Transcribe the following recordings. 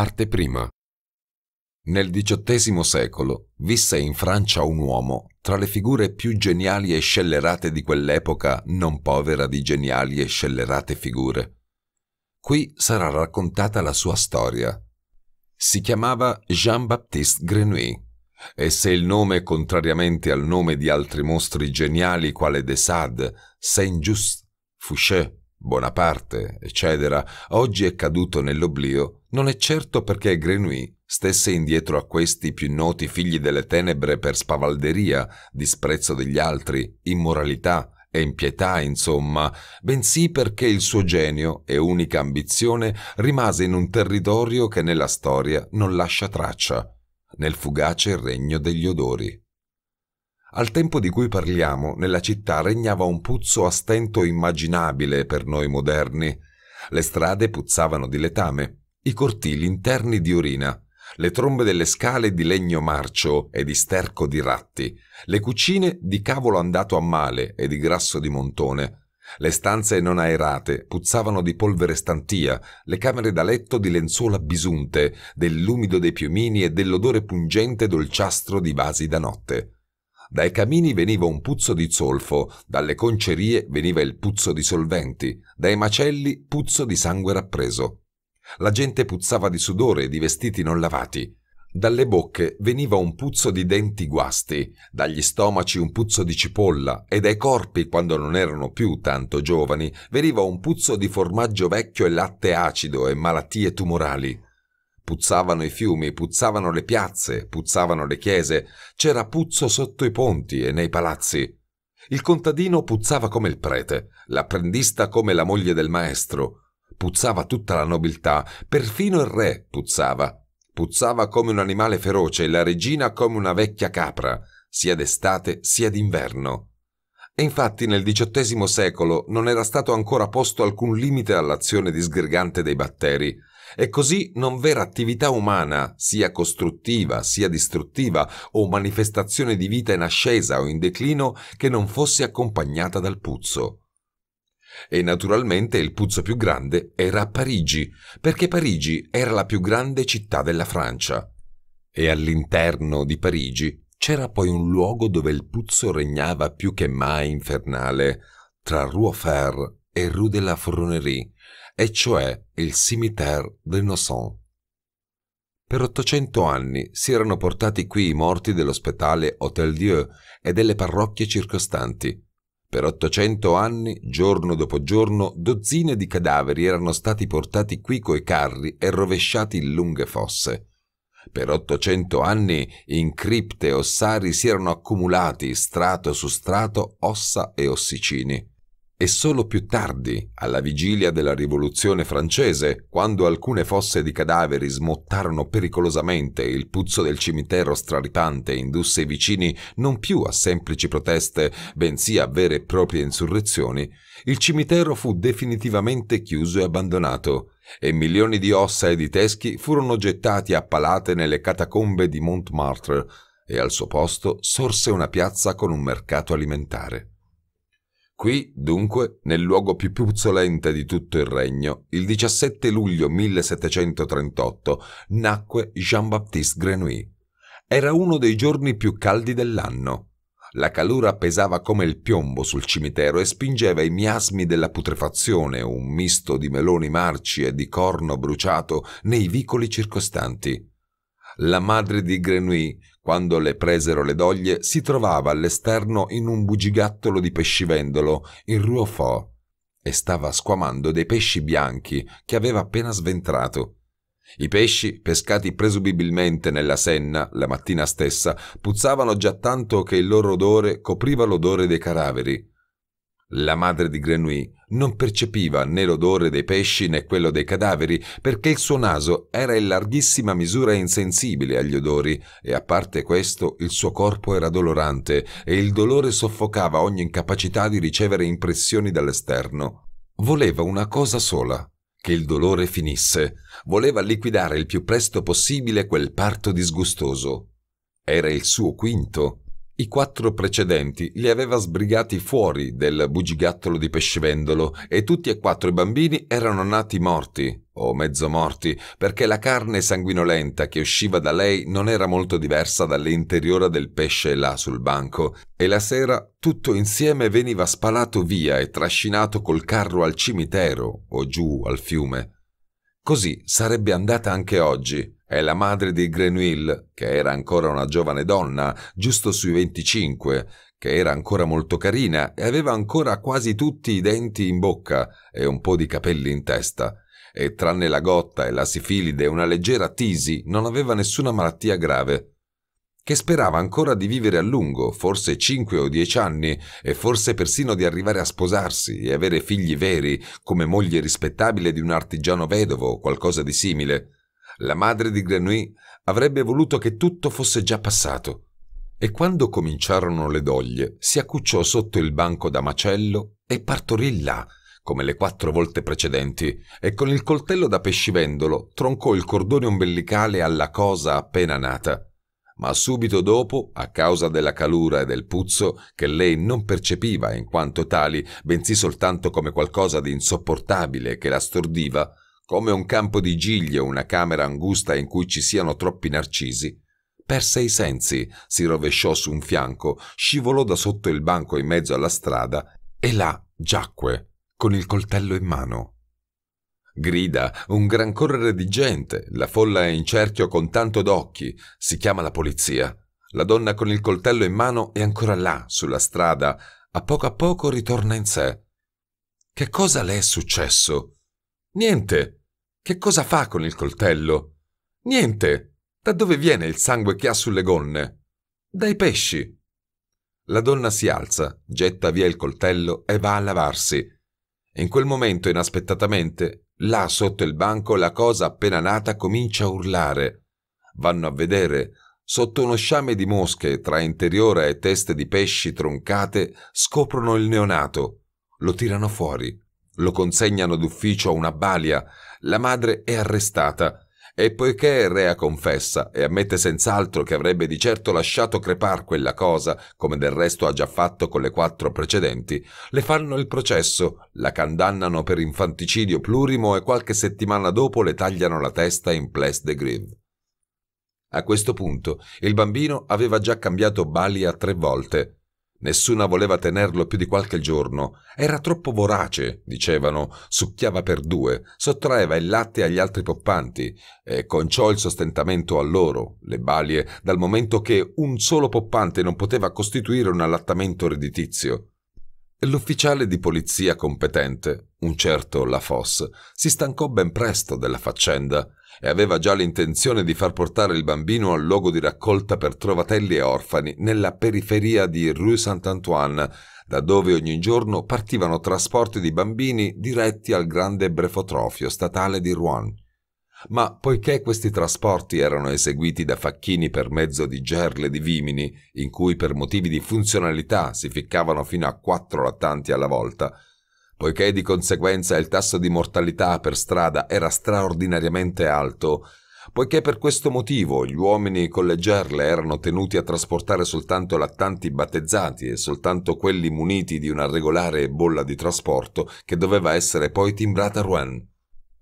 Parte prima. Nel XVIII secolo visse in Francia un uomo tra le figure più geniali e scellerate di quell'epoca non povera di geniali e scellerate figure. Qui sarà raccontata la sua storia. Si chiamava Jean-Baptiste Grenouille e se il nome, contrariamente al nome di altri mostri geniali quale De Sade, Saint-Just, Fouché, Bonaparte, eccetera, oggi è caduto nell'oblio, non è certo perché Grenouille stesse indietro a questi più noti figli delle tenebre per spavalderia, disprezzo degli altri, immoralità e impietà, insomma, bensì perché il suo genio e unica ambizione rimase in un territorio che nella storia non lascia traccia, nel fugace regno degli odori. Al tempo di cui parliamo, nella città regnava un puzzo a stento immaginabile per noi moderni. Le strade puzzavano di letame, i cortili interni di urina, le trombe delle scale di legno marcio e di sterco di ratti, le cucine di cavolo andato a male e di grasso di montone. Le stanze non aerate puzzavano di polvere stantia, le camere da letto di lenzuola bisunte, dell'umido dei piumini e dell'odore pungente dolciastro di vasi da notte. Dai camini veniva un puzzo di zolfo, dalle concerie veniva il puzzo di solventi, dai macelli puzzo di sangue rappreso. La gente puzzava di sudore e di vestiti non lavati. Dalle bocche veniva un puzzo di denti guasti, dagli stomaci un puzzo di cipolla e dai corpi, quando non erano più tanto giovani, veniva un puzzo di formaggio vecchio e latte acido e malattie tumorali. Puzzavano i fiumi, puzzavano le piazze, puzzavano le chiese, c'era puzzo sotto i ponti e nei palazzi. Il contadino puzzava come il prete, l'apprendista come la moglie del maestro, Puzzava tutta la nobiltà, perfino il re puzzava. Puzzava come un animale feroce e la regina come una vecchia capra, sia d'estate sia d'inverno. E infatti nel XVIII secolo non era stato ancora posto alcun limite all'azione disgregante dei batteri, e così non vera attività umana, sia costruttiva sia distruttiva, o manifestazione di vita in ascesa o in declino, che non fosse accompagnata dal puzzo. E naturalmente il puzzo più grande era a Parigi, perché Parigi era la più grande città della Francia. E all'interno di Parigi c'era poi un luogo dove il puzzo regnava più che mai infernale, tra Rue Fer e Rue de la Fornerie, e cioè il Cimiter de Nocent. Per 800 anni si erano portati qui i morti dell'ospedale Hôtel Dieu e delle parrocchie circostanti, per 800 anni, giorno dopo giorno, dozzine di cadaveri erano stati portati qui coi carri e rovesciati in lunghe fosse. Per 800 anni in cripte e ossari si erano accumulati strato su strato ossa e ossicini e solo più tardi, alla vigilia della rivoluzione francese, quando alcune fosse di cadaveri smottarono pericolosamente e il puzzo del cimitero straripante indusse i vicini non più a semplici proteste, bensì a vere e proprie insurrezioni, il cimitero fu definitivamente chiuso e abbandonato, e milioni di ossa e di teschi furono gettati a palate nelle catacombe di Montmartre, e al suo posto sorse una piazza con un mercato alimentare. Qui, dunque, nel luogo più puzzolente di tutto il regno, il 17 luglio 1738 nacque Jean-Baptiste Grenouille. Era uno dei giorni più caldi dell'anno. La calura pesava come il piombo sul cimitero e spingeva i miasmi della putrefazione, un misto di meloni marci e di corno bruciato, nei vicoli circostanti. La madre di Grenouille quando le presero le doglie, si trovava all'esterno in un bugigattolo di pescivendolo, in Ruofò, e stava squamando dei pesci bianchi che aveva appena sventrato. I pesci, pescati presumibilmente nella Senna la mattina stessa, puzzavano già tanto che il loro odore copriva l'odore dei cadaveri. La madre di Grenouille non percepiva né l'odore dei pesci né quello dei cadaveri perché il suo naso era in larghissima misura insensibile agli odori e a parte questo il suo corpo era dolorante e il dolore soffocava ogni incapacità di ricevere impressioni dall'esterno. Voleva una cosa sola, che il dolore finisse. Voleva liquidare il più presto possibile quel parto disgustoso. Era il suo quinto i quattro precedenti li aveva sbrigati fuori del bugigattolo di pescivendolo e tutti e quattro i bambini erano nati morti, o mezzo morti, perché la carne sanguinolenta che usciva da lei non era molto diversa dall'interiore del pesce là sul banco, e la sera tutto insieme veniva spalato via e trascinato col carro al cimitero o giù al fiume. Così sarebbe andata anche oggi. È la madre di Grenouille, che era ancora una giovane donna, giusto sui 25, che era ancora molto carina e aveva ancora quasi tutti i denti in bocca e un po' di capelli in testa. E tranne la gotta e la sifilide e una leggera tisi, non aveva nessuna malattia grave. Che sperava ancora di vivere a lungo, forse 5 o 10 anni, e forse persino di arrivare a sposarsi e avere figli veri, come moglie rispettabile di un artigiano vedovo o qualcosa di simile. La madre di Grenouille avrebbe voluto che tutto fosse già passato. E quando cominciarono le doglie, si accucciò sotto il banco da macello e partorì là, come le quattro volte precedenti, e con il coltello da pescivendolo troncò il cordone ombelicale alla cosa appena nata. Ma subito dopo, a causa della calura e del puzzo, che lei non percepiva in quanto tali, bensì soltanto come qualcosa di insopportabile che la stordiva, come un campo di giglio, una camera angusta in cui ci siano troppi narcisi, perse i sensi, si rovesciò su un fianco, scivolò da sotto il banco in mezzo alla strada e là giacque, con il coltello in mano. Grida, un gran correre di gente, la folla è in cerchio con tanto d'occhi, si chiama la polizia. La donna con il coltello in mano è ancora là, sulla strada, a poco a poco ritorna in sé. Che cosa le è successo? Niente, che cosa fa con il coltello? Niente. Da dove viene il sangue che ha sulle gonne? Dai pesci. La donna si alza, getta via il coltello e va a lavarsi. In quel momento, inaspettatamente, là sotto il banco la cosa appena nata comincia a urlare. Vanno a vedere. Sotto uno sciame di mosche, tra interiore e teste di pesci troncate, scoprono il neonato. Lo tirano fuori. Lo consegnano d'ufficio a una balia. La madre è arrestata. E poiché Rea confessa e ammette senz'altro che avrebbe di certo lasciato crepar quella cosa, come del resto ha già fatto con le quattro precedenti, le fanno il processo, la condannano per infanticidio plurimo e qualche settimana dopo le tagliano la testa in Place de Grive. A questo punto il bambino aveva già cambiato balia tre volte. Nessuna voleva tenerlo più di qualche giorno. Era troppo vorace, dicevano, succhiava per due, sottraeva il latte agli altri poppanti e conciò il sostentamento a loro, le balie, dal momento che un solo poppante non poteva costituire un allattamento redditizio. L'ufficiale di polizia competente, un certo La Fosse, si stancò ben presto della faccenda e aveva già l'intenzione di far portare il bambino al luogo di raccolta per trovatelli e orfani nella periferia di Rue Saint-Antoine, da dove ogni giorno partivano trasporti di bambini diretti al grande brefotrofio statale di Rouen. Ma poiché questi trasporti erano eseguiti da facchini per mezzo di gerle di vimini, in cui per motivi di funzionalità si ficcavano fino a quattro lattanti alla volta, Poiché di conseguenza il tasso di mortalità per strada era straordinariamente alto, poiché per questo motivo gli uomini con le gerle erano tenuti a trasportare soltanto lattanti battezzati e soltanto quelli muniti di una regolare bolla di trasporto che doveva essere poi timbrata a Rouen.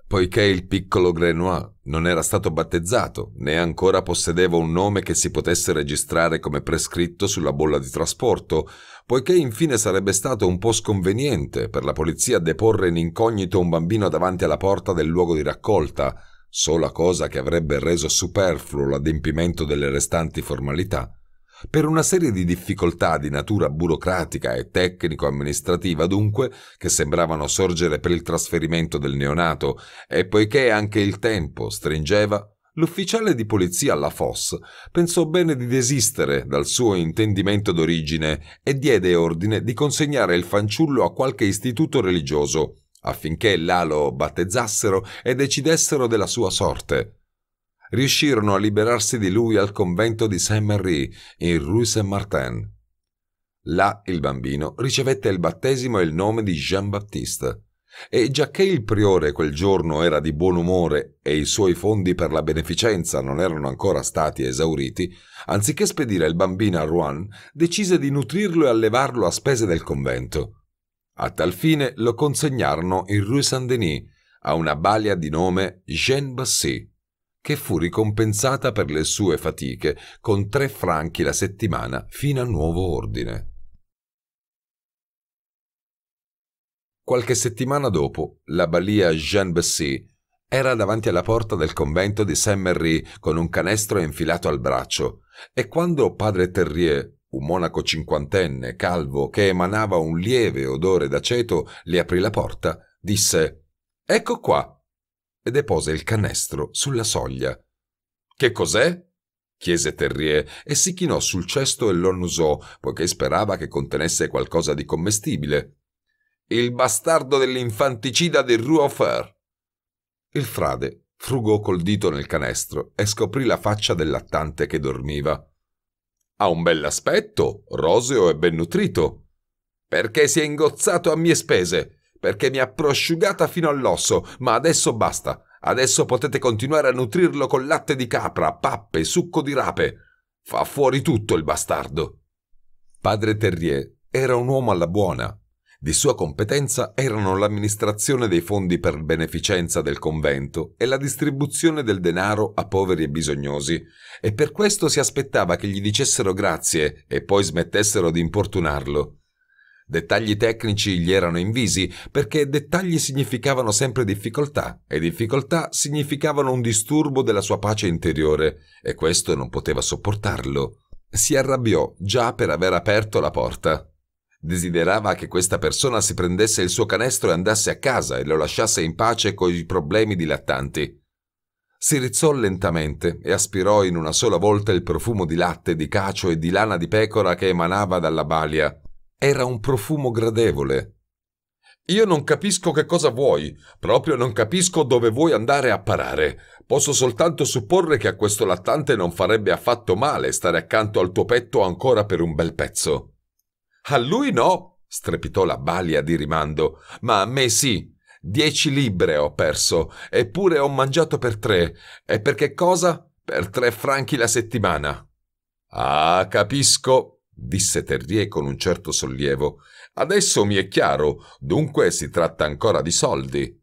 Poiché il piccolo Grenoir non era stato battezzato, né ancora possedeva un nome che si potesse registrare come prescritto sulla bolla di trasporto, poiché infine sarebbe stato un po' sconveniente per la polizia deporre in incognito un bambino davanti alla porta del luogo di raccolta, sola cosa che avrebbe reso superfluo l'adempimento delle restanti formalità, per una serie di difficoltà di natura burocratica e tecnico-amministrativa dunque, che sembravano sorgere per il trasferimento del neonato, e poiché anche il tempo stringeva, L'ufficiale di polizia alla Foss pensò bene di desistere dal suo intendimento d'origine e diede ordine di consegnare il fanciullo a qualche istituto religioso, affinché là lo battezzassero e decidessero della sua sorte. Riuscirono a liberarsi di lui al convento di Saint-Marie, in Rue Saint-Martin. Là il bambino ricevette il battesimo e il nome di Jean-Baptiste. E giacché il priore quel giorno era di buon umore e i suoi fondi per la beneficenza non erano ancora stati esauriti, anziché spedire il bambino a Rouen, decise di nutrirlo e allevarlo a spese del convento. A tal fine lo consegnarono in Rue Saint-Denis a una balia di nome Jeanne Bassy, che fu ricompensata per le sue fatiche con tre franchi la settimana fino a nuovo ordine. Qualche settimana dopo, la balia Jean Bessy era davanti alla porta del convento di Saint-Merry con un canestro infilato al braccio e quando padre Terrier, un monaco cinquantenne, calvo, che emanava un lieve odore d'aceto, le aprì la porta, disse Ecco qua! e depose il canestro sulla soglia. Che cos'è? chiese Terrier e si chinò sul cesto e lo annusò, poiché sperava che contenesse qualcosa di commestibile. Il bastardo dell'infanticida di Rue Offer. Il frate frugò col dito nel canestro e scoprì la faccia del lattante che dormiva. Ha un bell'aspetto, roseo e ben nutrito. Perché si è ingozzato a mie spese, perché mi ha prosciugata fino all'osso, ma adesso basta. Adesso potete continuare a nutrirlo con latte di capra, pappe, succo di rape. Fa fuori tutto il bastardo. Padre Terrier era un uomo alla buona, di sua competenza erano l'amministrazione dei fondi per beneficenza del convento e la distribuzione del denaro a poveri e bisognosi, e per questo si aspettava che gli dicessero grazie e poi smettessero di importunarlo. Dettagli tecnici gli erano invisi perché dettagli significavano sempre difficoltà e difficoltà significavano un disturbo della sua pace interiore e questo non poteva sopportarlo. Si arrabbiò già per aver aperto la porta. Desiderava che questa persona si prendesse il suo canestro e andasse a casa e lo lasciasse in pace coi problemi dilattanti. Si rizzò lentamente e aspirò in una sola volta il profumo di latte, di cacio e di lana di pecora che emanava dalla balia. Era un profumo gradevole. Io non capisco che cosa vuoi, proprio non capisco dove vuoi andare a parare. Posso soltanto supporre che a questo lattante non farebbe affatto male stare accanto al tuo petto ancora per un bel pezzo. A lui no, strepitò la balia di rimando, ma a me sì. Dieci libbre ho perso, eppure ho mangiato per tre. E per che cosa? Per tre franchi la settimana. Ah, capisco, disse Terrier con un certo sollievo. Adesso mi è chiaro, dunque si tratta ancora di soldi.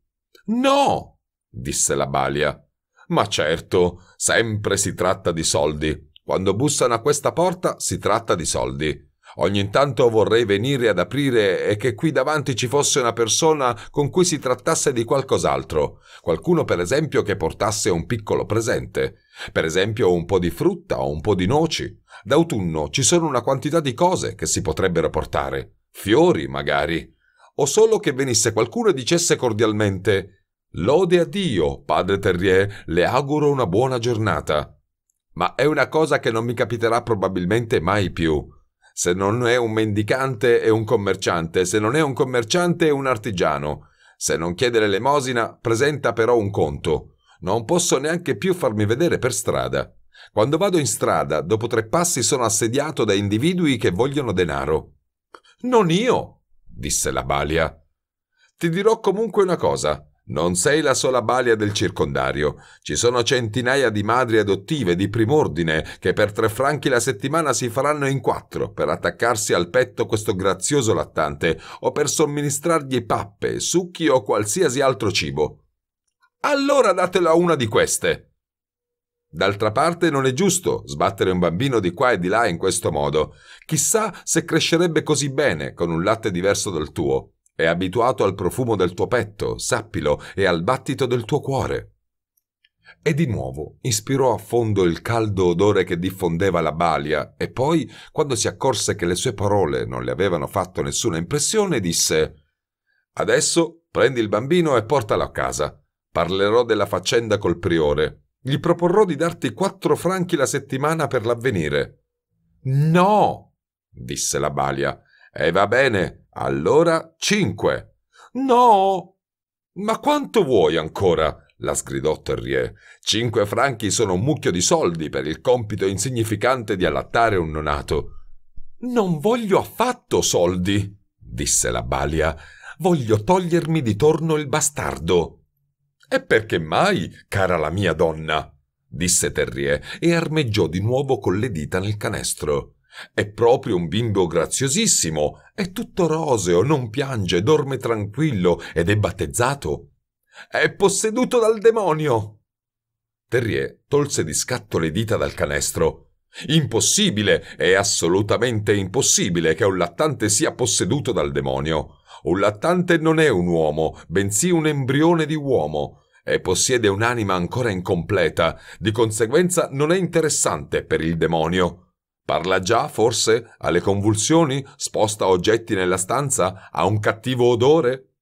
No, disse la balia. Ma certo, sempre si tratta di soldi. Quando bussano a questa porta si tratta di soldi. Ogni tanto vorrei venire ad aprire e che qui davanti ci fosse una persona con cui si trattasse di qualcos'altro. Qualcuno, per esempio, che portasse un piccolo presente. Per esempio un po' di frutta o un po' di noci. D'autunno ci sono una quantità di cose che si potrebbero portare. Fiori, magari. O solo che venisse qualcuno e dicesse cordialmente Lode a Dio, padre Terrier, le auguro una buona giornata. Ma è una cosa che non mi capiterà probabilmente mai più. Se non è un mendicante è un commerciante, se non è un commerciante è un artigiano. Se non chiede l'elemosina, presenta però un conto. Non posso neanche più farmi vedere per strada. Quando vado in strada, dopo tre passi sono assediato da individui che vogliono denaro. Non io, disse la balia. Ti dirò comunque una cosa. Non sei la sola balia del circondario. Ci sono centinaia di madri adottive di prim'ordine che per tre franchi la settimana si faranno in quattro per attaccarsi al petto questo grazioso lattante o per somministrargli pappe, succhi o qualsiasi altro cibo. Allora datelo a una di queste. D'altra parte non è giusto sbattere un bambino di qua e di là in questo modo. Chissà se crescerebbe così bene con un latte diverso dal tuo. È abituato al profumo del tuo petto, sappilo, e al battito del tuo cuore. E di nuovo ispirò a fondo il caldo odore che diffondeva la balia e poi, quando si accorse che le sue parole non le avevano fatto nessuna impressione, disse Adesso prendi il bambino e portalo a casa. Parlerò della faccenda col priore. Gli proporrò di darti quattro franchi la settimana per l'avvenire. No, disse la balia. E eh, va bene, allora cinque. No! Ma quanto vuoi ancora? la sgridò Terrier. Cinque franchi sono un mucchio di soldi per il compito insignificante di allattare un neonato. Non voglio affatto soldi, disse la balia. Voglio togliermi di torno il bastardo. E perché mai, cara la mia donna? disse Terrier e armeggiò di nuovo con le dita nel canestro. È proprio un bimbo graziosissimo, è tutto roseo, non piange, dorme tranquillo ed è battezzato. È posseduto dal demonio. Terrier tolse di scatto le dita dal canestro. Impossibile, è assolutamente impossibile che un lattante sia posseduto dal demonio. Un lattante non è un uomo, bensì un embrione di uomo e possiede un'anima ancora incompleta, di conseguenza non è interessante per il demonio. Parla già, forse, alle convulsioni? Sposta oggetti nella stanza? Ha un cattivo odore?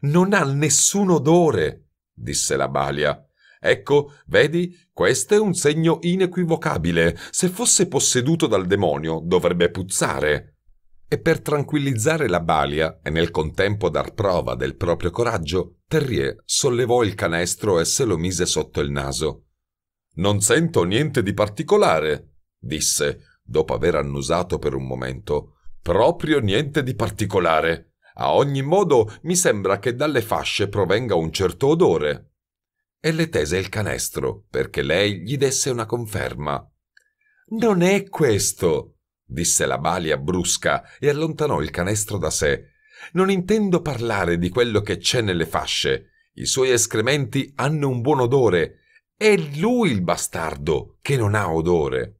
Non ha nessun odore, disse la balia. Ecco, vedi, questo è un segno inequivocabile. Se fosse posseduto dal demonio, dovrebbe puzzare. E per tranquillizzare la balia e nel contempo dar prova del proprio coraggio, Terrier sollevò il canestro e se lo mise sotto il naso. Non sento niente di particolare, disse, dopo aver annusato per un momento. Proprio niente di particolare. A ogni modo, mi sembra che dalle fasce provenga un certo odore. E le tese il canestro, perché lei gli desse una conferma. Non è questo, disse la balia brusca e allontanò il canestro da sé. Non intendo parlare di quello che c'è nelle fasce. I suoi escrementi hanno un buon odore. È lui il bastardo che non ha odore.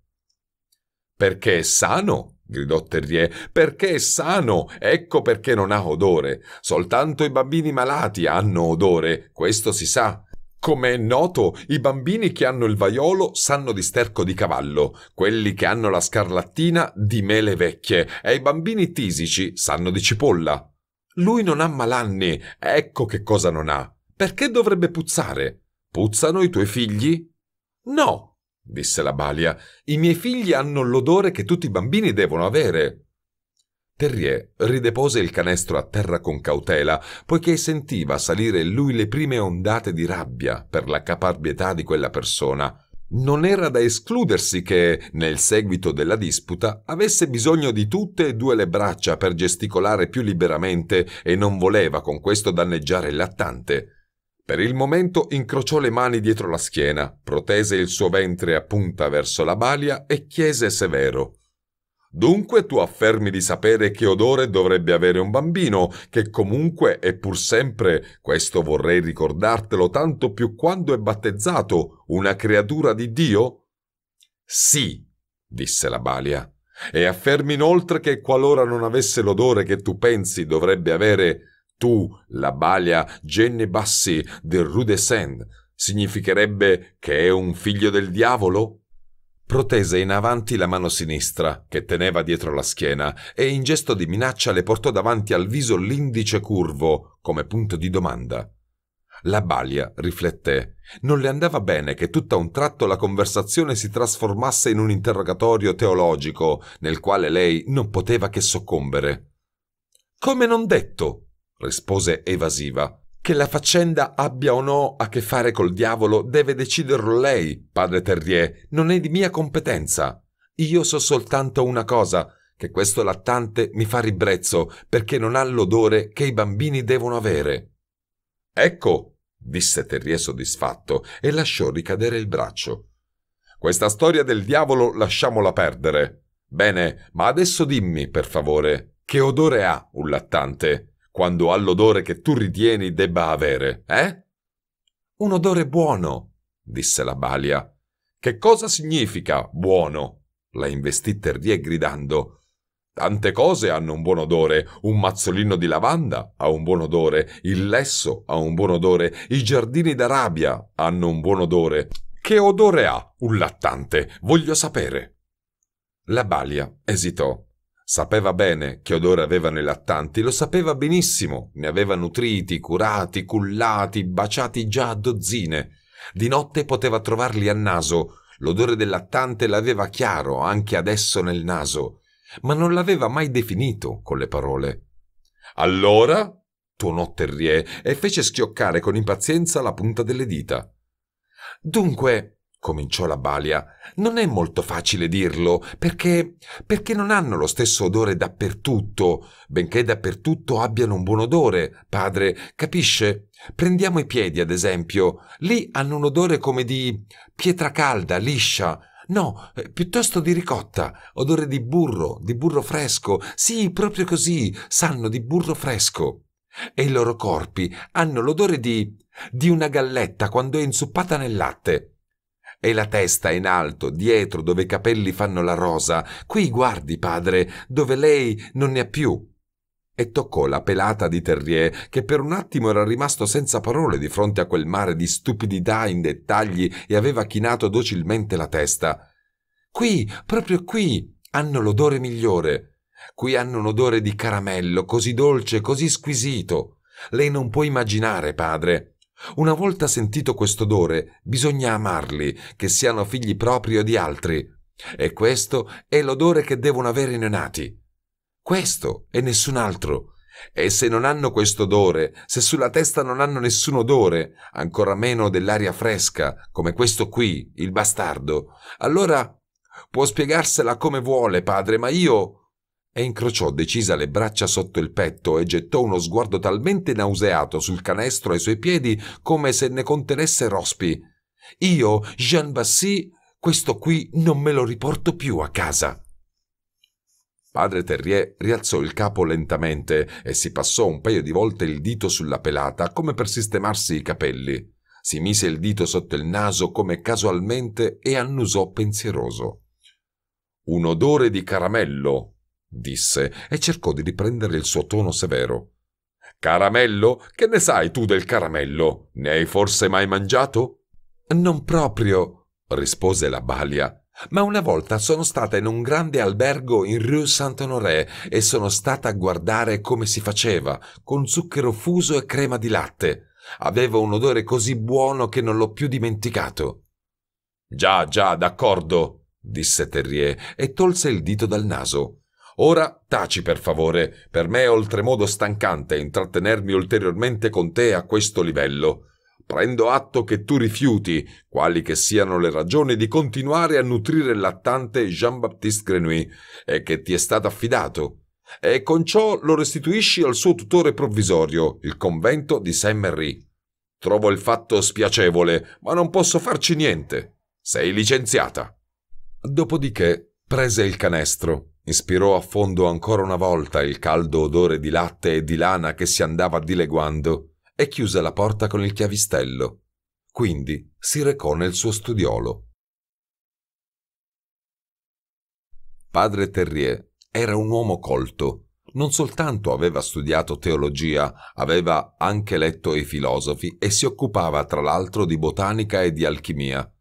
Perché è sano, gridò Terrier, perché è sano, ecco perché non ha odore. Soltanto i bambini malati hanno odore, questo si sa. Come è noto, i bambini che hanno il vaiolo sanno di sterco di cavallo, quelli che hanno la scarlattina di mele vecchie e i bambini tisici sanno di cipolla. Lui non ha malanni, ecco che cosa non ha. Perché dovrebbe puzzare? Puzzano i tuoi figli? No, disse la balia, i miei figli hanno l'odore che tutti i bambini devono avere. Terrier ridepose il canestro a terra con cautela, poiché sentiva salire in lui le prime ondate di rabbia per la caparbietà di quella persona. Non era da escludersi che, nel seguito della disputa, avesse bisogno di tutte e due le braccia per gesticolare più liberamente e non voleva con questo danneggiare il lattante. Per il momento incrociò le mani dietro la schiena, protese il suo ventre a punta verso la balia e chiese severo Dunque tu affermi di sapere che odore dovrebbe avere un bambino, che comunque è pur sempre, questo vorrei ricordartelo tanto più quando è battezzato, una creatura di Dio? Sì, disse la balia, e affermi inoltre che qualora non avesse l'odore che tu pensi dovrebbe avere, tu, la balia Jenny Bassi del Rue de Seine, significherebbe che è un figlio del diavolo? Protese in avanti la mano sinistra, che teneva dietro la schiena, e in gesto di minaccia le portò davanti al viso l'indice curvo, come punto di domanda. La balia rifletté. Non le andava bene che tutta un tratto la conversazione si trasformasse in un interrogatorio teologico, nel quale lei non poteva che soccombere. Come non detto? rispose evasiva. Che la faccenda abbia o no a che fare col diavolo deve deciderlo lei, padre Terrier, non è di mia competenza. Io so soltanto una cosa, che questo lattante mi fa ribrezzo perché non ha l'odore che i bambini devono avere. Ecco, disse Terrier soddisfatto e lasciò ricadere il braccio. Questa storia del diavolo lasciamola perdere. Bene, ma adesso dimmi, per favore, che odore ha un lattante? quando ha l'odore che tu ritieni debba avere, eh? Un odore buono, disse la balia. Che cosa significa buono? La investì Terrier gridando. Tante cose hanno un buon odore. Un mazzolino di lavanda ha un buon odore, il lesso ha un buon odore, i giardini d'Arabia hanno un buon odore. Che odore ha un lattante? Voglio sapere. La balia esitò. Sapeva bene che odore avevano i lattanti, lo sapeva benissimo, ne aveva nutriti, curati, cullati, baciati già a dozzine. Di notte poteva trovarli a naso, l'odore del lattante l'aveva chiaro anche adesso nel naso, ma non l'aveva mai definito con le parole. Allora? tuonò Terrier e fece schioccare con impazienza la punta delle dita. Dunque, cominciò la balia, non è molto facile dirlo, perché, perché non hanno lo stesso odore dappertutto, benché dappertutto abbiano un buon odore, padre, capisce? Prendiamo i piedi, ad esempio, lì hanno un odore come di pietra calda, liscia, No, eh, piuttosto di ricotta, odore di burro, di burro fresco. Sì, proprio così, sanno di burro fresco. E i loro corpi hanno l'odore di... di una galletta quando è inzuppata nel latte e la testa in alto, dietro, dove i capelli fanno la rosa. Qui guardi, padre, dove lei non ne ha più. E toccò la pelata di Terrier, che per un attimo era rimasto senza parole di fronte a quel mare di stupidità in dettagli e aveva chinato docilmente la testa. Qui, proprio qui, hanno l'odore migliore. Qui hanno un odore di caramello così dolce, così squisito. Lei non può immaginare, padre. Una volta sentito questo odore, bisogna amarli, che siano figli propri o di altri. E questo è l'odore che devono avere i neonati. Questo e nessun altro. E se non hanno questo odore, se sulla testa non hanno nessun odore, ancora meno dell'aria fresca, come questo qui, il bastardo, allora può spiegarsela come vuole, padre, ma io e incrociò decisa le braccia sotto il petto e gettò uno sguardo talmente nauseato sul canestro ai suoi piedi come se ne contenesse rospi. Io, Jean Bassi, questo qui non me lo riporto più a casa. Padre Terrier rialzò il capo lentamente e si passò un paio di volte il dito sulla pelata come per sistemarsi i capelli. Si mise il dito sotto il naso come casualmente e annusò pensieroso. Un odore di caramello, disse e cercò di riprendere il suo tono severo. Caramello? Che ne sai tu del caramello? Ne hai forse mai mangiato? Non proprio, rispose la balia. Ma una volta sono stata in un grande albergo in Rue Saint-Honoré e sono stata a guardare come si faceva, con zucchero fuso e crema di latte. Aveva un odore così buono che non l'ho più dimenticato. Già, già, d'accordo, disse Terrier e tolse il dito dal naso. Ora taci per favore, per me è oltremodo stancante intrattenermi ulteriormente con te a questo livello. Prendo atto che tu rifiuti, quali che siano le ragioni, di continuare a nutrire il lattante Jean-Baptiste Grenouille e che ti è stato affidato. E con ciò lo restituisci al suo tutore provvisorio, il convento di Saint-Merry. Trovo il fatto spiacevole, ma non posso farci niente. Sei licenziata. Dopodiché prese il canestro, Ispirò a fondo ancora una volta il caldo odore di latte e di lana che si andava dileguando e chiuse la porta con il chiavistello. Quindi si recò nel suo studiolo. Padre Terrier era un uomo colto. Non soltanto aveva studiato teologia, aveva anche letto i filosofi e si occupava tra l'altro di botanica e di alchimia.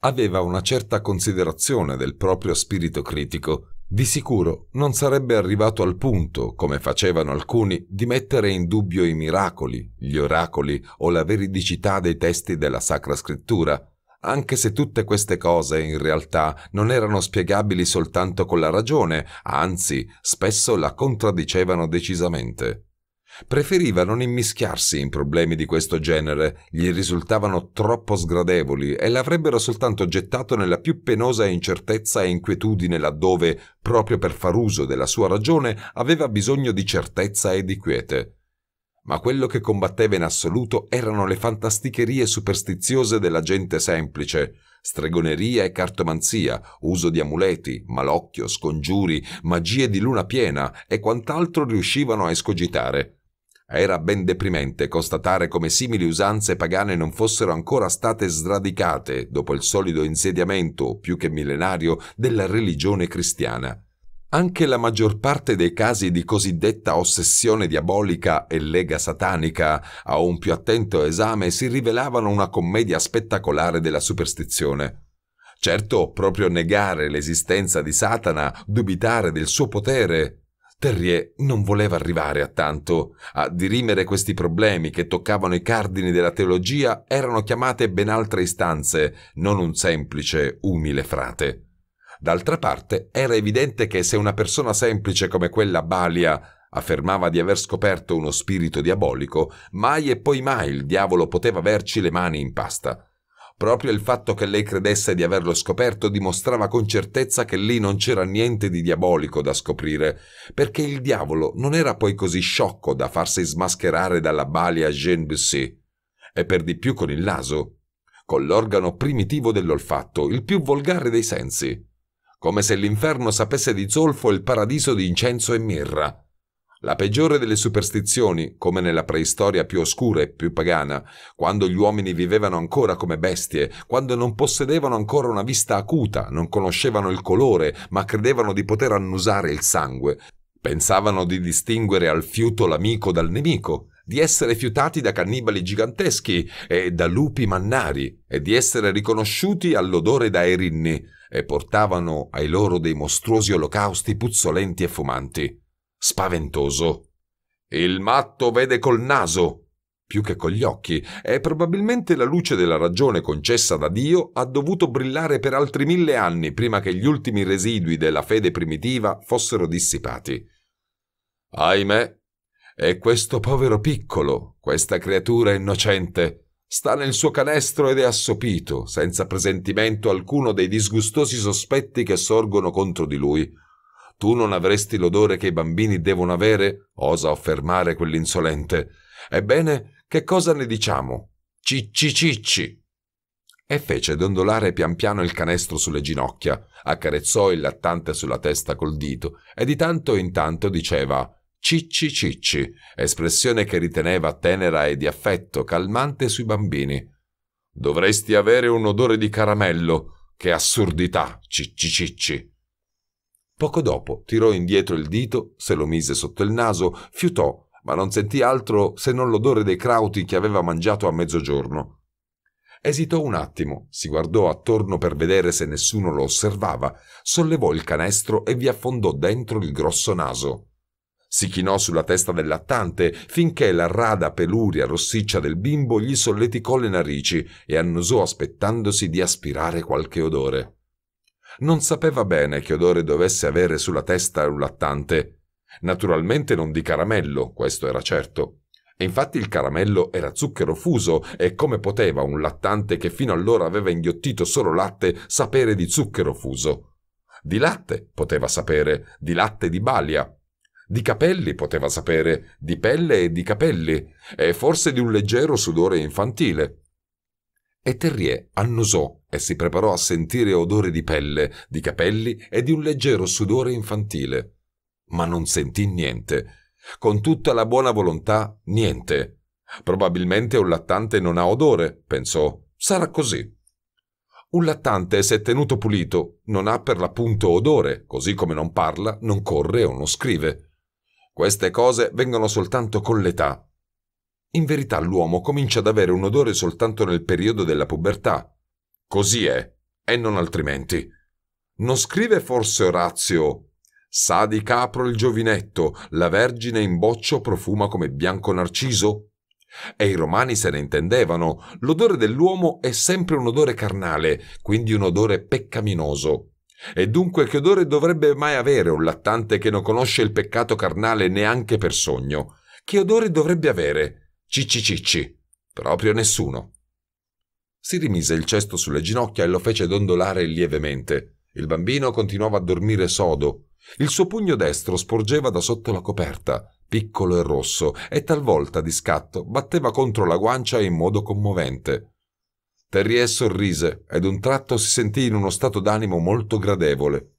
Aveva una certa considerazione del proprio spirito critico di sicuro non sarebbe arrivato al punto, come facevano alcuni, di mettere in dubbio i miracoli, gli oracoli o la veridicità dei testi della Sacra Scrittura, anche se tutte queste cose in realtà non erano spiegabili soltanto con la ragione, anzi spesso la contraddicevano decisamente. Preferiva non immischiarsi in problemi di questo genere, gli risultavano troppo sgradevoli e l'avrebbero soltanto gettato nella più penosa incertezza e inquietudine laddove, proprio per far uso della sua ragione, aveva bisogno di certezza e di quiete. Ma quello che combatteva in assoluto erano le fantasticherie superstiziose della gente semplice, stregoneria e cartomanzia, uso di amuleti, malocchio, scongiuri, magie di luna piena e quant'altro riuscivano a escogitare. Era ben deprimente constatare come simili usanze pagane non fossero ancora state sradicate dopo il solido insediamento, più che millenario, della religione cristiana. Anche la maggior parte dei casi di cosiddetta ossessione diabolica e lega satanica, a un più attento esame, si rivelavano una commedia spettacolare della superstizione. Certo, proprio negare l'esistenza di Satana, dubitare del suo potere, Terrier non voleva arrivare a tanto. A dirimere questi problemi che toccavano i cardini della teologia erano chiamate ben altre istanze, non un semplice, umile frate. D'altra parte, era evidente che se una persona semplice come quella Balia affermava di aver scoperto uno spirito diabolico, mai e poi mai il diavolo poteva averci le mani in pasta. Proprio il fatto che lei credesse di averlo scoperto dimostrava con certezza che lì non c'era niente di diabolico da scoprire, perché il diavolo non era poi così sciocco da farsi smascherare dalla balia Jean Bussy, e per di più con il naso, con l'organo primitivo dell'olfatto, il più volgare dei sensi, come se l'inferno sapesse di zolfo il paradiso di incenso e mirra, la peggiore delle superstizioni, come nella preistoria più oscura e più pagana, quando gli uomini vivevano ancora come bestie, quando non possedevano ancora una vista acuta, non conoscevano il colore, ma credevano di poter annusare il sangue, pensavano di distinguere al fiuto l'amico dal nemico, di essere fiutati da cannibali giganteschi e da lupi mannari, e di essere riconosciuti all'odore da erinni, e portavano ai loro dei mostruosi olocausti puzzolenti e fumanti spaventoso. Il matto vede col naso, più che con gli occhi, e probabilmente la luce della ragione concessa da Dio ha dovuto brillare per altri mille anni prima che gli ultimi residui della fede primitiva fossero dissipati. Ahimè, e questo povero piccolo, questa creatura innocente, sta nel suo canestro ed è assopito, senza presentimento alcuno dei disgustosi sospetti che sorgono contro di lui. Tu non avresti l'odore che i bambini devono avere? osa affermare quell'insolente. Ebbene, che cosa ne diciamo? Cicci cicci! E fece dondolare pian piano il canestro sulle ginocchia, accarezzò il lattante sulla testa col dito e di tanto in tanto diceva cicci cicci, espressione che riteneva tenera e di affetto calmante sui bambini. Dovresti avere un odore di caramello. Che assurdità, cicci cicci! Poco dopo tirò indietro il dito, se lo mise sotto il naso, fiutò, ma non sentì altro se non l'odore dei crauti che aveva mangiato a mezzogiorno. Esitò un attimo, si guardò attorno per vedere se nessuno lo osservava, sollevò il canestro e vi affondò dentro il grosso naso. Si chinò sulla testa del lattante finché la rada peluria rossiccia del bimbo gli solleticò le narici e annusò aspettandosi di aspirare qualche odore. Non sapeva bene che odore dovesse avere sulla testa un lattante. Naturalmente non di caramello, questo era certo. Infatti il caramello era zucchero fuso e come poteva un lattante che fino allora aveva inghiottito solo latte sapere di zucchero fuso? Di latte poteva sapere, di latte di balia. Di capelli poteva sapere, di pelle e di capelli, e forse di un leggero sudore infantile. E Terrier annusò e si preparò a sentire odore di pelle, di capelli e di un leggero sudore infantile. Ma non sentì niente. Con tutta la buona volontà, niente. Probabilmente un lattante non ha odore, pensò. Sarà così. Un lattante, se tenuto pulito, non ha per l'appunto odore, così come non parla, non corre o non scrive. Queste cose vengono soltanto con l'età. In verità l'uomo comincia ad avere un odore soltanto nel periodo della pubertà, Così è, e non altrimenti. Non scrive forse Orazio Sa di capro il giovinetto, la vergine in boccio profuma come bianco narciso? E i romani se ne intendevano, l'odore dell'uomo è sempre un odore carnale, quindi un odore peccaminoso. E dunque che odore dovrebbe mai avere un lattante che non conosce il peccato carnale neanche per sogno? Che odore dovrebbe avere? Cicci cicci. Proprio nessuno. Si rimise il cesto sulle ginocchia e lo fece dondolare lievemente. Il bambino continuava a dormire sodo. Il suo pugno destro sporgeva da sotto la coperta, piccolo e rosso, e talvolta di scatto batteva contro la guancia in modo commovente. Terrier sorrise ed un tratto si sentì in uno stato d'animo molto gradevole.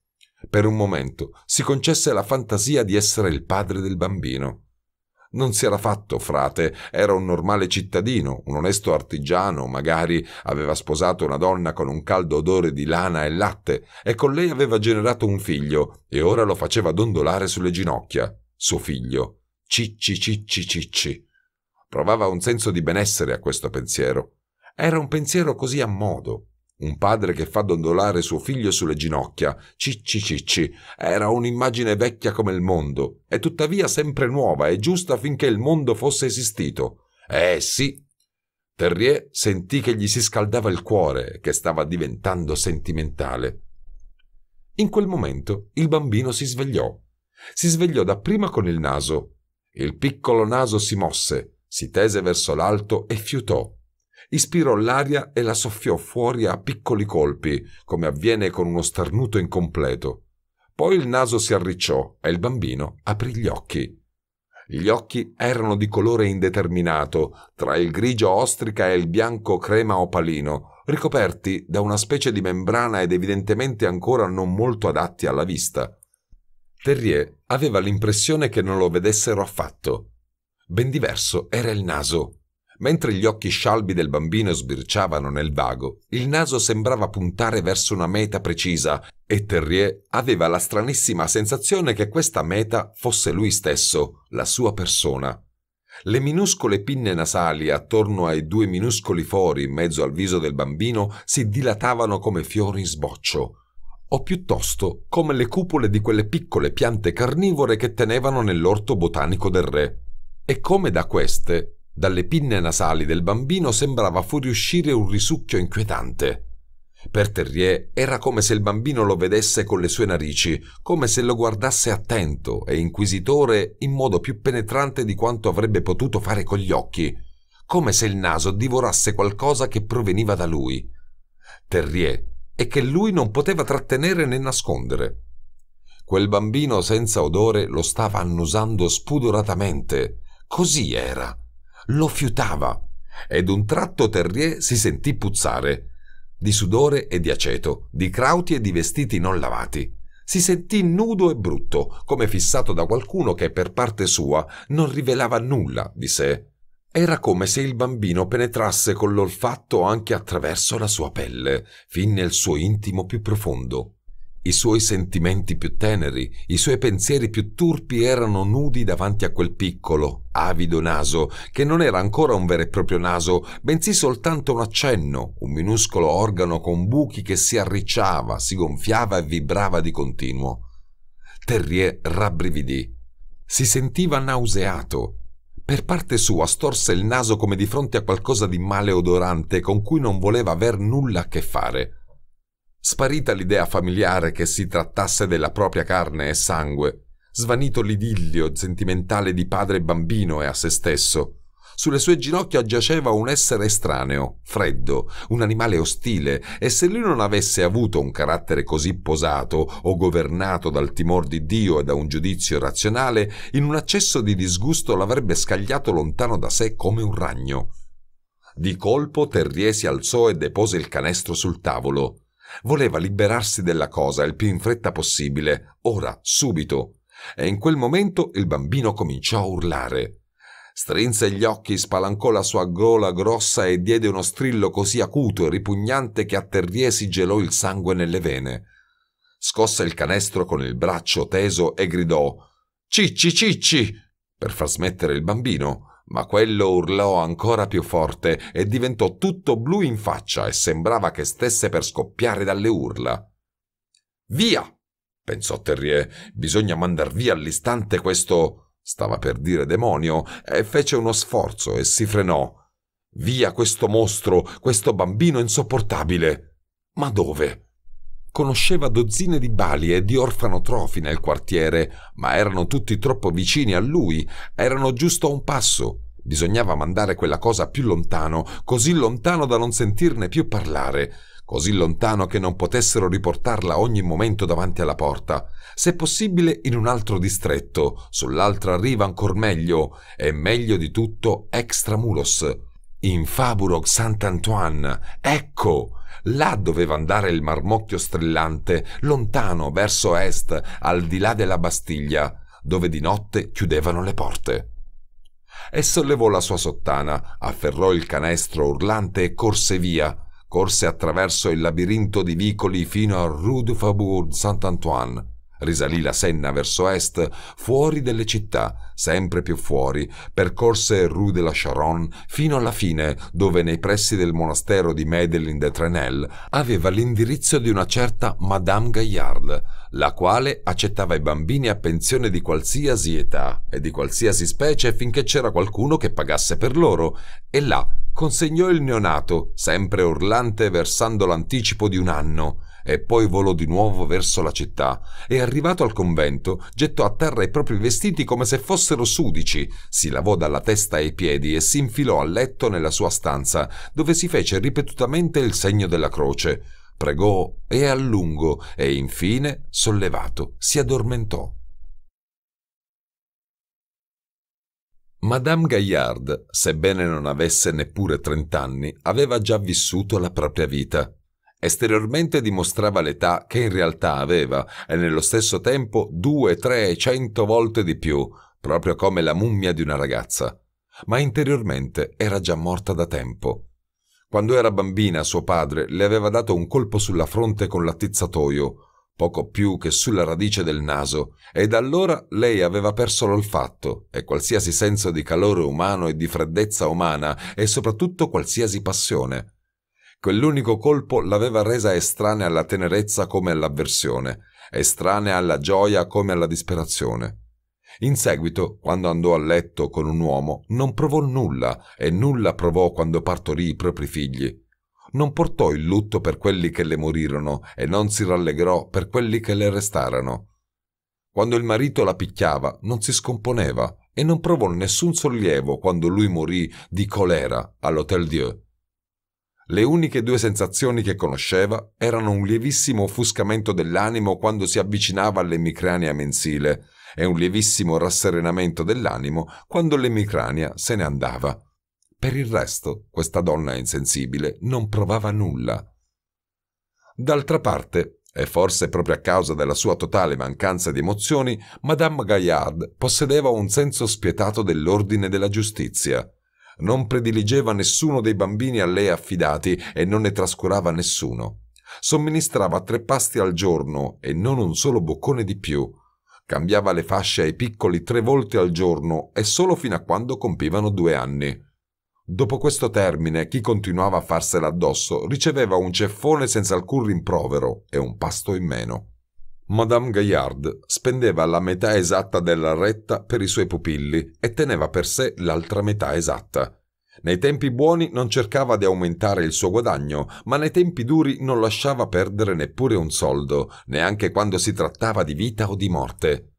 Per un momento si concesse la fantasia di essere il padre del bambino. Non si era fatto frate, era un normale cittadino, un onesto artigiano, magari aveva sposato una donna con un caldo odore di lana e latte, e con lei aveva generato un figlio, e ora lo faceva dondolare sulle ginocchia. Suo figlio. Cicci cicci cicci. Provava un senso di benessere a questo pensiero. Era un pensiero così a modo, un padre che fa dondolare suo figlio sulle ginocchia, cicci cicci, era un'immagine vecchia come il mondo, e tuttavia sempre nuova e giusta finché il mondo fosse esistito. Eh sì! Terrier sentì che gli si scaldava il cuore, che stava diventando sentimentale. In quel momento il bambino si svegliò. Si svegliò dapprima con il naso. Il piccolo naso si mosse, si tese verso l'alto e fiutò ispirò l'aria e la soffiò fuori a piccoli colpi, come avviene con uno starnuto incompleto. Poi il naso si arricciò e il bambino aprì gli occhi. Gli occhi erano di colore indeterminato, tra il grigio ostrica e il bianco crema opalino, ricoperti da una specie di membrana ed evidentemente ancora non molto adatti alla vista. Terrier aveva l'impressione che non lo vedessero affatto. Ben diverso era il naso. Mentre gli occhi scialbi del bambino sbirciavano nel vago, il naso sembrava puntare verso una meta precisa e Terrier aveva la stranissima sensazione che questa meta fosse lui stesso, la sua persona. Le minuscole pinne nasali attorno ai due minuscoli fori in mezzo al viso del bambino si dilatavano come fiori in sboccio, o piuttosto come le cupole di quelle piccole piante carnivore che tenevano nell'orto botanico del re. E come da queste dalle pinne nasali del bambino sembrava fuoriuscire un risucchio inquietante. Per Terrier era come se il bambino lo vedesse con le sue narici, come se lo guardasse attento e inquisitore in modo più penetrante di quanto avrebbe potuto fare con gli occhi, come se il naso divorasse qualcosa che proveniva da lui. Terrier e che lui non poteva trattenere né nascondere. Quel bambino senza odore lo stava annusando spudoratamente. Così era lo fiutava ed un tratto Terrier si sentì puzzare, di sudore e di aceto, di crauti e di vestiti non lavati. Si sentì nudo e brutto, come fissato da qualcuno che per parte sua non rivelava nulla di sé. Era come se il bambino penetrasse con l'olfatto anche attraverso la sua pelle, fin nel suo intimo più profondo. I suoi sentimenti più teneri, i suoi pensieri più turpi erano nudi davanti a quel piccolo, avido naso, che non era ancora un vero e proprio naso, bensì soltanto un accenno, un minuscolo organo con buchi che si arricciava, si gonfiava e vibrava di continuo. Terrier rabbrividì. Si sentiva nauseato. Per parte sua storse il naso come di fronte a qualcosa di maleodorante con cui non voleva aver nulla a che fare. Sparita l'idea familiare che si trattasse della propria carne e sangue, svanito l'idillio sentimentale di padre e bambino e a se stesso, sulle sue ginocchia giaceva un essere estraneo, freddo, un animale ostile, e se lui non avesse avuto un carattere così posato o governato dal timor di Dio e da un giudizio razionale, in un accesso di disgusto l'avrebbe scagliato lontano da sé come un ragno. Di colpo Terrier si alzò e depose il canestro sul tavolo. Voleva liberarsi della cosa il più in fretta possibile, ora, subito. E in quel momento il bambino cominciò a urlare. Strinse gli occhi, spalancò la sua gola grossa e diede uno strillo così acuto e ripugnante che a Terrier si gelò il sangue nelle vene. Scosse il canestro con il braccio teso e gridò Cicci, cicci! per far smettere il bambino. Ma quello urlò ancora più forte e diventò tutto blu in faccia e sembrava che stesse per scoppiare dalle urla. Via! pensò Terrier, bisogna mandar via all'istante questo. stava per dire demonio, e fece uno sforzo e si frenò. Via questo mostro, questo bambino insopportabile. Ma dove? Conosceva dozzine di balie di orfanotrofi nel quartiere, ma erano tutti troppo vicini a lui, erano giusto a un passo. Bisognava mandare quella cosa più lontano, così lontano da non sentirne più parlare, così lontano che non potessero riportarla ogni momento davanti alla porta, se possibile in un altro distretto, sull'altra riva ancor meglio, e meglio di tutto extramuros. In Faburog Sant'Antoine, ecco! Là doveva andare il marmocchio strillante, lontano verso est, al di là della Bastiglia, dove di notte chiudevano le porte. E sollevò la sua sottana, afferrò il canestro urlante e corse via. Corse attraverso il labirinto di vicoli fino a Rue du Faubourg Saint-Antoine, risalì la Senna verso est, fuori delle città, sempre più fuori, percorse Rue de la Charonne fino alla fine, dove nei pressi del monastero di Madeleine de Trenel aveva l'indirizzo di una certa Madame Gaillard, la quale accettava i bambini a pensione di qualsiasi età e di qualsiasi specie finché c'era qualcuno che pagasse per loro, e là consegnò il neonato, sempre urlante versando l'anticipo di un anno e poi volò di nuovo verso la città e arrivato al convento gettò a terra i propri vestiti come se fossero sudici, si lavò dalla testa ai piedi e si infilò a letto nella sua stanza, dove si fece ripetutamente il segno della croce, pregò e a lungo e infine, sollevato, si addormentò. Madame Gaillard, sebbene non avesse neppure trent'anni, aveva già vissuto la propria vita. Esteriormente dimostrava l'età che in realtà aveva e nello stesso tempo due, tre, cento volte di più, proprio come la mummia di una ragazza. Ma interiormente era già morta da tempo. Quando era bambina suo padre le aveva dato un colpo sulla fronte con l'attizzatoio, poco più che sulla radice del naso, e da allora lei aveva perso l'olfatto e qualsiasi senso di calore umano e di freddezza umana e soprattutto qualsiasi passione. Quell'unico ecco, colpo l'aveva resa estranea alla tenerezza come all'avversione, estranea alla gioia come alla disperazione. In seguito, quando andò a letto con un uomo, non provò nulla e nulla provò quando partorì i propri figli. Non portò il lutto per quelli che le morirono e non si rallegrò per quelli che le restarono. Quando il marito la picchiava, non si scomponeva e non provò nessun sollievo quando lui morì di colera all'Hôtel Dieu. Le uniche due sensazioni che conosceva erano un lievissimo offuscamento dell'animo quando si avvicinava all'emicrania mensile e un lievissimo rasserenamento dell'animo quando l'emicrania se ne andava. Per il resto, questa donna insensibile non provava nulla. D'altra parte, e forse proprio a causa della sua totale mancanza di emozioni, Madame Gaillard possedeva un senso spietato dell'ordine della giustizia. Non prediligeva nessuno dei bambini a lei affidati e non ne trascurava nessuno. Somministrava tre pasti al giorno e non un solo boccone di più. Cambiava le fasce ai piccoli tre volte al giorno e solo fino a quando compivano due anni. Dopo questo termine, chi continuava a farsela addosso riceveva un ceffone senza alcun rimprovero e un pasto in meno. Madame Gaillard spendeva la metà esatta della retta per i suoi pupilli e teneva per sé l'altra metà esatta. Nei tempi buoni non cercava di aumentare il suo guadagno, ma nei tempi duri non lasciava perdere neppure un soldo, neanche quando si trattava di vita o di morte.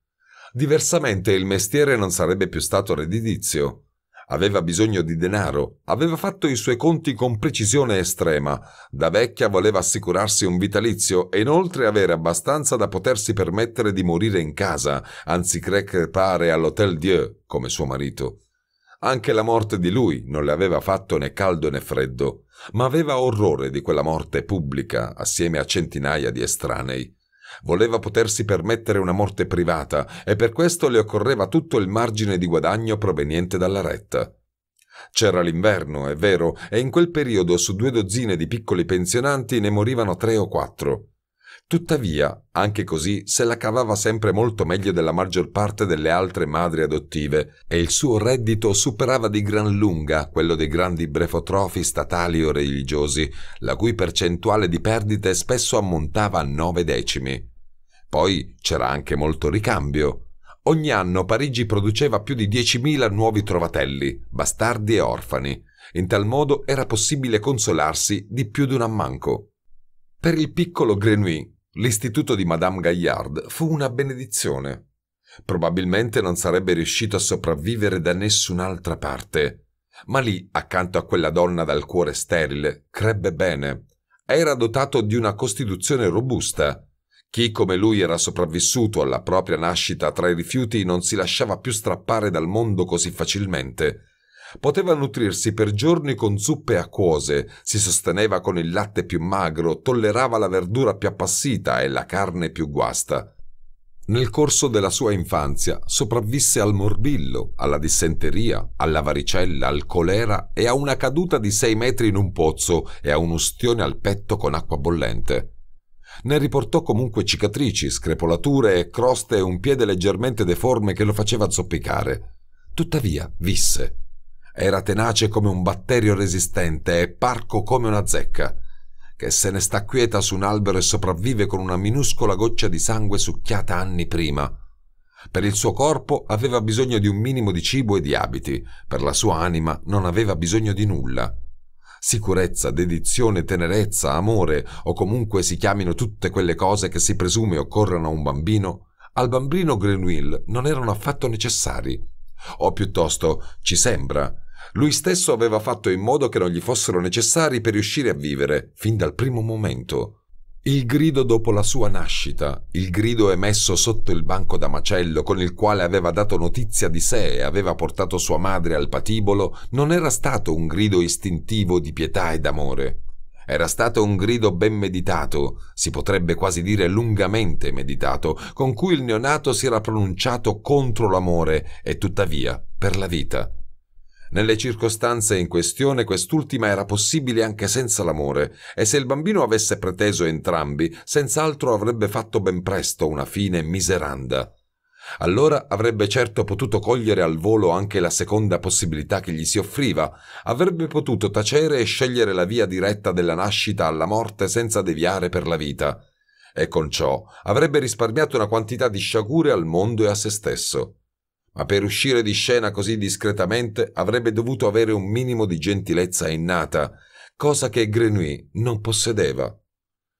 Diversamente il mestiere non sarebbe più stato redditizio. Aveva bisogno di denaro, aveva fatto i suoi conti con precisione estrema. Da vecchia voleva assicurarsi un vitalizio e inoltre avere abbastanza da potersi permettere di morire in casa, anziché crepare all'Hôtel Dieu come suo marito. Anche la morte di lui non le aveva fatto né caldo né freddo, ma aveva orrore di quella morte pubblica assieme a centinaia di estranei. Voleva potersi permettere una morte privata e per questo le occorreva tutto il margine di guadagno proveniente dalla retta. C'era l'inverno, è vero, e in quel periodo su due dozzine di piccoli pensionanti ne morivano tre o quattro. Tuttavia, anche così se la cavava sempre molto meglio della maggior parte delle altre madri adottive e il suo reddito superava di gran lunga quello dei grandi brefotrofi statali o religiosi, la cui percentuale di perdite spesso ammontava a nove decimi. Poi c'era anche molto ricambio. Ogni anno Parigi produceva più di 10.000 nuovi trovatelli, bastardi e orfani. In tal modo era possibile consolarsi di più di un ammanco. Per il piccolo Grenouille L'istituto di Madame Gaillard fu una benedizione. Probabilmente non sarebbe riuscito a sopravvivere da nessun'altra parte. Ma lì, accanto a quella donna dal cuore sterile, crebbe bene. Era dotato di una costituzione robusta. Chi come lui era sopravvissuto alla propria nascita tra i rifiuti non si lasciava più strappare dal mondo così facilmente Poteva nutrirsi per giorni con zuppe acquose, si sosteneva con il latte più magro, tollerava la verdura più appassita e la carne più guasta. Nel corso della sua infanzia sopravvisse al morbillo, alla dissenteria, alla varicella, al colera e a una caduta di sei metri in un pozzo e a un ustione al petto con acqua bollente. Ne riportò comunque cicatrici, screpolature e croste e un piede leggermente deforme che lo faceva zoppicare. Tuttavia visse. Era tenace come un batterio resistente e parco come una zecca, che se ne sta quieta su un albero e sopravvive con una minuscola goccia di sangue succhiata anni prima. Per il suo corpo aveva bisogno di un minimo di cibo e di abiti, per la sua anima non aveva bisogno di nulla. Sicurezza, dedizione, tenerezza, amore, o comunque si chiamino tutte quelle cose che si presume occorrano a un bambino, al bambino Grenouille non erano affatto necessari. O piuttosto, ci sembra, lui stesso aveva fatto in modo che non gli fossero necessari per riuscire a vivere, fin dal primo momento. Il grido dopo la sua nascita, il grido emesso sotto il banco da macello con il quale aveva dato notizia di sé e aveva portato sua madre al patibolo, non era stato un grido istintivo di pietà e d'amore. Era stato un grido ben meditato, si potrebbe quasi dire lungamente meditato, con cui il neonato si era pronunciato contro l'amore e tuttavia per la vita. Nelle circostanze in questione quest'ultima era possibile anche senza l'amore, e se il bambino avesse preteso entrambi, senz'altro avrebbe fatto ben presto una fine miseranda. Allora avrebbe certo potuto cogliere al volo anche la seconda possibilità che gli si offriva, avrebbe potuto tacere e scegliere la via diretta della nascita alla morte senza deviare per la vita, e con ciò avrebbe risparmiato una quantità di sciagure al mondo e a se stesso ma per uscire di scena così discretamente avrebbe dovuto avere un minimo di gentilezza innata, cosa che Grenouille non possedeva.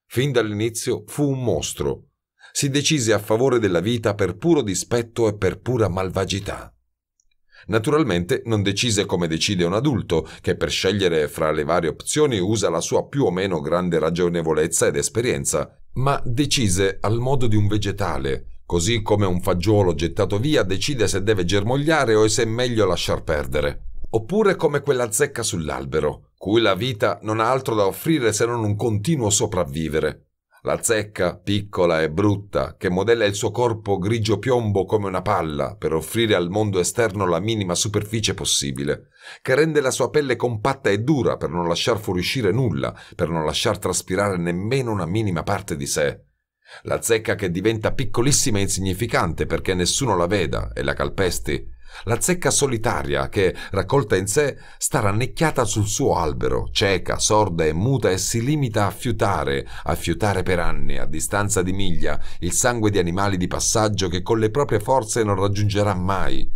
Fin dall'inizio fu un mostro. Si decise a favore della vita per puro dispetto e per pura malvagità. Naturalmente non decise come decide un adulto, che per scegliere fra le varie opzioni usa la sua più o meno grande ragionevolezza ed esperienza, ma decise al modo di un vegetale, Così come un fagiolo gettato via decide se deve germogliare o se è meglio lasciar perdere. Oppure come quella zecca sull'albero, cui la vita non ha altro da offrire se non un continuo sopravvivere. La zecca, piccola e brutta, che modella il suo corpo grigio piombo come una palla per offrire al mondo esterno la minima superficie possibile, che rende la sua pelle compatta e dura per non lasciar fuoriuscire nulla, per non lasciar traspirare nemmeno una minima parte di sé. La zecca che diventa piccolissima e insignificante perché nessuno la veda e la calpesti. La zecca solitaria che, raccolta in sé, sta rannecchiata sul suo albero, cieca, sorda e muta e si limita a fiutare, a fiutare per anni, a distanza di miglia, il sangue di animali di passaggio che con le proprie forze non raggiungerà mai.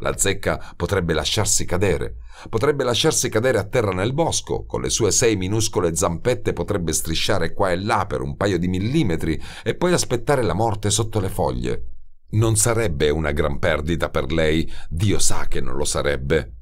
La zecca potrebbe lasciarsi cadere, potrebbe lasciarsi cadere a terra nel bosco, con le sue sei minuscole zampette potrebbe strisciare qua e là per un paio di millimetri e poi aspettare la morte sotto le foglie. Non sarebbe una gran perdita per lei, Dio sa che non lo sarebbe.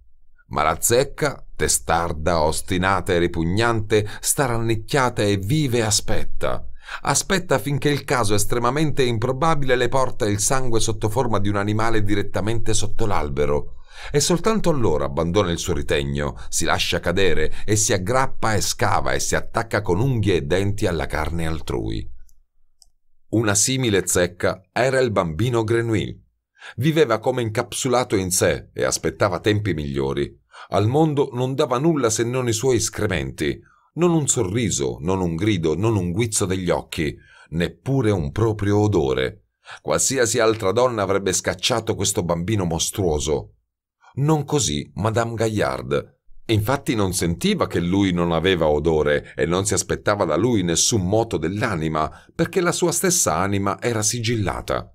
Ma la zecca, testarda, ostinata e ripugnante, sta rannicchiata e vive e aspetta. Aspetta finché il caso estremamente improbabile le porta il sangue sotto forma di un animale direttamente sotto l'albero e soltanto allora abbandona il suo ritegno, si lascia cadere e si aggrappa e scava e si attacca con unghie e denti alla carne altrui. Una simile zecca era il bambino Grenouille. Viveva come incapsulato in sé e aspettava tempi migliori. Al mondo non dava nulla se non i suoi escrementi, non un sorriso, non un grido, non un guizzo degli occhi, neppure un proprio odore. Qualsiasi altra donna avrebbe scacciato questo bambino mostruoso. Non così Madame Gaillard. Infatti non sentiva che lui non aveva odore e non si aspettava da lui nessun moto dell'anima, perché la sua stessa anima era sigillata.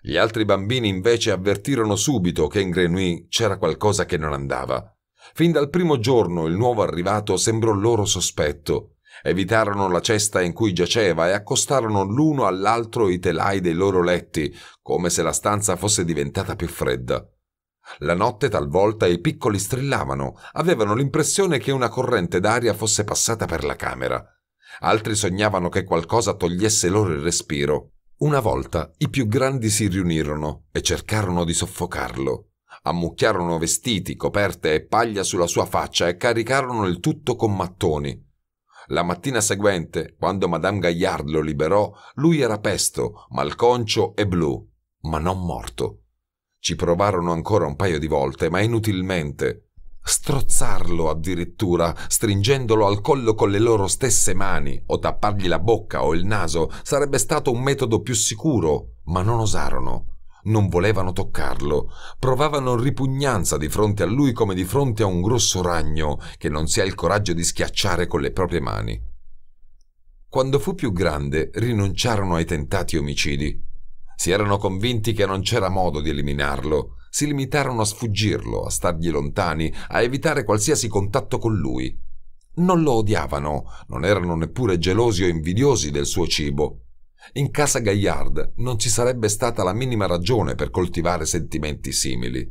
Gli altri bambini invece avvertirono subito che in Grenouille c'era qualcosa che non andava. Fin dal primo giorno il nuovo arrivato sembrò loro sospetto. Evitarono la cesta in cui giaceva e accostarono l'uno all'altro i telai dei loro letti, come se la stanza fosse diventata più fredda. La notte talvolta i piccoli strillavano, avevano l'impressione che una corrente d'aria fosse passata per la camera. Altri sognavano che qualcosa togliesse loro il respiro. Una volta i più grandi si riunirono e cercarono di soffocarlo. Ammucchiarono vestiti, coperte e paglia sulla sua faccia e caricarono il tutto con mattoni. La mattina seguente, quando Madame Gaillard lo liberò, lui era pesto, malconcio e blu, ma non morto. Ci provarono ancora un paio di volte, ma inutilmente. Strozzarlo addirittura, stringendolo al collo con le loro stesse mani, o tappargli la bocca o il naso, sarebbe stato un metodo più sicuro, ma non osarono. Non volevano toccarlo, provavano ripugnanza di fronte a lui come di fronte a un grosso ragno che non si ha il coraggio di schiacciare con le proprie mani. Quando fu più grande rinunciarono ai tentati omicidi. Si erano convinti che non c'era modo di eliminarlo, si limitarono a sfuggirlo, a stargli lontani, a evitare qualsiasi contatto con lui. Non lo odiavano, non erano neppure gelosi o invidiosi del suo cibo. In casa Gaillard non ci sarebbe stata la minima ragione per coltivare sentimenti simili.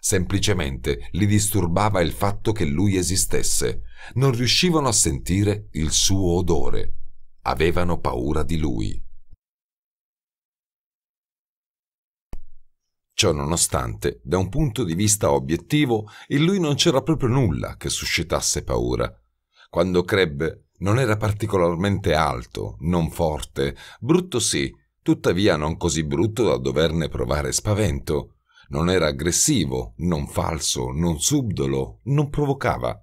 Semplicemente li disturbava il fatto che lui esistesse. Non riuscivano a sentire il suo odore. Avevano paura di lui. Ciò nonostante, da un punto di vista obiettivo, in lui non c'era proprio nulla che suscitasse paura. Quando crebbe, non era particolarmente alto, non forte, brutto sì, tuttavia non così brutto da doverne provare spavento. Non era aggressivo, non falso, non subdolo, non provocava.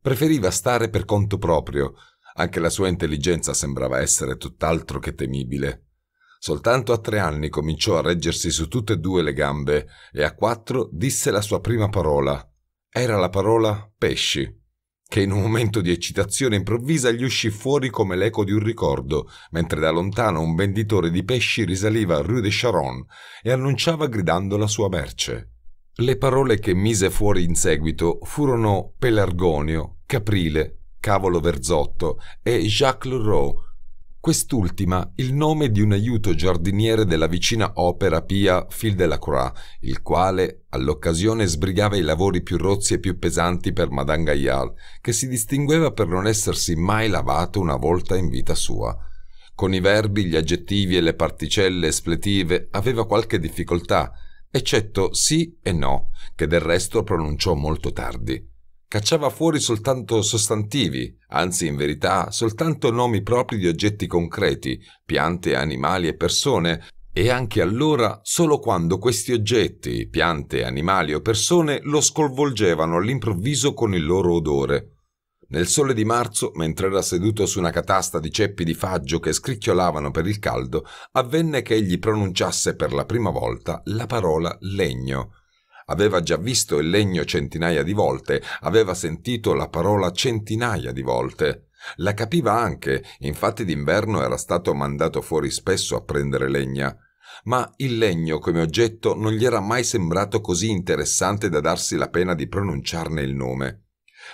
Preferiva stare per conto proprio, anche la sua intelligenza sembrava essere tutt'altro che temibile. Soltanto a tre anni cominciò a reggersi su tutte e due le gambe e a quattro disse la sua prima parola. Era la parola pesci, che in un momento di eccitazione improvvisa gli uscì fuori come l'eco di un ricordo, mentre da lontano un venditore di pesci risaliva a Rue de Charon e annunciava gridando la sua merce. Le parole che mise fuori in seguito furono pelargonio, caprile, cavolo verzotto e Jacques Leroux, Quest'ultima il nome di un aiuto giardiniere della vicina opera pia Phil Delacroix, il quale all'occasione sbrigava i lavori più rozzi e più pesanti per Madame Gaillard, che si distingueva per non essersi mai lavato una volta in vita sua. Con i verbi, gli aggettivi e le particelle espletive aveva qualche difficoltà, eccetto sì e no, che del resto pronunciò molto tardi cacciava fuori soltanto sostantivi, anzi in verità soltanto nomi propri di oggetti concreti, piante, animali e persone, e anche allora solo quando questi oggetti, piante, animali o persone lo sconvolgevano all'improvviso con il loro odore. Nel sole di marzo, mentre era seduto su una catasta di ceppi di faggio che scricchiolavano per il caldo, avvenne che egli pronunciasse per la prima volta la parola legno. Aveva già visto il legno centinaia di volte, aveva sentito la parola centinaia di volte. La capiva anche, infatti d'inverno era stato mandato fuori spesso a prendere legna. Ma il legno come oggetto non gli era mai sembrato così interessante da darsi la pena di pronunciarne il nome.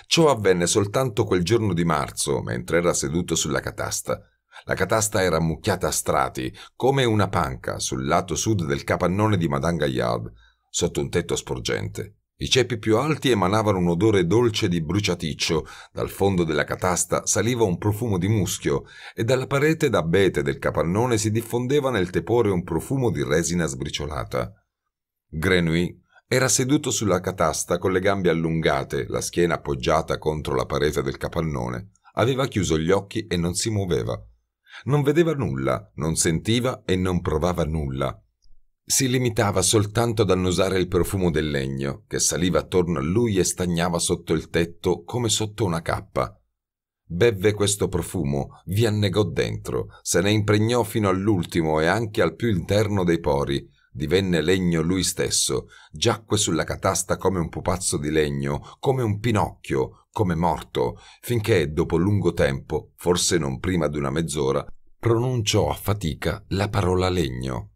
Ciò avvenne soltanto quel giorno di marzo, mentre era seduto sulla catasta. La catasta era ammucchiata a strati, come una panca, sul lato sud del capannone di Madame Gaillard sotto un tetto sporgente. I ceppi più alti emanavano un odore dolce di bruciaticcio, dal fondo della catasta saliva un profumo di muschio e dalla parete d'abete del capannone si diffondeva nel tepore un profumo di resina sbriciolata. Grenouille era seduto sulla catasta con le gambe allungate, la schiena appoggiata contro la parete del capannone. Aveva chiuso gli occhi e non si muoveva. Non vedeva nulla, non sentiva e non provava nulla. Si limitava soltanto ad annusare il profumo del legno, che saliva attorno a lui e stagnava sotto il tetto come sotto una cappa. Bevve questo profumo, vi annegò dentro, se ne impregnò fino all'ultimo e anche al più interno dei pori, divenne legno lui stesso, giacque sulla catasta come un pupazzo di legno, come un pinocchio, come morto, finché, dopo lungo tempo, forse non prima di una mezz'ora, pronunciò a fatica la parola legno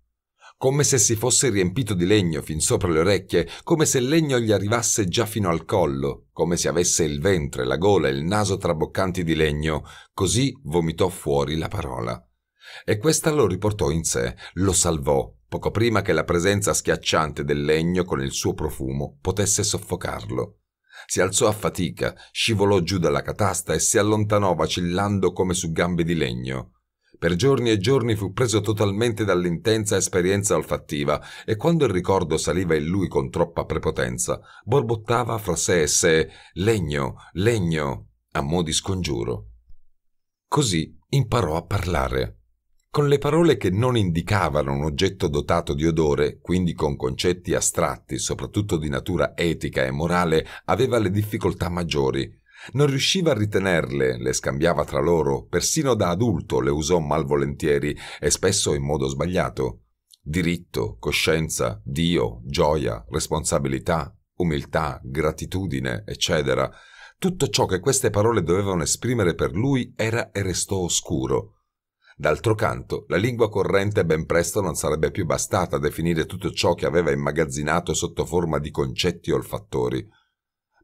come se si fosse riempito di legno fin sopra le orecchie, come se il legno gli arrivasse già fino al collo, come se avesse il ventre, la gola e il naso traboccanti di legno, così vomitò fuori la parola. E questa lo riportò in sé, lo salvò, poco prima che la presenza schiacciante del legno con il suo profumo potesse soffocarlo. Si alzò a fatica, scivolò giù dalla catasta e si allontanò vacillando come su gambe di legno. Per giorni e giorni fu preso totalmente dall'intensa esperienza olfattiva e quando il ricordo saliva in lui con troppa prepotenza, borbottava fra sé e sé legno, legno, a mo' di scongiuro. Così imparò a parlare. Con le parole che non indicavano un oggetto dotato di odore, quindi con concetti astratti, soprattutto di natura etica e morale, aveva le difficoltà maggiori, non riusciva a ritenerle, le scambiava tra loro, persino da adulto le usò malvolentieri e spesso in modo sbagliato. Diritto, coscienza, Dio, gioia, responsabilità, umiltà, gratitudine, eccetera. Tutto ciò che queste parole dovevano esprimere per lui era e restò oscuro. D'altro canto, la lingua corrente ben presto non sarebbe più bastata a definire tutto ciò che aveva immagazzinato sotto forma di concetti olfattori.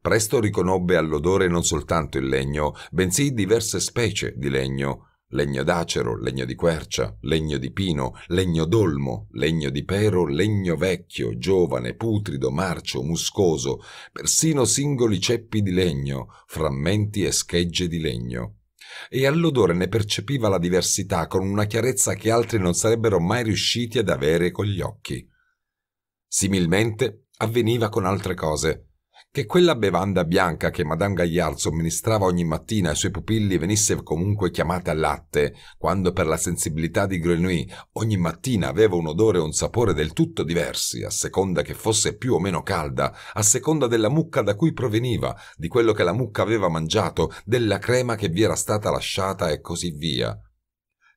Presto riconobbe all'odore non soltanto il legno, bensì diverse specie di legno, legno d'acero, legno di quercia, legno di pino, legno d'olmo, legno di pero, legno vecchio, giovane, putrido, marcio, muscoso, persino singoli ceppi di legno, frammenti e schegge di legno. E all'odore ne percepiva la diversità con una chiarezza che altri non sarebbero mai riusciti ad avere con gli occhi. Similmente avveniva con altre cose. Che quella bevanda bianca che Madame Gaillard somministrava ogni mattina ai suoi pupilli venisse comunque chiamata latte, quando per la sensibilità di Grenouille ogni mattina aveva un odore e un sapore del tutto diversi, a seconda che fosse più o meno calda, a seconda della mucca da cui proveniva, di quello che la mucca aveva mangiato, della crema che vi era stata lasciata e così via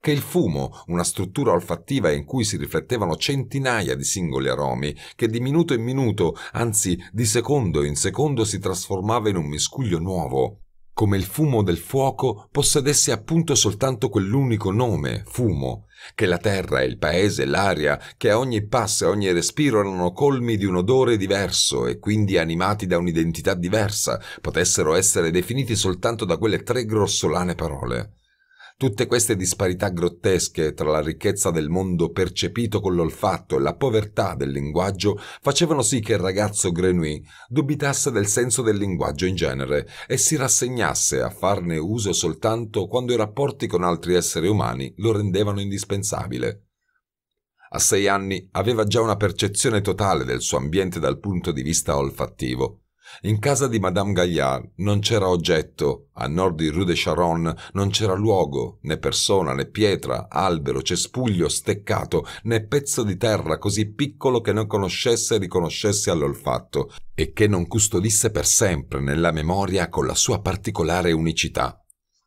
che il fumo, una struttura olfattiva in cui si riflettevano centinaia di singoli aromi, che di minuto in minuto, anzi di secondo in secondo, si trasformava in un miscuglio nuovo, come il fumo del fuoco possedesse appunto soltanto quell'unico nome, fumo, che la terra, il paese, l'aria, che a ogni passo e a ogni respiro erano colmi di un odore diverso e quindi animati da un'identità diversa, potessero essere definiti soltanto da quelle tre grossolane parole. Tutte queste disparità grottesche tra la ricchezza del mondo percepito con l'olfatto e la povertà del linguaggio facevano sì che il ragazzo Grenouille dubitasse del senso del linguaggio in genere e si rassegnasse a farne uso soltanto quando i rapporti con altri esseri umani lo rendevano indispensabile. A sei anni aveva già una percezione totale del suo ambiente dal punto di vista olfattivo. In casa di Madame Gaillard non c'era oggetto, a nord di Rue de Charonne non c'era luogo, né persona, né pietra, albero, cespuglio, steccato, né pezzo di terra così piccolo che non conoscesse e riconoscesse all'olfatto, e che non custodisse per sempre nella memoria con la sua particolare unicità.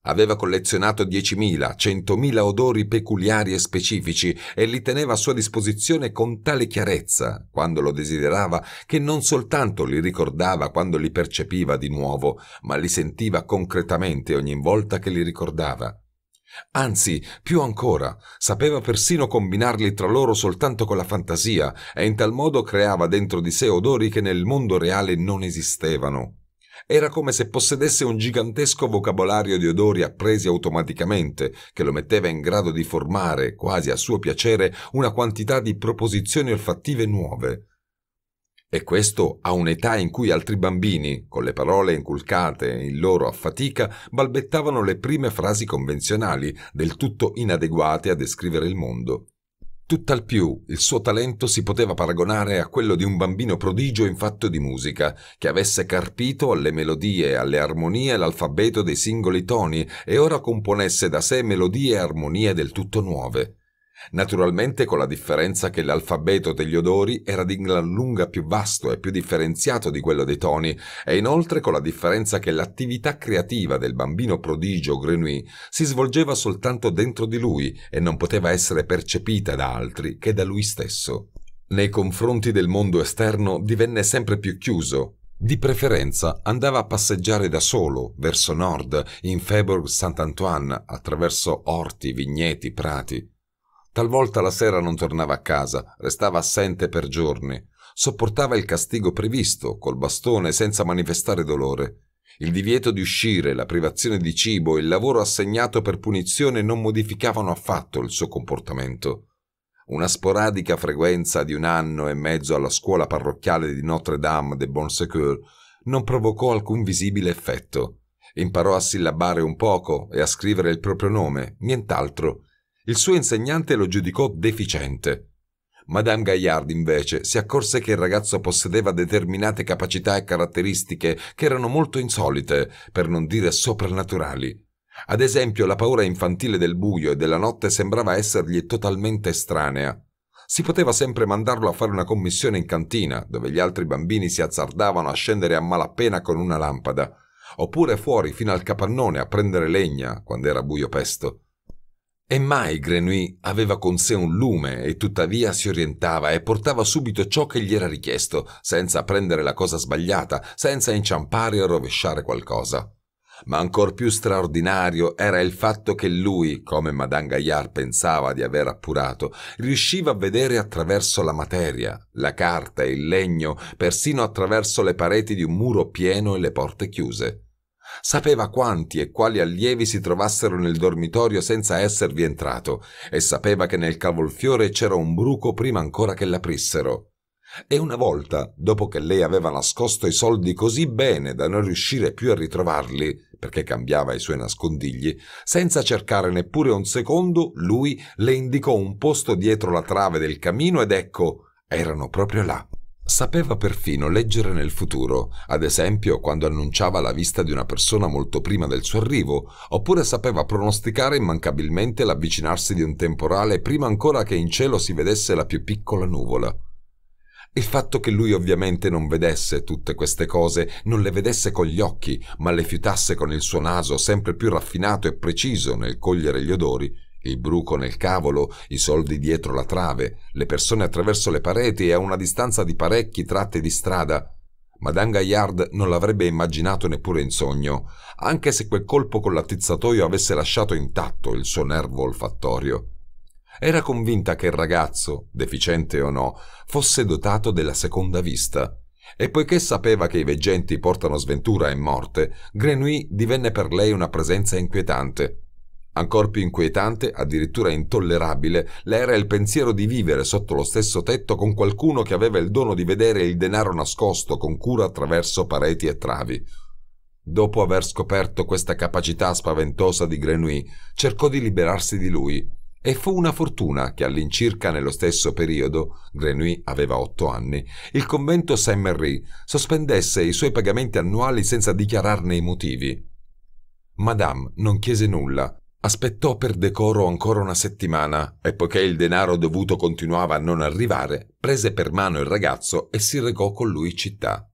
Aveva collezionato 10.000, 100.000 odori peculiari e specifici e li teneva a sua disposizione con tale chiarezza, quando lo desiderava, che non soltanto li ricordava quando li percepiva di nuovo, ma li sentiva concretamente ogni volta che li ricordava. Anzi, più ancora, sapeva persino combinarli tra loro soltanto con la fantasia e in tal modo creava dentro di sé odori che nel mondo reale non esistevano. Era come se possedesse un gigantesco vocabolario di odori appresi automaticamente, che lo metteva in grado di formare, quasi a suo piacere, una quantità di proposizioni olfattive nuove. E questo a un'età in cui altri bambini, con le parole inculcate in loro a fatica, balbettavano le prime frasi convenzionali, del tutto inadeguate a descrivere il mondo. Tutt'al più il suo talento si poteva paragonare a quello di un bambino prodigio in fatto di musica, che avesse carpito alle melodie, e alle armonie l'alfabeto dei singoli toni e ora componesse da sé melodie e armonie del tutto nuove. Naturalmente con la differenza che l'alfabeto degli odori era di gran lunga più vasto e più differenziato di quello dei toni, e inoltre con la differenza che l'attività creativa del bambino prodigio Grenouille si svolgeva soltanto dentro di lui e non poteva essere percepita da altri che da lui stesso. Nei confronti del mondo esterno divenne sempre più chiuso, di preferenza andava a passeggiare da solo, verso nord, in Faubourg Saint-Antoine, attraverso orti, vigneti, prati. Talvolta la sera non tornava a casa, restava assente per giorni. Sopportava il castigo previsto, col bastone, senza manifestare dolore. Il divieto di uscire, la privazione di cibo e il lavoro assegnato per punizione non modificavano affatto il suo comportamento. Una sporadica frequenza di un anno e mezzo alla scuola parrocchiale di Notre-Dame de Bon Secours non provocò alcun visibile effetto. Imparò a sillabare un poco e a scrivere il proprio nome, nient'altro. Il suo insegnante lo giudicò deficiente. Madame Gaillard invece si accorse che il ragazzo possedeva determinate capacità e caratteristiche che erano molto insolite, per non dire soprannaturali. Ad esempio, la paura infantile del buio e della notte sembrava essergli totalmente estranea. Si poteva sempre mandarlo a fare una commissione in cantina, dove gli altri bambini si azzardavano a scendere a malapena con una lampada, oppure fuori fino al capannone a prendere legna quando era buio pesto. E mai Grenouille aveva con sé un lume e tuttavia si orientava e portava subito ciò che gli era richiesto, senza prendere la cosa sbagliata, senza inciampare o rovesciare qualcosa. Ma ancor più straordinario era il fatto che lui, come Madame Gaillard pensava di aver appurato, riusciva a vedere attraverso la materia, la carta, e il legno, persino attraverso le pareti di un muro pieno e le porte chiuse. Sapeva quanti e quali allievi si trovassero nel dormitorio senza esservi entrato e sapeva che nel cavolfiore c'era un bruco prima ancora che l'aprissero. E una volta, dopo che lei aveva nascosto i soldi così bene da non riuscire più a ritrovarli, perché cambiava i suoi nascondigli, senza cercare neppure un secondo, lui le indicò un posto dietro la trave del camino ed ecco, erano proprio là. Sapeva perfino leggere nel futuro, ad esempio quando annunciava la vista di una persona molto prima del suo arrivo, oppure sapeva pronosticare immancabilmente l'avvicinarsi di un temporale prima ancora che in cielo si vedesse la più piccola nuvola. Il fatto che lui ovviamente non vedesse tutte queste cose, non le vedesse con gli occhi, ma le fiutasse con il suo naso sempre più raffinato e preciso nel cogliere gli odori, il bruco nel cavolo, i soldi dietro la trave, le persone attraverso le pareti e a una distanza di parecchi tratti di strada. Madame Gaillard non l'avrebbe immaginato neppure in sogno, anche se quel colpo con l'attizzatoio avesse lasciato intatto il suo nervo olfattorio. Era convinta che il ragazzo, deficiente o no, fosse dotato della seconda vista. E poiché sapeva che i veggenti portano sventura e morte, Grenouille divenne per lei una presenza inquietante. Ancor più inquietante, addirittura intollerabile, le era il pensiero di vivere sotto lo stesso tetto con qualcuno che aveva il dono di vedere il denaro nascosto con cura attraverso pareti e travi. Dopo aver scoperto questa capacità spaventosa di Grenouille, cercò di liberarsi di lui. E fu una fortuna che all'incirca nello stesso periodo, Grenouille aveva otto anni, il convento Saint-Merry sospendesse i suoi pagamenti annuali senza dichiararne i motivi. Madame non chiese nulla, Aspettò per decoro ancora una settimana e poiché il denaro dovuto continuava a non arrivare, prese per mano il ragazzo e si recò con lui in città.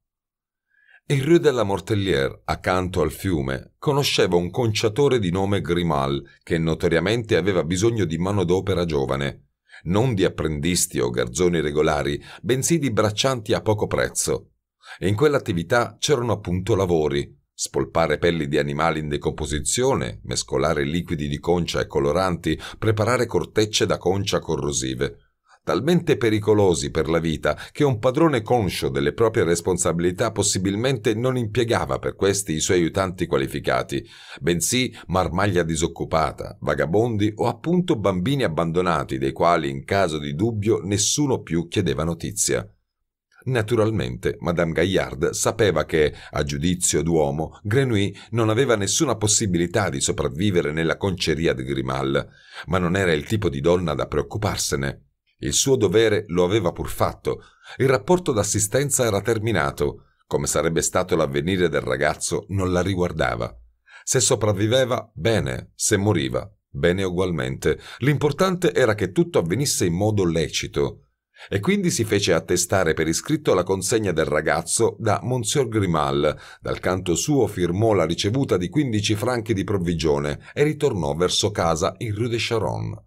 In Rue de la Mortellière, accanto al fiume, conosceva un conciatore di nome Grimal che notoriamente aveva bisogno di manodopera giovane, non di apprendisti o garzoni regolari, bensì di braccianti a poco prezzo. E In quell'attività c'erano appunto lavori, Spolpare pelli di animali in decomposizione, mescolare liquidi di concia e coloranti, preparare cortecce da concia corrosive. Talmente pericolosi per la vita che un padrone conscio delle proprie responsabilità possibilmente non impiegava per questi i suoi aiutanti qualificati, bensì marmaglia disoccupata, vagabondi o appunto bambini abbandonati dei quali in caso di dubbio nessuno più chiedeva notizia. Naturalmente, Madame Gaillard sapeva che, a giudizio d'uomo, Grenouille non aveva nessuna possibilità di sopravvivere nella conceria di Grimal, ma non era il tipo di donna da preoccuparsene. Il suo dovere lo aveva pur fatto. Il rapporto d'assistenza era terminato. Come sarebbe stato l'avvenire del ragazzo non la riguardava. Se sopravviveva, bene, se moriva, bene ugualmente. L'importante era che tutto avvenisse in modo lecito e quindi si fece attestare per iscritto la consegna del ragazzo da Monsieur Grimal. Dal canto suo firmò la ricevuta di 15 franchi di provvigione e ritornò verso casa in Rue de Charonne.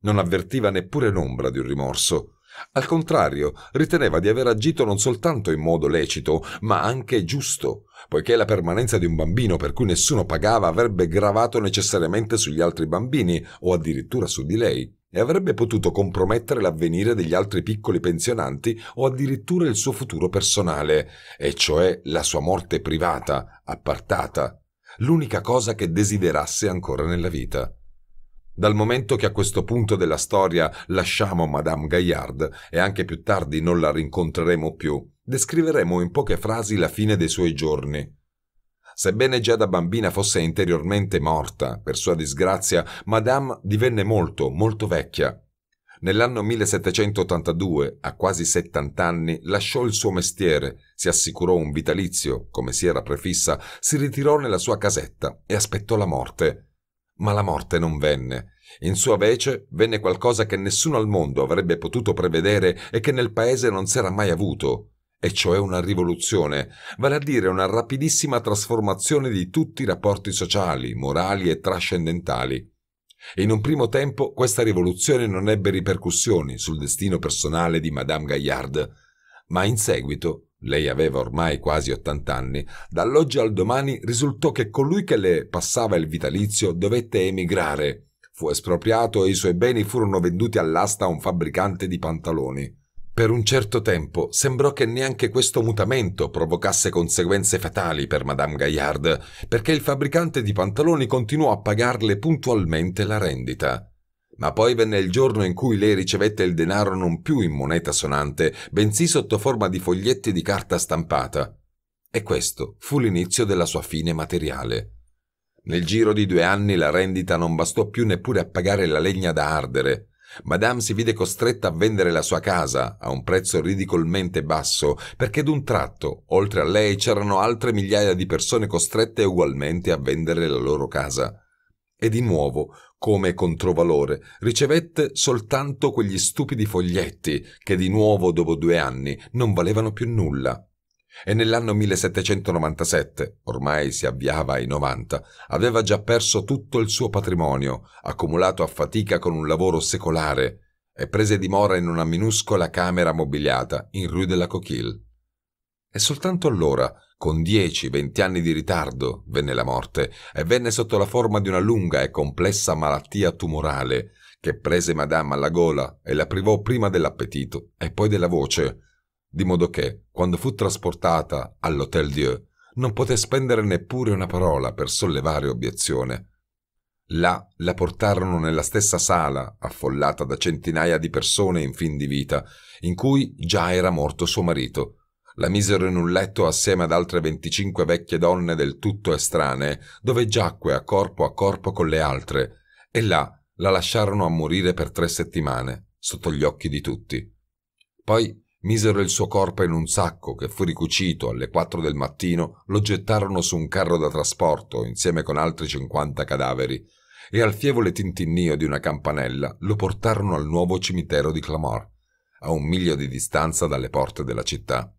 Non avvertiva neppure l'ombra di un rimorso. Al contrario, riteneva di aver agito non soltanto in modo lecito, ma anche giusto, poiché la permanenza di un bambino per cui nessuno pagava avrebbe gravato necessariamente sugli altri bambini o addirittura su di lei e avrebbe potuto compromettere l'avvenire degli altri piccoli pensionanti o addirittura il suo futuro personale, e cioè la sua morte privata, appartata, l'unica cosa che desiderasse ancora nella vita. Dal momento che a questo punto della storia lasciamo Madame Gaillard e anche più tardi non la rincontreremo più, descriveremo in poche frasi la fine dei suoi giorni. Sebbene già da bambina fosse interiormente morta, per sua disgrazia, Madame divenne molto, molto vecchia. Nell'anno 1782, a quasi 70 anni, lasciò il suo mestiere, si assicurò un vitalizio, come si era prefissa, si ritirò nella sua casetta e aspettò la morte. Ma la morte non venne. In sua vece venne qualcosa che nessuno al mondo avrebbe potuto prevedere e che nel paese non s'era mai avuto e cioè una rivoluzione, vale a dire una rapidissima trasformazione di tutti i rapporti sociali, morali e trascendentali. In un primo tempo questa rivoluzione non ebbe ripercussioni sul destino personale di Madame Gaillard, ma in seguito, lei aveva ormai quasi 80 anni, dall'oggi al domani risultò che colui che le passava il vitalizio dovette emigrare, fu espropriato e i suoi beni furono venduti all'asta a un fabbricante di pantaloni. Per un certo tempo sembrò che neanche questo mutamento provocasse conseguenze fatali per Madame Gaillard, perché il fabbricante di pantaloni continuò a pagarle puntualmente la rendita. Ma poi venne il giorno in cui lei ricevette il denaro non più in moneta sonante, bensì sotto forma di foglietti di carta stampata. E questo fu l'inizio della sua fine materiale. Nel giro di due anni la rendita non bastò più neppure a pagare la legna da ardere, Madame si vide costretta a vendere la sua casa a un prezzo ridicolmente basso perché d'un tratto, oltre a lei, c'erano altre migliaia di persone costrette ugualmente a vendere la loro casa. E di nuovo, come controvalore, ricevette soltanto quegli stupidi foglietti che di nuovo dopo due anni non valevano più nulla e nell'anno 1797, ormai si avviava ai 90, aveva già perso tutto il suo patrimonio, accumulato a fatica con un lavoro secolare, e prese dimora in una minuscola camera mobiliata in Rue de la Coquille. E soltanto allora, con dieci, venti anni di ritardo, venne la morte e venne sotto la forma di una lunga e complessa malattia tumorale che prese Madame alla gola e la privò prima dell'appetito e poi della voce di modo che, quando fu trasportata all'Hôtel Dieu, non poté spendere neppure una parola per sollevare obiezione. Là la portarono nella stessa sala, affollata da centinaia di persone in fin di vita, in cui già era morto suo marito. La misero in un letto assieme ad altre venticinque vecchie donne del tutto estranee, dove giacque a corpo a corpo con le altre, e là la lasciarono a morire per tre settimane, sotto gli occhi di tutti. Poi misero il suo corpo in un sacco che fu ricucito alle 4 del mattino, lo gettarono su un carro da trasporto insieme con altri 50 cadaveri e al fievole tintinnio di una campanella lo portarono al nuovo cimitero di Clamor, a un miglio di distanza dalle porte della città.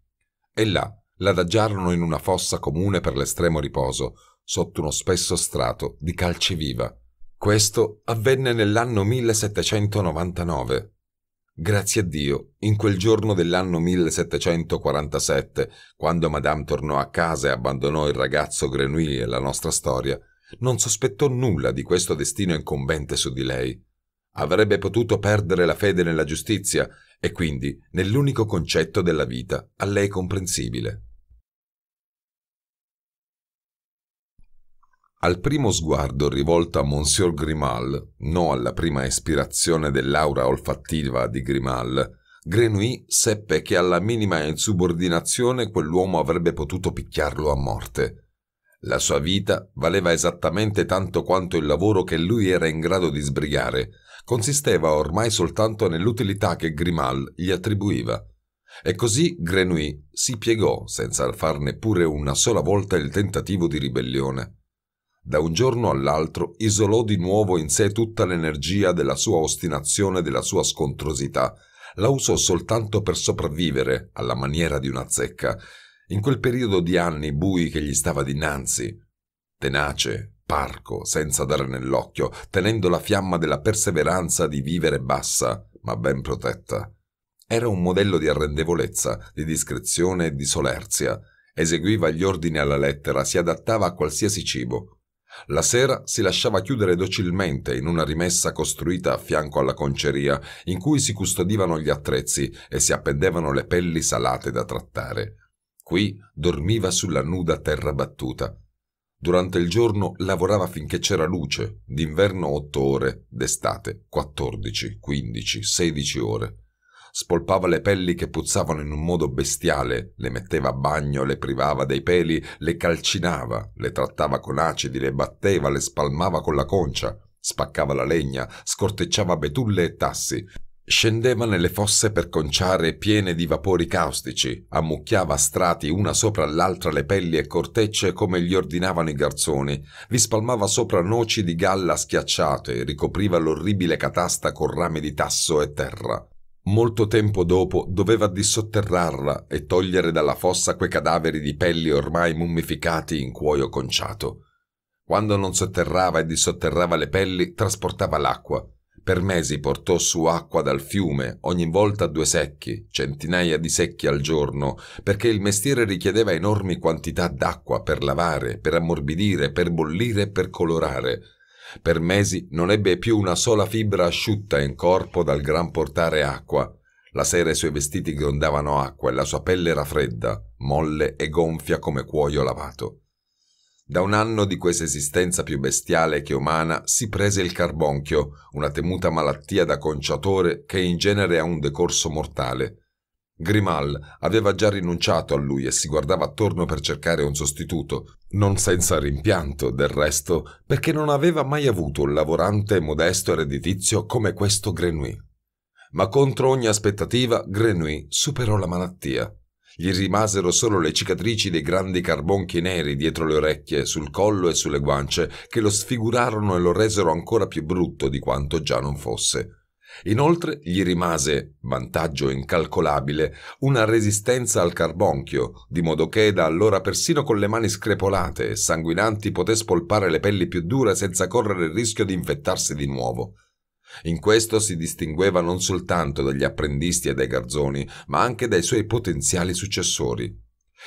E là l'adagiarono in una fossa comune per l'estremo riposo, sotto uno spesso strato di calce viva. Questo avvenne nell'anno 1799 Grazie a Dio, in quel giorno dell'anno 1747, quando Madame tornò a casa e abbandonò il ragazzo Grenouille e la nostra storia, non sospettò nulla di questo destino incombente su di lei. Avrebbe potuto perdere la fede nella giustizia e quindi nell'unico concetto della vita a lei comprensibile. Al primo sguardo rivolto a Monsieur Grimal, no alla prima ispirazione dell'aura olfattiva di Grimal, Grenouille seppe che alla minima insubordinazione quell'uomo avrebbe potuto picchiarlo a morte. La sua vita valeva esattamente tanto quanto il lavoro che lui era in grado di sbrigare, consisteva ormai soltanto nell'utilità che Grimal gli attribuiva. E così Grenouille si piegò senza far neppure una sola volta il tentativo di ribellione da un giorno all'altro isolò di nuovo in sé tutta l'energia della sua ostinazione e della sua scontrosità. La usò soltanto per sopravvivere, alla maniera di una zecca, in quel periodo di anni bui che gli stava dinanzi. Tenace, parco, senza dare nell'occhio, tenendo la fiamma della perseveranza di vivere bassa, ma ben protetta. Era un modello di arrendevolezza, di discrezione e di solerzia. Eseguiva gli ordini alla lettera, si adattava a qualsiasi cibo. La sera si lasciava chiudere docilmente in una rimessa costruita a fianco alla conceria, in cui si custodivano gli attrezzi e si appendevano le pelli salate da trattare. Qui dormiva sulla nuda terra battuta. Durante il giorno lavorava finché c'era luce, d'inverno otto ore, d'estate 14, 15, 16 ore spolpava le pelli che puzzavano in un modo bestiale, le metteva a bagno, le privava dei peli, le calcinava, le trattava con acidi, le batteva, le spalmava con la concia, spaccava la legna, scortecciava betulle e tassi, Scendeva nelle fosse per conciare piene di vapori caustici, ammucchiava a strati una sopra l'altra le pelli e cortecce come gli ordinavano i garzoni, vi spalmava sopra noci di galla schiacciate, ricopriva l'orribile catasta con rami di tasso e terra. Molto tempo dopo doveva dissotterrarla e togliere dalla fossa quei cadaveri di pelli ormai mummificati in cuoio conciato. Quando non sotterrava e dissotterrava le pelli, trasportava l'acqua. Per mesi portò su acqua dal fiume, ogni volta due secchi, centinaia di secchi al giorno, perché il mestiere richiedeva enormi quantità d'acqua per lavare, per ammorbidire, per bollire e per colorare. Per mesi non ebbe più una sola fibra asciutta in corpo dal gran portare acqua. La sera i suoi vestiti grondavano acqua e la sua pelle era fredda, molle e gonfia come cuoio lavato. Da un anno di questa esistenza più bestiale che umana si prese il carbonchio, una temuta malattia da conciatore che in genere ha un decorso mortale. Grimal aveva già rinunciato a lui e si guardava attorno per cercare un sostituto, non senza rimpianto del resto, perché non aveva mai avuto un lavorante modesto e redditizio come questo Grenouille. Ma contro ogni aspettativa Grenouille superò la malattia. Gli rimasero solo le cicatrici dei grandi carbonchi neri dietro le orecchie, sul collo e sulle guance, che lo sfigurarono e lo resero ancora più brutto di quanto già non fosse. Inoltre gli rimase, vantaggio incalcolabile, una resistenza al carbonchio, di modo che da allora persino con le mani screpolate e sanguinanti poté spolpare le pelli più dure senza correre il rischio di infettarsi di nuovo. In questo si distingueva non soltanto dagli apprendisti e dai garzoni, ma anche dai suoi potenziali successori.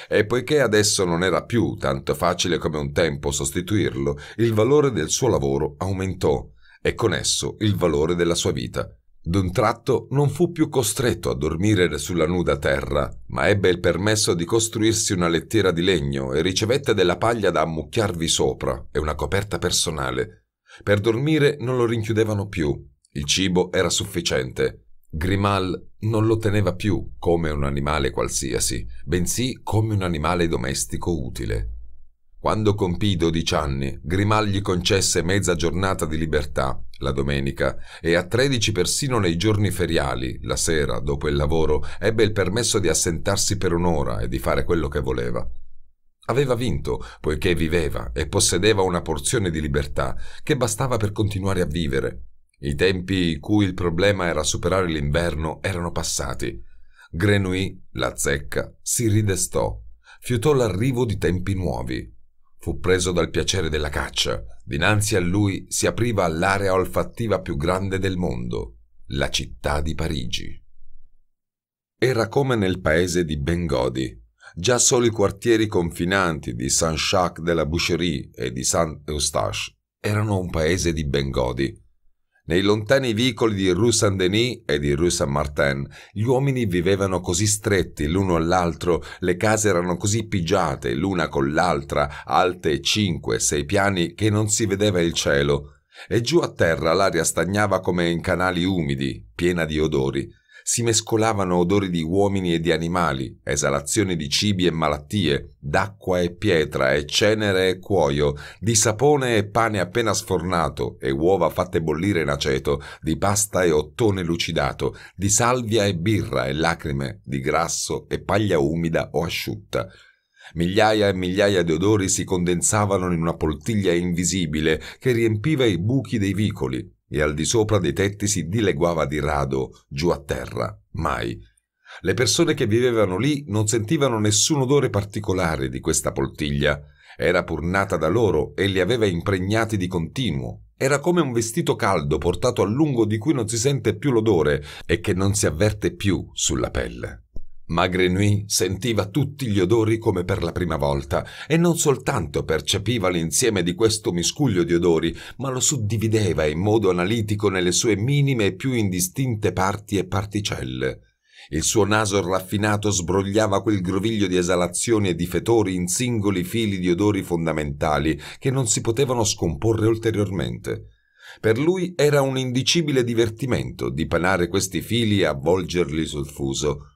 E poiché adesso non era più tanto facile come un tempo sostituirlo, il valore del suo lavoro aumentò e con esso il valore della sua vita. D'un tratto non fu più costretto a dormire sulla nuda terra, ma ebbe il permesso di costruirsi una lettiera di legno e ricevette della paglia da ammucchiarvi sopra e una coperta personale. Per dormire non lo rinchiudevano più, il cibo era sufficiente. Grimal non lo teneva più come un animale qualsiasi, bensì come un animale domestico utile. Quando compì i dodici anni, Grimaldi concesse mezza giornata di libertà, la domenica, e a tredici persino nei giorni feriali, la sera, dopo il lavoro, ebbe il permesso di assentarsi per un'ora e di fare quello che voleva. Aveva vinto, poiché viveva e possedeva una porzione di libertà che bastava per continuare a vivere. I tempi in cui il problema era superare l'inverno erano passati. Grenouille, la zecca, si ridestò, fiutò l'arrivo di tempi nuovi. Fu preso dal piacere della caccia. Dinanzi a lui si apriva l'area olfattiva più grande del mondo, la città di Parigi. Era come nel paese di Bengodi. Già solo i quartieri confinanti di Saint-Jacques de la Boucherie e di Saint-Eustache erano un paese di Bengodi, nei lontani vicoli di Rue Saint-Denis e di Rue Saint-Martin gli uomini vivevano così stretti l'uno all'altro, le case erano così pigiate l'una con l'altra, alte cinque, sei piani, che non si vedeva il cielo. E giù a terra l'aria stagnava come in canali umidi, piena di odori si mescolavano odori di uomini e di animali, esalazioni di cibi e malattie, d'acqua e pietra e cenere e cuoio, di sapone e pane appena sfornato e uova fatte bollire in aceto, di pasta e ottone lucidato, di salvia e birra e lacrime, di grasso e paglia umida o asciutta. Migliaia e migliaia di odori si condensavano in una poltiglia invisibile che riempiva i buchi dei vicoli, e al di sopra dei tetti si dileguava di rado, giù a terra, mai. Le persone che vivevano lì non sentivano nessun odore particolare di questa poltiglia. Era pur nata da loro e li aveva impregnati di continuo. Era come un vestito caldo portato a lungo di cui non si sente più l'odore e che non si avverte più sulla pelle. Ma Grenouille sentiva tutti gli odori come per la prima volta e non soltanto percepiva l'insieme di questo miscuglio di odori, ma lo suddivideva in modo analitico nelle sue minime e più indistinte parti e particelle. Il suo naso raffinato sbrogliava quel groviglio di esalazioni e di fetori in singoli fili di odori fondamentali che non si potevano scomporre ulteriormente. Per lui era un indicibile divertimento dipanare questi fili e avvolgerli sul fuso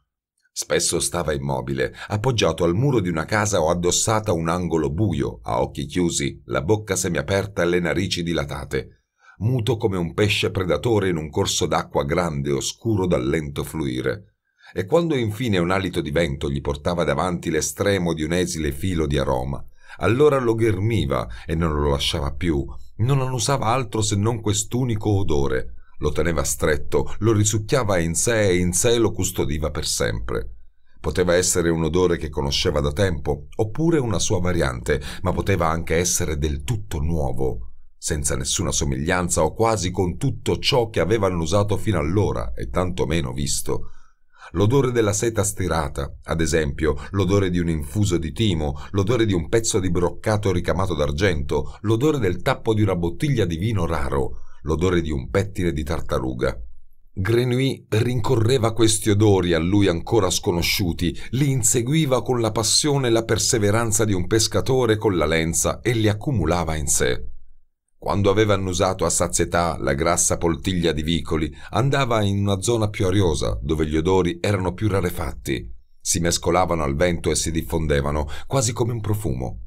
Spesso stava immobile, appoggiato al muro di una casa o addossata a un angolo buio, a occhi chiusi, la bocca semiaperta e le narici dilatate, muto come un pesce predatore in un corso d'acqua grande e oscuro dal lento fluire. E quando infine un alito di vento gli portava davanti l'estremo di un esile filo di aroma, allora lo ghermiva e non lo lasciava più, non annusava altro se non quest'unico odore lo teneva stretto, lo risucchiava in sé e in sé lo custodiva per sempre. Poteva essere un odore che conosceva da tempo, oppure una sua variante, ma poteva anche essere del tutto nuovo, senza nessuna somiglianza o quasi con tutto ciò che avevano usato fino allora e tantomeno visto. L'odore della seta stirata, ad esempio, l'odore di un infuso di timo, l'odore di un pezzo di broccato ricamato d'argento, l'odore del tappo di una bottiglia di vino raro, l'odore di un pettine di tartaruga. Grenouille rincorreva questi odori a lui ancora sconosciuti, li inseguiva con la passione e la perseveranza di un pescatore con la lenza e li accumulava in sé. Quando aveva annusato a sazietà la grassa poltiglia di vicoli, andava in una zona più ariosa, dove gli odori erano più rarefatti. Si mescolavano al vento e si diffondevano, quasi come un profumo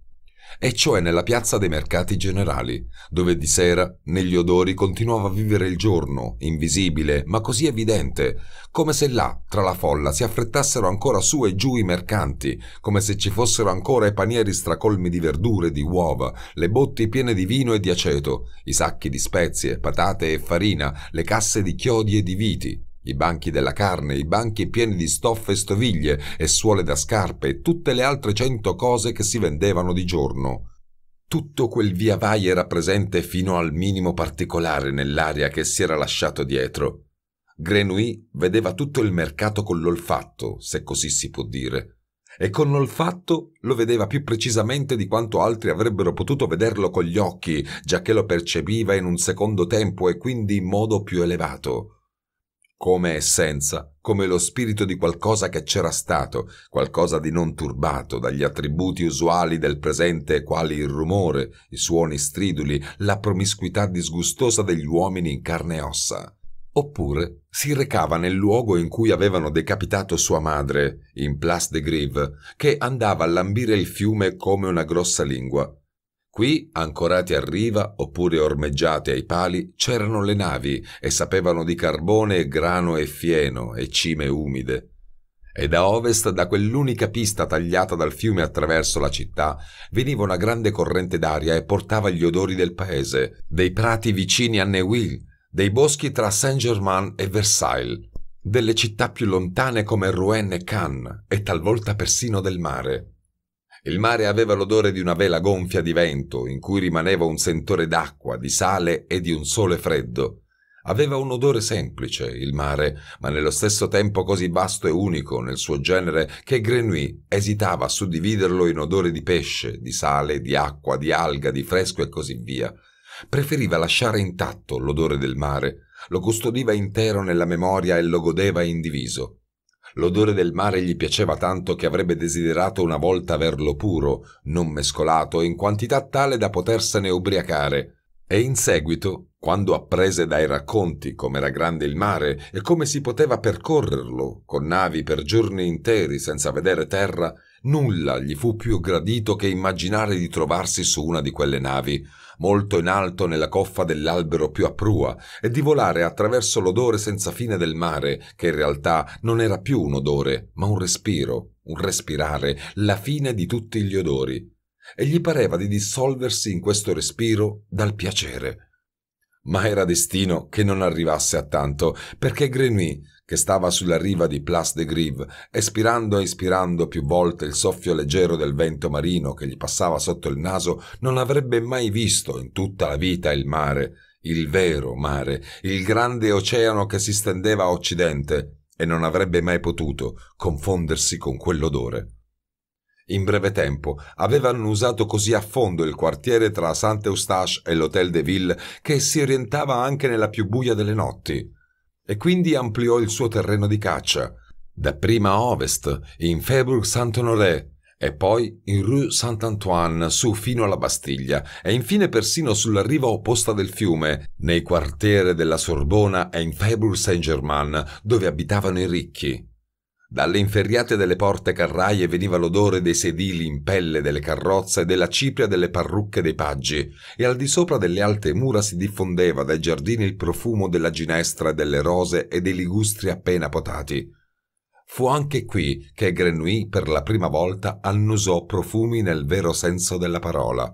e cioè nella piazza dei mercati generali, dove di sera, negli odori, continuava a vivere il giorno, invisibile, ma così evidente, come se là, tra la folla, si affrettassero ancora su e giù i mercanti, come se ci fossero ancora i panieri stracolmi di verdure, di uova, le botti piene di vino e di aceto, i sacchi di spezie, patate e farina, le casse di chiodi e di viti i banchi della carne, i banchi pieni di stoffe e stoviglie e suole da scarpe e tutte le altre cento cose che si vendevano di giorno. Tutto quel via vai era presente fino al minimo particolare nell'aria che si era lasciato dietro. Grenouille vedeva tutto il mercato con l'olfatto, se così si può dire, e con l'olfatto lo vedeva più precisamente di quanto altri avrebbero potuto vederlo con gli occhi, giacché lo percepiva in un secondo tempo e quindi in modo più elevato come essenza, come lo spirito di qualcosa che c'era stato, qualcosa di non turbato dagli attributi usuali del presente quali il rumore, i suoni striduli, la promiscuità disgustosa degli uomini in carne e ossa. Oppure si recava nel luogo in cui avevano decapitato sua madre, in Place de Grive, che andava a lambire il fiume come una grossa lingua, Qui, ancorati a riva oppure ormeggiati ai pali, c'erano le navi e sapevano di carbone e grano e fieno e cime umide. E da ovest, da quell'unica pista tagliata dal fiume attraverso la città, veniva una grande corrente d'aria e portava gli odori del paese, dei prati vicini a Neuilly, dei boschi tra Saint-Germain e Versailles, delle città più lontane come Rouen e Cannes, e talvolta persino del mare. Il mare aveva l'odore di una vela gonfia di vento, in cui rimaneva un sentore d'acqua, di sale e di un sole freddo. Aveva un odore semplice, il mare, ma nello stesso tempo così vasto e unico nel suo genere che Grenouille esitava a suddividerlo in odore di pesce, di sale, di acqua, di alga, di fresco e così via. Preferiva lasciare intatto l'odore del mare, lo custodiva intero nella memoria e lo godeva indiviso. L'odore del mare gli piaceva tanto che avrebbe desiderato una volta averlo puro, non mescolato, in quantità tale da potersene ubriacare. E in seguito, quando apprese dai racconti com'era grande il mare e come si poteva percorrerlo, con navi per giorni interi senza vedere terra, nulla gli fu più gradito che immaginare di trovarsi su una di quelle navi, molto in alto nella coffa dell'albero più a prua, e di volare attraverso l'odore senza fine del mare, che in realtà non era più un odore, ma un respiro, un respirare, la fine di tutti gli odori. E gli pareva di dissolversi in questo respiro dal piacere. Ma era destino che non arrivasse a tanto, perché Grenouille che stava sulla riva di Place de Grive, espirando e ispirando più volte il soffio leggero del vento marino che gli passava sotto il naso, non avrebbe mai visto in tutta la vita il mare, il vero mare, il grande oceano che si stendeva a occidente, e non avrebbe mai potuto confondersi con quell'odore. In breve tempo avevano usato così a fondo il quartiere tra Saint-Eustache e l'Hôtel de Ville che si orientava anche nella più buia delle notti e quindi ampliò il suo terreno di caccia, dapprima a ovest, in Faubourg Saint-Honoré, e poi in Rue Saint-Antoine, su fino alla Bastiglia, e infine persino sulla riva opposta del fiume, nei quartieri della Sorbona e in Faubourg Saint-Germain, dove abitavano i ricchi. Dalle inferriate delle porte carraie veniva l'odore dei sedili in pelle delle carrozze e della cipria delle parrucche dei paggi, e al di sopra delle alte mura si diffondeva dai giardini il profumo della ginestra e delle rose e dei ligustri appena potati. Fu anche qui che Grenouille per la prima volta annusò profumi nel vero senso della parola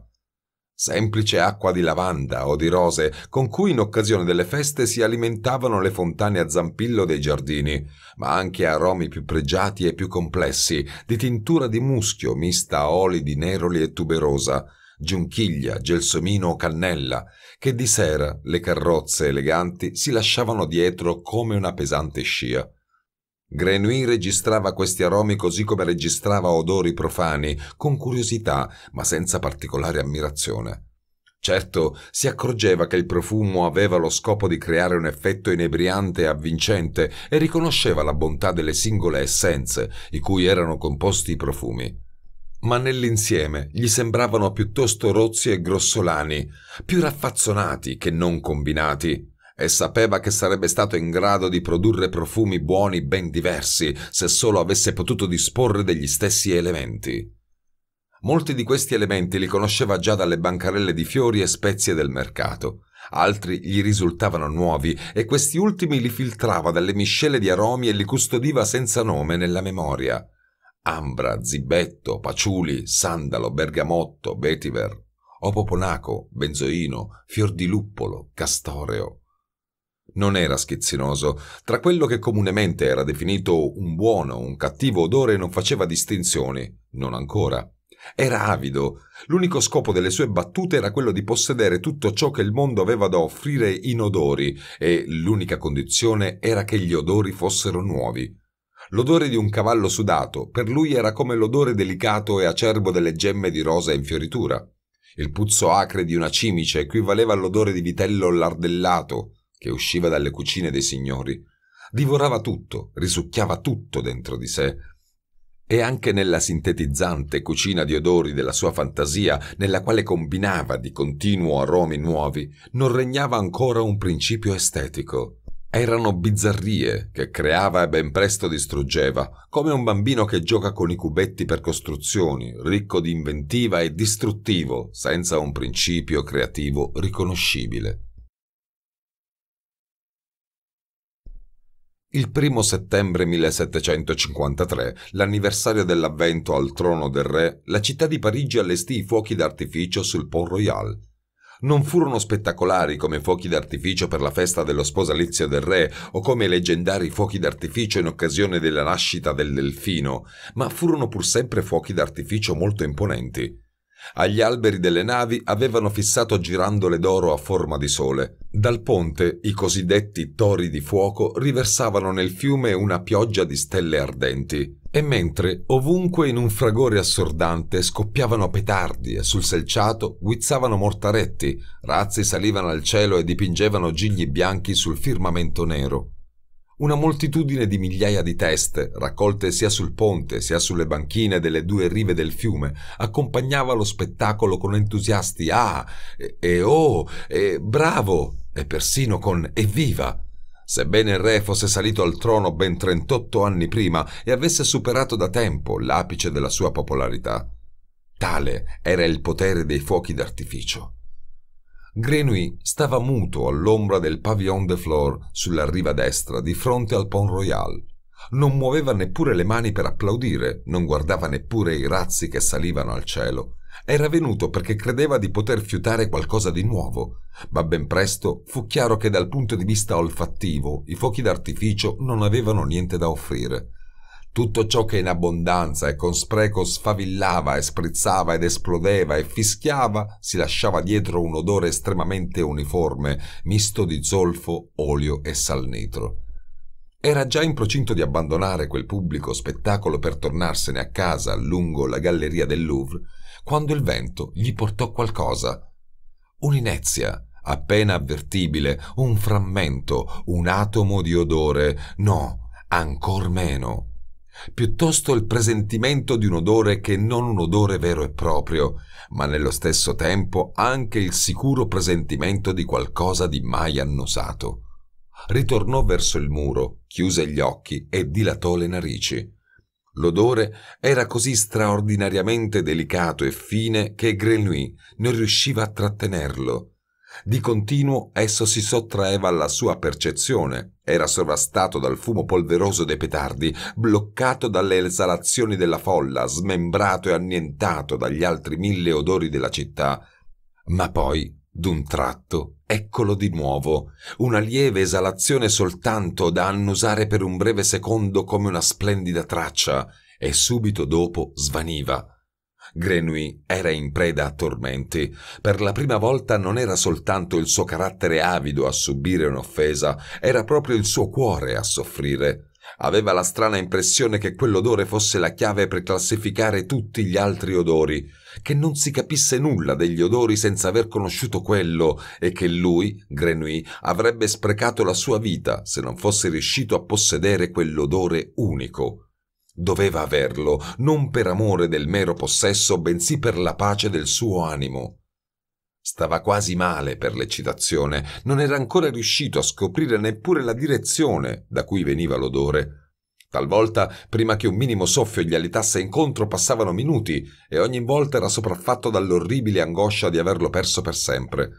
semplice acqua di lavanda o di rose, con cui in occasione delle feste si alimentavano le fontane a zampillo dei giardini, ma anche aromi più pregiati e più complessi, di tintura di muschio mista a oli di neroli e tuberosa, giunchiglia, gelsomino o cannella, che di sera le carrozze eleganti si lasciavano dietro come una pesante scia. Grenouille registrava questi aromi così come registrava odori profani, con curiosità, ma senza particolare ammirazione. Certo, si accorgeva che il profumo aveva lo scopo di creare un effetto inebriante e avvincente e riconosceva la bontà delle singole essenze di cui erano composti i profumi ma nell'insieme gli sembravano piuttosto rozzi e grossolani, più raffazzonati che non combinati e sapeva che sarebbe stato in grado di produrre profumi buoni ben diversi se solo avesse potuto disporre degli stessi elementi. Molti di questi elementi li conosceva già dalle bancarelle di fiori e spezie del mercato, altri gli risultavano nuovi e questi ultimi li filtrava dalle miscele di aromi e li custodiva senza nome nella memoria. Ambra, zibetto, paciuli, sandalo, bergamotto, vetiver, opoponaco, benzoino, fior di luppolo, castoreo non era schizzinoso. Tra quello che comunemente era definito un buono o un cattivo odore non faceva distinzioni, non ancora. Era avido. L'unico scopo delle sue battute era quello di possedere tutto ciò che il mondo aveva da offrire in odori, e l'unica condizione era che gli odori fossero nuovi. L'odore di un cavallo sudato per lui era come l'odore delicato e acerbo delle gemme di rosa in fioritura. Il puzzo acre di una cimice equivaleva all'odore di vitello lardellato che usciva dalle cucine dei signori, divorava tutto, risucchiava tutto dentro di sé. E anche nella sintetizzante cucina di odori della sua fantasia, nella quale combinava di continuo aromi nuovi, non regnava ancora un principio estetico. Erano bizzarrie che creava e ben presto distruggeva, come un bambino che gioca con i cubetti per costruzioni, ricco di inventiva e distruttivo, senza un principio creativo riconoscibile. Il primo settembre 1753, l'anniversario dell'avvento al trono del re, la città di Parigi allestì i fuochi d'artificio sul Pont Royal. Non furono spettacolari come fuochi d'artificio per la festa dello sposalizio del re o come i leggendari fuochi d'artificio in occasione della nascita del delfino, ma furono pur sempre fuochi d'artificio molto imponenti. Agli alberi delle navi avevano fissato girandole d'oro a forma di sole. Dal ponte i cosiddetti tori di fuoco riversavano nel fiume una pioggia di stelle ardenti. E mentre ovunque in un fragore assordante scoppiavano petardi e sul selciato guizzavano mortaretti, razzi salivano al cielo e dipingevano gigli bianchi sul firmamento nero. Una moltitudine di migliaia di teste, raccolte sia sul ponte sia sulle banchine delle due rive del fiume, accompagnava lo spettacolo con entusiasti ah, e, e oh, e bravo, e persino con evviva. Sebbene il re fosse salito al trono ben 38 anni prima e avesse superato da tempo l'apice della sua popolarità. Tale era il potere dei fuochi d'artificio. Grenouille stava muto all'ombra del Pavillon de Flore sulla riva destra di fronte al Pont Royal. Non muoveva neppure le mani per applaudire, non guardava neppure i razzi che salivano al cielo. Era venuto perché credeva di poter fiutare qualcosa di nuovo, ma ben presto fu chiaro che dal punto di vista olfattivo i fuochi d'artificio non avevano niente da offrire tutto ciò che in abbondanza e con spreco sfavillava e sprizzava ed esplodeva e fischiava si lasciava dietro un odore estremamente uniforme, misto di zolfo, olio e salnitro. Era già in procinto di abbandonare quel pubblico spettacolo per tornarsene a casa lungo la galleria del Louvre, quando il vento gli portò qualcosa. Un'inezia, appena avvertibile, un frammento, un atomo di odore, no, ancor meno piuttosto il presentimento di un odore che non un odore vero e proprio, ma nello stesso tempo anche il sicuro presentimento di qualcosa di mai annusato. Ritornò verso il muro, chiuse gli occhi e dilatò le narici. L'odore era così straordinariamente delicato e fine che Grenouille non riusciva a trattenerlo. Di continuo esso si sottraeva alla sua percezione, era sovrastato dal fumo polveroso dei petardi, bloccato dalle esalazioni della folla, smembrato e annientato dagli altri mille odori della città. Ma poi, d'un tratto, eccolo di nuovo, una lieve esalazione soltanto da annusare per un breve secondo come una splendida traccia, e subito dopo svaniva Grenui era in preda a tormenti. Per la prima volta non era soltanto il suo carattere avido a subire un'offesa, era proprio il suo cuore a soffrire. Aveva la strana impressione che quell'odore fosse la chiave per classificare tutti gli altri odori, che non si capisse nulla degli odori senza aver conosciuto quello e che lui, Grenui, avrebbe sprecato la sua vita se non fosse riuscito a possedere quell'odore unico. Doveva averlo, non per amore del mero possesso, bensì per la pace del suo animo. Stava quasi male per l'eccitazione, non era ancora riuscito a scoprire neppure la direzione da cui veniva l'odore. Talvolta, prima che un minimo soffio gli alitasse incontro, passavano minuti e ogni volta era sopraffatto dall'orribile angoscia di averlo perso per sempre.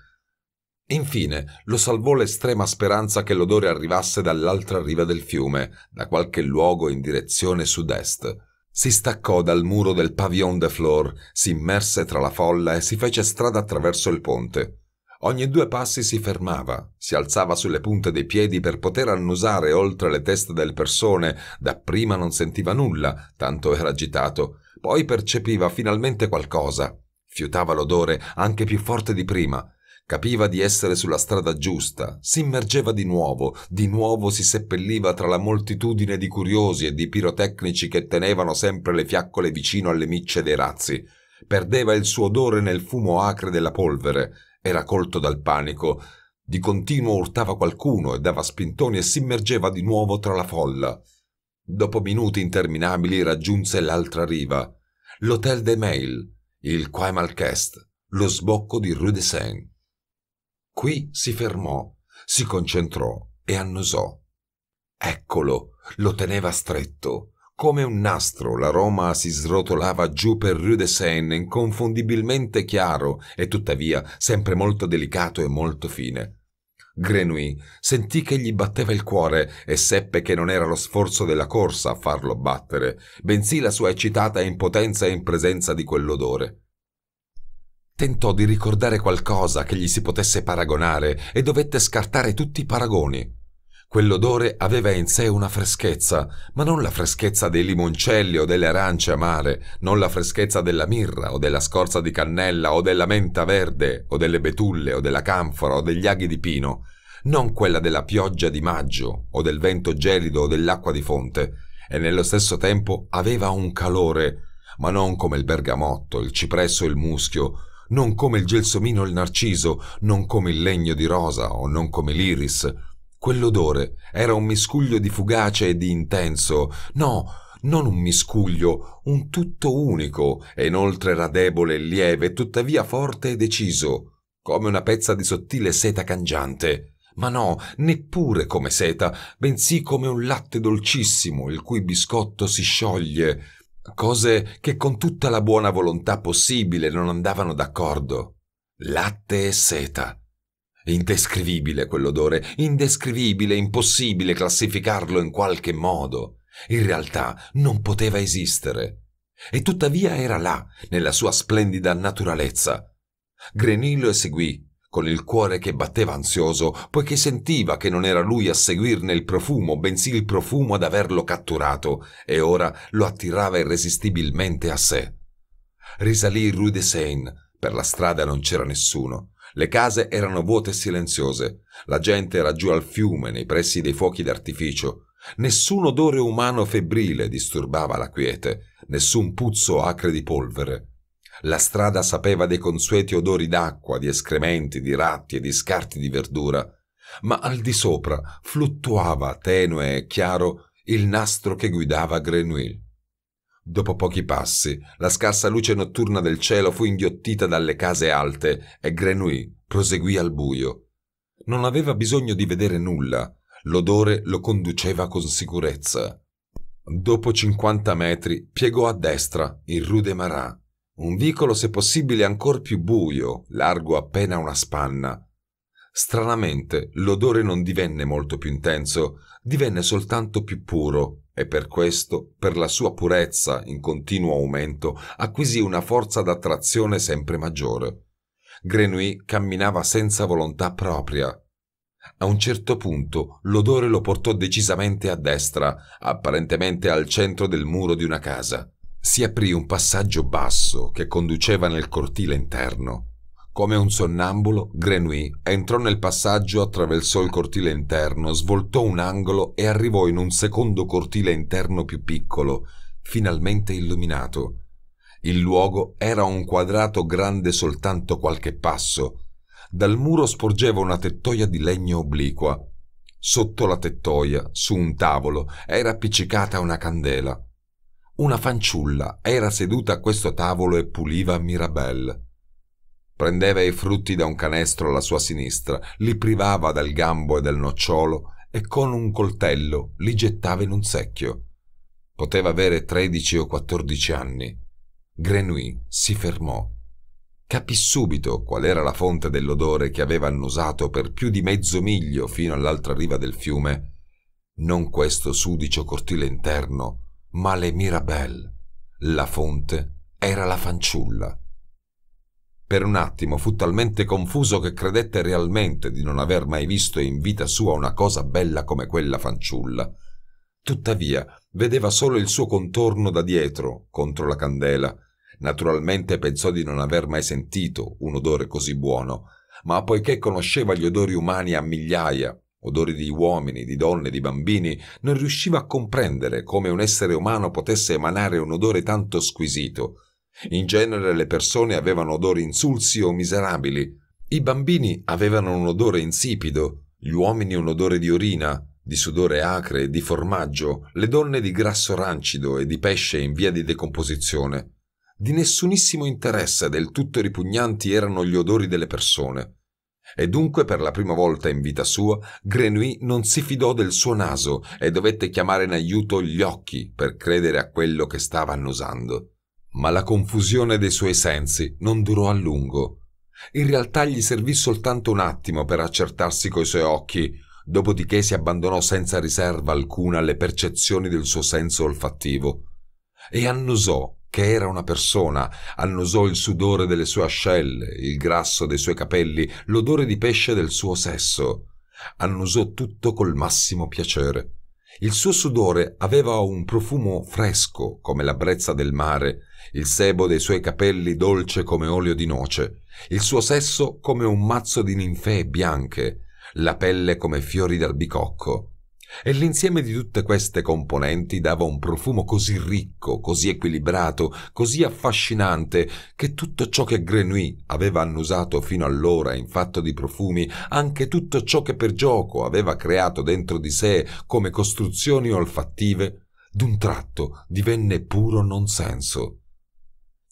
Infine lo salvò l'estrema speranza che l'odore arrivasse dall'altra riva del fiume, da qualche luogo in direzione sud-est. Si staccò dal muro del pavillon de Flor, si immerse tra la folla e si fece strada attraverso il ponte. Ogni due passi si fermava, si alzava sulle punte dei piedi per poter annusare oltre le teste delle persone. Dapprima non sentiva nulla, tanto era agitato. Poi percepiva finalmente qualcosa. Fiutava l'odore, anche più forte di prima. Capiva di essere sulla strada giusta, si immergeva di nuovo, di nuovo si seppelliva tra la moltitudine di curiosi e di pirotecnici che tenevano sempre le fiaccole vicino alle micce dei razzi. Perdeva il suo odore nel fumo acre della polvere, era colto dal panico. Di continuo urtava qualcuno e dava spintoni e si immergeva di nuovo tra la folla. Dopo minuti interminabili raggiunse l'altra riva, l'Hotel des Mail, il Quai lo sbocco di Rue de Seine. Qui si fermò, si concentrò e annusò. Eccolo, lo teneva stretto. Come un nastro l'aroma si srotolava giù per Rue de Seine, inconfondibilmente chiaro e tuttavia sempre molto delicato e molto fine. Grenouille sentì che gli batteva il cuore e seppe che non era lo sforzo della corsa a farlo battere, bensì la sua eccitata impotenza in presenza di quell'odore. Tentò di ricordare qualcosa che gli si potesse paragonare e dovette scartare tutti i paragoni. Quell'odore aveva in sé una freschezza, ma non la freschezza dei limoncelli o delle arance amare, non la freschezza della mirra o della scorza di cannella o della menta verde o delle betulle o della canfora o degli aghi di pino, non quella della pioggia di maggio o del vento gelido o dell'acqua di fonte, e nello stesso tempo aveva un calore, ma non come il bergamotto, il cipresso e il muschio, non come il gelsomino o il narciso, non come il legno di rosa o non come l'iris. Quell'odore era un miscuglio di fugace e di intenso, no, non un miscuglio, un tutto unico, e inoltre era debole e lieve, tuttavia forte e deciso, come una pezza di sottile seta cangiante. Ma no, neppure come seta, bensì come un latte dolcissimo, il cui biscotto si scioglie, cose che con tutta la buona volontà possibile non andavano d'accordo. Latte e seta. Indescrivibile quell'odore, indescrivibile, impossibile classificarlo in qualche modo. In realtà non poteva esistere. E tuttavia era là, nella sua splendida naturalezza. lo eseguì, con il cuore che batteva ansioso, poiché sentiva che non era lui a seguirne il profumo, bensì il profumo ad averlo catturato, e ora lo attirava irresistibilmente a sé. Risalì Rue de Seine. Per la strada non c'era nessuno. Le case erano vuote e silenziose. La gente era giù al fiume, nei pressi dei fuochi d'artificio. Nessun odore umano febbrile disturbava la quiete, nessun puzzo acre di polvere. La strada sapeva dei consueti odori d'acqua, di escrementi, di ratti e di scarti di verdura, ma al di sopra fluttuava tenue e chiaro il nastro che guidava Grenouille. Dopo pochi passi, la scarsa luce notturna del cielo fu inghiottita dalle case alte e Grenouille proseguì al buio. Non aveva bisogno di vedere nulla, l'odore lo conduceva con sicurezza. Dopo 50 metri piegò a destra in Rue des Marat un vicolo se possibile ancor più buio, largo appena una spanna. Stranamente l'odore non divenne molto più intenso, divenne soltanto più puro e per questo, per la sua purezza in continuo aumento, acquisì una forza d'attrazione sempre maggiore. Grenouille camminava senza volontà propria. A un certo punto l'odore lo portò decisamente a destra, apparentemente al centro del muro di una casa si aprì un passaggio basso che conduceva nel cortile interno. Come un sonnambulo, Grenouille entrò nel passaggio, attraversò il cortile interno, svoltò un angolo e arrivò in un secondo cortile interno più piccolo, finalmente illuminato. Il luogo era un quadrato grande soltanto qualche passo. Dal muro sporgeva una tettoia di legno obliqua. Sotto la tettoia, su un tavolo, era appiccicata una candela. Una fanciulla era seduta a questo tavolo e puliva Mirabel. Prendeva i frutti da un canestro alla sua sinistra, li privava dal gambo e del nocciolo e con un coltello li gettava in un secchio. Poteva avere tredici o quattordici anni. Grenouille si fermò. Capì subito qual era la fonte dell'odore che aveva annusato per più di mezzo miglio fino all'altra riva del fiume. Non questo sudicio cortile interno, ma le Mirabel. La fonte era la fanciulla. Per un attimo fu talmente confuso che credette realmente di non aver mai visto in vita sua una cosa bella come quella fanciulla. Tuttavia, vedeva solo il suo contorno da dietro, contro la candela. Naturalmente pensò di non aver mai sentito un odore così buono, ma poiché conosceva gli odori umani a migliaia odori di uomini, di donne, di bambini, non riusciva a comprendere come un essere umano potesse emanare un odore tanto squisito. In genere le persone avevano odori insulsi o miserabili, i bambini avevano un odore insipido, gli uomini un odore di orina, di sudore acre e di formaggio, le donne di grasso rancido e di pesce in via di decomposizione. Di nessunissimo interesse del tutto ripugnanti erano gli odori delle persone. E dunque, per la prima volta in vita sua, Grenouille non si fidò del suo naso e dovette chiamare in aiuto gli occhi per credere a quello che stava annusando. Ma la confusione dei suoi sensi non durò a lungo. In realtà gli servì soltanto un attimo per accertarsi coi suoi occhi, dopodiché si abbandonò senza riserva alcuna alle percezioni del suo senso olfattivo e annusò che era una persona, annusò il sudore delle sue ascelle, il grasso dei suoi capelli, l'odore di pesce del suo sesso. Annusò tutto col massimo piacere. Il suo sudore aveva un profumo fresco come la brezza del mare, il sebo dei suoi capelli dolce come olio di noce, il suo sesso come un mazzo di ninfee bianche, la pelle come fiori d'arbicocco e l'insieme di tutte queste componenti dava un profumo così ricco, così equilibrato, così affascinante, che tutto ciò che Grenouille aveva annusato fino allora in fatto di profumi, anche tutto ciò che per gioco aveva creato dentro di sé come costruzioni olfattive, d'un tratto divenne puro non senso.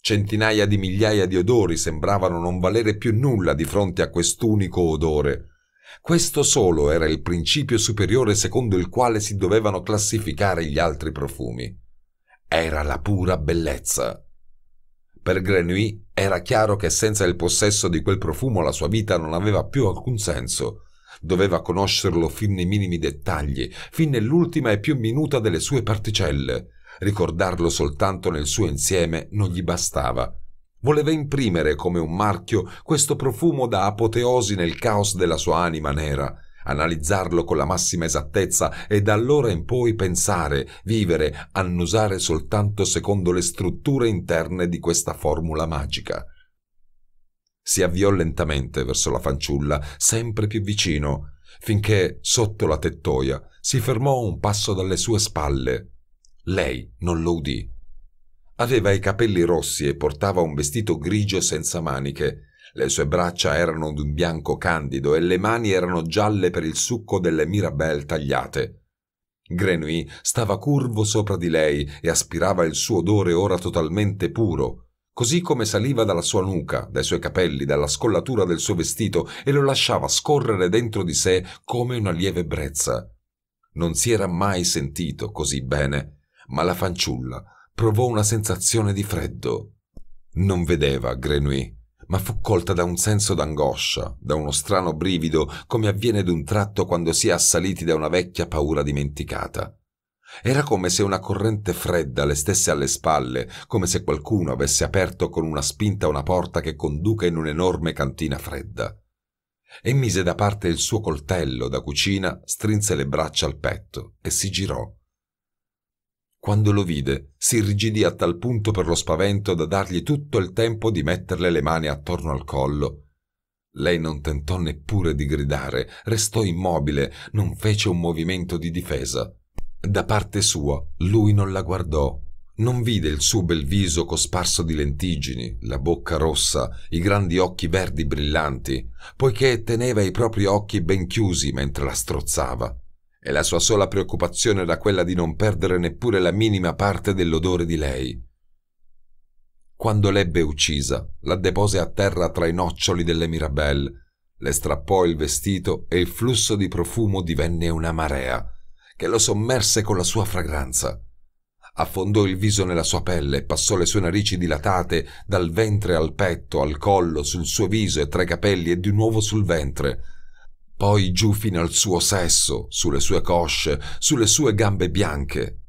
Centinaia di migliaia di odori sembravano non valere più nulla di fronte a quest'unico odore. Questo solo era il principio superiore secondo il quale si dovevano classificare gli altri profumi. Era la pura bellezza. Per Grenouille era chiaro che senza il possesso di quel profumo la sua vita non aveva più alcun senso. Doveva conoscerlo fin nei minimi dettagli, fin nell'ultima e più minuta delle sue particelle. Ricordarlo soltanto nel suo insieme non gli bastava. Voleva imprimere come un marchio questo profumo da apoteosi nel caos della sua anima nera, analizzarlo con la massima esattezza e da allora in poi pensare, vivere, annusare soltanto secondo le strutture interne di questa formula magica. Si avviò lentamente verso la fanciulla, sempre più vicino, finché, sotto la tettoia, si fermò un passo dalle sue spalle. Lei non lo udì. Aveva i capelli rossi e portava un vestito grigio senza maniche. Le sue braccia erano d'un bianco candido e le mani erano gialle per il succo delle mirabelle tagliate. Grenouille stava curvo sopra di lei e aspirava il suo odore ora totalmente puro, così come saliva dalla sua nuca, dai suoi capelli, dalla scollatura del suo vestito e lo lasciava scorrere dentro di sé come una lieve brezza. Non si era mai sentito così bene, ma la fanciulla provò una sensazione di freddo. Non vedeva Grenouille, ma fu colta da un senso d'angoscia, da uno strano brivido, come avviene d'un tratto quando si è assaliti da una vecchia paura dimenticata. Era come se una corrente fredda le stesse alle spalle, come se qualcuno avesse aperto con una spinta una porta che conduca in un'enorme cantina fredda. E mise da parte il suo coltello da cucina, strinse le braccia al petto e si girò. Quando lo vide, si irrigidì a tal punto per lo spavento da dargli tutto il tempo di metterle le mani attorno al collo. Lei non tentò neppure di gridare, restò immobile, non fece un movimento di difesa. Da parte sua, lui non la guardò, non vide il suo bel viso cosparso di lentiggini, la bocca rossa, i grandi occhi verdi brillanti, poiché teneva i propri occhi ben chiusi mentre la strozzava e la sua sola preoccupazione era quella di non perdere neppure la minima parte dell'odore di lei. Quando l'ebbe uccisa, la depose a terra tra i noccioli delle Mirabelle, le strappò il vestito e il flusso di profumo divenne una marea, che lo sommerse con la sua fragranza. Affondò il viso nella sua pelle e passò le sue narici dilatate dal ventre al petto, al collo, sul suo viso e tra i capelli e di nuovo sul ventre poi giù fino al suo sesso, sulle sue cosce, sulle sue gambe bianche.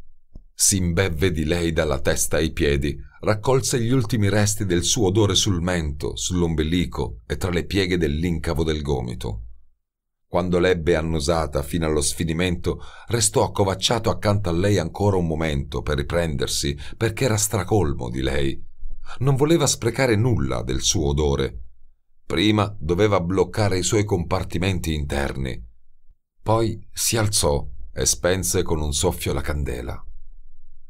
Si imbevve di lei dalla testa ai piedi, raccolse gli ultimi resti del suo odore sul mento, sull'ombelico e tra le pieghe dell'incavo del gomito. Quando l'ebbe annusata fino allo sfinimento, restò accovacciato accanto a lei ancora un momento per riprendersi, perché era stracolmo di lei. Non voleva sprecare nulla del suo odore, Prima doveva bloccare i suoi compartimenti interni. Poi si alzò e spense con un soffio la candela.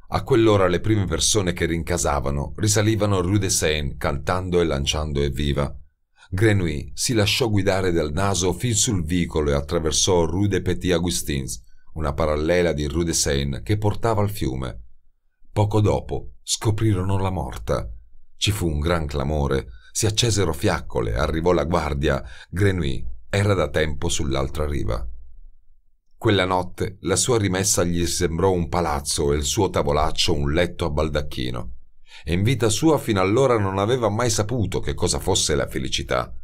A quell'ora le prime persone che rincasavano risalivano Rue de Seine cantando e lanciando evviva. Grenouille si lasciò guidare dal naso fin sul vicolo e attraversò Rue de Petit Augustins, una parallela di Rue de Seine che portava al fiume. Poco dopo scoprirono la morta. Ci fu un gran clamore, si accesero fiaccole, arrivò la guardia, Grenouille era da tempo sull'altra riva. Quella notte la sua rimessa gli sembrò un palazzo e il suo tavolaccio un letto a baldacchino. E in vita sua fino allora non aveva mai saputo che cosa fosse la felicità.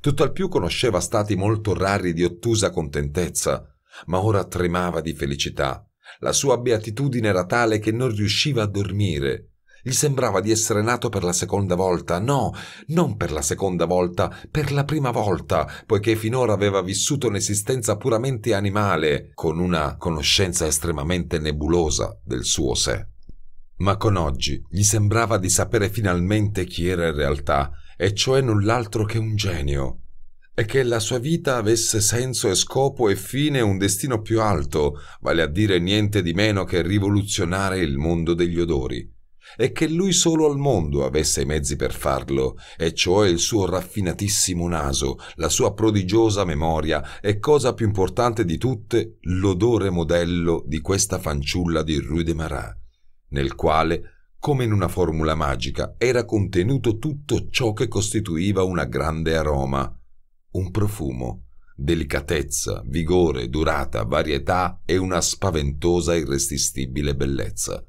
Tutt'al più conosceva stati molto rari di ottusa contentezza, ma ora tremava di felicità. La sua beatitudine era tale che non riusciva a dormire gli sembrava di essere nato per la seconda volta. No, non per la seconda volta, per la prima volta, poiché finora aveva vissuto un'esistenza puramente animale, con una conoscenza estremamente nebulosa del suo sé. Ma con oggi gli sembrava di sapere finalmente chi era in realtà, e cioè null'altro che un genio, e che la sua vita avesse senso e scopo e fine un destino più alto, vale a dire niente di meno che rivoluzionare il mondo degli odori e che lui solo al mondo avesse i mezzi per farlo, e cioè il suo raffinatissimo naso, la sua prodigiosa memoria e, cosa più importante di tutte, l'odore modello di questa fanciulla di Rue de Marat, nel quale come in una formula magica, era contenuto tutto ciò che costituiva una grande aroma, un profumo, delicatezza, vigore, durata, varietà e una spaventosa irresistibile bellezza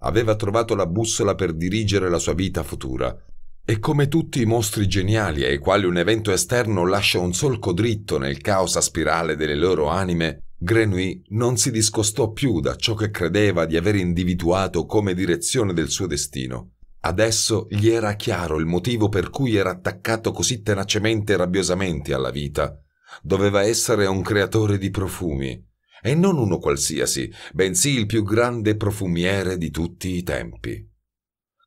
aveva trovato la bussola per dirigere la sua vita futura. E come tutti i mostri geniali ai quali un evento esterno lascia un solco dritto nel caos a spirale delle loro anime, Grenouille non si discostò più da ciò che credeva di aver individuato come direzione del suo destino. Adesso gli era chiaro il motivo per cui era attaccato così tenacemente e rabbiosamente alla vita. Doveva essere un creatore di profumi, e non uno qualsiasi, bensì il più grande profumiere di tutti i tempi.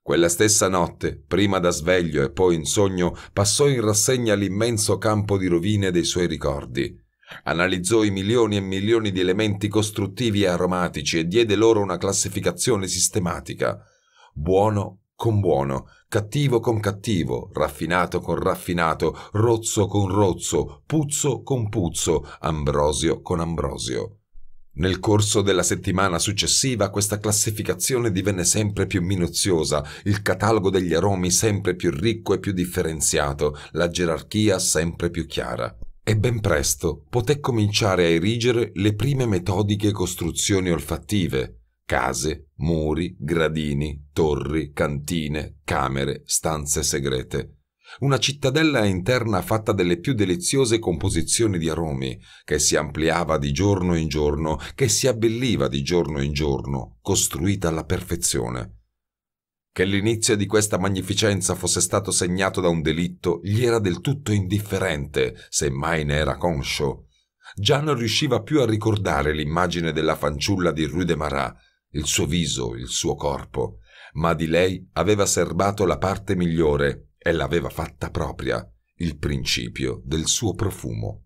Quella stessa notte, prima da sveglio e poi in sogno, passò in rassegna l'immenso campo di rovine dei suoi ricordi. Analizzò i milioni e milioni di elementi costruttivi e aromatici e diede loro una classificazione sistematica. Buono con buono, cattivo con cattivo, raffinato con raffinato, rozzo con rozzo, puzzo con puzzo, ambrosio con ambrosio. Nel corso della settimana successiva questa classificazione divenne sempre più minuziosa, il catalogo degli aromi sempre più ricco e più differenziato, la gerarchia sempre più chiara. E ben presto poté cominciare a erigere le prime metodiche costruzioni olfattive, case, muri, gradini, torri, cantine, camere, stanze segrete una cittadella interna fatta delle più deliziose composizioni di aromi, che si ampliava di giorno in giorno, che si abbelliva di giorno in giorno, costruita alla perfezione. Che l'inizio di questa magnificenza fosse stato segnato da un delitto gli era del tutto indifferente, se mai ne era conscio. Già non riusciva più a ricordare l'immagine della fanciulla di Rue de Marat, il suo viso, il suo corpo, ma di lei aveva serbato la parte migliore, e l'aveva fatta propria il principio del suo profumo.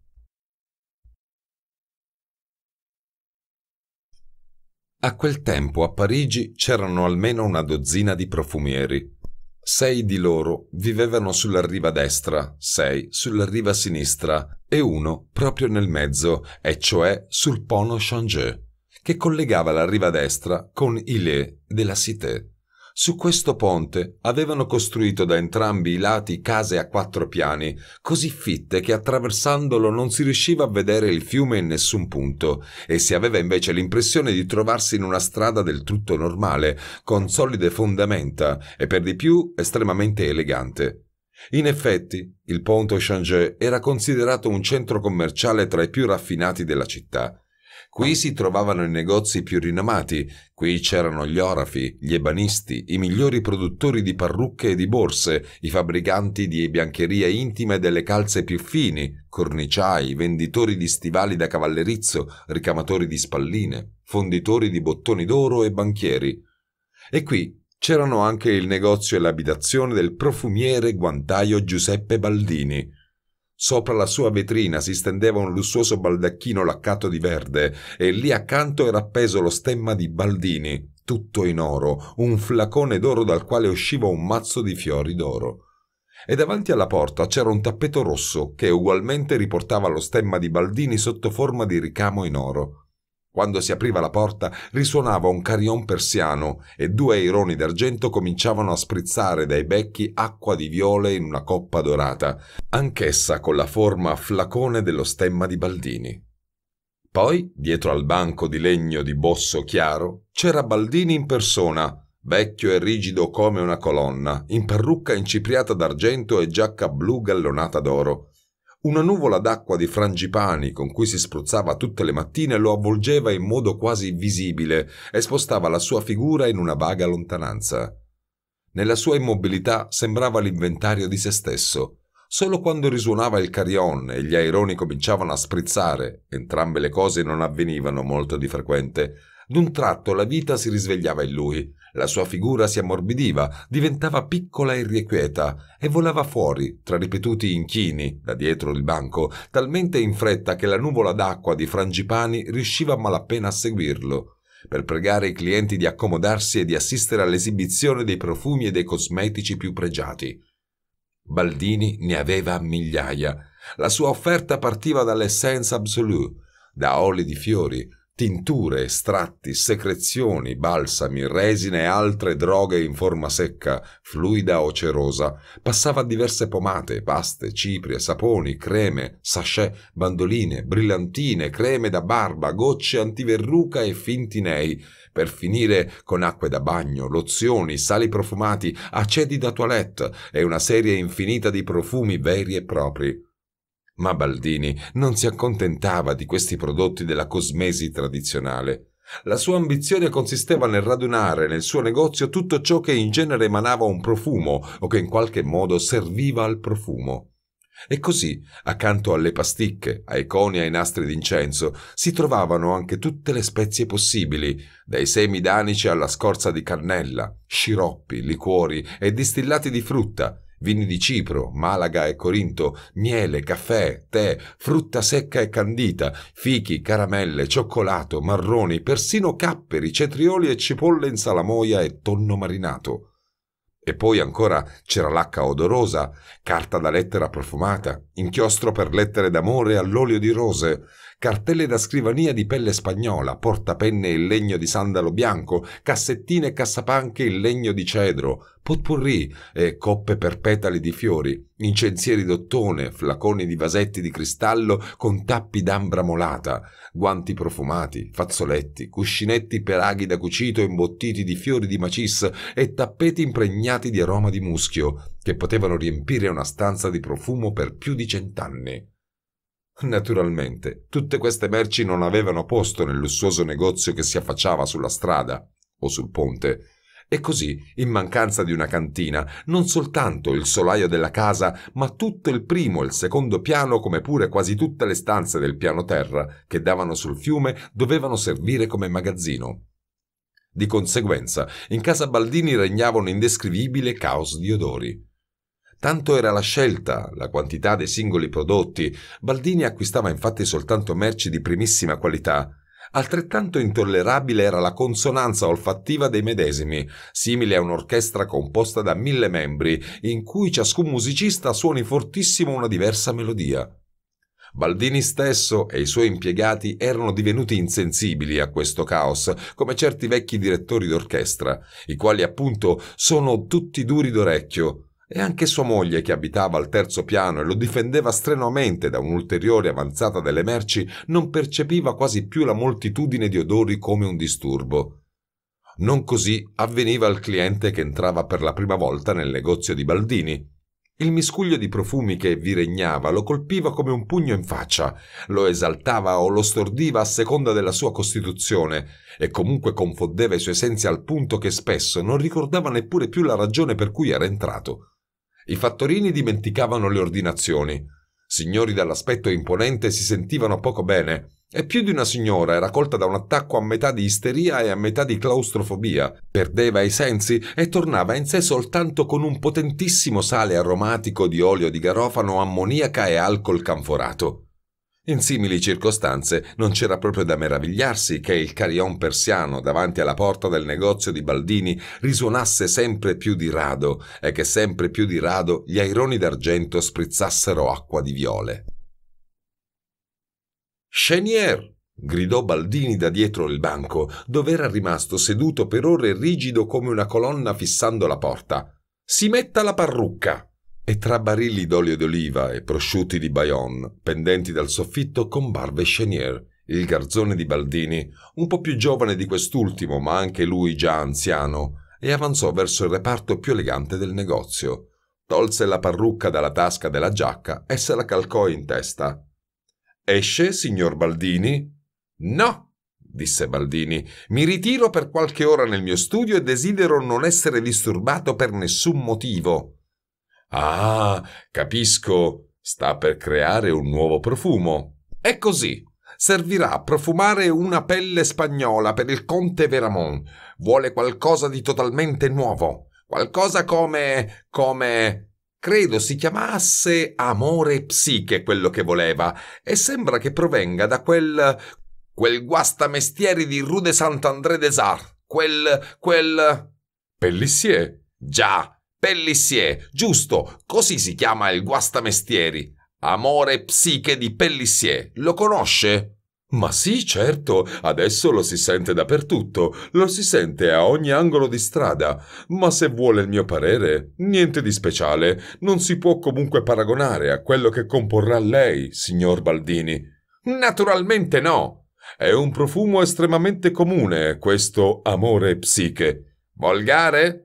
A quel tempo a Parigi c'erano almeno una dozzina di profumieri. Sei di loro vivevano sulla riva destra, sei sulla riva sinistra e uno proprio nel mezzo, e cioè sul Pono Changeux, che collegava la riva destra con Ile la Cité. Su questo ponte avevano costruito da entrambi i lati case a quattro piani, così fitte che attraversandolo non si riusciva a vedere il fiume in nessun punto, e si aveva invece l'impressione di trovarsi in una strada del tutto normale, con solide fondamenta e per di più estremamente elegante. In effetti, il ponte Changé era considerato un centro commerciale tra i più raffinati della città. Qui si trovavano i negozi più rinomati, qui c'erano gli orafi, gli ebanisti, i migliori produttori di parrucche e di borse, i fabbricanti di biancheria intima e delle calze più fini, corniciai, venditori di stivali da cavallerizzo, ricamatori di spalline, fonditori di bottoni d'oro e banchieri. E qui c'erano anche il negozio e l'abitazione del profumiere guantaio Giuseppe Baldini, Sopra la sua vetrina si stendeva un lussuoso baldacchino laccato di verde e lì accanto era appeso lo stemma di Baldini, tutto in oro, un flacone d'oro dal quale usciva un mazzo di fiori d'oro. E davanti alla porta c'era un tappeto rosso che ugualmente riportava lo stemma di Baldini sotto forma di ricamo in oro. Quando si apriva la porta risuonava un carion persiano e due aironi d'argento cominciavano a sprizzare dai becchi acqua di viole in una coppa dorata, anch'essa con la forma flacone dello stemma di Baldini. Poi, dietro al banco di legno di bosso chiaro, c'era Baldini in persona, vecchio e rigido come una colonna, in parrucca incipriata d'argento e giacca blu gallonata d'oro. Una nuvola d'acqua di frangipani con cui si spruzzava tutte le mattine lo avvolgeva in modo quasi visibile e spostava la sua figura in una vaga lontananza. Nella sua immobilità sembrava l'inventario di se stesso. Solo quando risuonava il carion e gli aironi cominciavano a sprizzare, entrambe le cose non avvenivano molto di frequente, d'un tratto la vita si risvegliava in lui la sua figura si ammorbidiva, diventava piccola e irrequieta e volava fuori, tra ripetuti inchini, da dietro il banco, talmente in fretta che la nuvola d'acqua di frangipani riusciva a malapena a seguirlo per pregare i clienti di accomodarsi e di assistere all'esibizione dei profumi e dei cosmetici più pregiati. Baldini ne aveva migliaia. La sua offerta partiva dall'essence absolue, da oli di fiori, tinture, estratti, secrezioni, balsami, resine e altre droghe in forma secca, fluida o cerosa, passava a diverse pomate, paste, ciprie, saponi, creme, sachet, bandoline, brillantine, creme da barba, gocce antiverruca e finti fintinei, per finire con acque da bagno, lozioni, sali profumati, acedi da toilette e una serie infinita di profumi veri e propri. Ma Baldini non si accontentava di questi prodotti della cosmesi tradizionale. La sua ambizione consisteva nel radunare nel suo negozio tutto ciò che in genere emanava un profumo o che in qualche modo serviva al profumo. E così, accanto alle pasticche, ai coni e ai nastri d'incenso, si trovavano anche tutte le spezie possibili, dai semi danici alla scorza di cannella, sciroppi, liquori e distillati di frutta, vini di Cipro, Malaga e Corinto, miele, caffè, tè, frutta secca e candita, fichi, caramelle, cioccolato, marroni, persino capperi, cetrioli e cipolle in salamoia e tonno marinato. E poi ancora c'era l'acca odorosa, carta da lettera profumata, inchiostro per lettere d'amore all'olio di rose, cartelle da scrivania di pelle spagnola, portapenne in legno di sandalo bianco, cassettine e cassapanche in legno di cedro, potpourri e coppe per petali di fiori, incensieri d'ottone, flaconi di vasetti di cristallo con tappi d'ambra molata, guanti profumati, fazzoletti, cuscinetti per aghi da cucito imbottiti di fiori di macis e tappeti impregnati di aroma di muschio, che potevano riempire una stanza di profumo per più di cent'anni. Naturalmente, tutte queste merci non avevano posto nel lussuoso negozio che si affacciava sulla strada o sul ponte, e così, in mancanza di una cantina, non soltanto il solaio della casa, ma tutto il primo e il secondo piano, come pure quasi tutte le stanze del piano terra che davano sul fiume, dovevano servire come magazzino. Di conseguenza, in casa Baldini regnava un indescrivibile caos di odori. Tanto era la scelta, la quantità dei singoli prodotti. Baldini acquistava infatti soltanto merci di primissima qualità. Altrettanto intollerabile era la consonanza olfattiva dei medesimi, simile a un'orchestra composta da mille membri, in cui ciascun musicista suoni fortissimo una diversa melodia. Baldini stesso e i suoi impiegati erano divenuti insensibili a questo caos, come certi vecchi direttori d'orchestra, i quali appunto sono tutti duri d'orecchio e anche sua moglie che abitava al terzo piano e lo difendeva strenuamente da un'ulteriore avanzata delle merci non percepiva quasi più la moltitudine di odori come un disturbo. Non così avveniva al cliente che entrava per la prima volta nel negozio di Baldini. Il miscuglio di profumi che vi regnava lo colpiva come un pugno in faccia, lo esaltava o lo stordiva a seconda della sua costituzione, e comunque confondeva i suoi sensi al punto che spesso non ricordava neppure più la ragione per cui era entrato. I fattorini dimenticavano le ordinazioni. Signori dall'aspetto imponente si sentivano poco bene e più di una signora era colta da un attacco a metà di isteria e a metà di claustrofobia. Perdeva i sensi e tornava in sé soltanto con un potentissimo sale aromatico di olio di garofano, ammoniaca e alcol canforato. In simili circostanze non c'era proprio da meravigliarsi che il carion persiano davanti alla porta del negozio di Baldini risuonasse sempre più di rado e che sempre più di rado gli aironi d'argento sprizzassero acqua di viole. Chenier! gridò Baldini da dietro il banco, dove era rimasto seduto per ore rigido come una colonna fissando la porta. Si metta la parrucca! e tra barili d'olio d'oliva e prosciutti di Bayonne pendenti dal soffitto comparve Chenier, il garzone di Baldini, un po' più giovane di quest'ultimo, ma anche lui già anziano, e avanzò verso il reparto più elegante del negozio. Tolse la parrucca dalla tasca della giacca e se la calcò in testa. Esce, signor Baldini? No, disse Baldini, mi ritiro per qualche ora nel mio studio e desidero non essere disturbato per nessun motivo. Ah, capisco, sta per creare un nuovo profumo. È così. Servirà a profumare una pelle spagnola per il conte Veramont. Vuole qualcosa di totalmente nuovo. Qualcosa come... come... Credo si chiamasse amore psiche quello che voleva, e sembra che provenga da quel. quel guastamestieri di Rue de Saint-André des Arts, quel. quel. Pellissier. Già, Pellissier, giusto, così si chiama il guastamestieri. Amore psiche di Pellissier, lo conosce? Ma sì, certo, adesso lo si sente dappertutto, lo si sente a ogni angolo di strada. Ma se vuole il mio parere, niente di speciale, non si può comunque paragonare a quello che comporrà lei, signor Baldini. Naturalmente no! È un profumo estremamente comune, questo amore psiche. Volgare?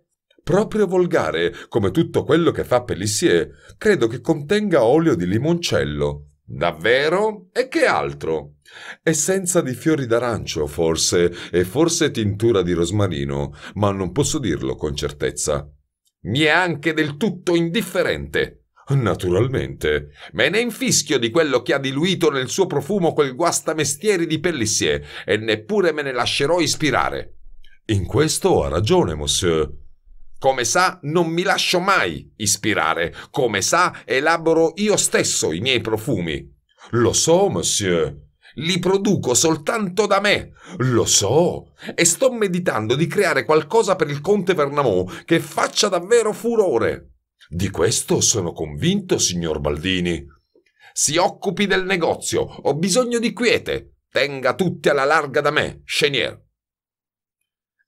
proprio volgare, come tutto quello che fa Pellissier. Credo che contenga olio di limoncello. Davvero? E che altro? Essenza di fiori d'arancio, forse, e forse tintura di rosmarino, ma non posso dirlo con certezza. Mi è anche del tutto indifferente. Naturalmente. Me ne infischio di quello che ha diluito nel suo profumo quel guastamestieri di Pellissier, e neppure me ne lascerò ispirare. In questo ha ragione, monsieur. Come sa, non mi lascio mai ispirare. Come sa, elaboro io stesso i miei profumi. Lo so, monsieur. Li produco soltanto da me. Lo so. E sto meditando di creare qualcosa per il conte Vernamont che faccia davvero furore. Di questo sono convinto, signor Baldini. Si occupi del negozio. Ho bisogno di quiete. Tenga tutti alla larga da me, Chenier.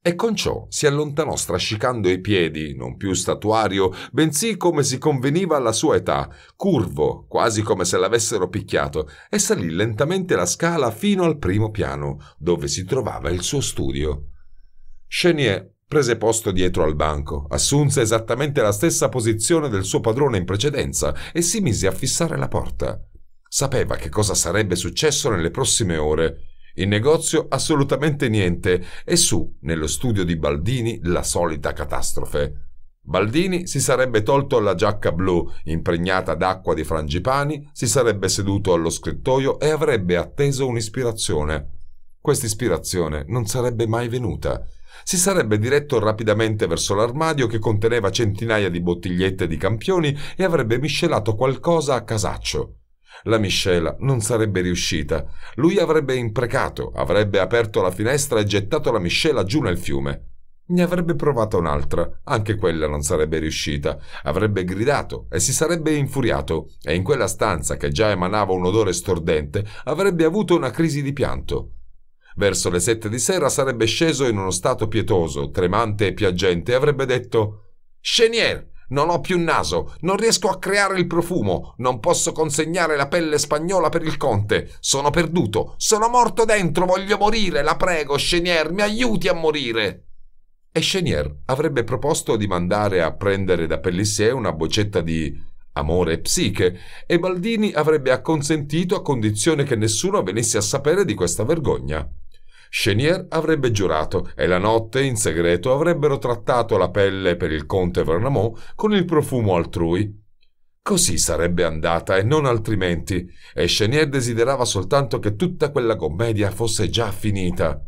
E con ciò si allontanò strascicando i piedi, non più statuario, bensì come si conveniva alla sua età, curvo, quasi come se l'avessero picchiato, e salì lentamente la scala fino al primo piano, dove si trovava il suo studio. Chenier prese posto dietro al banco, assunse esattamente la stessa posizione del suo padrone in precedenza e si mise a fissare la porta. Sapeva che cosa sarebbe successo nelle prossime ore. In negozio assolutamente niente e su, nello studio di Baldini, la solita catastrofe. Baldini si sarebbe tolto la giacca blu impregnata d'acqua di frangipani, si sarebbe seduto allo scrittoio e avrebbe atteso un'ispirazione. Quest'ispirazione non sarebbe mai venuta. Si sarebbe diretto rapidamente verso l'armadio che conteneva centinaia di bottigliette di campioni e avrebbe miscelato qualcosa a casaccio. La miscela non sarebbe riuscita. Lui avrebbe imprecato, avrebbe aperto la finestra e gettato la miscela giù nel fiume. Ne avrebbe provata un'altra, anche quella non sarebbe riuscita, avrebbe gridato e si sarebbe infuriato, e in quella stanza che già emanava un odore stordente avrebbe avuto una crisi di pianto. Verso le sette di sera sarebbe sceso in uno stato pietoso, tremante e piangente, e avrebbe detto Chenier, non ho più naso, non riesco a creare il profumo, non posso consegnare la pelle spagnola per il conte. Sono perduto, sono morto dentro, voglio morire, la prego, Chenier, mi aiuti a morire. E Chenier avrebbe proposto di mandare a prendere da Pellissier una boccetta di amore e psiche, e Baldini avrebbe acconsentito a condizione che nessuno venisse a sapere di questa vergogna. Chenier avrebbe giurato e la notte, in segreto, avrebbero trattato la pelle per il conte Vernamont con il profumo altrui. Così sarebbe andata e non altrimenti, e Chenier desiderava soltanto che tutta quella commedia fosse già finita.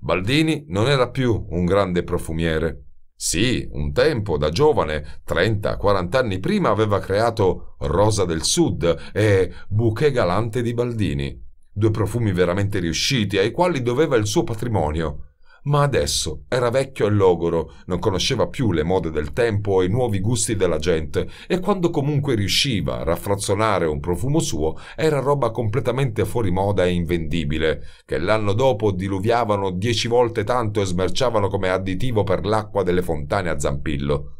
Baldini non era più un grande profumiere. Sì, un tempo, da giovane, 30-40 anni prima, aveva creato Rosa del Sud e Bouquet Galante di Baldini due profumi veramente riusciti ai quali doveva il suo patrimonio. Ma adesso era vecchio e logoro, non conosceva più le mode del tempo e i nuovi gusti della gente, e quando comunque riusciva a raffrazzonare un profumo suo era roba completamente fuori moda e invendibile, che l'anno dopo diluviavano dieci volte tanto e smerciavano come additivo per l'acqua delle fontane a zampillo.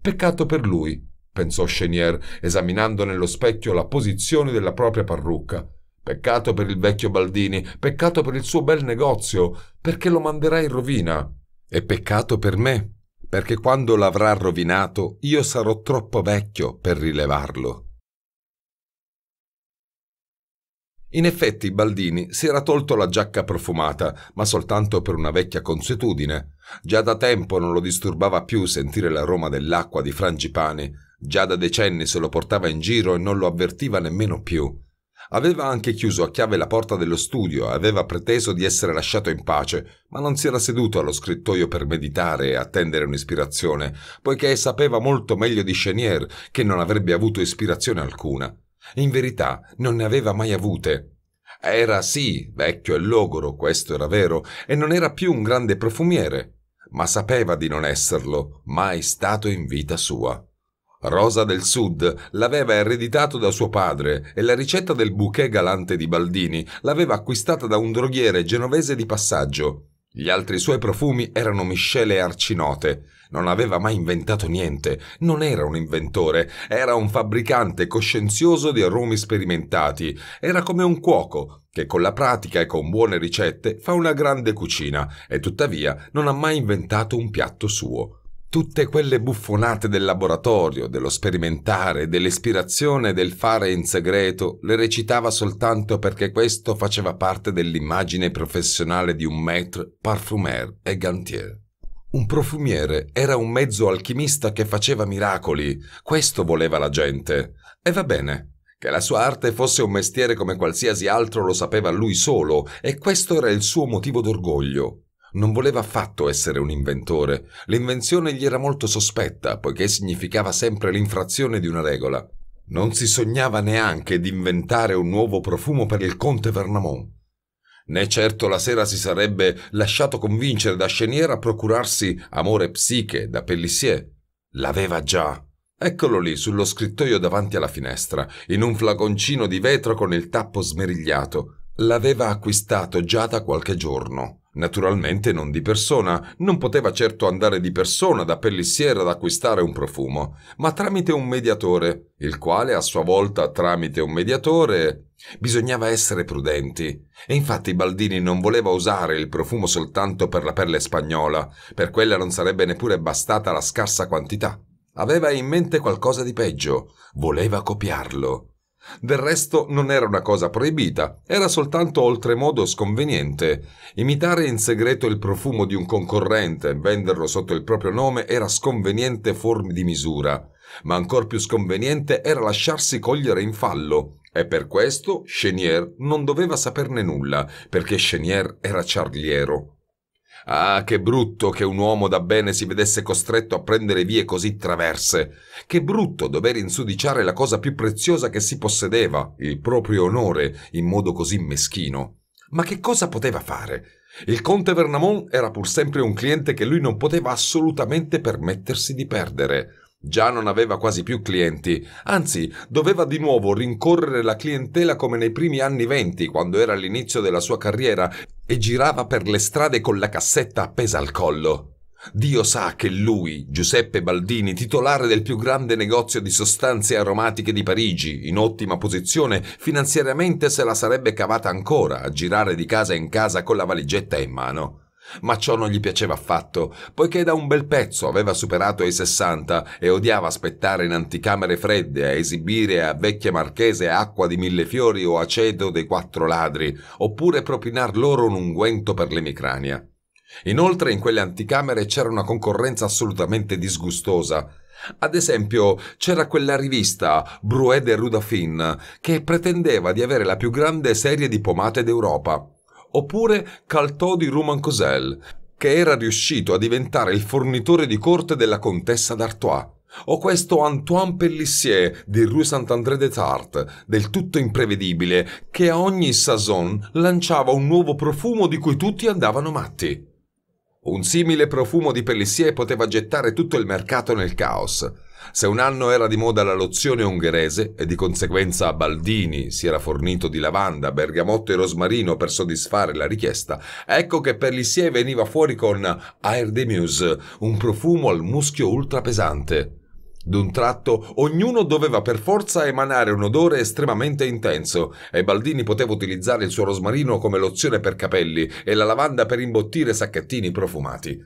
Peccato per lui, pensò Chenier, esaminando nello specchio la posizione della propria parrucca. Peccato per il vecchio Baldini, peccato per il suo bel negozio, perché lo manderà in rovina. E peccato per me, perché quando l'avrà rovinato io sarò troppo vecchio per rilevarlo. In effetti Baldini si era tolto la giacca profumata, ma soltanto per una vecchia consuetudine. Già da tempo non lo disturbava più sentire l'aroma dell'acqua di frangipani, già da decenni se lo portava in giro e non lo avvertiva nemmeno più. Aveva anche chiuso a chiave la porta dello studio e aveva preteso di essere lasciato in pace, ma non si era seduto allo scrittoio per meditare e attendere un'ispirazione, poiché sapeva molto meglio di Chenier che non avrebbe avuto ispirazione alcuna. In verità non ne aveva mai avute. Era sì vecchio e logoro, questo era vero, e non era più un grande profumiere, ma sapeva di non esserlo mai stato in vita sua. Rosa del Sud l'aveva ereditato da suo padre e la ricetta del bouquet galante di Baldini l'aveva acquistata da un droghiere genovese di passaggio. Gli altri suoi profumi erano miscele arcinote. Non aveva mai inventato niente, non era un inventore, era un fabbricante coscienzioso di aromi sperimentati, era come un cuoco che con la pratica e con buone ricette fa una grande cucina e tuttavia non ha mai inventato un piatto suo. Tutte quelle buffonate del laboratorio, dello sperimentare, dell'ispirazione del fare in segreto le recitava soltanto perché questo faceva parte dell'immagine professionale di un maître, parfumer e gantier. Un profumiere era un mezzo alchimista che faceva miracoli, questo voleva la gente. E va bene. Che la sua arte fosse un mestiere come qualsiasi altro lo sapeva lui solo, e questo era il suo motivo d'orgoglio. Non voleva affatto essere un inventore. L'invenzione gli era molto sospetta, poiché significava sempre l'infrazione di una regola. Non si sognava neanche di inventare un nuovo profumo per il conte Vernamont. Né certo la sera si sarebbe lasciato convincere da Chenier a procurarsi amore psiche da Pellissier. L'aveva già. Eccolo lì, sullo scrittoio davanti alla finestra, in un flaconcino di vetro con il tappo smerigliato. L'aveva acquistato già da qualche giorno. Naturalmente non di persona, non poteva certo andare di persona da pellissiera ad acquistare un profumo, ma tramite un mediatore, il quale a sua volta tramite un mediatore bisognava essere prudenti. E infatti Baldini non voleva usare il profumo soltanto per la pelle spagnola, per quella non sarebbe neppure bastata la scarsa quantità. Aveva in mente qualcosa di peggio, voleva copiarlo. Del resto non era una cosa proibita, era soltanto oltremodo sconveniente. Imitare in segreto il profumo di un concorrente e venderlo sotto il proprio nome era sconveniente fuori di misura, ma ancor più sconveniente era lasciarsi cogliere in fallo. E per questo Chenier non doveva saperne nulla, perché Chenier era ciarliero. Ah, che brutto che un uomo da bene si vedesse costretto a prendere vie così traverse. Che brutto dover insudiciare la cosa più preziosa che si possedeva, il proprio onore, in modo così meschino. Ma che cosa poteva fare? Il conte Vernamon era pur sempre un cliente che lui non poteva assolutamente permettersi di perdere. Già non aveva quasi più clienti, anzi doveva di nuovo rincorrere la clientela come nei primi anni venti, quando era all'inizio della sua carriera e girava per le strade con la cassetta appesa al collo. Dio sa che lui, Giuseppe Baldini, titolare del più grande negozio di sostanze aromatiche di Parigi, in ottima posizione, finanziariamente se la sarebbe cavata ancora a girare di casa in casa con la valigetta in mano. Ma ciò non gli piaceva affatto, poiché da un bel pezzo aveva superato i 60 e odiava aspettare in anticamere fredde a esibire a vecchie marchese acqua di mille fiori o aceto dei quattro ladri, oppure propinar loro un unguento per l'emicrania. Inoltre in quelle anticamere c'era una concorrenza assolutamente disgustosa. Ad esempio, c'era quella rivista, Bruet de Rudafin, che pretendeva di avere la più grande serie di pomate d'Europa oppure Caltò di Rumancosel, che era riuscito a diventare il fornitore di corte della contessa d'Artois, o questo Antoine Pellissier di Rue Saint-André des Tartes, del tutto imprevedibile, che a ogni saison lanciava un nuovo profumo di cui tutti andavano matti. Un simile profumo di Pellissier poteva gettare tutto il mercato nel caos. Se un anno era di moda la lozione ungherese e di conseguenza Baldini si era fornito di lavanda, bergamotto e rosmarino per soddisfare la richiesta, ecco che per Lissier veniva fuori con Air de Muse, un profumo al muschio ultrapesante. D'un tratto ognuno doveva per forza emanare un odore estremamente intenso e Baldini poteva utilizzare il suo rosmarino come lozione per capelli e la lavanda per imbottire sacchettini profumati.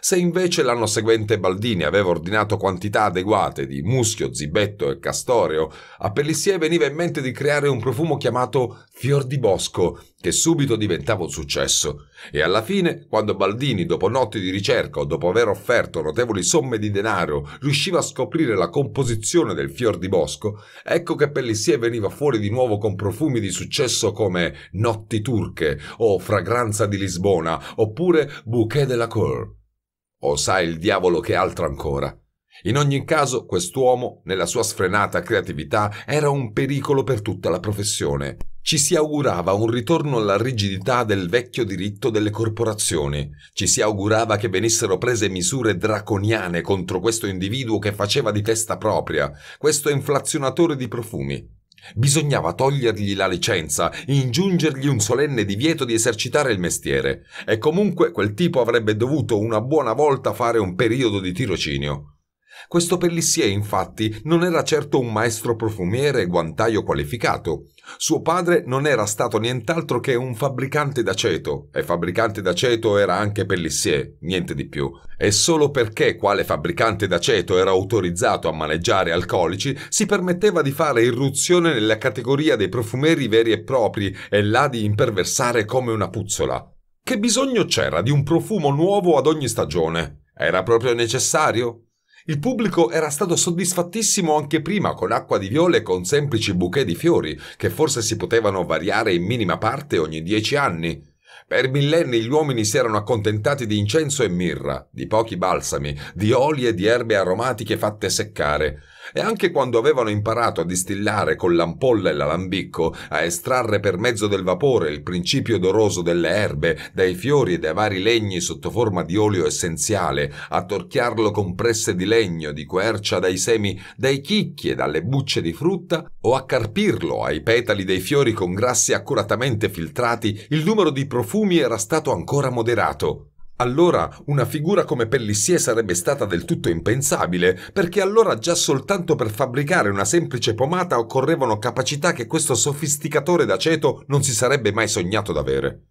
Se invece l'anno seguente Baldini aveva ordinato quantità adeguate di muschio, zibetto e castoreo, a Pellissier veniva in mente di creare un profumo chiamato fior di bosco, che subito diventava un successo. E alla fine, quando Baldini, dopo notti di ricerca o dopo aver offerto notevoli somme di denaro, riusciva a scoprire la composizione del fior di bosco, ecco che Pellissier veniva fuori di nuovo con profumi di successo come Notti turche o Fragranza di Lisbona oppure Bouquet de la Cour. O sa il diavolo che altro ancora. In ogni caso, quest'uomo, nella sua sfrenata creatività, era un pericolo per tutta la professione. Ci si augurava un ritorno alla rigidità del vecchio diritto delle corporazioni, ci si augurava che venissero prese misure draconiane contro questo individuo che faceva di testa propria, questo inflazionatore di profumi. Bisognava togliergli la licenza, ingiungergli un solenne divieto di esercitare il mestiere, e comunque quel tipo avrebbe dovuto una buona volta fare un periodo di tirocinio. Questo Pellissier, infatti, non era certo un maestro profumiere e guantaio qualificato. Suo padre non era stato nient'altro che un fabbricante d'aceto, e fabbricante d'aceto era anche Pellissier, niente di più. E solo perché quale fabbricante d'aceto era autorizzato a maneggiare alcolici, si permetteva di fare irruzione nella categoria dei profumeri veri e propri e là di imperversare come una puzzola. Che bisogno c'era di un profumo nuovo ad ogni stagione? Era proprio necessario? Il pubblico era stato soddisfattissimo anche prima con acqua di viole e con semplici bouquet di fiori, che forse si potevano variare in minima parte ogni dieci anni. Per millenni gli uomini si erano accontentati di incenso e mirra, di pochi balsami, di oli e di erbe aromatiche fatte seccare. E anche quando avevano imparato a distillare con l'ampolla e l'alambicco, a estrarre per mezzo del vapore il principio odoroso delle erbe, dai fiori e dai vari legni sotto forma di olio essenziale, a torchiarlo con presse di legno, di quercia dai semi, dai chicchi e dalle bucce di frutta, o a carpirlo ai petali dei fiori con grassi accuratamente filtrati, il numero di profumi era stato ancora moderato. Allora una figura come Pellissier sarebbe stata del tutto impensabile, perché allora già soltanto per fabbricare una semplice pomata occorrevano capacità che questo sofisticatore d'aceto non si sarebbe mai sognato d'avere.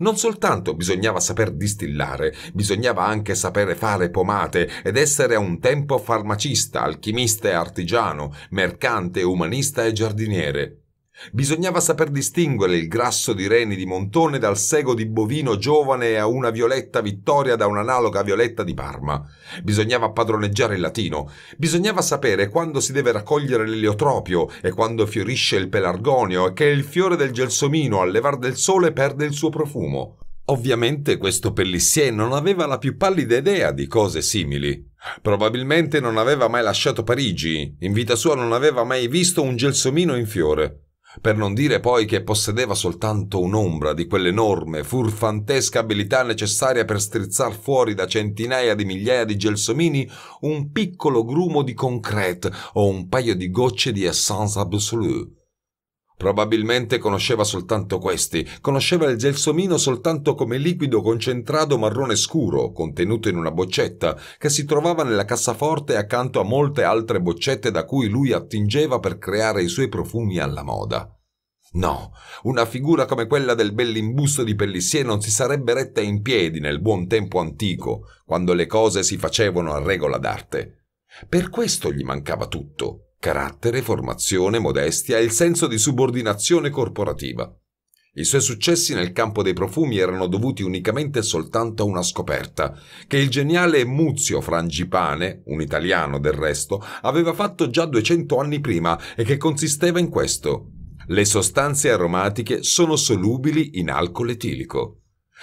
Non soltanto bisognava saper distillare, bisognava anche sapere fare pomate ed essere a un tempo farmacista, alchimista e artigiano, mercante, umanista e giardiniere. Bisognava saper distinguere il grasso di reni di montone dal sego di bovino giovane a una violetta vittoria da un'analoga violetta di Parma. Bisognava padroneggiare il latino. Bisognava sapere quando si deve raccogliere l'eliotropio e quando fiorisce il pelargonio e che il fiore del gelsomino al levar del sole perde il suo profumo. Ovviamente questo Pellissier non aveva la più pallida idea di cose simili. Probabilmente non aveva mai lasciato Parigi, in vita sua non aveva mai visto un gelsomino in fiore per non dire poi che possedeva soltanto un'ombra di quell'enorme, furfantesca abilità necessaria per strizzar fuori da centinaia di migliaia di gelsomini un piccolo grumo di concrete o un paio di gocce di essence absolue. Probabilmente conosceva soltanto questi, conosceva il gelsomino soltanto come liquido concentrato marrone scuro, contenuto in una boccetta, che si trovava nella cassaforte accanto a molte altre boccette da cui lui attingeva per creare i suoi profumi alla moda. No, una figura come quella del bellimbusto di Pellissier non si sarebbe retta in piedi nel buon tempo antico, quando le cose si facevano a regola d'arte. Per questo gli mancava tutto. Carattere, formazione, modestia e il senso di subordinazione corporativa. I suoi successi nel campo dei profumi erano dovuti unicamente e soltanto a una scoperta, che il geniale Muzio Frangipane, un italiano del resto, aveva fatto già 200 anni prima e che consisteva in questo. Le sostanze aromatiche sono solubili in alcol etilico.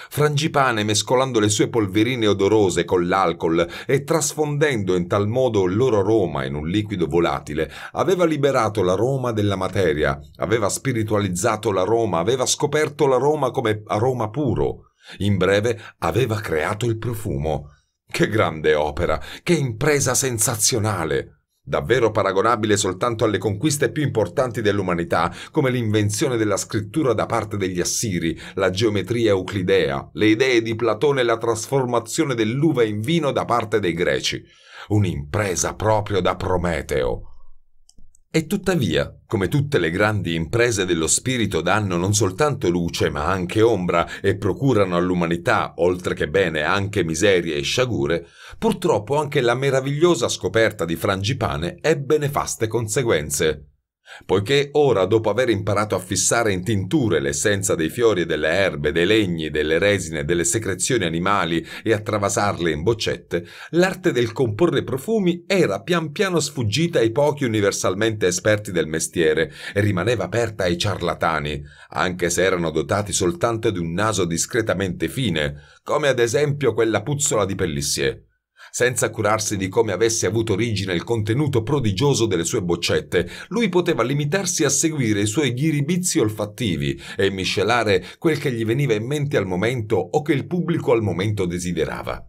Frangipane, mescolando le sue polverine odorose con l'alcol e trasfondendo in tal modo il loro aroma in un liquido volatile, aveva liberato l'aroma Roma della materia, aveva spiritualizzato l'aroma, aveva scoperto l'aroma come aroma puro. In breve, aveva creato il profumo. Che grande opera, che impresa sensazionale! davvero paragonabile soltanto alle conquiste più importanti dell'umanità, come l'invenzione della scrittura da parte degli Assiri, la geometria euclidea, le idee di Platone e la trasformazione dell'uva in vino da parte dei Greci. Un'impresa proprio da Prometeo. E tuttavia, come tutte le grandi imprese dello spirito danno non soltanto luce ma anche ombra e procurano all'umanità, oltre che bene, anche miserie e sciagure, purtroppo anche la meravigliosa scoperta di Frangipane ebbe nefaste conseguenze. Poiché ora, dopo aver imparato a fissare in tinture l'essenza dei fiori, e delle erbe, dei legni, delle resine, delle secrezioni animali e a travasarle in boccette, l'arte del comporre profumi era pian piano sfuggita ai pochi universalmente esperti del mestiere e rimaneva aperta ai ciarlatani, anche se erano dotati soltanto di un naso discretamente fine, come ad esempio quella puzzola di Pellissier. Senza curarsi di come avesse avuto origine il contenuto prodigioso delle sue boccette, lui poteva limitarsi a seguire i suoi ghiribizi olfattivi e miscelare quel che gli veniva in mente al momento o che il pubblico al momento desiderava.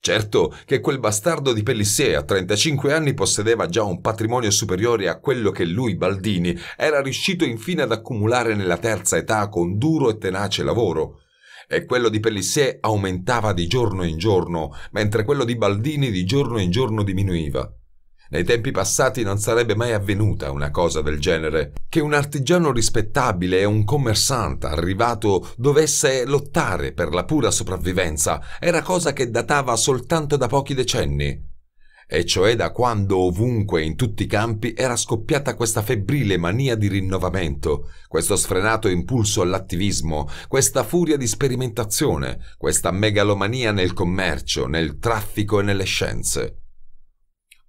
Certo che quel bastardo di Pellissier a 35 anni possedeva già un patrimonio superiore a quello che lui, Baldini, era riuscito infine ad accumulare nella terza età con duro e tenace lavoro e quello di Pellissier aumentava di giorno in giorno, mentre quello di Baldini di giorno in giorno diminuiva. Nei tempi passati non sarebbe mai avvenuta una cosa del genere, che un artigiano rispettabile e un commerciante arrivato dovesse lottare per la pura sopravvivenza, era cosa che datava soltanto da pochi decenni e cioè da quando ovunque in tutti i campi era scoppiata questa febbrile mania di rinnovamento, questo sfrenato impulso all'attivismo, questa furia di sperimentazione, questa megalomania nel commercio, nel traffico e nelle scienze.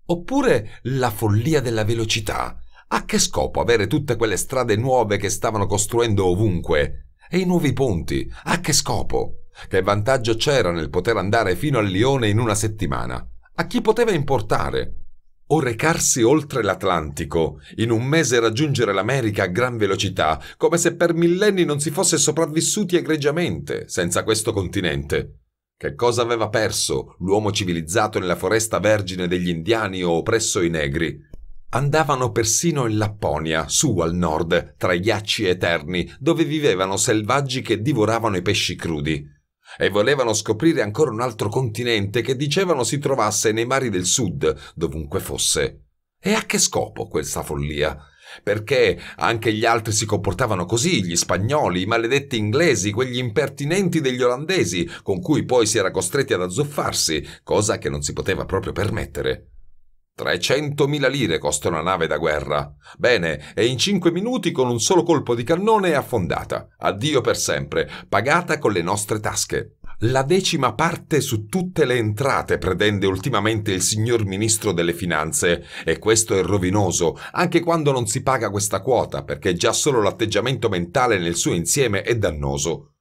Oppure la follia della velocità. A che scopo avere tutte quelle strade nuove che stavano costruendo ovunque? E i nuovi ponti? A che scopo? Che vantaggio c'era nel poter andare fino a Lione in una settimana? A chi poteva importare? O recarsi oltre l'Atlantico, in un mese raggiungere l'America a gran velocità, come se per millenni non si fosse sopravvissuti egregiamente senza questo continente. Che cosa aveva perso l'uomo civilizzato nella foresta vergine degli indiani o presso i negri? Andavano persino in Lapponia, su al nord, tra i ghiacci eterni, dove vivevano selvaggi che divoravano i pesci crudi e volevano scoprire ancora un altro continente che dicevano si trovasse nei mari del sud, dovunque fosse. E a che scopo questa follia? Perché anche gli altri si comportavano così, gli spagnoli, i maledetti inglesi, quegli impertinenti degli olandesi, con cui poi si era costretti ad azzuffarsi, cosa che non si poteva proprio permettere. 300.000 lire costa una nave da guerra. Bene, e in 5 minuti con un solo colpo di cannone è affondata. Addio per sempre, pagata con le nostre tasche. La decima parte su tutte le entrate pretende ultimamente il signor Ministro delle Finanze e questo è rovinoso, anche quando non si paga questa quota, perché già solo l'atteggiamento mentale nel suo insieme è dannoso.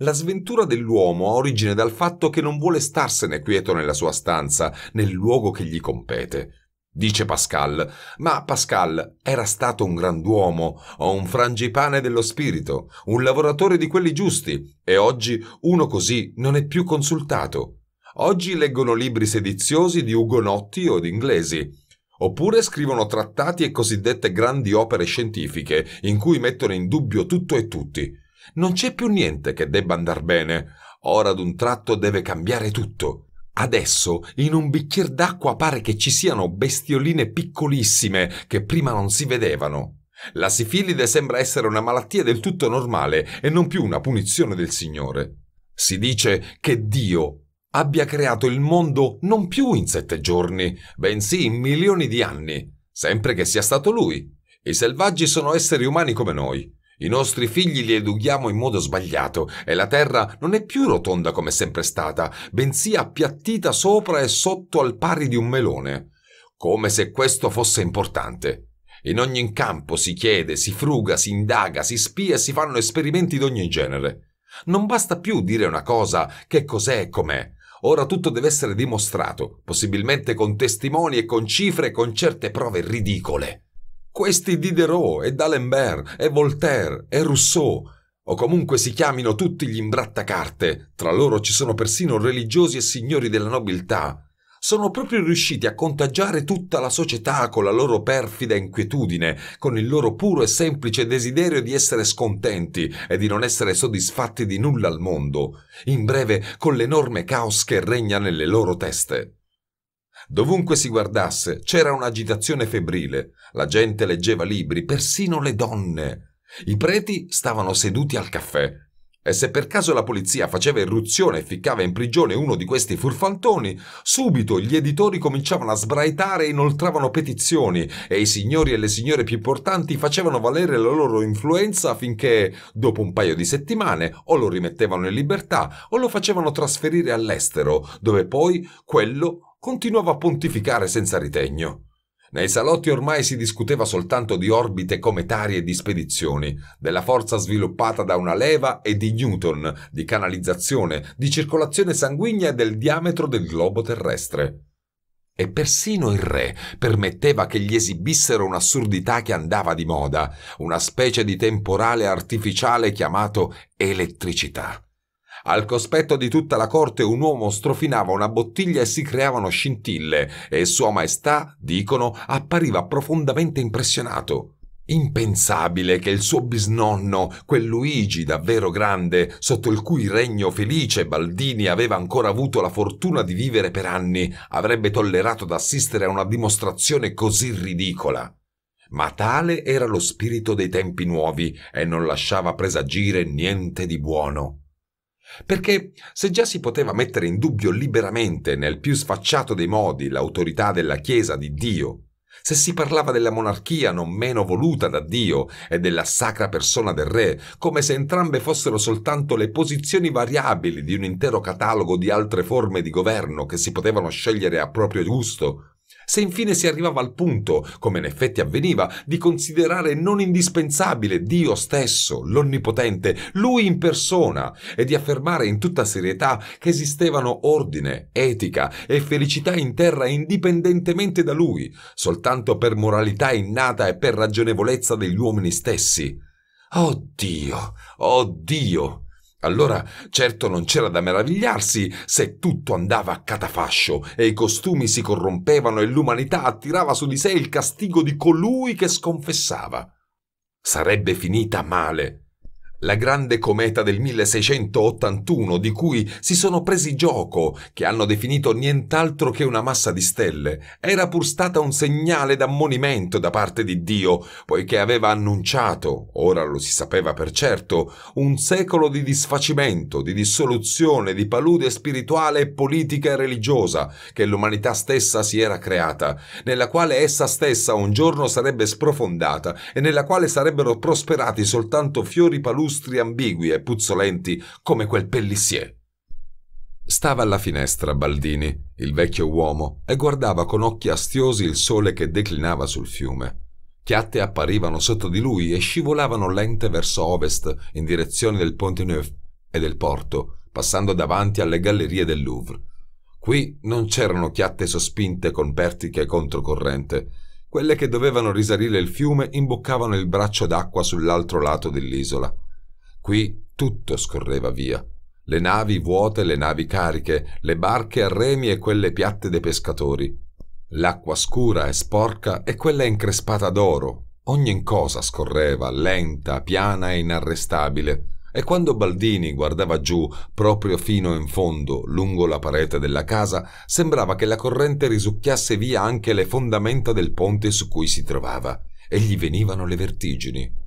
La sventura dell'uomo ha origine dal fatto che non vuole starsene quieto nella sua stanza, nel luogo che gli compete. Dice Pascal, ma Pascal era stato un grand'uomo, o un frangipane dello spirito, un lavoratore di quelli giusti, e oggi uno così non è più consultato. Oggi leggono libri sediziosi di ugonotti o di inglesi oppure scrivono trattati e cosiddette grandi opere scientifiche in cui mettono in dubbio tutto e tutti. Non c'è più niente che debba andar bene. Ora ad un tratto deve cambiare tutto. Adesso in un bicchier d'acqua pare che ci siano bestioline piccolissime che prima non si vedevano. La sifilide sembra essere una malattia del tutto normale e non più una punizione del Signore. Si dice che Dio abbia creato il mondo non più in sette giorni, bensì in milioni di anni, sempre che sia stato Lui. I selvaggi sono esseri umani come noi. I nostri figli li educhiamo in modo sbagliato e la terra non è più rotonda come è sempre stata, bensì appiattita sopra e sotto al pari di un melone. Come se questo fosse importante. In ogni campo si chiede, si fruga, si indaga, si spia e si fanno esperimenti di ogni genere. Non basta più dire una cosa che cos'è e com'è. Ora tutto deve essere dimostrato, possibilmente con testimoni e con cifre e con certe prove ridicole. Questi Diderot e D'Alembert e Voltaire e Rousseau, o comunque si chiamino tutti gli imbrattacarte, tra loro ci sono persino religiosi e signori della nobiltà, sono proprio riusciti a contagiare tutta la società con la loro perfida inquietudine, con il loro puro e semplice desiderio di essere scontenti e di non essere soddisfatti di nulla al mondo, in breve con l'enorme caos che regna nelle loro teste. Dovunque si guardasse c'era un'agitazione febbrile, la gente leggeva libri, persino le donne. I preti stavano seduti al caffè. E se per caso la polizia faceva irruzione e ficcava in prigione uno di questi furfantoni, subito gli editori cominciavano a sbraitare e inoltravano petizioni, e i signori e le signore più importanti facevano valere la loro influenza affinché, dopo un paio di settimane, o lo rimettevano in libertà o lo facevano trasferire all'estero, dove poi quello continuava a pontificare senza ritegno. Nei salotti ormai si discuteva soltanto di orbite cometarie e di spedizioni, della forza sviluppata da una leva e di Newton, di canalizzazione, di circolazione sanguigna e del diametro del globo terrestre. E persino il re permetteva che gli esibissero un'assurdità che andava di moda, una specie di temporale artificiale chiamato elettricità. Al cospetto di tutta la corte un uomo strofinava una bottiglia e si creavano scintille, e Sua Maestà, dicono, appariva profondamente impressionato. Impensabile che il suo bisnonno, quel Luigi davvero grande, sotto il cui regno felice Baldini aveva ancora avuto la fortuna di vivere per anni, avrebbe tollerato d'assistere a una dimostrazione così ridicola. Ma tale era lo spirito dei tempi nuovi e non lasciava presagire niente di buono. Perché se già si poteva mettere in dubbio liberamente, nel più sfacciato dei modi, l'autorità della Chiesa di Dio, se si parlava della monarchia non meno voluta da Dio e della sacra persona del re, come se entrambe fossero soltanto le posizioni variabili di un intero catalogo di altre forme di governo che si potevano scegliere a proprio gusto, se infine si arrivava al punto, come in effetti avveniva, di considerare non indispensabile Dio stesso, l'Onnipotente, Lui in persona, e di affermare in tutta serietà che esistevano ordine, etica e felicità in terra indipendentemente da Lui, soltanto per moralità innata e per ragionevolezza degli uomini stessi. Oh Dio, oh Dio! Allora certo non c'era da meravigliarsi se tutto andava a catafascio e i costumi si corrompevano e l'umanità attirava su di sé il castigo di colui che sconfessava. Sarebbe finita male la grande cometa del 1681 di cui si sono presi gioco, che hanno definito nient'altro che una massa di stelle, era pur stata un segnale d'ammonimento da parte di Dio, poiché aveva annunciato, ora lo si sapeva per certo, un secolo di disfacimento, di dissoluzione, di palude spirituale politica e religiosa che l'umanità stessa si era creata, nella quale essa stessa un giorno sarebbe sprofondata e nella quale sarebbero prosperati soltanto fiori paludi lustri ambigui e puzzolenti come quel pellissier. Stava alla finestra Baldini, il vecchio uomo, e guardava con occhi astiosi il sole che declinava sul fiume. Chiatte apparivano sotto di lui e scivolavano lente verso ovest, in direzione del Ponte Neuf e del porto, passando davanti alle gallerie del Louvre. Qui non c'erano chiatte sospinte con pertiche controcorrente. Quelle che dovevano risalire il fiume imboccavano il braccio d'acqua sull'altro lato dell'isola. Qui tutto scorreva via. Le navi vuote, le navi cariche, le barche a remi e quelle piatte dei pescatori. L'acqua scura e sporca e quella increspata d'oro. Ogni cosa scorreva, lenta, piana e inarrestabile e quando Baldini guardava giù, proprio fino in fondo, lungo la parete della casa, sembrava che la corrente risucchiasse via anche le fondamenta del ponte su cui si trovava, e gli venivano le vertigini.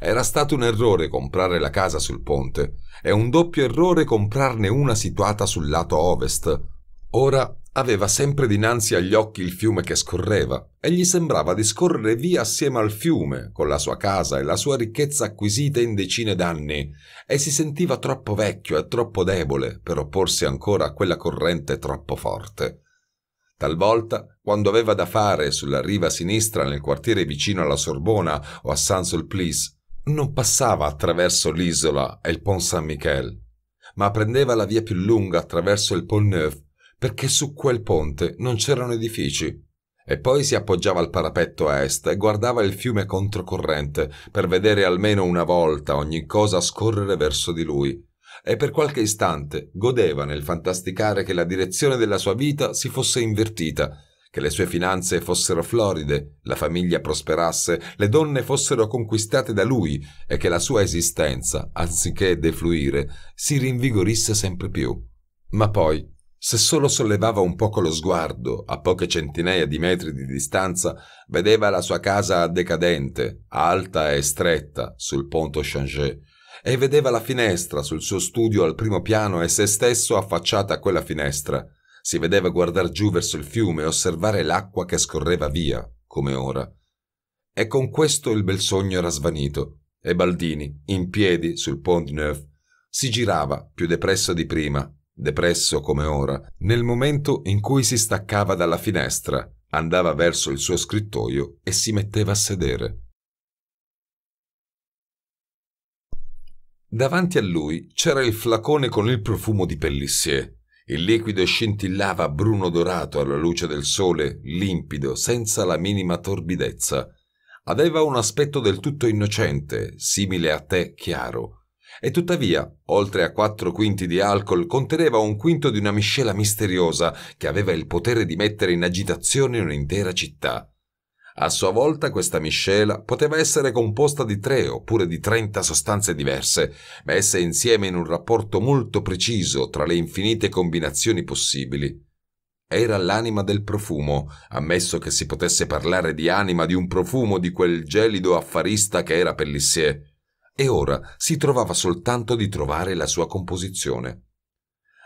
Era stato un errore comprare la casa sul ponte e un doppio errore comprarne una situata sul lato ovest. Ora aveva sempre dinanzi agli occhi il fiume che scorreva e gli sembrava di scorrere via assieme al fiume, con la sua casa e la sua ricchezza acquisita in decine d'anni, e si sentiva troppo vecchio e troppo debole per opporsi ancora a quella corrente troppo forte. Talvolta, quando aveva da fare sulla riva sinistra nel quartiere vicino alla Sorbona o a saint sulpice non passava attraverso l'isola e il Pont Saint-Michel, ma prendeva la via più lunga attraverso il Pont Neuf perché su quel ponte non c'erano edifici. E poi si appoggiava al parapetto a est e guardava il fiume controcorrente per vedere almeno una volta ogni cosa scorrere verso di lui. E per qualche istante godeva nel fantasticare che la direzione della sua vita si fosse invertita che le sue finanze fossero floride, la famiglia prosperasse, le donne fossero conquistate da lui e che la sua esistenza, anziché defluire, si rinvigorisse sempre più. Ma poi, se solo sollevava un poco lo sguardo, a poche centinaia di metri di distanza, vedeva la sua casa decadente, alta e stretta, sul ponte Changé, e vedeva la finestra sul suo studio al primo piano e se stesso affacciata a quella finestra si vedeva guardar giù verso il fiume e osservare l'acqua che scorreva via, come ora. E con questo il bel sogno era svanito, e Baldini, in piedi sul Pont Neuf, si girava più depresso di prima, depresso come ora, nel momento in cui si staccava dalla finestra, andava verso il suo scrittoio e si metteva a sedere. Davanti a lui c'era il flacone con il profumo di pellissier il liquido scintillava bruno dorato alla luce del sole, limpido, senza la minima torbidezza. Aveva un aspetto del tutto innocente, simile a tè chiaro. E tuttavia, oltre a quattro quinti di alcol, conteneva un quinto di una miscela misteriosa che aveva il potere di mettere in agitazione un'intera città. A sua volta questa miscela poteva essere composta di tre oppure di trenta sostanze diverse, messe insieme in un rapporto molto preciso tra le infinite combinazioni possibili. Era l'anima del profumo, ammesso che si potesse parlare di anima di un profumo di quel gelido affarista che era Pellissier. E ora si trovava soltanto di trovare la sua composizione.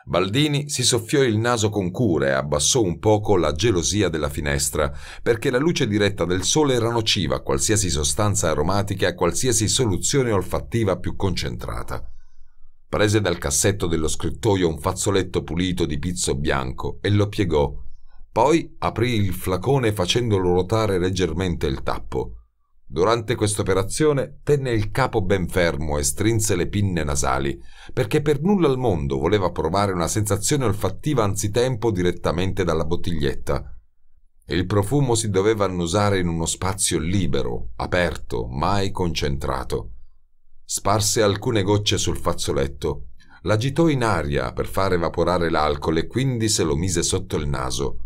Baldini si soffiò il naso con cura e abbassò un poco la gelosia della finestra, perché la luce diretta del sole era nociva a qualsiasi sostanza aromatica e a qualsiasi soluzione olfattiva più concentrata. Prese dal cassetto dello scrittoio un fazzoletto pulito di pizzo bianco e lo piegò. Poi aprì il flacone facendolo ruotare leggermente il tappo. Durante questa operazione tenne il capo ben fermo e strinse le pinne nasali, perché per nulla al mondo voleva provare una sensazione olfattiva anzitempo direttamente dalla bottiglietta. Il profumo si doveva annusare in uno spazio libero, aperto, mai concentrato. Sparse alcune gocce sul fazzoletto, l'agitò in aria per far evaporare l'alcol e quindi se lo mise sotto il naso.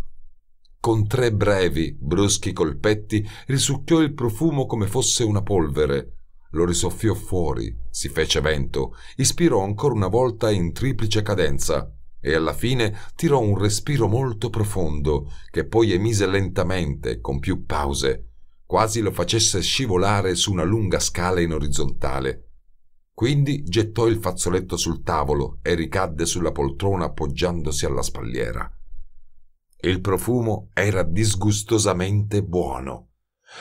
Con tre brevi, bruschi colpetti risucchiò il profumo come fosse una polvere. Lo risoffiò fuori, si fece vento, ispirò ancora una volta in triplice cadenza e alla fine tirò un respiro molto profondo che poi emise lentamente, con più pause, quasi lo facesse scivolare su una lunga scala in orizzontale. Quindi gettò il fazzoletto sul tavolo e ricadde sulla poltrona appoggiandosi alla spalliera. Il profumo era disgustosamente buono.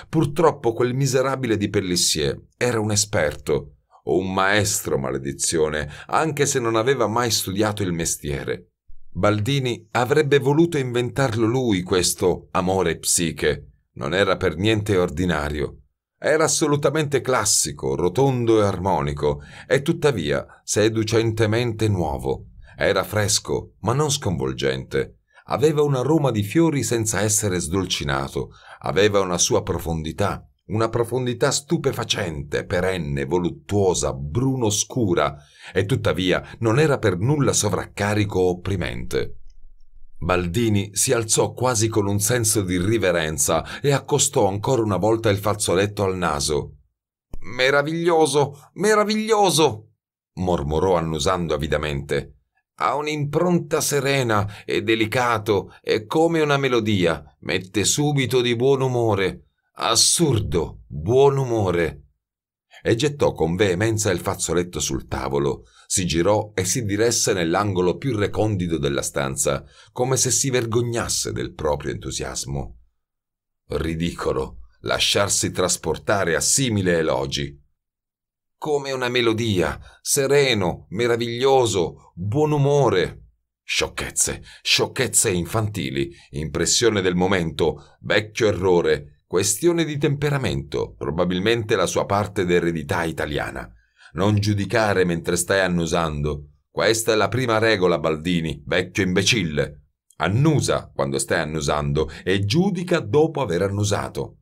Purtroppo quel miserabile di Pellissier era un esperto, o un maestro, maledizione, anche se non aveva mai studiato il mestiere. Baldini avrebbe voluto inventarlo lui questo amore psiche. Non era per niente ordinario. Era assolutamente classico, rotondo e armonico, e tuttavia seducentemente nuovo. Era fresco, ma non sconvolgente. Aveva un aroma di fiori senza essere sdolcinato, aveva una sua profondità, una profondità stupefacente, perenne, voluttuosa, bruno scura, e tuttavia non era per nulla sovraccarico o opprimente. Baldini si alzò quasi con un senso di riverenza e accostò ancora una volta il fazzoletto al naso. Meraviglioso, meraviglioso! mormorò annusando avidamente ha un'impronta serena e delicato e come una melodia, mette subito di buon umore. Assurdo, buon umore. E gettò con veemenza il fazzoletto sul tavolo, si girò e si diresse nell'angolo più recondito della stanza, come se si vergognasse del proprio entusiasmo. Ridicolo lasciarsi trasportare a simile elogi come una melodia, sereno, meraviglioso, buon umore. Sciocchezze, sciocchezze infantili, impressione del momento, vecchio errore, questione di temperamento, probabilmente la sua parte d'eredità italiana. Non giudicare mentre stai annusando. Questa è la prima regola, Baldini, vecchio imbecille. Annusa quando stai annusando e giudica dopo aver annusato.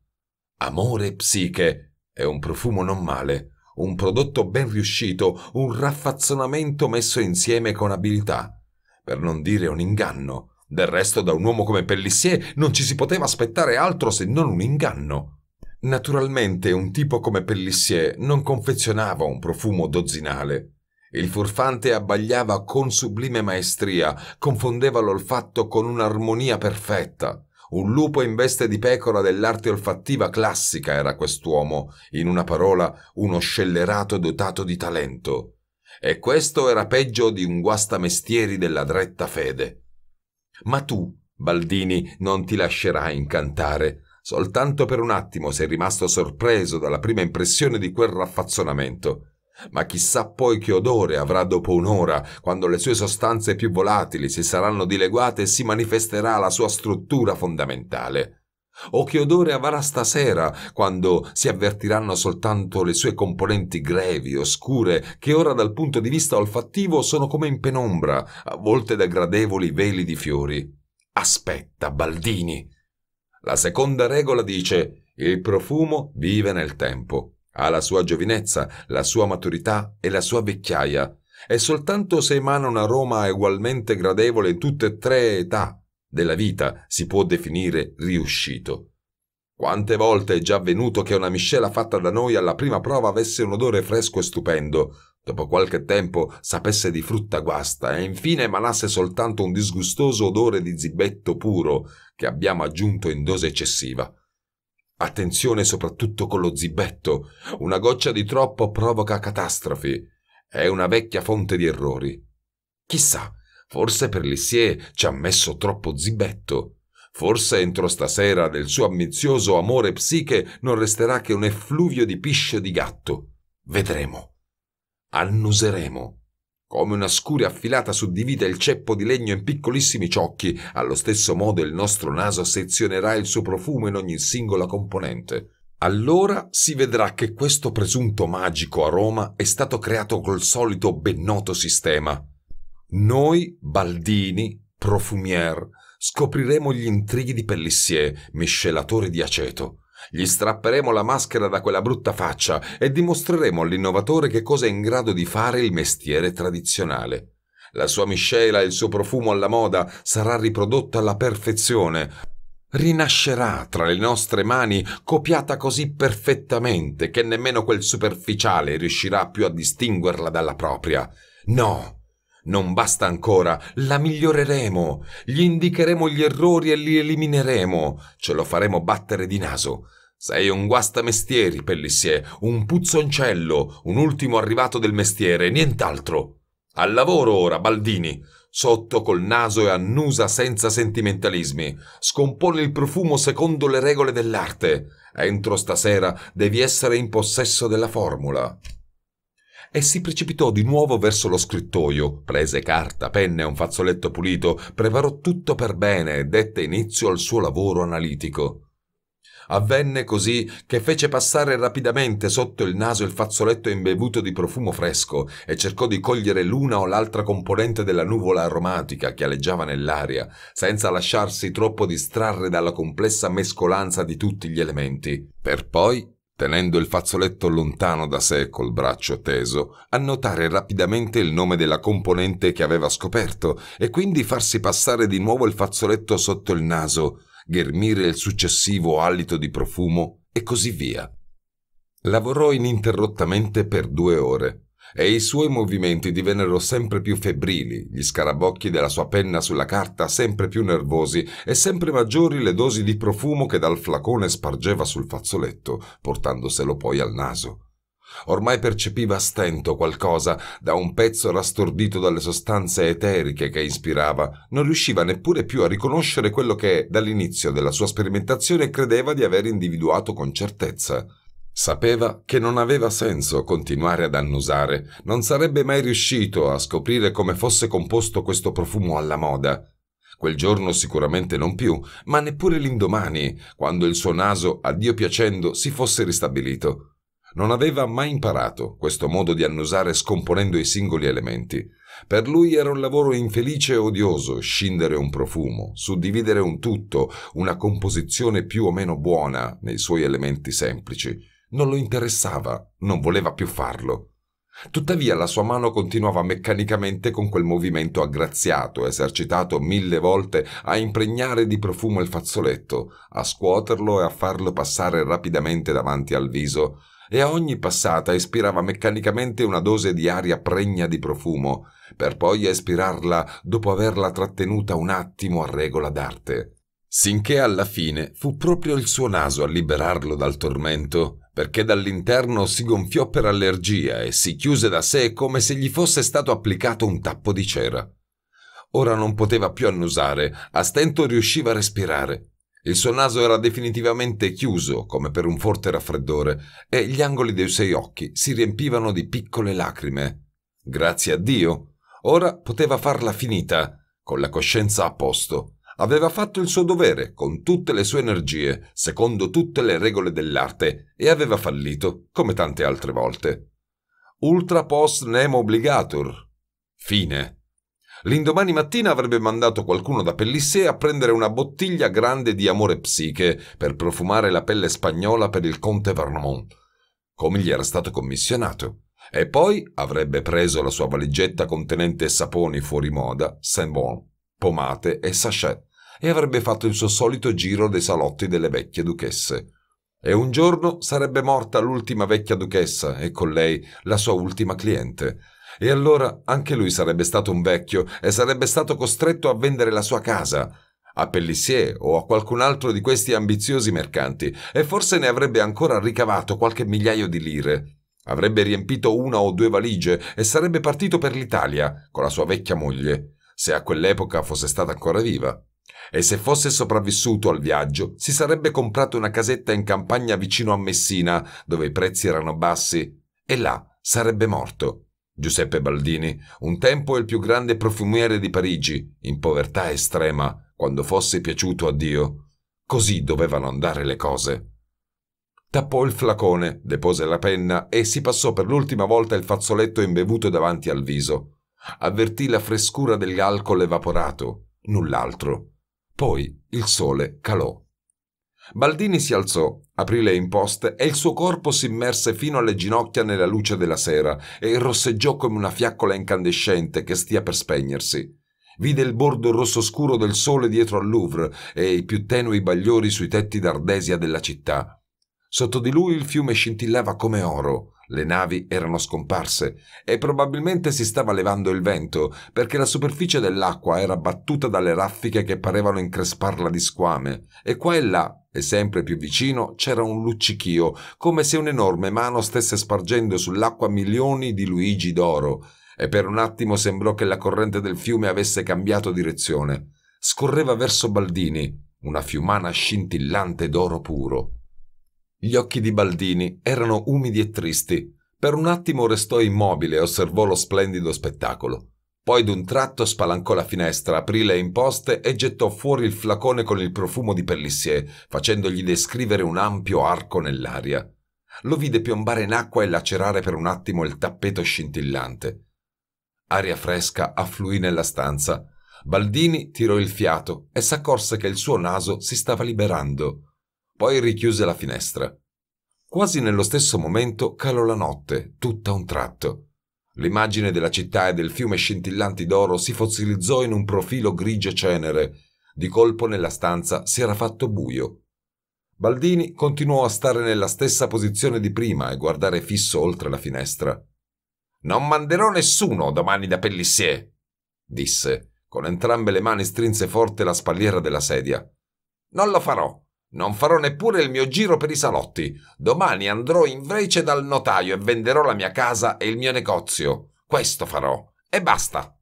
Amore e psiche è un profumo non male, un prodotto ben riuscito, un raffazzonamento messo insieme con abilità, per non dire un inganno. Del resto da un uomo come Pellissier non ci si poteva aspettare altro se non un inganno. Naturalmente un tipo come Pellissier non confezionava un profumo dozzinale. Il furfante abbagliava con sublime maestria, confondeva l'olfatto con un'armonia perfetta. Un lupo in veste di pecora dell'arte olfattiva classica era quest'uomo, in una parola uno scellerato dotato di talento. E questo era peggio di un guastamestieri della dretta fede. Ma tu, Baldini, non ti lascerai incantare. Soltanto per un attimo sei rimasto sorpreso dalla prima impressione di quel raffazzonamento ma chissà poi che odore avrà dopo un'ora, quando le sue sostanze più volatili si saranno dileguate e si manifesterà la sua struttura fondamentale. O che odore avrà stasera, quando si avvertiranno soltanto le sue componenti grevi, oscure, che ora dal punto di vista olfattivo sono come in penombra, avvolte da gradevoli veli di fiori. Aspetta, Baldini! La seconda regola dice il profumo vive nel tempo. Ha la sua giovinezza, la sua maturità e la sua vecchiaia, e soltanto se emana un aroma ugualmente gradevole in tutte e tre età della vita si può definire riuscito. Quante volte è già avvenuto che una miscela fatta da noi alla prima prova avesse un odore fresco e stupendo, dopo qualche tempo sapesse di frutta guasta e infine emanasse soltanto un disgustoso odore di zibetto puro che abbiamo aggiunto in dose eccessiva. Attenzione soprattutto con lo zibetto. Una goccia di troppo provoca catastrofi. È una vecchia fonte di errori. Chissà, forse per Lissier ci ha messo troppo zibetto. Forse entro stasera del suo ambizioso amore psiche non resterà che un effluvio di piscio di gatto. Vedremo. Annuseremo. Come una scuria affilata suddivide il ceppo di legno in piccolissimi ciocchi, allo stesso modo il nostro naso sezionerà il suo profumo in ogni singola componente. Allora si vedrà che questo presunto magico aroma è stato creato col solito ben noto sistema. Noi, Baldini, profumier, scopriremo gli intrighi di Pellissier, miscelatore di aceto. Gli strapperemo la maschera da quella brutta faccia e dimostreremo all'innovatore che cosa è in grado di fare il mestiere tradizionale. La sua miscela e il suo profumo alla moda sarà riprodotta alla perfezione. Rinascerà tra le nostre mani copiata così perfettamente che nemmeno quel superficiale riuscirà più a distinguerla dalla propria. No! Non basta ancora, la miglioreremo, gli indicheremo gli errori e li elimineremo, ce lo faremo battere di naso. Sei un guastamestieri, Pellissier, un puzzoncello, un ultimo arrivato del mestiere, nient'altro. Al lavoro ora, Baldini. Sotto col naso e annusa senza sentimentalismi. Scompone il profumo secondo le regole dell'arte. Entro stasera devi essere in possesso della formula e si precipitò di nuovo verso lo scrittoio, prese carta, penne e un fazzoletto pulito, preparò tutto per bene e dette inizio al suo lavoro analitico. Avvenne così che fece passare rapidamente sotto il naso il fazzoletto imbevuto di profumo fresco e cercò di cogliere l'una o l'altra componente della nuvola aromatica che aleggiava nell'aria, senza lasciarsi troppo distrarre dalla complessa mescolanza di tutti gli elementi, per poi tenendo il fazzoletto lontano da sé col braccio teso, annotare rapidamente il nome della componente che aveva scoperto e quindi farsi passare di nuovo il fazzoletto sotto il naso, ghermire il successivo alito di profumo e così via. Lavorò ininterrottamente per due ore, e i suoi movimenti divennero sempre più febbrili, gli scarabocchi della sua penna sulla carta sempre più nervosi e sempre maggiori le dosi di profumo che dal flacone spargeva sul fazzoletto, portandoselo poi al naso. Ormai percepiva a stento qualcosa, da un pezzo rastordito dalle sostanze eteriche che ispirava, non riusciva neppure più a riconoscere quello che dall'inizio della sua sperimentazione credeva di aver individuato con certezza. Sapeva che non aveva senso continuare ad annusare, non sarebbe mai riuscito a scoprire come fosse composto questo profumo alla moda. Quel giorno sicuramente non più, ma neppure l'indomani, quando il suo naso, a Dio piacendo, si fosse ristabilito. Non aveva mai imparato questo modo di annusare scomponendo i singoli elementi. Per lui era un lavoro infelice e odioso scindere un profumo, suddividere un tutto, una composizione più o meno buona nei suoi elementi semplici. Non lo interessava, non voleva più farlo. Tuttavia la sua mano continuava meccanicamente con quel movimento aggraziato, esercitato mille volte a impregnare di profumo il fazzoletto, a scuoterlo e a farlo passare rapidamente davanti al viso, e a ogni passata ispirava meccanicamente una dose di aria pregna di profumo, per poi espirarla dopo averla trattenuta un attimo a regola d'arte sinché alla fine fu proprio il suo naso a liberarlo dal tormento, perché dall'interno si gonfiò per allergia e si chiuse da sé come se gli fosse stato applicato un tappo di cera. Ora non poteva più annusare, a stento riusciva a respirare. Il suo naso era definitivamente chiuso, come per un forte raffreddore, e gli angoli dei suoi occhi si riempivano di piccole lacrime. Grazie a Dio! Ora poteva farla finita, con la coscienza a posto aveva fatto il suo dovere con tutte le sue energie, secondo tutte le regole dell'arte, e aveva fallito, come tante altre volte. Ultra post nemo obligatur. Fine. L'indomani mattina avrebbe mandato qualcuno da Pellissé a prendere una bottiglia grande di amore psiche per profumare la pelle spagnola per il conte Vermont, come gli era stato commissionato. E poi avrebbe preso la sua valigetta contenente saponi fuori moda, Saint Bon, pomate e sachet, e avrebbe fatto il suo solito giro dei salotti delle vecchie duchesse. E un giorno sarebbe morta l'ultima vecchia duchessa e con lei la sua ultima cliente. E allora anche lui sarebbe stato un vecchio e sarebbe stato costretto a vendere la sua casa a Pellissier o a qualcun altro di questi ambiziosi mercanti e forse ne avrebbe ancora ricavato qualche migliaio di lire. Avrebbe riempito una o due valigie e sarebbe partito per l'Italia con la sua vecchia moglie, se a quell'epoca fosse stata ancora viva. E se fosse sopravvissuto al viaggio, si sarebbe comprato una casetta in campagna vicino a Messina, dove i prezzi erano bassi, e là sarebbe morto. Giuseppe Baldini, un tempo il più grande profumiere di Parigi, in povertà estrema, quando fosse piaciuto a Dio. Così dovevano andare le cose. Tappò il flacone, depose la penna e si passò per l'ultima volta il fazzoletto imbevuto davanti al viso. Avvertì la frescura dell'alcol evaporato, null'altro. Poi il sole calò. Baldini si alzò, aprì le imposte e il suo corpo si immerse fino alle ginocchia nella luce della sera e rosseggiò come una fiaccola incandescente che stia per spegnersi. Vide il bordo rosso scuro del sole dietro al Louvre e i più tenui bagliori sui tetti d'ardesia della città. Sotto di lui il fiume scintillava come oro. Le navi erano scomparse e probabilmente si stava levando il vento perché la superficie dell'acqua era battuta dalle raffiche che parevano incresparla di squame e qua e là e sempre più vicino c'era un luccichio, come se un'enorme mano stesse spargendo sull'acqua milioni di luigi d'oro, e per un attimo sembrò che la corrente del fiume avesse cambiato direzione. Scorreva verso Baldini, una fiumana scintillante d'oro puro. Gli occhi di Baldini erano umidi e tristi. Per un attimo restò immobile e osservò lo splendido spettacolo. Poi d'un tratto spalancò la finestra, aprì le imposte e gettò fuori il flacone con il profumo di Pellissier, facendogli descrivere un ampio arco nell'aria. Lo vide piombare in acqua e lacerare per un attimo il tappeto scintillante. Aria fresca affluì nella stanza. Baldini tirò il fiato e s'accorse che il suo naso si stava liberando poi richiuse la finestra. Quasi nello stesso momento calò la notte, tutta un tratto. L'immagine della città e del fiume scintillanti d'oro si fossilizzò in un profilo grigio cenere. Di colpo nella stanza si era fatto buio. Baldini continuò a stare nella stessa posizione di prima e guardare fisso oltre la finestra. Non manderò nessuno domani da Pellissier, disse. Con entrambe le mani strinse forte la spalliera della sedia. Non lo farò. Non farò neppure il mio giro per i salotti. Domani andrò invece dal notaio e venderò la mia casa e il mio negozio. Questo farò. E basta.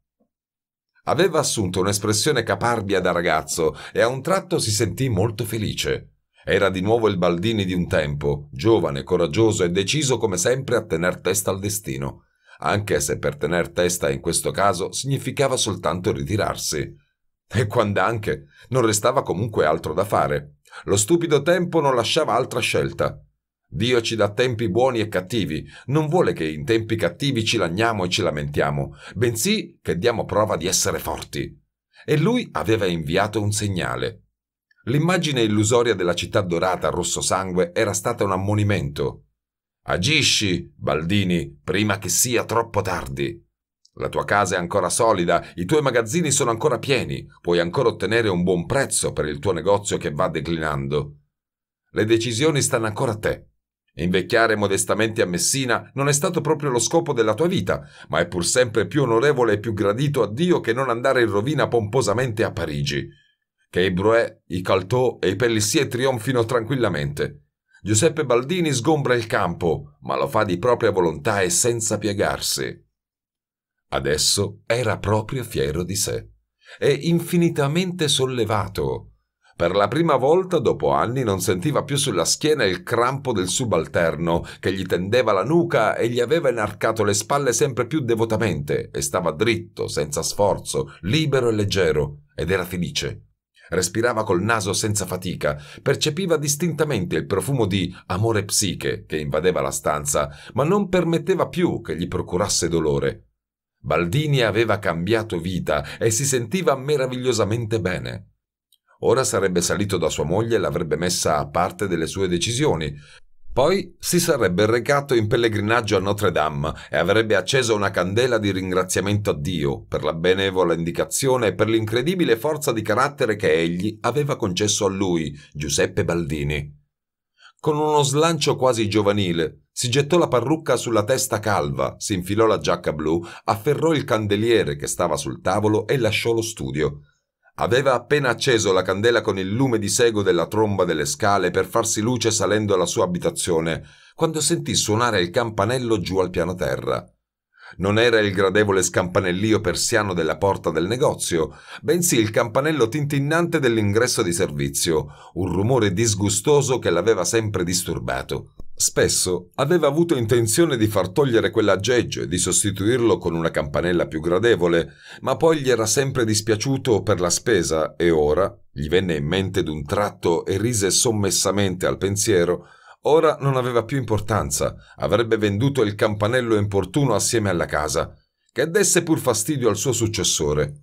Aveva assunto un'espressione caparbia da ragazzo e a un tratto si sentì molto felice. Era di nuovo il Baldini di un tempo, giovane, coraggioso e deciso come sempre a tener testa al destino, anche se per tener testa in questo caso significava soltanto ritirarsi. E quando anche non restava comunque altro da fare. Lo stupido tempo non lasciava altra scelta. Dio ci dà tempi buoni e cattivi, non vuole che in tempi cattivi ci lagniamo e ci lamentiamo, bensì che diamo prova di essere forti. E lui aveva inviato un segnale. L'immagine illusoria della città dorata a rosso sangue era stata un ammonimento. Agisci, Baldini, prima che sia troppo tardi. La tua casa è ancora solida, i tuoi magazzini sono ancora pieni, puoi ancora ottenere un buon prezzo per il tuo negozio che va declinando. Le decisioni stanno ancora a te. Invecchiare modestamente a Messina non è stato proprio lo scopo della tua vita, ma è pur sempre più onorevole e più gradito a Dio che non andare in rovina pomposamente a Parigi. Che i Bruè, i Caltò e i Pellissier trionfino tranquillamente. Giuseppe Baldini sgombra il campo, ma lo fa di propria volontà e senza piegarsi. Adesso era proprio fiero di sé e infinitamente sollevato. Per la prima volta dopo anni non sentiva più sulla schiena il crampo del subalterno che gli tendeva la nuca e gli aveva inarcato le spalle sempre più devotamente e stava dritto, senza sforzo, libero e leggero ed era felice. Respirava col naso senza fatica, percepiva distintamente il profumo di amore psiche che invadeva la stanza, ma non permetteva più che gli procurasse dolore. Baldini aveva cambiato vita e si sentiva meravigliosamente bene. Ora sarebbe salito da sua moglie e l'avrebbe messa a parte delle sue decisioni. Poi si sarebbe recato in pellegrinaggio a Notre Dame e avrebbe acceso una candela di ringraziamento a Dio per la benevola indicazione e per l'incredibile forza di carattere che egli aveva concesso a lui, Giuseppe Baldini. Con uno slancio quasi giovanile, si gettò la parrucca sulla testa calva, si infilò la giacca blu, afferrò il candeliere che stava sul tavolo e lasciò lo studio. Aveva appena acceso la candela con il lume di sego della tromba delle scale per farsi luce salendo alla sua abitazione, quando sentì suonare il campanello giù al piano terra. Non era il gradevole scampanellio persiano della porta del negozio, bensì il campanello tintinnante dell'ingresso di servizio, un rumore disgustoso che l'aveva sempre disturbato. Spesso aveva avuto intenzione di far togliere quell'aggeggio e di sostituirlo con una campanella più gradevole, ma poi gli era sempre dispiaciuto per la spesa e ora gli venne in mente d'un tratto e rise sommessamente al pensiero Ora non aveva più importanza, avrebbe venduto il campanello importuno assieme alla casa, che desse pur fastidio al suo successore.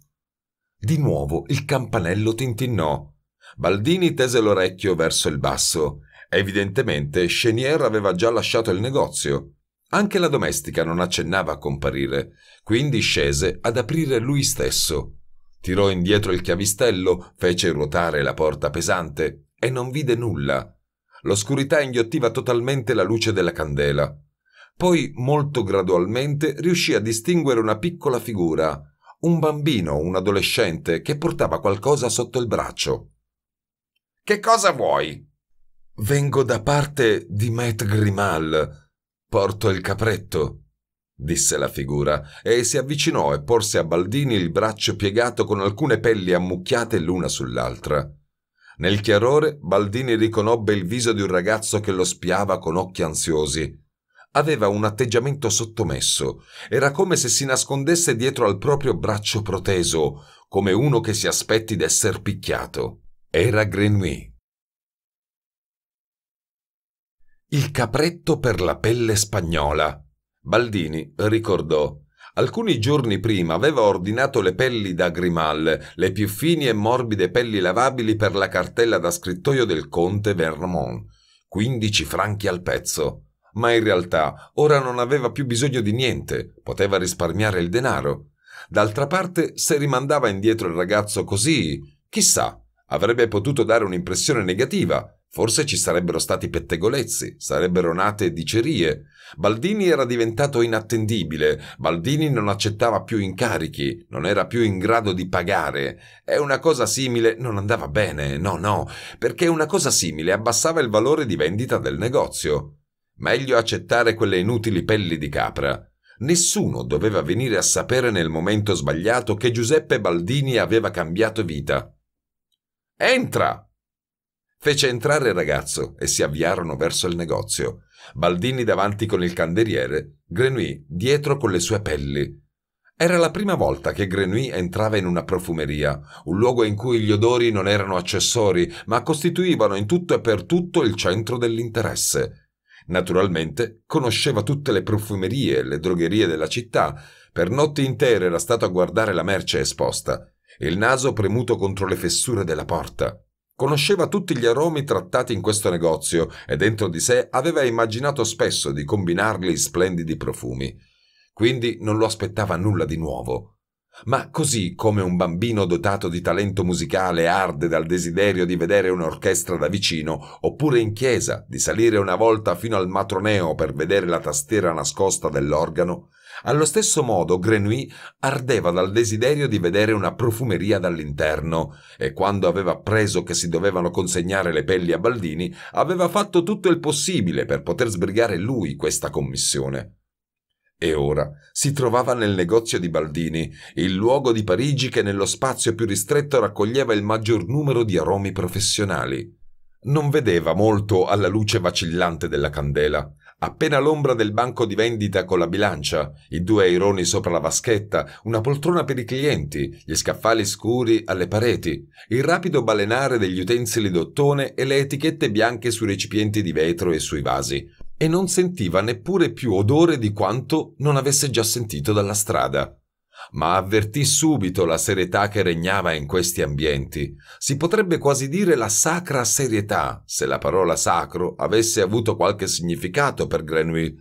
Di nuovo il campanello tintinnò. Baldini tese l'orecchio verso il basso. Evidentemente Chenier aveva già lasciato il negozio. Anche la domestica non accennava a comparire, quindi scese ad aprire lui stesso. Tirò indietro il chiavistello, fece ruotare la porta pesante e non vide nulla. L'oscurità inghiottiva totalmente la luce della candela. Poi, molto gradualmente, riuscì a distinguere una piccola figura, un bambino, un adolescente, che portava qualcosa sotto il braccio. Che cosa vuoi? Vengo da parte di Matt Grimal. Porto il capretto, disse la figura, e si avvicinò e porse a Baldini il braccio piegato con alcune pelli ammucchiate l'una sull'altra. Nel chiarore Baldini riconobbe il viso di un ragazzo che lo spiava con occhi ansiosi. Aveva un atteggiamento sottomesso, era come se si nascondesse dietro al proprio braccio proteso, come uno che si aspetti d'esser picchiato. Era Grenouille. Il capretto per la pelle spagnola. Baldini ricordò Alcuni giorni prima aveva ordinato le pelli da Grimal, le più fini e morbide pelli lavabili per la cartella da scrittoio del conte Vermont. 15 franchi al pezzo. Ma in realtà ora non aveva più bisogno di niente, poteva risparmiare il denaro. D'altra parte, se rimandava indietro il ragazzo così, chissà, avrebbe potuto dare un'impressione negativa, Forse ci sarebbero stati pettegolezzi, sarebbero nate dicerie. Baldini era diventato inattendibile, Baldini non accettava più incarichi, non era più in grado di pagare. E una cosa simile non andava bene, no, no, perché una cosa simile abbassava il valore di vendita del negozio. Meglio accettare quelle inutili pelli di capra. Nessuno doveva venire a sapere nel momento sbagliato che Giuseppe Baldini aveva cambiato vita. Entra! Fece entrare il ragazzo e si avviarono verso il negozio. Baldini davanti con il candeliere, Grenouille dietro con le sue pelli. Era la prima volta che Grenouille entrava in una profumeria, un luogo in cui gli odori non erano accessori, ma costituivano in tutto e per tutto il centro dell'interesse. Naturalmente conosceva tutte le profumerie e le drogherie della città, per notti intere era stato a guardare la merce esposta, il naso premuto contro le fessure della porta. Conosceva tutti gli aromi trattati in questo negozio e dentro di sé aveva immaginato spesso di combinarli splendidi profumi. Quindi non lo aspettava nulla di nuovo. Ma così come un bambino dotato di talento musicale arde dal desiderio di vedere un'orchestra da vicino, oppure in chiesa di salire una volta fino al matroneo per vedere la tastiera nascosta dell'organo, allo stesso modo Grenouille ardeva dal desiderio di vedere una profumeria dall'interno e quando aveva appreso che si dovevano consegnare le pelli a Baldini aveva fatto tutto il possibile per poter sbrigare lui questa commissione. E ora si trovava nel negozio di Baldini, il luogo di Parigi che nello spazio più ristretto raccoglieva il maggior numero di aromi professionali. Non vedeva molto alla luce vacillante della candela, Appena l'ombra del banco di vendita con la bilancia, i due aironi sopra la vaschetta, una poltrona per i clienti, gli scaffali scuri alle pareti, il rapido balenare degli utensili d'ottone e le etichette bianche sui recipienti di vetro e sui vasi. E non sentiva neppure più odore di quanto non avesse già sentito dalla strada ma avvertì subito la serietà che regnava in questi ambienti. Si potrebbe quasi dire la sacra serietà, se la parola sacro avesse avuto qualche significato per Grenouille.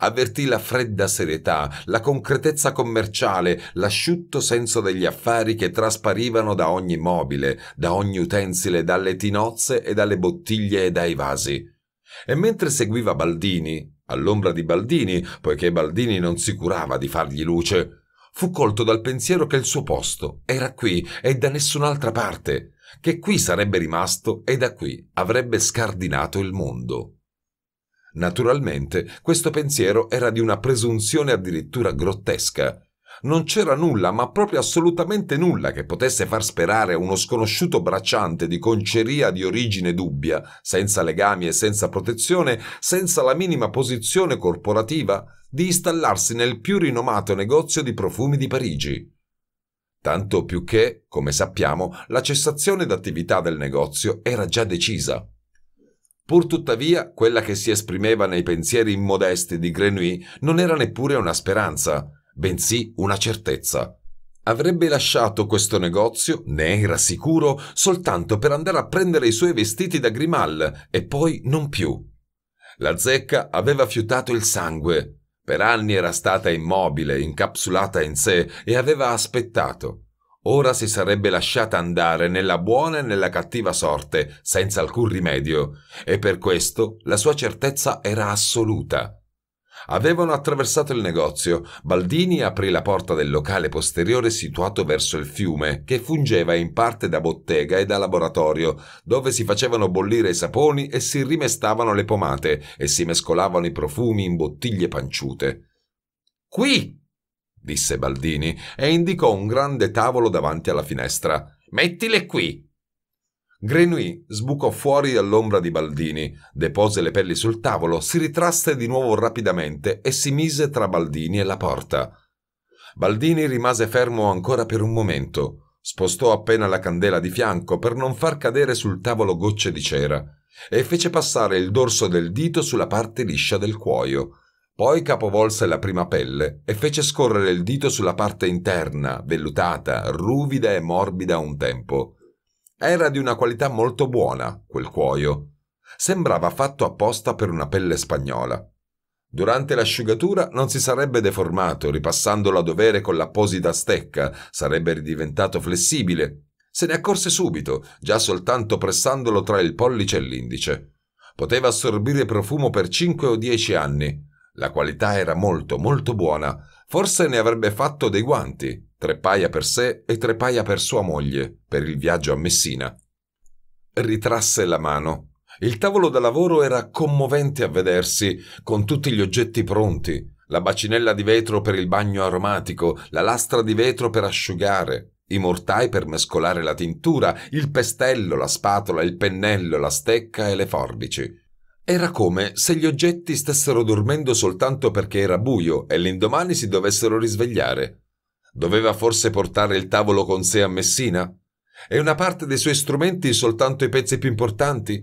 Avvertì la fredda serietà, la concretezza commerciale, l'asciutto senso degli affari che trasparivano da ogni mobile, da ogni utensile, dalle tinozze e dalle bottiglie e dai vasi. E mentre seguiva Baldini, all'ombra di Baldini, poiché Baldini non si curava di fargli luce, fu colto dal pensiero che il suo posto era qui e da nessun'altra parte, che qui sarebbe rimasto e da qui avrebbe scardinato il mondo. Naturalmente questo pensiero era di una presunzione addirittura grottesca, non c'era nulla, ma proprio assolutamente nulla, che potesse far sperare a uno sconosciuto bracciante di conceria di origine dubbia, senza legami e senza protezione, senza la minima posizione corporativa, di installarsi nel più rinomato negozio di profumi di Parigi. Tanto più che, come sappiamo, la cessazione d'attività del negozio era già decisa. Pur tuttavia, quella che si esprimeva nei pensieri immodesti di Grenouille non era neppure una speranza bensì una certezza. Avrebbe lasciato questo negozio, ne era sicuro, soltanto per andare a prendere i suoi vestiti da Grimal e poi non più. La zecca aveva fiutato il sangue. Per anni era stata immobile, incapsulata in sé e aveva aspettato. Ora si sarebbe lasciata andare nella buona e nella cattiva sorte, senza alcun rimedio, e per questo la sua certezza era assoluta. Avevano attraversato il negozio. Baldini aprì la porta del locale posteriore situato verso il fiume, che fungeva in parte da bottega e da laboratorio, dove si facevano bollire i saponi e si rimestavano le pomate e si mescolavano i profumi in bottiglie panciute. Qui! disse Baldini e indicò un grande tavolo davanti alla finestra. Mettile qui! Grenouille sbucò fuori dall'ombra di Baldini, depose le pelli sul tavolo, si ritrasse di nuovo rapidamente e si mise tra Baldini e la porta. Baldini rimase fermo ancora per un momento. Spostò appena la candela di fianco per non far cadere sul tavolo gocce di cera e fece passare il dorso del dito sulla parte liscia del cuoio. Poi capovolse la prima pelle e fece scorrere il dito sulla parte interna, vellutata, ruvida e morbida a un tempo. Era di una qualità molto buona, quel cuoio. Sembrava fatto apposta per una pelle spagnola. Durante l'asciugatura non si sarebbe deformato, ripassandolo a dovere con l'apposita stecca, sarebbe ridiventato flessibile. Se ne accorse subito, già soltanto pressandolo tra il pollice e l'indice. Poteva assorbire profumo per 5 o 10 anni. La qualità era molto, molto buona, Forse ne avrebbe fatto dei guanti, tre paia per sé e tre paia per sua moglie, per il viaggio a Messina. Ritrasse la mano. Il tavolo da lavoro era commovente a vedersi, con tutti gli oggetti pronti, la bacinella di vetro per il bagno aromatico, la lastra di vetro per asciugare, i mortai per mescolare la tintura, il pestello, la spatola, il pennello, la stecca e le forbici. Era come se gli oggetti stessero dormendo soltanto perché era buio e l'indomani si dovessero risvegliare. Doveva forse portare il tavolo con sé a Messina? E una parte dei suoi strumenti soltanto i pezzi più importanti?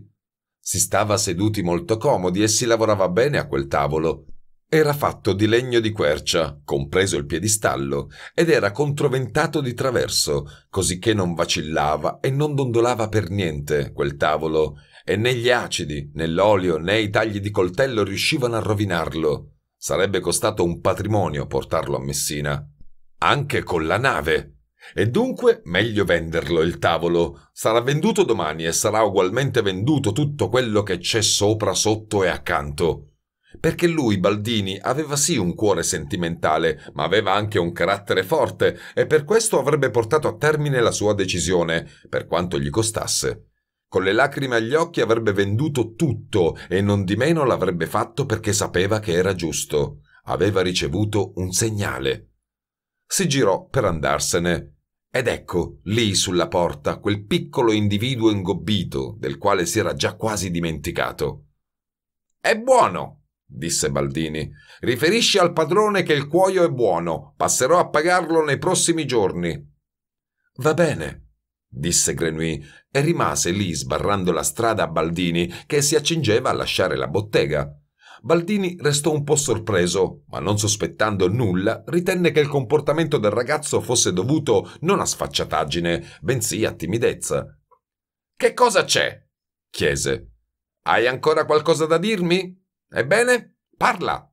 Si stava seduti molto comodi e si lavorava bene a quel tavolo. Era fatto di legno di quercia, compreso il piedistallo, ed era controventato di traverso, cosicché non vacillava e non dondolava per niente quel tavolo, e né gli acidi, né l'olio, né i tagli di coltello riuscivano a rovinarlo. Sarebbe costato un patrimonio portarlo a Messina. Anche con la nave. E dunque meglio venderlo il tavolo. Sarà venduto domani e sarà ugualmente venduto tutto quello che c'è sopra, sotto e accanto. Perché lui, Baldini, aveva sì un cuore sentimentale, ma aveva anche un carattere forte e per questo avrebbe portato a termine la sua decisione, per quanto gli costasse. Con le lacrime agli occhi avrebbe venduto tutto e non di meno l'avrebbe fatto perché sapeva che era giusto. Aveva ricevuto un segnale. Si girò per andarsene ed ecco, lì sulla porta, quel piccolo individuo ingobbito, del quale si era già quasi dimenticato. È buono, disse Baldini. Riferisci al padrone che il cuoio è buono. Passerò a pagarlo nei prossimi giorni. Va bene, disse Grenouille, e rimase lì sbarrando la strada a Baldini, che si accingeva a lasciare la bottega. Baldini restò un po' sorpreso, ma non sospettando nulla, ritenne che il comportamento del ragazzo fosse dovuto non a sfacciataggine, bensì a timidezza. Che cosa c'è? chiese. Hai ancora qualcosa da dirmi? Ebbene, parla.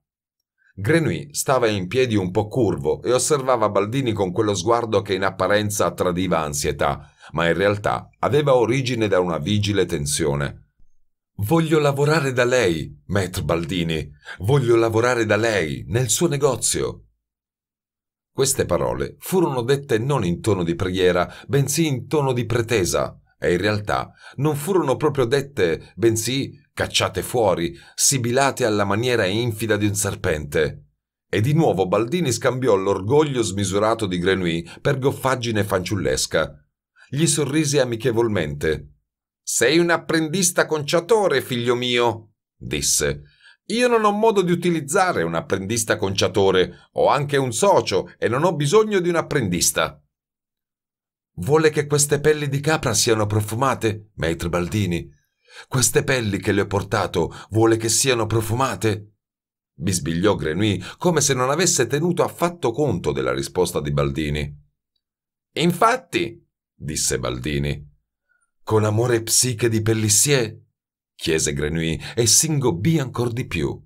Grenouille stava in piedi un po' curvo e osservava Baldini con quello sguardo che in apparenza tradiva ansietà, ma in realtà aveva origine da una vigile tensione. Voglio lavorare da lei, Maître Baldini. Voglio lavorare da lei, nel suo negozio. Queste parole furono dette non in tono di preghiera, bensì in tono di pretesa, e in realtà non furono proprio dette, bensì cacciate fuori, sibilate alla maniera infida di un serpente. E di nuovo Baldini scambiò l'orgoglio smisurato di Grenouille per goffaggine fanciullesca gli sorrise amichevolmente. Sei un apprendista conciatore, figlio mio, disse. Io non ho modo di utilizzare un apprendista conciatore, ho anche un socio e non ho bisogno di un apprendista. Vuole che queste pelli di capra siano profumate, maestro Baldini? Queste pelli che le ho portato vuole che siano profumate? bisbigliò Grenouille come se non avesse tenuto affatto conto della risposta di Baldini. Infatti, disse Baldini. Con amore psiche di Pellissier? chiese Grenouille e s'ingobbì ancor di più.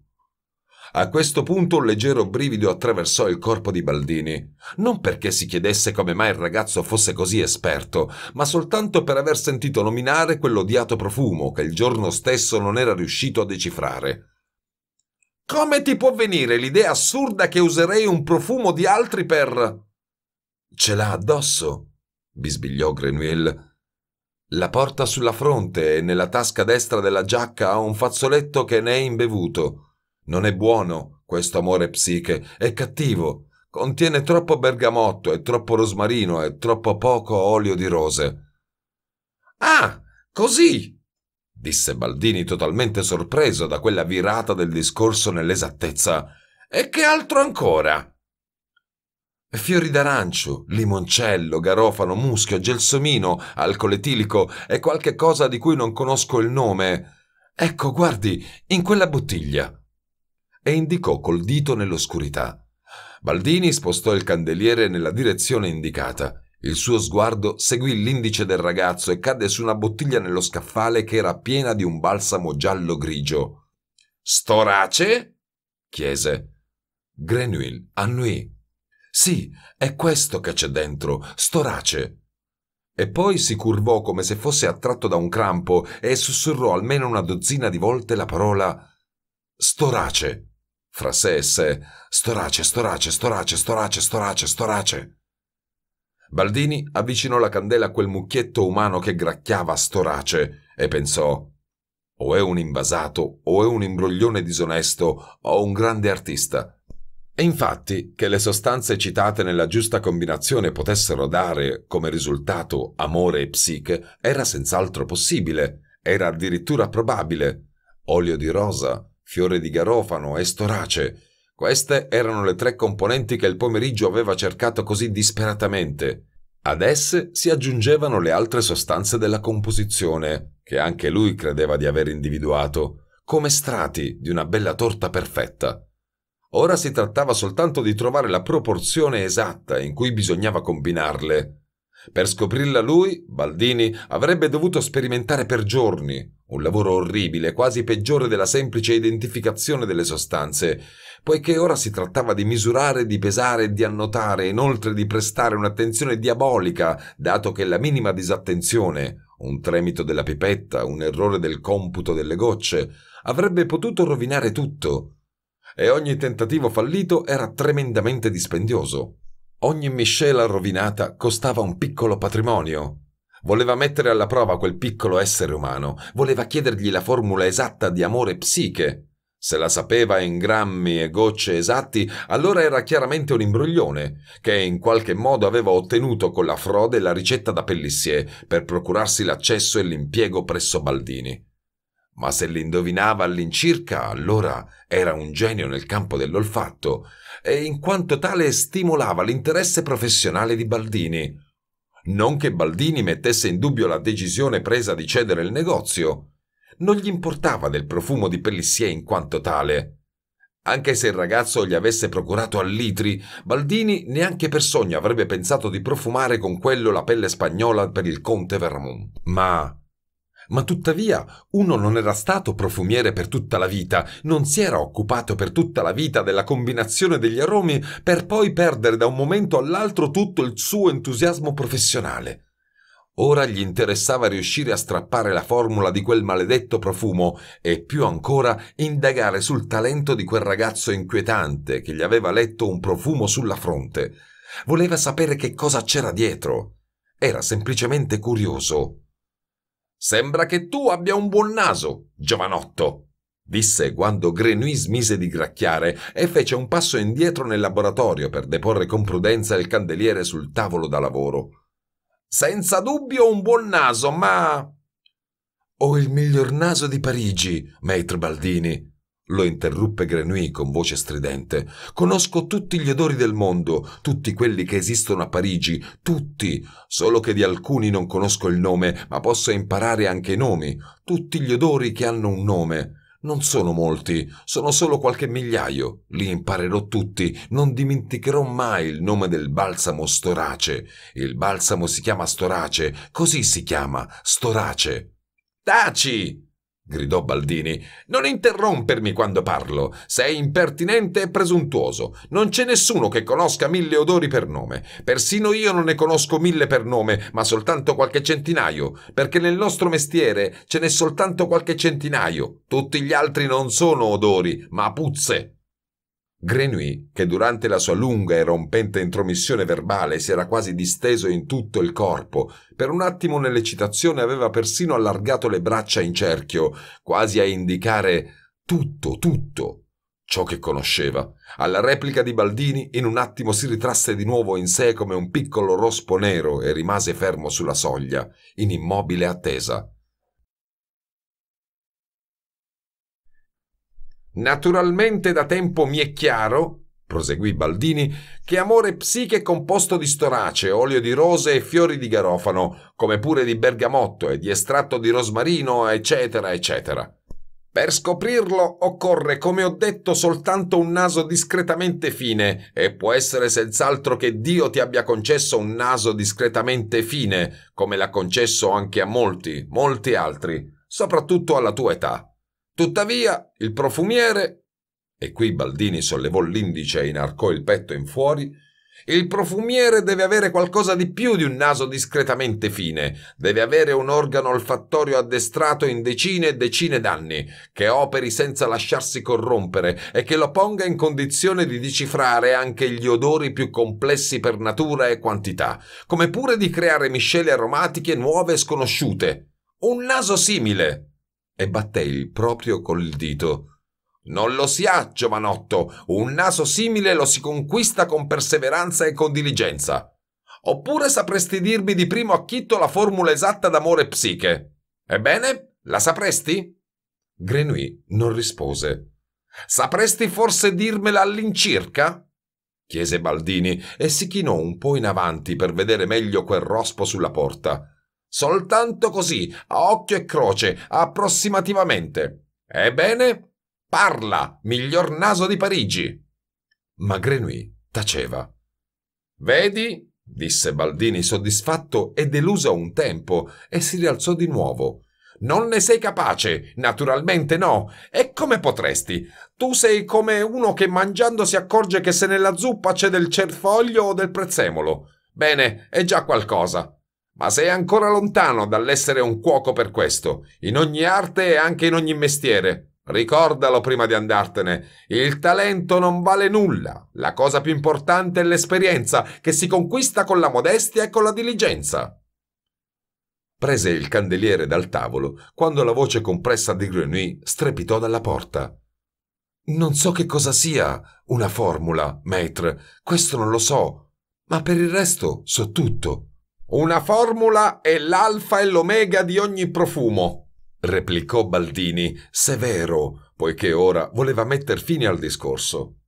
A questo punto un leggero brivido attraversò il corpo di Baldini, non perché si chiedesse come mai il ragazzo fosse così esperto, ma soltanto per aver sentito nominare quell'odiato profumo che il giorno stesso non era riuscito a decifrare. Come ti può venire l'idea assurda che userei un profumo di altri per... Ce l'ha addosso, bisbigliò Grenuil. La porta sulla fronte e nella tasca destra della giacca ha un fazzoletto che ne è imbevuto. Non è buono questo amore psiche, è cattivo. Contiene troppo bergamotto e troppo rosmarino e troppo poco olio di rose. Ah, così! disse Baldini totalmente sorpreso da quella virata del discorso nell'esattezza. E che altro ancora? Fiori d'arancio, limoncello, garofano, muschio, gelsomino, alcol etilico e qualche cosa di cui non conosco il nome. Ecco, guardi, in quella bottiglia. E indicò col dito nell'oscurità. Baldini spostò il candeliere nella direzione indicata. Il suo sguardo seguì l'indice del ragazzo e cadde su una bottiglia nello scaffale che era piena di un balsamo giallo-grigio. Storace? chiese. Grenouille annuì. Sì, è questo che c'è dentro, storace. E poi si curvò come se fosse attratto da un crampo e sussurrò almeno una dozzina di volte la parola storace. Fra sé e sé, storace, storace, storace, storace, storace, storace. Baldini avvicinò la candela a quel mucchietto umano che gracchiava storace e pensò o è un invasato, o è un imbroglione disonesto, o un grande artista. E infatti che le sostanze citate nella giusta combinazione potessero dare come risultato amore e psiche era senz'altro possibile, era addirittura probabile. Olio di rosa, fiore di garofano e storace. Queste erano le tre componenti che il pomeriggio aveva cercato così disperatamente. Ad esse si aggiungevano le altre sostanze della composizione, che anche lui credeva di aver individuato, come strati di una bella torta perfetta. Ora si trattava soltanto di trovare la proporzione esatta in cui bisognava combinarle. Per scoprirla lui, Baldini avrebbe dovuto sperimentare per giorni, un lavoro orribile, quasi peggiore della semplice identificazione delle sostanze, poiché ora si trattava di misurare, di pesare, e di annotare, inoltre di prestare un'attenzione diabolica, dato che la minima disattenzione, un tremito della pipetta, un errore del computo delle gocce, avrebbe potuto rovinare tutto e ogni tentativo fallito era tremendamente dispendioso. Ogni miscela rovinata costava un piccolo patrimonio. Voleva mettere alla prova quel piccolo essere umano, voleva chiedergli la formula esatta di amore psiche. Se la sapeva in grammi e gocce esatti, allora era chiaramente un imbroglione, che in qualche modo aveva ottenuto con la frode la ricetta da Pellissier per procurarsi l'accesso e l'impiego presso Baldini ma se l'indovinava all'incirca, allora era un genio nel campo dell'olfatto e in quanto tale stimolava l'interesse professionale di Baldini. Non che Baldini mettesse in dubbio la decisione presa di cedere il negozio. Non gli importava del profumo di Pellissier in quanto tale. Anche se il ragazzo gli avesse procurato a litri, Baldini neanche per sogno avrebbe pensato di profumare con quello la pelle spagnola per il conte Vermont. Ma ma tuttavia uno non era stato profumiere per tutta la vita, non si era occupato per tutta la vita della combinazione degli aromi per poi perdere da un momento all'altro tutto il suo entusiasmo professionale. Ora gli interessava riuscire a strappare la formula di quel maledetto profumo e più ancora indagare sul talento di quel ragazzo inquietante che gli aveva letto un profumo sulla fronte. Voleva sapere che cosa c'era dietro. Era semplicemente curioso. Sembra che tu abbia un buon naso, giovanotto, disse quando Grenouille smise di gracchiare e fece un passo indietro nel laboratorio per deporre con prudenza il candeliere sul tavolo da lavoro. Senza dubbio un buon naso, ma. Ho il miglior naso di Parigi, Maître Baldini, lo interruppe Grenouille con voce stridente. Conosco tutti gli odori del mondo, tutti quelli che esistono a Parigi, tutti, solo che di alcuni non conosco il nome, ma posso imparare anche i nomi, tutti gli odori che hanno un nome. Non sono molti, sono solo qualche migliaio. Li imparerò tutti, non dimenticherò mai il nome del balsamo storace. Il balsamo si chiama storace, così si chiama, storace. Taci! gridò Baldini. Non interrompermi quando parlo. Sei impertinente e presuntuoso. Non c'è nessuno che conosca mille odori per nome. Persino io non ne conosco mille per nome, ma soltanto qualche centinaio, perché nel nostro mestiere ce n'è soltanto qualche centinaio. Tutti gli altri non sono odori, ma puzze. Grenouille, che durante la sua lunga e rompente intromissione verbale si era quasi disteso in tutto il corpo, per un attimo nell'eccitazione aveva persino allargato le braccia in cerchio, quasi a indicare tutto, tutto, ciò che conosceva. Alla replica di Baldini in un attimo si ritrasse di nuovo in sé come un piccolo rospo nero e rimase fermo sulla soglia, in immobile attesa. Naturalmente da tempo mi è chiaro, proseguì Baldini, che amore psiche è composto di storace, olio di rose e fiori di garofano, come pure di bergamotto e di estratto di rosmarino, eccetera, eccetera. Per scoprirlo occorre, come ho detto, soltanto un naso discretamente fine, e può essere senz'altro che Dio ti abbia concesso un naso discretamente fine, come l'ha concesso anche a molti, molti altri, soprattutto alla tua età. Tuttavia, il profumiere, e qui Baldini sollevò l'indice e inarcò il petto in fuori, il profumiere deve avere qualcosa di più di un naso discretamente fine, deve avere un organo olfattorio addestrato in decine e decine d'anni, che operi senza lasciarsi corrompere e che lo ponga in condizione di decifrare anche gli odori più complessi per natura e quantità, come pure di creare miscele aromatiche nuove e sconosciute. Un naso simile, e batté il proprio col dito. Non lo si ha, giovanotto. Un naso simile lo si conquista con perseveranza e con diligenza. Oppure sapresti dirmi di primo acchitto la formula esatta d'amore psiche? Ebbene, la sapresti? Grenouille non rispose. Sapresti forse dirmela all'incirca? chiese Baldini e si chinò un po' in avanti per vedere meglio quel rospo sulla porta. Soltanto così, a occhio e croce, approssimativamente. Ebbene, parla, miglior naso di Parigi. Ma Grenouille taceva. Vedi, disse Baldini soddisfatto e deluso a un tempo, e si rialzò di nuovo. Non ne sei capace, naturalmente no. E come potresti? Tu sei come uno che mangiando si accorge che se nella zuppa c'è del cerfoglio o del prezzemolo. Bene, è già qualcosa. Ma sei ancora lontano dall'essere un cuoco per questo, in ogni arte e anche in ogni mestiere. Ricordalo prima di andartene. Il talento non vale nulla. La cosa più importante è l'esperienza, che si conquista con la modestia e con la diligenza. Prese il candeliere dal tavolo quando la voce compressa di Grenouille strepitò dalla porta. Non so che cosa sia una formula, maître, questo non lo so, ma per il resto so tutto. Una formula è l'alfa e l'omega di ogni profumo, replicò Baldini, severo, poiché ora voleva metter fine al discorso.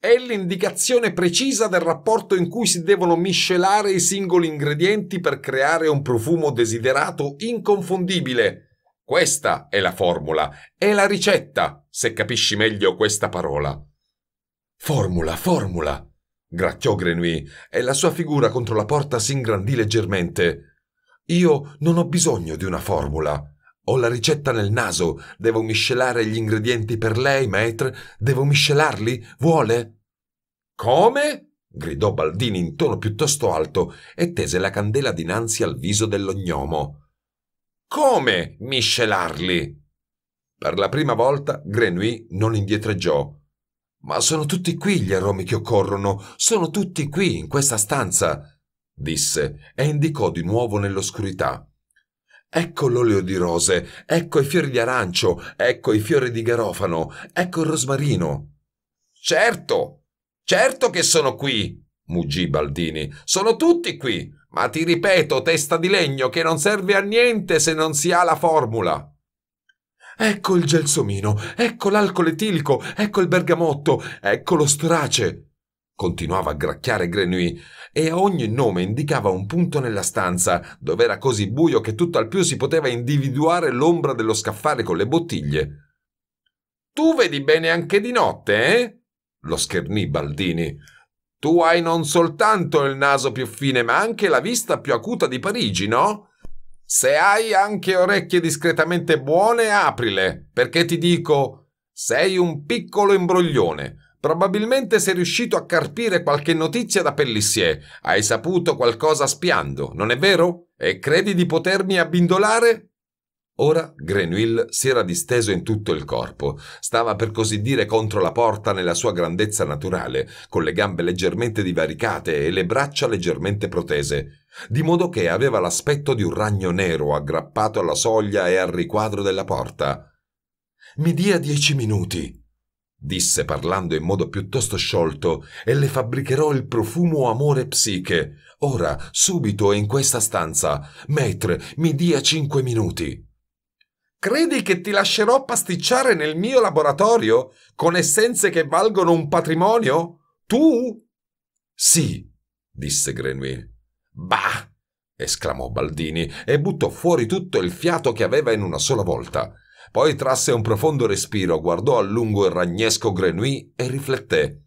È l'indicazione precisa del rapporto in cui si devono miscelare i singoli ingredienti per creare un profumo desiderato inconfondibile. Questa è la formula, è la ricetta, se capisci meglio questa parola. Formula, formula, gracchiò Grenouille, e la sua figura contro la porta si ingrandì leggermente. Io non ho bisogno di una formula. Ho la ricetta nel naso. Devo miscelare gli ingredienti per lei, maître. Devo miscelarli? Vuole? Come? gridò Baldini in tono piuttosto alto e tese la candela dinanzi al viso dell'ognomo. Come miscelarli? Per la prima volta Grenouille non indietreggiò. Ma sono tutti qui gli aromi che occorrono, sono tutti qui, in questa stanza, disse e indicò di nuovo nell'oscurità. Ecco l'olio di rose, ecco i fiori di arancio, ecco i fiori di garofano, ecco il rosmarino. Certo, certo che sono qui, muggì Baldini, sono tutti qui, ma ti ripeto, testa di legno, che non serve a niente se non si ha la formula. Ecco il gelsomino, ecco l'alcol etilco, ecco il bergamotto, ecco lo strace. Continuava a gracchiare Grenouille e a ogni nome indicava un punto nella stanza, dove era così buio che tutt'al più si poteva individuare l'ombra dello scaffale con le bottiglie. Tu vedi bene anche di notte, eh? lo schernì Baldini. Tu hai non soltanto il naso più fine, ma anche la vista più acuta di Parigi, no? Se hai anche orecchie discretamente buone, aprile, perché ti dico, sei un piccolo imbroglione. Probabilmente sei riuscito a carpire qualche notizia da Pellissier. Hai saputo qualcosa spiando, non è vero? E credi di potermi abbindolare? Ora Grenville si era disteso in tutto il corpo, stava per così dire contro la porta nella sua grandezza naturale, con le gambe leggermente divaricate e le braccia leggermente protese, di modo che aveva l'aspetto di un ragno nero aggrappato alla soglia e al riquadro della porta. Mi dia dieci minuti, disse parlando in modo piuttosto sciolto, e le fabbricherò il profumo amore psiche. Ora, subito e in questa stanza. Maître, mi dia cinque minuti. Credi che ti lascerò pasticciare nel mio laboratorio con essenze che valgono un patrimonio? Tu? Sì, disse Grenouille. Bah! esclamò Baldini e buttò fuori tutto il fiato che aveva in una sola volta. Poi trasse un profondo respiro, guardò a lungo il ragnesco Grenouille e rifletté.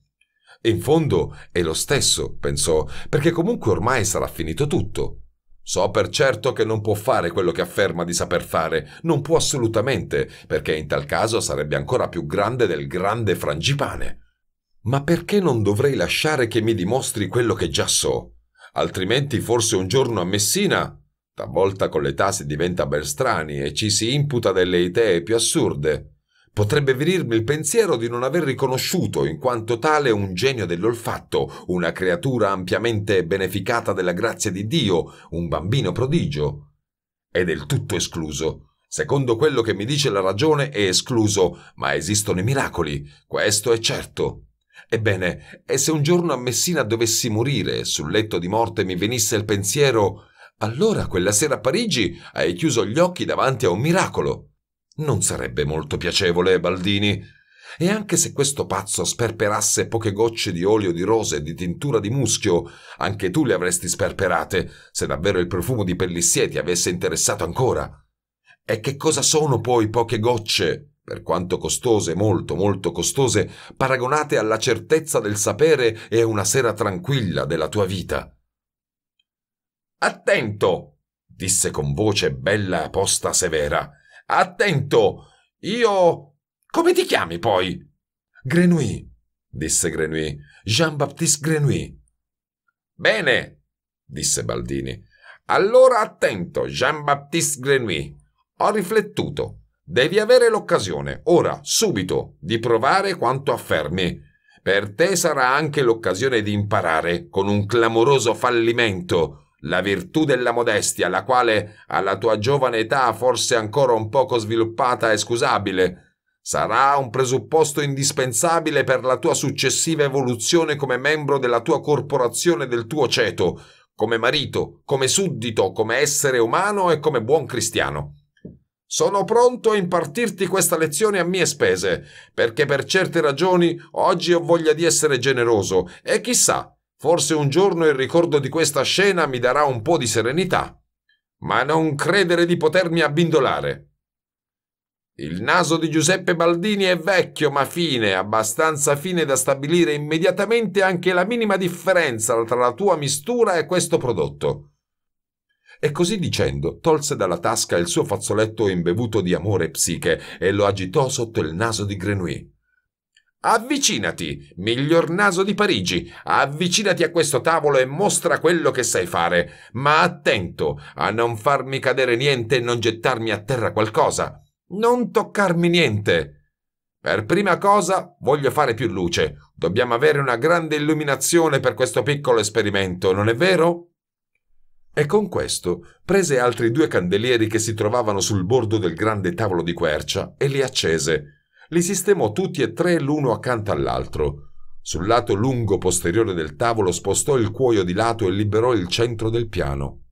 In fondo è lo stesso, pensò, perché comunque ormai sarà finito tutto. So per certo che non può fare quello che afferma di saper fare, non può assolutamente, perché in tal caso sarebbe ancora più grande del grande frangipane. Ma perché non dovrei lasciare che mi dimostri quello che già so? Altrimenti forse un giorno a Messina, talvolta con l'età si diventa ben strani e ci si imputa delle idee più assurde. Potrebbe venirmi il pensiero di non aver riconosciuto in quanto tale un genio dell'olfatto, una creatura ampiamente beneficata della grazia di Dio, un bambino prodigio. È del tutto escluso. Secondo quello che mi dice la ragione è escluso, ma esistono i miracoli, questo è certo. Ebbene, e se un giorno a Messina dovessi morire, sul letto di morte mi venisse il pensiero, allora quella sera a Parigi hai chiuso gli occhi davanti a un miracolo. Non sarebbe molto piacevole, Baldini. E anche se questo pazzo sperperasse poche gocce di olio di rose e di tintura di muschio, anche tu le avresti sperperate, se davvero il profumo di pellissier ti avesse interessato ancora. E che cosa sono poi poche gocce? per quanto costose, molto molto costose, paragonate alla certezza del sapere e a una sera tranquilla della tua vita. Attento! disse con voce bella e posta severa. Attento! Io... Come ti chiami poi? Grenouille, disse Grenouille. Jean-Baptiste Grenouille. Bene, disse Baldini. Allora attento, Jean-Baptiste Grenouille. Ho riflettuto. Devi avere l'occasione, ora, subito, di provare quanto affermi. Per te sarà anche l'occasione di imparare, con un clamoroso fallimento, la virtù della modestia, la quale alla tua giovane età forse ancora un poco sviluppata è scusabile, sarà un presupposto indispensabile per la tua successiva evoluzione come membro della tua corporazione e del tuo ceto, come marito, come suddito, come essere umano e come buon cristiano. Sono pronto a impartirti questa lezione a mie spese, perché per certe ragioni oggi ho voglia di essere generoso e chissà, Forse un giorno il ricordo di questa scena mi darà un po' di serenità, ma non credere di potermi abbindolare. Il naso di Giuseppe Baldini è vecchio ma fine, abbastanza fine da stabilire immediatamente anche la minima differenza tra la tua mistura e questo prodotto. E così dicendo, tolse dalla tasca il suo fazzoletto imbevuto di amore psiche e lo agitò sotto il naso di Grenouille. Avvicinati, miglior naso di Parigi, avvicinati a questo tavolo e mostra quello che sai fare, ma attento a non farmi cadere niente e non gettarmi a terra qualcosa. Non toccarmi niente. Per prima cosa voglio fare più luce. Dobbiamo avere una grande illuminazione per questo piccolo esperimento, non è vero? E con questo prese altri due candelieri che si trovavano sul bordo del grande tavolo di quercia e li accese. Li sistemò tutti e tre l'uno accanto all'altro. Sul lato lungo posteriore del tavolo spostò il cuoio di lato e liberò il centro del piano.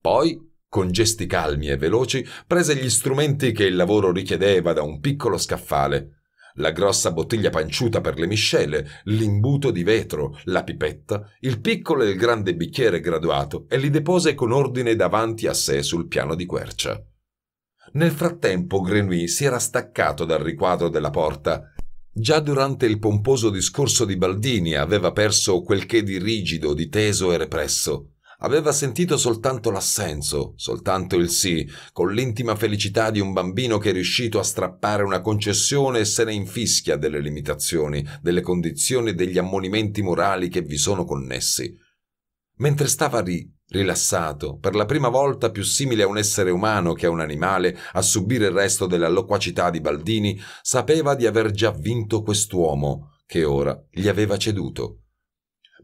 Poi, con gesti calmi e veloci, prese gli strumenti che il lavoro richiedeva da un piccolo scaffale la grossa bottiglia panciuta per le miscele, l'imbuto di vetro, la pipetta, il piccolo e il grande bicchiere graduato e li depose con ordine davanti a sé sul piano di quercia. Nel frattempo Grenouille si era staccato dal riquadro della porta. Già durante il pomposo discorso di Baldini aveva perso quel che di rigido, di teso e represso. Aveva sentito soltanto l'assenso, soltanto il sì, con l'intima felicità di un bambino che è riuscito a strappare una concessione e se ne infischia delle limitazioni, delle condizioni e degli ammonimenti morali che vi sono connessi. Mentre stava lì, rilassato, per la prima volta più simile a un essere umano che a un animale, a subire il resto della loquacità di Baldini, sapeva di aver già vinto quest'uomo, che ora gli aveva ceduto.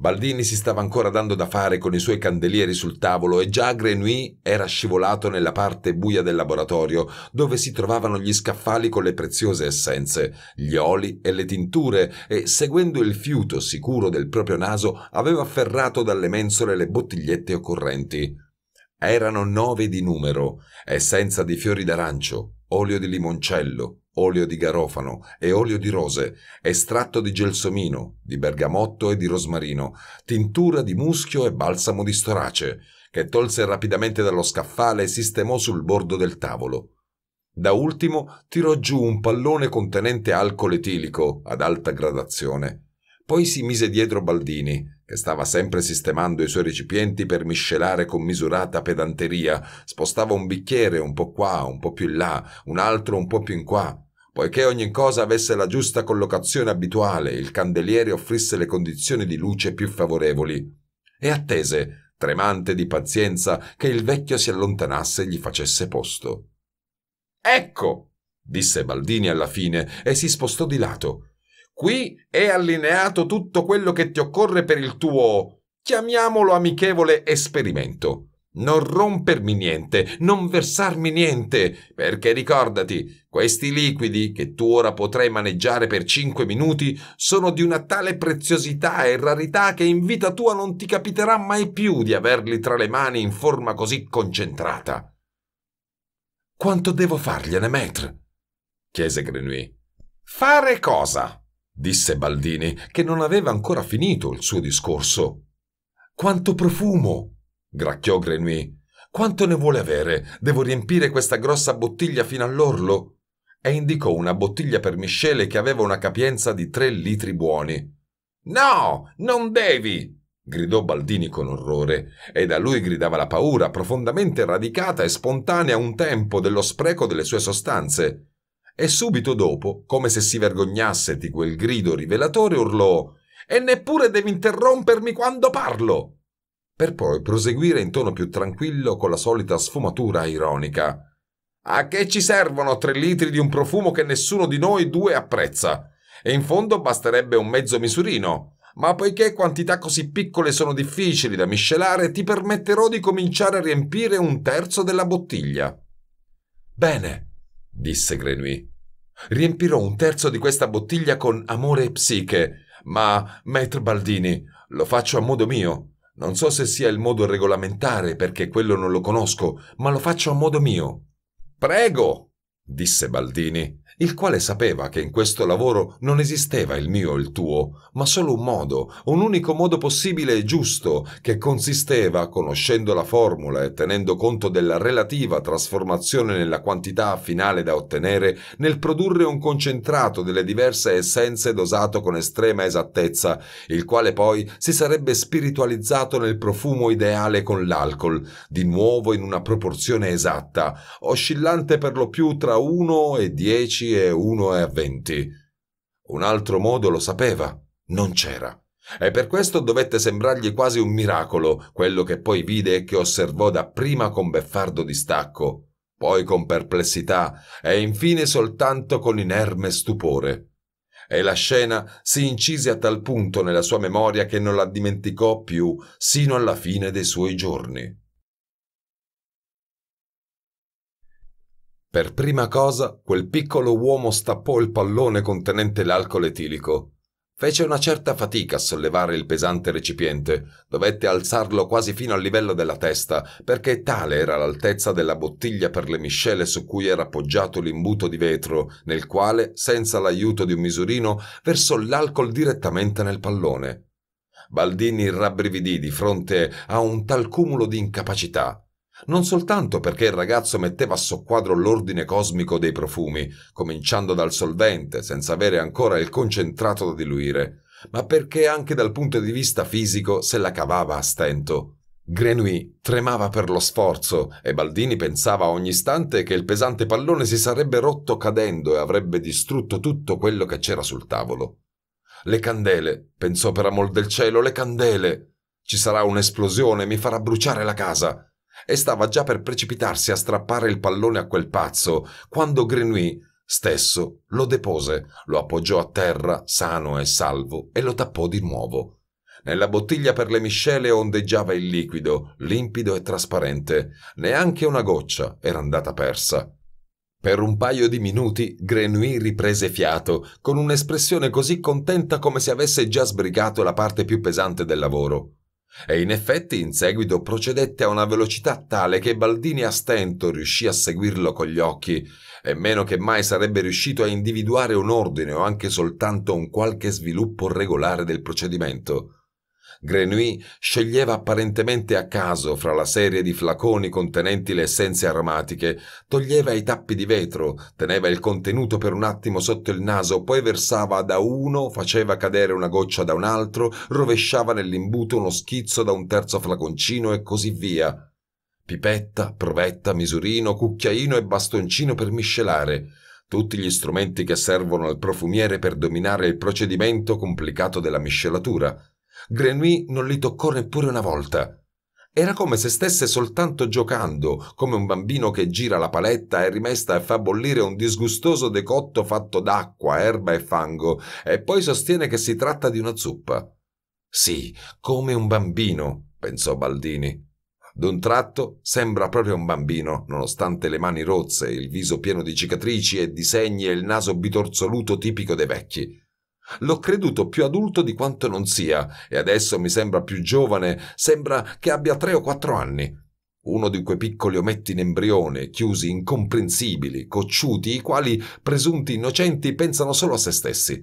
Baldini si stava ancora dando da fare con i suoi candelieri sul tavolo e già Grenouille era scivolato nella parte buia del laboratorio, dove si trovavano gli scaffali con le preziose essenze, gli oli e le tinture, e seguendo il fiuto sicuro del proprio naso aveva afferrato dalle mensole le bottigliette occorrenti. Erano nove di numero, essenza di fiori d'arancio, olio di limoncello, olio di garofano e olio di rose, estratto di gelsomino, di bergamotto e di rosmarino, tintura di muschio e balsamo di storace, che tolse rapidamente dallo scaffale e sistemò sul bordo del tavolo. Da ultimo tirò giù un pallone contenente alcol etilico ad alta gradazione. Poi si mise dietro Baldini, che stava sempre sistemando i suoi recipienti per miscelare con misurata pedanteria, spostava un bicchiere un po' qua, un po' più in là, un altro un po' più in qua, poiché ogni cosa avesse la giusta collocazione abituale, il candeliere offrisse le condizioni di luce più favorevoli. E attese, tremante di pazienza, che il vecchio si allontanasse e gli facesse posto. Ecco! disse Baldini alla fine e si spostò di lato. Qui è allineato tutto quello che ti occorre per il tuo, chiamiamolo amichevole, esperimento. Non rompermi niente, non versarmi niente, perché ricordati, questi liquidi che tu ora potrai maneggiare per 5 minuti sono di una tale preziosità e rarità che in vita tua non ti capiterà mai più di averli tra le mani in forma così concentrata. Quanto devo fargliene, maître? chiese Grenouille. Fare cosa? disse Baldini, che non aveva ancora finito il suo discorso. Quanto profumo! gracchiò Grenouille. Quanto ne vuole avere? Devo riempire questa grossa bottiglia fino all'orlo? E indicò una bottiglia per miscele che aveva una capienza di tre litri buoni. No, non devi! gridò Baldini con orrore, e da lui gridava la paura, profondamente radicata e spontanea a un tempo dello spreco delle sue sostanze e subito dopo, come se si vergognasse di quel grido rivelatore, urlò E neppure devi interrompermi quando parlo! Per poi proseguire in tono più tranquillo con la solita sfumatura ironica. A che ci servono tre litri di un profumo che nessuno di noi due apprezza? E in fondo basterebbe un mezzo misurino ma poiché quantità così piccole sono difficili da miscelare, ti permetterò di cominciare a riempire un terzo della bottiglia. Bene, disse Grenouille. Riempirò un terzo di questa bottiglia con amore e psiche, ma, maître Baldini, lo faccio a modo mio. Non so se sia il modo regolamentare, perché quello non lo conosco, ma lo faccio a modo mio. Prego, disse Baldini, il quale sapeva che in questo lavoro non esisteva il mio e il tuo, ma solo un modo, un unico modo possibile e giusto, che consisteva, conoscendo la formula e tenendo conto della relativa trasformazione nella quantità finale da ottenere, nel produrre un concentrato delle diverse essenze dosato con estrema esattezza, il quale poi si sarebbe spiritualizzato nel profumo ideale con l'alcol, di nuovo in una proporzione esatta, oscillante per lo più tra 1 e 10 e uno è a 20. Un altro modo lo sapeva, non c'era. E per questo dovette sembrargli quasi un miracolo quello che poi vide e che osservò dapprima con beffardo distacco, poi con perplessità e infine soltanto con inerme stupore. E la scena si incise a tal punto nella sua memoria che non la dimenticò più sino alla fine dei suoi giorni. Per prima cosa, quel piccolo uomo stappò il pallone contenente l'alcol etilico. Fece una certa fatica a sollevare il pesante recipiente, dovette alzarlo quasi fino al livello della testa, perché tale era l'altezza della bottiglia per le miscele su cui era appoggiato l'imbuto di vetro, nel quale, senza l'aiuto di un misurino, versò l'alcol direttamente nel pallone. Baldini rabbrividì di fronte a un tal cumulo di incapacità non soltanto perché il ragazzo metteva a soqquadro l'ordine cosmico dei profumi, cominciando dal solvente, senza avere ancora il concentrato da diluire, ma perché anche dal punto di vista fisico se la cavava a stento. Grenouille tremava per lo sforzo e Baldini pensava a ogni istante che il pesante pallone si sarebbe rotto cadendo e avrebbe distrutto tutto quello che c'era sul tavolo. Le candele, pensò per amor del cielo, le candele. Ci sarà un'esplosione, mi farà bruciare la casa e stava già per precipitarsi a strappare il pallone a quel pazzo quando Grenouille stesso lo depose, lo appoggiò a terra sano e salvo e lo tappò di nuovo. Nella bottiglia per le miscele ondeggiava il liquido, limpido e trasparente. Neanche una goccia era andata persa. Per un paio di minuti Grenouille riprese fiato, con un'espressione così contenta come se avesse già sbrigato la parte più pesante del lavoro. E in effetti in seguito procedette a una velocità tale che Baldini a stento riuscì a seguirlo con gli occhi e meno che mai sarebbe riuscito a individuare un ordine o anche soltanto un qualche sviluppo regolare del procedimento. Grenouille sceglieva apparentemente a caso fra la serie di flaconi contenenti le essenze aromatiche, toglieva i tappi di vetro, teneva il contenuto per un attimo sotto il naso, poi versava da uno, faceva cadere una goccia da un altro, rovesciava nell'imbuto uno schizzo da un terzo flaconcino e così via. Pipetta, provetta, misurino, cucchiaino e bastoncino per miscelare tutti gli strumenti che servono al profumiere per dominare il procedimento complicato della miscelatura. Grenouille non li toccò neppure una volta. Era come se stesse soltanto giocando, come un bambino che gira la paletta e rimesta e fa bollire un disgustoso decotto fatto d'acqua, erba e fango, e poi sostiene che si tratta di una zuppa. Sì, come un bambino, pensò Baldini. D'un tratto sembra proprio un bambino, nonostante le mani rozze, il viso pieno di cicatrici e disegni e il naso bitorzoluto tipico dei vecchi. L'ho creduto più adulto di quanto non sia e adesso mi sembra più giovane, sembra che abbia tre o quattro anni. Uno di quei piccoli ometti in embrione, chiusi, incomprensibili, cocciuti, i quali, presunti innocenti, pensano solo a se stessi.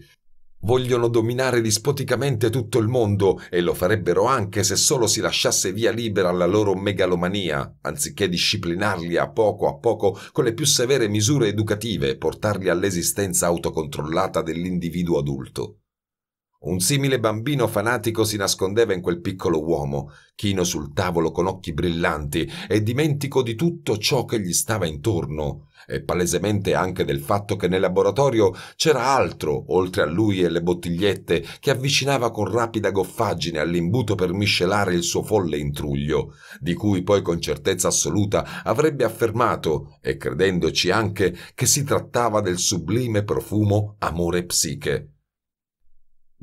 Vogliono dominare dispoticamente tutto il mondo e lo farebbero anche se solo si lasciasse via libera la loro megalomania, anziché disciplinarli a poco a poco con le più severe misure educative e portarli all'esistenza autocontrollata dell'individuo adulto. Un simile bambino fanatico si nascondeva in quel piccolo uomo, chino sul tavolo con occhi brillanti e dimentico di tutto ciò che gli stava intorno, e palesemente anche del fatto che nel laboratorio c'era altro, oltre a lui e le bottigliette, che avvicinava con rapida goffaggine all'imbuto per miscelare il suo folle intruglio, di cui poi con certezza assoluta avrebbe affermato, e credendoci anche, che si trattava del sublime profumo amore psiche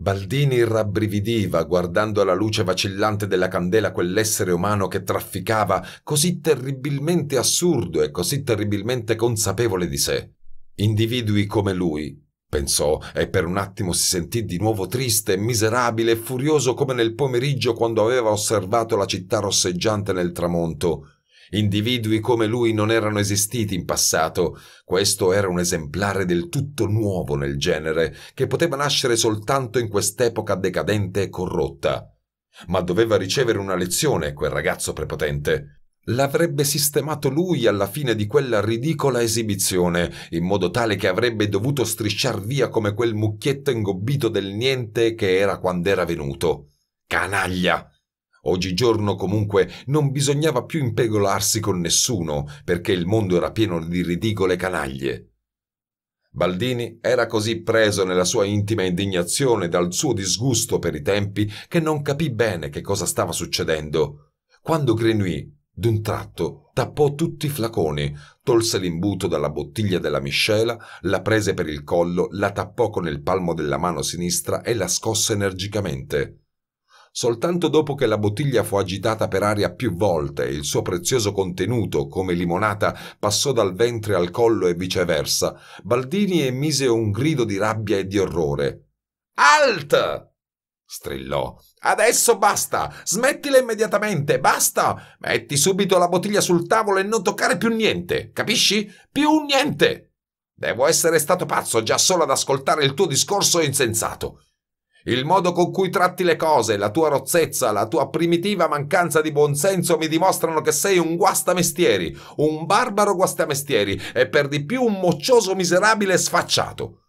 Baldini rabbrividiva guardando alla luce vacillante della candela quell'essere umano che trafficava così terribilmente assurdo e così terribilmente consapevole di sé. Individui come lui, pensò, e per un attimo si sentì di nuovo triste, miserabile e furioso come nel pomeriggio quando aveva osservato la città rosseggiante nel tramonto. Individui come lui non erano esistiti in passato, questo era un esemplare del tutto nuovo nel genere, che poteva nascere soltanto in quest'epoca decadente e corrotta. Ma doveva ricevere una lezione quel ragazzo prepotente. L'avrebbe sistemato lui alla fine di quella ridicola esibizione, in modo tale che avrebbe dovuto strisciar via come quel mucchietto ingobbito del niente che era quando era venuto. Canaglia! Oggigiorno comunque non bisognava più impegolarsi con nessuno, perché il mondo era pieno di ridicole canaglie. Baldini era così preso nella sua intima indignazione dal suo disgusto per i tempi che non capì bene che cosa stava succedendo. Quando Grenouille, d'un tratto, tappò tutti i flaconi, tolse l'imbuto dalla bottiglia della miscela, la prese per il collo, la tappò con il palmo della mano sinistra e la scosse energicamente. Soltanto dopo che la bottiglia fu agitata per aria più volte e il suo prezioso contenuto, come limonata, passò dal ventre al collo e viceversa, Baldini emise un grido di rabbia e di orrore. Alt! strillò. Adesso basta! Smettila immediatamente! Basta! Metti subito la bottiglia sul tavolo e non toccare più niente, capisci? Più niente! Devo essere stato pazzo già solo ad ascoltare il tuo discorso insensato. Il modo con cui tratti le cose, la tua rozzezza, la tua primitiva mancanza di buonsenso mi dimostrano che sei un guastamestieri, un barbaro guastamestieri e per di più un moccioso miserabile sfacciato.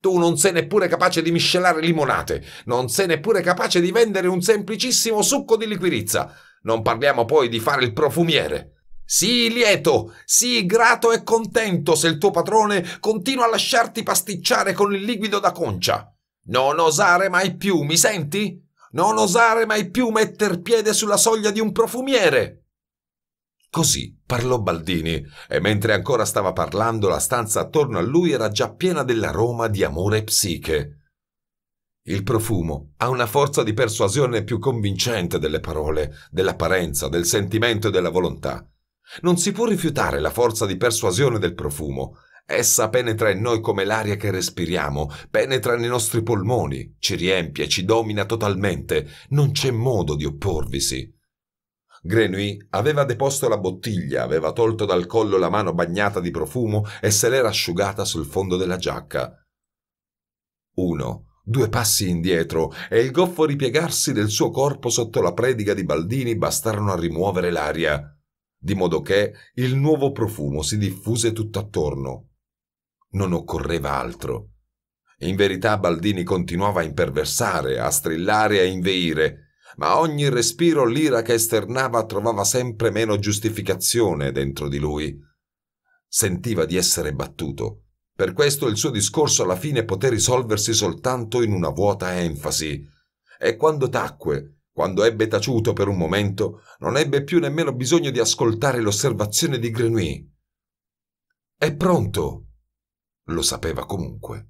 Tu non sei neppure capace di miscelare limonate, non sei neppure capace di vendere un semplicissimo succo di liquirizza. Non parliamo poi di fare il profumiere. Sii lieto, sii grato e contento se il tuo patrone continua a lasciarti pasticciare con il liquido da concia. Non osare mai più, mi senti? Non osare mai più metter piede sulla soglia di un profumiere. Così parlò Baldini, e mentre ancora stava parlando la stanza attorno a lui era già piena dell'aroma di amore e psiche. Il profumo ha una forza di persuasione più convincente delle parole, dell'apparenza, del sentimento e della volontà. Non si può rifiutare la forza di persuasione del profumo, Essa penetra in noi come l'aria che respiriamo, penetra nei nostri polmoni, ci riempie, ci domina totalmente, non c'è modo di opporvisi. Grenui aveva deposto la bottiglia, aveva tolto dal collo la mano bagnata di profumo e se l'era asciugata sul fondo della giacca. Uno, due passi indietro e il goffo ripiegarsi del suo corpo sotto la predica di Baldini bastarono a rimuovere l'aria, di modo che il nuovo profumo si diffuse tutt'attorno. Non occorreva altro. In verità Baldini continuava a imperversare, a strillare e a inveire, ma ogni respiro l'ira che esternava trovava sempre meno giustificazione dentro di lui. Sentiva di essere battuto. Per questo il suo discorso alla fine poté risolversi soltanto in una vuota enfasi. E quando tacque, quando ebbe taciuto per un momento, non ebbe più nemmeno bisogno di ascoltare l'osservazione di Grenouille. È pronto, lo sapeva comunque.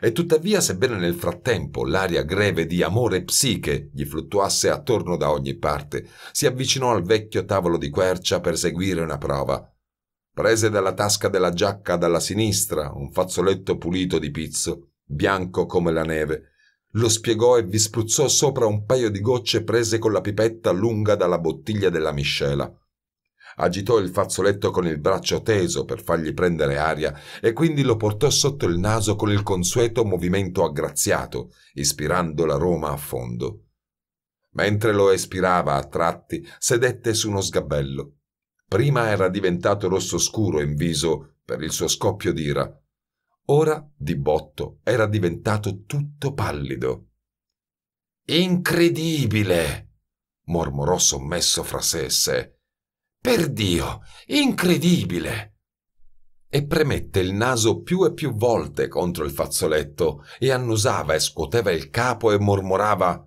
E tuttavia, sebbene nel frattempo l'aria greve di amore psiche gli fluttuasse attorno da ogni parte, si avvicinò al vecchio tavolo di quercia per seguire una prova. Prese dalla tasca della giacca dalla sinistra un fazzoletto pulito di pizzo, bianco come la neve, lo spiegò e vi spruzzò sopra un paio di gocce prese con la pipetta lunga dalla bottiglia della miscela agitò il fazzoletto con il braccio teso per fargli prendere aria e quindi lo portò sotto il naso con il consueto movimento aggraziato, ispirando la Roma a fondo. Mentre lo espirava a tratti, sedette su uno sgabello. Prima era diventato rosso scuro in viso per il suo scoppio d'ira. Ora, di botto, era diventato tutto pallido. Incredibile! mormorò sommesso fra sé e sé. Per Dio, incredibile! E premette il naso più e più volte contro il fazzoletto e annusava e scuoteva il capo e mormorava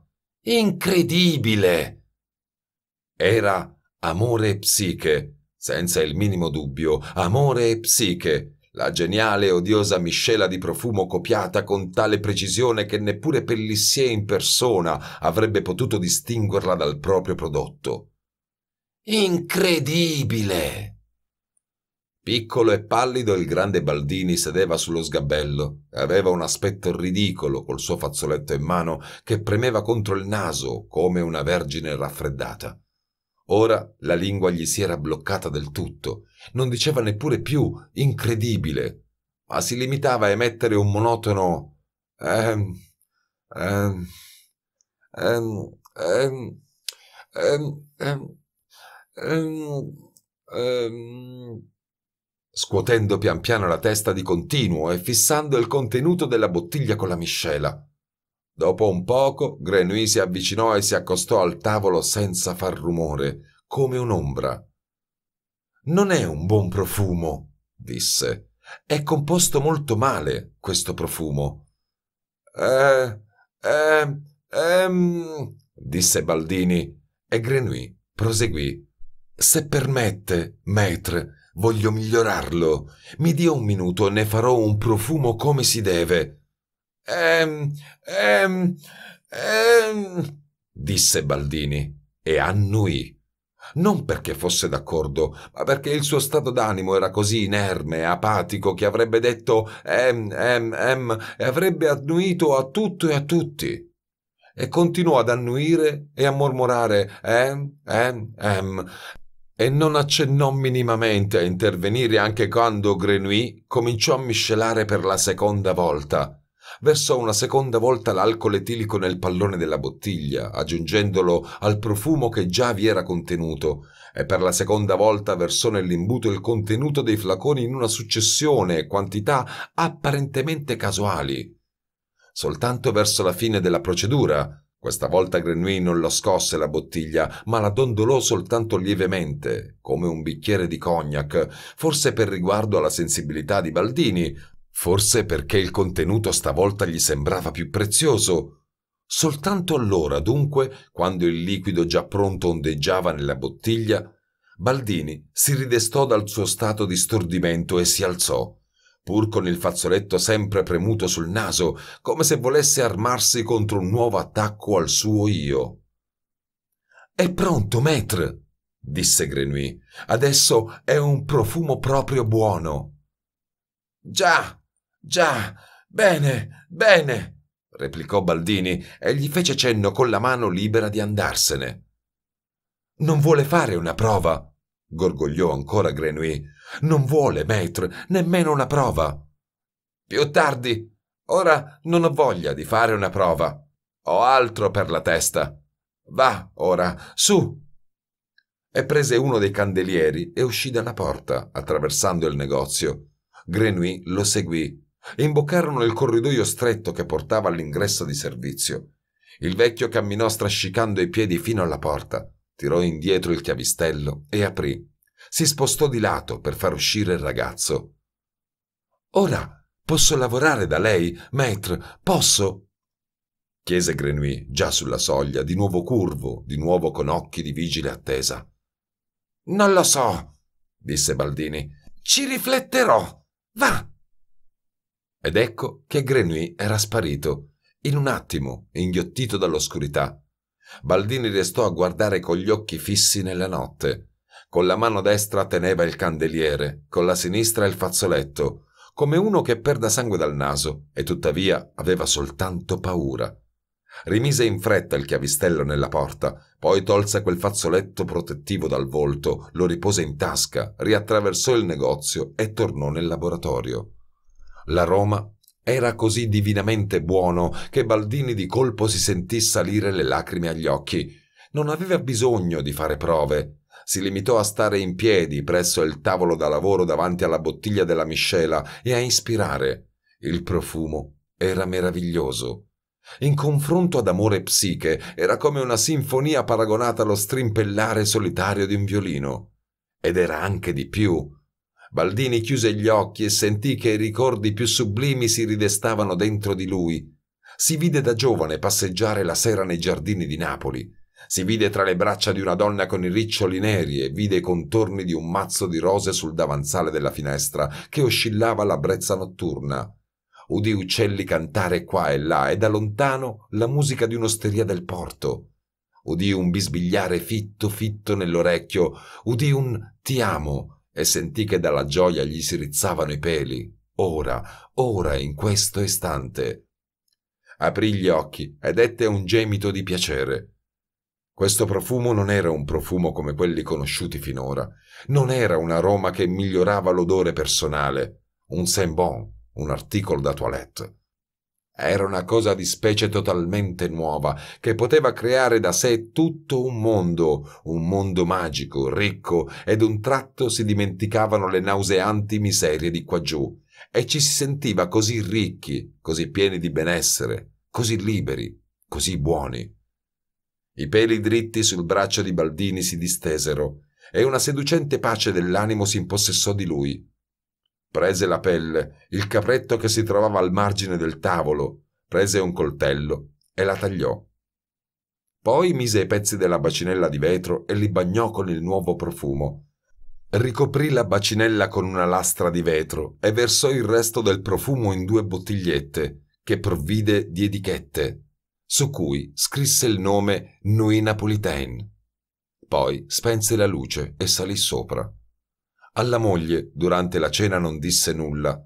Incredibile! Era amore e psiche, senza il minimo dubbio, amore e psiche, la geniale e odiosa miscela di profumo copiata con tale precisione che neppure Pellissier in persona avrebbe potuto distinguerla dal proprio prodotto. Incredibile! Piccolo e pallido il grande Baldini sedeva sullo sgabello. e Aveva un aspetto ridicolo col suo fazzoletto in mano che premeva contro il naso come una vergine raffreddata. Ora la lingua gli si era bloccata del tutto. Non diceva neppure più incredibile, ma si limitava a emettere un monotono ehm, ehm, ehm, ehm, ehm, ehm ehm, um, scuotendo pian piano la testa di continuo e fissando il contenuto della bottiglia con la miscela. Dopo un poco, Grenouille si avvicinò e si accostò al tavolo senza far rumore, come un'ombra. Non è un buon profumo, disse. È composto molto male, questo profumo. Eh, eh, ehm, disse Baldini, e Grenouille proseguì. Se permette, maître, voglio migliorarlo. Mi dia un minuto, ne farò un profumo come si deve. Ehm, ehm, ehm, disse Baldini e annui. Non perché fosse d'accordo, ma perché il suo stato d'animo era così inerme, e apatico, che avrebbe detto ehm, ehm, ehm e avrebbe annuito a tutto e a tutti. E continuò ad annuire e a mormorare ehm, ehm, ehm e non accennò minimamente a intervenire anche quando Grenouille cominciò a miscelare per la seconda volta. Versò una seconda volta l'alcol etilico nel pallone della bottiglia, aggiungendolo al profumo che già vi era contenuto, e per la seconda volta versò nell'imbuto il contenuto dei flaconi in una successione e quantità apparentemente casuali. Soltanto verso la fine della procedura questa volta Grenouille non lo scosse la bottiglia, ma la dondolò soltanto lievemente, come un bicchiere di cognac, forse per riguardo alla sensibilità di Baldini, forse perché il contenuto stavolta gli sembrava più prezioso. Soltanto allora, dunque, quando il liquido già pronto ondeggiava nella bottiglia, Baldini si ridestò dal suo stato di stordimento e si alzò pur con il fazzoletto sempre premuto sul naso, come se volesse armarsi contro un nuovo attacco al suo io. È pronto, maître, disse Grenouille. Adesso è un profumo proprio buono. Già, già, bene, bene, replicò Baldini e gli fece cenno con la mano libera di andarsene. Non vuole fare una prova? gorgogliò ancora Grenouille. Non vuole, maître, nemmeno una prova. Più tardi. Ora non ho voglia di fare una prova. Ho altro per la testa. Va, ora, su. E prese uno dei candelieri e uscì dalla porta, attraversando il negozio. Grenouille lo seguì e imboccarono il corridoio stretto che portava all'ingresso di servizio. Il vecchio camminò strascicando i piedi fino alla porta tirò indietro il chiavistello e aprì. Si spostò di lato per far uscire il ragazzo. Ora posso lavorare da lei, maître, posso? chiese Grenouille, già sulla soglia, di nuovo curvo, di nuovo con occhi di vigile attesa. Non lo so, disse Baldini. Ci rifletterò. Va. Ed ecco che Grenouille era sparito, in un attimo, inghiottito dall'oscurità. Baldini restò a guardare con gli occhi fissi nella notte. Con la mano destra teneva il candeliere, con la sinistra il fazzoletto, come uno che perda sangue dal naso e tuttavia aveva soltanto paura. Rimise in fretta il chiavistello nella porta, poi tolse quel fazzoletto protettivo dal volto, lo ripose in tasca, riattraversò il negozio e tornò nel laboratorio. La Roma era così divinamente buono che Baldini di colpo si sentì salire le lacrime agli occhi. Non aveva bisogno di fare prove. Si limitò a stare in piedi presso il tavolo da lavoro davanti alla bottiglia della miscela e a ispirare. Il profumo era meraviglioso. In confronto ad amore psiche era come una sinfonia paragonata allo strimpellare solitario di un violino. Ed era anche di più. Baldini chiuse gli occhi e sentì che i ricordi più sublimi si ridestavano dentro di lui. Si vide da giovane passeggiare la sera nei giardini di Napoli. Si vide tra le braccia di una donna con i riccioli neri e vide i contorni di un mazzo di rose sul davanzale della finestra che oscillava alla brezza notturna. Udì uccelli cantare qua e là e da lontano la musica di un'osteria del porto. Udì un bisbigliare fitto fitto nell'orecchio, udì un ti amo e sentì che dalla gioia gli si rizzavano i peli. Ora, ora, in questo istante. Aprì gli occhi ed ette un gemito di piacere. Questo profumo non era un profumo come quelli conosciuti finora, non era un aroma che migliorava l'odore personale, un saint bon, un articolo da toilette. Era una cosa di specie totalmente nuova, che poteva creare da sé tutto un mondo, un mondo magico, ricco, ed un tratto si dimenticavano le nauseanti miserie di quaggiù, e ci si sentiva così ricchi, così pieni di benessere, così liberi, così buoni. I peli dritti sul braccio di Baldini si distesero, e una seducente pace dell'animo si impossessò di lui. Prese la pelle, il capretto che si trovava al margine del tavolo, prese un coltello e la tagliò. Poi mise i pezzi della bacinella di vetro e li bagnò con il nuovo profumo. Ricoprì la bacinella con una lastra di vetro e versò il resto del profumo in due bottigliette, che provvide di etichette, su cui scrisse il nome Nui Napolitain. Poi spense la luce e salì sopra. Alla moglie, durante la cena, non disse nulla.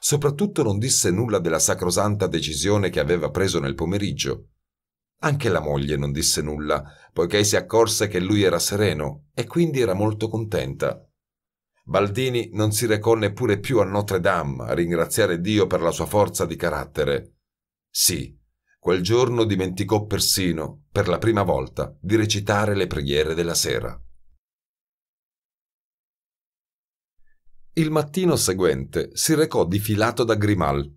Soprattutto non disse nulla della sacrosanta decisione che aveva preso nel pomeriggio. Anche la moglie non disse nulla, poiché si accorse che lui era sereno e quindi era molto contenta. Baldini non si recò neppure più a Notre Dame a ringraziare Dio per la sua forza di carattere. Sì, quel giorno dimenticò persino, per la prima volta, di recitare le preghiere della sera. Il mattino seguente si recò difilato da Grimal.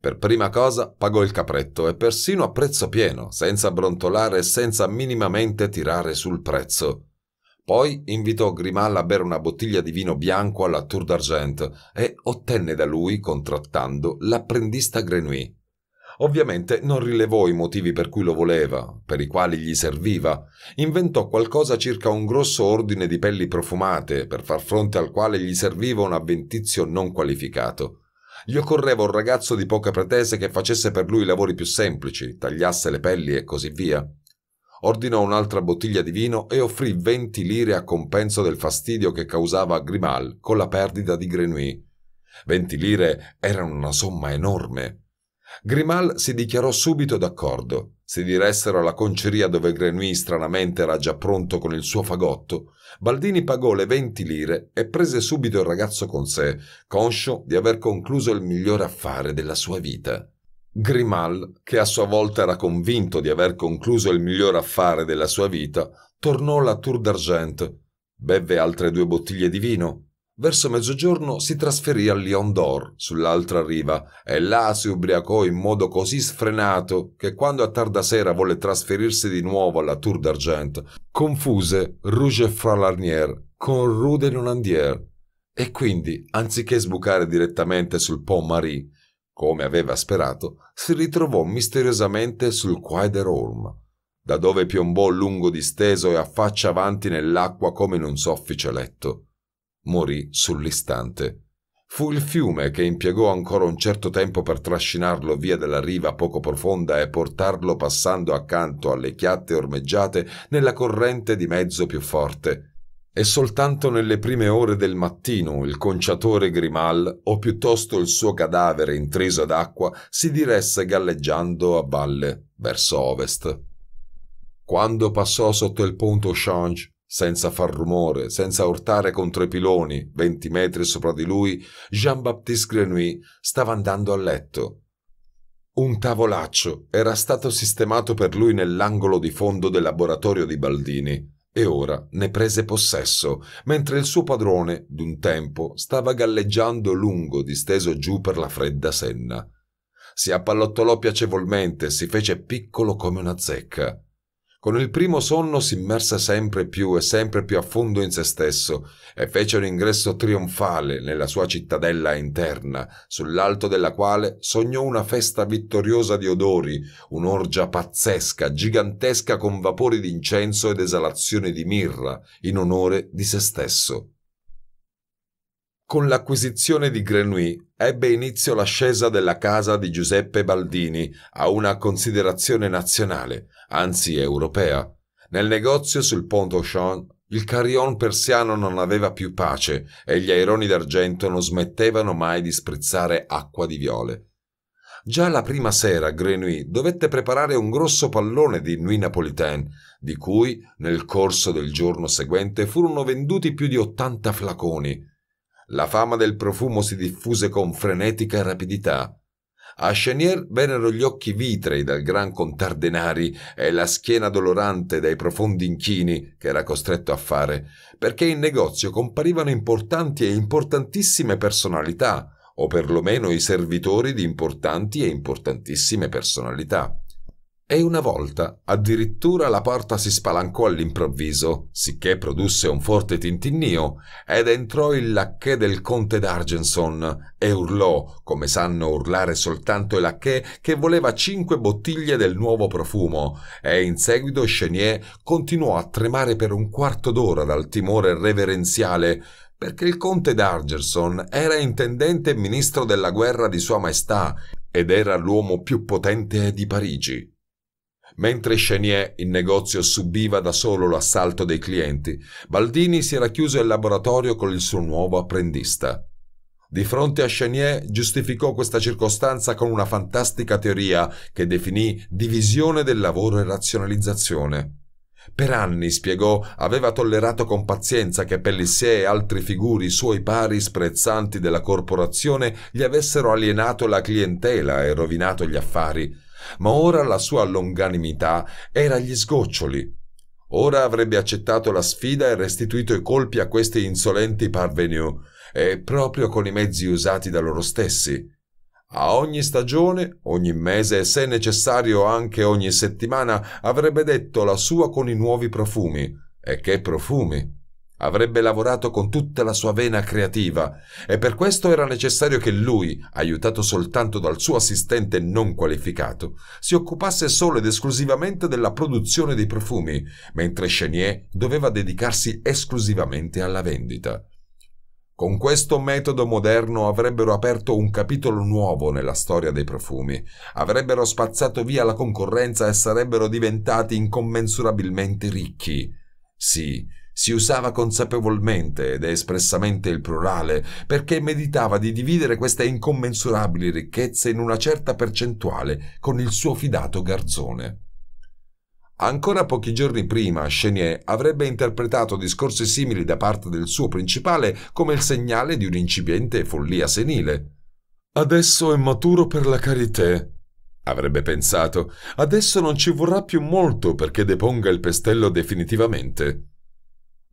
Per prima cosa pagò il capretto e persino a prezzo pieno, senza brontolare e senza minimamente tirare sul prezzo. Poi invitò Grimal a bere una bottiglia di vino bianco alla Tour d'Argent e ottenne da lui, contrattando, l'apprendista Grenouille. Ovviamente non rilevò i motivi per cui lo voleva, per i quali gli serviva. Inventò qualcosa circa un grosso ordine di pelli profumate, per far fronte al quale gli serviva un avventizio non qualificato. Gli occorreva un ragazzo di poche pretese che facesse per lui i lavori più semplici, tagliasse le pelli e così via. Ordinò un'altra bottiglia di vino e offrì 20 lire a compenso del fastidio che causava a Grimal con la perdita di Grenouille. 20 lire erano una somma enorme. Grimal si dichiarò subito d'accordo. Si diressero alla conceria dove Grenouille stranamente era già pronto con il suo fagotto. Baldini pagò le 20 lire e prese subito il ragazzo con sé, conscio di aver concluso il migliore affare della sua vita. Grimal, che a sua volta era convinto di aver concluso il miglior affare della sua vita, tornò alla Tour d'Argent, bevve altre due bottiglie di vino Verso mezzogiorno si trasferì a Lion d'Or, sull'altra riva, e là si ubriacò in modo così sfrenato che quando a tarda sera volle trasferirsi di nuovo alla Tour d'Argent, confuse Rouge Fralarnier con Rue de Nonandier. E quindi, anziché sbucare direttamente sul Pont Marie, come aveva sperato, si ritrovò misteriosamente sul Quai de Rorme, da dove piombò lungo disteso e a faccia avanti nell'acqua come in un soffice letto morì sull'istante. Fu il fiume che impiegò ancora un certo tempo per trascinarlo via dalla riva poco profonda e portarlo passando accanto alle chiatte ormeggiate nella corrente di mezzo più forte. E soltanto nelle prime ore del mattino il conciatore Grimal, o piuttosto il suo cadavere intriso d'acqua, si diresse galleggiando a valle, verso ovest. Quando passò sotto il ponto Change, senza far rumore, senza urtare contro i piloni, venti metri sopra di lui, Jean-Baptiste Grenouille stava andando a letto. Un tavolaccio era stato sistemato per lui nell'angolo di fondo del laboratorio di Baldini e ora ne prese possesso, mentre il suo padrone, d'un tempo, stava galleggiando lungo, disteso giù per la fredda senna. Si appallottolò piacevolmente e si fece piccolo come una zecca. Con il primo sonno si immerse sempre più e sempre più a fondo in se stesso e fece un ingresso trionfale nella sua cittadella interna, sull'alto della quale sognò una festa vittoriosa di odori, un'orgia pazzesca, gigantesca con vapori d'incenso ed esalazione di mirra, in onore di se stesso. Con l'acquisizione di Grenouille ebbe inizio l'ascesa della casa di Giuseppe Baldini a una considerazione nazionale, anzi europea. Nel negozio sul Pont Auchan il carrion persiano non aveva più pace e gli aironi d'argento non smettevano mai di sprizzare acqua di viole. Già la prima sera Grenouille dovette preparare un grosso pallone di Nuit Napolitain, di cui nel corso del giorno seguente furono venduti più di 80 flaconi. La fama del profumo si diffuse con frenetica rapidità. A Chenier vennero gli occhi vitrei dal gran contar denari e la schiena dolorante dai profondi inchini che era costretto a fare, perché in negozio comparivano importanti e importantissime personalità, o perlomeno i servitori di importanti e importantissime personalità. E una volta addirittura la porta si spalancò all'improvviso, sicché produsse un forte tintinnio, ed entrò il lacchè del conte d'Argenson e urlò, come sanno urlare soltanto i lacchè, che voleva cinque bottiglie del nuovo profumo, e in seguito Chenier continuò a tremare per un quarto d'ora dal timore reverenziale, perché il conte d'Argenson era intendente e ministro della guerra di Sua Maestà ed era l'uomo più potente di Parigi. Mentre Chenier in negozio subiva da solo l'assalto dei clienti, Baldini si era chiuso il laboratorio con il suo nuovo apprendista. Di fronte a Chenier giustificò questa circostanza con una fantastica teoria che definì divisione del lavoro e razionalizzazione. Per anni, spiegò, aveva tollerato con pazienza che Pellissier e altri figuri suoi pari sprezzanti della corporazione gli avessero alienato la clientela e rovinato gli affari ma ora la sua longanimità era agli sgoccioli. Ora avrebbe accettato la sfida e restituito i colpi a questi insolenti parvenu, e proprio con i mezzi usati da loro stessi. A ogni stagione, ogni mese e se necessario anche ogni settimana avrebbe detto la sua con i nuovi profumi. E che profumi! Avrebbe lavorato con tutta la sua vena creativa e per questo era necessario che lui, aiutato soltanto dal suo assistente non qualificato, si occupasse solo ed esclusivamente della produzione dei profumi, mentre Chenier doveva dedicarsi esclusivamente alla vendita. Con questo metodo moderno avrebbero aperto un capitolo nuovo nella storia dei profumi, avrebbero spazzato via la concorrenza e sarebbero diventati incommensurabilmente ricchi. Sì, si usava consapevolmente ed espressamente il plurale perché meditava di dividere queste incommensurabili ricchezze in una certa percentuale con il suo fidato garzone. Ancora pochi giorni prima, Chenier avrebbe interpretato discorsi simili da parte del suo principale come il segnale di un'incipiente follia senile. Adesso è maturo per la carità, avrebbe pensato. Adesso non ci vorrà più molto perché deponga il pestello definitivamente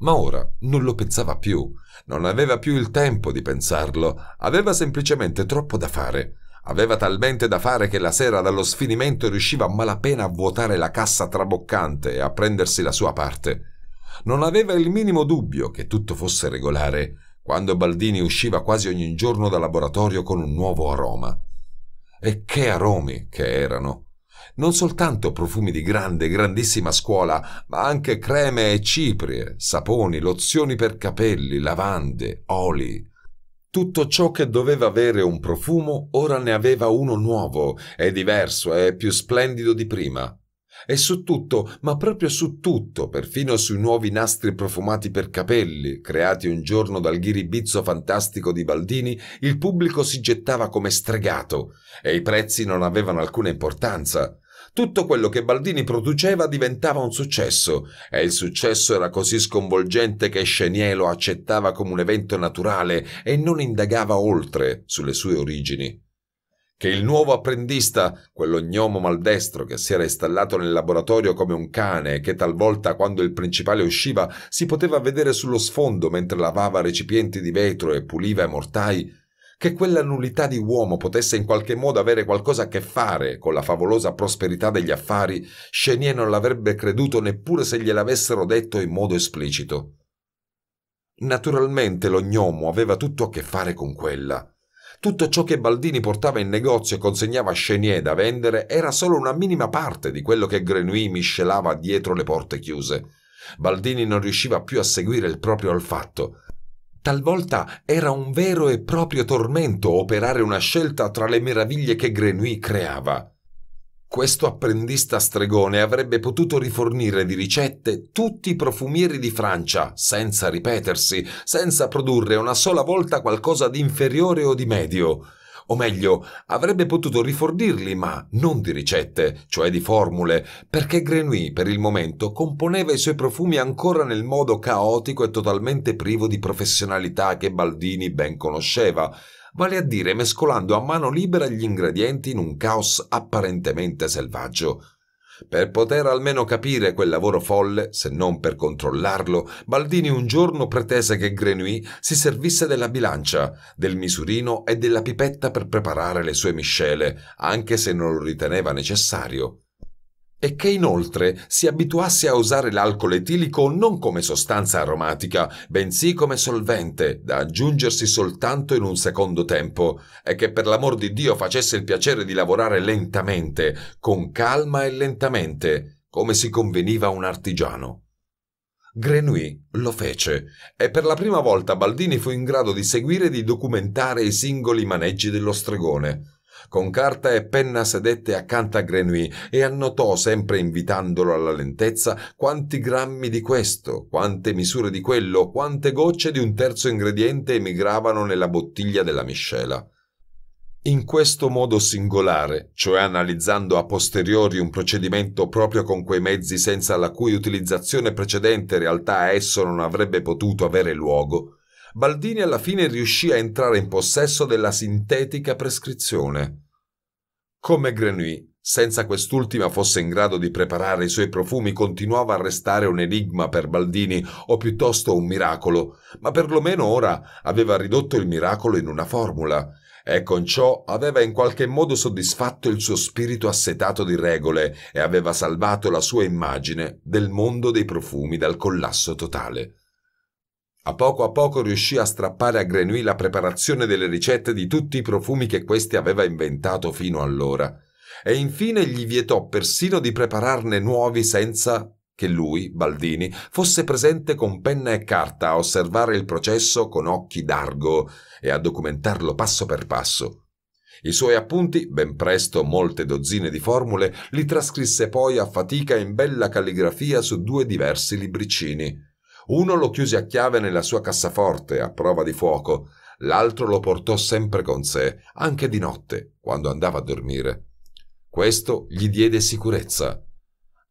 ma ora non lo pensava più, non aveva più il tempo di pensarlo, aveva semplicemente troppo da fare. Aveva talmente da fare che la sera dallo sfinimento riusciva a malapena a vuotare la cassa traboccante e a prendersi la sua parte. Non aveva il minimo dubbio che tutto fosse regolare, quando Baldini usciva quasi ogni giorno dal laboratorio con un nuovo aroma. E che aromi che erano! non soltanto profumi di grande, grandissima scuola, ma anche creme e ciprie, saponi, lozioni per capelli, lavande, oli. Tutto ciò che doveva avere un profumo ora ne aveva uno nuovo, è diverso, e più splendido di prima. E su tutto, ma proprio su tutto, perfino sui nuovi nastri profumati per capelli, creati un giorno dal ghiribizzo fantastico di Baldini, il pubblico si gettava come stregato, e i prezzi non avevano alcuna importanza. Tutto quello che Baldini produceva diventava un successo e il successo era così sconvolgente che Chenier lo accettava come un evento naturale e non indagava oltre sulle sue origini che il nuovo apprendista, quello gnomo maldestro che si era installato nel laboratorio come un cane e che talvolta quando il principale usciva si poteva vedere sullo sfondo mentre lavava recipienti di vetro e puliva i mortai, che quella nullità di uomo potesse in qualche modo avere qualcosa a che fare con la favolosa prosperità degli affari, Chenier non l'avrebbe creduto neppure se gliel'avessero detto in modo esplicito. Naturalmente lo gnomo aveva tutto a che fare con quella. Tutto ciò che Baldini portava in negozio e consegnava a Chenier da vendere era solo una minima parte di quello che Grenouille miscelava dietro le porte chiuse. Baldini non riusciva più a seguire il proprio olfatto. Talvolta era un vero e proprio tormento operare una scelta tra le meraviglie che Grenouille creava. Questo apprendista stregone avrebbe potuto rifornire di ricette tutti i profumieri di Francia, senza ripetersi, senza produrre una sola volta qualcosa di inferiore o di medio. O meglio, avrebbe potuto rifornirli, ma non di ricette, cioè di formule, perché Grenouille per il momento componeva i suoi profumi ancora nel modo caotico e totalmente privo di professionalità che Baldini ben conosceva, vale a dire mescolando a mano libera gli ingredienti in un caos apparentemente selvaggio. Per poter almeno capire quel lavoro folle, se non per controllarlo, Baldini un giorno pretese che Grenouille si servisse della bilancia, del misurino e della pipetta per preparare le sue miscele, anche se non lo riteneva necessario e che inoltre si abituasse a usare l'alcol etilico non come sostanza aromatica, bensì come solvente da aggiungersi soltanto in un secondo tempo, e che per l'amor di Dio facesse il piacere di lavorare lentamente, con calma e lentamente, come si conveniva a un artigiano. Grenouille lo fece e per la prima volta Baldini fu in grado di seguire e di documentare i singoli maneggi dello stregone, con carta e penna sedette accanto a Grenouille e annotò, sempre invitandolo alla lentezza, quanti grammi di questo, quante misure di quello, quante gocce di un terzo ingrediente emigravano nella bottiglia della miscela. In questo modo singolare, cioè analizzando a posteriori un procedimento proprio con quei mezzi senza la cui utilizzazione precedente in realtà esso non avrebbe potuto avere luogo, Baldini alla fine riuscì a entrare in possesso della sintetica prescrizione. Come Grenouille, senza quest'ultima fosse in grado di preparare i suoi profumi, continuava a restare un enigma per Baldini, o piuttosto un miracolo, ma perlomeno ora aveva ridotto il miracolo in una formula, e con ciò aveva in qualche modo soddisfatto il suo spirito assetato di regole e aveva salvato la sua immagine del mondo dei profumi dal collasso totale. A poco a poco riuscì a strappare a Grenouille la preparazione delle ricette di tutti i profumi che questi aveva inventato fino allora, e infine gli vietò persino di prepararne nuovi senza che lui, Baldini, fosse presente con penna e carta a osservare il processo con occhi d'argo e a documentarlo passo per passo. I suoi appunti, ben presto molte dozzine di formule, li trascrisse poi a fatica in bella calligrafia su due diversi libricini. Uno lo chiuse a chiave nella sua cassaforte a prova di fuoco, l'altro lo portò sempre con sé, anche di notte, quando andava a dormire. Questo gli diede sicurezza.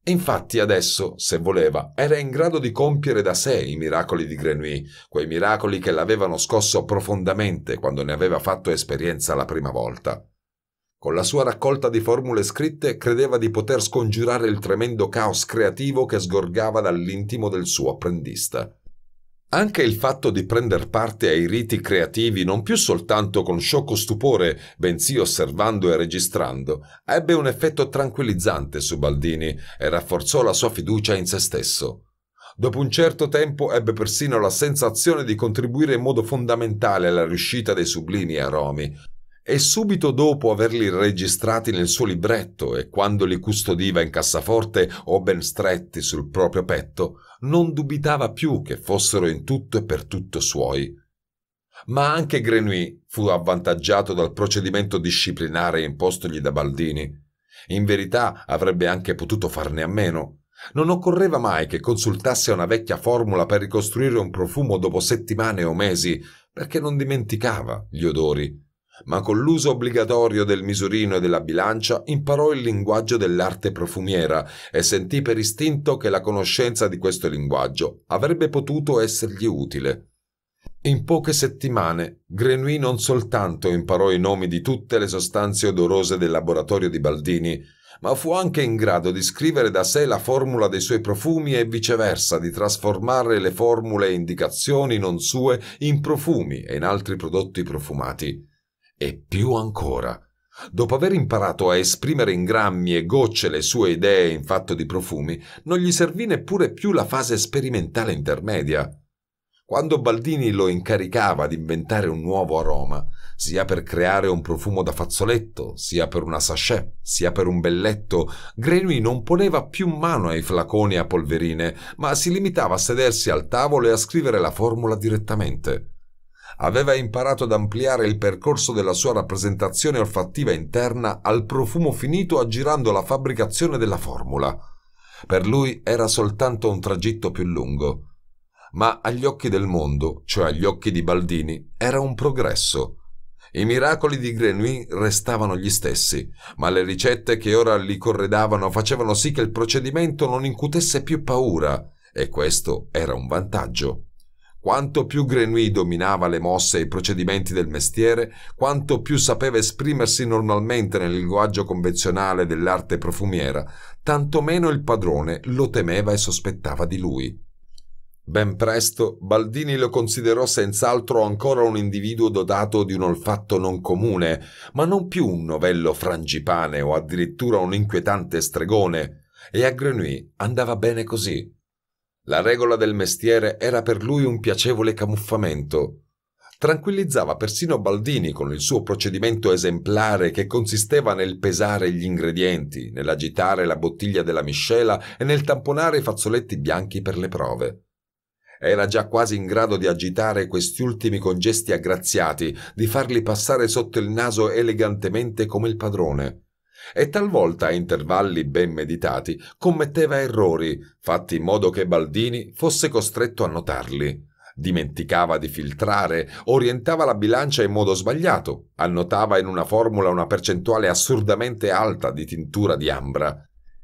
Infatti adesso, se voleva, era in grado di compiere da sé i miracoli di Grenouille, quei miracoli che l'avevano scosso profondamente quando ne aveva fatto esperienza la prima volta. Con la sua raccolta di formule scritte credeva di poter scongiurare il tremendo caos creativo che sgorgava dall'intimo del suo apprendista. Anche il fatto di prender parte ai riti creativi non più soltanto con sciocco stupore, bensì osservando e registrando, ebbe un effetto tranquillizzante su Baldini e rafforzò la sua fiducia in se stesso. Dopo un certo tempo ebbe persino la sensazione di contribuire in modo fondamentale alla riuscita dei sublimi aromi, e subito dopo averli registrati nel suo libretto e quando li custodiva in cassaforte o ben stretti sul proprio petto, non dubitava più che fossero in tutto e per tutto suoi. Ma anche Grenouille fu avvantaggiato dal procedimento disciplinare impostogli da Baldini. In verità avrebbe anche potuto farne a meno. Non occorreva mai che consultasse una vecchia formula per ricostruire un profumo dopo settimane o mesi, perché non dimenticava gli odori ma con l'uso obbligatorio del misurino e della bilancia imparò il linguaggio dell'arte profumiera e sentì per istinto che la conoscenza di questo linguaggio avrebbe potuto essergli utile. In poche settimane Grenouille non soltanto imparò i nomi di tutte le sostanze odorose del laboratorio di Baldini, ma fu anche in grado di scrivere da sé la formula dei suoi profumi e viceversa di trasformare le formule e indicazioni non sue in profumi e in altri prodotti profumati. E più ancora, dopo aver imparato a esprimere in grammi e gocce le sue idee in fatto di profumi, non gli servì neppure più la fase sperimentale intermedia. Quando Baldini lo incaricava di inventare un nuovo aroma, sia per creare un profumo da fazzoletto, sia per una sachet, sia per un belletto, Grenui non poneva più mano ai flaconi a polverine, ma si limitava a sedersi al tavolo e a scrivere la formula direttamente aveva imparato ad ampliare il percorso della sua rappresentazione olfattiva interna al profumo finito aggirando la fabbricazione della formula. Per lui era soltanto un tragitto più lungo. Ma agli occhi del mondo, cioè agli occhi di Baldini, era un progresso. I miracoli di Grenouille restavano gli stessi, ma le ricette che ora li corredavano facevano sì che il procedimento non incutesse più paura, e questo era un vantaggio. Quanto più Grenouille dominava le mosse e i procedimenti del mestiere, quanto più sapeva esprimersi normalmente nel linguaggio convenzionale dell'arte profumiera, tanto meno il padrone lo temeva e sospettava di lui. Ben presto Baldini lo considerò senz'altro ancora un individuo dotato di un olfatto non comune, ma non più un novello frangipane o addirittura un inquietante stregone, e a Grenouille andava bene così. La regola del mestiere era per lui un piacevole camuffamento. Tranquillizzava persino Baldini con il suo procedimento esemplare che consisteva nel pesare gli ingredienti, nell'agitare la bottiglia della miscela e nel tamponare i fazzoletti bianchi per le prove era già quasi in grado di agitare questi ultimi con gesti aggraziati, di farli passare sotto il naso elegantemente come il padrone e talvolta a intervalli ben meditati commetteva errori, fatti in modo che Baldini fosse costretto a notarli. Dimenticava di filtrare, orientava la bilancia in modo sbagliato, annotava in una formula una percentuale assurdamente alta di tintura di ambra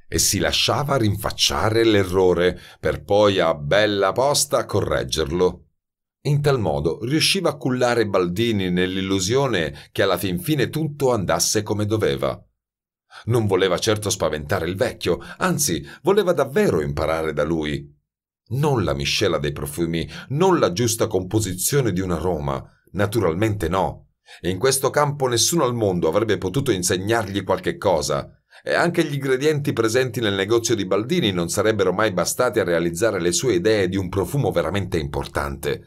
e si lasciava rinfacciare l'errore per poi a bella posta correggerlo. In tal modo riusciva a cullare Baldini nell'illusione che alla fin fine tutto andasse come doveva. Non voleva certo spaventare il vecchio, anzi voleva davvero imparare da lui. Non la miscela dei profumi, non la giusta composizione di un aroma, naturalmente no. In questo campo nessuno al mondo avrebbe potuto insegnargli qualche cosa, e anche gli ingredienti presenti nel negozio di Baldini non sarebbero mai bastati a realizzare le sue idee di un profumo veramente importante.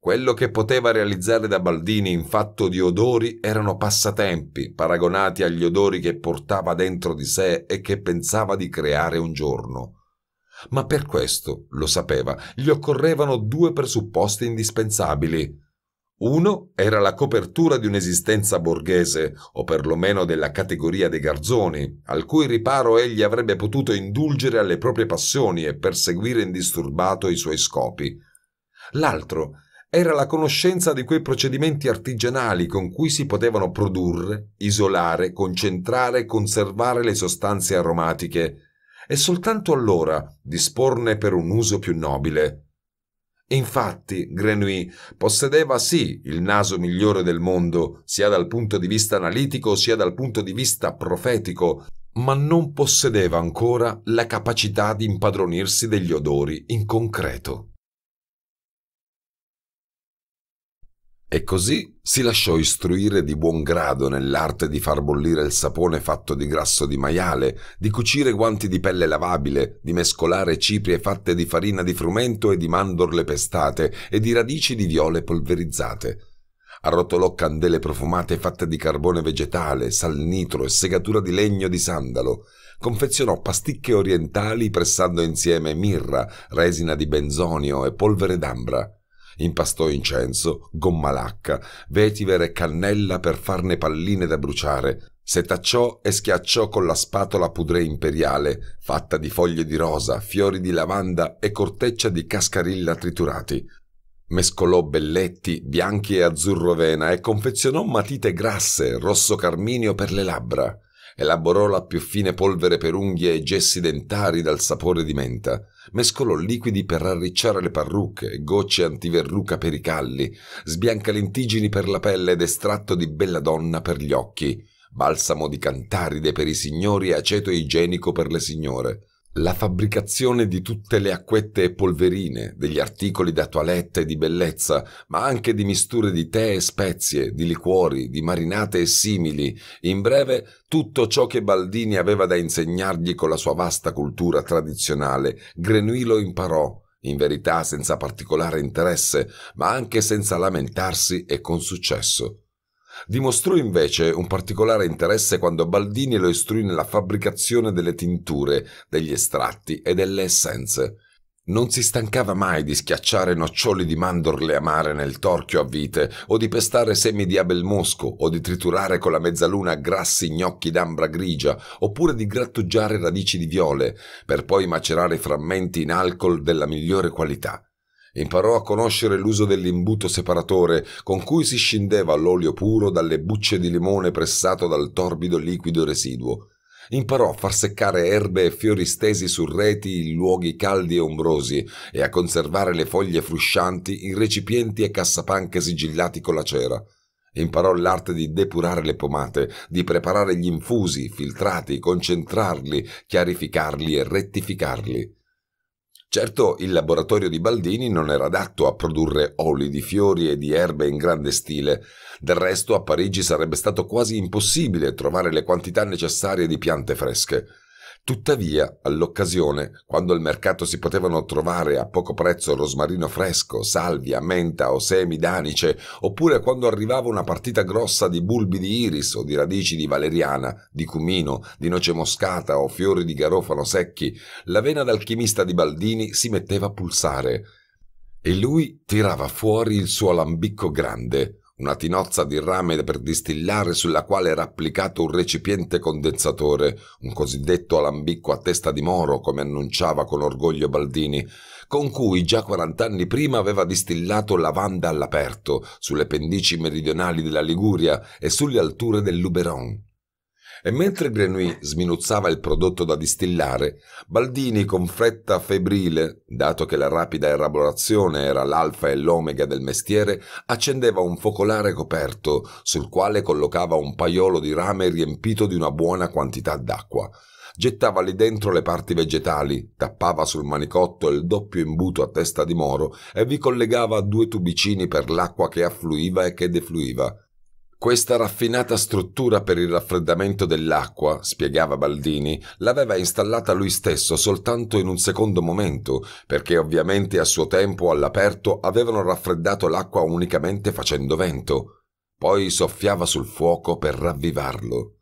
Quello che poteva realizzare da Baldini in fatto di odori erano passatempi, paragonati agli odori che portava dentro di sé e che pensava di creare un giorno. Ma per questo, lo sapeva, gli occorrevano due presupposti indispensabili. Uno era la copertura di un'esistenza borghese, o perlomeno della categoria dei garzoni, al cui riparo egli avrebbe potuto indulgere alle proprie passioni e perseguire indisturbato i suoi scopi. L'altro era era la conoscenza di quei procedimenti artigianali con cui si potevano produrre, isolare, concentrare e conservare le sostanze aromatiche, e soltanto allora disporne per un uso più nobile. Infatti, Grenouille possedeva sì il naso migliore del mondo, sia dal punto di vista analitico sia dal punto di vista profetico, ma non possedeva ancora la capacità di impadronirsi degli odori in concreto. E così si lasciò istruire di buon grado nell'arte di far bollire il sapone fatto di grasso di maiale, di cucire guanti di pelle lavabile, di mescolare ciprie fatte di farina di frumento e di mandorle pestate e di radici di viole polverizzate. Arrotolò candele profumate fatte di carbone vegetale, salnitro e segatura di legno di sandalo. Confezionò pasticche orientali pressando insieme mirra, resina di benzonio e polvere d'ambra impastò incenso, gomma lacca, vetiver e cannella per farne palline da bruciare, setacciò e schiacciò con la spatola pudrè imperiale, fatta di foglie di rosa, fiori di lavanda e corteccia di cascarilla triturati. Mescolò belletti bianchi e azzurro vena e confezionò matite grasse, rosso carminio per le labbra. Elaborò la più fine polvere per unghie e gessi dentari dal sapore di menta. Mescolò liquidi per arricciare le parrucche, gocce antiverruca per i calli, sbianca lentigini per la pelle ed estratto di bella donna per gli occhi, balsamo di cantaride per i signori e aceto igienico per le signore la fabbricazione di tutte le acquette e polverine, degli articoli da toilette e di bellezza, ma anche di misture di tè e spezie, di liquori, di marinate e simili, in breve tutto ciò che Baldini aveva da insegnargli con la sua vasta cultura tradizionale, Grenui lo imparò, in verità senza particolare interesse, ma anche senza lamentarsi e con successo. Dimostrò invece un particolare interesse quando Baldini lo istruì nella fabbricazione delle tinture, degli estratti e delle essenze. Non si stancava mai di schiacciare noccioli di mandorle amare nel torchio a vite, o di pestare semi di abelmosco, o di triturare con la mezzaluna grassi gnocchi d'ambra grigia, oppure di grattugiare radici di viole, per poi macerare frammenti in alcol della migliore qualità. Imparò a conoscere l'uso dell'imbuto separatore con cui si scindeva l'olio puro dalle bucce di limone pressato dal torbido liquido residuo. Imparò a far seccare erbe e fiori stesi su reti in luoghi caldi e ombrosi e a conservare le foglie fruscianti in recipienti e cassapanche sigillati con la cera. Imparò l'arte di depurare le pomate, di preparare gli infusi, filtrati, concentrarli, chiarificarli e rettificarli. Certo, il laboratorio di Baldini non era adatto a produrre oli di fiori e di erbe in grande stile. Del resto, a Parigi sarebbe stato quasi impossibile trovare le quantità necessarie di piante fresche. Tuttavia, all'occasione, quando al mercato si potevano trovare a poco prezzo rosmarino fresco, salvia, menta o semi d'anice, oppure quando arrivava una partita grossa di bulbi di iris o di radici di valeriana, di cumino, di noce moscata o fiori di garofano secchi, la vena d'alchimista di Baldini si metteva a pulsare. E lui tirava fuori il suo alambicco grande, una tinozza di rame per distillare sulla quale era applicato un recipiente condensatore, un cosiddetto alambicco a testa di moro, come annunciava con orgoglio Baldini, con cui già 40 anni prima aveva distillato lavanda all'aperto, sulle pendici meridionali della Liguria e sulle alture del Luberon. E mentre Grenouille sminuzzava il prodotto da distillare, Baldini con fretta febbrile, dato che la rapida elaborazione era l'alfa e l'omega del mestiere, accendeva un focolare coperto sul quale collocava un paiolo di rame riempito di una buona quantità d'acqua. Gettava lì dentro le parti vegetali, tappava sul manicotto il doppio imbuto a testa di moro e vi collegava due tubicini per l'acqua che affluiva e che defluiva. Questa raffinata struttura per il raffreddamento dell'acqua, spiegava Baldini, l'aveva installata lui stesso soltanto in un secondo momento, perché ovviamente a suo tempo all'aperto avevano raffreddato l'acqua unicamente facendo vento. Poi soffiava sul fuoco per ravvivarlo.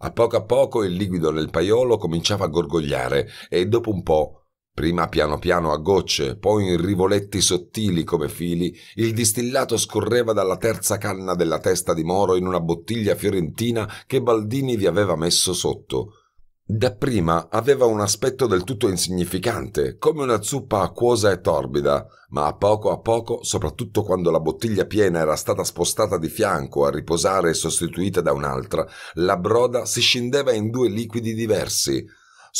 A poco a poco il liquido nel paiolo cominciava a gorgogliare e dopo un po' Prima piano piano a gocce, poi in rivoletti sottili come fili, il distillato scorreva dalla terza canna della testa di Moro in una bottiglia fiorentina che Baldini vi aveva messo sotto. Dapprima aveva un aspetto del tutto insignificante, come una zuppa acquosa e torbida, ma a poco a poco, soprattutto quando la bottiglia piena era stata spostata di fianco a riposare e sostituita da un'altra, la broda si scindeva in due liquidi diversi,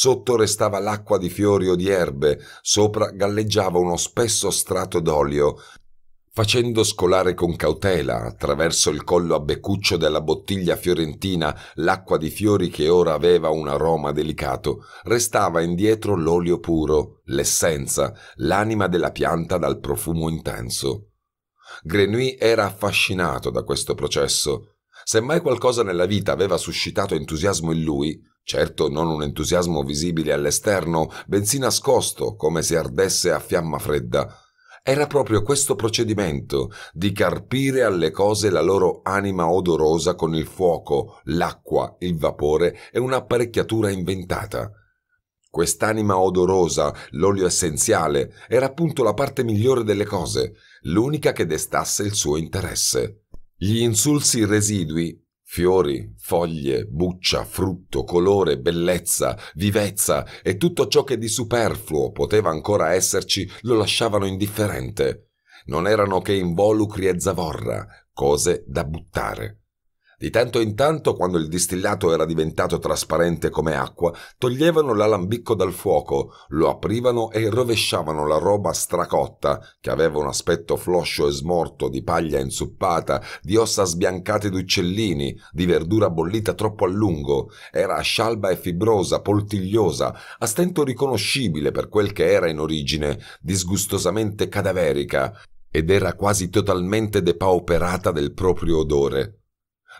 Sotto restava l'acqua di fiori o di erbe, sopra galleggiava uno spesso strato d'olio, facendo scolare con cautela attraverso il collo a beccuccio della bottiglia fiorentina l'acqua di fiori che ora aveva un aroma delicato, restava indietro l'olio puro, l'essenza, l'anima della pianta dal profumo intenso. Grenouille era affascinato da questo processo. Se mai qualcosa nella vita aveva suscitato entusiasmo in lui, certo non un entusiasmo visibile all'esterno, bensì nascosto, come se ardesse a fiamma fredda. Era proprio questo procedimento di carpire alle cose la loro anima odorosa con il fuoco, l'acqua, il vapore e un'apparecchiatura inventata. Quest'anima odorosa, l'olio essenziale, era appunto la parte migliore delle cose, l'unica che destasse il suo interesse. Gli insulsi residui Fiori, foglie, buccia, frutto, colore, bellezza, vivezza e tutto ciò che di superfluo poteva ancora esserci lo lasciavano indifferente. Non erano che involucri e zavorra, cose da buttare. Di tanto in tanto, quando il distillato era diventato trasparente come acqua, toglievano l'alambicco dal fuoco, lo aprivano e rovesciavano la roba stracotta, che aveva un aspetto floscio e smorto, di paglia inzuppata, di ossa sbiancate d'uccellini, di verdura bollita troppo a lungo. Era scialba e fibrosa, poltigliosa, a stento riconoscibile per quel che era in origine, disgustosamente cadaverica ed era quasi totalmente depauperata del proprio odore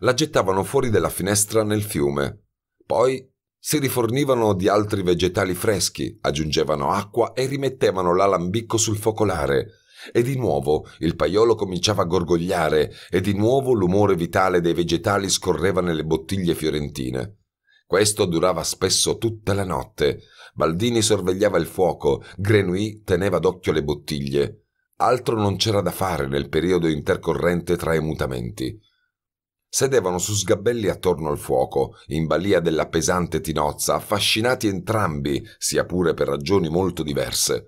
la gettavano fuori della finestra nel fiume. Poi si rifornivano di altri vegetali freschi, aggiungevano acqua e rimettevano l'alambicco sul focolare. E di nuovo il paiolo cominciava a gorgogliare e di nuovo l'umore vitale dei vegetali scorreva nelle bottiglie fiorentine. Questo durava spesso tutta la notte. Baldini sorvegliava il fuoco, Grenouille teneva d'occhio le bottiglie. Altro non c'era da fare nel periodo intercorrente tra i mutamenti. Sedevano su sgabelli attorno al fuoco, in balia della pesante tinozza, affascinati entrambi, sia pure per ragioni molto diverse.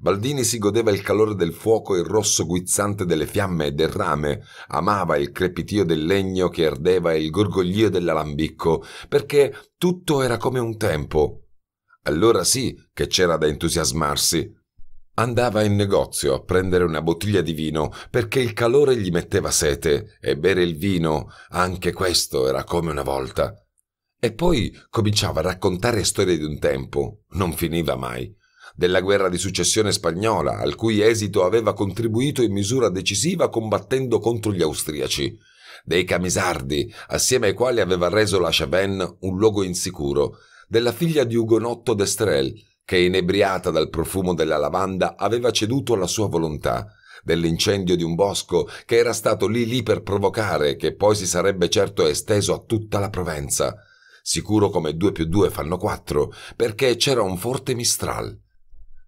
Baldini si godeva il calore del fuoco e il rosso guizzante delle fiamme e del rame, amava il crepitio del legno che ardeva e il gorgoglio dell'alambicco, perché tutto era come un tempo. Allora sì che c'era da entusiasmarsi. Andava in negozio a prendere una bottiglia di vino perché il calore gli metteva sete e bere il vino, anche questo era come una volta. E poi cominciava a raccontare storie di un tempo, non finiva mai, della guerra di successione spagnola, al cui esito aveva contribuito in misura decisiva combattendo contro gli austriaci, dei camisardi, assieme ai quali aveva reso la Chaven un luogo insicuro, della figlia di Ugonotto d'Estrel, che inebriata dal profumo della lavanda aveva ceduto alla sua volontà, dell'incendio di un bosco che era stato lì lì per provocare e che poi si sarebbe certo esteso a tutta la Provenza, sicuro come due più due fanno quattro, perché c'era un forte mistral.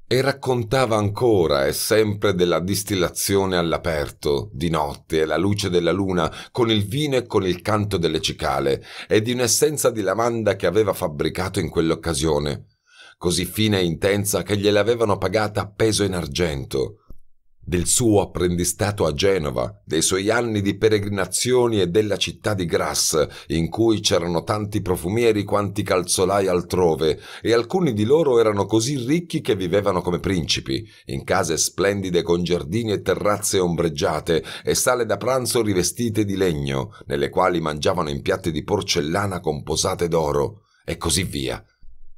E raccontava ancora e sempre della distillazione all'aperto, di notte, alla luce della luna, con il vino e con il canto delle cicale, e di un'essenza di lavanda che aveva fabbricato in quell'occasione così fine e intensa che gliel'avevano pagata a peso in argento, del suo apprendistato a Genova, dei suoi anni di peregrinazioni e della città di Grasse, in cui c'erano tanti profumieri quanti calzolai altrove, e alcuni di loro erano così ricchi che vivevano come principi, in case splendide con giardini e terrazze ombreggiate e sale da pranzo rivestite di legno, nelle quali mangiavano in piatti di porcellana composate d'oro, e così via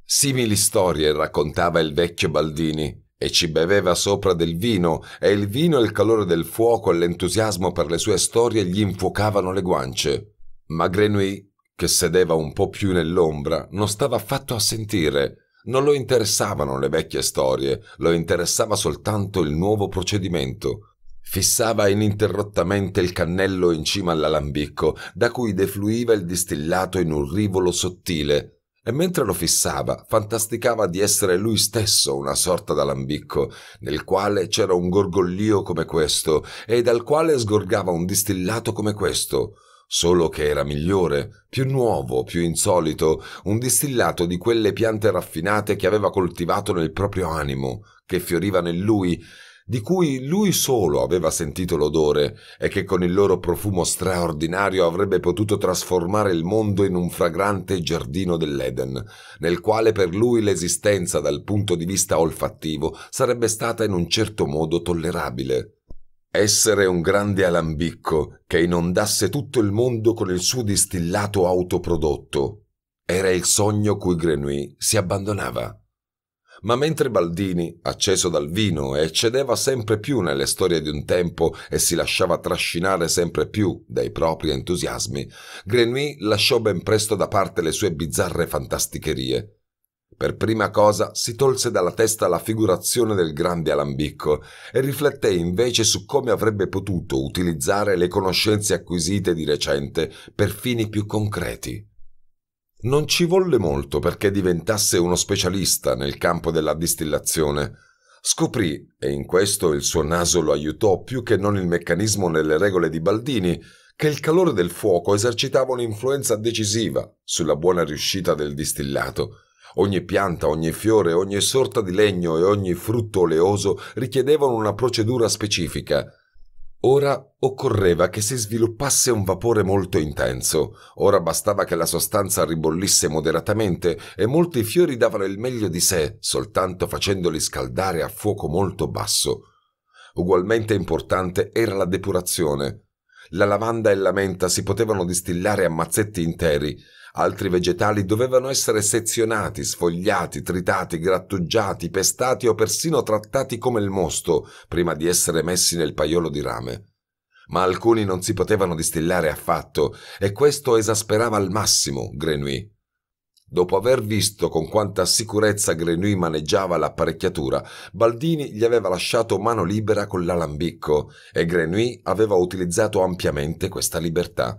Simili storie raccontava il vecchio Baldini e ci beveva sopra del vino e il vino e il calore del fuoco e l'entusiasmo per le sue storie gli infuocavano le guance. Ma Grenouille, che sedeva un po' più nell'ombra, non stava affatto a sentire. Non lo interessavano le vecchie storie, lo interessava soltanto il nuovo procedimento. Fissava ininterrottamente il cannello in cima all'alambicco, da cui defluiva il distillato in un rivolo sottile, e mentre lo fissava fantasticava di essere lui stesso una sorta d'alambicco nel quale c'era un gorgoglio come questo e dal quale sgorgava un distillato come questo solo che era migliore, più nuovo, più insolito, un distillato di quelle piante raffinate che aveva coltivato nel proprio animo, che fiorivano in lui di cui lui solo aveva sentito l'odore e che con il loro profumo straordinario avrebbe potuto trasformare il mondo in un fragrante giardino dell'Eden, nel quale per lui l'esistenza dal punto di vista olfattivo sarebbe stata in un certo modo tollerabile. Essere un grande alambicco che inondasse tutto il mondo con il suo distillato autoprodotto era il sogno cui Grenouille si abbandonava. Ma mentre Baldini, acceso dal vino, eccedeva sempre più nelle storie di un tempo e si lasciava trascinare sempre più dai propri entusiasmi, Grenouille lasciò ben presto da parte le sue bizzarre fantasticherie. Per prima cosa si tolse dalla testa la figurazione del grande alambicco e rifletté invece su come avrebbe potuto utilizzare le conoscenze acquisite di recente per fini più concreti. Non ci volle molto perché diventasse uno specialista nel campo della distillazione. Scoprì, e in questo il suo naso lo aiutò più che non il meccanismo nelle regole di Baldini, che il calore del fuoco esercitava un'influenza decisiva sulla buona riuscita del distillato. Ogni pianta, ogni fiore, ogni sorta di legno e ogni frutto oleoso richiedevano una procedura specifica, Ora occorreva che si sviluppasse un vapore molto intenso, ora bastava che la sostanza ribollisse moderatamente e molti fiori davano il meglio di sé soltanto facendoli scaldare a fuoco molto basso. Ugualmente importante era la depurazione. La lavanda e la menta si potevano distillare a mazzetti interi, Altri vegetali dovevano essere sezionati, sfogliati, tritati, grattugiati, pestati o persino trattati come il mosto prima di essere messi nel paiolo di rame. Ma alcuni non si potevano distillare affatto e questo esasperava al massimo Grenouille. Dopo aver visto con quanta sicurezza Grenouille maneggiava l'apparecchiatura, Baldini gli aveva lasciato mano libera con l'alambicco e Grenouille aveva utilizzato ampiamente questa libertà.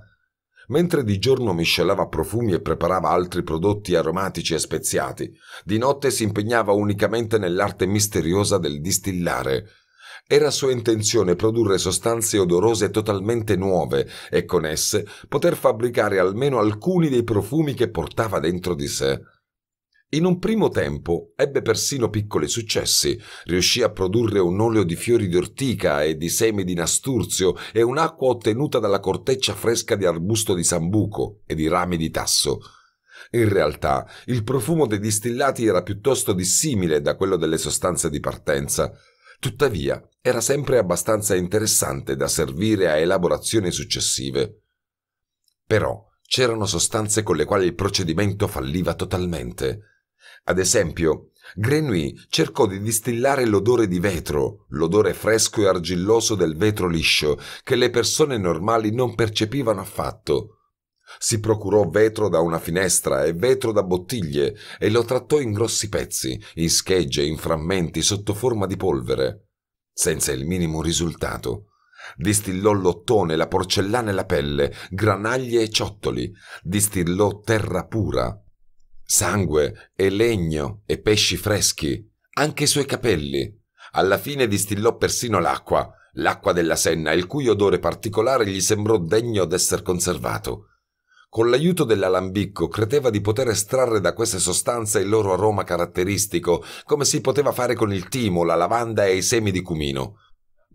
Mentre di giorno miscelava profumi e preparava altri prodotti aromatici e speziati, di notte si impegnava unicamente nell'arte misteriosa del distillare. Era sua intenzione produrre sostanze odorose totalmente nuove e con esse poter fabbricare almeno alcuni dei profumi che portava dentro di sé. In un primo tempo ebbe persino piccoli successi, riuscì a produrre un olio di fiori d'ortica e di semi di nasturzio e un'acqua ottenuta dalla corteccia fresca di arbusto di sambuco e di rami di tasso. In realtà il profumo dei distillati era piuttosto dissimile da quello delle sostanze di partenza, tuttavia era sempre abbastanza interessante da servire a elaborazioni successive. Però c'erano sostanze con le quali il procedimento falliva totalmente. Ad esempio, Grenouille cercò di distillare l'odore di vetro, l'odore fresco e argilloso del vetro liscio, che le persone normali non percepivano affatto. Si procurò vetro da una finestra e vetro da bottiglie e lo trattò in grossi pezzi, in schegge, in frammenti, sotto forma di polvere, senza il minimo risultato. Distillò l'ottone, la porcellana e la pelle, granaglie e ciottoli, distillò terra pura, sangue e legno e pesci freschi, anche i suoi capelli. Alla fine distillò persino l'acqua, l'acqua della Senna, il cui odore particolare gli sembrò degno d'essere conservato. Con l'aiuto dell'alambicco credeva di poter estrarre da queste sostanze il loro aroma caratteristico, come si poteva fare con il timo, la lavanda e i semi di cumino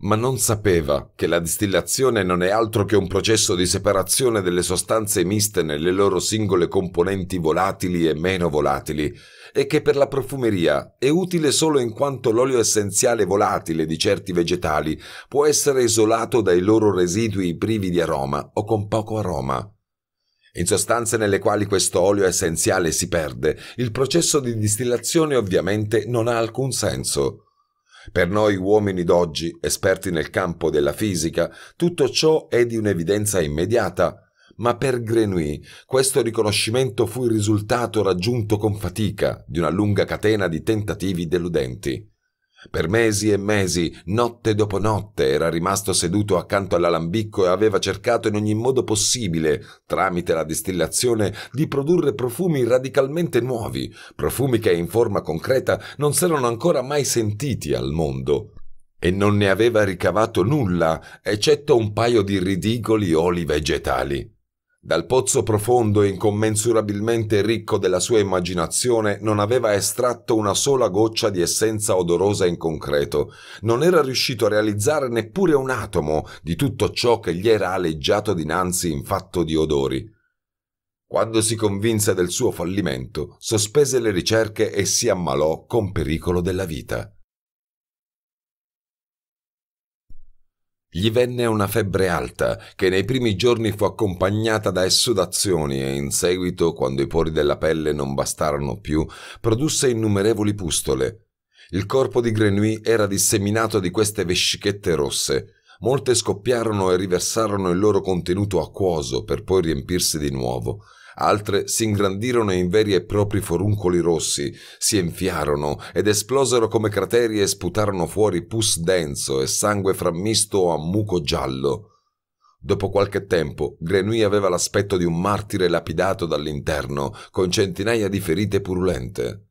ma non sapeva che la distillazione non è altro che un processo di separazione delle sostanze miste nelle loro singole componenti volatili e meno volatili, e che per la profumeria è utile solo in quanto l'olio essenziale volatile di certi vegetali può essere isolato dai loro residui privi di aroma o con poco aroma. In sostanze nelle quali questo olio essenziale si perde, il processo di distillazione ovviamente non ha alcun senso. Per noi uomini d'oggi, esperti nel campo della fisica, tutto ciò è di un'evidenza immediata, ma per Grenouille questo riconoscimento fu il risultato raggiunto con fatica di una lunga catena di tentativi deludenti. Per mesi e mesi, notte dopo notte, era rimasto seduto accanto all'alambicco e aveva cercato in ogni modo possibile, tramite la distillazione, di produrre profumi radicalmente nuovi, profumi che in forma concreta non s'erano ancora mai sentiti al mondo. E non ne aveva ricavato nulla, eccetto un paio di ridicoli oli vegetali. Dal pozzo profondo e incommensurabilmente ricco della sua immaginazione non aveva estratto una sola goccia di essenza odorosa in concreto, non era riuscito a realizzare neppure un atomo di tutto ciò che gli era aleggiato dinanzi in fatto di odori. Quando si convinse del suo fallimento, sospese le ricerche e si ammalò con pericolo della vita. Gli venne una febbre alta che nei primi giorni fu accompagnata da essudazioni e in seguito, quando i pori della pelle non bastarono più, produsse innumerevoli pustole. Il corpo di Grenouille era disseminato di queste vescichette rosse. Molte scoppiarono e riversarono il loro contenuto acquoso per poi riempirsi di nuovo altre si ingrandirono in veri e propri foruncoli rossi, si enfiarono ed esplosero come crateri e sputarono fuori pus denso e sangue frammisto a muco giallo. Dopo qualche tempo, Grenouille aveva l'aspetto di un martire lapidato dall'interno, con centinaia di ferite purulente.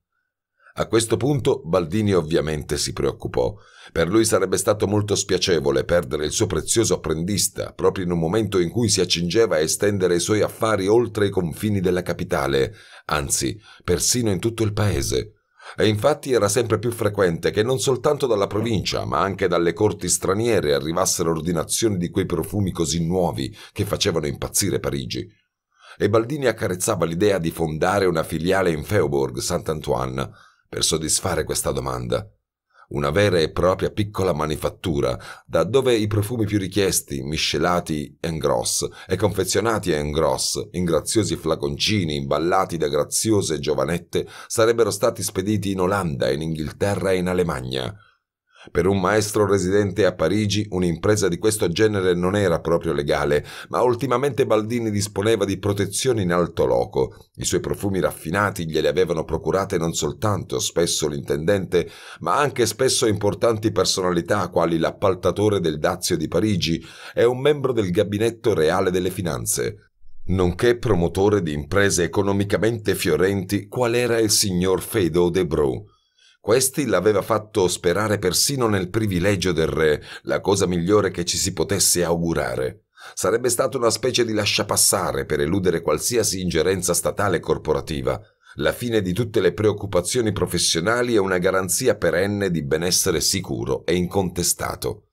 A questo punto Baldini ovviamente si preoccupò. Per lui sarebbe stato molto spiacevole perdere il suo prezioso apprendista proprio in un momento in cui si accingeva a estendere i suoi affari oltre i confini della capitale, anzi, persino in tutto il paese. E infatti era sempre più frequente che non soltanto dalla provincia, ma anche dalle corti straniere arrivassero ordinazioni di quei profumi così nuovi che facevano impazzire Parigi e Baldini accarezzava l'idea di fondare una filiale in Feoborg, Sant'Antoine per soddisfare questa domanda. Una vera e propria piccola manifattura, da dove i profumi più richiesti, miscelati en gros e confezionati en gros, in graziosi flaconcini imballati da graziose giovanette, sarebbero stati spediti in Olanda, in Inghilterra e in Alemagna per un maestro residente a Parigi un'impresa di questo genere non era proprio legale, ma ultimamente Baldini disponeva di protezioni in alto loco. I suoi profumi raffinati glieli avevano procurate non soltanto spesso l'intendente, ma anche spesso importanti personalità quali l'appaltatore del Dazio di Parigi e un membro del gabinetto reale delle finanze nonché promotore di imprese economicamente fiorenti qual era il signor Fedo Debreu, questi l'aveva fatto sperare persino nel privilegio del re, la cosa migliore che ci si potesse augurare. Sarebbe stata una specie di lasciapassare per eludere qualsiasi ingerenza statale e corporativa. La fine di tutte le preoccupazioni professionali è una garanzia perenne di benessere sicuro e incontestato.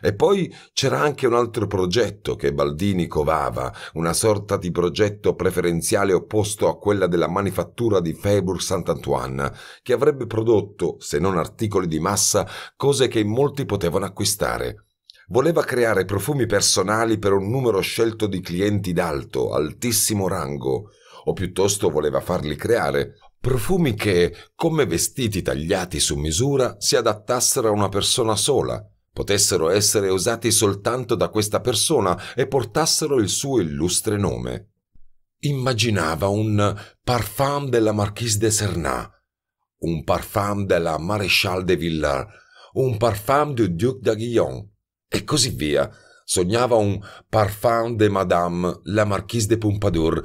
E poi c'era anche un altro progetto che Baldini covava, una sorta di progetto preferenziale opposto a quella della manifattura di Saint-Antoine, che avrebbe prodotto, se non articoli di massa, cose che molti potevano acquistare. Voleva creare profumi personali per un numero scelto di clienti d'alto, altissimo rango, o piuttosto voleva farli creare, profumi che, come vestiti tagliati su misura, si adattassero a una persona sola, potessero essere usati soltanto da questa persona e portassero il suo illustre nome. Immaginava un parfum della Marquise de Sernat, un parfum della Maréchal de Villars, un parfum du Duc d'Aiguillon e così via. Sognava un parfum de Madame la Marquise de Pompadour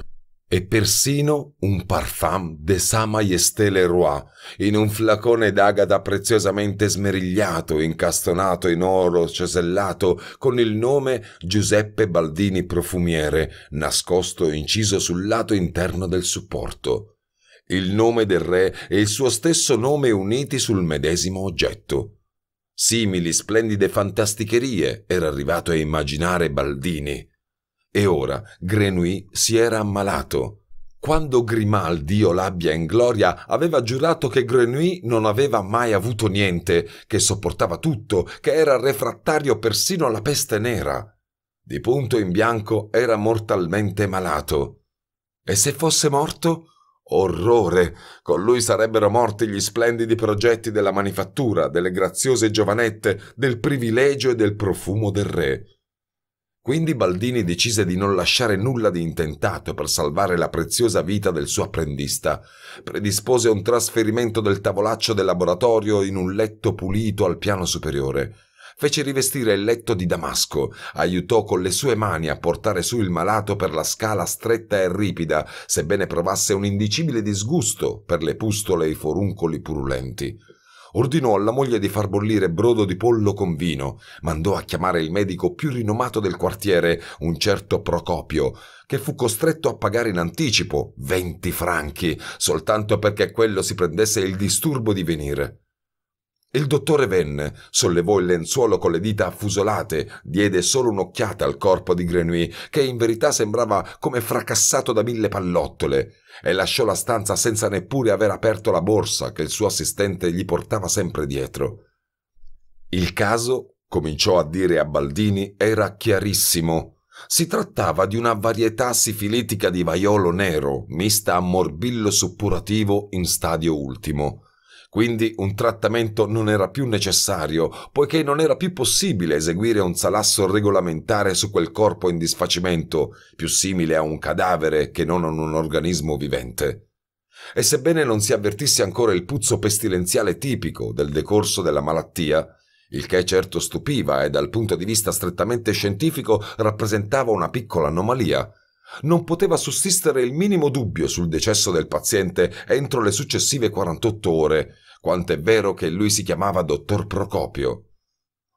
e persino un parfum de Sa Majesté Leroy in un flacone d'agata preziosamente smerigliato, incastonato in oro cesellato con il nome Giuseppe Baldini Profumiere, nascosto e inciso sul lato interno del supporto. Il nome del re e il suo stesso nome uniti sul medesimo oggetto. Simili splendide fantasticherie era arrivato a immaginare Baldini, e ora Grenouille si era ammalato. Quando Grimal, Dio l'abbia in gloria, aveva giurato che Grenouille non aveva mai avuto niente, che sopportava tutto, che era refrattario persino alla peste nera. Di punto in bianco era mortalmente malato. E se fosse morto? Orrore! Con lui sarebbero morti gli splendidi progetti della manifattura, delle graziose giovanette, del privilegio e del profumo del re. Quindi Baldini decise di non lasciare nulla di intentato per salvare la preziosa vita del suo apprendista. Predispose un trasferimento del tavolaccio del laboratorio in un letto pulito al piano superiore. Fece rivestire il letto di Damasco, aiutò con le sue mani a portare su il malato per la scala stretta e ripida, sebbene provasse un indicibile disgusto per le pustole e i foruncoli purulenti. Ordinò alla moglie di far bollire brodo di pollo con vino, mandò a chiamare il medico più rinomato del quartiere, un certo Procopio, che fu costretto a pagare in anticipo 20 franchi, soltanto perché quello si prendesse il disturbo di venire. Il dottore venne, sollevò il lenzuolo con le dita affusolate, diede solo un'occhiata al corpo di Grenouille, che in verità sembrava come fracassato da mille pallottole, e lasciò la stanza senza neppure aver aperto la borsa che il suo assistente gli portava sempre dietro. Il caso, cominciò a dire a Baldini, era chiarissimo. Si trattava di una varietà sifilitica di vaiolo nero, mista a morbillo suppurativo in stadio ultimo. Quindi un trattamento non era più necessario, poiché non era più possibile eseguire un salasso regolamentare su quel corpo in disfacimento, più simile a un cadavere che non a un organismo vivente. E sebbene non si avvertisse ancora il puzzo pestilenziale tipico del decorso della malattia, il che certo stupiva e dal punto di vista strettamente scientifico rappresentava una piccola anomalia, non poteva sussistere il minimo dubbio sul decesso del paziente entro le successive 48 ore, quant'è vero che lui si chiamava dottor Procopio.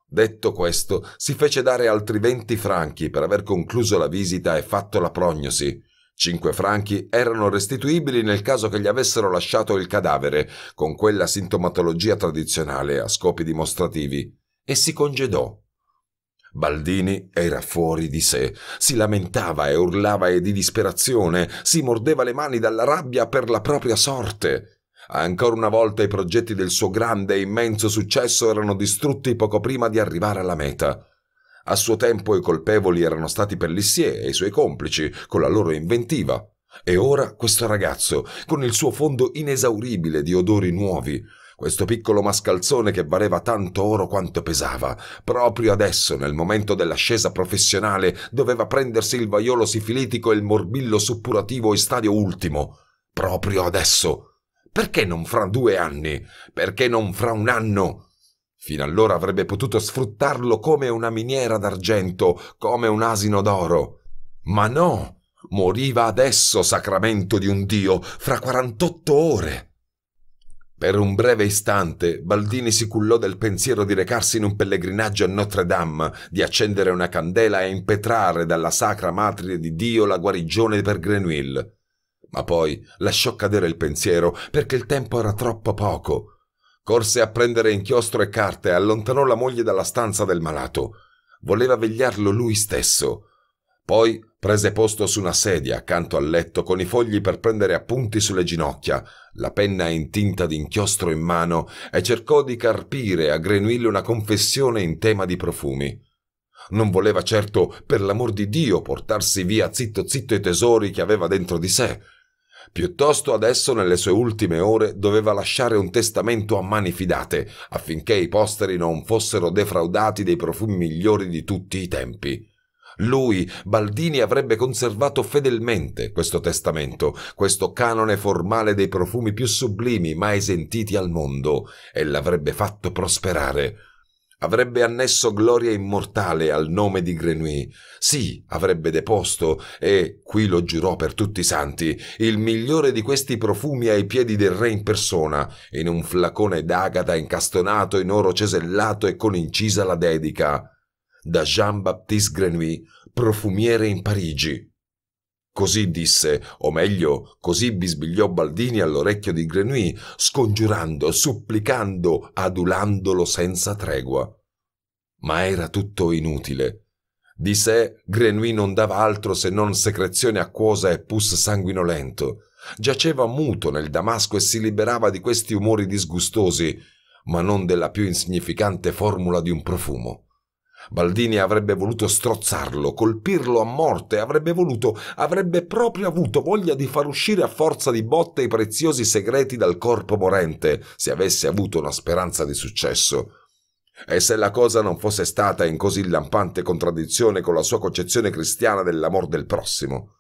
Detto questo, si fece dare altri 20 franchi per aver concluso la visita e fatto la prognosi. Cinque franchi erano restituibili nel caso che gli avessero lasciato il cadavere, con quella sintomatologia tradizionale a scopi dimostrativi, e si congedò. Baldini era fuori di sé, si lamentava e urlava e di disperazione, si mordeva le mani dalla rabbia per la propria sorte. Ancora una volta i progetti del suo grande e immenso successo erano distrutti poco prima di arrivare alla meta. A suo tempo i colpevoli erano stati Pellissier e i suoi complici, con la loro inventiva. E ora questo ragazzo, con il suo fondo inesauribile di odori nuovi, questo piccolo mascalzone che valeva tanto oro quanto pesava, proprio adesso, nel momento dell'ascesa professionale, doveva prendersi il vaiolo sifilitico e il morbillo suppurativo in stadio ultimo. Proprio adesso. Perché non fra due anni? Perché non fra un anno? Fino allora avrebbe potuto sfruttarlo come una miniera d'argento, come un asino d'oro. Ma no! Moriva adesso, sacramento di un Dio, fra 48 ore. Per un breve istante Baldini si cullò del pensiero di recarsi in un pellegrinaggio a Notre Dame, di accendere una candela e impetrare dalla sacra madre di Dio la guarigione per Grenouille. Ma poi lasciò cadere il pensiero perché il tempo era troppo poco. Corse a prendere inchiostro e carte e allontanò la moglie dalla stanza del malato. Voleva vegliarlo lui stesso. Poi Prese posto su una sedia accanto al letto con i fogli per prendere appunti sulle ginocchia, la penna intinta d'inchiostro in mano e cercò di carpire a Grenville una confessione in tema di profumi. Non voleva certo, per l'amor di Dio, portarsi via zitto zitto i tesori che aveva dentro di sé. Piuttosto adesso, nelle sue ultime ore, doveva lasciare un testamento a mani fidate, affinché i posteri non fossero defraudati dei profumi migliori di tutti i tempi. Lui, Baldini, avrebbe conservato fedelmente questo testamento, questo canone formale dei profumi più sublimi mai sentiti al mondo, e l'avrebbe fatto prosperare. Avrebbe annesso gloria immortale al nome di Grenouille. Sì, avrebbe deposto, e qui lo giurò per tutti i santi, il migliore di questi profumi ai piedi del re in persona, in un flacone d'agata incastonato in oro cesellato e con incisa la dedica da Jean-Baptiste Grenouille, profumiere in Parigi. Così disse, o meglio, così bisbigliò Baldini all'orecchio di Grenouille, scongiurando, supplicando, adulandolo senza tregua. Ma era tutto inutile. Di sé Grenouille non dava altro se non secrezione acquosa e pus sanguinolento. Giaceva muto nel damasco e si liberava di questi umori disgustosi, ma non della più insignificante formula di un profumo. Baldini avrebbe voluto strozzarlo, colpirlo a morte, avrebbe voluto, avrebbe proprio avuto voglia di far uscire a forza di botte i preziosi segreti dal corpo morente, se avesse avuto una speranza di successo. E se la cosa non fosse stata in così lampante contraddizione con la sua concezione cristiana dell'amor del prossimo.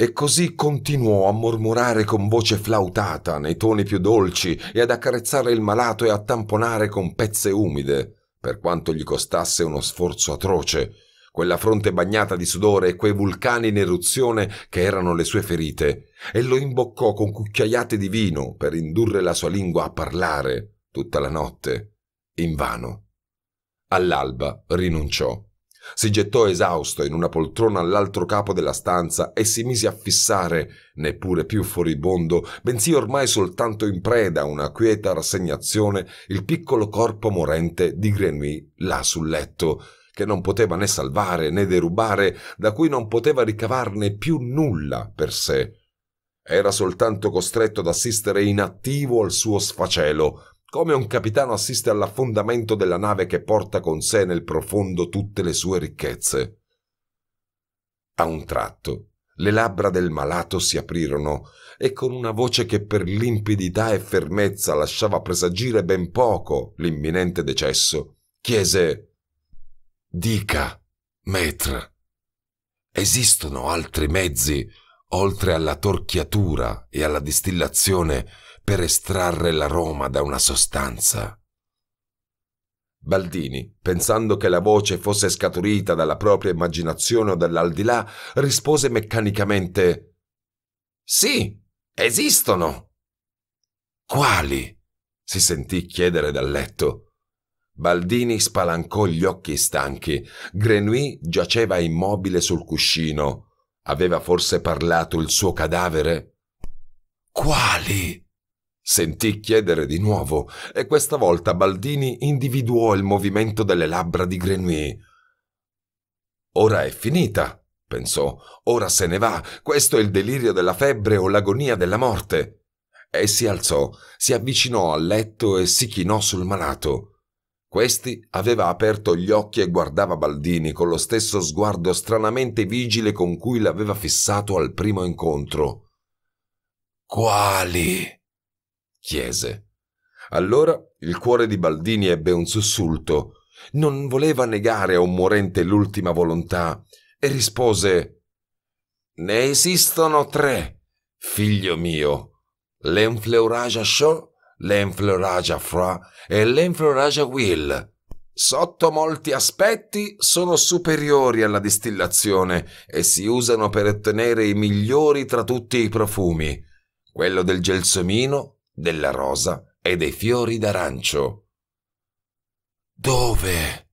E così continuò a mormorare con voce flautata, nei toni più dolci, e ad accarezzare il malato e a tamponare con pezze umide per quanto gli costasse uno sforzo atroce, quella fronte bagnata di sudore e quei vulcani in eruzione che erano le sue ferite, e lo imboccò con cucchiaiate di vino per indurre la sua lingua a parlare tutta la notte. Invano. All'alba rinunciò si gettò esausto in una poltrona all'altro capo della stanza e si mise a fissare, neppure più furibondo, bensì ormai soltanto in preda a una quieta rassegnazione, il piccolo corpo morente di Grenouille là sul letto, che non poteva né salvare né derubare, da cui non poteva ricavarne più nulla per sé. Era soltanto costretto ad assistere inattivo al suo sfacelo, come un capitano assiste all'affondamento della nave che porta con sé nel profondo tutte le sue ricchezze. A un tratto le labbra del malato si aprirono e con una voce che per limpidità e fermezza lasciava presagire ben poco l'imminente decesso, chiese Dica, maître, esistono altri mezzi, oltre alla torchiatura e alla distillazione, per estrarre l'aroma da una sostanza. Baldini, pensando che la voce fosse scaturita dalla propria immaginazione o dall'aldilà, rispose meccanicamente Sì, esistono. Quali? si sentì chiedere dal letto. Baldini spalancò gli occhi stanchi. Grenouille giaceva immobile sul cuscino. Aveva forse parlato il suo cadavere? Quali? Sentì chiedere di nuovo e questa volta Baldini individuò il movimento delle labbra di Grenouille. Ora è finita, pensò. Ora se ne va. Questo è il delirio della febbre o l'agonia della morte. E si alzò, si avvicinò al letto e si chinò sul malato. Questi aveva aperto gli occhi e guardava Baldini con lo stesso sguardo stranamente vigile con cui l'aveva fissato al primo incontro. Quali? chiese. Allora il cuore di Baldini ebbe un sussulto. Non voleva negare a un morente l'ultima volontà e rispose Ne esistono tre, figlio mio. L'enfleuragia show, l'enfleuragia Fra e l'enfleuragia Will. Sotto molti aspetti sono superiori alla distillazione e si usano per ottenere i migliori tra tutti i profumi. Quello del gelsomino, della rosa e dei fiori d'arancio. Dove?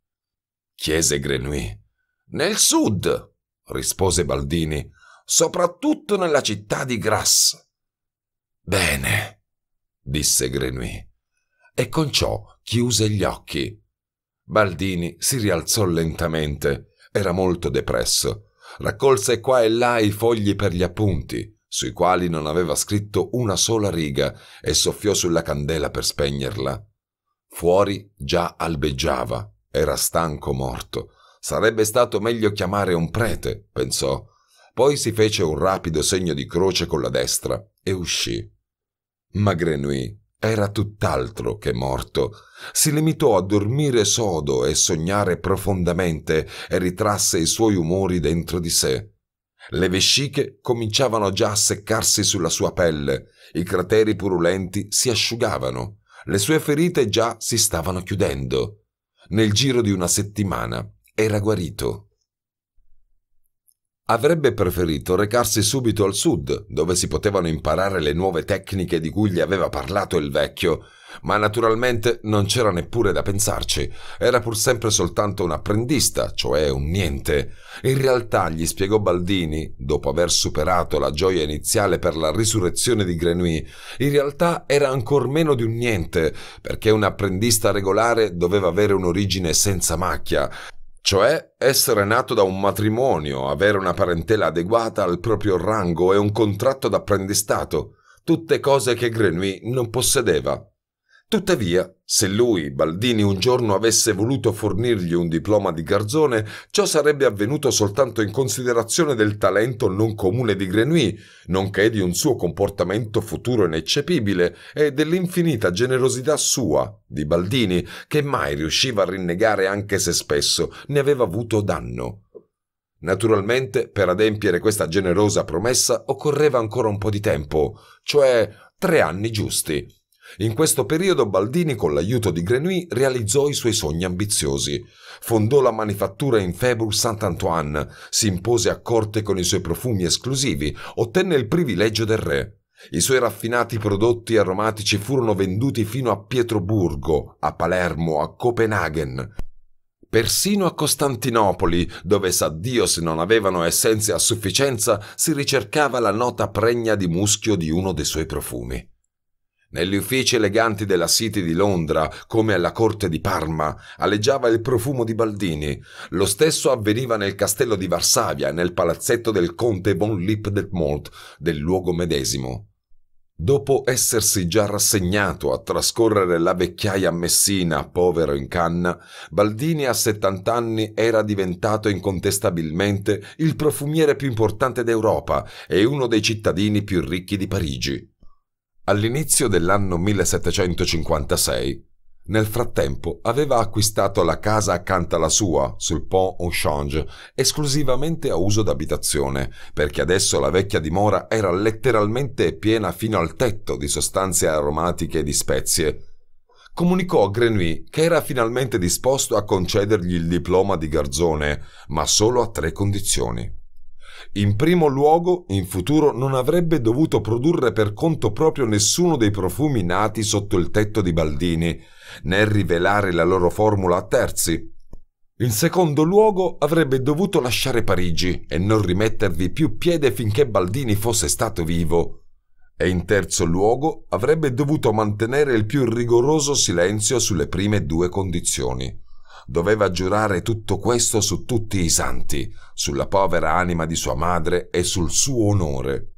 chiese Grenouille. Nel sud, rispose Baldini, soprattutto nella città di Grasse. Bene, disse Grenouille, e con ciò chiuse gli occhi. Baldini si rialzò lentamente, era molto depresso, raccolse qua e là i fogli per gli appunti, sui quali non aveva scritto una sola riga e soffiò sulla candela per spegnerla. Fuori già albeggiava, era stanco morto. Sarebbe stato meglio chiamare un prete, pensò. Poi si fece un rapido segno di croce con la destra e uscì. Ma Grenouille era tutt'altro che morto. Si limitò a dormire sodo e sognare profondamente e ritrasse i suoi umori dentro di sé. Le vesciche cominciavano già a seccarsi sulla sua pelle, i crateri purulenti si asciugavano, le sue ferite già si stavano chiudendo. Nel giro di una settimana era guarito. Avrebbe preferito recarsi subito al sud, dove si potevano imparare le nuove tecniche di cui gli aveva parlato il vecchio, ma naturalmente non c'era neppure da pensarci, era pur sempre soltanto un apprendista, cioè un niente. In realtà, gli spiegò Baldini, dopo aver superato la gioia iniziale per la risurrezione di Grenouille, in realtà era ancor meno di un niente, perché un apprendista regolare doveva avere un'origine senza macchia, cioè, essere nato da un matrimonio, avere una parentela adeguata al proprio rango e un contratto d'apprendistato, tutte cose che Grenville non possedeva. Tuttavia, se lui, Baldini, un giorno avesse voluto fornirgli un diploma di garzone, ciò sarebbe avvenuto soltanto in considerazione del talento non comune di Grenouille, nonché di un suo comportamento futuro ineccepibile e dell'infinita generosità sua, di Baldini, che mai riusciva a rinnegare anche se spesso ne aveva avuto danno. Naturalmente, per adempiere questa generosa promessa occorreva ancora un po' di tempo, cioè tre anni giusti in questo periodo Baldini, con l'aiuto di Grenouille, realizzò i suoi sogni ambiziosi. Fondò la manifattura in Febru Saint-Antoine, si impose a corte con i suoi profumi esclusivi, ottenne il privilegio del re. I suoi raffinati prodotti aromatici furono venduti fino a Pietroburgo, a Palermo, a Copenaghen, Persino a Costantinopoli, dove sa Dio se non avevano essenze a sufficienza, si ricercava la nota pregna di muschio di uno dei suoi profumi. Negli uffici eleganti della City di Londra, come alla corte di Parma, aleggiava il profumo di Baldini. Lo stesso avveniva nel castello di Varsavia e nel palazzetto del conte von Lippdetmold, del luogo medesimo. Dopo essersi già rassegnato a trascorrere la vecchiaia a Messina, povero in canna, Baldini a 70 anni era diventato incontestabilmente il profumiere più importante d'Europa e uno dei cittadini più ricchi di Parigi. All'inizio dell'anno 1756, nel frattempo aveva acquistato la casa accanto alla sua, sul Pont au Change, esclusivamente a uso d'abitazione, perché adesso la vecchia dimora era letteralmente piena fino al tetto di sostanze aromatiche e di spezie. Comunicò a Grenouille che era finalmente disposto a concedergli il diploma di garzone, ma solo a tre condizioni. In primo luogo, in futuro non avrebbe dovuto produrre per conto proprio nessuno dei profumi nati sotto il tetto di Baldini, né rivelare la loro formula a terzi. In secondo luogo, avrebbe dovuto lasciare Parigi e non rimettervi più piede finché Baldini fosse stato vivo. E in terzo luogo, avrebbe dovuto mantenere il più rigoroso silenzio sulle prime due condizioni doveva giurare tutto questo su tutti i santi, sulla povera anima di sua madre e sul suo onore.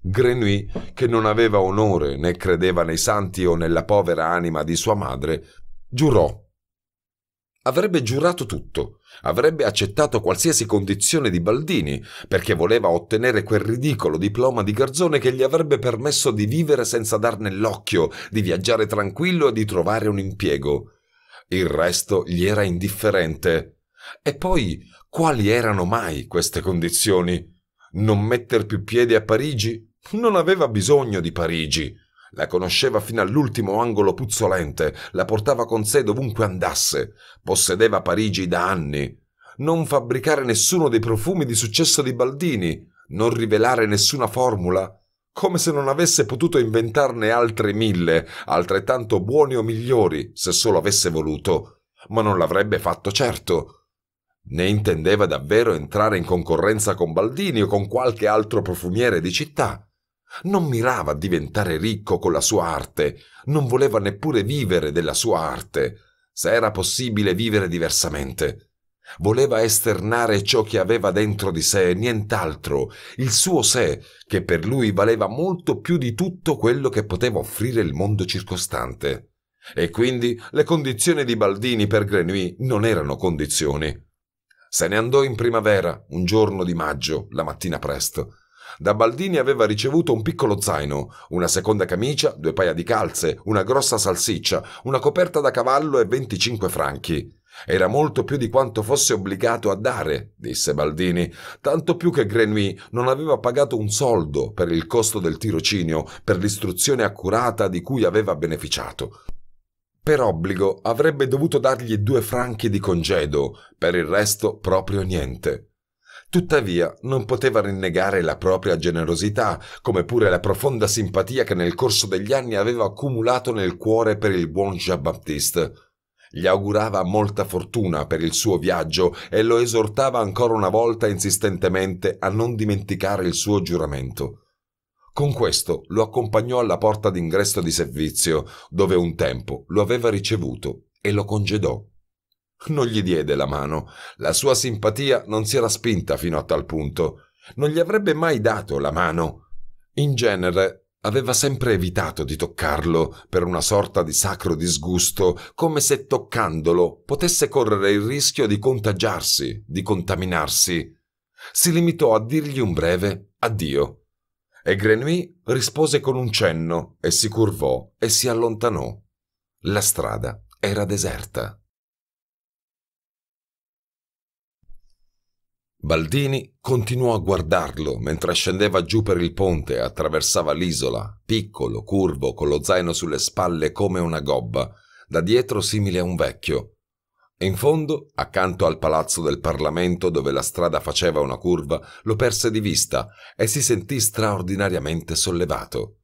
Grenouille, che non aveva onore né credeva nei santi o nella povera anima di sua madre, giurò. Avrebbe giurato tutto, avrebbe accettato qualsiasi condizione di Baldini, perché voleva ottenere quel ridicolo diploma di garzone che gli avrebbe permesso di vivere senza dar nell'occhio, di viaggiare tranquillo e di trovare un impiego il resto gli era indifferente. E poi, quali erano mai queste condizioni? Non metter più piede a Parigi? Non aveva bisogno di Parigi. La conosceva fino all'ultimo angolo puzzolente, la portava con sé dovunque andasse, possedeva Parigi da anni. Non fabbricare nessuno dei profumi di successo di Baldini, non rivelare nessuna formula, come se non avesse potuto inventarne altre mille, altrettanto buoni o migliori, se solo avesse voluto, ma non l'avrebbe fatto certo. Ne intendeva davvero entrare in concorrenza con Baldini o con qualche altro profumiere di città. Non mirava a diventare ricco con la sua arte, non voleva neppure vivere della sua arte, se era possibile vivere diversamente. Voleva esternare ciò che aveva dentro di sé, nient'altro, il suo sé, che per lui valeva molto più di tutto quello che poteva offrire il mondo circostante. E quindi le condizioni di Baldini per Grenouille non erano condizioni. Se ne andò in primavera, un giorno di maggio, la mattina presto. Da Baldini aveva ricevuto un piccolo zaino, una seconda camicia, due paia di calze, una grossa salsiccia, una coperta da cavallo e 25 franchi. Era molto più di quanto fosse obbligato a dare, disse Baldini, tanto più che Grenouille non aveva pagato un soldo per il costo del tirocinio, per l'istruzione accurata di cui aveva beneficiato. Per obbligo avrebbe dovuto dargli due franchi di congedo, per il resto proprio niente. Tuttavia non poteva rinnegare la propria generosità, come pure la profonda simpatia che nel corso degli anni aveva accumulato nel cuore per il buon Jean-Baptiste. Gli augurava molta fortuna per il suo viaggio e lo esortava ancora una volta insistentemente a non dimenticare il suo giuramento. Con questo lo accompagnò alla porta d'ingresso di servizio, dove un tempo lo aveva ricevuto, e lo congedò. Non gli diede la mano, la sua simpatia non si era spinta fino a tal punto. Non gli avrebbe mai dato la mano. In genere Aveva sempre evitato di toccarlo per una sorta di sacro disgusto, come se toccandolo potesse correre il rischio di contagiarsi, di contaminarsi. Si limitò a dirgli un breve addio. E Grenouille rispose con un cenno e si curvò e si allontanò. La strada era deserta. Baldini continuò a guardarlo mentre scendeva giù per il ponte e attraversava l'isola, piccolo, curvo, con lo zaino sulle spalle come una gobba, da dietro simile a un vecchio. In fondo, accanto al palazzo del Parlamento dove la strada faceva una curva, lo perse di vista e si sentì straordinariamente sollevato.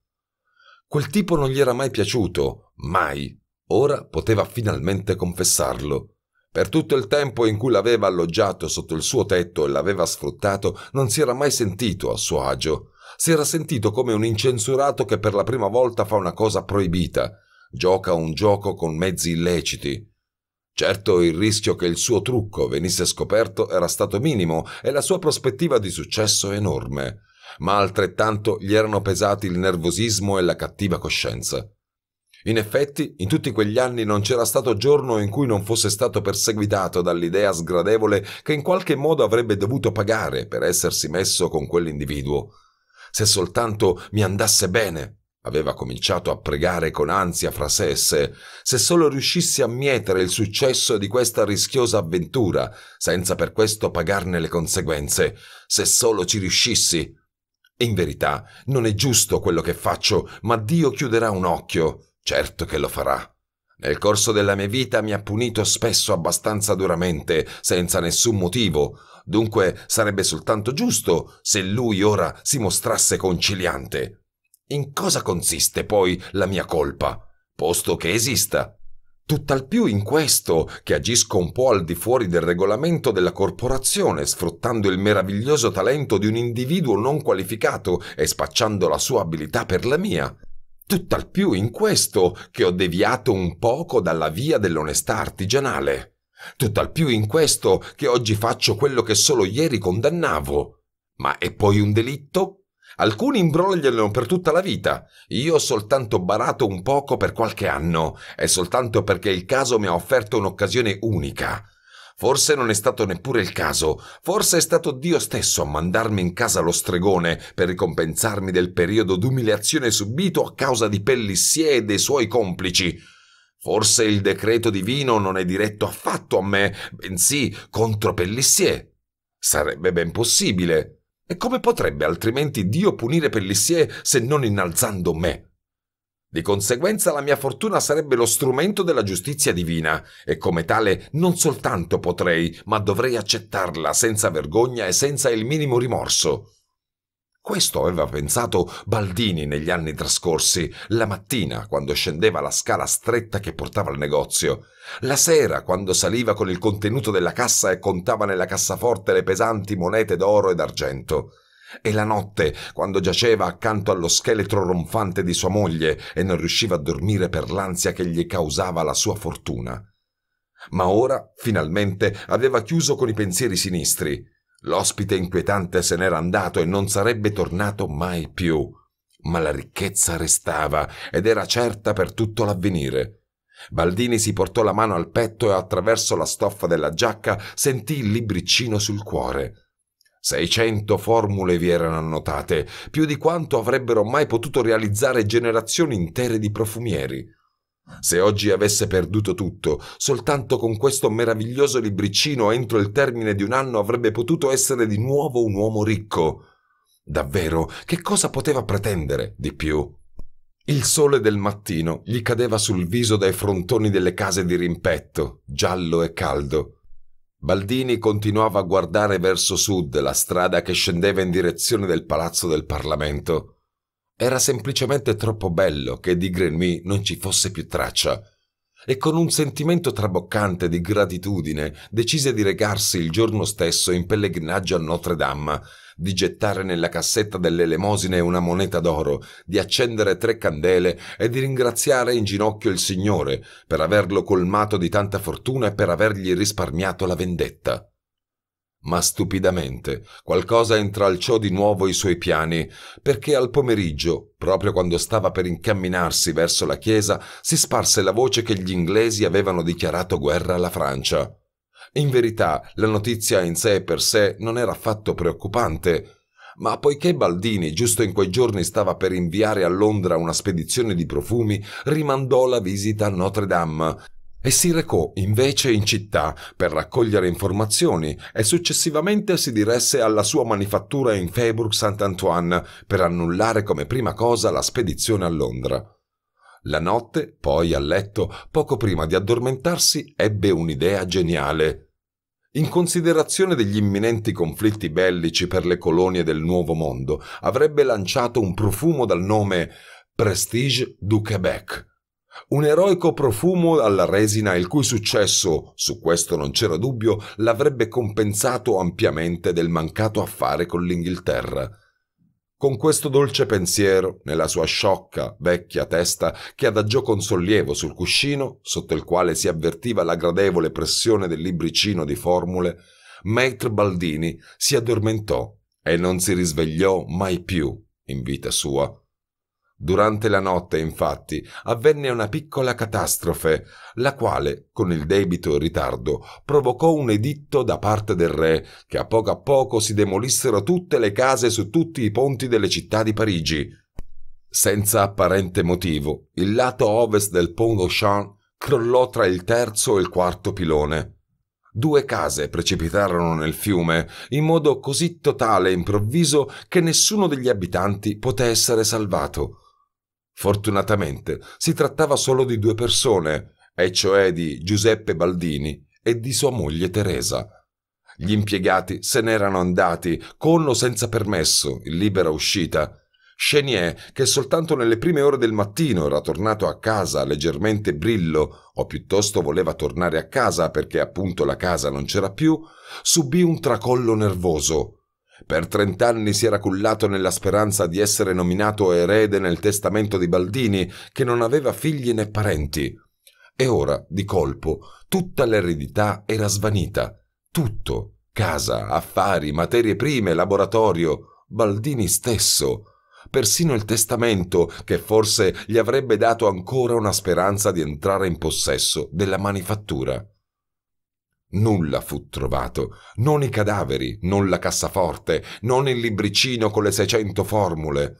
Quel tipo non gli era mai piaciuto, mai. Ora poteva finalmente confessarlo. Per tutto il tempo in cui l'aveva alloggiato sotto il suo tetto e l'aveva sfruttato, non si era mai sentito a suo agio. Si era sentito come un incensurato che per la prima volta fa una cosa proibita, gioca un gioco con mezzi illeciti. Certo il rischio che il suo trucco venisse scoperto era stato minimo e la sua prospettiva di successo enorme, ma altrettanto gli erano pesati il nervosismo e la cattiva coscienza. In effetti, in tutti quegli anni non c'era stato giorno in cui non fosse stato perseguitato dall'idea sgradevole che in qualche modo avrebbe dovuto pagare per essersi messo con quell'individuo. Se soltanto mi andasse bene, Aveva cominciato a pregare con ansia fra sé e sé, se solo riuscissi a mietere il successo di questa rischiosa avventura, senza per questo pagarne le conseguenze, se solo ci riuscissi. In verità, non è giusto quello che faccio, ma Dio chiuderà un occhio. Certo che lo farà. Nel corso della mia vita mi ha punito spesso abbastanza duramente, senza nessun motivo, dunque sarebbe soltanto giusto se lui ora si mostrasse conciliante. In cosa consiste poi la mia colpa, posto che esista? Tutt'al più in questo che agisco un po' al di fuori del regolamento della corporazione, sfruttando il meraviglioso talento di un individuo non qualificato e spacciando la sua abilità per la mia. Tutt'al più in questo che ho deviato un poco dalla via dell'onestà artigianale. Tutt'al più in questo che oggi faccio quello che solo ieri condannavo. Ma è poi un delitto? Alcuni imbrogliano per tutta la vita. Io ho soltanto barato un poco per qualche anno, e soltanto perché il caso mi ha offerto un'occasione unica. Forse non è stato neppure il caso, forse è stato Dio stesso a mandarmi in casa lo stregone per ricompensarmi del periodo d'umiliazione subito a causa di Pellissier e dei suoi complici. Forse il decreto divino non è diretto affatto a me, bensì contro Pellissier. Sarebbe ben possibile. E come potrebbe altrimenti Dio punire Pellissier se non innalzando me? Di conseguenza la mia fortuna sarebbe lo strumento della giustizia divina e come tale non soltanto potrei, ma dovrei accettarla senza vergogna e senza il minimo rimorso. Questo aveva pensato Baldini negli anni trascorsi, la mattina quando scendeva la scala stretta che portava al negozio, la sera quando saliva con il contenuto della cassa e contava nella cassaforte le pesanti monete d'oro e d'argento. E la notte, quando giaceva accanto allo scheletro ronfante di sua moglie e non riusciva a dormire per l'ansia che gli causava la sua fortuna. Ma ora, finalmente, aveva chiuso con i pensieri sinistri. L'ospite inquietante se n'era andato e non sarebbe tornato mai più. Ma la ricchezza restava ed era certa per tutto l'avvenire. Baldini si portò la mano al petto e attraverso la stoffa della giacca sentì il libriccino sul cuore. 600 formule vi erano annotate, più di quanto avrebbero mai potuto realizzare generazioni intere di profumieri. Se oggi avesse perduto tutto, soltanto con questo meraviglioso libricino entro il termine di un anno avrebbe potuto essere di nuovo un uomo ricco. Davvero, che cosa poteva pretendere di più? Il sole del mattino gli cadeva sul viso dai frontoni delle case di rimpetto, giallo e caldo. Baldini continuava a guardare verso sud la strada che scendeva in direzione del palazzo del Parlamento. Era semplicemente troppo bello che di Grenouille non ci fosse più traccia e con un sentimento traboccante di gratitudine decise di recarsi il giorno stesso in pellegrinaggio a Notre Dame di gettare nella cassetta delle dell'elemosine una moneta d'oro, di accendere tre candele e di ringraziare in ginocchio il Signore per averlo colmato di tanta fortuna e per avergli risparmiato la vendetta. Ma stupidamente qualcosa intralciò di nuovo i suoi piani, perché al pomeriggio, proprio quando stava per incamminarsi verso la chiesa, si sparse la voce che gli inglesi avevano dichiarato guerra alla Francia. In verità, la notizia in sé per sé non era affatto preoccupante, ma poiché Baldini giusto in quei giorni stava per inviare a Londra una spedizione di profumi, rimandò la visita a Notre Dame e si recò invece in città per raccogliere informazioni e successivamente si diresse alla sua manifattura in Feyburg Saint-Antoine per annullare come prima cosa la spedizione a Londra. La notte, poi a letto, poco prima di addormentarsi, ebbe un'idea geniale. In considerazione degli imminenti conflitti bellici per le colonie del Nuovo Mondo, avrebbe lanciato un profumo dal nome Prestige du Québec, un eroico profumo alla resina il cui successo, su questo non c'era dubbio, l'avrebbe compensato ampiamente del mancato affare con l'Inghilterra con questo dolce pensiero nella sua sciocca, vecchia testa che adagiò con sollievo sul cuscino sotto il quale si avvertiva la gradevole pressione del libricino di formule, Maitre Baldini si addormentò e non si risvegliò mai più in vita sua. Durante la notte, infatti, avvenne una piccola catastrofe, la quale, con il debito ritardo, provocò un editto da parte del re che a poco a poco si demolissero tutte le case su tutti i ponti delle città di Parigi. Senza apparente motivo, il lato ovest del Pont au Champ crollò tra il terzo e il quarto pilone. Due case precipitarono nel fiume in modo così totale e improvviso che nessuno degli abitanti poté essere salvato. Fortunatamente si trattava solo di due persone, e cioè di Giuseppe Baldini e di sua moglie Teresa. Gli impiegati se n'erano andati, con o senza permesso, in libera uscita. Chenier, che soltanto nelle prime ore del mattino era tornato a casa leggermente brillo, o piuttosto voleva tornare a casa perché appunto la casa non c'era più, subì un tracollo nervoso. Per trent'anni si era cullato nella speranza di essere nominato erede nel testamento di Baldini, che non aveva figli né parenti. E ora, di colpo, tutta l'eredità era svanita. Tutto. Casa, affari, materie prime, laboratorio. Baldini stesso. Persino il testamento, che forse gli avrebbe dato ancora una speranza di entrare in possesso della manifattura. Nulla fu trovato, non i cadaveri, non la cassaforte, non il libricino con le 600 formule.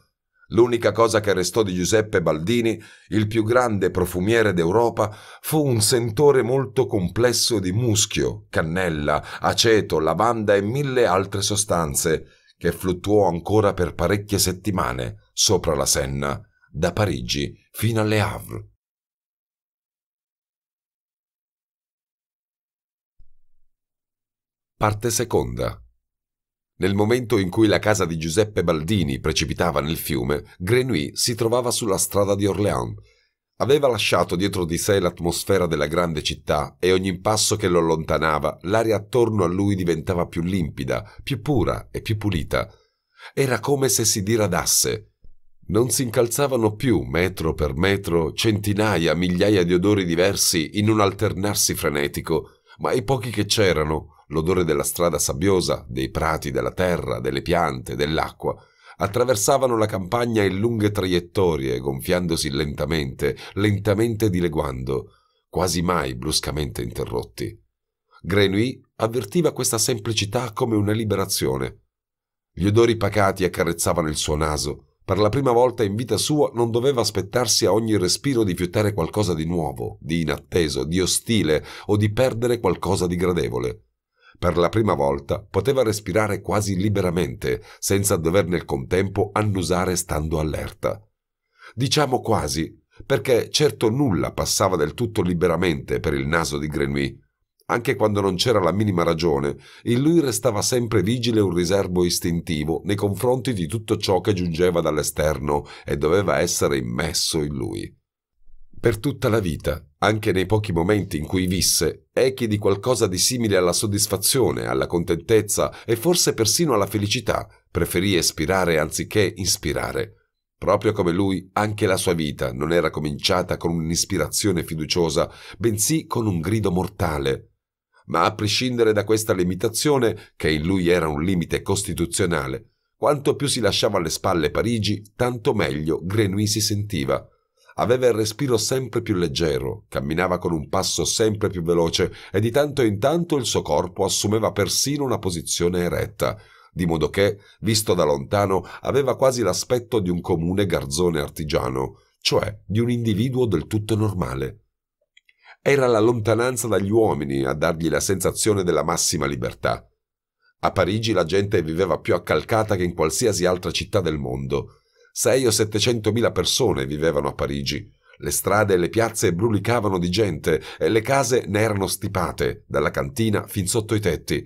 L'unica cosa che restò di Giuseppe Baldini, il più grande profumiere d'Europa, fu un sentore molto complesso di muschio, cannella, aceto, lavanda e mille altre sostanze, che fluttuò ancora per parecchie settimane sopra la Senna, da Parigi fino alle Havre. Parte seconda. Nel momento in cui la casa di Giuseppe Baldini precipitava nel fiume, Grenouille si trovava sulla strada di Orléans. Aveva lasciato dietro di sé l'atmosfera della grande città e ogni passo che lo allontanava, l'aria attorno a lui diventava più limpida, più pura e più pulita. Era come se si diradasse. Non si incalzavano più, metro per metro, centinaia, migliaia di odori diversi in un alternarsi frenetico, ma i pochi che c'erano, L'odore della strada sabbiosa, dei prati, della terra, delle piante, dell'acqua, attraversavano la campagna in lunghe traiettorie, gonfiandosi lentamente, lentamente dileguando, quasi mai bruscamente interrotti. Grenouille avvertiva questa semplicità come una liberazione. Gli odori pacati accarezzavano il suo naso. Per la prima volta in vita sua non doveva aspettarsi a ogni respiro di fiutare qualcosa di nuovo, di inatteso, di ostile o di perdere qualcosa di gradevole. Per la prima volta poteva respirare quasi liberamente, senza dover nel contempo annusare stando allerta. Diciamo quasi, perché certo nulla passava del tutto liberamente per il naso di Grenouille. Anche quando non c'era la minima ragione, in lui restava sempre vigile un riservo istintivo nei confronti di tutto ciò che giungeva dall'esterno e doveva essere immesso in lui. Per tutta la vita, anche nei pochi momenti in cui visse, echi di qualcosa di simile alla soddisfazione, alla contentezza e forse persino alla felicità, preferì espirare anziché ispirare. Proprio come lui, anche la sua vita non era cominciata con un'ispirazione fiduciosa, bensì con un grido mortale. Ma a prescindere da questa limitazione, che in lui era un limite costituzionale, quanto più si lasciava alle spalle Parigi, tanto meglio Grenouille si sentiva. Aveva il respiro sempre più leggero, camminava con un passo sempre più veloce e di tanto in tanto il suo corpo assumeva persino una posizione eretta, di modo che, visto da lontano, aveva quasi l'aspetto di un comune garzone artigiano, cioè di un individuo del tutto normale. Era la lontananza dagli uomini a dargli la sensazione della massima libertà. A Parigi la gente viveva più accalcata che in qualsiasi altra città del mondo. Sei o settecentomila persone vivevano a Parigi. Le strade e le piazze brulicavano di gente e le case ne erano stipate, dalla cantina fin sotto i tetti.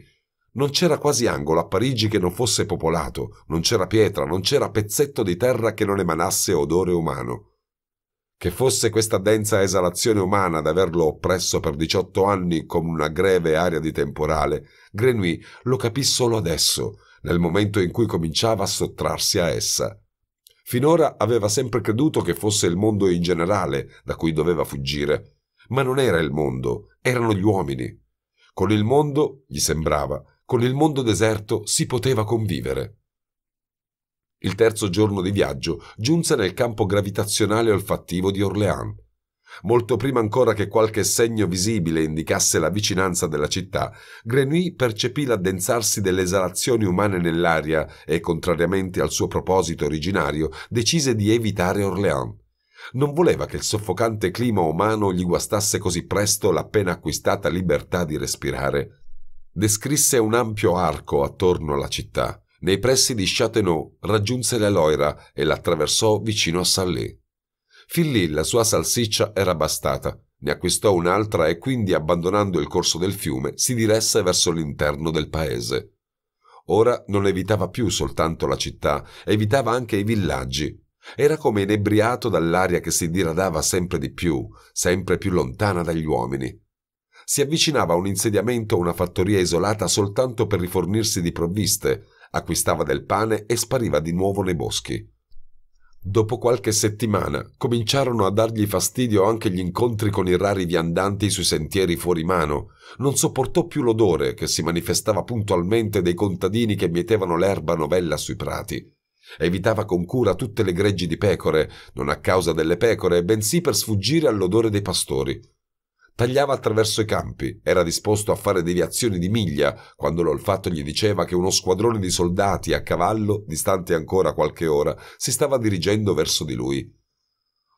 Non c'era quasi angolo a Parigi che non fosse popolato, non c'era pietra, non c'era pezzetto di terra che non emanasse odore umano. Che fosse questa densa esalazione umana ad averlo oppresso per 18 anni con una greve aria di temporale, Grenouille lo capì solo adesso, nel momento in cui cominciava a sottrarsi a essa. Finora aveva sempre creduto che fosse il mondo in generale da cui doveva fuggire, ma non era il mondo, erano gli uomini. Con il mondo, gli sembrava, con il mondo deserto si poteva convivere. Il terzo giorno di viaggio giunse nel campo gravitazionale olfattivo di Orléans. Molto prima ancora che qualche segno visibile indicasse la vicinanza della città, Grenouille percepì l'addensarsi delle esalazioni umane nell'aria e, contrariamente al suo proposito originario, decise di evitare Orléans. Non voleva che il soffocante clima umano gli guastasse così presto l'appena acquistata libertà di respirare. Descrisse un ampio arco attorno alla città. Nei pressi di Châtenois raggiunse la Loira e l'attraversò vicino a Salé. Fin lì la sua salsiccia era bastata. Ne acquistò un'altra e quindi, abbandonando il corso del fiume, si diresse verso l'interno del paese. Ora non evitava più soltanto la città, evitava anche i villaggi. Era come inebriato dall'aria che si diradava sempre di più, sempre più lontana dagli uomini. Si avvicinava a un insediamento o una fattoria isolata soltanto per rifornirsi di provviste, acquistava del pane e spariva di nuovo nei boschi. Dopo qualche settimana cominciarono a dargli fastidio anche gli incontri con i rari viandanti sui sentieri fuori mano. Non sopportò più l'odore che si manifestava puntualmente dei contadini che mietevano l'erba novella sui prati. Evitava con cura tutte le greggi di pecore, non a causa delle pecore, bensì per sfuggire all'odore dei pastori. Tagliava attraverso i campi, era disposto a fare deviazioni di miglia quando l'olfatto gli diceva che uno squadrone di soldati a cavallo, distante ancora qualche ora, si stava dirigendo verso di lui.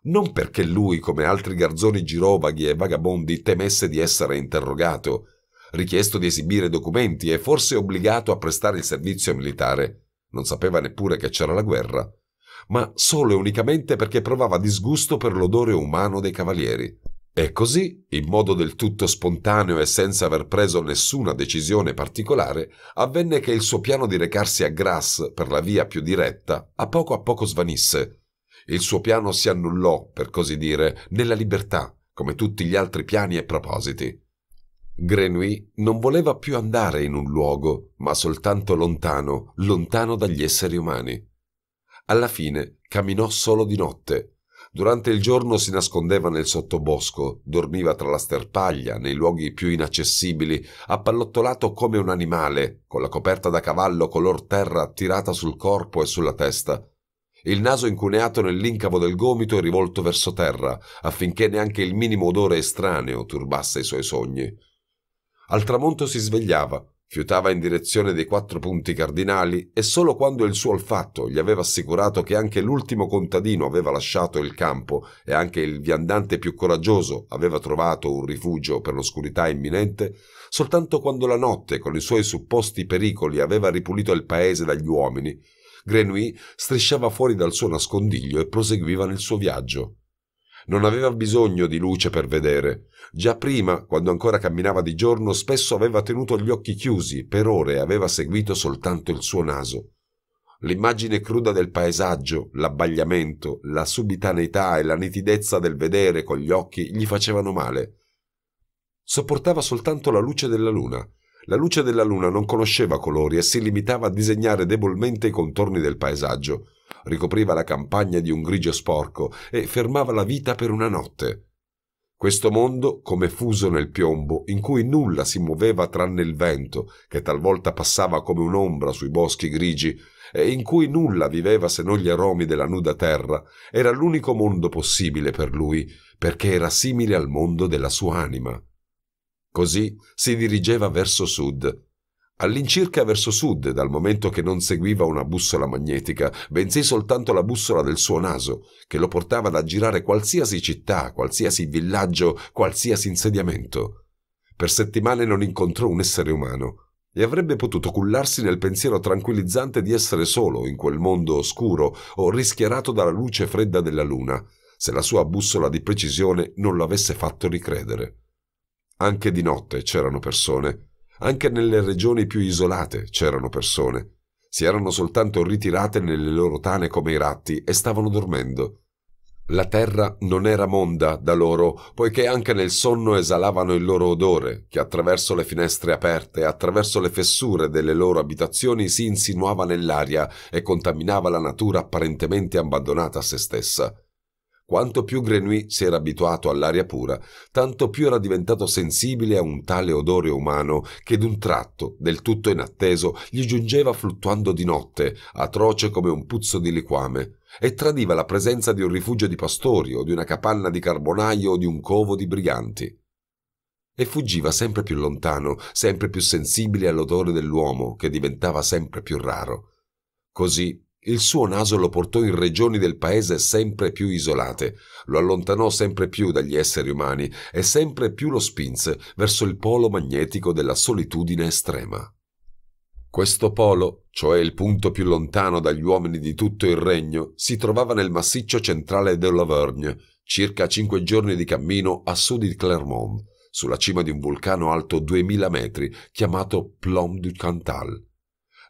Non perché lui, come altri garzoni girovaghi e vagabondi, temesse di essere interrogato, richiesto di esibire documenti e forse obbligato a prestare il servizio militare. Non sapeva neppure che c'era la guerra, ma solo e unicamente perché provava disgusto per l'odore umano dei cavalieri. E così, in modo del tutto spontaneo e senza aver preso nessuna decisione particolare, avvenne che il suo piano di recarsi a Grasse per la via più diretta a poco a poco svanisse. Il suo piano si annullò, per così dire, nella libertà, come tutti gli altri piani e propositi. Grenouille non voleva più andare in un luogo, ma soltanto lontano, lontano dagli esseri umani. Alla fine camminò solo di notte, Durante il giorno si nascondeva nel sottobosco, dormiva tra la sterpaglia, nei luoghi più inaccessibili, appallottolato come un animale, con la coperta da cavallo color terra tirata sul corpo e sulla testa. Il naso incuneato nell'incavo del gomito e rivolto verso terra, affinché neanche il minimo odore estraneo turbasse i suoi sogni. Al tramonto si svegliava, Fiutava in direzione dei quattro punti cardinali e solo quando il suo olfatto gli aveva assicurato che anche l'ultimo contadino aveva lasciato il campo e anche il viandante più coraggioso aveva trovato un rifugio per l'oscurità imminente, soltanto quando la notte con i suoi supposti pericoli aveva ripulito il paese dagli uomini, Grenouille strisciava fuori dal suo nascondiglio e proseguiva nel suo viaggio. Non aveva bisogno di luce per vedere. Già prima, quando ancora camminava di giorno, spesso aveva tenuto gli occhi chiusi, per ore aveva seguito soltanto il suo naso. L'immagine cruda del paesaggio, l'abbagliamento, la subitaneità e la nitidezza del vedere con gli occhi gli facevano male. Sopportava soltanto la luce della luna. La luce della luna non conosceva colori e si limitava a disegnare debolmente i contorni del paesaggio ricopriva la campagna di un grigio sporco e fermava la vita per una notte. Questo mondo come fuso nel piombo, in cui nulla si muoveva tranne il vento, che talvolta passava come un'ombra sui boschi grigi, e in cui nulla viveva se non gli aromi della nuda terra, era l'unico mondo possibile per lui, perché era simile al mondo della sua anima. Così si dirigeva verso sud, all'incirca verso sud, dal momento che non seguiva una bussola magnetica, bensì soltanto la bussola del suo naso, che lo portava ad aggirare qualsiasi città, qualsiasi villaggio, qualsiasi insediamento. Per settimane non incontrò un essere umano e avrebbe potuto cullarsi nel pensiero tranquillizzante di essere solo in quel mondo oscuro o rischiarato dalla luce fredda della luna, se la sua bussola di precisione non l'avesse fatto ricredere. Anche di notte c'erano persone, anche nelle regioni più isolate c'erano persone. Si erano soltanto ritirate nelle loro tane come i ratti e stavano dormendo. La terra non era monda da loro, poiché anche nel sonno esalavano il loro odore, che attraverso le finestre aperte, attraverso le fessure delle loro abitazioni si insinuava nell'aria e contaminava la natura apparentemente abbandonata a se stessa. Quanto più Grenouille si era abituato all'aria pura, tanto più era diventato sensibile a un tale odore umano che d'un tratto, del tutto inatteso, gli giungeva fluttuando di notte, atroce come un puzzo di liquame, e tradiva la presenza di un rifugio di pastori o di una capanna di carbonaio o di un covo di briganti. E fuggiva sempre più lontano, sempre più sensibile all'odore dell'uomo, che diventava sempre più raro. Così il suo naso lo portò in regioni del paese sempre più isolate, lo allontanò sempre più dagli esseri umani e sempre più lo spinse verso il polo magnetico della solitudine estrema. Questo polo, cioè il punto più lontano dagli uomini di tutto il regno, si trovava nel massiccio centrale dell'Auvergne, circa cinque giorni di cammino a sud di Clermont, sulla cima di un vulcano alto 2000 metri chiamato Plom du Cantal.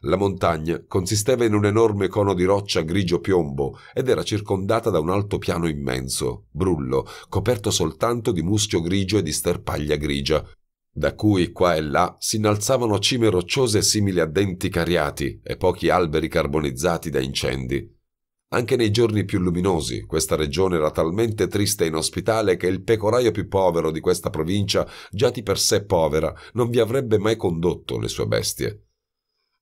La montagna consisteva in un enorme cono di roccia grigio piombo ed era circondata da un altopiano immenso, brullo, coperto soltanto di muschio grigio e di sterpaglia grigia, da cui qua e là si innalzavano cime rocciose simili a denti cariati e pochi alberi carbonizzati da incendi. Anche nei giorni più luminosi questa regione era talmente triste e inospitale che il pecoraio più povero di questa provincia, già di per sé povera, non vi avrebbe mai condotto le sue bestie.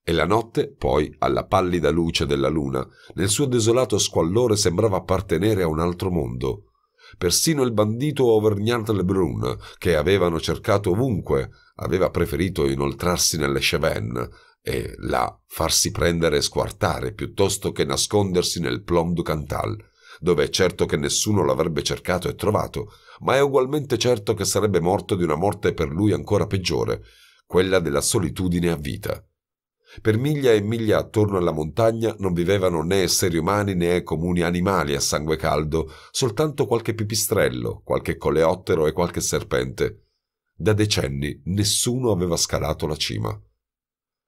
E la notte, poi, alla pallida luce della luna, nel suo desolato squallore sembrava appartenere a un altro mondo. Persino il bandito Auvergnat Lebrun, che avevano cercato ovunque, aveva preferito inoltrarsi nelle Chevennes e là farsi prendere e squartare piuttosto che nascondersi nel Plom du Cantal, dove è certo che nessuno l'avrebbe cercato e trovato, ma è ugualmente certo che sarebbe morto di una morte per lui ancora peggiore, quella della solitudine a vita. Per miglia e miglia attorno alla montagna non vivevano né esseri umani né comuni animali a sangue caldo, soltanto qualche pipistrello, qualche coleottero e qualche serpente. Da decenni nessuno aveva scalato la cima.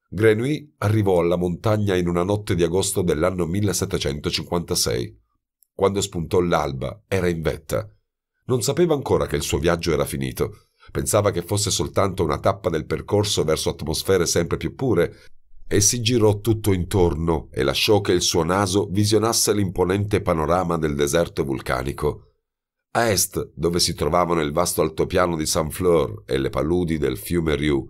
Grenouille arrivò alla montagna in una notte di agosto dell'anno 1756. Quando spuntò l'alba era in vetta. Non sapeva ancora che il suo viaggio era finito. Pensava che fosse soltanto una tappa del percorso verso atmosfere sempre più pure e si girò tutto intorno e lasciò che il suo naso visionasse l'imponente panorama del deserto vulcanico. A est, dove si trovavano il vasto altopiano di San Fleur e le paludi del fiume Riu,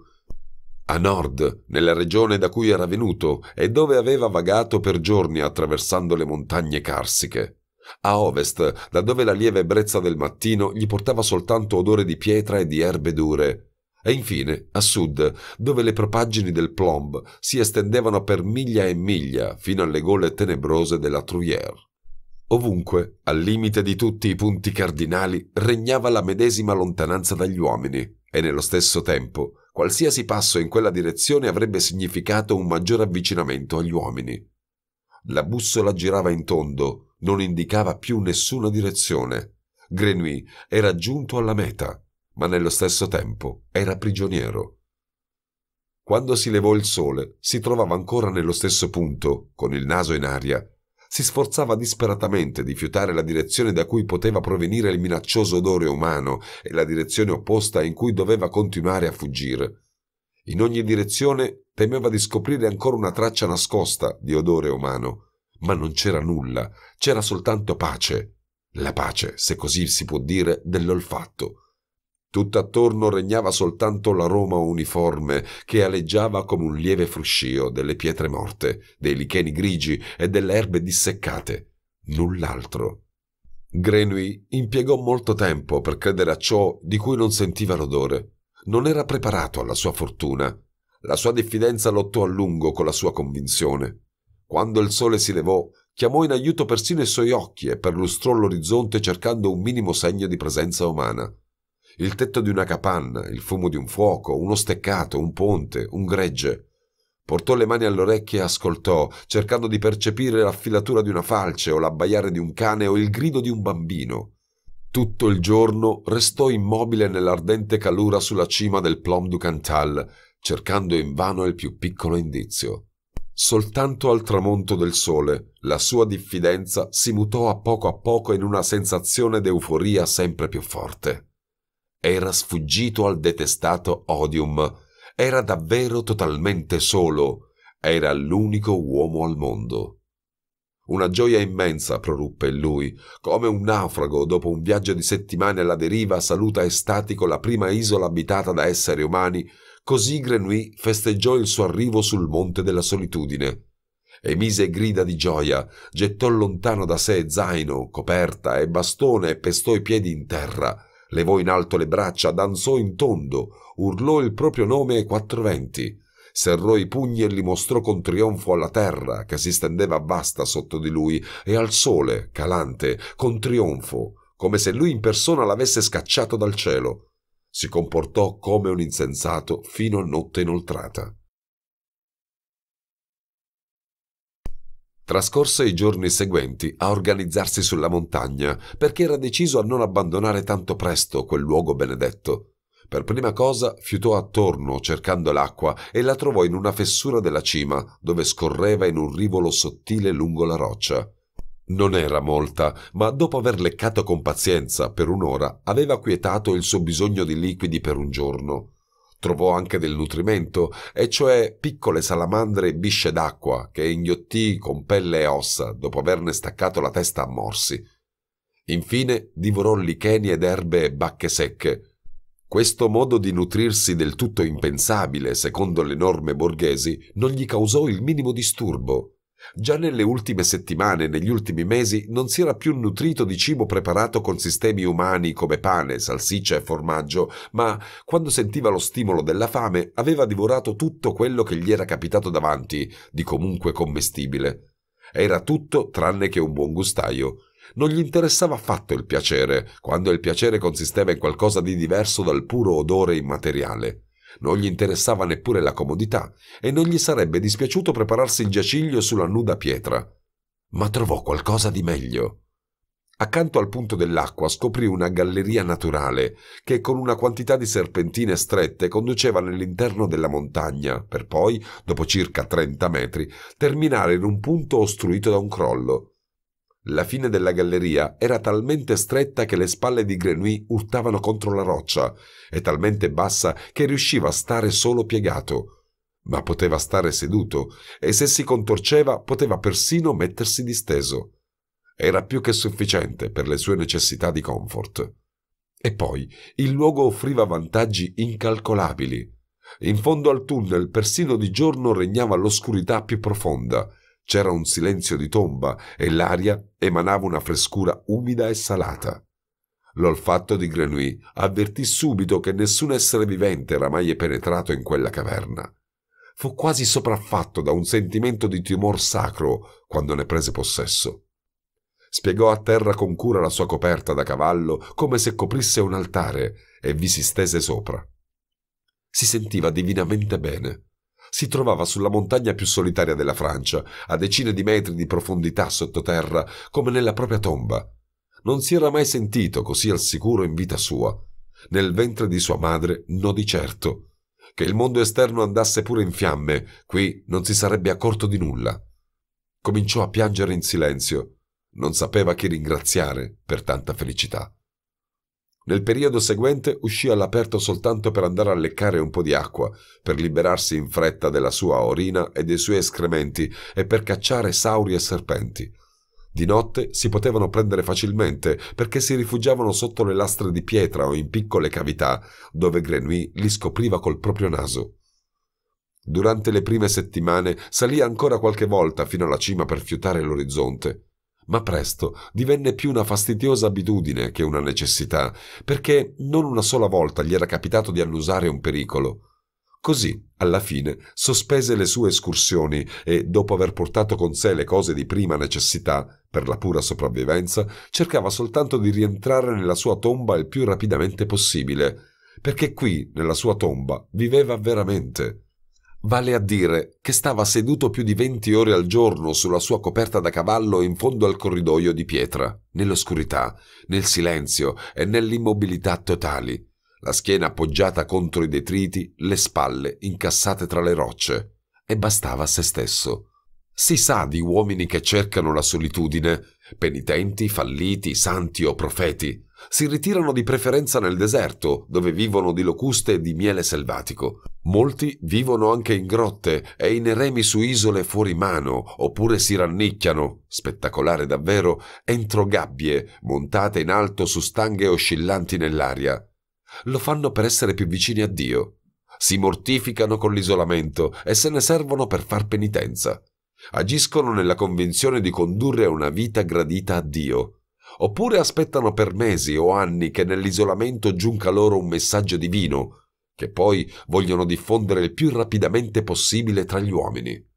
a nord, nella regione da cui era venuto e dove aveva vagato per giorni attraversando le montagne carsiche. A ovest, da dove la lieve ebbrezza del mattino gli portava soltanto odore di pietra e di erbe dure, e infine a sud, dove le propaggini del Plomb si estendevano per miglia e miglia fino alle gole tenebrose della Truyère. Ovunque, al limite di tutti i punti cardinali, regnava la medesima lontananza dagli uomini, e nello stesso tempo, qualsiasi passo in quella direzione avrebbe significato un maggior avvicinamento agli uomini. La bussola girava in tondo, non indicava più nessuna direzione. Grenouille era giunto alla meta ma nello stesso tempo era prigioniero. Quando si levò il sole, si trovava ancora nello stesso punto, con il naso in aria. Si sforzava disperatamente di fiutare la direzione da cui poteva provenire il minaccioso odore umano e la direzione opposta in cui doveva continuare a fuggire. In ogni direzione temeva di scoprire ancora una traccia nascosta di odore umano, ma non c'era nulla, c'era soltanto pace. La pace, se così si può dire, dell'olfatto Tutt'attorno regnava soltanto l'aroma uniforme, che aleggiava come un lieve fruscio delle pietre morte, dei licheni grigi e delle erbe disseccate. Null'altro. Grenui impiegò molto tempo per credere a ciò di cui non sentiva l'odore. Non era preparato alla sua fortuna. La sua diffidenza lottò a lungo con la sua convinzione. Quando il sole si levò, chiamò in aiuto persino i suoi occhi e perlustrò l'orizzonte cercando un minimo segno di presenza umana il tetto di una capanna, il fumo di un fuoco, uno steccato, un ponte, un gregge. Portò le mani all'orecchio e ascoltò, cercando di percepire l'affilatura di una falce o l'abbaiare di un cane o il grido di un bambino. Tutto il giorno restò immobile nell'ardente calura sulla cima del Plom du Cantal, cercando invano il più piccolo indizio. Soltanto al tramonto del sole la sua diffidenza si mutò a poco a poco in una sensazione d'euforia sempre più forte era sfuggito al detestato odium, era davvero totalmente solo, era l'unico uomo al mondo. Una gioia immensa proruppe in lui, come un naufrago dopo un viaggio di settimane alla deriva saluta estatico la prima isola abitata da esseri umani, così Grenouille festeggiò il suo arrivo sul monte della solitudine. Emise grida di gioia, gettò lontano da sé zaino, coperta e bastone e pestò i piedi in terra levò in alto le braccia, danzò in tondo, urlò il proprio nome ai quattro venti, serrò i pugni e li mostrò con trionfo alla terra che si stendeva vasta sotto di lui e al sole, calante, con trionfo, come se lui in persona l'avesse scacciato dal cielo. Si comportò come un insensato fino a notte inoltrata. Trascorse i giorni seguenti a organizzarsi sulla montagna, perché era deciso a non abbandonare tanto presto quel luogo benedetto. Per prima cosa fiutò attorno cercando l'acqua e la trovò in una fessura della cima, dove scorreva in un rivolo sottile lungo la roccia. Non era molta, ma dopo aver leccato con pazienza per un'ora aveva quietato il suo bisogno di liquidi per un giorno trovò anche del nutrimento, e cioè piccole salamandre e bisce d'acqua che inghiottì con pelle e ossa dopo averne staccato la testa a morsi. Infine divorò licheni ed erbe e bacche secche. Questo modo di nutrirsi del tutto impensabile, secondo le norme borghesi, non gli causò il minimo disturbo. Già nelle ultime settimane e negli ultimi mesi non si era più nutrito di cibo preparato con sistemi umani come pane, salsiccia e formaggio, ma quando sentiva lo stimolo della fame aveva divorato tutto quello che gli era capitato davanti, di comunque commestibile. Era tutto tranne che un buon gustaio. Non gli interessava affatto il piacere, quando il piacere consisteva in qualcosa di diverso dal puro odore immateriale. Non gli interessava neppure la comodità e non gli sarebbe dispiaciuto prepararsi il giaciglio sulla nuda pietra. Ma trovò qualcosa di meglio. Accanto al punto dell'acqua scoprì una galleria naturale che con una quantità di serpentine strette conduceva nell'interno della montagna, per poi, dopo circa 30 metri, terminare in un punto ostruito da un crollo. La fine della galleria era talmente stretta che le spalle di Grenouille urtavano contro la roccia e talmente bassa che riusciva a stare solo piegato ma poteva stare seduto e se si contorceva poteva persino mettersi disteso. Era più che sufficiente per le sue necessità di comfort. E poi il luogo offriva vantaggi incalcolabili. In fondo al tunnel persino di giorno regnava l'oscurità più profonda c'era un silenzio di tomba e l'aria emanava una frescura umida e salata. L'olfatto di Grenouille avvertì subito che nessun essere vivente era mai penetrato in quella caverna. Fu quasi sopraffatto da un sentimento di timor sacro quando ne prese possesso. Spiegò a terra con cura la sua coperta da cavallo come se coprisse un altare e vi si stese sopra. Si sentiva divinamente bene si trovava sulla montagna più solitaria della Francia, a decine di metri di profondità sottoterra, come nella propria tomba. Non si era mai sentito così al sicuro in vita sua. Nel ventre di sua madre, no di certo. Che il mondo esterno andasse pure in fiamme, qui non si sarebbe accorto di nulla. Cominciò a piangere in silenzio. Non sapeva chi ringraziare per tanta felicità. Nel periodo seguente uscì all'aperto soltanto per andare a leccare un po' di acqua, per liberarsi in fretta della sua orina e dei suoi escrementi e per cacciare sauri e serpenti. Di notte si potevano prendere facilmente perché si rifugiavano sotto le lastre di pietra o in piccole cavità, dove Grenouille li scopriva col proprio naso. Durante le prime settimane salì ancora qualche volta fino alla cima per fiutare l'orizzonte ma presto divenne più una fastidiosa abitudine che una necessità, perché non una sola volta gli era capitato di annusare un pericolo. Così, alla fine, sospese le sue escursioni e, dopo aver portato con sé le cose di prima necessità, per la pura sopravvivenza, cercava soltanto di rientrare nella sua tomba il più rapidamente possibile, perché qui, nella sua tomba, viveva veramente. Vale a dire che stava seduto più di 20 ore al giorno sulla sua coperta da cavallo in fondo al corridoio di pietra, nell'oscurità, nel silenzio e nell'immobilità totali, la schiena appoggiata contro i detriti, le spalle incassate tra le rocce. E bastava a se stesso. Si sa di uomini che cercano la solitudine, penitenti, falliti, santi o profeti, si ritirano di preferenza nel deserto, dove vivono di locuste e di miele selvatico. Molti vivono anche in grotte e in remi su isole fuori mano, oppure si rannicchiano, spettacolare davvero, entro gabbie, montate in alto su stanghe oscillanti nell'aria. Lo fanno per essere più vicini a Dio. Si mortificano con l'isolamento e se ne servono per far penitenza. Agiscono nella convinzione di condurre una vita gradita a Dio oppure aspettano per mesi o anni che nell'isolamento giunca loro un messaggio divino, che poi vogliono diffondere il più rapidamente possibile tra gli uomini.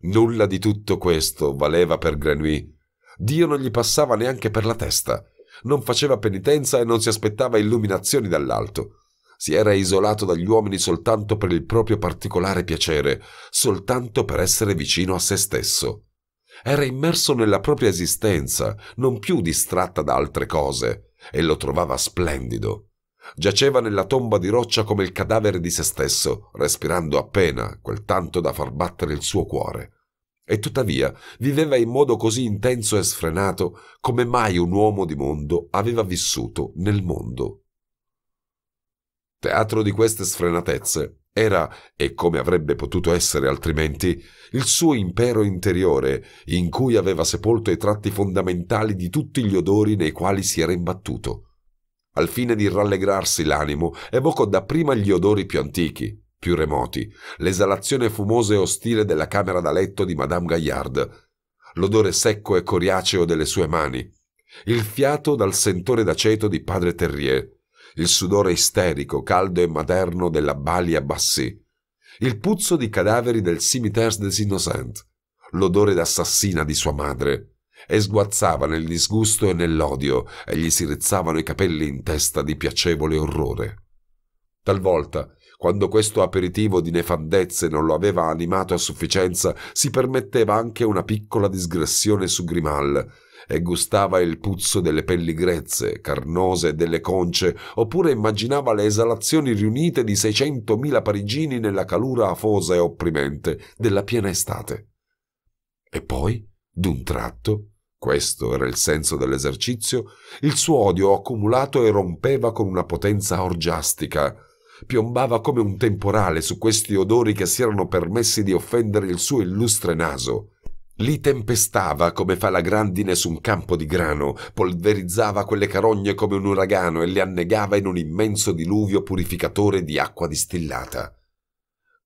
Nulla di tutto questo valeva per Grenouille. Dio non gli passava neanche per la testa, non faceva penitenza e non si aspettava illuminazioni dall'alto. Si era isolato dagli uomini soltanto per il proprio particolare piacere, soltanto per essere vicino a se stesso. Era immerso nella propria esistenza, non più distratta da altre cose, e lo trovava splendido. Giaceva nella tomba di roccia come il cadavere di se stesso, respirando appena quel tanto da far battere il suo cuore. E tuttavia viveva in modo così intenso e sfrenato come mai un uomo di mondo aveva vissuto nel mondo. Teatro di queste sfrenatezze era, e come avrebbe potuto essere altrimenti, il suo impero interiore, in cui aveva sepolto i tratti fondamentali di tutti gli odori nei quali si era imbattuto. Al fine di rallegrarsi l'animo, evocò dapprima gli odori più antichi, più remoti, l'esalazione fumosa e ostile della camera da letto di Madame Gaillard, l'odore secco e coriaceo delle sue mani, il fiato dal sentore d'aceto di padre Terrier, il sudore isterico, caldo e materno della balia Bassi, il puzzo di cadaveri del cimitero des Innocents, l'odore d'assassina di sua madre, e sguazzava nel disgusto e nell'odio e gli si rizzavano i capelli in testa di piacevole orrore. Talvolta, quando questo aperitivo di nefandezze non lo aveva animato a sufficienza, si permetteva anche una piccola digressione su Grimal, e gustava il puzzo delle pelli grezze, carnose e delle conce, oppure immaginava le esalazioni riunite di 600.000 parigini nella calura afosa e opprimente della piena estate. E poi, d'un tratto, questo era il senso dell'esercizio, il suo odio accumulato erompeva con una potenza orgiastica, piombava come un temporale su questi odori che si erano permessi di offendere il suo illustre naso, li tempestava come fa la grandine su un campo di grano, polverizzava quelle carogne come un uragano e le annegava in un immenso diluvio purificatore di acqua distillata.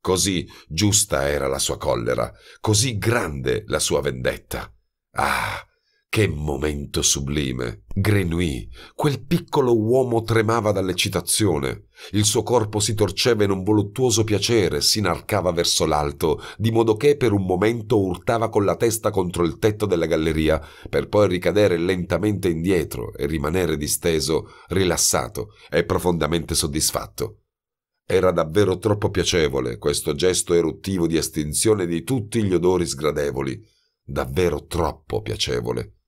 Così giusta era la sua collera, così grande la sua vendetta. Ah, che momento sublime! Grenouille, quel piccolo uomo tremava dall'eccitazione. Il suo corpo si torceva in un voluttuoso piacere, si inarcava verso l'alto, di modo che per un momento urtava con la testa contro il tetto della galleria, per poi ricadere lentamente indietro e rimanere disteso, rilassato e profondamente soddisfatto. Era davvero troppo piacevole questo gesto eruttivo di estinzione di tutti gli odori sgradevoli. Davvero troppo piacevole.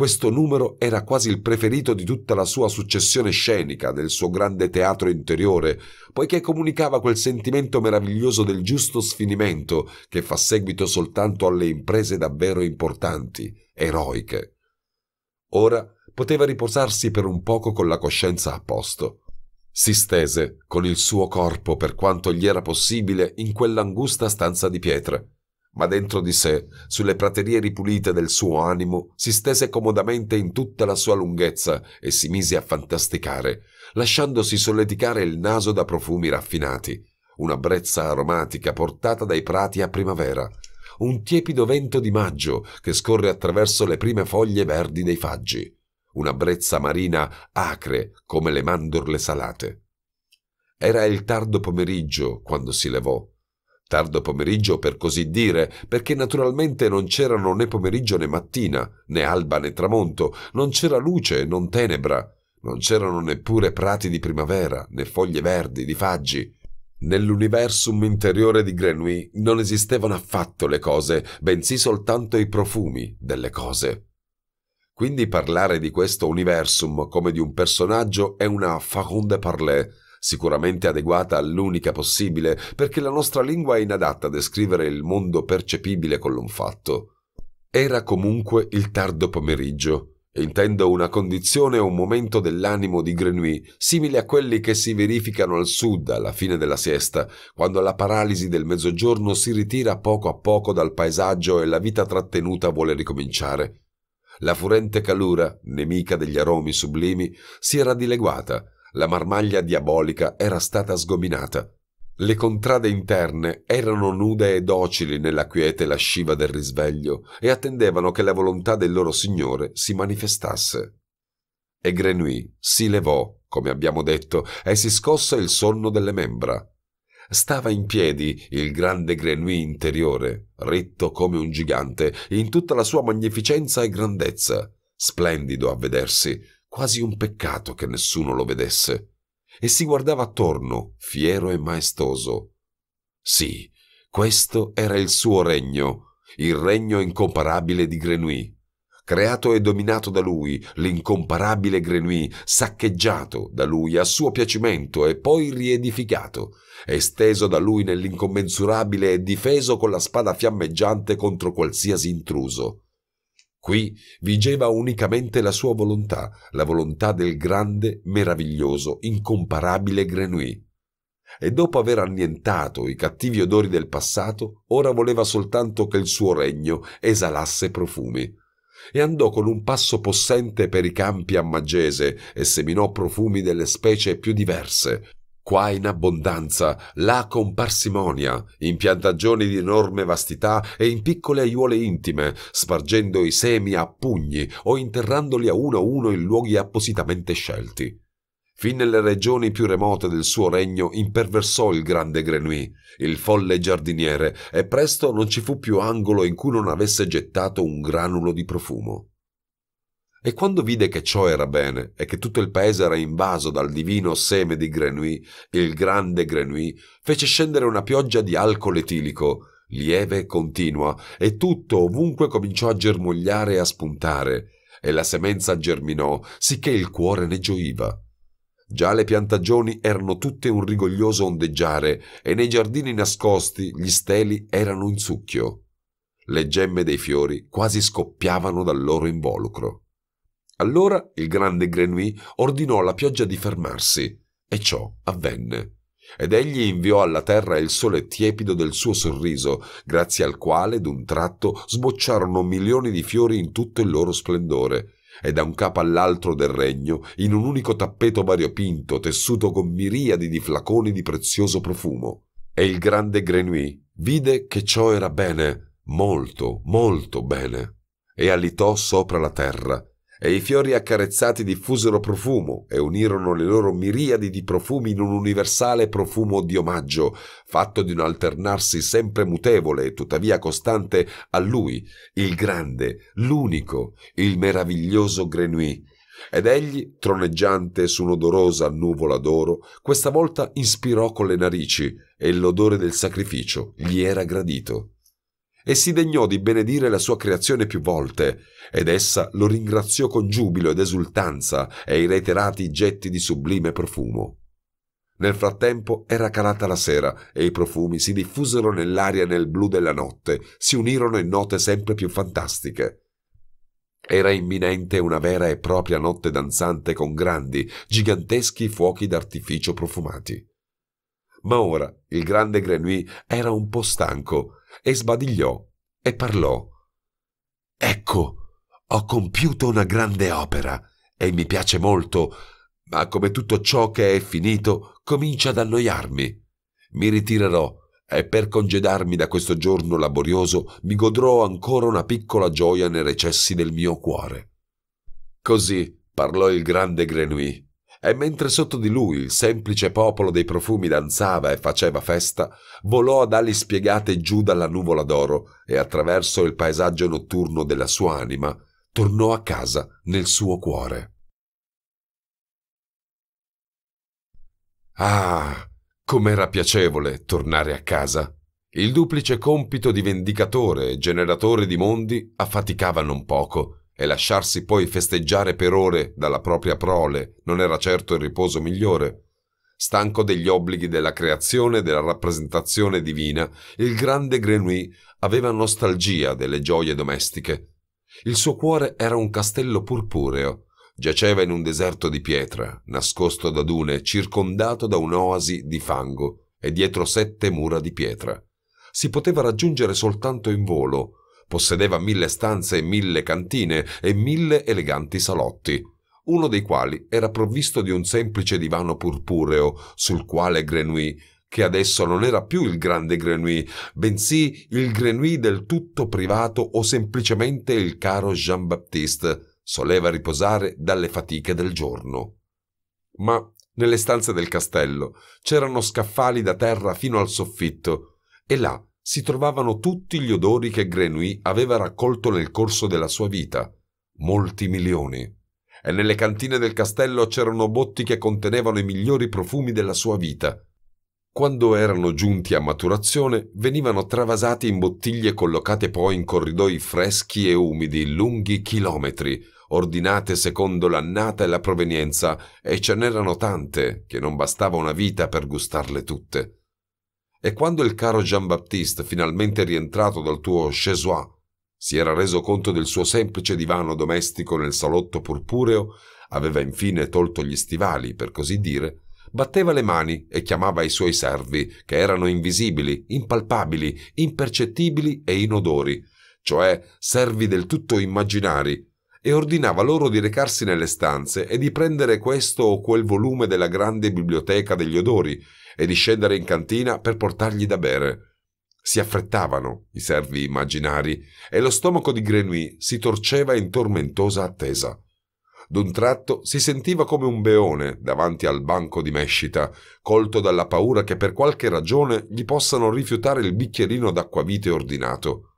Questo numero era quasi il preferito di tutta la sua successione scenica, del suo grande teatro interiore, poiché comunicava quel sentimento meraviglioso del giusto sfinimento che fa seguito soltanto alle imprese davvero importanti, eroiche. Ora poteva riposarsi per un poco con la coscienza a posto. Si stese, con il suo corpo per quanto gli era possibile, in quell'angusta stanza di pietre ma dentro di sé, sulle praterie ripulite del suo animo, si stese comodamente in tutta la sua lunghezza e si mise a fantasticare, lasciandosi solleticare il naso da profumi raffinati, una brezza aromatica portata dai prati a primavera, un tiepido vento di maggio che scorre attraverso le prime foglie verdi dei faggi, una brezza marina acre come le mandorle salate. Era il tardo pomeriggio quando si levò Tardo pomeriggio per così dire, perché naturalmente non c'erano né pomeriggio né mattina, né alba né tramonto, non c'era luce, non tenebra, non c'erano neppure prati di primavera, né foglie verdi di faggi, Nell'universum interiore di Grenouille non esistevano affatto le cose, bensì soltanto i profumi delle cose. Quindi parlare di questo universum come di un personaggio è una faconde parler, sicuramente adeguata all'unica possibile, perché la nostra lingua è inadatta a descrivere il mondo percepibile con l'un fatto. Era comunque il tardo pomeriggio, Intendo una condizione o un momento dell'animo di Grenouille, simile a quelli che si verificano al sud alla fine della siesta, quando la paralisi del mezzogiorno si ritira poco a poco dal paesaggio e la vita trattenuta vuole ricominciare. La furente calura, nemica degli aromi sublimi, si era dileguata, la marmaglia diabolica era stata sgominata. Le contrade interne erano nude e docili nella quiete lasciva del risveglio e attendevano che la volontà del loro signore si manifestasse. E Grenouille si levò, come abbiamo detto, e si scosse il sonno delle membra. Stava in piedi il grande Grenouille interiore, ritto come un gigante, in tutta la sua magnificenza e grandezza, splendido a vedersi, quasi un peccato che nessuno lo vedesse, e si guardava attorno, fiero e maestoso. Sì, questo era il suo regno, il regno incomparabile di Grenouille creato e dominato da lui, l'incomparabile Grenouille, saccheggiato da lui a suo piacimento e poi riedificato, esteso da lui nell'incommensurabile e difeso con la spada fiammeggiante contro qualsiasi intruso. Qui vigeva unicamente la sua volontà, la volontà del grande, meraviglioso, incomparabile Grenouille. E dopo aver annientato i cattivi odori del passato, ora voleva soltanto che il suo regno esalasse profumi. E andò con un passo possente per i campi a Magese e seminò profumi delle specie più diverse, qua in abbondanza, là con parsimonia, in piantagioni di enorme vastità e in piccole aiuole intime, spargendo i semi a pugni o interrandoli a uno a uno in luoghi appositamente scelti. Fin nelle regioni più remote del suo regno imperversò il grande Grenouille, il folle giardiniere, e presto non ci fu più angolo in cui non avesse gettato un granulo di profumo. E quando vide che ciò era bene e che tutto il paese era invaso dal divino seme di Grenouille, il grande Grenouille, fece scendere una pioggia di alcol etilico, lieve e continua, e tutto ovunque cominciò a germogliare e a spuntare, e la semenza germinò, sicché il cuore ne gioiva. Già le piantagioni erano tutte un rigoglioso ondeggiare, e nei giardini nascosti gli steli erano in succhio. Le gemme dei fiori quasi scoppiavano dal loro involucro. Allora il grande Grenouille ordinò alla pioggia di fermarsi, e ciò avvenne. Ed egli inviò alla terra il sole tiepido del suo sorriso, grazie al quale d'un tratto sbocciarono milioni di fiori in tutto il loro splendore, e da un capo all'altro del regno, in un unico tappeto variopinto, tessuto con miriadi di flaconi di prezioso profumo. E il grande Grenouille vide che ciò era bene, molto, molto bene, e alitò sopra la terra, e i fiori accarezzati diffusero profumo e unirono le loro miriadi di profumi in un universale profumo di omaggio, fatto di un alternarsi sempre mutevole e tuttavia costante a lui, il grande, l'unico, il meraviglioso Grenouille. Ed egli, troneggiante su un'odorosa nuvola d'oro, questa volta ispirò con le narici e l'odore del sacrificio gli era gradito e si degnò di benedire la sua creazione più volte, ed essa lo ringraziò con giubilo ed esultanza e i reiterati getti di sublime profumo. Nel frattempo era calata la sera e i profumi si diffusero nell'aria nel blu della notte, si unirono in note sempre più fantastiche. Era imminente una vera e propria notte danzante con grandi, giganteschi fuochi d'artificio profumati. Ma ora il grande Grenouille era un po' stanco e sbadigliò e parlò. Ecco, ho compiuto una grande opera e mi piace molto, ma come tutto ciò che è finito comincia ad annoiarmi. Mi ritirerò e per congedarmi da questo giorno laborioso mi godrò ancora una piccola gioia nei recessi del mio cuore. Così parlò il grande Grenouille e mentre sotto di lui il semplice popolo dei profumi danzava e faceva festa, volò ad ali spiegate giù dalla nuvola d'oro e attraverso il paesaggio notturno della sua anima tornò a casa nel suo cuore. Ah, com'era piacevole tornare a casa! Il duplice compito di vendicatore e generatore di mondi affaticava non poco, e lasciarsi poi festeggiare per ore dalla propria prole non era certo il riposo migliore. Stanco degli obblighi della creazione e della rappresentazione divina, il grande Grenouille aveva nostalgia delle gioie domestiche. Il suo cuore era un castello purpureo, giaceva in un deserto di pietra, nascosto da dune, circondato da un'oasi di fango e dietro sette mura di pietra. Si poteva raggiungere soltanto in volo, Possedeva mille stanze e mille cantine e mille eleganti salotti, uno dei quali era provvisto di un semplice divano purpureo sul quale Grenouille che adesso non era più il grande Grenouille, bensì il Grenouille del tutto privato o semplicemente il caro Jean-Baptiste, soleva riposare dalle fatiche del giorno. Ma nelle stanze del castello c'erano scaffali da terra fino al soffitto, e là si trovavano tutti gli odori che Grenouille aveva raccolto nel corso della sua vita, molti milioni. E nelle cantine del castello c'erano botti che contenevano i migliori profumi della sua vita. Quando erano giunti a maturazione, venivano travasati in bottiglie collocate poi in corridoi freschi e umidi lunghi chilometri, ordinate secondo l'annata e la provenienza, e ce n'erano tante che non bastava una vita per gustarle tutte. E quando il caro Jean-Baptiste, finalmente rientrato dal tuo Chesois, si era reso conto del suo semplice divano domestico nel salotto purpureo, aveva infine tolto gli stivali, per così dire, batteva le mani e chiamava i suoi servi, che erano invisibili, impalpabili, impercettibili e inodori, cioè servi del tutto immaginari, e ordinava loro di recarsi nelle stanze e di prendere questo o quel volume della grande biblioteca degli odori e di scendere in cantina per portargli da bere. Si affrettavano i servi immaginari e lo stomaco di Grenouille si torceva in tormentosa attesa. D'un tratto si sentiva come un beone davanti al banco di mescita, colto dalla paura che per qualche ragione gli possano rifiutare il bicchierino d'acquavite ordinato.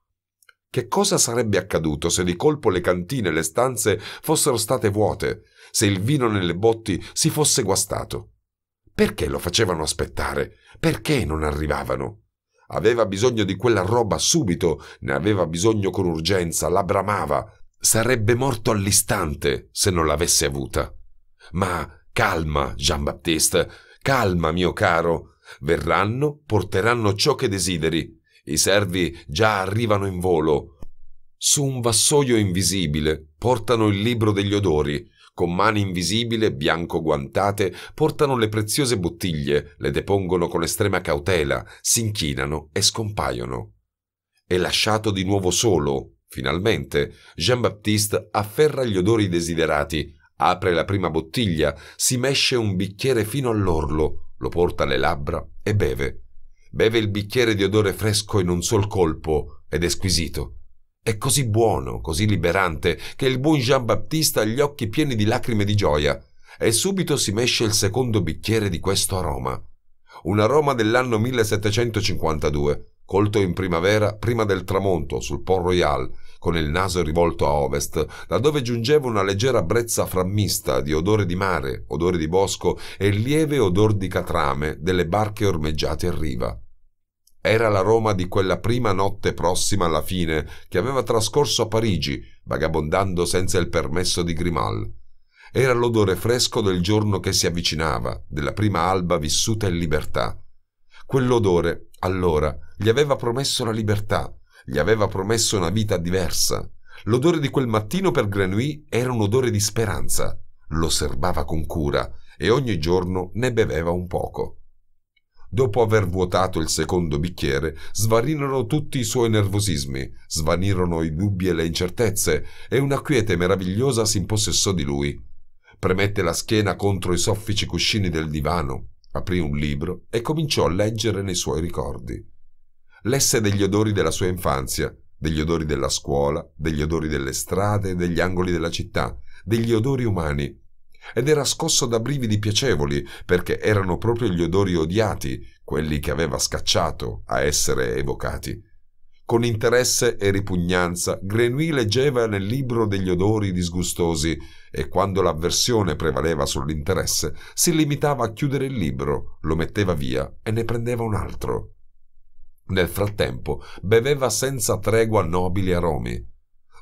Che cosa sarebbe accaduto se di colpo le cantine e le stanze fossero state vuote, se il vino nelle botti si fosse guastato? Perché lo facevano aspettare? Perché non arrivavano? Aveva bisogno di quella roba subito, ne aveva bisogno con urgenza, la bramava. Sarebbe morto all'istante se non l'avesse avuta. Ma calma, Jean-Baptiste, calma, mio caro. Verranno, porteranno ciò che desideri. I servi già arrivano in volo. Su un vassoio invisibile portano il libro degli odori con mani invisibili bianco guantate, portano le preziose bottiglie, le depongono con estrema cautela, si inchinano e scompaiono. È lasciato di nuovo solo, finalmente, Jean-Baptiste afferra gli odori desiderati, apre la prima bottiglia, si mesce un bicchiere fino all'orlo, lo porta alle labbra e beve. Beve il bicchiere di odore fresco in un sol colpo ed è squisito. È così buono, così liberante, che il buon Jean Baptista ha gli occhi pieni di lacrime di gioia, e subito si mesce il secondo bicchiere di questo aroma. Un aroma dell'anno 1752, colto in primavera prima del tramonto sul Port Royal, con il naso rivolto a ovest, da dove giungeva una leggera brezza frammista di odore di mare, odore di bosco e lieve odor di catrame delle barche ormeggiate in riva. Era la Roma di quella prima notte prossima alla fine che aveva trascorso a Parigi, vagabondando senza il permesso di Grimal. Era l'odore fresco del giorno che si avvicinava, della prima alba vissuta in libertà. Quell'odore, allora, gli aveva promesso la libertà, gli aveva promesso una vita diversa. L'odore di quel mattino per Grenouille era un odore di speranza. Lo serbava con cura e ogni giorno ne beveva un poco. Dopo aver vuotato il secondo bicchiere, svanirono tutti i suoi nervosismi, svanirono i dubbi e le incertezze, e una quiete meravigliosa si impossessò di lui. Premette la schiena contro i soffici cuscini del divano, aprì un libro e cominciò a leggere nei suoi ricordi. Lesse degli odori della sua infanzia, degli odori della scuola, degli odori delle strade e degli angoli della città, degli odori umani, ed era scosso da brividi piacevoli perché erano proprio gli odori odiati, quelli che aveva scacciato, a essere evocati. Con interesse e ripugnanza, Grenouille leggeva nel libro degli odori disgustosi e quando l'avversione prevaleva sull'interesse, si limitava a chiudere il libro, lo metteva via e ne prendeva un altro. Nel frattempo beveva senza tregua nobili aromi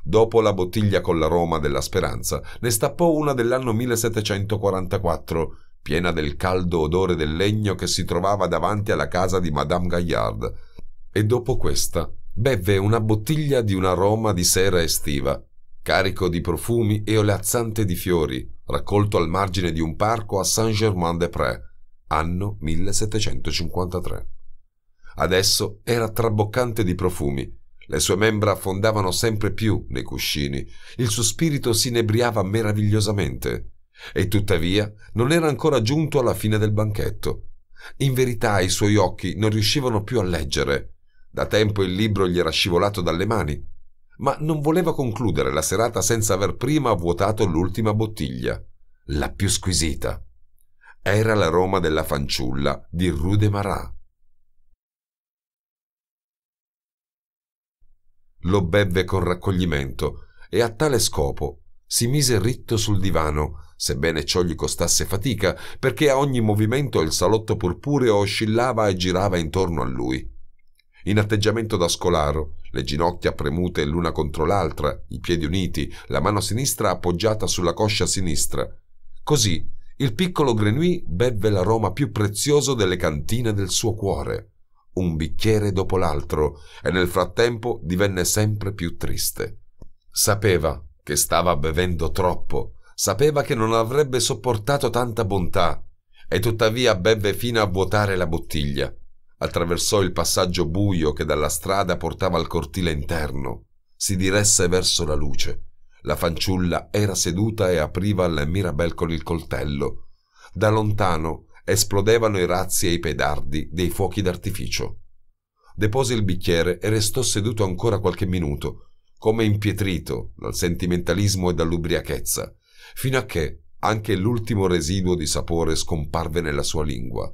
dopo la bottiglia con l'aroma della Speranza, ne stappò una dell'anno 1744, piena del caldo odore del legno che si trovava davanti alla casa di Madame Gaillard, e dopo questa bevve una bottiglia di un aroma di sera estiva, carico di profumi e oleazzante di fiori, raccolto al margine di un parco a Saint-Germain-des-Prés, anno 1753. Adesso era traboccante di profumi, le sue membra affondavano sempre più nei cuscini, il suo spirito si inebriava meravigliosamente. E tuttavia non era ancora giunto alla fine del banchetto. In verità i suoi occhi non riuscivano più a leggere. Da tempo il libro gli era scivolato dalle mani, ma non voleva concludere la serata senza aver prima vuotato l'ultima bottiglia, la più squisita. Era la Roma della fanciulla di Rue de Marat. lo bevve con raccoglimento e a tale scopo si mise ritto sul divano, sebbene ciò gli costasse fatica, perché a ogni movimento il salotto purpureo oscillava e girava intorno a lui. In atteggiamento da scolaro, le ginocchia premute l'una contro l'altra, i piedi uniti, la mano sinistra appoggiata sulla coscia sinistra. Così il piccolo Grenouille bevve l'aroma più prezioso delle cantine del suo cuore un bicchiere dopo l'altro e nel frattempo divenne sempre più triste. Sapeva che stava bevendo troppo, sapeva che non avrebbe sopportato tanta bontà e tuttavia bevve fino a vuotare la bottiglia. Attraversò il passaggio buio che dalla strada portava al cortile interno, si diresse verso la luce. La fanciulla era seduta e apriva la Mirabel con il coltello. Da lontano esplodevano i razzi e i pedardi dei fuochi d'artificio. Depose il bicchiere e restò seduto ancora qualche minuto, come impietrito dal sentimentalismo e dall'ubriachezza, fino a che anche l'ultimo residuo di sapore scomparve nella sua lingua.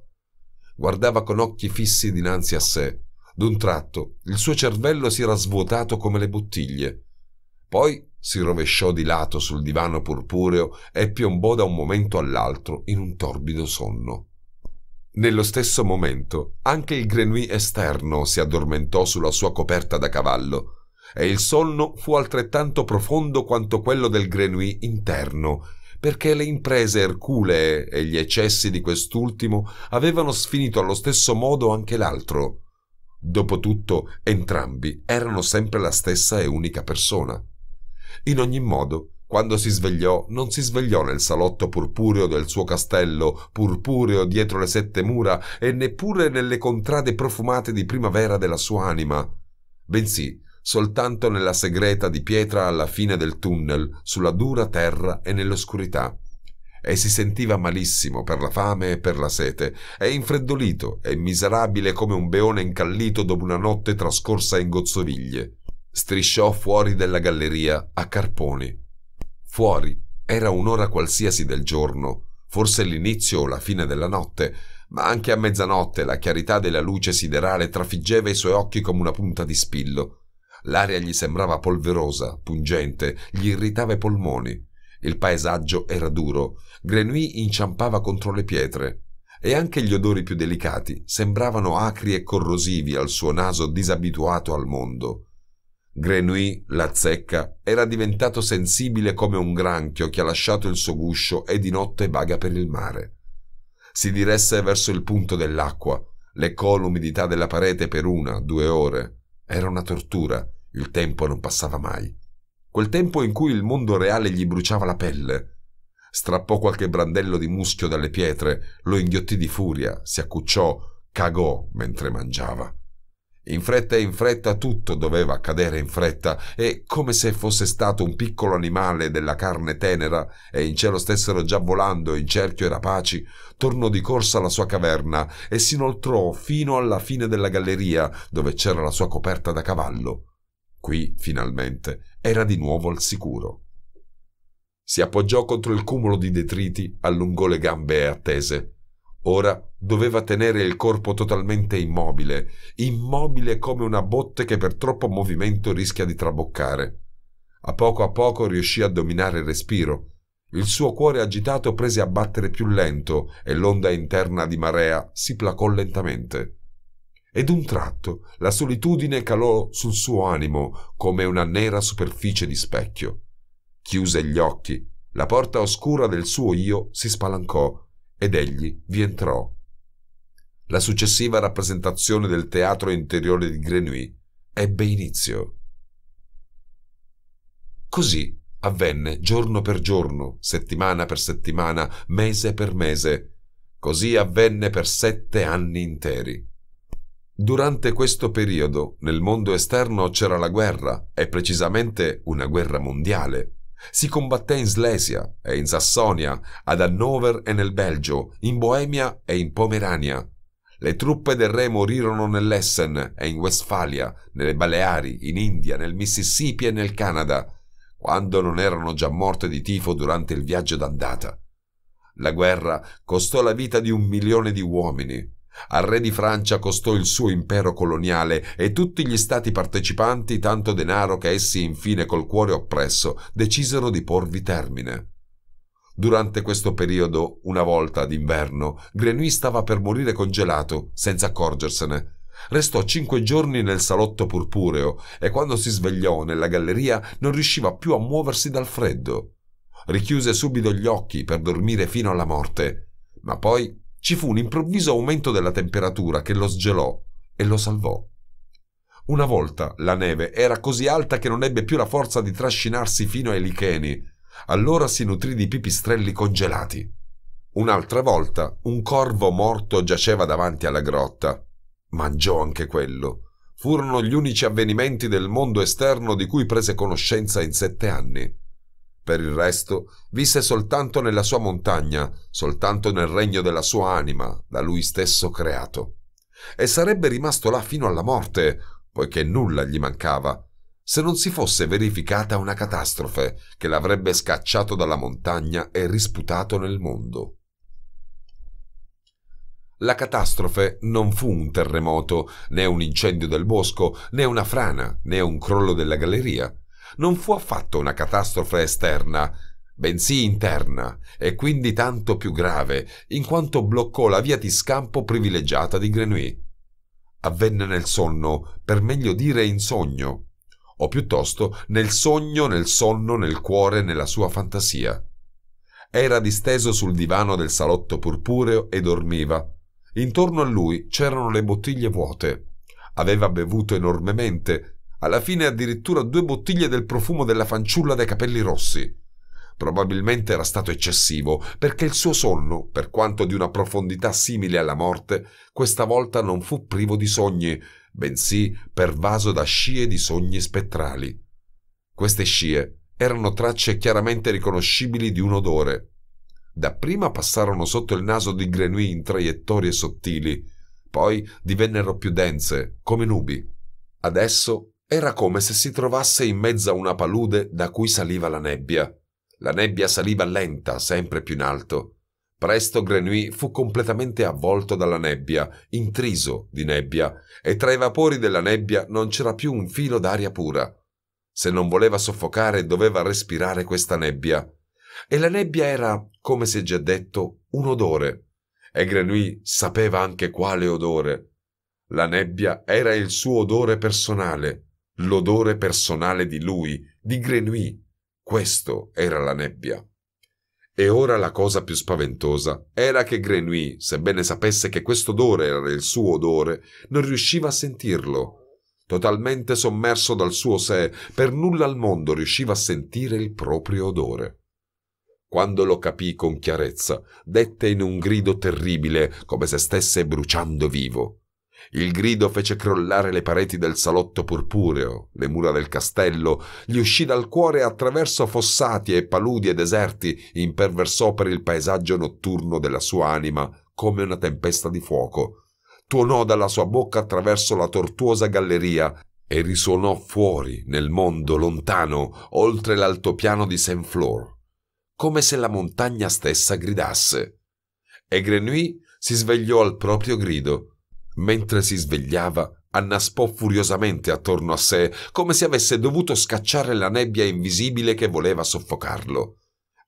Guardava con occhi fissi dinanzi a sé. D'un tratto il suo cervello si era svuotato come le bottiglie. Poi si rovesciò di lato sul divano purpureo e piombò da un momento all'altro in un torbido sonno. Nello stesso momento anche il grenouille esterno si addormentò sulla sua coperta da cavallo e il sonno fu altrettanto profondo quanto quello del grenouille interno, perché le imprese erculee e gli eccessi di quest'ultimo avevano sfinito allo stesso modo anche l'altro. Dopotutto, entrambi erano sempre la stessa e unica persona. In ogni modo, quando si svegliò, non si svegliò nel salotto purpureo del suo castello, purpureo dietro le sette mura, e neppure nelle contrade profumate di primavera della sua anima, bensì soltanto nella segreta di pietra alla fine del tunnel, sulla dura terra e nell'oscurità. E si sentiva malissimo per la fame e per la sete, e infreddolito e miserabile come un beone incallito dopo una notte trascorsa in gozzoviglie. Strisciò fuori della galleria a carponi. Fuori era un'ora qualsiasi del giorno, forse l'inizio o la fine della notte, ma anche a mezzanotte la chiarità della luce siderale trafiggeva i suoi occhi come una punta di spillo. L'aria gli sembrava polverosa, pungente, gli irritava i polmoni. Il paesaggio era duro, Grenui inciampava contro le pietre. E anche gli odori più delicati sembravano acri e corrosivi al suo naso disabituato al mondo. Grenouille la zecca era diventato sensibile come un granchio che ha lasciato il suo guscio e di notte vaga per il mare. Si diresse verso il punto dell'acqua, leccò l'umidità della parete per una, due ore. Era una tortura, il tempo non passava mai. Quel tempo in cui il mondo reale gli bruciava la pelle. Strappò qualche brandello di muschio dalle pietre, lo inghiottì di furia, si accucciò, cagò mentre mangiava. In fretta e in fretta tutto doveva accadere in fretta e, come se fosse stato un piccolo animale della carne tenera e in cielo stessero già volando in cerchio i rapaci, tornò di corsa alla sua caverna e si inoltrò fino alla fine della galleria dove c'era la sua coperta da cavallo. Qui, finalmente, era di nuovo al sicuro. Si appoggiò contro il cumulo di detriti, allungò le gambe e attese. Ora doveva tenere il corpo totalmente immobile, immobile come una botte che per troppo movimento rischia di traboccare. A poco a poco riuscì a dominare il respiro. Il suo cuore agitato prese a battere più lento e l'onda interna di marea si placò lentamente. Ed un tratto la solitudine calò sul suo animo come una nera superficie di specchio. Chiuse gli occhi, la porta oscura del suo io si spalancò ed egli vi entrò. La successiva rappresentazione del teatro interiore di Grenouille ebbe inizio. Così avvenne giorno per giorno, settimana per settimana, mese per mese. Così avvenne per sette anni interi. Durante questo periodo nel mondo esterno c'era la guerra, e precisamente una guerra mondiale. Si combatté in Slesia e in Sassonia, ad Hannover e nel Belgio, in Boemia e in Pomerania. Le truppe del re morirono nell'Essen e in Westfalia, nelle Baleari, in India, nel Mississippi e nel Canada, quando non erano già morte di tifo durante il viaggio d'andata. La guerra costò la vita di un milione di uomini, al re di Francia costò il suo impero coloniale e tutti gli stati partecipanti tanto denaro che essi infine col cuore oppresso decisero di porvi termine. Durante questo periodo, una volta d'inverno, Grenouille stava per morire congelato, senza accorgersene. Restò cinque giorni nel salotto purpureo e quando si svegliò nella galleria non riusciva più a muoversi dal freddo. Richiuse subito gli occhi per dormire fino alla morte, ma poi ci fu un improvviso aumento della temperatura che lo sgelò e lo salvò. Una volta la neve era così alta che non ebbe più la forza di trascinarsi fino ai licheni, allora si nutrì di pipistrelli congelati. Un'altra volta un corvo morto giaceva davanti alla grotta. Mangiò anche quello. Furono gli unici avvenimenti del mondo esterno di cui prese conoscenza in sette anni. Per il resto, visse soltanto nella sua montagna, soltanto nel regno della sua anima, da lui stesso creato. E sarebbe rimasto là fino alla morte, poiché nulla gli mancava, se non si fosse verificata una catastrofe che l'avrebbe scacciato dalla montagna e risputato nel mondo. La catastrofe non fu un terremoto, né un incendio del bosco, né una frana, né un crollo della galleria non fu affatto una catastrofe esterna, bensì interna, e quindi tanto più grave, in quanto bloccò la via di scampo privilegiata di Grenouille. Avvenne nel sonno, per meglio dire in sogno, o piuttosto nel sogno, nel sonno, nel cuore, nella sua fantasia. Era disteso sul divano del salotto purpureo e dormiva. Intorno a lui c'erano le bottiglie vuote. Aveva bevuto enormemente, alla fine addirittura due bottiglie del profumo della fanciulla dai capelli rossi. Probabilmente era stato eccessivo, perché il suo sonno, per quanto di una profondità simile alla morte, questa volta non fu privo di sogni, bensì pervaso da scie di sogni spettrali. Queste scie erano tracce chiaramente riconoscibili di un odore. Dapprima passarono sotto il naso di Grenouille in traiettorie sottili, poi divennero più dense, come nubi. Adesso era come se si trovasse in mezzo a una palude da cui saliva la nebbia. La nebbia saliva lenta, sempre più in alto. Presto Grenouille fu completamente avvolto dalla nebbia, intriso di nebbia, e tra i vapori della nebbia non c'era più un filo d'aria pura. Se non voleva soffocare, doveva respirare questa nebbia. E la nebbia era, come si è già detto, un odore. E Grenouille sapeva anche quale odore. La nebbia era il suo odore personale, l'odore personale di lui, di Grenouille. Questo era la nebbia. E ora la cosa più spaventosa era che Grenouille, sebbene sapesse che questo odore era il suo odore, non riusciva a sentirlo. Totalmente sommerso dal suo sé, per nulla al mondo riusciva a sentire il proprio odore. Quando lo capì con chiarezza, dette in un grido terribile, come se stesse bruciando vivo. Il grido fece crollare le pareti del salotto purpureo, le mura del castello, gli uscì dal cuore attraverso fossati e paludi e deserti, imperversò per il paesaggio notturno della sua anima come una tempesta di fuoco. Tuonò dalla sua bocca attraverso la tortuosa galleria e risuonò fuori, nel mondo lontano, oltre l'altopiano di saint Flor, come se la montagna stessa gridasse. E Grenouille si svegliò al proprio grido Mentre si svegliava, annaspò furiosamente attorno a sé, come se avesse dovuto scacciare la nebbia invisibile che voleva soffocarlo.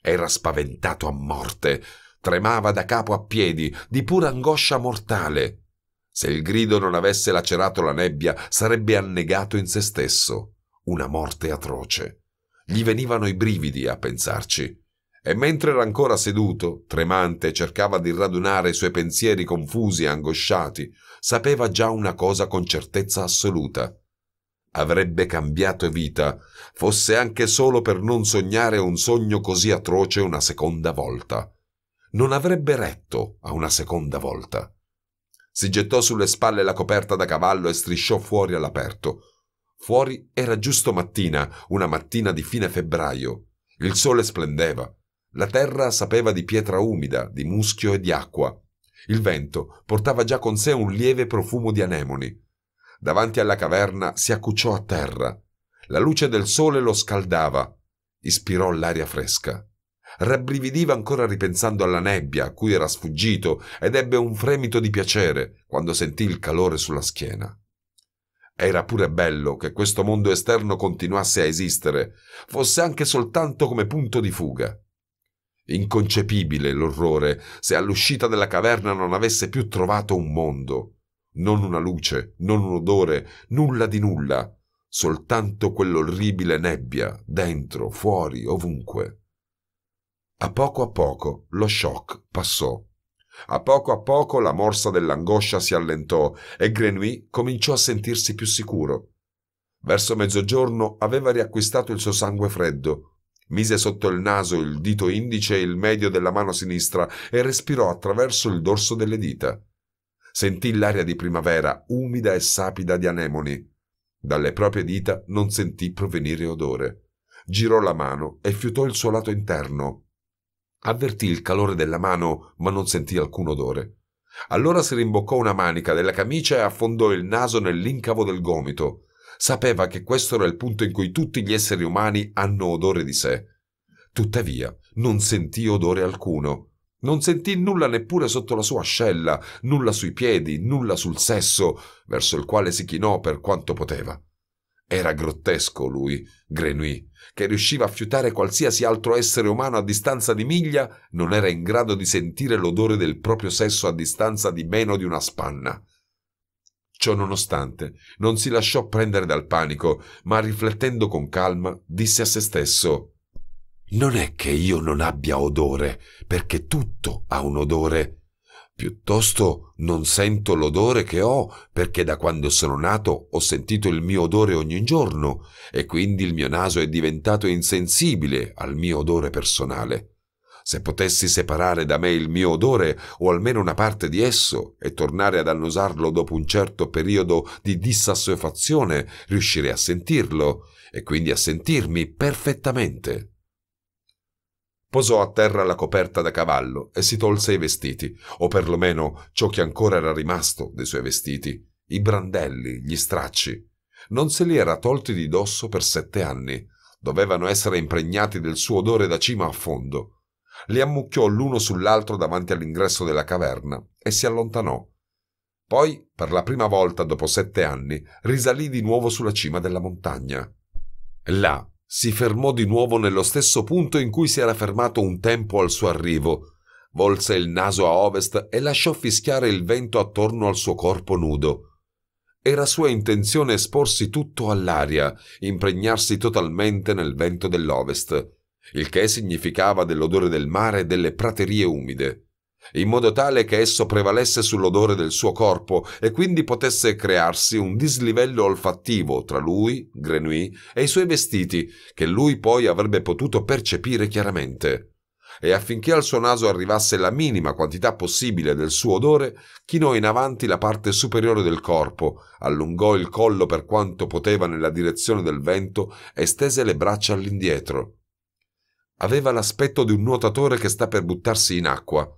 Era spaventato a morte, tremava da capo a piedi, di pura angoscia mortale. Se il grido non avesse lacerato la nebbia, sarebbe annegato in se stesso. Una morte atroce. Gli venivano i brividi a pensarci. E mentre era ancora seduto, tremante, cercava di radunare i suoi pensieri confusi e angosciati, sapeva già una cosa con certezza assoluta. Avrebbe cambiato vita, fosse anche solo per non sognare un sogno così atroce una seconda volta. Non avrebbe retto a una seconda volta. Si gettò sulle spalle la coperta da cavallo e strisciò fuori all'aperto. Fuori era giusto mattina, una mattina di fine febbraio. Il sole splendeva. La terra sapeva di pietra umida, di muschio e di acqua. Il vento portava già con sé un lieve profumo di anemoni. Davanti alla caverna si accucciò a terra. La luce del sole lo scaldava. Ispirò l'aria fresca. Rabbrividiva ancora ripensando alla nebbia a cui era sfuggito ed ebbe un fremito di piacere quando sentì il calore sulla schiena. Era pure bello che questo mondo esterno continuasse a esistere, fosse anche soltanto come punto di fuga. Inconcepibile l'orrore se all'uscita della caverna non avesse più trovato un mondo. Non una luce, non un odore, nulla di nulla, soltanto quell'orribile nebbia, dentro, fuori, ovunque. A poco a poco lo shock passò. A poco a poco la morsa dell'angoscia si allentò e Grenouille cominciò a sentirsi più sicuro. Verso mezzogiorno aveva riacquistato il suo sangue freddo, Mise sotto il naso il dito indice e il medio della mano sinistra e respirò attraverso il dorso delle dita. Sentì l'aria di primavera, umida e sapida di anemoni. Dalle proprie dita non sentì provenire odore. Girò la mano e fiutò il suo lato interno. Avvertì il calore della mano, ma non sentì alcun odore. Allora si rimboccò una manica della camicia e affondò il naso nell'incavo del gomito sapeva che questo era il punto in cui tutti gli esseri umani hanno odore di sé. Tuttavia, non sentì odore alcuno. Non sentì nulla neppure sotto la sua ascella, nulla sui piedi, nulla sul sesso, verso il quale si chinò per quanto poteva. Era grottesco lui, Grenouille, che riusciva a fiutare qualsiasi altro essere umano a distanza di miglia, non era in grado di sentire l'odore del proprio sesso a distanza di meno di una spanna. Ciò nonostante, non si lasciò prendere dal panico, ma riflettendo con calma, disse a se stesso Non è che io non abbia odore, perché tutto ha un odore. Piuttosto non sento l'odore che ho, perché da quando sono nato ho sentito il mio odore ogni giorno, e quindi il mio naso è diventato insensibile al mio odore personale. Se potessi separare da me il mio odore o almeno una parte di esso e tornare ad annusarlo dopo un certo periodo di dissassofazione, riuscirei a sentirlo e quindi a sentirmi perfettamente. Posò a terra la coperta da cavallo e si tolse i vestiti, o perlomeno ciò che ancora era rimasto dei suoi vestiti, i brandelli, gli stracci. Non se li era tolti di dosso per sette anni. Dovevano essere impregnati del suo odore da cima a fondo. Li ammucchiò l'uno sull'altro davanti all'ingresso della caverna e si allontanò. Poi, per la prima volta dopo sette anni, risalì di nuovo sulla cima della montagna. Là si fermò di nuovo nello stesso punto in cui si era fermato un tempo al suo arrivo. Volse il naso a ovest e lasciò fischiare il vento attorno al suo corpo nudo. Era sua intenzione esporsi tutto all'aria, impregnarsi totalmente nel vento dell'ovest il che significava dell'odore del mare e delle praterie umide, in modo tale che esso prevalesse sull'odore del suo corpo e quindi potesse crearsi un dislivello olfattivo tra lui, Grenouille, e i suoi vestiti, che lui poi avrebbe potuto percepire chiaramente. E affinché al suo naso arrivasse la minima quantità possibile del suo odore, chinò in avanti la parte superiore del corpo, allungò il collo per quanto poteva nella direzione del vento e stese le braccia all'indietro. Aveva l'aspetto di un nuotatore che sta per buttarsi in acqua.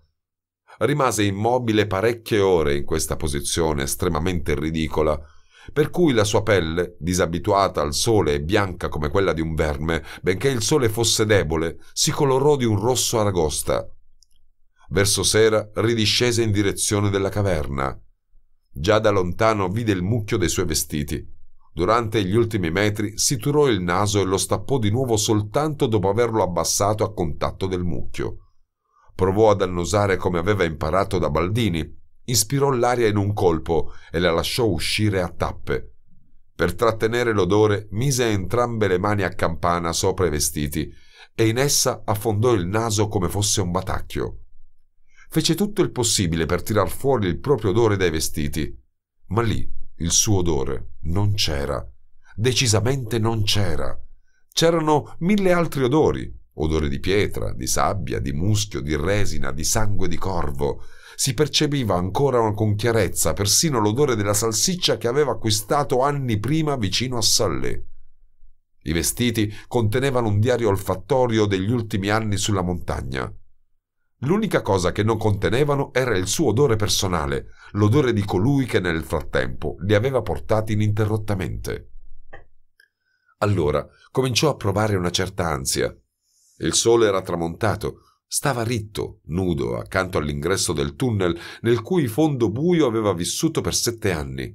Rimase immobile parecchie ore in questa posizione estremamente ridicola, per cui la sua pelle, disabituata al sole e bianca come quella di un verme, benché il sole fosse debole, si colorò di un rosso aragosta. Verso sera ridiscese in direzione della caverna. Già da lontano vide il mucchio dei suoi vestiti. Durante gli ultimi metri si turò il naso e lo stappò di nuovo soltanto dopo averlo abbassato a contatto del mucchio. Provò ad annusare come aveva imparato da Baldini, ispirò l'aria in un colpo e la lasciò uscire a tappe. Per trattenere l'odore mise entrambe le mani a campana sopra i vestiti e in essa affondò il naso come fosse un batacchio. Fece tutto il possibile per tirar fuori il proprio odore dai vestiti, ma lì il suo odore non c'era. Decisamente non c'era. C'erano mille altri odori. Odore di pietra, di sabbia, di muschio, di resina, di sangue di corvo. Si percepiva ancora con chiarezza persino l'odore della salsiccia che aveva acquistato anni prima vicino a Salé. I vestiti contenevano un diario olfattorio degli ultimi anni sulla montagna. L'unica cosa che non contenevano era il suo odore personale, l'odore di colui che nel frattempo li aveva portati ininterrottamente. Allora cominciò a provare una certa ansia. Il sole era tramontato, stava ritto, nudo, accanto all'ingresso del tunnel nel cui fondo buio aveva vissuto per sette anni.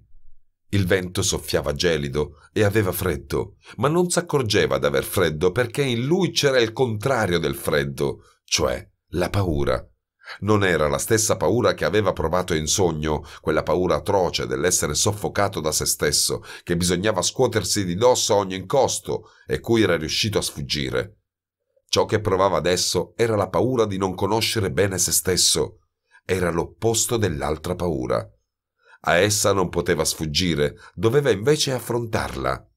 Il vento soffiava gelido e aveva freddo, ma non s'accorgeva d'aver freddo perché in lui c'era il contrario del freddo, cioè la paura. Non era la stessa paura che aveva provato in sogno, quella paura atroce dell'essere soffocato da se stesso, che bisognava scuotersi di dosso a ogni costo e cui era riuscito a sfuggire. Ciò che provava adesso era la paura di non conoscere bene se stesso. Era l'opposto dell'altra paura. A essa non poteva sfuggire, doveva invece affrontarla.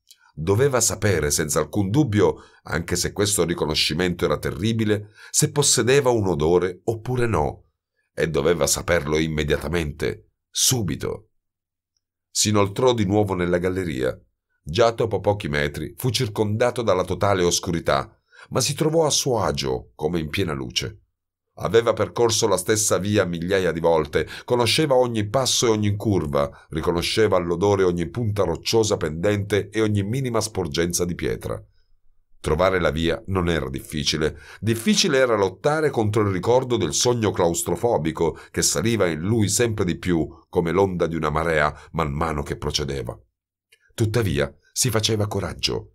Doveva sapere senza alcun dubbio, anche se questo riconoscimento era terribile, se possedeva un odore oppure no, e doveva saperlo immediatamente, subito. Si inoltrò di nuovo nella galleria. Già dopo pochi metri fu circondato dalla totale oscurità, ma si trovò a suo agio, come in piena luce. Aveva percorso la stessa via migliaia di volte, conosceva ogni passo e ogni curva, riconosceva all'odore ogni punta rocciosa pendente e ogni minima sporgenza di pietra. Trovare la via non era difficile. Difficile era lottare contro il ricordo del sogno claustrofobico che saliva in lui sempre di più come l'onda di una marea man mano che procedeva. Tuttavia si faceva coraggio.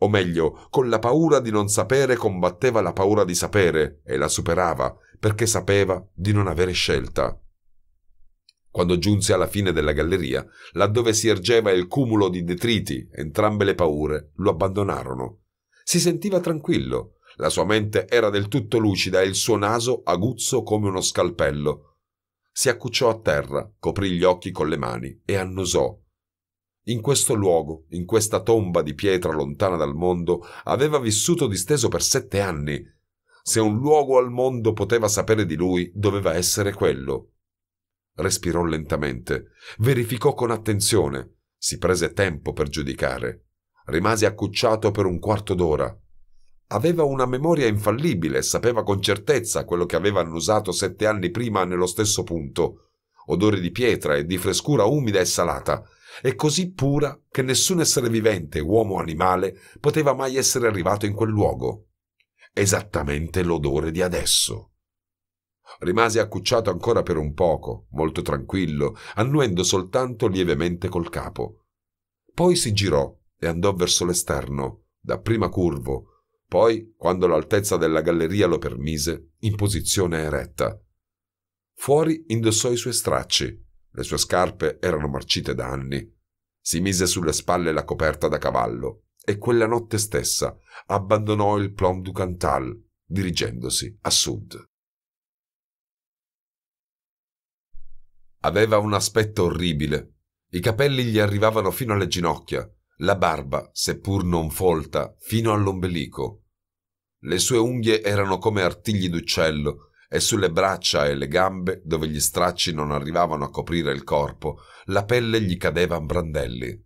O meglio, con la paura di non sapere combatteva la paura di sapere e la superava, perché sapeva di non avere scelta. Quando giunse alla fine della galleria, laddove si ergeva il cumulo di detriti, entrambe le paure lo abbandonarono. Si sentiva tranquillo, la sua mente era del tutto lucida e il suo naso aguzzo come uno scalpello. Si accucciò a terra, coprì gli occhi con le mani e annusò. In questo luogo, in questa tomba di pietra lontana dal mondo, aveva vissuto disteso per sette anni. Se un luogo al mondo poteva sapere di lui, doveva essere quello. Respirò lentamente, verificò con attenzione, si prese tempo per giudicare. Rimase accucciato per un quarto d'ora. Aveva una memoria infallibile sapeva con certezza quello che aveva annusato sette anni prima nello stesso punto. Odori di pietra e di frescura umida e salata e così pura che nessun essere vivente, uomo o animale, poteva mai essere arrivato in quel luogo. Esattamente l'odore di adesso. Rimase accucciato ancora per un poco, molto tranquillo, annuendo soltanto lievemente col capo. Poi si girò e andò verso l'esterno, dapprima curvo, poi, quando l'altezza della galleria lo permise, in posizione eretta. Fuori indossò i suoi stracci, le sue scarpe erano marcite da anni. Si mise sulle spalle la coperta da cavallo e quella notte stessa abbandonò il Plom du Cantal, dirigendosi a sud. Aveva un aspetto orribile. I capelli gli arrivavano fino alle ginocchia, la barba, seppur non folta, fino all'ombelico. Le sue unghie erano come artigli d'uccello, e sulle braccia e le gambe, dove gli stracci non arrivavano a coprire il corpo, la pelle gli cadeva a brandelli.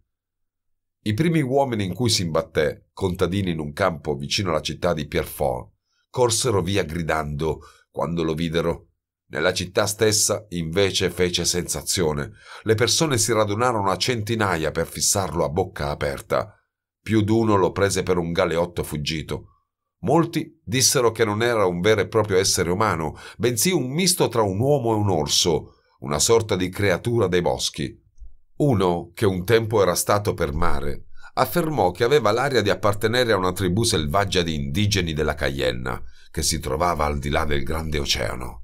I primi uomini in cui si imbatté, contadini in un campo vicino alla città di Pierrefort, corsero via gridando quando lo videro. Nella città stessa invece fece sensazione. Le persone si radunarono a centinaia per fissarlo a bocca aperta. Più d'uno lo prese per un galeotto fuggito. Molti dissero che non era un vero e proprio essere umano, bensì un misto tra un uomo e un orso, una sorta di creatura dei boschi. Uno, che un tempo era stato per mare, affermò che aveva l'aria di appartenere a una tribù selvaggia di indigeni della Cayenna, che si trovava al di là del grande oceano.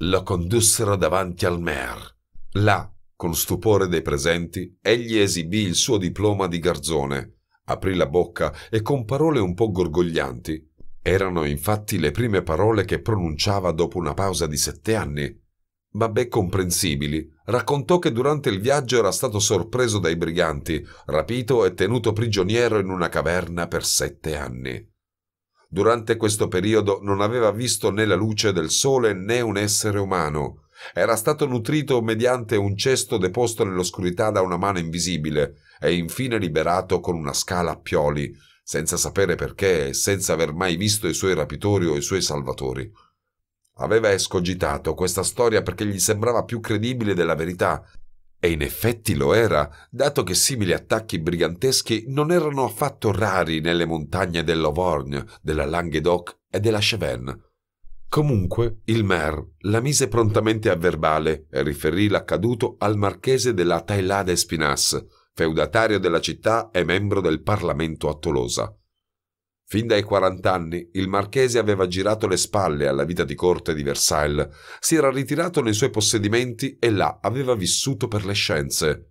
Lo condussero davanti al mer. Là, con stupore dei presenti, egli esibì il suo diploma di garzone, Aprì la bocca e con parole un po' gorgoglianti. Erano infatti le prime parole che pronunciava dopo una pausa di sette anni. Babè comprensibili raccontò che durante il viaggio era stato sorpreso dai briganti, rapito e tenuto prigioniero in una caverna per sette anni. Durante questo periodo non aveva visto né la luce del sole né un essere umano. Era stato nutrito mediante un cesto deposto nell'oscurità da una mano invisibile è infine liberato con una scala a pioli, senza sapere perché e senza aver mai visto i suoi rapitori o i suoi salvatori. Aveva escogitato questa storia perché gli sembrava più credibile della verità, e in effetti lo era, dato che simili attacchi briganteschi non erano affatto rari nelle montagne dell'Auvergne, della Languedoc e della Chevenne. Comunque, il Maire la mise prontamente a verbale e riferì l'accaduto al marchese della Taillade Espinasse, feudatario della città e membro del Parlamento a Tolosa. Fin dai 40 anni il marchese aveva girato le spalle alla vita di corte di Versailles, si era ritirato nei suoi possedimenti e là aveva vissuto per le scienze.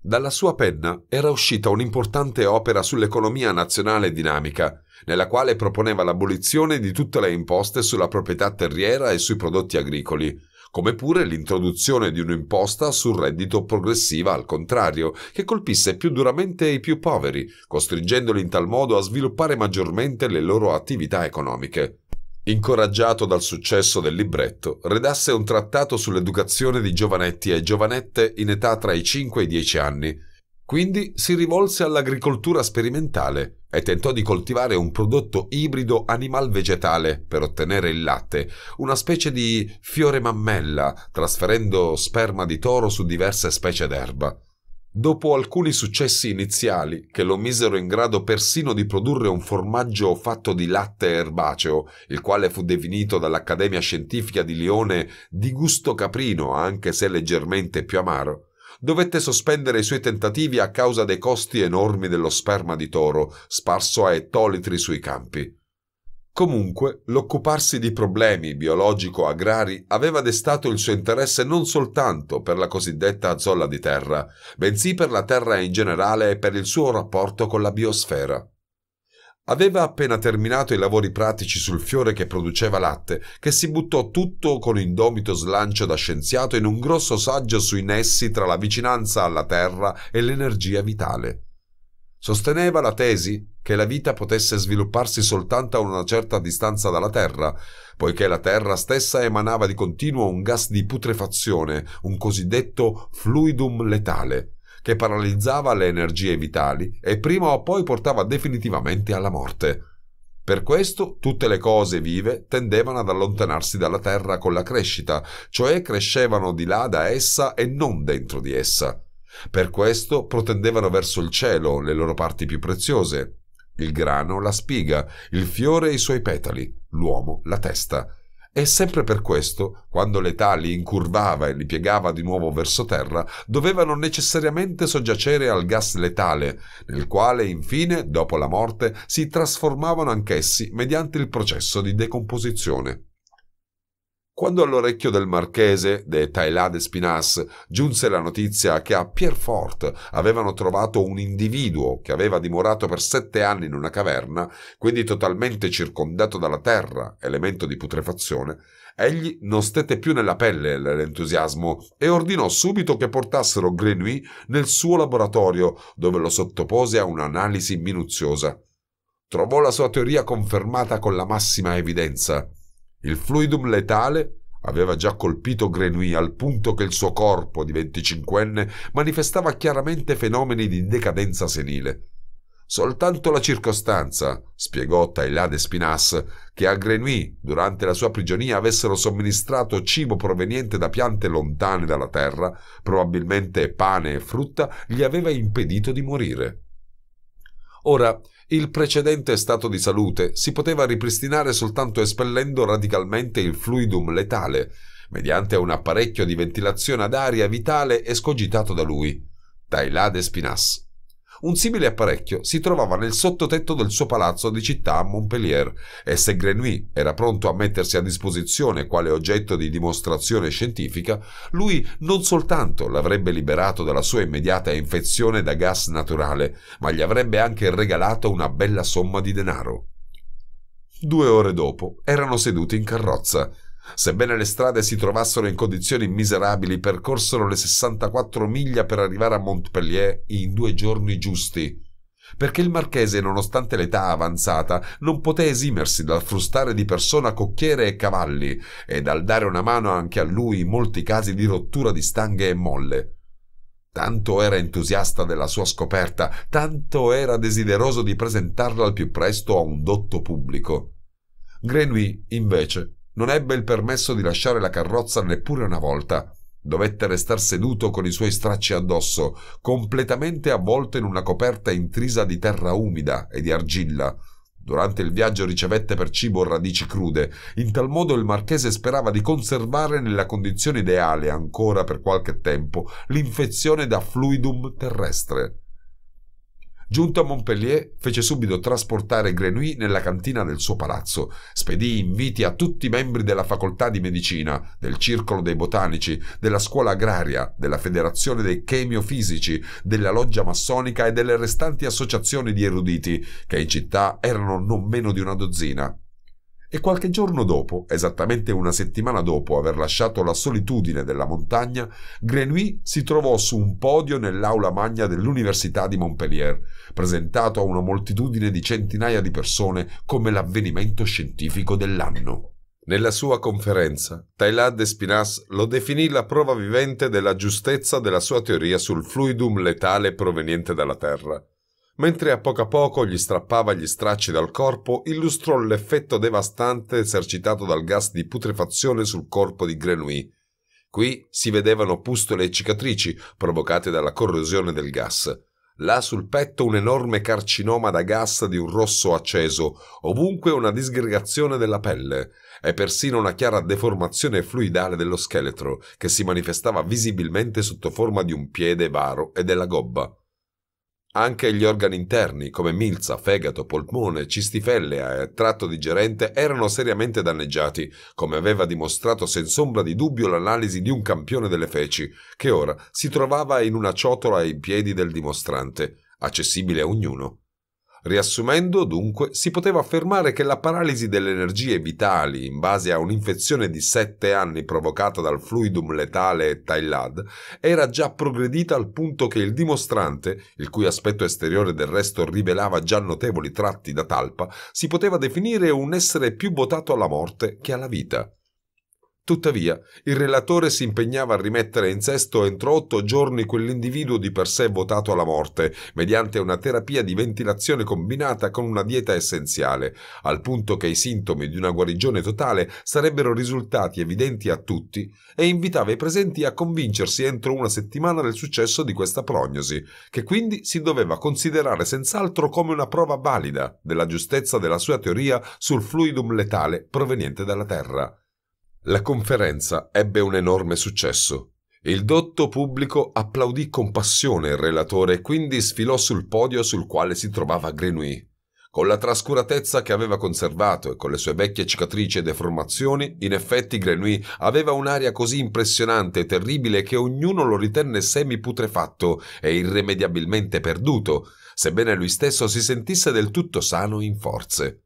Dalla sua penna era uscita un'importante opera sull'economia nazionale dinamica, nella quale proponeva l'abolizione di tutte le imposte sulla proprietà terriera e sui prodotti agricoli, come pure l'introduzione di un'imposta sul reddito progressiva al contrario, che colpisse più duramente i più poveri, costringendoli in tal modo a sviluppare maggiormente le loro attività economiche. Incoraggiato dal successo del libretto, redasse un trattato sull'educazione di giovanetti e giovanette in età tra i 5 e i 10 anni, quindi si rivolse all'agricoltura sperimentale e tentò di coltivare un prodotto ibrido animal-vegetale per ottenere il latte, una specie di fiore mammella, trasferendo sperma di toro su diverse specie d'erba. Dopo alcuni successi iniziali, che lo misero in grado persino di produrre un formaggio fatto di latte erbaceo, il quale fu definito dall'Accademia Scientifica di Lione di gusto caprino, anche se leggermente più amaro, dovette sospendere i suoi tentativi a causa dei costi enormi dello sperma di toro sparso a ettolitri sui campi. Comunque, l'occuparsi di problemi biologico-agrari aveva destato il suo interesse non soltanto per la cosiddetta zolla di terra, bensì per la terra in generale e per il suo rapporto con la biosfera. Aveva appena terminato i lavori pratici sul fiore che produceva latte, che si buttò tutto con indomito slancio da scienziato in un grosso saggio sui nessi tra la vicinanza alla terra e l'energia vitale. Sosteneva la tesi che la vita potesse svilupparsi soltanto a una certa distanza dalla Terra, poiché la Terra stessa emanava di continuo un gas di putrefazione, un cosiddetto fluidum letale, che paralizzava le energie vitali e prima o poi portava definitivamente alla morte. Per questo tutte le cose vive tendevano ad allontanarsi dalla Terra con la crescita, cioè crescevano di là da essa e non dentro di essa. Per questo protendevano verso il cielo le loro parti più preziose, il grano la spiga, il fiore i suoi petali, l'uomo la testa. E sempre per questo, quando l'età li incurvava e li piegava di nuovo verso terra, dovevano necessariamente soggiacere al gas letale, nel quale infine, dopo la morte, si trasformavano anch'essi mediante il processo di decomposizione. Quando all'orecchio del marchese de Tailade Spinas giunse la notizia che a Pierfort avevano trovato un individuo che aveva dimorato per sette anni in una caverna, quindi totalmente circondato dalla terra, elemento di putrefazione, egli non stette più nella pelle l'entusiasmo e ordinò subito che portassero Grenouille nel suo laboratorio, dove lo sottopose a un'analisi minuziosa. Trovò la sua teoria confermata con la massima evidenza. Il fluidum letale aveva già colpito Grenouille al punto che il suo corpo di 25enne manifestava chiaramente fenomeni di decadenza senile. Soltanto la circostanza, spiegò Tailade Spinas, che a Grenouille durante la sua prigionia avessero somministrato cibo proveniente da piante lontane dalla terra, probabilmente pane e frutta, gli aveva impedito di morire. Ora, il precedente stato di salute si poteva ripristinare soltanto espellendo radicalmente il fluidum letale, mediante un apparecchio di ventilazione ad aria vitale escogitato da lui, Tailade Spinas. Un simile apparecchio si trovava nel sottotetto del suo palazzo di città a Montpellier e se Grenouille era pronto a mettersi a disposizione quale oggetto di dimostrazione scientifica, lui non soltanto l'avrebbe liberato dalla sua immediata infezione da gas naturale, ma gli avrebbe anche regalato una bella somma di denaro. Due ore dopo erano seduti in carrozza, Sebbene le strade si trovassero in condizioni miserabili, percorsero le 64 miglia per arrivare a Montpellier in due giorni giusti. Perché il marchese, nonostante l'età avanzata, non poté esimersi dal frustare di persona cocchiere e cavalli e dal dare una mano anche a lui in molti casi di rottura di stanghe e molle. Tanto era entusiasta della sua scoperta, tanto era desideroso di presentarla al più presto a un dotto pubblico. Grenouille, invece, non ebbe il permesso di lasciare la carrozza neppure una volta. Dovette restar seduto con i suoi stracci addosso, completamente avvolto in una coperta intrisa di terra umida e di argilla. Durante il viaggio ricevette per cibo radici crude. In tal modo il marchese sperava di conservare nella condizione ideale ancora per qualche tempo l'infezione da fluidum terrestre. Giunto a Montpellier, fece subito trasportare Grenouille nella cantina del suo palazzo, spedì inviti a tutti i membri della facoltà di medicina, del circolo dei botanici, della scuola agraria, della federazione dei chemiofisici, della loggia massonica e delle restanti associazioni di eruditi, che in città erano non meno di una dozzina e qualche giorno dopo, esattamente una settimana dopo aver lasciato la solitudine della montagna, Grenouille si trovò su un podio nell'aula magna dell'Università di Montpellier, presentato a una moltitudine di centinaia di persone come l'avvenimento scientifico dell'anno. Nella sua conferenza, Taylor Despinaz lo definì la prova vivente della giustezza della sua teoria sul fluidum letale proveniente dalla Terra. Mentre a poco a poco gli strappava gli stracci dal corpo, illustrò l'effetto devastante esercitato dal gas di putrefazione sul corpo di Grenouille. Qui si vedevano pustole e cicatrici provocate dalla corrosione del gas. Là sul petto un enorme carcinoma da gas di un rosso acceso, ovunque una disgregazione della pelle e persino una chiara deformazione fluidale dello scheletro che si manifestava visibilmente sotto forma di un piede varo e della gobba. Anche gli organi interni, come milza, fegato, polmone, cistifellea e tratto digerente, erano seriamente danneggiati, come aveva dimostrato senz'ombra di dubbio l'analisi di un campione delle feci, che ora si trovava in una ciotola ai piedi del dimostrante, accessibile a ognuno. Riassumendo, dunque, si poteva affermare che la paralisi delle energie vitali in base a un'infezione di 7 anni provocata dal fluidum letale Tailad era già progredita al punto che il dimostrante, il cui aspetto esteriore del resto rivelava già notevoli tratti da talpa, si poteva definire un essere più votato alla morte che alla vita. Tuttavia, il relatore si impegnava a rimettere in sesto entro otto giorni quell'individuo di per sé votato alla morte, mediante una terapia di ventilazione combinata con una dieta essenziale, al punto che i sintomi di una guarigione totale sarebbero risultati evidenti a tutti, e invitava i presenti a convincersi entro una settimana del successo di questa prognosi, che quindi si doveva considerare senz'altro come una prova valida della giustezza della sua teoria sul fluidum letale proveniente dalla Terra. La conferenza ebbe un enorme successo. Il dotto pubblico applaudì con passione il relatore e quindi sfilò sul podio sul quale si trovava Grenouille. Con la trascuratezza che aveva conservato e con le sue vecchie cicatrici e deformazioni, in effetti Grenouille aveva un'aria così impressionante e terribile che ognuno lo ritenne semiputrefatto e irrimediabilmente perduto, sebbene lui stesso si sentisse del tutto sano in forze.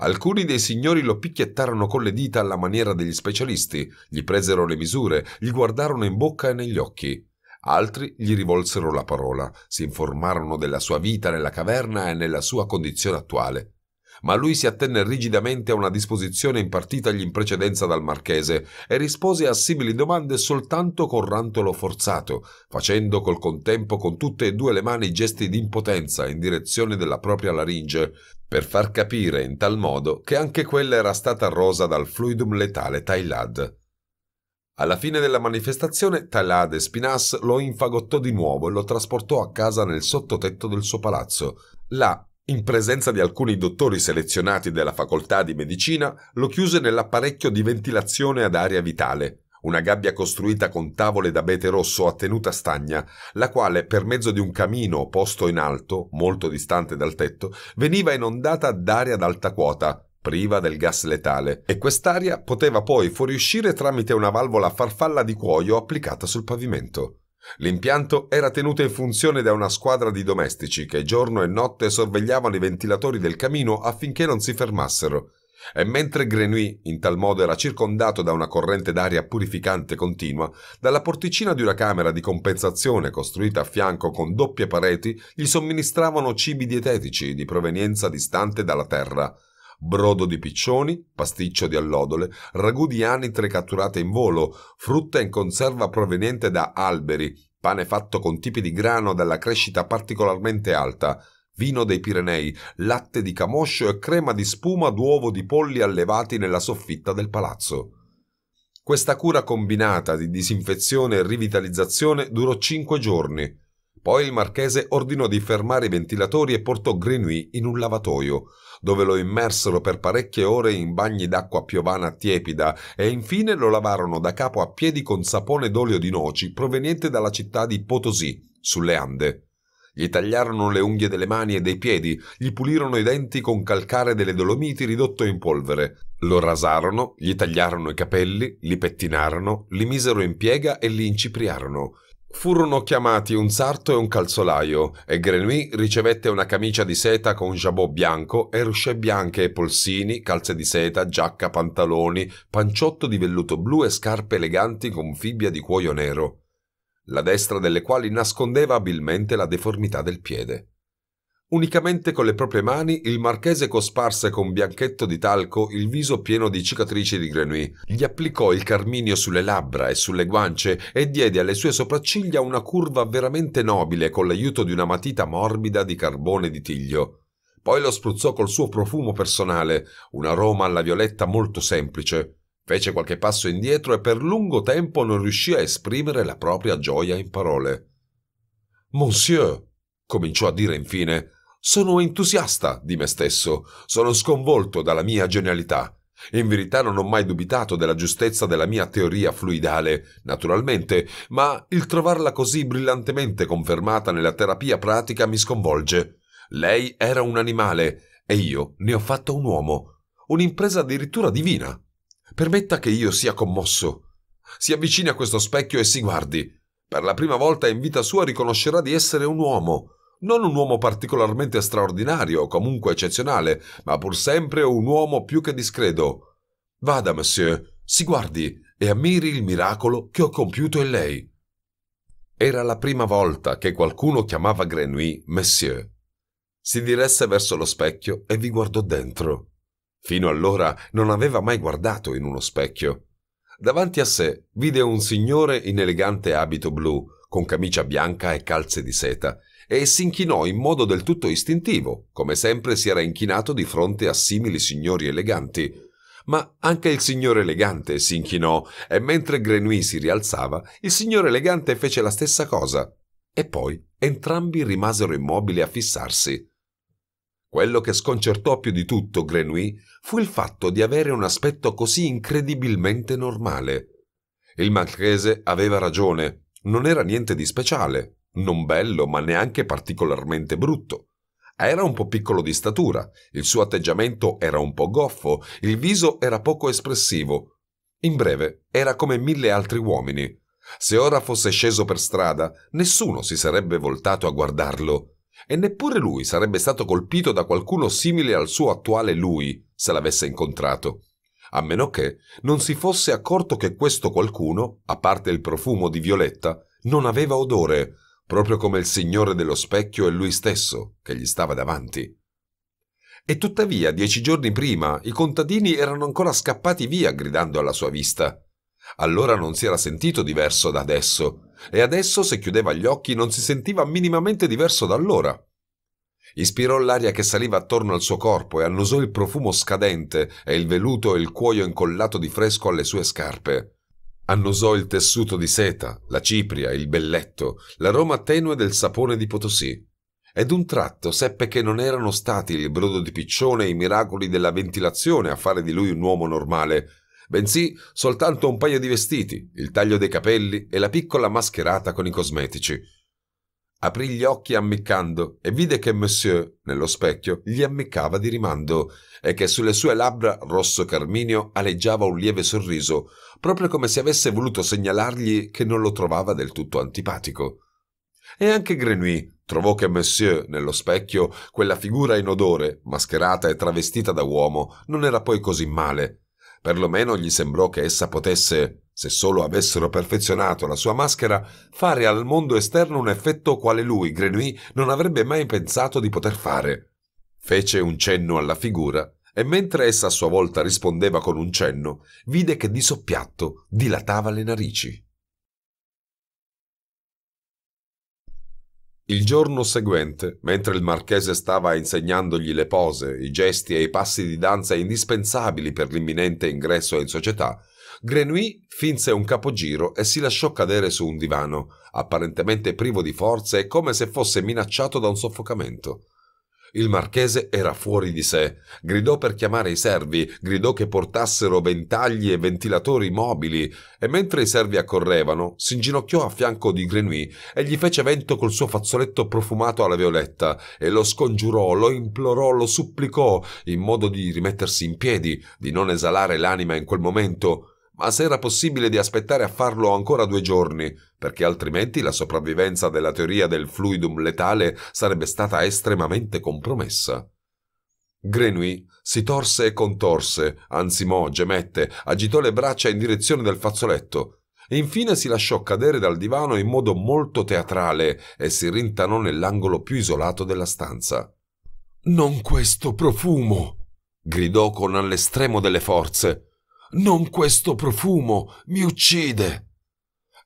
Alcuni dei signori lo picchiettarono con le dita alla maniera degli specialisti, gli presero le misure, gli guardarono in bocca e negli occhi. Altri gli rivolsero la parola, si informarono della sua vita nella caverna e nella sua condizione attuale ma lui si attenne rigidamente a una disposizione impartitagli in precedenza dal marchese e rispose a simili domande soltanto con rantolo forzato, facendo col contempo con tutte e due le mani gesti di impotenza in direzione della propria laringe, per far capire in tal modo che anche quella era stata rosa dal fluidum letale Tailad. Alla fine della manifestazione, Talad e lo infagottò di nuovo e lo trasportò a casa nel sottotetto del suo palazzo. Là in presenza di alcuni dottori selezionati della facoltà di medicina, lo chiuse nell'apparecchio di ventilazione ad aria vitale, una gabbia costruita con tavole d'abete rosso a tenuta stagna, la quale, per mezzo di un camino posto in alto, molto distante dal tetto, veniva inondata d'aria ad alta quota, priva del gas letale, e quest'aria poteva poi fuoriuscire tramite una valvola a farfalla di cuoio applicata sul pavimento. L'impianto era tenuto in funzione da una squadra di domestici che giorno e notte sorvegliavano i ventilatori del camino affinché non si fermassero. E mentre Grenouille in tal modo era circondato da una corrente d'aria purificante continua, dalla porticina di una camera di compensazione costruita a fianco con doppie pareti gli somministravano cibi dietetici di provenienza distante dalla terra brodo di piccioni, pasticcio di allodole, ragù di anitre catturate in volo, frutta in conserva proveniente da alberi, pane fatto con tipi di grano dalla crescita particolarmente alta, vino dei Pirenei, latte di camoscio e crema di spuma d'uovo di polli allevati nella soffitta del palazzo. Questa cura combinata di disinfezione e rivitalizzazione durò cinque giorni. Poi il marchese ordinò di fermare i ventilatori e portò Grenouille in un lavatoio, dove lo immersero per parecchie ore in bagni d'acqua piovana tiepida e infine lo lavarono da capo a piedi con sapone d'olio di noci proveniente dalla città di Potosí, sulle Ande. Gli tagliarono le unghie delle mani e dei piedi, gli pulirono i denti con calcare delle Dolomiti ridotto in polvere, lo rasarono, gli tagliarono i capelli, li pettinarono, li misero in piega e li incipriarono. Furono chiamati un sarto e un calzolaio e Grenouille ricevette una camicia di seta con jabot bianco e rusce bianche e polsini, calze di seta, giacca, pantaloni, panciotto di velluto blu e scarpe eleganti con fibbia di cuoio nero, la destra delle quali nascondeva abilmente la deformità del piede. Unicamente con le proprie mani il marchese cosparse con bianchetto di talco il viso pieno di cicatrici di Grenouille, gli applicò il carminio sulle labbra e sulle guance e diede alle sue sopracciglia una curva veramente nobile con l'aiuto di una matita morbida di carbone di tiglio. Poi lo spruzzò col suo profumo personale, un aroma alla violetta molto semplice. Fece qualche passo indietro e per lungo tempo non riuscì a esprimere la propria gioia in parole. Monsieur, cominciò a dire infine, sono entusiasta di me stesso, sono sconvolto dalla mia genialità. In verità non ho mai dubitato della giustezza della mia teoria fluidale, naturalmente, ma il trovarla così brillantemente confermata nella terapia pratica mi sconvolge. Lei era un animale e io ne ho fatto un uomo. Un'impresa addirittura divina. Permetta che io sia commosso. Si avvicini a questo specchio e si guardi. Per la prima volta in vita sua riconoscerà di essere un uomo. Non un uomo particolarmente straordinario, comunque eccezionale, ma pur sempre un uomo più che discreto. Vada, monsieur, si guardi e ammiri il miracolo che ho compiuto in lei. Era la prima volta che qualcuno chiamava Grenouille monsieur. Si diresse verso lo specchio e vi guardò dentro. Fino allora non aveva mai guardato in uno specchio. Davanti a sé vide un signore in elegante abito blu, con camicia bianca e calze di seta, e si inchinò in modo del tutto istintivo, come sempre si era inchinato di fronte a simili signori eleganti. Ma anche il signore elegante si inchinò, e mentre Grenouille si rialzava, il signore elegante fece la stessa cosa. E poi entrambi rimasero immobili a fissarsi. Quello che sconcertò più di tutto Grenouille fu il fatto di avere un aspetto così incredibilmente normale. Il marchese aveva ragione, non era niente di speciale. Non bello, ma neanche particolarmente brutto. Era un po' piccolo di statura, il suo atteggiamento era un po' goffo, il viso era poco espressivo. In breve, era come mille altri uomini. Se ora fosse sceso per strada, nessuno si sarebbe voltato a guardarlo. E neppure lui sarebbe stato colpito da qualcuno simile al suo attuale lui, se l'avesse incontrato. A meno che non si fosse accorto che questo qualcuno, a parte il profumo di violetta, non aveva odore, proprio come il signore dello specchio e lui stesso che gli stava davanti. E tuttavia, dieci giorni prima, i contadini erano ancora scappati via gridando alla sua vista. Allora non si era sentito diverso da adesso, e adesso se chiudeva gli occhi non si sentiva minimamente diverso da allora. Ispirò l'aria che saliva attorno al suo corpo e annusò il profumo scadente e il veluto e il cuoio incollato di fresco alle sue scarpe. Annusò il tessuto di seta, la cipria, il belletto, l'aroma tenue del sapone di Potosì. Ed un tratto seppe che non erano stati il brodo di piccione e i miracoli della ventilazione a fare di lui un uomo normale, bensì soltanto un paio di vestiti, il taglio dei capelli e la piccola mascherata con i cosmetici. Aprì gli occhi ammiccando e vide che Monsieur, nello specchio, gli ammiccava di rimando e che sulle sue labbra rosso carminio aleggiava un lieve sorriso, proprio come se avesse voluto segnalargli che non lo trovava del tutto antipatico. E anche Grenouille trovò che Monsieur, nello specchio, quella figura in odore, mascherata e travestita da uomo, non era poi così male. Perlomeno gli sembrò che essa potesse, se solo avessero perfezionato la sua maschera, fare al mondo esterno un effetto quale lui, Grenouille, non avrebbe mai pensato di poter fare. Fece un cenno alla figura e mentre essa a sua volta rispondeva con un cenno, vide che di soppiatto dilatava le narici. Il giorno seguente, mentre il marchese stava insegnandogli le pose, i gesti e i passi di danza indispensabili per l'imminente ingresso in società, Grenouille finse un capogiro e si lasciò cadere su un divano, apparentemente privo di forze e come se fosse minacciato da un soffocamento. Il marchese era fuori di sé. Gridò per chiamare i servi, gridò che portassero ventagli e ventilatori mobili, e mentre i servi accorrevano, si inginocchiò a fianco di Grenouille e gli fece vento col suo fazzoletto profumato alla violetta, e lo scongiurò, lo implorò, lo supplicò, in modo di rimettersi in piedi, di non esalare l'anima in quel momento ma se era possibile di aspettare a farlo ancora due giorni, perché altrimenti la sopravvivenza della teoria del fluidum letale sarebbe stata estremamente compromessa. Grenouille si torse e contorse, ansimò, gemette, agitò le braccia in direzione del fazzoletto e infine si lasciò cadere dal divano in modo molto teatrale e si rintanò nell'angolo più isolato della stanza. Non questo profumo! gridò con all'estremo delle forze. Non questo profumo! Mi uccide!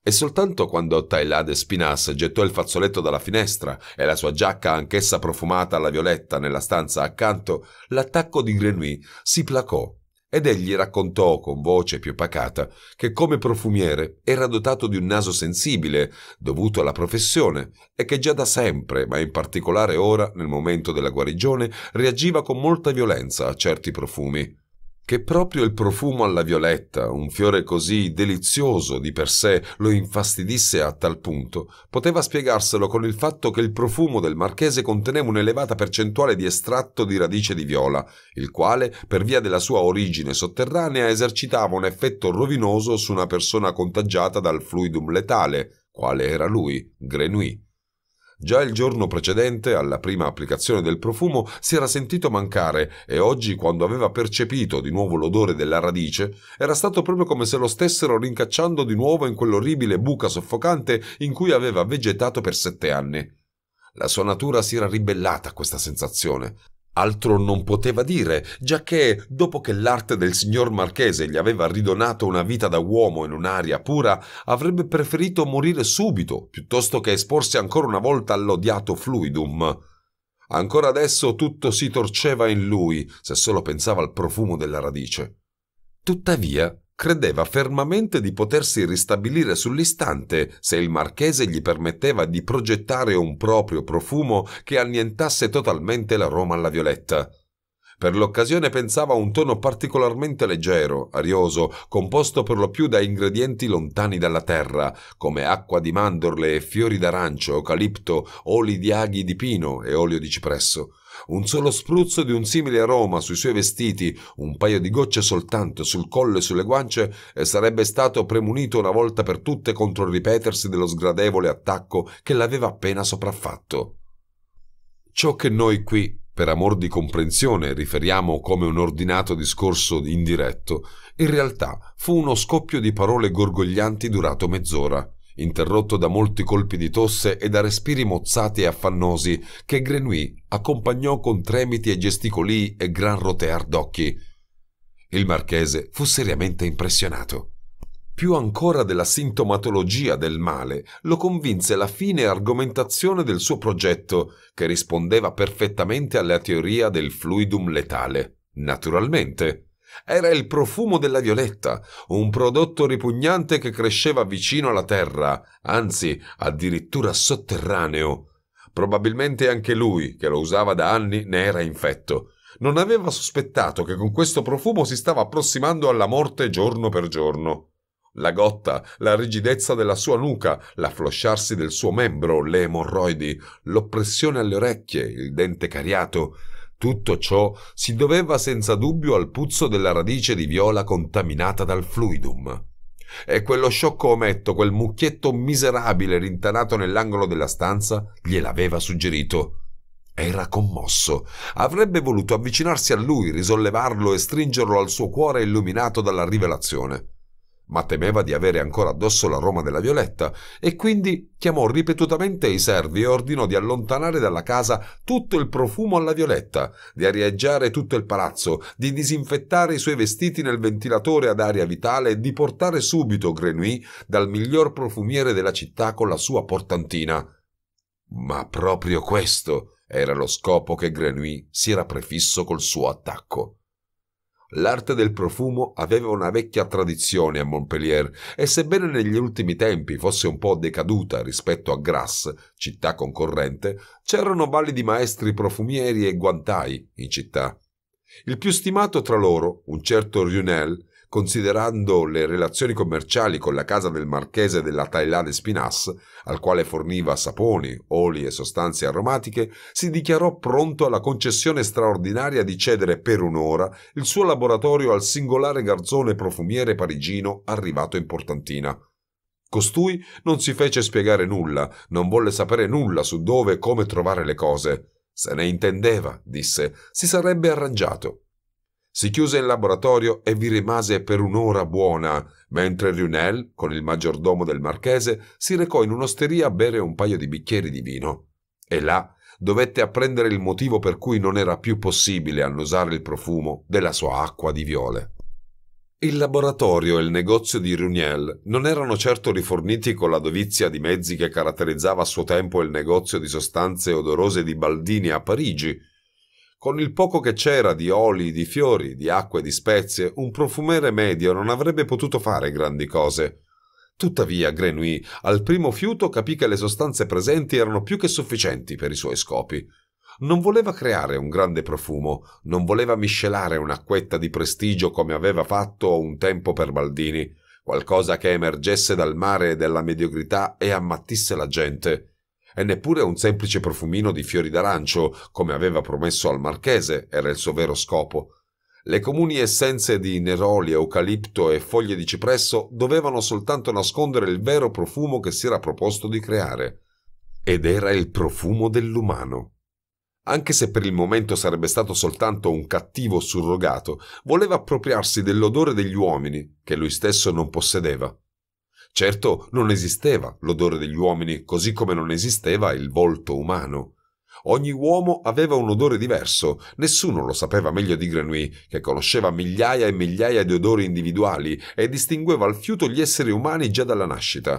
E soltanto quando Tailade Spinas gettò il fazzoletto dalla finestra e la sua giacca anch'essa profumata alla violetta nella stanza accanto, l'attacco di Grenouille si placò ed egli raccontò con voce più pacata che come profumiere era dotato di un naso sensibile dovuto alla professione e che già da sempre, ma in particolare ora nel momento della guarigione, reagiva con molta violenza a certi profumi che proprio il profumo alla violetta, un fiore così delizioso di per sé, lo infastidisse a tal punto, poteva spiegarselo con il fatto che il profumo del marchese conteneva un'elevata percentuale di estratto di radice di viola, il quale, per via della sua origine sotterranea, esercitava un effetto rovinoso su una persona contagiata dal fluidum letale, quale era lui, Grenouille. Già il giorno precedente, alla prima applicazione del profumo, si era sentito mancare e oggi, quando aveva percepito di nuovo l'odore della radice, era stato proprio come se lo stessero rincacciando di nuovo in quell'orribile buca soffocante in cui aveva vegetato per sette anni. La sua natura si era ribellata a questa sensazione. Altro non poteva dire, giacché dopo che l'arte del signor Marchese gli aveva ridonato una vita da uomo in un'aria pura, avrebbe preferito morire subito piuttosto che esporsi ancora una volta all'odiato fluidum. Ancora adesso tutto si torceva in lui, se solo pensava al profumo della radice. Tuttavia, Credeva fermamente di potersi ristabilire sull'istante se il marchese gli permetteva di progettare un proprio profumo che annientasse totalmente l'aroma alla violetta. Per l'occasione pensava a un tono particolarmente leggero, arioso, composto per lo più da ingredienti lontani dalla terra, come acqua di mandorle e fiori d'arancio, eucalipto, oli di aghi di pino e olio di cipresso. Un solo spruzzo di un simile aroma sui suoi vestiti, un paio di gocce soltanto sul collo e sulle guance, e sarebbe stato premunito una volta per tutte contro il ripetersi dello sgradevole attacco che l'aveva appena sopraffatto. Ciò che noi qui per amor di comprensione riferiamo come un ordinato discorso indiretto, in realtà fu uno scoppio di parole gorgoglianti durato mezz'ora interrotto da molti colpi di tosse e da respiri mozzati e affannosi che Grenouille accompagnò con tremiti e gesticoli e gran rotear d'occhi. Il marchese fu seriamente impressionato. Più ancora della sintomatologia del male lo convinse la fine argomentazione del suo progetto, che rispondeva perfettamente alla teoria del fluidum letale. Naturalmente, era il profumo della violetta, un prodotto ripugnante che cresceva vicino alla terra, anzi addirittura sotterraneo. Probabilmente anche lui, che lo usava da anni, ne era infetto. Non aveva sospettato che con questo profumo si stava approssimando alla morte giorno per giorno. La gotta, la rigidezza della sua nuca, l'afflosciarsi del suo membro, le emorroidi, l'oppressione alle orecchie, il dente cariato, tutto ciò si doveva senza dubbio al puzzo della radice di viola contaminata dal fluidum. E quello sciocco ometto, quel mucchietto miserabile rintanato nell'angolo della stanza, gliel'aveva suggerito. Era commosso. Avrebbe voluto avvicinarsi a lui, risollevarlo e stringerlo al suo cuore illuminato dalla rivelazione ma temeva di avere ancora addosso l'aroma della violetta e quindi chiamò ripetutamente i servi e ordinò di allontanare dalla casa tutto il profumo alla violetta, di arieggiare tutto il palazzo, di disinfettare i suoi vestiti nel ventilatore ad aria vitale e di portare subito Grenouille dal miglior profumiere della città con la sua portantina. Ma proprio questo era lo scopo che Grenouille si era prefisso col suo attacco. L'arte del profumo aveva una vecchia tradizione a Montpellier e sebbene negli ultimi tempi fosse un po' decaduta rispetto a Grasse, città concorrente, c'erano validi maestri profumieri e guantai in città. Il più stimato tra loro, un certo Runel, considerando le relazioni commerciali con la casa del marchese della Tailade Spinas, al quale forniva saponi, oli e sostanze aromatiche, si dichiarò pronto alla concessione straordinaria di cedere per un'ora il suo laboratorio al singolare garzone profumiere parigino arrivato in Portantina. Costui non si fece spiegare nulla, non volle sapere nulla su dove e come trovare le cose. Se ne intendeva, disse, si sarebbe arrangiato. Si chiuse in laboratorio e vi rimase per un'ora buona, mentre Riunel, con il maggiordomo del marchese, si recò in un'osteria a bere un paio di bicchieri di vino. E là dovette apprendere il motivo per cui non era più possibile annusare il profumo della sua acqua di viole. Il laboratorio e il negozio di Runiel non erano certo riforniti con la dovizia di mezzi che caratterizzava a suo tempo il negozio di sostanze odorose di Baldini a Parigi, con il poco che c'era di oli, di fiori, di acqua e di spezie, un profumere medio non avrebbe potuto fare grandi cose. Tuttavia, Grenouille, al primo fiuto capì che le sostanze presenti erano più che sufficienti per i suoi scopi. Non voleva creare un grande profumo, non voleva miscelare un'acquetta di prestigio come aveva fatto un tempo per Baldini, qualcosa che emergesse dal mare e dalla mediocrità e ammattisse la gente e neppure un semplice profumino di fiori d'arancio, come aveva promesso al marchese, era il suo vero scopo. Le comuni essenze di neroli, eucalipto e foglie di cipresso dovevano soltanto nascondere il vero profumo che si era proposto di creare. Ed era il profumo dell'umano. Anche se per il momento sarebbe stato soltanto un cattivo surrogato, voleva appropriarsi dell'odore degli uomini, che lui stesso non possedeva. Certo non esisteva l'odore degli uomini, così come non esisteva il volto umano. Ogni uomo aveva un odore diverso, nessuno lo sapeva meglio di Grenouille, che conosceva migliaia e migliaia di odori individuali e distingueva al fiuto gli esseri umani già dalla nascita.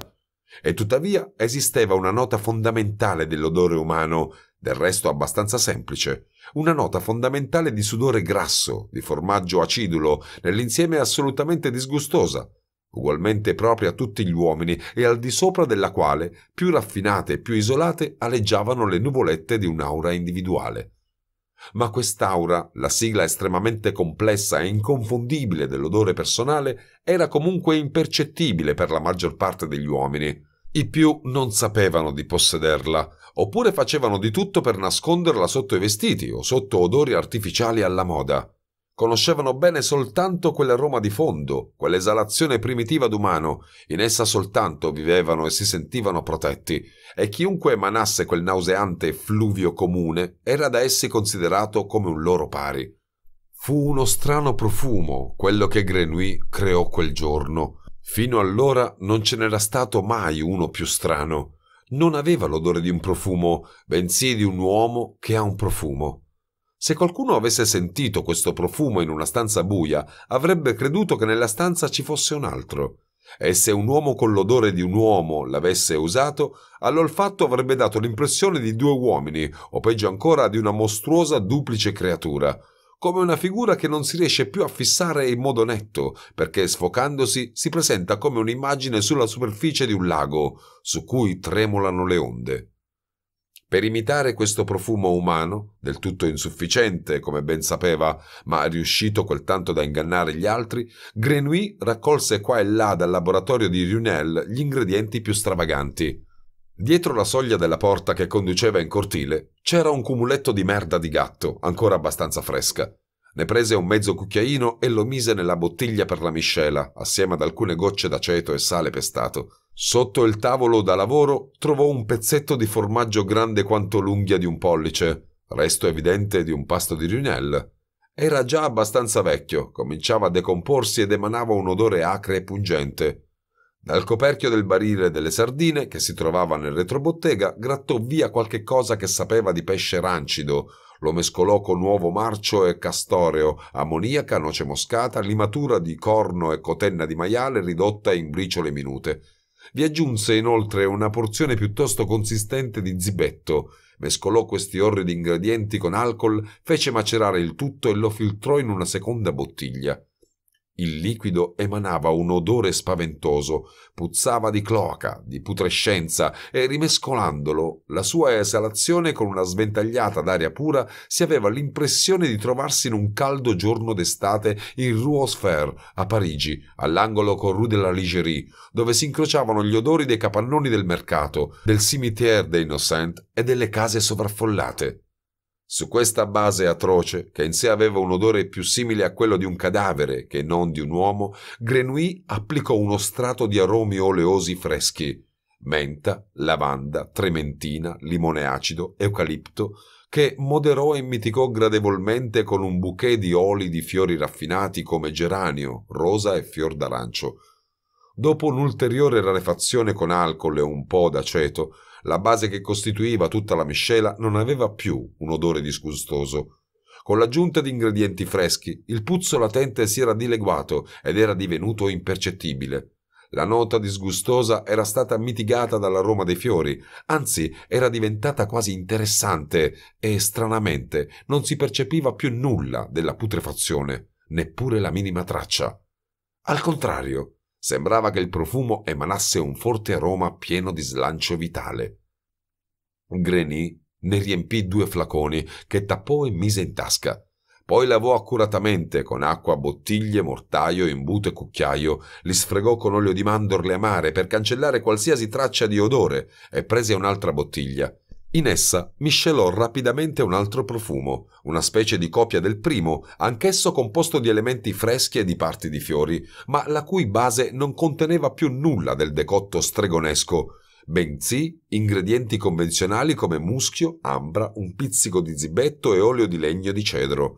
E tuttavia esisteva una nota fondamentale dell'odore umano, del resto abbastanza semplice, una nota fondamentale di sudore grasso, di formaggio acidulo, nell'insieme assolutamente disgustosa, ugualmente propria a tutti gli uomini e al di sopra della quale, più raffinate e più isolate, aleggiavano le nuvolette di un'aura individuale. Ma quest'aura, la sigla estremamente complessa e inconfondibile dell'odore personale, era comunque impercettibile per la maggior parte degli uomini. I più non sapevano di possederla, oppure facevano di tutto per nasconderla sotto i vestiti o sotto odori artificiali alla moda. Conoscevano bene soltanto quell'aroma di fondo, quell'esalazione primitiva d'umano, in essa soltanto vivevano e si sentivano protetti, e chiunque emanasse quel nauseante fluvio comune era da essi considerato come un loro pari. Fu uno strano profumo quello che Grenouille creò quel giorno. Fino allora non ce n'era stato mai uno più strano. Non aveva l'odore di un profumo, bensì di un uomo che ha un profumo. Se qualcuno avesse sentito questo profumo in una stanza buia, avrebbe creduto che nella stanza ci fosse un altro. E se un uomo con l'odore di un uomo l'avesse usato, all'olfatto avrebbe dato l'impressione di due uomini, o peggio ancora di una mostruosa duplice creatura, come una figura che non si riesce più a fissare in modo netto, perché sfocandosi si presenta come un'immagine sulla superficie di un lago, su cui tremolano le onde. Per imitare questo profumo umano, del tutto insufficiente, come ben sapeva, ma riuscito quel tanto da ingannare gli altri, Grenouille raccolse qua e là dal laboratorio di Runel gli ingredienti più stravaganti. Dietro la soglia della porta che conduceva in cortile c'era un cumuletto di merda di gatto, ancora abbastanza fresca. Ne prese un mezzo cucchiaino e lo mise nella bottiglia per la miscela, assieme ad alcune gocce d'aceto e sale pestato. Sotto il tavolo da lavoro trovò un pezzetto di formaggio grande quanto l'unghia di un pollice, resto evidente di un pasto di riunelle. Era già abbastanza vecchio, cominciava a decomporsi ed emanava un odore acre e pungente. Dal coperchio del barile delle sardine, che si trovava nel retrobottega, grattò via qualche cosa che sapeva di pesce rancido, lo mescolò con uovo marcio e castoreo, ammoniaca, noce moscata, limatura di corno e cotenna di maiale ridotta in briciole minute. Vi aggiunse inoltre una porzione piuttosto consistente di zibetto, mescolò questi orridi ingredienti con alcol, fece macerare il tutto e lo filtrò in una seconda bottiglia. Il liquido emanava un odore spaventoso, puzzava di cloaca, di putrescenza e rimescolandolo, la sua esalazione con una sventagliata d'aria pura, si aveva l'impressione di trovarsi in un caldo giorno d'estate in Rue aux a Parigi, all'angolo con Rue de la Ligerie, dove si incrociavano gli odori dei capannoni del mercato, del cimitière des Innocents e delle case sovraffollate. Su questa base atroce, che in sé aveva un odore più simile a quello di un cadavere che non di un uomo, Grenouille applicò uno strato di aromi oleosi freschi, menta, lavanda, trementina, limone acido, eucalipto, che moderò e mitigò gradevolmente con un bouquet di oli di fiori raffinati come geranio, rosa e fior d'arancio. Dopo un'ulteriore rarefazione con alcol e un po' d'aceto, la base che costituiva tutta la miscela non aveva più un odore disgustoso. Con l'aggiunta di ingredienti freschi, il puzzo latente si era dileguato ed era divenuto impercettibile. La nota disgustosa era stata mitigata dall'aroma dei fiori, anzi era diventata quasi interessante e stranamente non si percepiva più nulla della putrefazione, neppure la minima traccia. Al contrario, Sembrava che il profumo emanasse un forte aroma pieno di slancio vitale. Greny ne riempì due flaconi che tappò e mise in tasca. Poi lavò accuratamente con acqua bottiglie, mortaio, imbuto e cucchiaio, li sfregò con olio di mandorle amare per cancellare qualsiasi traccia di odore e prese un'altra bottiglia. In essa miscelò rapidamente un altro profumo, una specie di copia del primo, anch'esso composto di elementi freschi e di parti di fiori, ma la cui base non conteneva più nulla del decotto stregonesco, bensì ingredienti convenzionali come muschio, ambra, un pizzico di zibetto e olio di legno di cedro.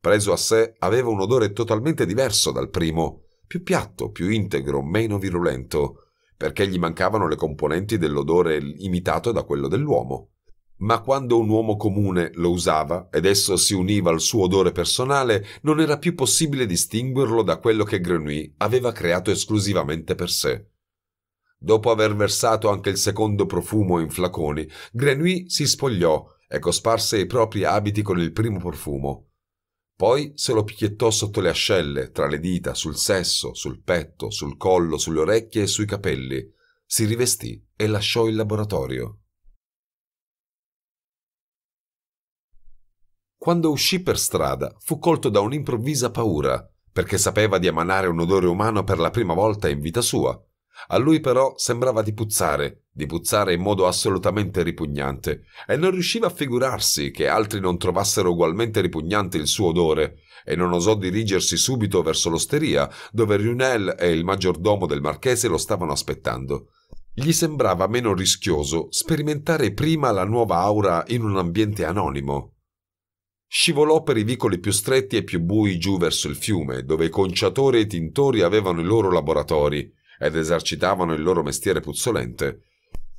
Preso a sé aveva un odore totalmente diverso dal primo, più piatto, più integro, meno virulento perché gli mancavano le componenti dell'odore imitato da quello dell'uomo. Ma quando un uomo comune lo usava ed esso si univa al suo odore personale, non era più possibile distinguerlo da quello che Grenouille aveva creato esclusivamente per sé. Dopo aver versato anche il secondo profumo in flaconi, Grenouille si spogliò e cosparse i propri abiti con il primo profumo. Poi se lo picchiettò sotto le ascelle, tra le dita, sul sesso, sul petto, sul collo, sulle orecchie e sui capelli. Si rivestì e lasciò il laboratorio. Quando uscì per strada, fu colto da un'improvvisa paura, perché sapeva di emanare un odore umano per la prima volta in vita sua a lui però sembrava di puzzare, di puzzare in modo assolutamente ripugnante, e non riusciva a figurarsi che altri non trovassero ugualmente ripugnante il suo odore, e non osò dirigersi subito verso l'osteria, dove Runel e il maggiordomo del marchese lo stavano aspettando. Gli sembrava meno rischioso sperimentare prima la nuova aura in un ambiente anonimo, Scivolò per i vicoli più stretti e più bui giù verso il fiume, dove i conciatori e i tintori avevano i loro laboratori, ed esercitavano il loro mestiere puzzolente,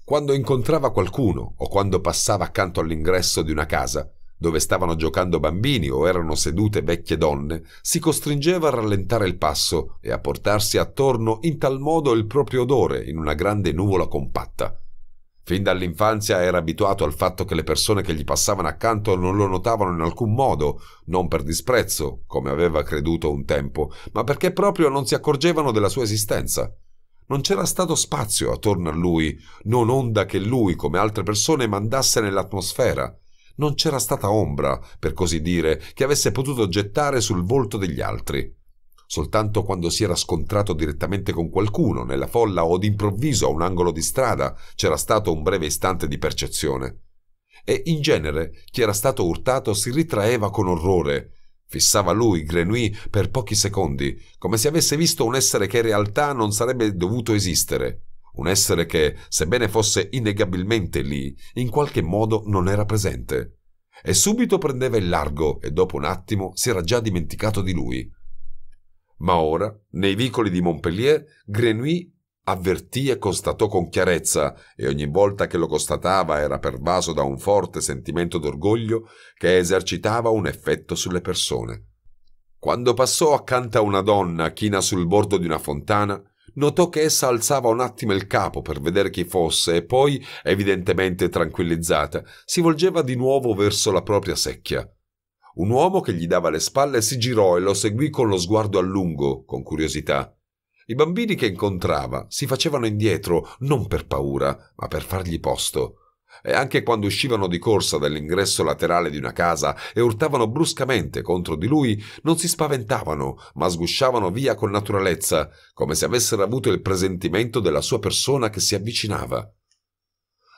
quando incontrava qualcuno o quando passava accanto all'ingresso di una casa dove stavano giocando bambini o erano sedute vecchie donne, si costringeva a rallentare il passo e a portarsi attorno in tal modo il proprio odore in una grande nuvola compatta. Fin dall'infanzia era abituato al fatto che le persone che gli passavano accanto non lo notavano in alcun modo, non per disprezzo, come aveva creduto un tempo, ma perché proprio non si accorgevano della sua esistenza. Non c'era stato spazio attorno a lui, non onda che lui, come altre persone, mandasse nell'atmosfera. Non c'era stata ombra, per così dire, che avesse potuto gettare sul volto degli altri. Soltanto quando si era scontrato direttamente con qualcuno, nella folla o d'improvviso a un angolo di strada, c'era stato un breve istante di percezione. E in genere chi era stato urtato si ritraeva con orrore, Fissava lui, Grenouille, per pochi secondi, come se avesse visto un essere che in realtà non sarebbe dovuto esistere. Un essere che, sebbene fosse innegabilmente lì, in qualche modo non era presente. E subito prendeva il largo e dopo un attimo si era già dimenticato di lui. Ma ora, nei vicoli di Montpellier, Grenouille avvertì e constatò con chiarezza, e ogni volta che lo constatava era pervaso da un forte sentimento d'orgoglio che esercitava un effetto sulle persone. Quando passò accanto a una donna china sul bordo di una fontana, notò che essa alzava un attimo il capo per vedere chi fosse e poi, evidentemente tranquillizzata, si volgeva di nuovo verso la propria secchia. Un uomo che gli dava le spalle si girò e lo seguì con lo sguardo a lungo, con curiosità. I bambini che incontrava si facevano indietro non per paura, ma per fargli posto. E anche quando uscivano di corsa dall'ingresso laterale di una casa e urtavano bruscamente contro di lui, non si spaventavano, ma sgusciavano via con naturalezza, come se avessero avuto il presentimento della sua persona che si avvicinava.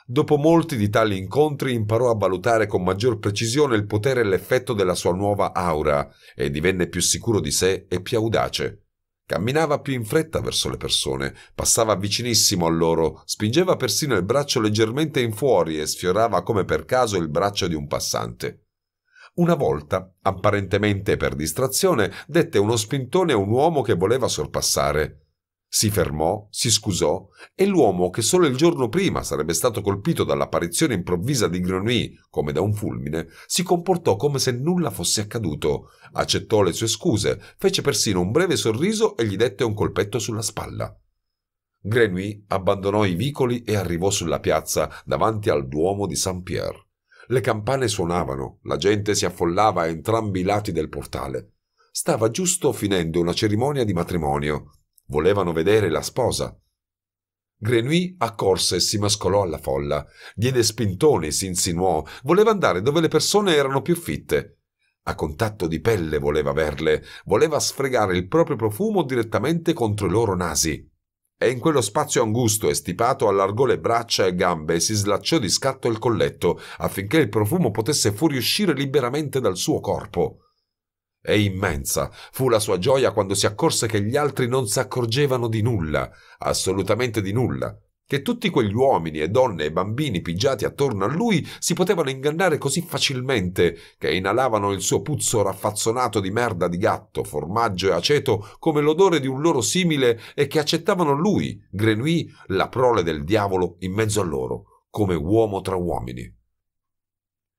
Dopo molti di tali incontri imparò a valutare con maggior precisione il potere e l'effetto della sua nuova aura e divenne più sicuro di sé e più audace. Camminava più in fretta verso le persone, passava vicinissimo a loro, spingeva persino il braccio leggermente in fuori e sfiorava come per caso il braccio di un passante. Una volta, apparentemente per distrazione, dette uno spintone a un uomo che voleva sorpassare. Si fermò, si scusò e l'uomo che solo il giorno prima sarebbe stato colpito dall'apparizione improvvisa di Grenouille come da un fulmine, si comportò come se nulla fosse accaduto, accettò le sue scuse, fece persino un breve sorriso e gli dette un colpetto sulla spalla. Grenouille abbandonò i vicoli e arrivò sulla piazza davanti al Duomo di Saint-Pierre. Le campane suonavano, la gente si affollava a entrambi i lati del portale. Stava giusto finendo una cerimonia di matrimonio. Volevano vedere la sposa. Grenouille accorse e si mascolò alla folla, diede spintoni, si insinuò, voleva andare dove le persone erano più fitte. A contatto di pelle voleva averle, voleva sfregare il proprio profumo direttamente contro i loro nasi. E in quello spazio angusto e stipato allargò le braccia e gambe e si slacciò di scatto il colletto affinché il profumo potesse fuoriuscire liberamente dal suo corpo. E immensa fu la sua gioia quando si accorse che gli altri non s'accorgevano di nulla, assolutamente di nulla, che tutti quegli uomini e donne e bambini pigiati attorno a lui si potevano ingannare così facilmente che inalavano il suo puzzo raffazzonato di merda di gatto, formaggio e aceto come l'odore di un loro simile e che accettavano lui, Grenouille, la prole del diavolo in mezzo a loro, come uomo tra uomini.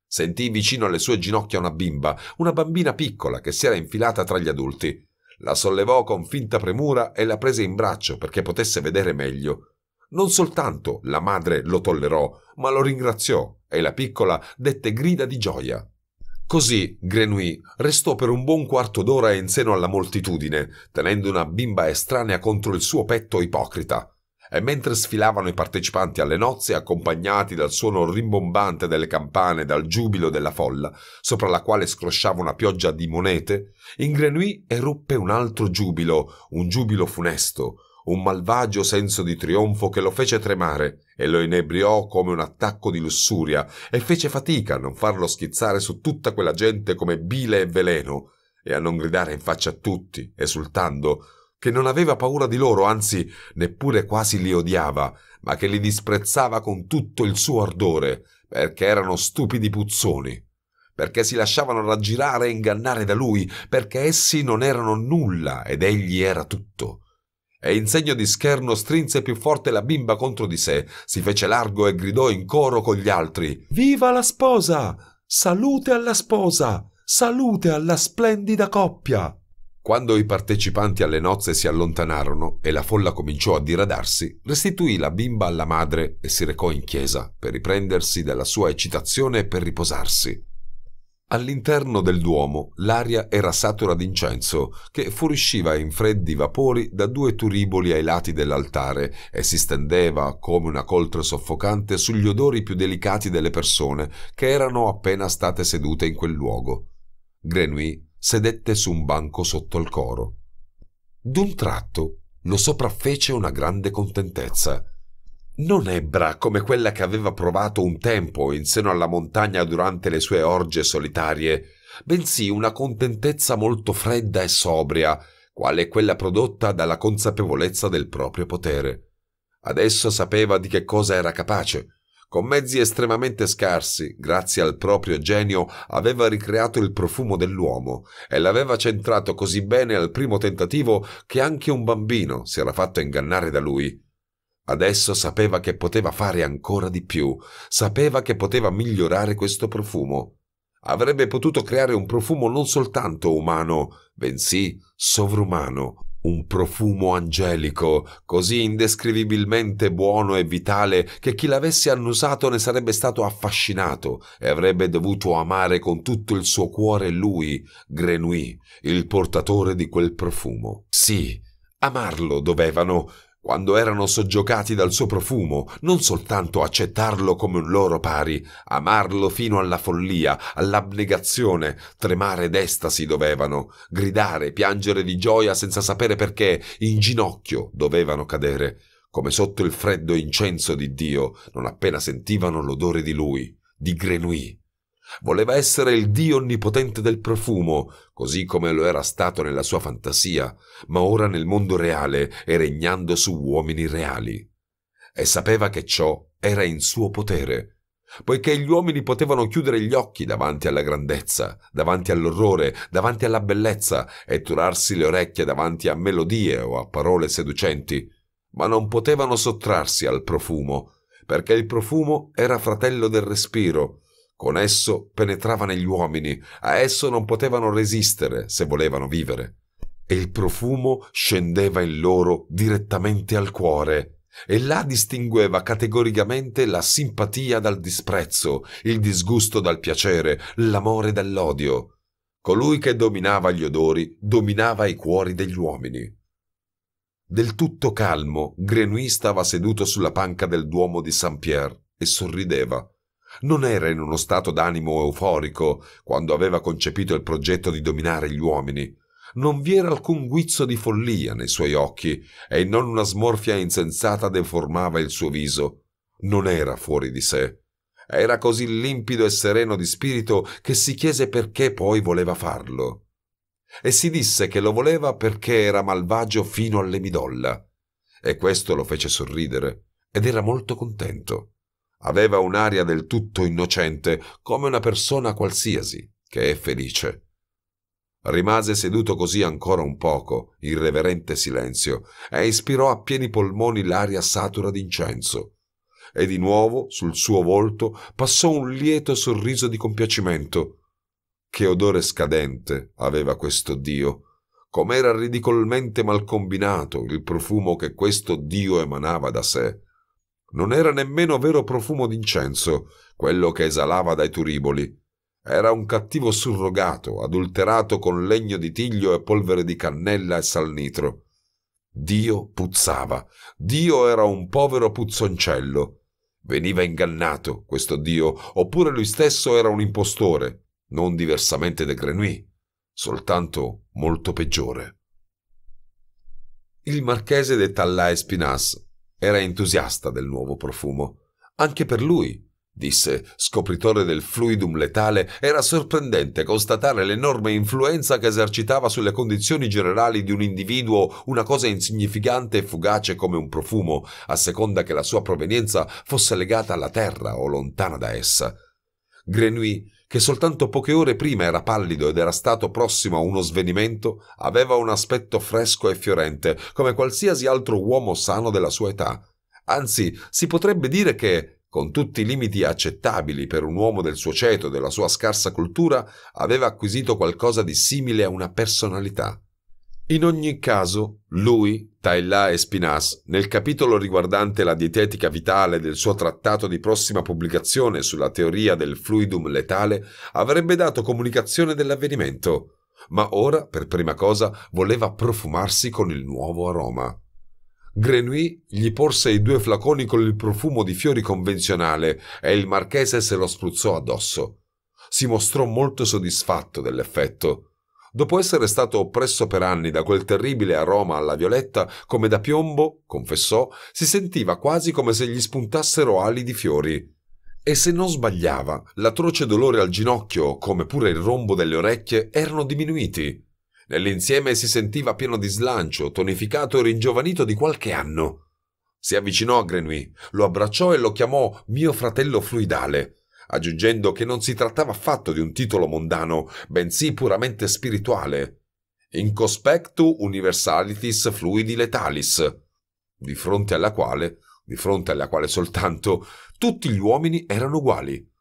Sentì vicino alle sue ginocchia una bimba, una bambina piccola che si era infilata tra gli adulti. La sollevò con finta premura e la prese in braccio perché potesse vedere meglio. Non soltanto la madre lo tollerò, ma lo ringraziò e la piccola dette grida di gioia. Così Grenouille restò per un buon quarto d'ora in seno alla moltitudine, tenendo una bimba estranea contro il suo petto ipocrita e mentre sfilavano i partecipanti alle nozze, accompagnati dal suono rimbombante delle campane e dal giubilo della folla, sopra la quale scrosciava una pioggia di monete, ingrenuì e ruppe un altro giubilo, un giubilo funesto, un malvagio senso di trionfo che lo fece tremare e lo inebriò come un attacco di lussuria e fece fatica a non farlo schizzare su tutta quella gente come bile e veleno e a non gridare in faccia a tutti, esultando che non aveva paura di loro, anzi neppure quasi li odiava, ma che li disprezzava con tutto il suo ardore, perché erano stupidi puzzoni, perché si lasciavano raggirare e ingannare da lui, perché essi non erano nulla ed egli era tutto e in segno di scherno strinse più forte la bimba contro di sé, si fece largo e gridò in coro con gli altri Viva la sposa! Salute alla sposa! Salute alla splendida coppia! Quando i partecipanti alle nozze si allontanarono e la folla cominciò a diradarsi, restituì la bimba alla madre e si recò in chiesa per riprendersi dalla sua eccitazione e per riposarsi. All'interno del Duomo l'aria era satura d'incenso che fuoriusciva in freddi vapori da due turiboli ai lati dell'altare e si stendeva come una coltre soffocante sugli odori più delicati delle persone che erano appena state sedute in quel luogo. Grenouille sedette su un banco sotto il coro. D'un tratto lo sopraffece una grande contentezza. Non ebbra come quella che aveva provato un tempo in seno alla montagna durante le sue orge solitarie, bensì una contentezza molto fredda e sobria, quale quella prodotta dalla consapevolezza del proprio potere. Adesso sapeva di che cosa era capace, con mezzi estremamente scarsi, grazie al proprio genio, aveva ricreato il profumo dell'uomo e l'aveva centrato così bene al primo tentativo che anche un bambino si era fatto ingannare da lui. Adesso sapeva che poteva fare ancora di più, sapeva che poteva migliorare questo profumo. Avrebbe potuto creare un profumo non soltanto umano, bensì sovrumano, un profumo angelico, così indescrivibilmente buono e vitale che chi l'avesse annusato ne sarebbe stato affascinato e avrebbe dovuto amare con tutto il suo cuore lui, Grenouille, il portatore di quel profumo. Sì, amarlo dovevano, quando erano soggiogati dal suo profumo, non soltanto accettarlo come un loro pari, amarlo fino alla follia, all'abnegazione, tremare d'estasi dovevano, gridare, piangere di gioia senza sapere perché, in ginocchio dovevano cadere, come sotto il freddo incenso di Dio, non appena sentivano l'odore di lui, di Grenouille, Voleva essere il Dio onnipotente del profumo, così come lo era stato nella sua fantasia, ma ora nel mondo reale e regnando su uomini reali. E sapeva che ciò era in suo potere, poiché gli uomini potevano chiudere gli occhi davanti alla grandezza, davanti all'orrore, davanti alla bellezza e turarsi le orecchie davanti a melodie o a parole seducenti, ma non potevano sottrarsi al profumo, perché il profumo era fratello del respiro, con esso penetrava negli uomini, a esso non potevano resistere se volevano vivere. E il profumo scendeva in loro direttamente al cuore. E là distingueva categoricamente la simpatia dal disprezzo, il disgusto dal piacere, l'amore dall'odio. Colui che dominava gli odori dominava i cuori degli uomini. Del tutto calmo, Grenouille stava seduto sulla panca del Duomo di Saint-Pierre e sorrideva non era in uno stato d'animo euforico quando aveva concepito il progetto di dominare gli uomini. Non vi era alcun guizzo di follia nei suoi occhi e non una smorfia insensata deformava il suo viso. Non era fuori di sé. Era così limpido e sereno di spirito che si chiese perché poi voleva farlo. E si disse che lo voleva perché era malvagio fino alle midolla. E questo lo fece sorridere ed era molto contento. Aveva un'aria del tutto innocente, come una persona qualsiasi, che è felice. Rimase seduto così ancora un poco, in reverente silenzio, e ispirò a pieni polmoni l'aria satura d'incenso. E di nuovo, sul suo volto, passò un lieto sorriso di compiacimento. Che odore scadente aveva questo Dio! Com'era ridicolmente mal combinato il profumo che questo Dio emanava da sé! Non era nemmeno vero profumo d'incenso, quello che esalava dai turiboli. Era un cattivo surrogato, adulterato con legno di tiglio e polvere di cannella e salnitro. Dio puzzava. Dio era un povero puzzoncello. Veniva ingannato, questo Dio, oppure lui stesso era un impostore, non diversamente da Grenouille, soltanto molto peggiore. Il marchese de Tallà Espinasse era entusiasta del nuovo profumo. Anche per lui, disse, scopritore del fluidum letale, era sorprendente constatare l'enorme influenza che esercitava sulle condizioni generali di un individuo una cosa insignificante e fugace come un profumo, a seconda che la sua provenienza fosse legata alla terra o lontana da essa. Grenouille che soltanto poche ore prima era pallido ed era stato prossimo a uno svenimento, aveva un aspetto fresco e fiorente, come qualsiasi altro uomo sano della sua età. Anzi, si potrebbe dire che, con tutti i limiti accettabili per un uomo del suo ceto e della sua scarsa cultura, aveva acquisito qualcosa di simile a una personalità. In ogni caso, lui, Taillà e Spinas, nel capitolo riguardante la dietetica vitale del suo trattato di prossima pubblicazione sulla teoria del fluidum letale, avrebbe dato comunicazione dell'avvenimento, ma ora, per prima cosa, voleva profumarsi con il nuovo aroma. Grenouille gli porse i due flaconi con il profumo di fiori convenzionale e il marchese se lo spruzzò addosso. Si mostrò molto soddisfatto dell'effetto. Dopo essere stato oppresso per anni da quel terribile aroma alla violetta, come da piombo, confessò, si sentiva quasi come se gli spuntassero ali di fiori. E se non sbagliava, l'atroce dolore al ginocchio, come pure il rombo delle orecchie, erano diminuiti. Nell'insieme si sentiva pieno di slancio, tonificato e ringiovanito di qualche anno. Si avvicinò a Grenouille, lo abbracciò e lo chiamò mio fratello fluidale aggiungendo che non si trattava affatto di un titolo mondano, bensì puramente spirituale. In cospectu universalitis fluidi letalis, di fronte alla quale, di fronte alla quale soltanto, tutti gli uomini erano uguali.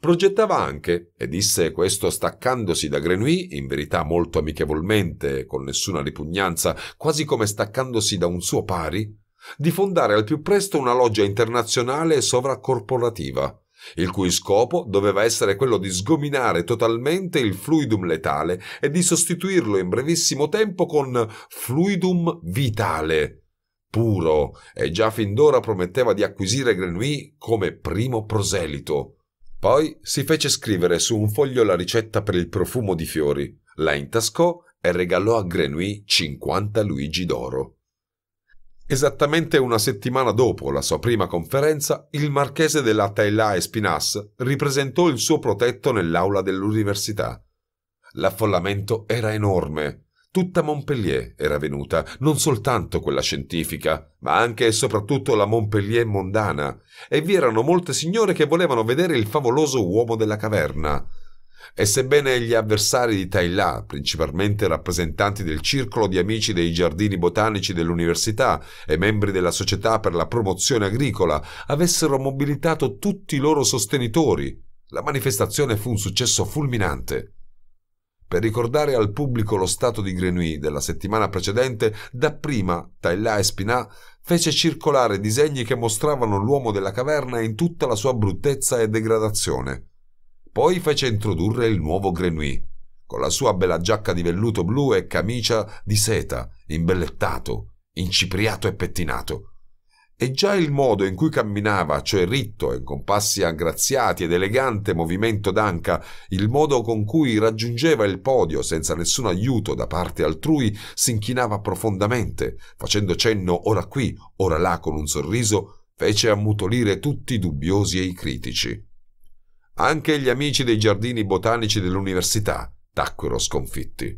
Progettava anche, e disse questo staccandosi da Grenouille, in verità molto amichevolmente, con nessuna ripugnanza, quasi come staccandosi da un suo pari, di fondare al più presto una loggia internazionale sovraccorporativa il cui scopo doveva essere quello di sgominare totalmente il fluidum letale e di sostituirlo in brevissimo tempo con fluidum vitale, puro, e già fin d'ora prometteva di acquisire Grenouille come primo proselito. Poi si fece scrivere su un foglio la ricetta per il profumo di fiori, la intascò e regalò a Grenouille 50 luigi d'oro. Esattamente una settimana dopo la sua prima conferenza, il marchese della Tella Espinas ripresentò il suo protetto nell'aula dell'università. L'affollamento era enorme. Tutta Montpellier era venuta, non soltanto quella scientifica, ma anche e soprattutto la Montpellier mondana, e vi erano molte signore che volevano vedere il favoloso uomo della caverna. E sebbene gli avversari di Taylà, principalmente rappresentanti del circolo di amici dei giardini botanici dell'università e membri della società per la promozione agricola, avessero mobilitato tutti i loro sostenitori, la manifestazione fu un successo fulminante. Per ricordare al pubblico lo stato di Grenouille della settimana precedente, dapprima Taillà e Spinat fece circolare disegni che mostravano l'uomo della caverna in tutta la sua bruttezza e degradazione. Poi fece introdurre il nuovo Grenouille, con la sua bella giacca di velluto blu e camicia di seta, imbellettato, incipriato e pettinato. E già il modo in cui camminava, cioè ritto e con passi aggraziati ed elegante movimento d'anca, il modo con cui raggiungeva il podio senza nessun aiuto da parte altrui, s'inchinava profondamente, facendo cenno ora qui, ora là con un sorriso, fece ammutolire tutti i dubbiosi e i critici. Anche gli amici dei giardini botanici dell'università tacquero sconfitti.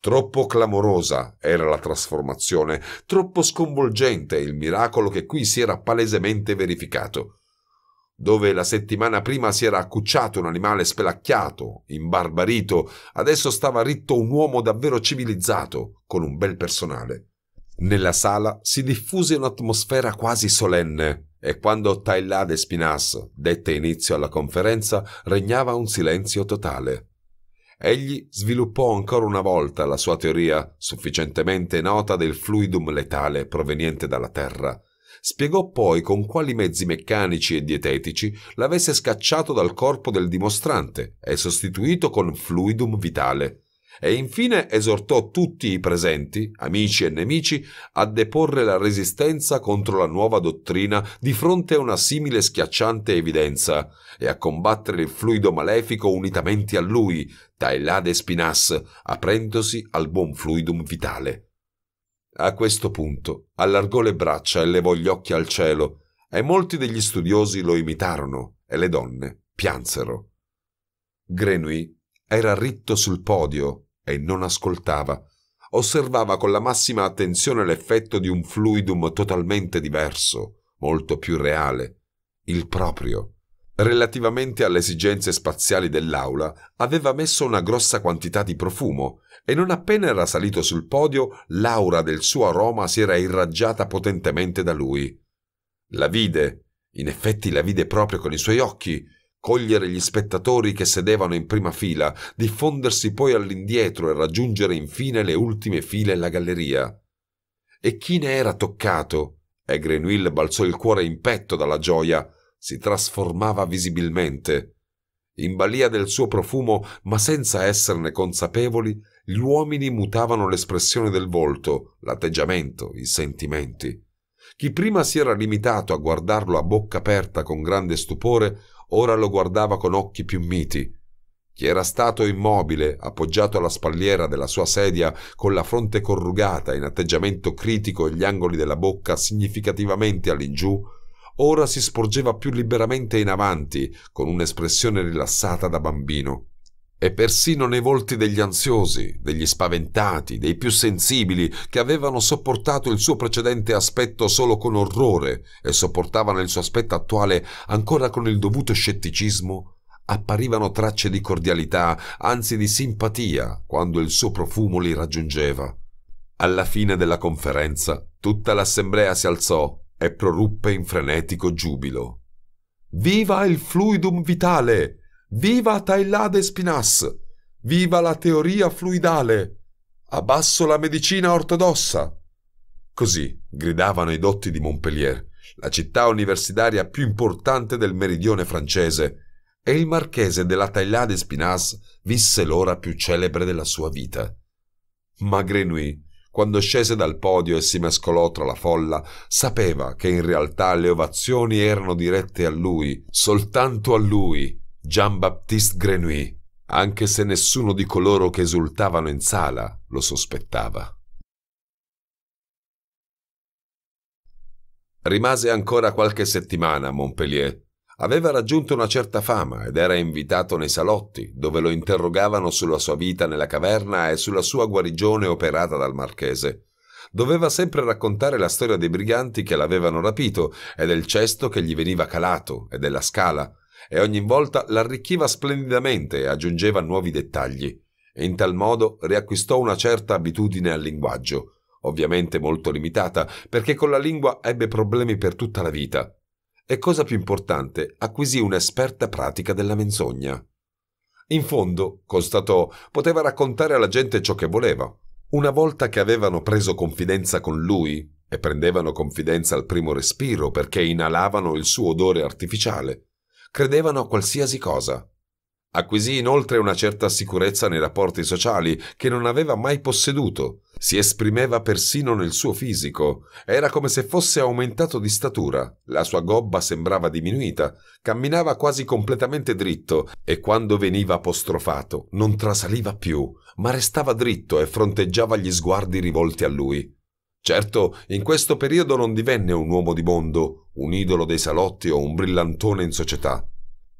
Troppo clamorosa era la trasformazione, troppo sconvolgente il miracolo che qui si era palesemente verificato. Dove la settimana prima si era accucciato un animale spelacchiato, imbarbarito, adesso stava ritto un uomo davvero civilizzato, con un bel personale. Nella sala si diffuse un'atmosfera quasi solenne. E quando Taillade de Spinas dette inizio alla conferenza, regnava un silenzio totale. Egli sviluppò ancora una volta la sua teoria, sufficientemente nota, del fluidum letale proveniente dalla Terra. Spiegò poi con quali mezzi meccanici e dietetici l'avesse scacciato dal corpo del dimostrante e sostituito con fluidum vitale e infine esortò tutti i presenti, amici e nemici, a deporre la resistenza contro la nuova dottrina di fronte a una simile schiacciante evidenza e a combattere il fluido malefico unitamente a lui, Tailade Spinas, aprendosi al buon fluidum vitale. A questo punto allargò le braccia e levò gli occhi al cielo, e molti degli studiosi lo imitarono, e le donne piansero. Grenouille era ritto sul podio, e non ascoltava. Osservava con la massima attenzione l'effetto di un fluidum totalmente diverso, molto più reale, il proprio. Relativamente alle esigenze spaziali dell'aula, aveva messo una grossa quantità di profumo e non appena era salito sul podio, l'aura del suo aroma si era irraggiata potentemente da lui. La vide, in effetti la vide proprio con i suoi occhi, cogliere gli spettatori che sedevano in prima fila, diffondersi poi all'indietro e raggiungere infine le ultime file e la galleria. E chi ne era toccato? E Grenouille balzò il cuore in petto dalla gioia. Si trasformava visibilmente. In balia del suo profumo, ma senza esserne consapevoli, gli uomini mutavano l'espressione del volto, l'atteggiamento, i sentimenti. Chi prima si era limitato a guardarlo a bocca aperta con grande stupore, ora lo guardava con occhi più miti. Chi era stato immobile, appoggiato alla spalliera della sua sedia, con la fronte corrugata in atteggiamento critico e gli angoli della bocca significativamente all'ingiù, ora si sporgeva più liberamente in avanti, con un'espressione rilassata da bambino e persino nei volti degli ansiosi, degli spaventati, dei più sensibili, che avevano sopportato il suo precedente aspetto solo con orrore e sopportavano il suo aspetto attuale ancora con il dovuto scetticismo, apparivano tracce di cordialità, anzi di simpatia, quando il suo profumo li raggiungeva. Alla fine della conferenza, tutta l'assemblea si alzò e proruppe in frenetico giubilo. Viva il fluidum vitale! Viva Taillade Spinasse! Viva la teoria fluidale! Abbasso la medicina ortodossa! Così gridavano i dotti di Montpellier, la città universitaria più importante del meridione francese, e il marchese della Taillade Spinasse visse l'ora più celebre della sua vita. Ma Grenouille, quando scese dal podio e si mescolò tra la folla, sapeva che in realtà le ovazioni erano dirette a lui, soltanto a lui, Jean-Baptiste Grenouille, anche se nessuno di coloro che esultavano in sala lo sospettava. Rimase ancora qualche settimana a Montpellier. Aveva raggiunto una certa fama ed era invitato nei salotti, dove lo interrogavano sulla sua vita nella caverna e sulla sua guarigione operata dal marchese. Doveva sempre raccontare la storia dei briganti che l'avevano rapito e del cesto che gli veniva calato e della scala e ogni volta l'arricchiva splendidamente e aggiungeva nuovi dettagli. E in tal modo riacquistò una certa abitudine al linguaggio, ovviamente molto limitata, perché con la lingua ebbe problemi per tutta la vita. E cosa più importante, acquisì un'esperta pratica della menzogna. In fondo, constatò, poteva raccontare alla gente ciò che voleva. Una volta che avevano preso confidenza con lui, e prendevano confidenza al primo respiro perché inalavano il suo odore artificiale, credevano a qualsiasi cosa. Acquisì inoltre una certa sicurezza nei rapporti sociali che non aveva mai posseduto. Si esprimeva persino nel suo fisico. Era come se fosse aumentato di statura. La sua gobba sembrava diminuita. Camminava quasi completamente dritto e quando veniva apostrofato non trasaliva più, ma restava dritto e fronteggiava gli sguardi rivolti a lui. Certo, in questo periodo non divenne un uomo di mondo, un idolo dei salotti o un brillantone in società,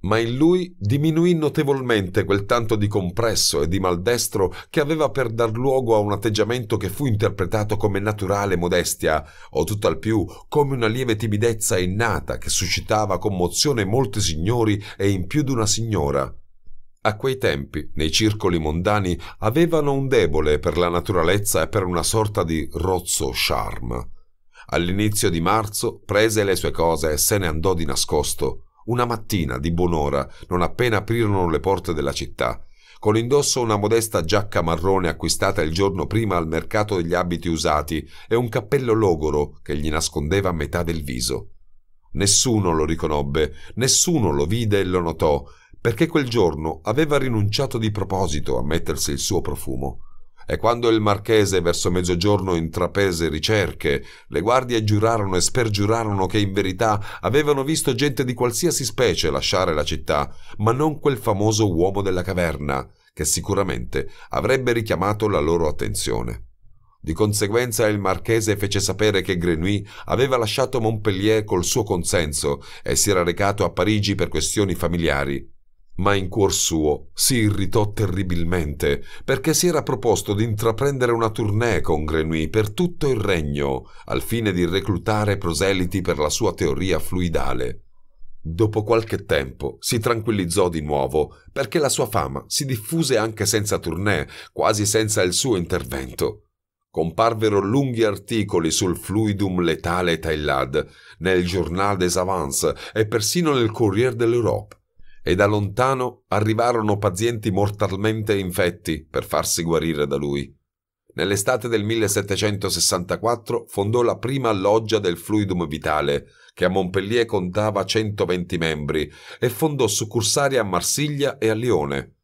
ma in lui diminuì notevolmente quel tanto di compresso e di maldestro che aveva per dar luogo a un atteggiamento che fu interpretato come naturale modestia, o tutt'al più come una lieve timidezza innata che suscitava commozione in molti signori e in più d'una signora. A quei tempi, nei circoli mondani, avevano un debole per la naturalezza e per una sorta di rozzo charme. All'inizio di marzo prese le sue cose e se ne andò di nascosto. Una mattina, di buon'ora, non appena aprirono le porte della città, con indosso una modesta giacca marrone acquistata il giorno prima al mercato degli abiti usati e un cappello logoro che gli nascondeva metà del viso. Nessuno lo riconobbe, nessuno lo vide e lo notò, perché quel giorno aveva rinunciato di proposito a mettersi il suo profumo. E quando il marchese verso mezzogiorno intraprese ricerche, le guardie giurarono e spergiurarono che in verità avevano visto gente di qualsiasi specie lasciare la città, ma non quel famoso uomo della caverna, che sicuramente avrebbe richiamato la loro attenzione. Di conseguenza il marchese fece sapere che Grenouille aveva lasciato Montpellier col suo consenso e si era recato a Parigi per questioni familiari, ma in cuor suo si irritò terribilmente perché si era proposto di intraprendere una tournée con Grenouille per tutto il regno al fine di reclutare proseliti per la sua teoria fluidale. Dopo qualche tempo si tranquillizzò di nuovo perché la sua fama si diffuse anche senza tournée, quasi senza il suo intervento. Comparvero lunghi articoli sul fluidum letale Taillade nel Journal des Avances e persino nel Courrier de l'Europe e da lontano arrivarono pazienti mortalmente infetti per farsi guarire da lui. Nell'estate del 1764 fondò la prima loggia del Fluidum Vitale, che a Montpellier contava 120 membri, e fondò succursali a Marsiglia e a Lione.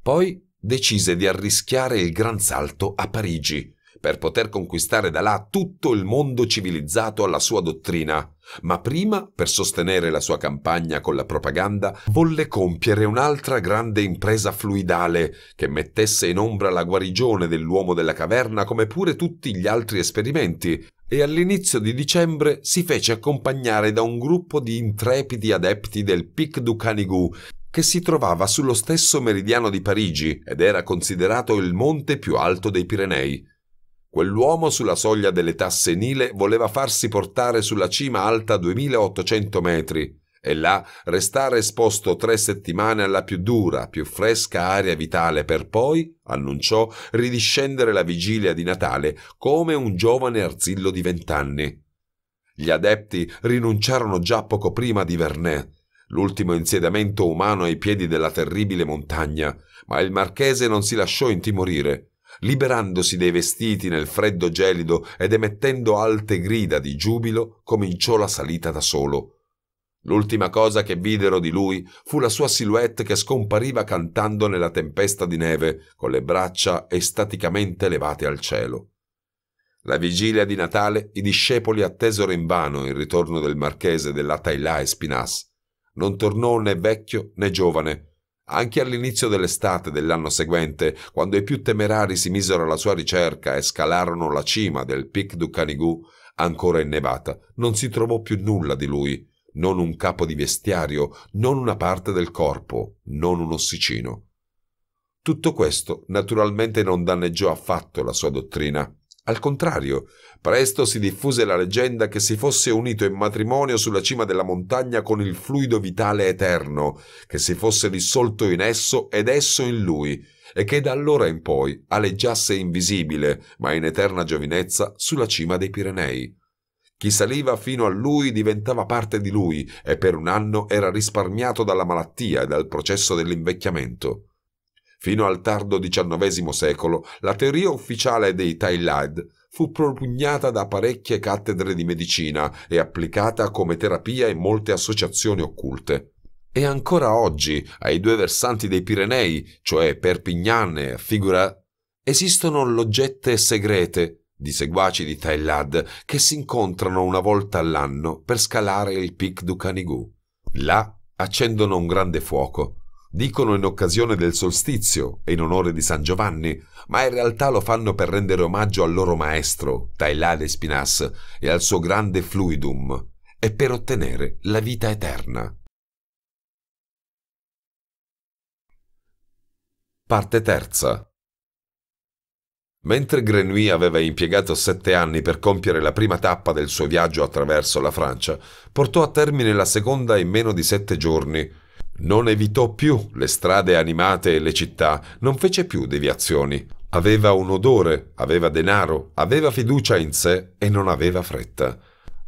Poi decise di arrischiare il gran salto a Parigi, per poter conquistare da là tutto il mondo civilizzato alla sua dottrina, ma prima, per sostenere la sua campagna con la propaganda, volle compiere un'altra grande impresa fluidale che mettesse in ombra la guarigione dell'uomo della caverna come pure tutti gli altri esperimenti, e all'inizio di dicembre si fece accompagnare da un gruppo di intrepidi adepti del Pic du Canigou, che si trovava sullo stesso meridiano di Parigi ed era considerato il monte più alto dei Pirenei. Quell'uomo sulla soglia dell'età senile voleva farsi portare sulla cima alta 2800 metri e là restare esposto tre settimane alla più dura, più fresca aria vitale per poi, annunciò, ridiscendere la vigilia di Natale come un giovane arzillo di vent'anni. Gli adepti rinunciarono già poco prima di Vernet, l'ultimo insediamento umano ai piedi della terribile montagna, ma il marchese non si lasciò intimorire liberandosi dei vestiti nel freddo gelido ed emettendo alte grida di giubilo, cominciò la salita da solo. L'ultima cosa che videro di lui fu la sua silhouette che scompariva cantando nella tempesta di neve, con le braccia estaticamente levate al cielo. La vigilia di Natale i discepoli attesero invano il ritorno del marchese della Tailà e Non tornò né vecchio né giovane, anche all'inizio dell'estate dell'anno seguente, quando i più temerari si misero alla sua ricerca e scalarono la cima del Pic du Canigou, ancora innevata, non si trovò più nulla di lui, non un capo di vestiario, non una parte del corpo, non un ossicino. Tutto questo naturalmente non danneggiò affatto la sua dottrina. Al contrario, Presto si diffuse la leggenda che si fosse unito in matrimonio sulla cima della montagna con il fluido vitale eterno, che si fosse dissolto in esso ed esso in lui, e che da allora in poi aleggiasse invisibile, ma in eterna giovinezza, sulla cima dei Pirenei. Chi saliva fino a lui diventava parte di lui e per un anno era risparmiato dalla malattia e dal processo dell'invecchiamento. Fino al tardo XIX secolo, la teoria ufficiale dei Tailad fu propugnata da parecchie cattedre di medicina e applicata come terapia in molte associazioni occulte. E ancora oggi, ai due versanti dei Pirenei, cioè Perpignan e Figura, esistono loggette segrete di seguaci di Taillad che si incontrano una volta all'anno per scalare il Pic du Canigou. Là accendono un grande fuoco. Dicono in occasione del solstizio e in onore di San Giovanni ma in realtà lo fanno per rendere omaggio al loro maestro, Tailade Spinas, e al suo grande fluidum, e per ottenere la vita eterna. Parte terza. Mentre Grenouille aveva impiegato sette anni per compiere la prima tappa del suo viaggio attraverso la Francia, portò a termine la seconda in meno di sette giorni. Non evitò più le strade animate e le città, non fece più deviazioni. Aveva un odore, aveva denaro, aveva fiducia in sé e non aveva fretta.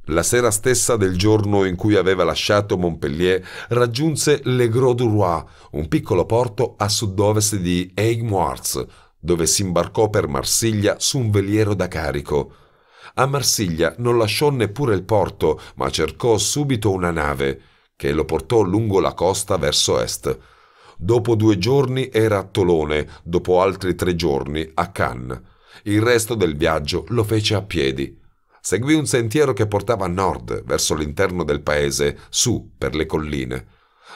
La sera stessa del giorno in cui aveva lasciato Montpellier raggiunse Le Gros du Roi, un piccolo porto a sud-ovest di Aigues-Moirs, dove si imbarcò per Marsiglia su un veliero da carico. A Marsiglia non lasciò neppure il porto, ma cercò subito una nave, che lo portò lungo la costa verso est. Dopo due giorni era a Tolone, dopo altri tre giorni a Cannes. Il resto del viaggio lo fece a piedi. Seguì un sentiero che portava a nord, verso l'interno del paese, su per le colline.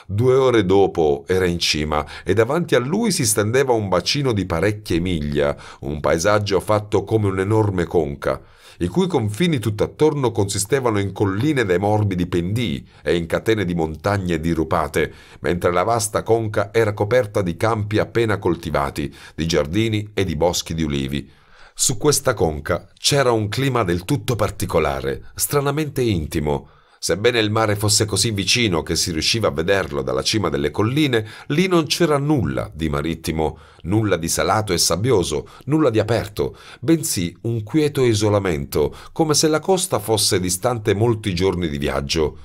Due ore dopo era in cima e davanti a lui si stendeva un bacino di parecchie miglia, un paesaggio fatto come un'enorme conca i cui confini tutt'attorno consistevano in colline dai morbidi pendii e in catene di montagne dirupate, mentre la vasta conca era coperta di campi appena coltivati, di giardini e di boschi di ulivi. Su questa conca c'era un clima del tutto particolare, stranamente intimo, Sebbene il mare fosse così vicino che si riusciva a vederlo dalla cima delle colline, lì non c'era nulla di marittimo, nulla di salato e sabbioso, nulla di aperto, bensì un quieto isolamento, come se la costa fosse distante molti giorni di viaggio.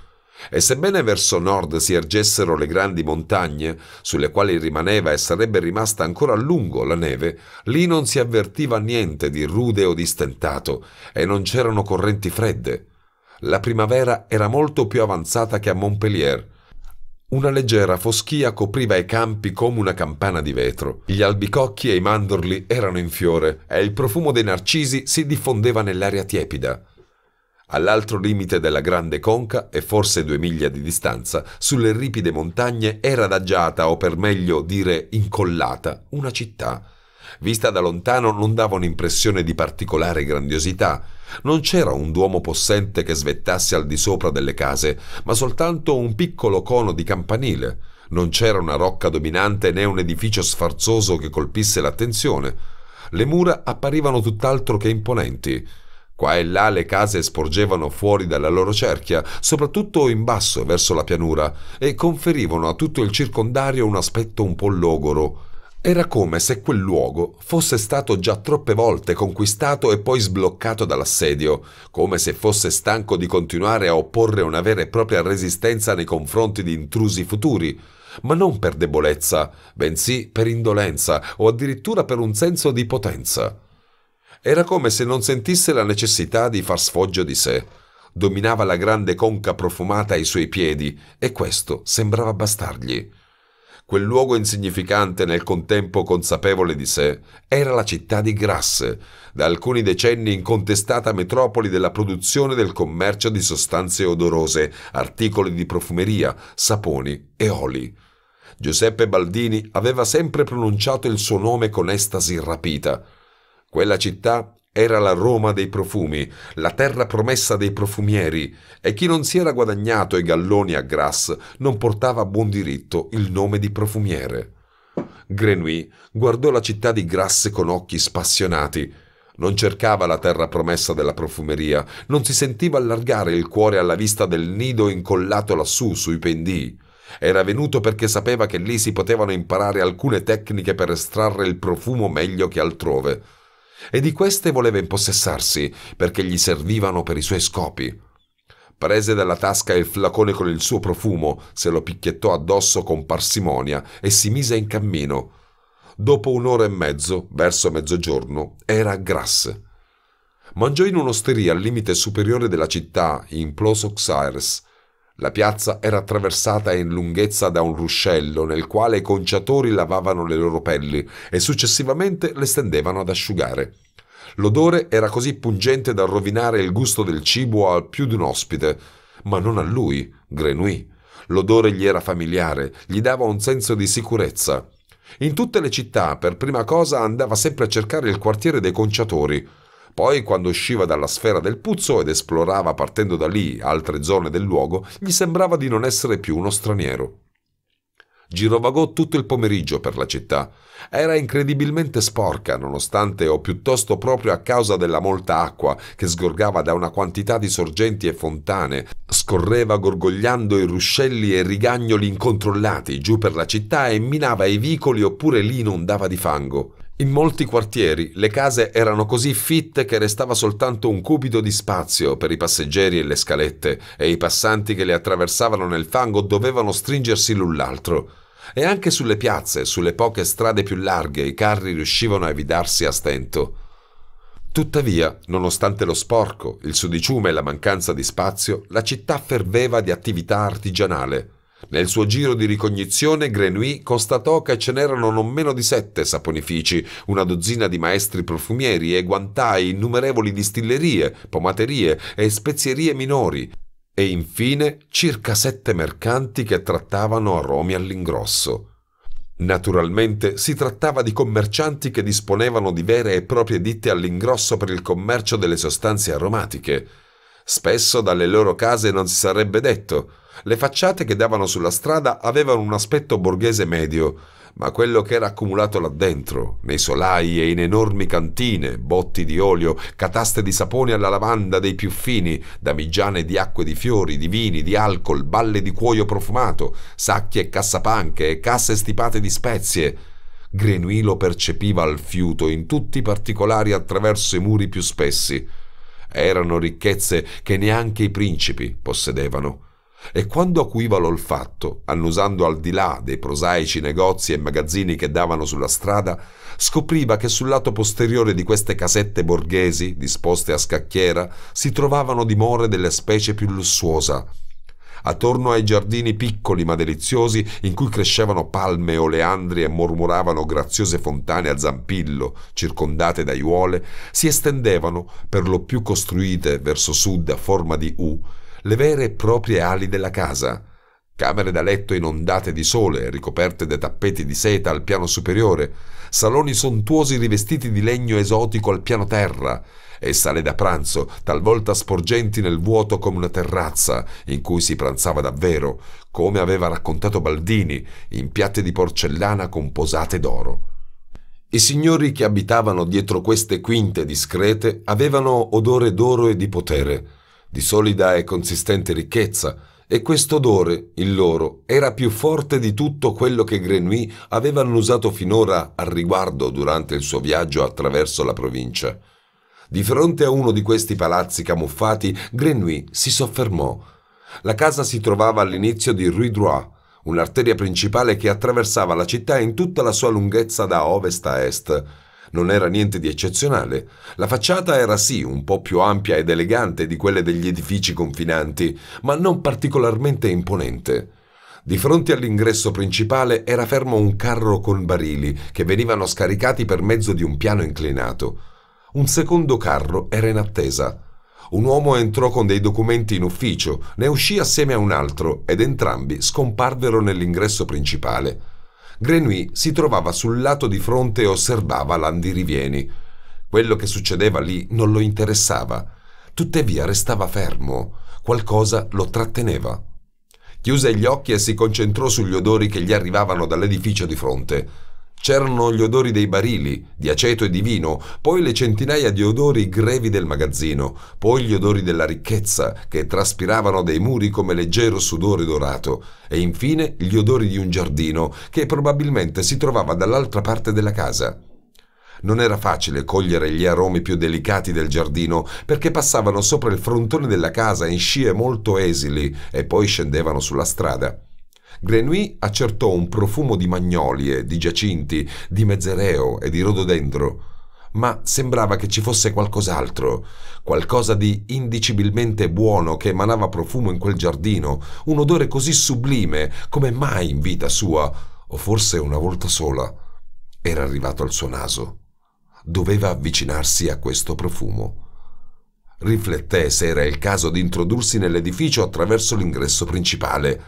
E sebbene verso nord si ergessero le grandi montagne, sulle quali rimaneva e sarebbe rimasta ancora a lungo la neve, lì non si avvertiva niente di rude o di stentato, e non c'erano correnti fredde. La primavera era molto più avanzata che a Montpellier. Una leggera foschia copriva i campi come una campana di vetro. Gli albicocchi e i mandorli erano in fiore e il profumo dei narcisi si diffondeva nell'aria tiepida. All'altro limite della grande conca, e forse due miglia di distanza, sulle ripide montagne era adagiata, o per meglio dire incollata, una città vista da lontano non dava un'impressione di particolare grandiosità. Non c'era un duomo possente che svettasse al di sopra delle case, ma soltanto un piccolo cono di campanile. Non c'era una rocca dominante né un edificio sfarzoso che colpisse l'attenzione. Le mura apparivano tutt'altro che imponenti. Qua e là le case sporgevano fuori dalla loro cerchia, soprattutto in basso verso la pianura, e conferivano a tutto il circondario un aspetto un po' logoro. Era come se quel luogo fosse stato già troppe volte conquistato e poi sbloccato dall'assedio, come se fosse stanco di continuare a opporre una vera e propria resistenza nei confronti di intrusi futuri, ma non per debolezza, bensì per indolenza o addirittura per un senso di potenza. Era come se non sentisse la necessità di far sfoggio di sé. Dominava la grande conca profumata ai suoi piedi e questo sembrava bastargli quel luogo insignificante nel contempo consapevole di sé, era la città di Grasse, da alcuni decenni incontestata metropoli della produzione e del commercio di sostanze odorose, articoli di profumeria, saponi e oli. Giuseppe Baldini aveva sempre pronunciato il suo nome con estasi rapita. Quella città era la Roma dei profumi, la terra promessa dei profumieri, e chi non si era guadagnato i galloni a Grasse non portava a buon diritto il nome di profumiere. Grenouille guardò la città di Grasse con occhi spassionati. Non cercava la terra promessa della profumeria, non si sentiva allargare il cuore alla vista del nido incollato lassù sui pendii. Era venuto perché sapeva che lì si potevano imparare alcune tecniche per estrarre il profumo meglio che altrove e di queste voleva impossessarsi perché gli servivano per i suoi scopi. Prese dalla tasca il flacone con il suo profumo, se lo picchiettò addosso con parsimonia e si mise in cammino. Dopo un'ora e mezzo, verso mezzogiorno, era a Grasse. Mangiò in un'osteria al limite superiore della città, in Plosoxaires, la piazza era attraversata in lunghezza da un ruscello nel quale i conciatori lavavano le loro pelli e successivamente le stendevano ad asciugare. L'odore era così pungente da rovinare il gusto del cibo a più di un ospite, ma non a lui, Grenouille. L'odore gli era familiare, gli dava un senso di sicurezza. In tutte le città, per prima cosa, andava sempre a cercare il quartiere dei conciatori. Poi, quando usciva dalla sfera del puzzo ed esplorava partendo da lì altre zone del luogo, gli sembrava di non essere più uno straniero. Girovagò tutto il pomeriggio per la città. Era incredibilmente sporca, nonostante o piuttosto proprio a causa della molta acqua che sgorgava da una quantità di sorgenti e fontane, scorreva gorgogliando i ruscelli e rigagnoli incontrollati giù per la città e minava i vicoli oppure li inondava di fango. In molti quartieri le case erano così fitte che restava soltanto un cubito di spazio per i passeggeri e le scalette, e i passanti che le attraversavano nel fango dovevano stringersi l'un l'altro. E anche sulle piazze, sulle poche strade più larghe, i carri riuscivano a evidarsi a stento. Tuttavia, nonostante lo sporco, il sudiciume e la mancanza di spazio, la città ferveva di attività artigianale. Nel suo giro di ricognizione, Grenouille constatò che ce n'erano non meno di sette saponifici, una dozzina di maestri profumieri e guantai, innumerevoli distillerie, pomaterie e spezierie minori, e infine circa sette mercanti che trattavano aromi all'ingrosso. Naturalmente si trattava di commercianti che disponevano di vere e proprie ditte all'ingrosso per il commercio delle sostanze aromatiche. Spesso dalle loro case non si sarebbe detto, le facciate che davano sulla strada avevano un aspetto borghese medio, ma quello che era accumulato là dentro, nei solai e in enormi cantine, botti di olio, cataste di saponi alla lavanda dei più fini, damigiane di acque di fiori, di vini, di alcol, balle di cuoio profumato, sacchi e cassapanche e casse stipate di spezie. Grenui lo percepiva al fiuto in tutti i particolari attraverso i muri più spessi. Erano ricchezze che neanche i principi possedevano e quando acuiva l'olfatto, annusando al di là dei prosaici negozi e magazzini che davano sulla strada, scopriva che sul lato posteriore di queste casette borghesi, disposte a scacchiera, si trovavano dimore delle specie più lussuose attorno ai giardini piccoli ma deliziosi in cui crescevano palme e oleandri e mormoravano graziose fontane a zampillo, circondate da aiuole, si estendevano, per lo più costruite verso sud a forma di U, le vere e proprie ali della casa. Camere da letto inondate di sole, ricoperte da tappeti di seta al piano superiore, saloni sontuosi rivestiti di legno esotico al piano terra, e sale da pranzo, talvolta sporgenti nel vuoto come una terrazza, in cui si pranzava davvero, come aveva raccontato Baldini, in piatte di porcellana composate d'oro. I signori che abitavano dietro queste quinte discrete avevano odore d'oro e di potere, di solida e consistente ricchezza, e quest'odore, il loro, era più forte di tutto quello che Grenouille avevano usato finora al riguardo durante il suo viaggio attraverso la provincia. Di fronte a uno di questi palazzi camuffati, Grenouille si soffermò. La casa si trovava all'inizio di Rue Droit, un'arteria principale che attraversava la città in tutta la sua lunghezza da ovest a est. Non era niente di eccezionale. La facciata era sì un po' più ampia ed elegante di quelle degli edifici confinanti, ma non particolarmente imponente. Di fronte all'ingresso principale era fermo un carro con barili che venivano scaricati per mezzo di un piano inclinato. Un secondo carro era in attesa. Un uomo entrò con dei documenti in ufficio, ne uscì assieme a un altro ed entrambi scomparvero nell'ingresso principale. Grenouille si trovava sul lato di fronte e osservava l'andirivieni. Quello che succedeva lì non lo interessava. Tuttavia restava fermo. Qualcosa lo tratteneva. Chiuse gli occhi e si concentrò sugli odori che gli arrivavano dall'edificio di fronte. C'erano gli odori dei barili, di aceto e di vino, poi le centinaia di odori grevi del magazzino, poi gli odori della ricchezza che traspiravano dai muri come leggero sudore dorato, e infine gli odori di un giardino che probabilmente si trovava dall'altra parte della casa. Non era facile cogliere gli aromi più delicati del giardino perché passavano sopra il frontone della casa in scie molto esili e poi scendevano sulla strada. Grenouille accertò un profumo di magnolie, di giacinti, di mezzereo e di rododendro, ma sembrava che ci fosse qualcos'altro, qualcosa di indicibilmente buono che emanava profumo in quel giardino, un odore così sublime come mai in vita sua, o forse una volta sola, era arrivato al suo naso. Doveva avvicinarsi a questo profumo. Rifletté se era il caso di introdursi nell'edificio attraverso l'ingresso principale.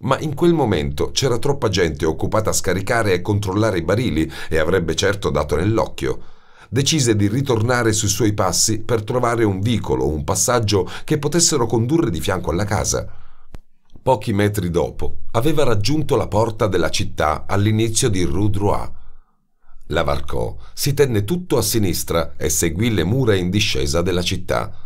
Ma in quel momento c'era troppa gente occupata a scaricare e controllare i barili e avrebbe certo dato nell'occhio. Decise di ritornare sui suoi passi per trovare un vicolo un passaggio che potessero condurre di fianco alla casa. Pochi metri dopo aveva raggiunto la porta della città all'inizio di Rue Droit. La varcò, si tenne tutto a sinistra e seguì le mura in discesa della città.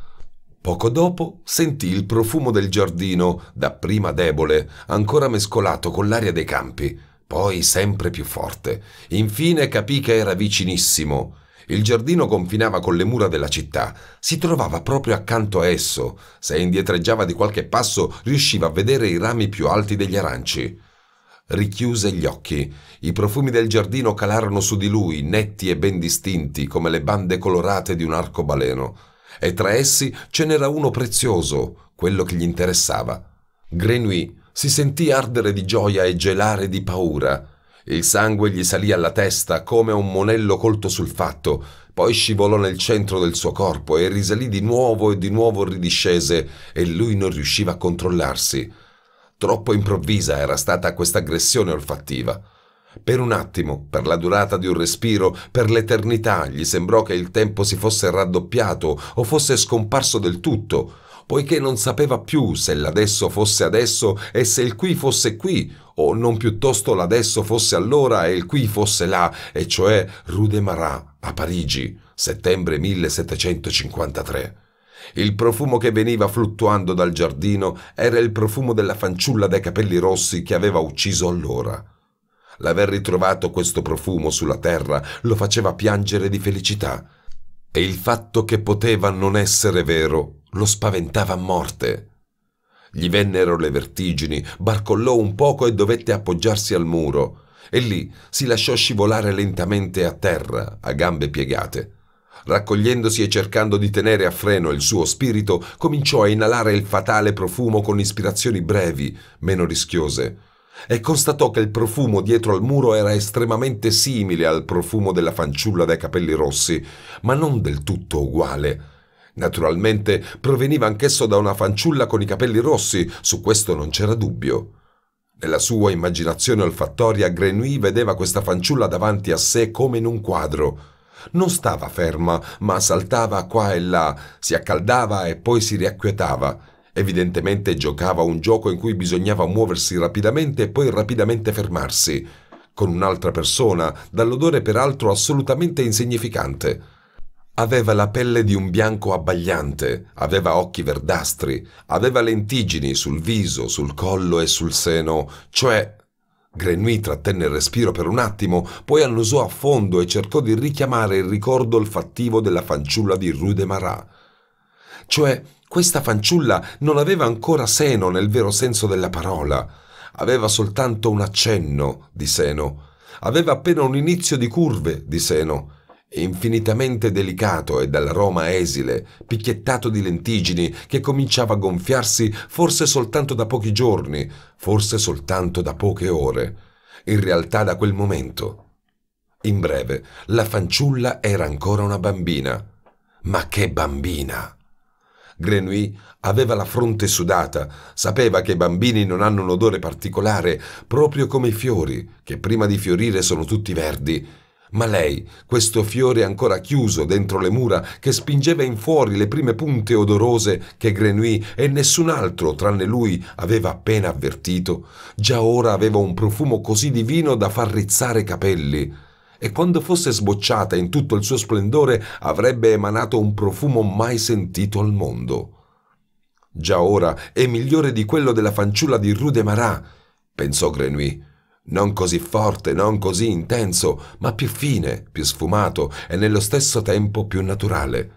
Poco dopo sentì il profumo del giardino, dapprima debole, ancora mescolato con l'aria dei campi, poi sempre più forte. Infine capì che era vicinissimo. Il giardino confinava con le mura della città, si trovava proprio accanto a esso. Se indietreggiava di qualche passo, riusciva a vedere i rami più alti degli aranci. Richiuse gli occhi. I profumi del giardino calarono su di lui, netti e ben distinti, come le bande colorate di un arcobaleno e tra essi ce n'era uno prezioso, quello che gli interessava. Grenouille si sentì ardere di gioia e gelare di paura. Il sangue gli salì alla testa come un monello colto sul fatto, poi scivolò nel centro del suo corpo e risalì di nuovo e di nuovo ridiscese e lui non riusciva a controllarsi. Troppo improvvisa era stata questa aggressione olfattiva. Per un attimo, per la durata di un respiro, per l'eternità, gli sembrò che il tempo si fosse raddoppiato o fosse scomparso del tutto, poiché non sapeva più se l'adesso fosse adesso e se il qui fosse qui, o non piuttosto l'adesso fosse allora e il qui fosse là, e cioè Rue de Marat, a Parigi, settembre 1753. Il profumo che veniva fluttuando dal giardino era il profumo della fanciulla dai capelli rossi che aveva ucciso allora. L'aver ritrovato questo profumo sulla terra lo faceva piangere di felicità e il fatto che poteva non essere vero lo spaventava a morte. Gli vennero le vertigini, barcollò un poco e dovette appoggiarsi al muro, e lì si lasciò scivolare lentamente a terra, a gambe piegate. Raccogliendosi e cercando di tenere a freno il suo spirito, cominciò a inalare il fatale profumo con ispirazioni brevi, meno rischiose, e constatò che il profumo dietro al muro era estremamente simile al profumo della fanciulla dai capelli rossi, ma non del tutto uguale. Naturalmente proveniva anch'esso da una fanciulla con i capelli rossi, su questo non c'era dubbio. Nella sua immaginazione olfattoria Grenouille vedeva questa fanciulla davanti a sé come in un quadro. Non stava ferma, ma saltava qua e là, si accaldava e poi si riacquietava. Evidentemente giocava un gioco in cui bisognava muoversi rapidamente e poi rapidamente fermarsi, con un'altra persona, dall'odore peraltro assolutamente insignificante. Aveva la pelle di un bianco abbagliante, aveva occhi verdastri, aveva lentiggini sul viso, sul collo e sul seno, cioè... Grenouille trattenne il respiro per un attimo, poi annusò a fondo e cercò di richiamare il ricordo olfattivo della fanciulla di Rue de Marat. Cioè, questa fanciulla non aveva ancora seno nel vero senso della parola, aveva soltanto un accenno di seno, aveva appena un inizio di curve di seno, infinitamente delicato e dall'aroma esile, picchiettato di lentigini, che cominciava a gonfiarsi forse soltanto da pochi giorni, forse soltanto da poche ore, in realtà da quel momento. In breve, la fanciulla era ancora una bambina. Ma che bambina! Grenouille aveva la fronte sudata, sapeva che i bambini non hanno un odore particolare, proprio come i fiori, che prima di fiorire sono tutti verdi. Ma lei, questo fiore ancora chiuso dentro le mura, che spingeva in fuori le prime punte odorose che Grenouille e nessun altro tranne lui aveva appena avvertito, già ora aveva un profumo così divino da far rizzare i capelli e quando fosse sbocciata in tutto il suo splendore avrebbe emanato un profumo mai sentito al mondo. Già ora è migliore di quello della fanciulla di Rue de Marat, pensò Grenouille. Non così forte, non così intenso, ma più fine, più sfumato e nello stesso tempo più naturale.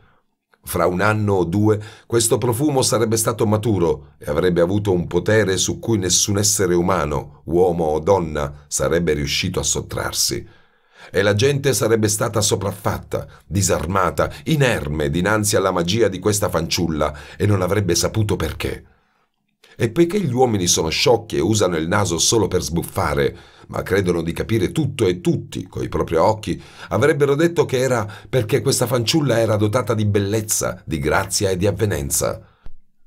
Fra un anno o due questo profumo sarebbe stato maturo e avrebbe avuto un potere su cui nessun essere umano, uomo o donna, sarebbe riuscito a sottrarsi e la gente sarebbe stata sopraffatta, disarmata, inerme dinanzi alla magia di questa fanciulla e non avrebbe saputo perché. E poiché gli uomini sono sciocchi e usano il naso solo per sbuffare, ma credono di capire tutto e tutti coi propri occhi, avrebbero detto che era perché questa fanciulla era dotata di bellezza, di grazia e di avvenenza.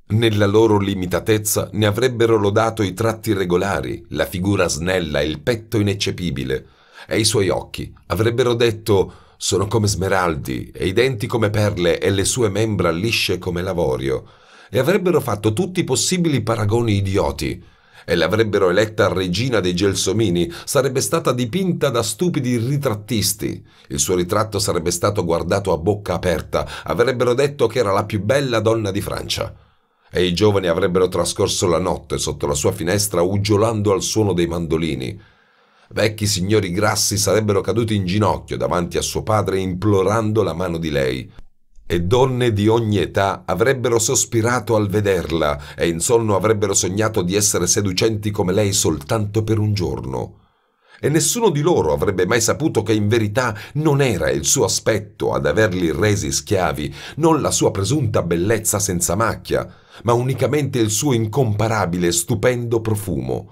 Nella loro limitatezza ne avrebbero lodato i tratti regolari, la figura snella il petto ineccepibile, e i suoi occhi avrebbero detto sono come smeraldi e i denti come perle e le sue membra lisce come l'avorio e avrebbero fatto tutti i possibili paragoni idioti e l'avrebbero eletta regina dei gelsomini, sarebbe stata dipinta da stupidi ritrattisti. Il suo ritratto sarebbe stato guardato a bocca aperta, avrebbero detto che era la più bella donna di Francia. E i giovani avrebbero trascorso la notte sotto la sua finestra uggiolando al suono dei mandolini. Vecchi signori grassi sarebbero caduti in ginocchio davanti a suo padre implorando la mano di lei. E donne di ogni età avrebbero sospirato al vederla e in sonno avrebbero sognato di essere seducenti come lei soltanto per un giorno e nessuno di loro avrebbe mai saputo che in verità non era il suo aspetto ad averli resi schiavi, non la sua presunta bellezza senza macchia, ma unicamente il suo incomparabile, stupendo profumo.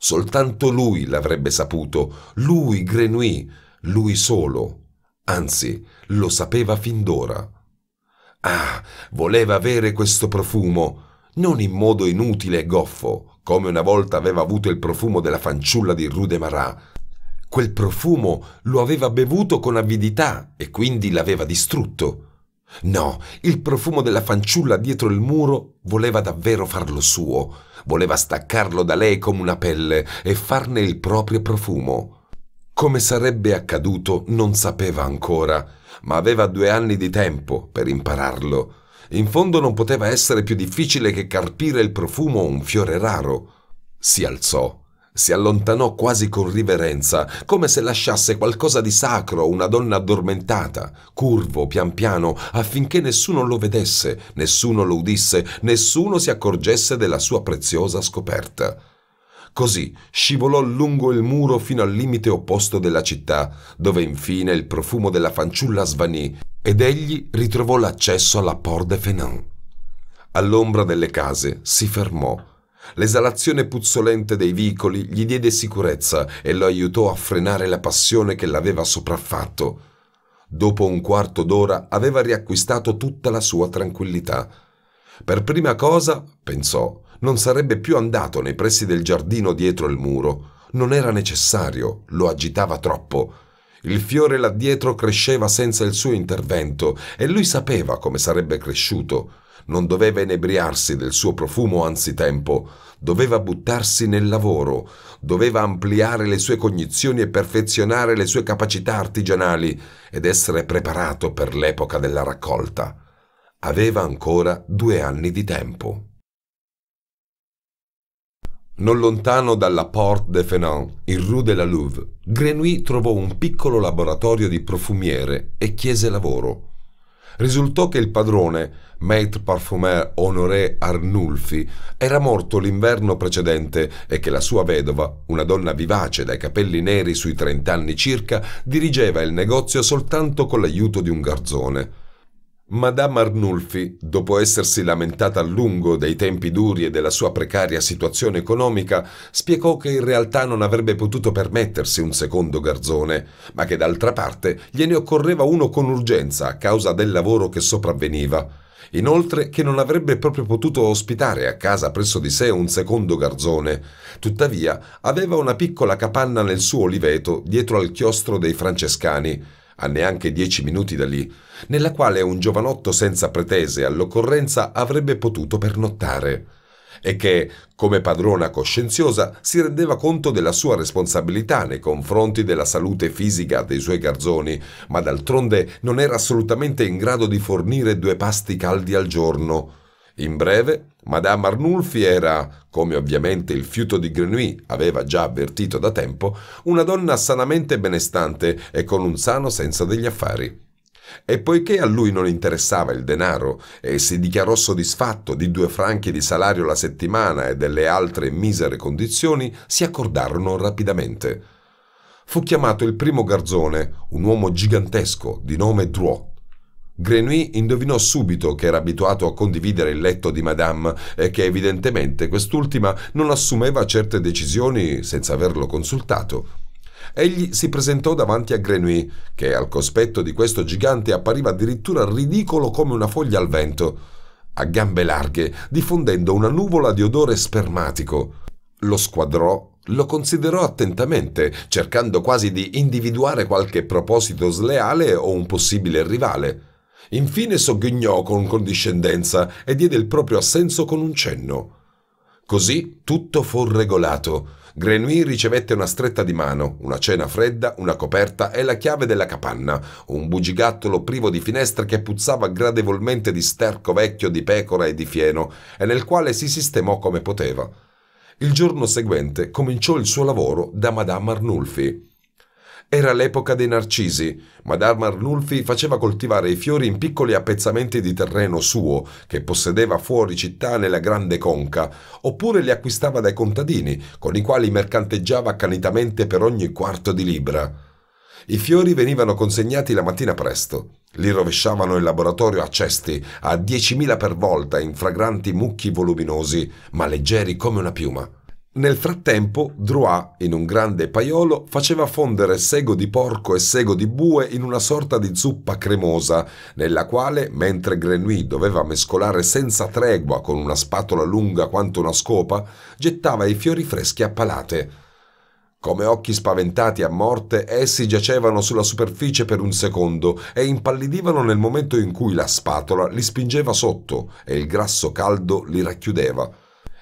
Soltanto lui l'avrebbe saputo, lui Grenouille, lui solo. Anzi, lo sapeva fin d'ora. Ah, voleva avere questo profumo, non in modo inutile e goffo, come una volta aveva avuto il profumo della fanciulla di Rue de Marat. Quel profumo lo aveva bevuto con avidità e quindi l'aveva distrutto. No, il profumo della fanciulla dietro il muro voleva davvero farlo suo voleva staccarlo da lei come una pelle e farne il proprio profumo. Come sarebbe accaduto non sapeva ancora, ma aveva due anni di tempo per impararlo. In fondo non poteva essere più difficile che carpire il profumo un fiore raro. Si alzò si allontanò quasi con riverenza, come se lasciasse qualcosa di sacro a una donna addormentata, curvo pian piano, affinché nessuno lo vedesse, nessuno lo udisse, nessuno si accorgesse della sua preziosa scoperta. Così scivolò lungo il muro fino al limite opposto della città, dove infine il profumo della fanciulla svanì ed egli ritrovò l'accesso alla Porte de Fénin. All'ombra delle case si fermò L'esalazione puzzolente dei vicoli gli diede sicurezza e lo aiutò a frenare la passione che l'aveva sopraffatto. Dopo un quarto d'ora aveva riacquistato tutta la sua tranquillità. Per prima cosa, pensò, non sarebbe più andato nei pressi del giardino dietro il muro. Non era necessario, lo agitava troppo. Il fiore là dietro cresceva senza il suo intervento e lui sapeva come sarebbe cresciuto non doveva inebriarsi del suo profumo anzitempo, doveva buttarsi nel lavoro, doveva ampliare le sue cognizioni e perfezionare le sue capacità artigianali ed essere preparato per l'epoca della raccolta. Aveva ancora due anni di tempo. Non lontano dalla Porte de Fénin, in Rue de la Louvre, Grenouille trovò un piccolo laboratorio di profumiere e chiese lavoro risultò che il padrone, maître parfumeur Honoré Arnulfi, era morto l'inverno precedente e che la sua vedova, una donna vivace dai capelli neri sui trent'anni circa, dirigeva il negozio soltanto con l'aiuto di un garzone. Madame Arnulfi, dopo essersi lamentata a lungo dei tempi duri e della sua precaria situazione economica, spiegò che in realtà non avrebbe potuto permettersi un secondo garzone, ma che d'altra parte gliene occorreva uno con urgenza a causa del lavoro che sopravveniva. Inoltre che non avrebbe proprio potuto ospitare a casa presso di sé un secondo garzone. Tuttavia aveva una piccola capanna nel suo oliveto dietro al chiostro dei francescani, a neanche dieci minuti da lì, nella quale un giovanotto senza pretese all'occorrenza avrebbe potuto pernottare, e che, come padrona coscienziosa, si rendeva conto della sua responsabilità nei confronti della salute fisica dei suoi garzoni, ma d'altronde non era assolutamente in grado di fornire due pasti caldi al giorno. In breve, Madame Arnulfi era, come ovviamente il fiuto di Grenouille aveva già avvertito da tempo, una donna sanamente benestante e con un sano senso degli affari. E poiché a lui non interessava il denaro e si dichiarò soddisfatto di due franchi di salario la settimana e delle altre misere condizioni, si accordarono rapidamente. Fu chiamato il primo garzone, un uomo gigantesco di nome Drouot. Grenouille indovinò subito che era abituato a condividere il letto di Madame e che evidentemente quest'ultima non assumeva certe decisioni senza averlo consultato egli si presentò davanti a Grenouille, che al cospetto di questo gigante appariva addirittura ridicolo come una foglia al vento, a gambe larghe, diffondendo una nuvola di odore spermatico. Lo squadrò lo considerò attentamente, cercando quasi di individuare qualche proposito sleale o un possibile rivale. Infine sogghignò con condiscendenza e diede il proprio assenso con un cenno. Così tutto fu regolato. Grenouille ricevette una stretta di mano, una cena fredda, una coperta e la chiave della capanna, un bugigattolo privo di finestre che puzzava gradevolmente di sterco vecchio di pecora e di fieno, e nel quale si sistemò come poteva. Il giorno seguente cominciò il suo lavoro da Madame Arnulfi. Era l'epoca dei narcisi, ma Madame Arnulfi faceva coltivare i fiori in piccoli appezzamenti di terreno suo, che possedeva fuori città nella grande conca, oppure li acquistava dai contadini, con i quali mercanteggiava accanitamente per ogni quarto di libra. I fiori venivano consegnati la mattina presto. Li rovesciavano in laboratorio a cesti, a 10.000 per volta, in fragranti mucchi voluminosi, ma leggeri come una piuma. Nel frattempo, Drouat, in un grande paiolo, faceva fondere sego di porco e sego di bue in una sorta di zuppa cremosa, nella quale, mentre Grenouille doveva mescolare senza tregua con una spatola lunga quanto una scopa, gettava i fiori freschi a palate. Come occhi spaventati a morte, essi giacevano sulla superficie per un secondo e impallidivano nel momento in cui la spatola li spingeva sotto e il grasso caldo li racchiudeva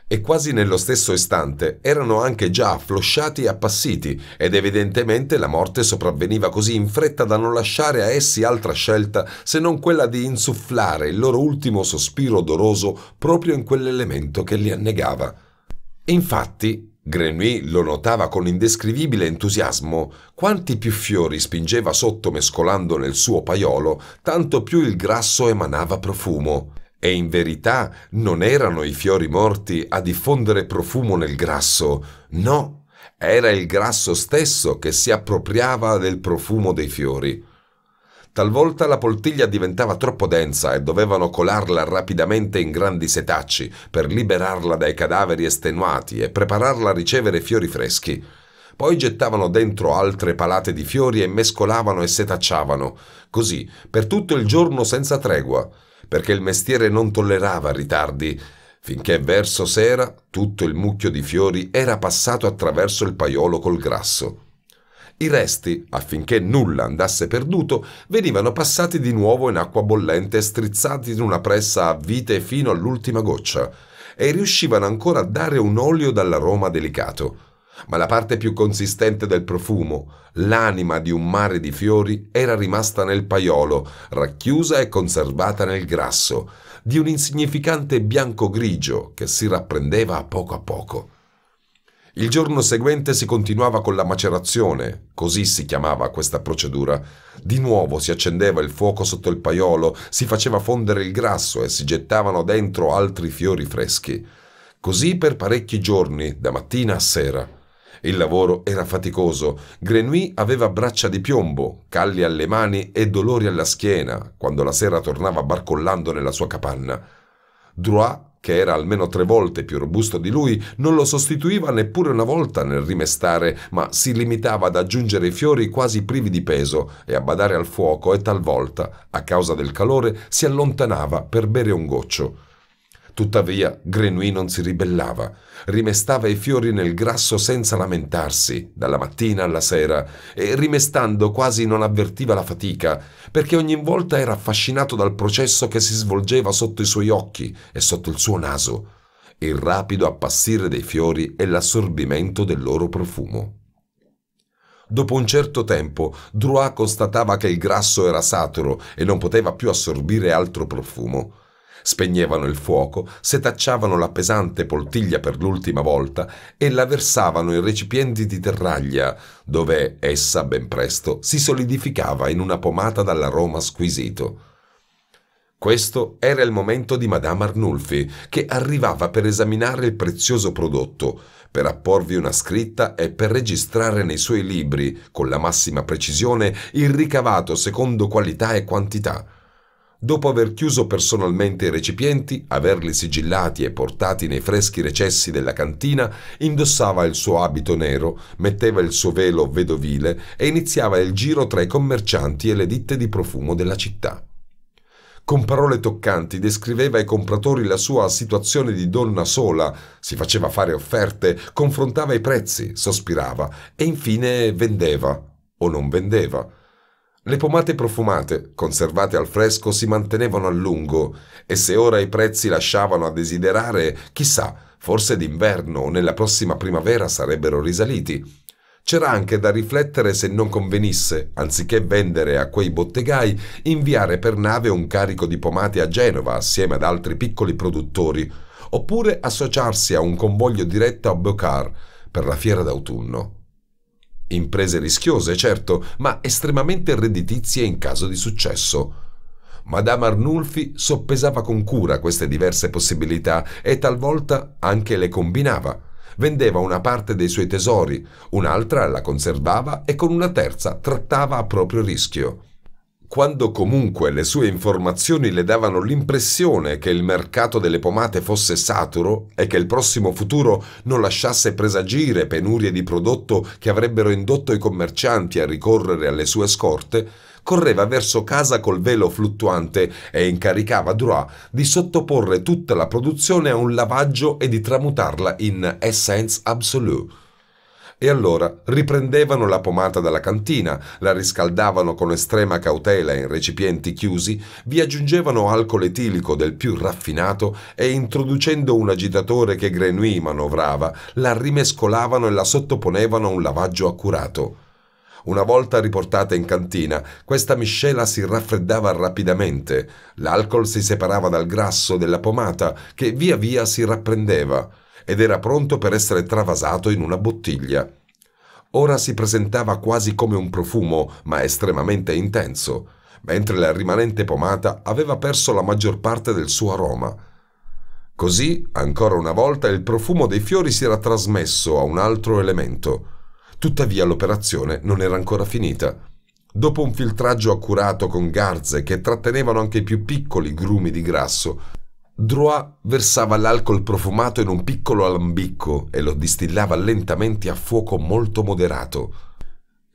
e quasi nello stesso istante erano anche già afflosciati e appassiti ed evidentemente la morte sopravveniva così in fretta da non lasciare a essi altra scelta se non quella di insufflare il loro ultimo sospiro odoroso proprio in quell'elemento che li annegava. Infatti, Grenouille lo notava con indescrivibile entusiasmo. Quanti più fiori spingeva sotto mescolando nel suo paiolo, tanto più il grasso emanava profumo. E in verità non erano i fiori morti a diffondere profumo nel grasso, no, era il grasso stesso che si appropriava del profumo dei fiori. Talvolta la poltiglia diventava troppo densa e dovevano colarla rapidamente in grandi setacci per liberarla dai cadaveri estenuati e prepararla a ricevere fiori freschi. Poi gettavano dentro altre palate di fiori e mescolavano e setacciavano, così per tutto il giorno senza tregua, perché il mestiere non tollerava ritardi, finché verso sera tutto il mucchio di fiori era passato attraverso il paiolo col grasso. I resti, affinché nulla andasse perduto, venivano passati di nuovo in acqua bollente e strizzati in una pressa a vite fino all'ultima goccia, e riuscivano ancora a dare un olio dall'aroma delicato ma la parte più consistente del profumo, l'anima di un mare di fiori, era rimasta nel paiolo, racchiusa e conservata nel grasso, di un insignificante bianco-grigio che si rapprendeva a poco a poco. Il giorno seguente si continuava con la macerazione, così si chiamava questa procedura. Di nuovo si accendeva il fuoco sotto il paiolo, si faceva fondere il grasso e si gettavano dentro altri fiori freschi. Così per parecchi giorni, da mattina a sera. Il lavoro era faticoso. Grenouille aveva braccia di piombo, calli alle mani e dolori alla schiena quando la sera tornava barcollando nella sua capanna. Droit, che era almeno tre volte più robusto di lui, non lo sostituiva neppure una volta nel rimestare, ma si limitava ad aggiungere i fiori quasi privi di peso e a badare al fuoco e talvolta, a causa del calore, si allontanava per bere un goccio. Tuttavia, Grenouille non si ribellava, rimestava i fiori nel grasso senza lamentarsi, dalla mattina alla sera, e rimestando quasi non avvertiva la fatica, perché ogni volta era affascinato dal processo che si svolgeva sotto i suoi occhi e sotto il suo naso, il rapido appassire dei fiori e l'assorbimento del loro profumo. Dopo un certo tempo, Droit constatava che il grasso era saturo e non poteva più assorbire altro profumo spegnevano il fuoco, setacciavano la pesante poltiglia per l'ultima volta e la versavano in recipienti di terraglia, dove essa ben presto si solidificava in una pomata dall'aroma squisito. Questo era il momento di Madame Arnulfi, che arrivava per esaminare il prezioso prodotto, per apporvi una scritta e per registrare nei suoi libri, con la massima precisione, il ricavato secondo qualità e quantità dopo aver chiuso personalmente i recipienti, averli sigillati e portati nei freschi recessi della cantina, indossava il suo abito nero, metteva il suo velo vedovile e iniziava il giro tra i commercianti e le ditte di profumo della città. Con parole toccanti descriveva ai compratori la sua situazione di donna sola, si faceva fare offerte, confrontava i prezzi, sospirava e infine vendeva o non vendeva, le pomate profumate, conservate al fresco, si mantenevano a lungo e se ora i prezzi lasciavano a desiderare, chissà, forse d'inverno o nella prossima primavera sarebbero risaliti. C'era anche da riflettere se non convenisse, anziché vendere a quei bottegai, inviare per nave un carico di pomate a Genova assieme ad altri piccoli produttori, oppure associarsi a un convoglio diretto a Beaucar per la fiera d'autunno. Imprese rischiose, certo, ma estremamente redditizie in caso di successo. Madame Arnulfi soppesava con cura queste diverse possibilità e talvolta anche le combinava. Vendeva una parte dei suoi tesori, un'altra la conservava e con una terza trattava a proprio rischio. Quando comunque le sue informazioni le davano l'impressione che il mercato delle pomate fosse saturo e che il prossimo futuro non lasciasse presagire penurie di prodotto che avrebbero indotto i commercianti a ricorrere alle sue scorte, correva verso casa col velo fluttuante e incaricava Droit di sottoporre tutta la produzione a un lavaggio e di tramutarla in essence absolue e allora riprendevano la pomata dalla cantina, la riscaldavano con estrema cautela in recipienti chiusi, vi aggiungevano alcol etilico del più raffinato e introducendo un agitatore che Grenouille manovrava, la rimescolavano e la sottoponevano a un lavaggio accurato. Una volta riportata in cantina, questa miscela si raffreddava rapidamente. L'alcol si separava dal grasso della pomata, che via via si rapprendeva ed era pronto per essere travasato in una bottiglia. Ora si presentava quasi come un profumo, ma estremamente intenso, mentre la rimanente pomata aveva perso la maggior parte del suo aroma. Così, ancora una volta, il profumo dei fiori si era trasmesso a un altro elemento. Tuttavia l'operazione non era ancora finita. Dopo un filtraggio accurato con garze che trattenevano anche i più piccoli grumi di grasso, Droit versava l'alcol profumato in un piccolo alambicco e lo distillava lentamente a fuoco molto moderato.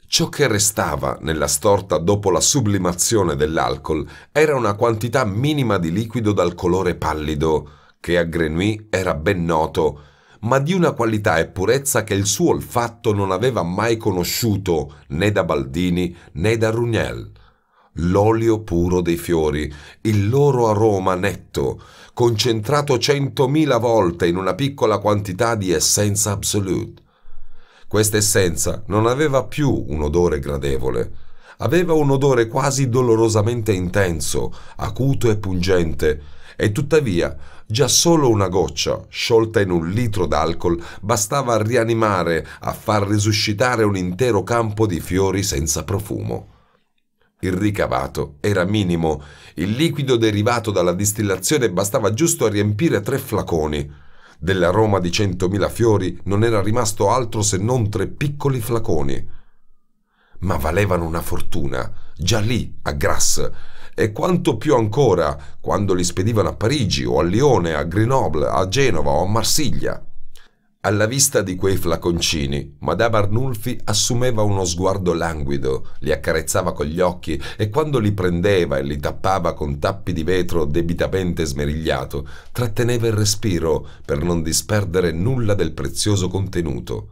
Ciò che restava nella storta dopo la sublimazione dell'alcol era una quantità minima di liquido dal colore pallido, che a Grenouille era ben noto, ma di una qualità e purezza che il suo olfatto non aveva mai conosciuto né da Baldini né da Rugnel. L'olio puro dei fiori, il loro aroma netto, concentrato centomila volte in una piccola quantità di essenza absolute. Questa essenza non aveva più un odore gradevole, aveva un odore quasi dolorosamente intenso, acuto e pungente, e tuttavia già solo una goccia, sciolta in un litro d'alcol, bastava a rianimare, a far risuscitare un intero campo di fiori senza profumo. Il ricavato era minimo, il liquido derivato dalla distillazione bastava giusto a riempire tre flaconi. Dell'aroma di centomila fiori non era rimasto altro se non tre piccoli flaconi. Ma valevano una fortuna, già lì, a Grasse, e quanto più ancora quando li spedivano a Parigi o a Lione, a Grenoble, a Genova o a Marsiglia. Alla vista di quei flaconcini, Madame Arnulfi assumeva uno sguardo languido, li accarezzava con gli occhi e quando li prendeva e li tappava con tappi di vetro debitamente smerigliato, tratteneva il respiro per non disperdere nulla del prezioso contenuto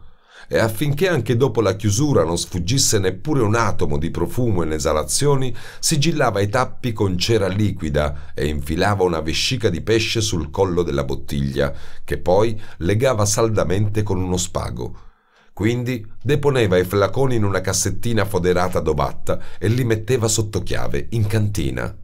e affinché anche dopo la chiusura non sfuggisse neppure un atomo di profumo e esalazioni, sigillava i tappi con cera liquida e infilava una vescica di pesce sul collo della bottiglia, che poi legava saldamente con uno spago. Quindi deponeva i flaconi in una cassettina foderata d'ovatta e li metteva sotto chiave in cantina.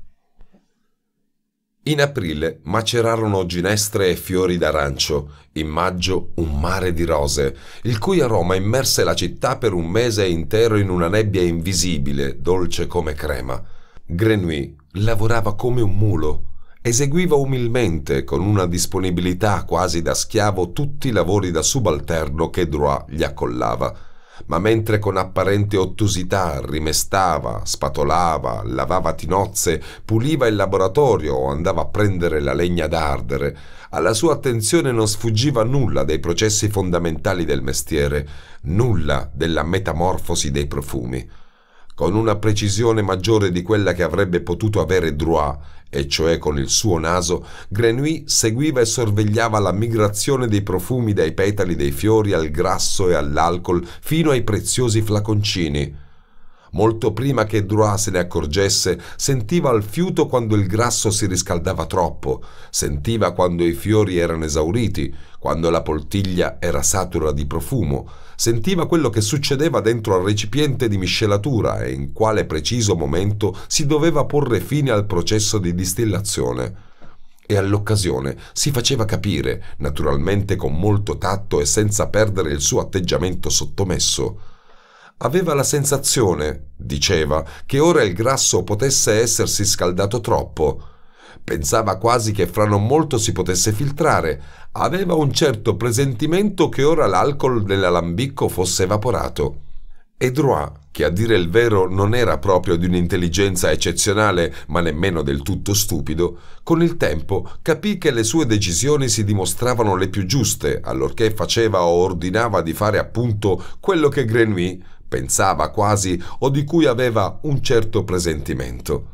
In aprile macerarono ginestre e fiori d'arancio, in maggio un mare di rose, il cui aroma immerse la città per un mese intero in una nebbia invisibile, dolce come crema. Grenouille lavorava come un mulo, eseguiva umilmente, con una disponibilità quasi da schiavo, tutti i lavori da subalterno che Droit gli accollava ma mentre con apparente ottusità rimestava, spatolava, lavava tinozze, puliva il laboratorio o andava a prendere la legna da ardere, alla sua attenzione non sfuggiva nulla dei processi fondamentali del mestiere, nulla della metamorfosi dei profumi. Con una precisione maggiore di quella che avrebbe potuto avere Droit, e cioè con il suo naso, Grenouille seguiva e sorvegliava la migrazione dei profumi dai petali dei fiori al grasso e all'alcol fino ai preziosi flaconcini. Molto prima che Droit se ne accorgesse, sentiva il fiuto quando il grasso si riscaldava troppo, sentiva quando i fiori erano esauriti, quando la poltiglia era satura di profumo, sentiva quello che succedeva dentro al recipiente di miscelatura e in quale preciso momento si doveva porre fine al processo di distillazione. E all'occasione si faceva capire, naturalmente con molto tatto e senza perdere il suo atteggiamento sottomesso, aveva la sensazione, diceva, che ora il grasso potesse essersi scaldato troppo. Pensava quasi che fra non molto si potesse filtrare. Aveva un certo presentimento che ora l'alcol dell'alambicco fosse evaporato. E Droit, che a dire il vero non era proprio di un'intelligenza eccezionale, ma nemmeno del tutto stupido, con il tempo capì che le sue decisioni si dimostravano le più giuste, allorché faceva o ordinava di fare appunto quello che Grenouille pensava quasi o di cui aveva un certo presentimento.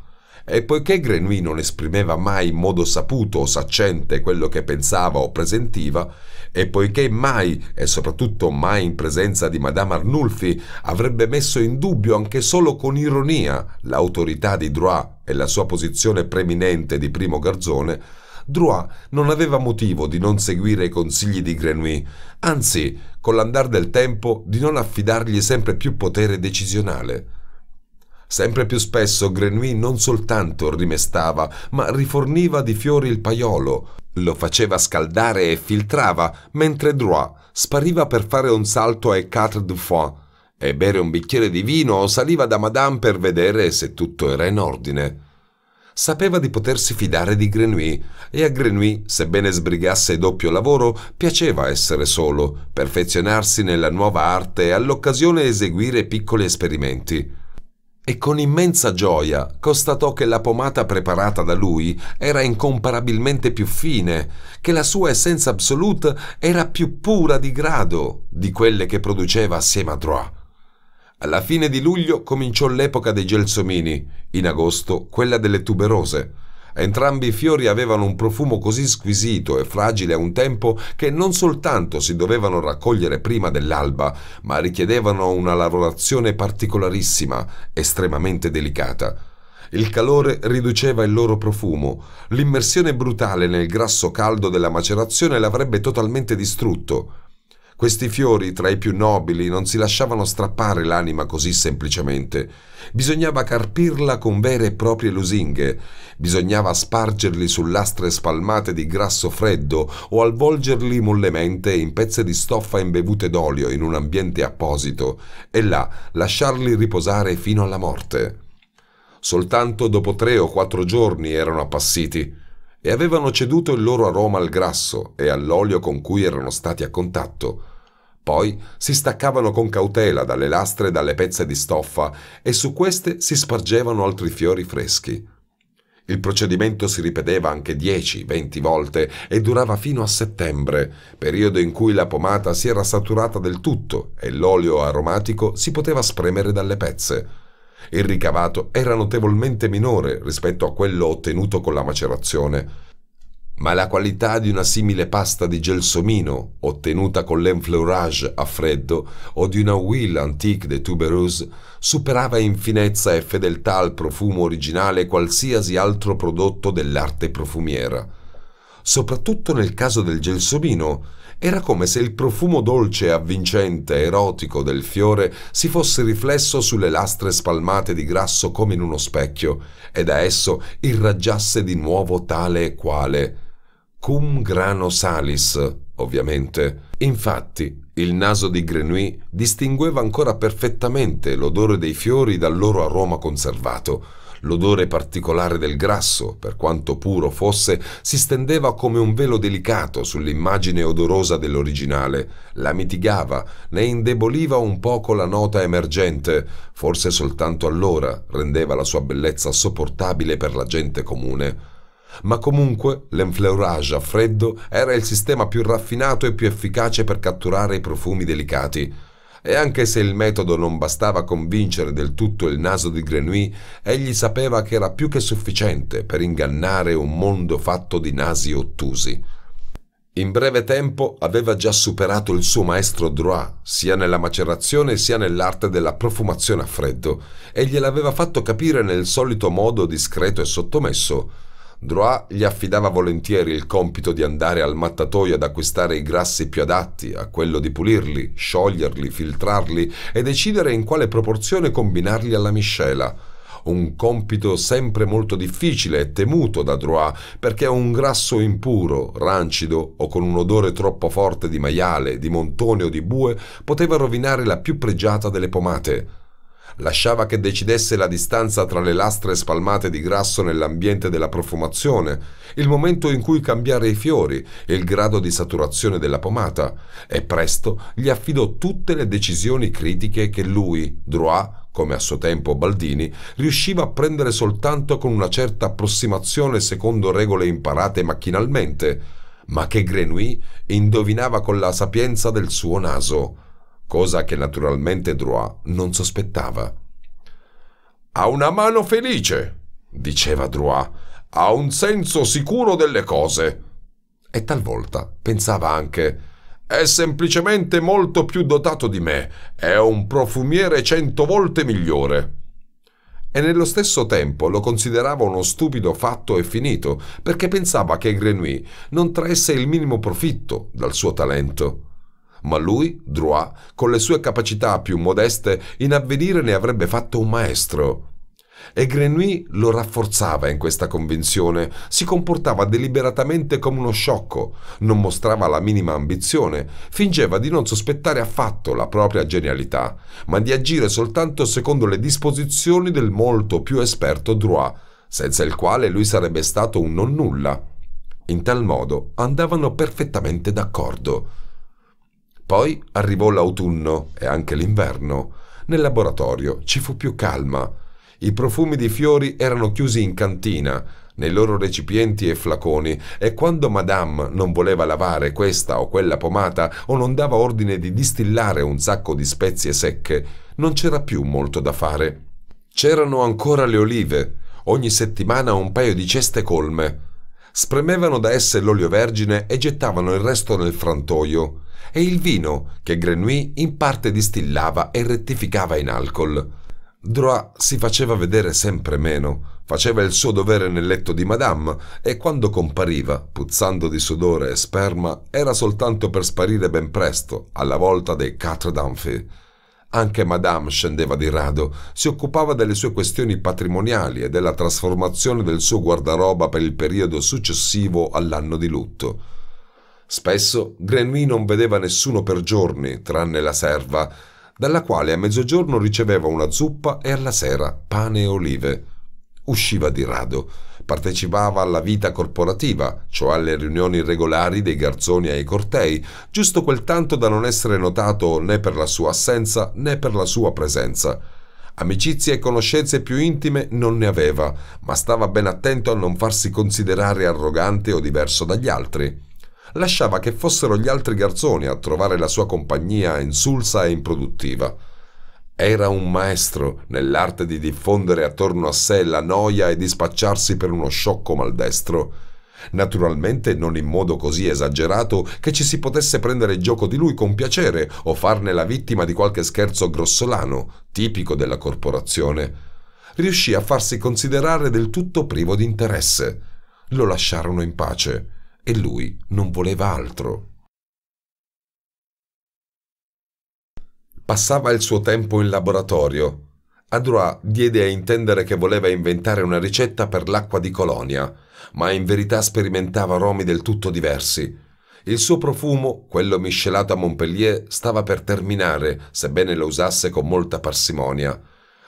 E poiché Grenouille non esprimeva mai in modo saputo o saccente quello che pensava o presentiva, e poiché mai, e soprattutto mai in presenza di Madame Arnulfi, avrebbe messo in dubbio anche solo con ironia l'autorità di Droit e la sua posizione preminente di primo garzone, Droit non aveva motivo di non seguire i consigli di Grenouille, anzi, con l'andar del tempo, di non affidargli sempre più potere decisionale. Sempre più spesso Grenouille non soltanto rimestava, ma riforniva di fiori il paiolo, lo faceva scaldare e filtrava, mentre Droit spariva per fare un salto ai Quatre du Foin e bere un bicchiere di vino o saliva da Madame per vedere se tutto era in ordine. Sapeva di potersi fidare di Grenouille e a Grenouille, sebbene sbrigasse doppio lavoro, piaceva essere solo, perfezionarsi nella nuova arte e all'occasione eseguire piccoli esperimenti e con immensa gioia constatò che la pomata preparata da lui era incomparabilmente più fine, che la sua essenza assoluta era più pura di grado di quelle che produceva assieme a Droit. Alla fine di luglio cominciò l'epoca dei gelsomini, in agosto quella delle tuberose, Entrambi i fiori avevano un profumo così squisito e fragile a un tempo che non soltanto si dovevano raccogliere prima dell'alba, ma richiedevano una lavorazione particolarissima, estremamente delicata. Il calore riduceva il loro profumo, l'immersione brutale nel grasso caldo della macerazione l'avrebbe totalmente distrutto. Questi fiori, tra i più nobili, non si lasciavano strappare l'anima così semplicemente. Bisognava carpirla con vere e proprie lusinghe, bisognava spargerli su lastre spalmate di grasso freddo o avvolgerli mollemente in pezze di stoffa imbevute d'olio in un ambiente apposito e là lasciarli riposare fino alla morte. Soltanto dopo tre o quattro giorni erano appassiti e avevano ceduto il loro aroma al grasso e all'olio con cui erano stati a contatto poi si staccavano con cautela dalle lastre e dalle pezze di stoffa e su queste si spargevano altri fiori freschi. Il procedimento si ripeteva anche 10-20 volte e durava fino a settembre, periodo in cui la pomata si era saturata del tutto e l'olio aromatico si poteva spremere dalle pezze. Il ricavato era notevolmente minore rispetto a quello ottenuto con la macerazione ma la qualità di una simile pasta di gelsomino ottenuta con l'enfleurage a freddo o di una huile antique de tuberose superava in finezza e fedeltà al profumo originale qualsiasi altro prodotto dell'arte profumiera. Soprattutto nel caso del gelsomino, era come se il profumo dolce avvincente, erotico del fiore si fosse riflesso sulle lastre spalmate di grasso come in uno specchio, e da esso irraggiasse di nuovo tale e quale cum grano salis, ovviamente. Infatti, il naso di Grenouille distingueva ancora perfettamente l'odore dei fiori dal loro aroma conservato. L'odore particolare del grasso, per quanto puro fosse, si stendeva come un velo delicato sull'immagine odorosa dell'originale, la mitigava, ne indeboliva un poco la nota emergente, forse soltanto allora rendeva la sua bellezza sopportabile per la gente comune. Ma comunque l'enfleurage a freddo era il sistema più raffinato e più efficace per catturare i profumi delicati. E anche se il metodo non bastava a convincere del tutto il naso di Grenouille, egli sapeva che era più che sufficiente per ingannare un mondo fatto di nasi ottusi. In breve tempo aveva già superato il suo maestro Droit, sia nella macerazione sia nell'arte della profumazione a freddo, e gliel'aveva fatto capire nel solito modo discreto e sottomesso Droit gli affidava volentieri il compito di andare al mattatoio ad acquistare i grassi più adatti, a quello di pulirli, scioglierli, filtrarli e decidere in quale proporzione combinarli alla miscela. Un compito sempre molto difficile e temuto da Droit perché un grasso impuro, rancido o con un odore troppo forte di maiale, di montone o di bue poteva rovinare la più pregiata delle pomate lasciava che decidesse la distanza tra le lastre spalmate di grasso nell'ambiente della profumazione, il momento in cui cambiare i fiori il grado di saturazione della pomata, e presto gli affidò tutte le decisioni critiche che lui, Droit, come a suo tempo Baldini, riusciva a prendere soltanto con una certa approssimazione secondo regole imparate macchinalmente, ma che Grenouille indovinava con la sapienza del suo naso cosa che naturalmente Droit non sospettava. Ha una mano felice, diceva Droit, ha un senso sicuro delle cose. E talvolta pensava anche è semplicemente molto più dotato di me, è un profumiere cento volte migliore. E nello stesso tempo lo considerava uno stupido fatto e finito, perché pensava che Grenouille non traesse il minimo profitto dal suo talento ma lui, Droit, con le sue capacità più modeste, in avvenire ne avrebbe fatto un maestro. E Grenouille lo rafforzava in questa convinzione, si comportava deliberatamente come uno sciocco, non mostrava la minima ambizione, fingeva di non sospettare affatto la propria genialità, ma di agire soltanto secondo le disposizioni del molto più esperto Droit, senza il quale lui sarebbe stato un non nulla. In tal modo andavano perfettamente d'accordo. Poi arrivò l'autunno e anche l'inverno. Nel laboratorio ci fu più calma. I profumi di fiori erano chiusi in cantina, nei loro recipienti e flaconi, e quando Madame non voleva lavare questa o quella pomata o non dava ordine di distillare un sacco di spezie secche, non c'era più molto da fare. C'erano ancora le olive, ogni settimana un paio di ceste colme. Spremevano da esse l'olio vergine e gettavano il resto nel frantoio e il vino che Grenouille in parte distillava e rettificava in alcol. Droit si faceva vedere sempre meno, faceva il suo dovere nel letto di Madame e quando compariva, puzzando di sudore e sperma, era soltanto per sparire ben presto, alla volta dei quatre d'Anfé. Anche Madame scendeva di rado, si occupava delle sue questioni patrimoniali e della trasformazione del suo guardaroba per il periodo successivo all'anno di lutto. Spesso Granny non vedeva nessuno per giorni, tranne la serva, dalla quale a mezzogiorno riceveva una zuppa e alla sera pane e olive. Usciva di rado, partecipava alla vita corporativa, cioè alle riunioni regolari dei garzoni ai cortei, giusto quel tanto da non essere notato né per la sua assenza né per la sua presenza. Amicizie e conoscenze più intime non ne aveva, ma stava ben attento a non farsi considerare arrogante o diverso dagli altri lasciava che fossero gli altri garzoni a trovare la sua compagnia insulsa e improduttiva. Era un maestro nell'arte di diffondere attorno a sé la noia e di spacciarsi per uno sciocco maldestro. Naturalmente non in modo così esagerato che ci si potesse prendere gioco di lui con piacere o farne la vittima di qualche scherzo grossolano, tipico della corporazione. Riuscì a farsi considerare del tutto privo di interesse. Lo lasciarono in pace e lui non voleva altro. Passava il suo tempo in laboratorio. Adroit diede a intendere che voleva inventare una ricetta per l'acqua di colonia, ma in verità sperimentava aromi del tutto diversi. Il suo profumo, quello miscelato a Montpellier, stava per terminare, sebbene lo usasse con molta parsimonia.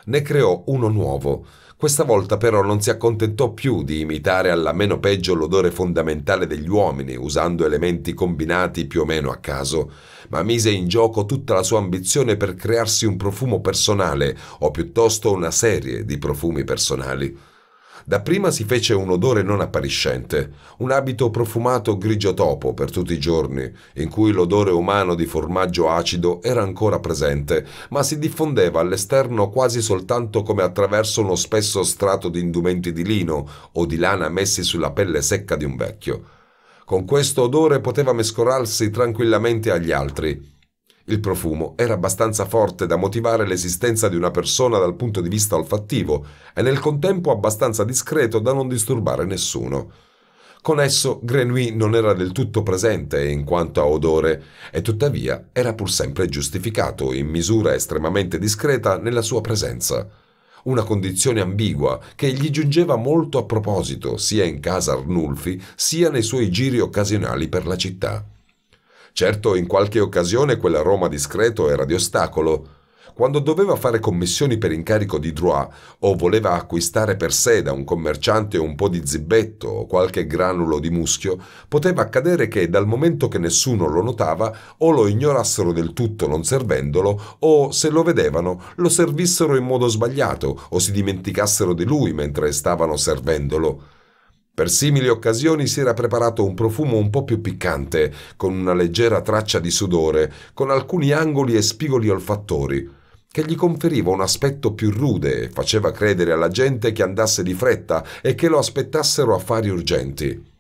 Ne creò uno nuovo, questa volta però non si accontentò più di imitare alla meno peggio l'odore fondamentale degli uomini usando elementi combinati più o meno a caso, ma mise in gioco tutta la sua ambizione per crearsi un profumo personale o piuttosto una serie di profumi personali. Dapprima si fece un odore non appariscente, un abito profumato grigio topo per tutti i giorni, in cui l'odore umano di formaggio acido era ancora presente, ma si diffondeva all'esterno quasi soltanto come attraverso uno spesso strato di indumenti di lino o di lana messi sulla pelle secca di un vecchio. Con questo odore poteva mescolarsi tranquillamente agli altri, il profumo era abbastanza forte da motivare l'esistenza di una persona dal punto di vista olfattivo e nel contempo abbastanza discreto da non disturbare nessuno. Con esso Grenouille non era del tutto presente in quanto a odore, e tuttavia era pur sempre giustificato in misura estremamente discreta nella sua presenza. Una condizione ambigua che gli giungeva molto a proposito sia in casa Arnulfi sia nei suoi giri occasionali per la città. Certo, in qualche occasione quella Roma discreto era di ostacolo. Quando doveva fare commissioni per incarico di droit o voleva acquistare per sé da un commerciante un po' di zibetto o qualche granulo di muschio, poteva accadere che dal momento che nessuno lo notava o lo ignorassero del tutto non servendolo o se lo vedevano lo servissero in modo sbagliato o si dimenticassero di lui mentre stavano servendolo. Per simili occasioni si era preparato un profumo un po' più piccante, con una leggera traccia di sudore, con alcuni angoli e spigoli olfattori, che gli conferiva un aspetto più rude e faceva credere alla gente che andasse di fretta e che lo aspettassero affari urgenti.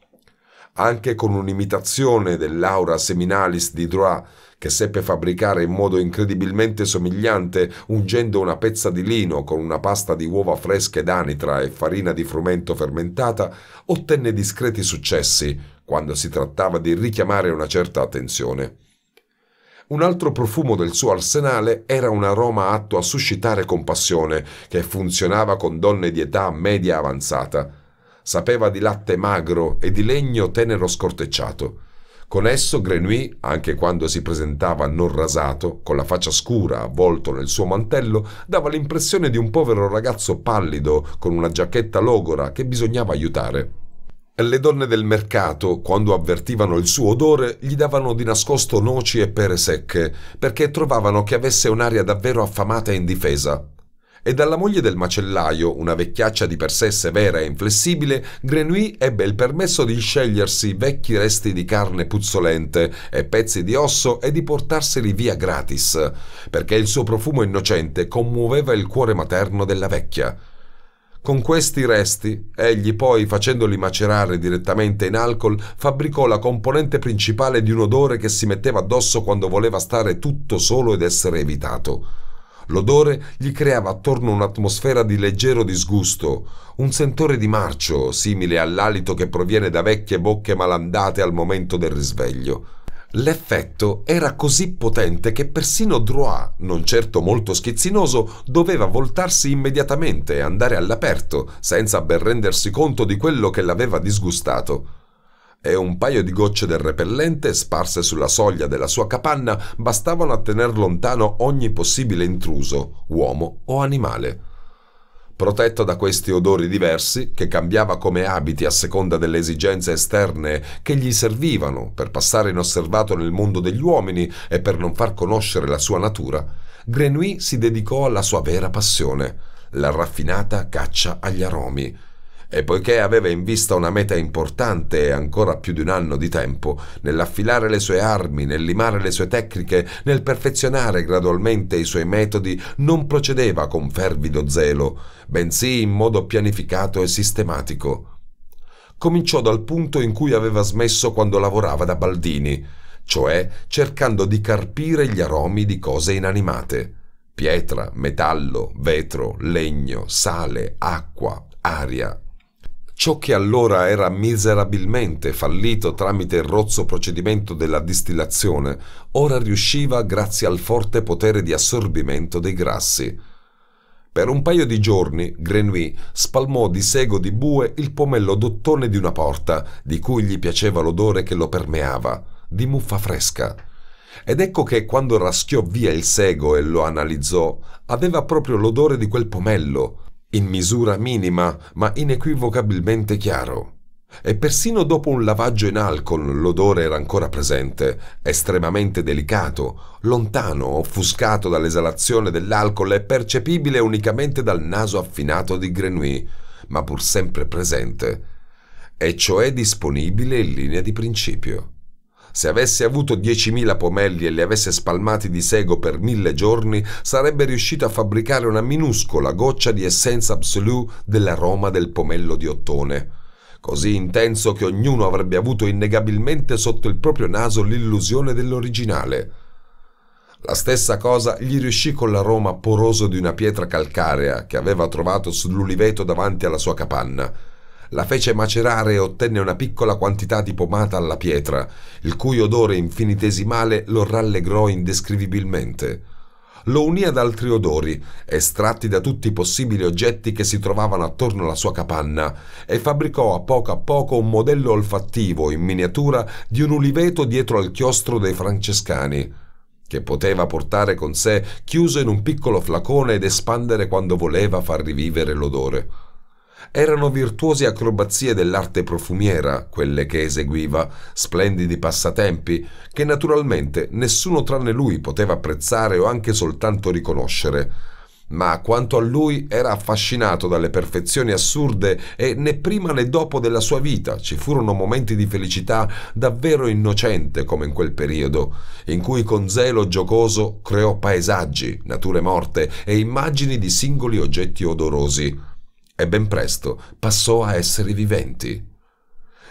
Anche con un'imitazione dell'aura seminalis di Droit, che seppe fabbricare in modo incredibilmente somigliante ungendo una pezza di lino con una pasta di uova fresche d'anitra e farina di frumento fermentata, ottenne discreti successi quando si trattava di richiamare una certa attenzione. Un altro profumo del suo arsenale era un aroma atto a suscitare compassione, che funzionava con donne di età media avanzata. Sapeva di latte magro e di legno tenero scortecciato. Con esso Grenouille, anche quando si presentava non rasato, con la faccia scura avvolto nel suo mantello, dava l'impressione di un povero ragazzo pallido con una giacchetta logora che bisognava aiutare. Le donne del mercato, quando avvertivano il suo odore, gli davano di nascosto noci e pere secche, perché trovavano che avesse un'aria davvero affamata e indifesa e dalla moglie del macellaio, una vecchiaccia di per sé severa e inflessibile, Grenouille ebbe il permesso di scegliersi vecchi resti di carne puzzolente e pezzi di osso e di portarseli via gratis, perché il suo profumo innocente commuoveva il cuore materno della vecchia. Con questi resti, egli poi, facendoli macerare direttamente in alcol, fabbricò la componente principale di un odore che si metteva addosso quando voleva stare tutto solo ed essere evitato. L'odore gli creava attorno un'atmosfera di leggero disgusto, un sentore di marcio simile all'alito che proviene da vecchie bocche malandate al momento del risveglio. L'effetto era così potente che persino Droit, non certo molto schizzinoso, doveva voltarsi immediatamente e andare all'aperto, senza ben rendersi conto di quello che l'aveva disgustato e un paio di gocce del repellente sparse sulla soglia della sua capanna bastavano a tener lontano ogni possibile intruso, uomo o animale. Protetto da questi odori diversi, che cambiava come abiti a seconda delle esigenze esterne che gli servivano per passare inosservato nel mondo degli uomini e per non far conoscere la sua natura, Grenouille si dedicò alla sua vera passione, la raffinata caccia agli aromi e poiché aveva in vista una meta importante e ancora più di un anno di tempo, nell'affilare le sue armi, nel limare le sue tecniche, nel perfezionare gradualmente i suoi metodi, non procedeva con fervido zelo, bensì in modo pianificato e sistematico. Cominciò dal punto in cui aveva smesso quando lavorava da Baldini, cioè cercando di carpire gli aromi di cose inanimate. Pietra, metallo, vetro, legno, sale, acqua, aria, Ciò che allora era miserabilmente fallito tramite il rozzo procedimento della distillazione, ora riusciva grazie al forte potere di assorbimento dei grassi. Per un paio di giorni Grenouille spalmò di sego di bue il pomello d'ottone di una porta, di cui gli piaceva l'odore che lo permeava, di muffa fresca. Ed ecco che quando raschiò via il sego e lo analizzò, aveva proprio l'odore di quel pomello, in misura minima ma inequivocabilmente chiaro. E persino dopo un lavaggio in alcol l'odore era ancora presente, estremamente delicato, lontano, offuscato dall'esalazione dell'alcol e percepibile unicamente dal naso affinato di Grenouille, ma pur sempre presente, e cioè disponibile in linea di principio. Se avesse avuto 10.000 pomelli e li avesse spalmati di sego per mille giorni, sarebbe riuscito a fabbricare una minuscola goccia di essenza absolue dell'aroma del pomello di ottone così intenso che ognuno avrebbe avuto innegabilmente sotto il proprio naso l'illusione dell'originale. La stessa cosa gli riuscì con l'aroma poroso di una pietra calcarea che aveva trovato sull'uliveto davanti alla sua capanna la fece macerare e ottenne una piccola quantità di pomata alla pietra, il cui odore infinitesimale lo rallegrò indescrivibilmente. Lo unì ad altri odori, estratti da tutti i possibili oggetti che si trovavano attorno alla sua capanna, e fabbricò a poco a poco un modello olfattivo in miniatura di un uliveto dietro al chiostro dei francescani che poteva portare con sé chiuso in un piccolo flacone ed espandere quando voleva far rivivere l'odore. Erano virtuose acrobazie dell'arte profumiera quelle che eseguiva, splendidi passatempi che naturalmente nessuno tranne lui poteva apprezzare o anche soltanto riconoscere. Ma quanto a lui era affascinato dalle perfezioni assurde e né prima né dopo della sua vita ci furono momenti di felicità davvero innocente come in quel periodo, in cui con zelo giocoso creò paesaggi, nature morte e immagini di singoli oggetti odorosi e ben presto passò a essere viventi.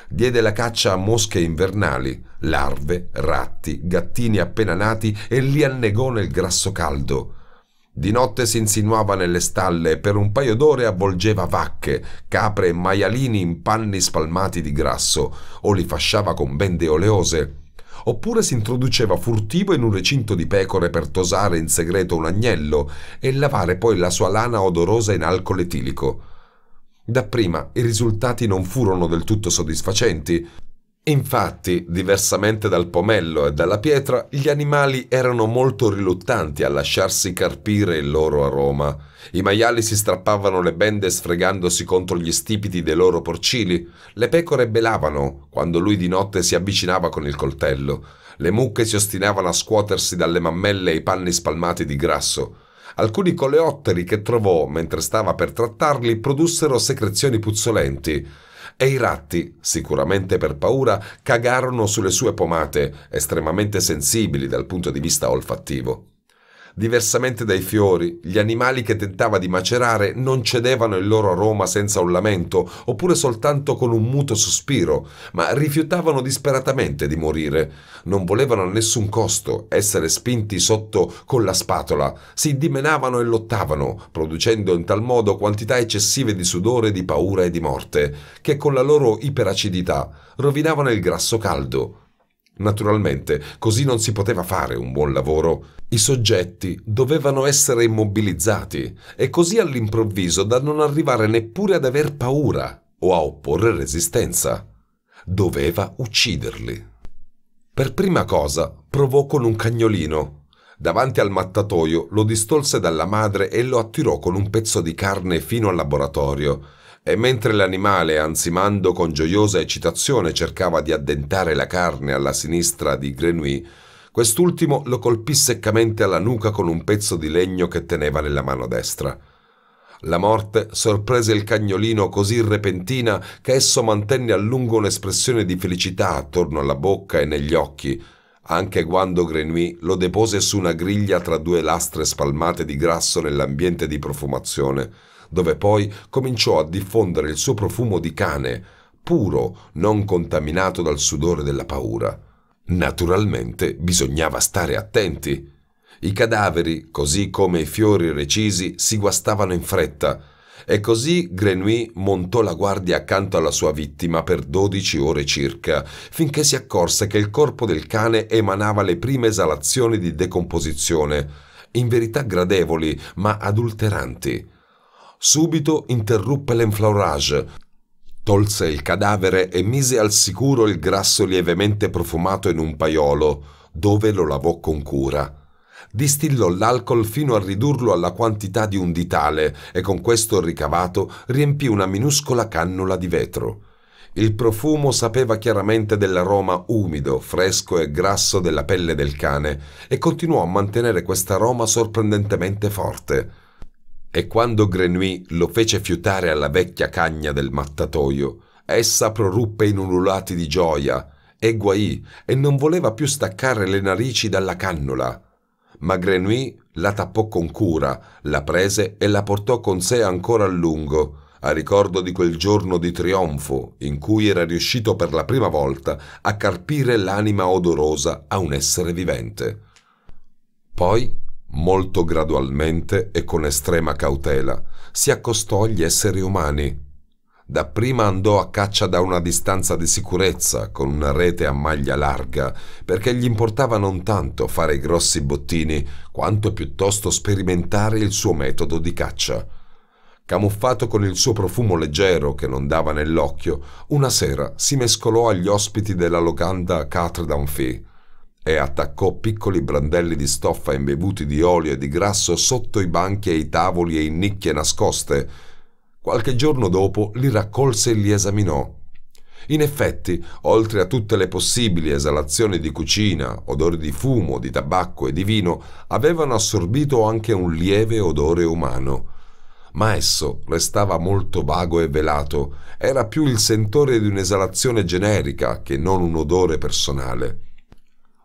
Diede la caccia a mosche invernali, larve, ratti, gattini appena nati e li annegò nel grasso caldo. Di notte si insinuava nelle stalle e per un paio d'ore avvolgeva vacche, capre e maialini in panni spalmati di grasso o li fasciava con bende oleose oppure si introduceva furtivo in un recinto di pecore per tosare in segreto un agnello e lavare poi la sua lana odorosa in alcol etilico. Dapprima i risultati non furono del tutto soddisfacenti. Infatti, diversamente dal pomello e dalla pietra, gli animali erano molto riluttanti a lasciarsi carpire il loro aroma. I maiali si strappavano le bende sfregandosi contro gli stipiti dei loro porcili, le pecore belavano quando lui di notte si avvicinava con il coltello, le mucche si ostinavano a scuotersi dalle mammelle i panni spalmati di grasso, alcuni coleotteri che trovò mentre stava per trattarli produssero secrezioni puzzolenti e i ratti, sicuramente per paura, cagarono sulle sue pomate, estremamente sensibili dal punto di vista olfattivo. Diversamente dai fiori, gli animali che tentava di macerare non cedevano il loro aroma senza un lamento, oppure soltanto con un muto sospiro, ma rifiutavano disperatamente di morire. Non volevano a nessun costo essere spinti sotto con la spatola, si dimenavano e lottavano, producendo in tal modo quantità eccessive di sudore, di paura e di morte, che con la loro iperacidità rovinavano il grasso caldo. Naturalmente, così non si poteva fare un buon lavoro. I soggetti dovevano essere immobilizzati e così all'improvviso da non arrivare neppure ad aver paura o a opporre resistenza. Doveva ucciderli. Per prima cosa provò con un cagnolino. Davanti al mattatoio lo distolse dalla madre e lo attirò con un pezzo di carne fino al laboratorio e mentre l'animale, ansimando con gioiosa eccitazione, cercava di addentare la carne alla sinistra di Grenouille, quest'ultimo lo colpì seccamente alla nuca con un pezzo di legno che teneva nella mano destra. La morte sorprese il cagnolino così repentina che esso mantenne a lungo un'espressione di felicità attorno alla bocca e negli occhi, anche quando Grenouille lo depose su una griglia tra due lastre spalmate di grasso nell'ambiente di profumazione dove poi cominciò a diffondere il suo profumo di cane, puro, non contaminato dal sudore della paura. Naturalmente bisognava stare attenti. I cadaveri, così come i fiori recisi, si guastavano in fretta, e così Grenouille montò la guardia accanto alla sua vittima per 12 ore circa, finché si accorse che il corpo del cane emanava le prime esalazioni di decomposizione, in verità gradevoli ma adulteranti. Subito interruppe l'enflaurage, tolse il cadavere e mise al sicuro il grasso lievemente profumato in un paiolo, dove lo lavò con cura. Distillò l'alcol fino a ridurlo alla quantità di un ditale e con questo ricavato riempì una minuscola cannula di vetro. Il profumo sapeva chiaramente dell'aroma umido, fresco e grasso della pelle del cane e continuò a mantenere aroma sorprendentemente forte. E quando Grenouille lo fece fiutare alla vecchia cagna del mattatoio, essa proruppe in ululati di gioia e guai e non voleva più staccare le narici dalla cannola. Ma Grenouille la tappò con cura, la prese e la portò con sé ancora a lungo, a ricordo di quel giorno di trionfo in cui era riuscito per la prima volta a carpire l'anima odorosa a un essere vivente. Poi Molto gradualmente e con estrema cautela si accostò agli esseri umani. Dapprima andò a caccia da una distanza di sicurezza con una rete a maglia larga, perché gli importava non tanto fare i grossi bottini, quanto piuttosto sperimentare il suo metodo di caccia. Camuffato con il suo profumo leggero che non dava nell'occhio, una sera si mescolò agli ospiti della locanda Catre d'Anfis e attaccò piccoli brandelli di stoffa imbevuti di olio e di grasso sotto i banchi e i tavoli e in nicchie nascoste. Qualche giorno dopo li raccolse e li esaminò. In effetti, oltre a tutte le possibili esalazioni di cucina, odori di fumo, di tabacco e di vino, avevano assorbito anche un lieve odore umano. Ma esso restava molto vago e velato, era più il sentore di un'esalazione generica che non un odore personale.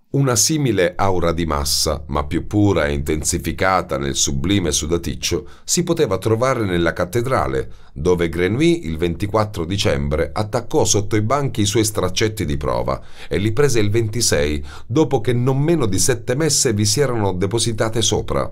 Una simile aura di massa, ma più pura e intensificata nel sublime sudaticcio, si poteva trovare nella cattedrale, dove Grenouille il 24 dicembre attaccò sotto i banchi i suoi straccetti di prova e li prese il 26, dopo che non meno di sette messe vi si erano depositate sopra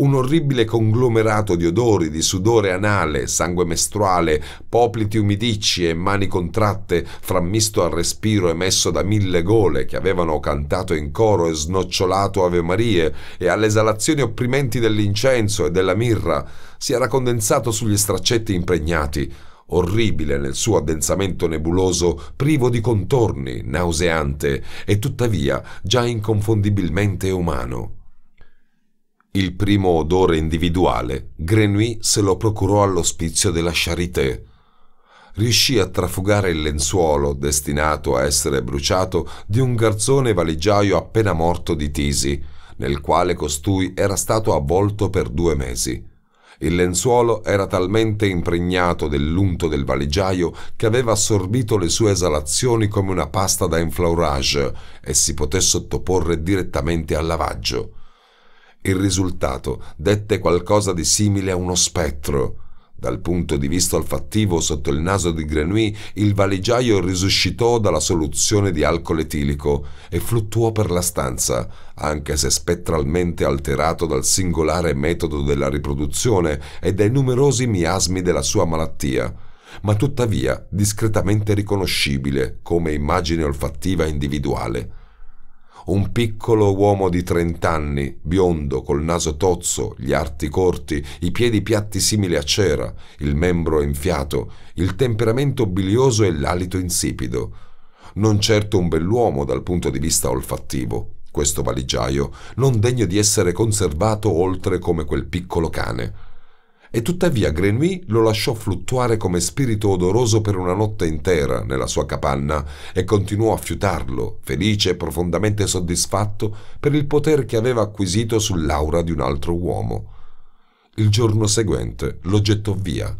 un orribile conglomerato di odori, di sudore anale, sangue mestruale, popliti umidicci e mani contratte, frammisto al respiro emesso da mille gole che avevano cantato in coro e snocciolato Ave Marie, e alle esalazioni opprimenti dell'incenso e della mirra, si era condensato sugli straccetti impregnati, orribile nel suo addensamento nebuloso, privo di contorni, nauseante e tuttavia già inconfondibilmente umano. Il primo odore individuale Grenouille se lo procurò all'ospizio della Charité. Riuscì a trafugare il lenzuolo, destinato a essere bruciato, di un garzone valigiaio appena morto di tisi, nel quale costui era stato avvolto per due mesi. Il lenzuolo era talmente impregnato dell'unto del valigiaio che aveva assorbito le sue esalazioni come una pasta da enflaurage e si poté sottoporre direttamente al lavaggio. Il risultato dette qualcosa di simile a uno spettro. Dal punto di vista olfattivo, sotto il naso di Grenouille, il valigiaio risuscitò dalla soluzione di alcol etilico e fluttuò per la stanza, anche se spettralmente alterato dal singolare metodo della riproduzione e dai numerosi miasmi della sua malattia, ma tuttavia discretamente riconoscibile come immagine olfattiva individuale un piccolo uomo di trent'anni, biondo, col naso tozzo, gli arti corti, i piedi piatti simili a cera, il membro enfiato, il temperamento bilioso e l'alito insipido. Non certo un bell'uomo dal punto di vista olfattivo, questo valigiaio, non degno di essere conservato oltre come quel piccolo cane. E tuttavia Grenouille lo lasciò fluttuare come spirito odoroso per una notte intera nella sua capanna e continuò a fiutarlo, felice e profondamente soddisfatto per il potere che aveva acquisito sull'aura di un altro uomo. Il giorno seguente lo gettò via.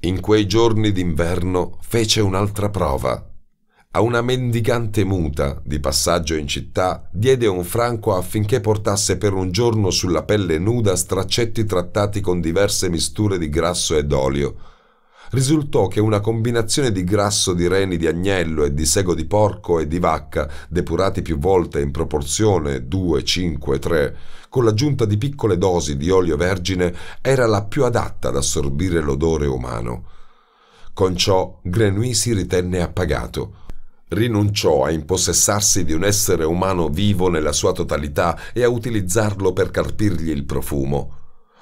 In quei giorni d'inverno fece un'altra prova a una mendicante muta, di passaggio in città, diede un franco affinché portasse per un giorno sulla pelle nuda straccetti trattati con diverse misture di grasso ed olio. Risultò che una combinazione di grasso di reni di agnello e di sego di porco e di vacca, depurati più volte in proporzione 2, 5, 3, con l'aggiunta di piccole dosi di olio vergine, era la più adatta ad assorbire l'odore umano. Con ciò Grenouille si ritenne appagato rinunciò a impossessarsi di un essere umano vivo nella sua totalità e a utilizzarlo per carpirgli il profumo.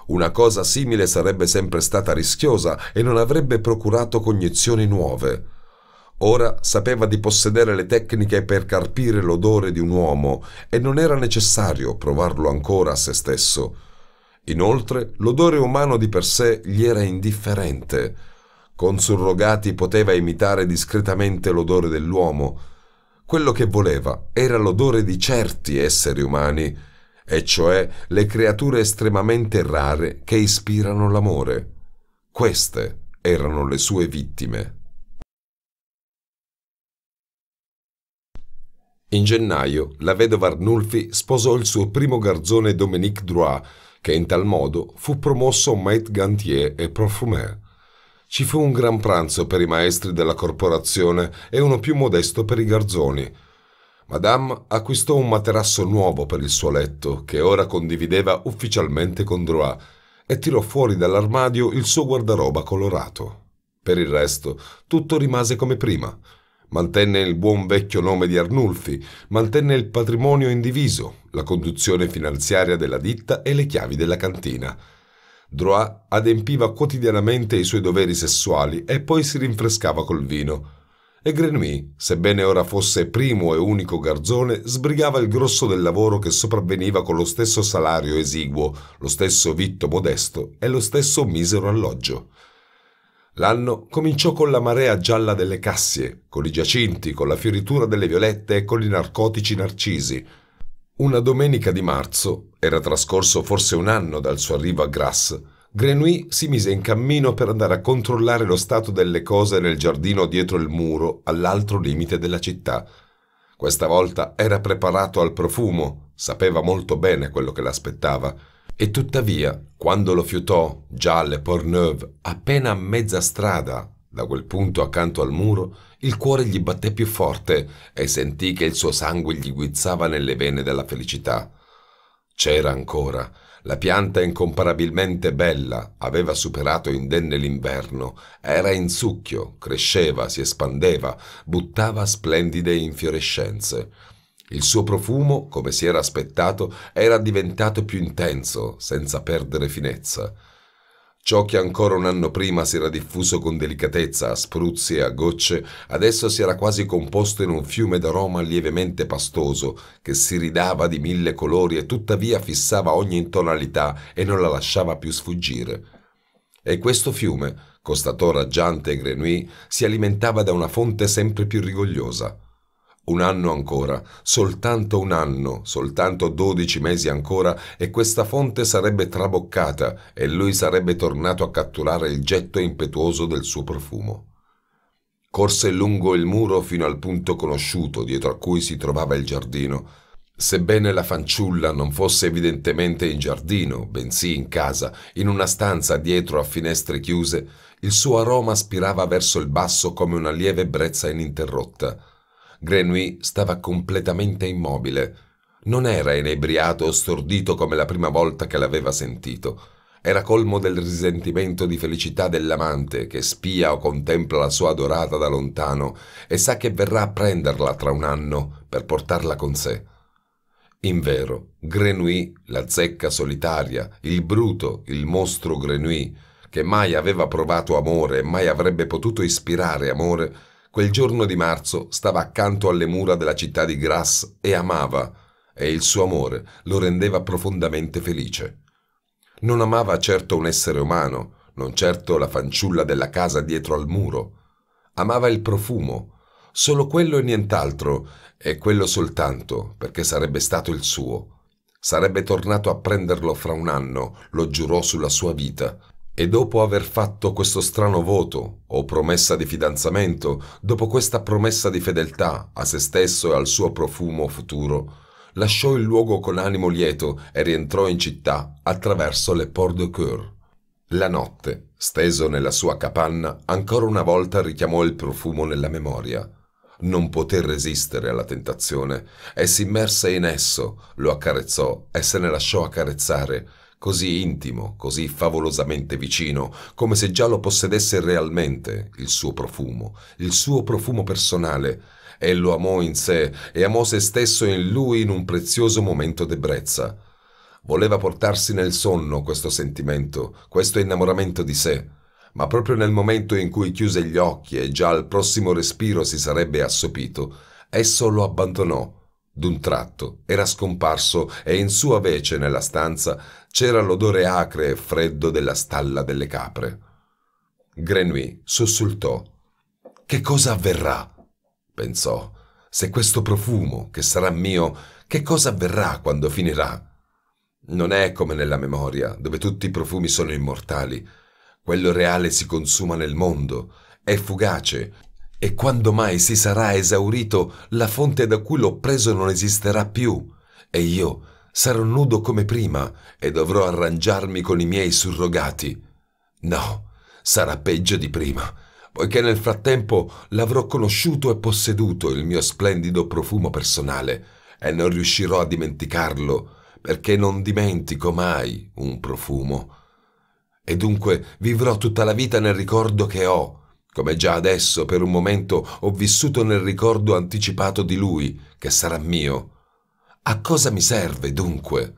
Una cosa simile sarebbe sempre stata rischiosa e non avrebbe procurato cognizioni nuove. Ora sapeva di possedere le tecniche per carpire l'odore di un uomo e non era necessario provarlo ancora a se stesso. Inoltre, l'odore umano di per sé gli era indifferente con surrogati poteva imitare discretamente l'odore dell'uomo. Quello che voleva era l'odore di certi esseri umani, e cioè le creature estremamente rare che ispirano l'amore. Queste erano le sue vittime. In gennaio la vedova Arnulfi sposò il suo primo garzone Dominique Droit, che in tal modo fu promosso Maître Gantier e Parfumeur. Ci fu un gran pranzo per i maestri della corporazione e uno più modesto per i garzoni. Madame acquistò un materasso nuovo per il suo letto, che ora condivideva ufficialmente con Droit, e tirò fuori dall'armadio il suo guardaroba colorato. Per il resto, tutto rimase come prima. Mantenne il buon vecchio nome di Arnulfi, mantenne il patrimonio indiviso, la conduzione finanziaria della ditta e le chiavi della cantina. Droit adempiva quotidianamente i suoi doveri sessuali e poi si rinfrescava col vino. E Grenouille, sebbene ora fosse primo e unico garzone, sbrigava il grosso del lavoro che sopravveniva con lo stesso salario esiguo, lo stesso vitto modesto e lo stesso misero alloggio. L'anno cominciò con la marea gialla delle cassie, con i giacinti, con la fioritura delle violette e con i narcotici narcisi – una domenica di marzo, era trascorso forse un anno dal suo arrivo a Grasse, Grenouille si mise in cammino per andare a controllare lo stato delle cose nel giardino dietro il muro, all'altro limite della città. Questa volta era preparato al profumo, sapeva molto bene quello che l'aspettava, e tuttavia, quando lo fiutò, già alle Port-Neuve, appena a mezza strada, da quel punto, accanto al muro, il cuore gli batté più forte e sentì che il suo sangue gli guizzava nelle vene della felicità. C'era ancora. La pianta incomparabilmente bella aveva superato indenne l'inverno, era in succhio, cresceva, si espandeva, buttava splendide infiorescenze. Il suo profumo, come si era aspettato, era diventato più intenso, senza perdere finezza. Ciò che ancora un anno prima si era diffuso con delicatezza, a spruzzi e a gocce, adesso si era quasi composto in un fiume d'aroma lievemente pastoso, che si ridava di mille colori e tuttavia fissava ogni intonalità e non la lasciava più sfuggire. E questo fiume, constatò raggiante e Grenouille, si alimentava da una fonte sempre più rigogliosa. Un anno ancora, soltanto un anno, soltanto dodici mesi ancora, e questa fonte sarebbe traboccata e lui sarebbe tornato a catturare il getto impetuoso del suo profumo. Corse lungo il muro fino al punto conosciuto dietro a cui si trovava il giardino. Sebbene la fanciulla non fosse evidentemente in giardino, bensì in casa, in una stanza dietro a finestre chiuse, il suo aroma spirava verso il basso come una lieve brezza ininterrotta. Grenouille stava completamente immobile. Non era inebriato o stordito come la prima volta che l'aveva sentito. Era colmo del risentimento di felicità dell'amante che spia o contempla la sua adorata da lontano e sa che verrà a prenderla tra un anno per portarla con sé. Invero, Grenouille, la zecca solitaria, il bruto, il mostro Grenouille, che mai aveva provato amore e mai avrebbe potuto ispirare amore, Quel giorno di marzo stava accanto alle mura della città di Grasse e amava, e il suo amore lo rendeva profondamente felice. Non amava certo un essere umano, non certo la fanciulla della casa dietro al muro. Amava il profumo, solo quello e nient'altro, e quello soltanto, perché sarebbe stato il suo. Sarebbe tornato a prenderlo fra un anno, lo giurò sulla sua vita. E dopo aver fatto questo strano voto, o promessa di fidanzamento, dopo questa promessa di fedeltà a se stesso e al suo profumo futuro, lasciò il luogo con animo lieto e rientrò in città attraverso le Port de Coeur. La notte, steso nella sua capanna, ancora una volta richiamò il profumo nella memoria. Non poté resistere alla tentazione e si immerse in esso, lo accarezzò e se ne lasciò accarezzare così intimo, così favolosamente vicino, come se già lo possedesse realmente il suo profumo, il suo profumo personale. E lo amò in sé e amò se stesso in lui in un prezioso momento d'ebbrezza. Voleva portarsi nel sonno questo sentimento, questo innamoramento di sé, ma proprio nel momento in cui chiuse gli occhi e già al prossimo respiro si sarebbe assopito, esso lo abbandonò. D'un tratto era scomparso e in sua vece nella stanza c'era l'odore acre e freddo della stalla delle capre. Grenouille sussultò. Che cosa avverrà? pensò. Se questo profumo, che sarà mio, che cosa avverrà quando finirà? Non è come nella memoria, dove tutti i profumi sono immortali. Quello reale si consuma nel mondo, è fugace, e quando mai si sarà esaurito, la fonte da cui l'ho preso non esisterà più, e io sarò nudo come prima e dovrò arrangiarmi con i miei surrogati. No, sarà peggio di prima, poiché nel frattempo l'avrò conosciuto e posseduto il mio splendido profumo personale e non riuscirò a dimenticarlo, perché non dimentico mai un profumo. E dunque vivrò tutta la vita nel ricordo che ho, come già adesso per un momento ho vissuto nel ricordo anticipato di lui, che sarà mio a cosa mi serve dunque?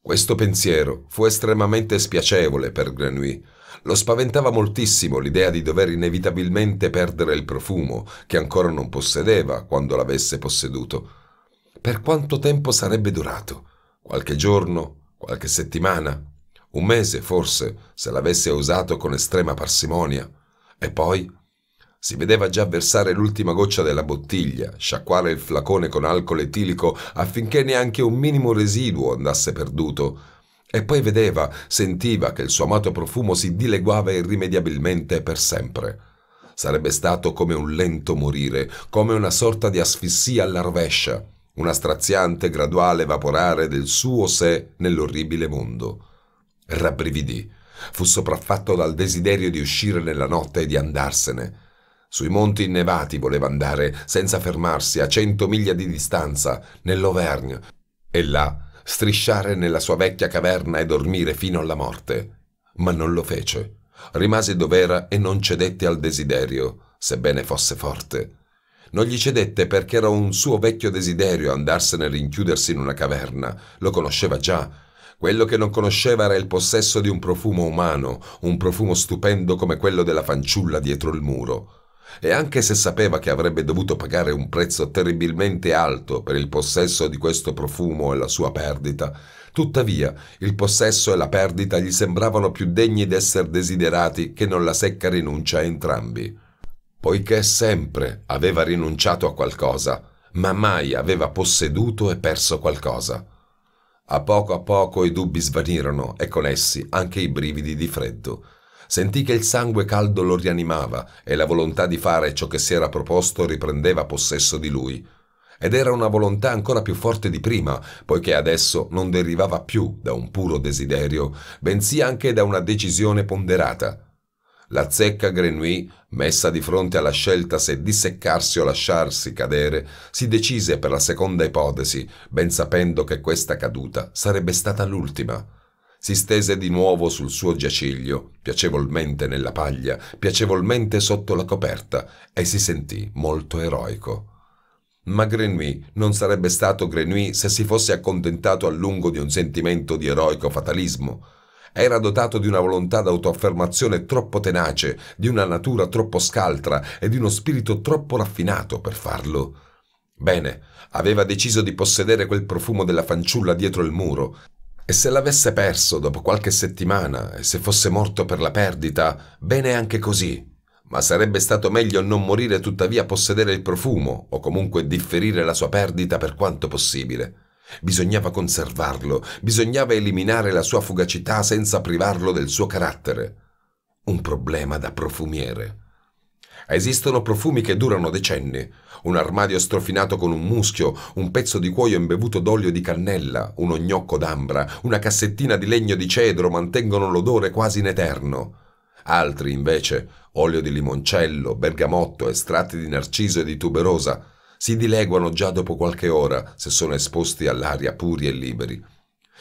Questo pensiero fu estremamente spiacevole per Grenouille. Lo spaventava moltissimo l'idea di dover inevitabilmente perdere il profumo che ancora non possedeva quando l'avesse posseduto. Per quanto tempo sarebbe durato? Qualche giorno? Qualche settimana? Un mese forse, se l'avesse usato con estrema parsimonia? E poi si vedeva già versare l'ultima goccia della bottiglia, sciacquare il flacone con alcol etilico affinché neanche un minimo residuo andasse perduto. E poi vedeva, sentiva che il suo amato profumo si dileguava irrimediabilmente per sempre. Sarebbe stato come un lento morire, come una sorta di asfissia alla rovescia, una straziante graduale vaporare del suo sé nell'orribile mondo. Rabbrividì. Fu sopraffatto dal desiderio di uscire nella notte e di andarsene. Sui monti innevati voleva andare, senza fermarsi, a cento miglia di distanza, nell'Auvergne, e là strisciare nella sua vecchia caverna e dormire fino alla morte. Ma non lo fece. Rimase dov'era e non cedette al desiderio, sebbene fosse forte. Non gli cedette perché era un suo vecchio desiderio andarsene a rinchiudersi in una caverna. Lo conosceva già. Quello che non conosceva era il possesso di un profumo umano, un profumo stupendo come quello della fanciulla dietro il muro e anche se sapeva che avrebbe dovuto pagare un prezzo terribilmente alto per il possesso di questo profumo e la sua perdita, tuttavia il possesso e la perdita gli sembravano più degni d'essere desiderati che non la secca rinuncia a entrambi. Poiché sempre aveva rinunciato a qualcosa, ma mai aveva posseduto e perso qualcosa. A poco a poco i dubbi svanirono e con essi anche i brividi di freddo. Sentì che il sangue caldo lo rianimava e la volontà di fare ciò che si era proposto riprendeva possesso di lui. Ed era una volontà ancora più forte di prima, poiché adesso non derivava più da un puro desiderio, bensì anche da una decisione ponderata. La zecca Grenouille, messa di fronte alla scelta se disseccarsi o lasciarsi cadere, si decise per la seconda ipotesi, ben sapendo che questa caduta sarebbe stata l'ultima si stese di nuovo sul suo giaciglio, piacevolmente nella paglia, piacevolmente sotto la coperta, e si sentì molto eroico. Ma Grenouille non sarebbe stato Grenouille se si fosse accontentato a lungo di un sentimento di eroico fatalismo. Era dotato di una volontà d'autoaffermazione troppo tenace, di una natura troppo scaltra e di uno spirito troppo raffinato per farlo. Bene, aveva deciso di possedere quel profumo della fanciulla dietro il muro, e se l'avesse perso dopo qualche settimana e se fosse morto per la perdita, bene anche così. Ma sarebbe stato meglio non morire tuttavia possedere il profumo o comunque differire la sua perdita per quanto possibile. Bisognava conservarlo, bisognava eliminare la sua fugacità senza privarlo del suo carattere. Un problema da profumiere. Esistono profumi che durano decenni, un armadio strofinato con un muschio, un pezzo di cuoio imbevuto d'olio di cannella, un ognocco d'ambra, una cassettina di legno di cedro mantengono l'odore quasi in eterno. Altri, invece, olio di limoncello, bergamotto, estratti di narciso e di tuberosa, si dileguano già dopo qualche ora se sono esposti all'aria puri e liberi.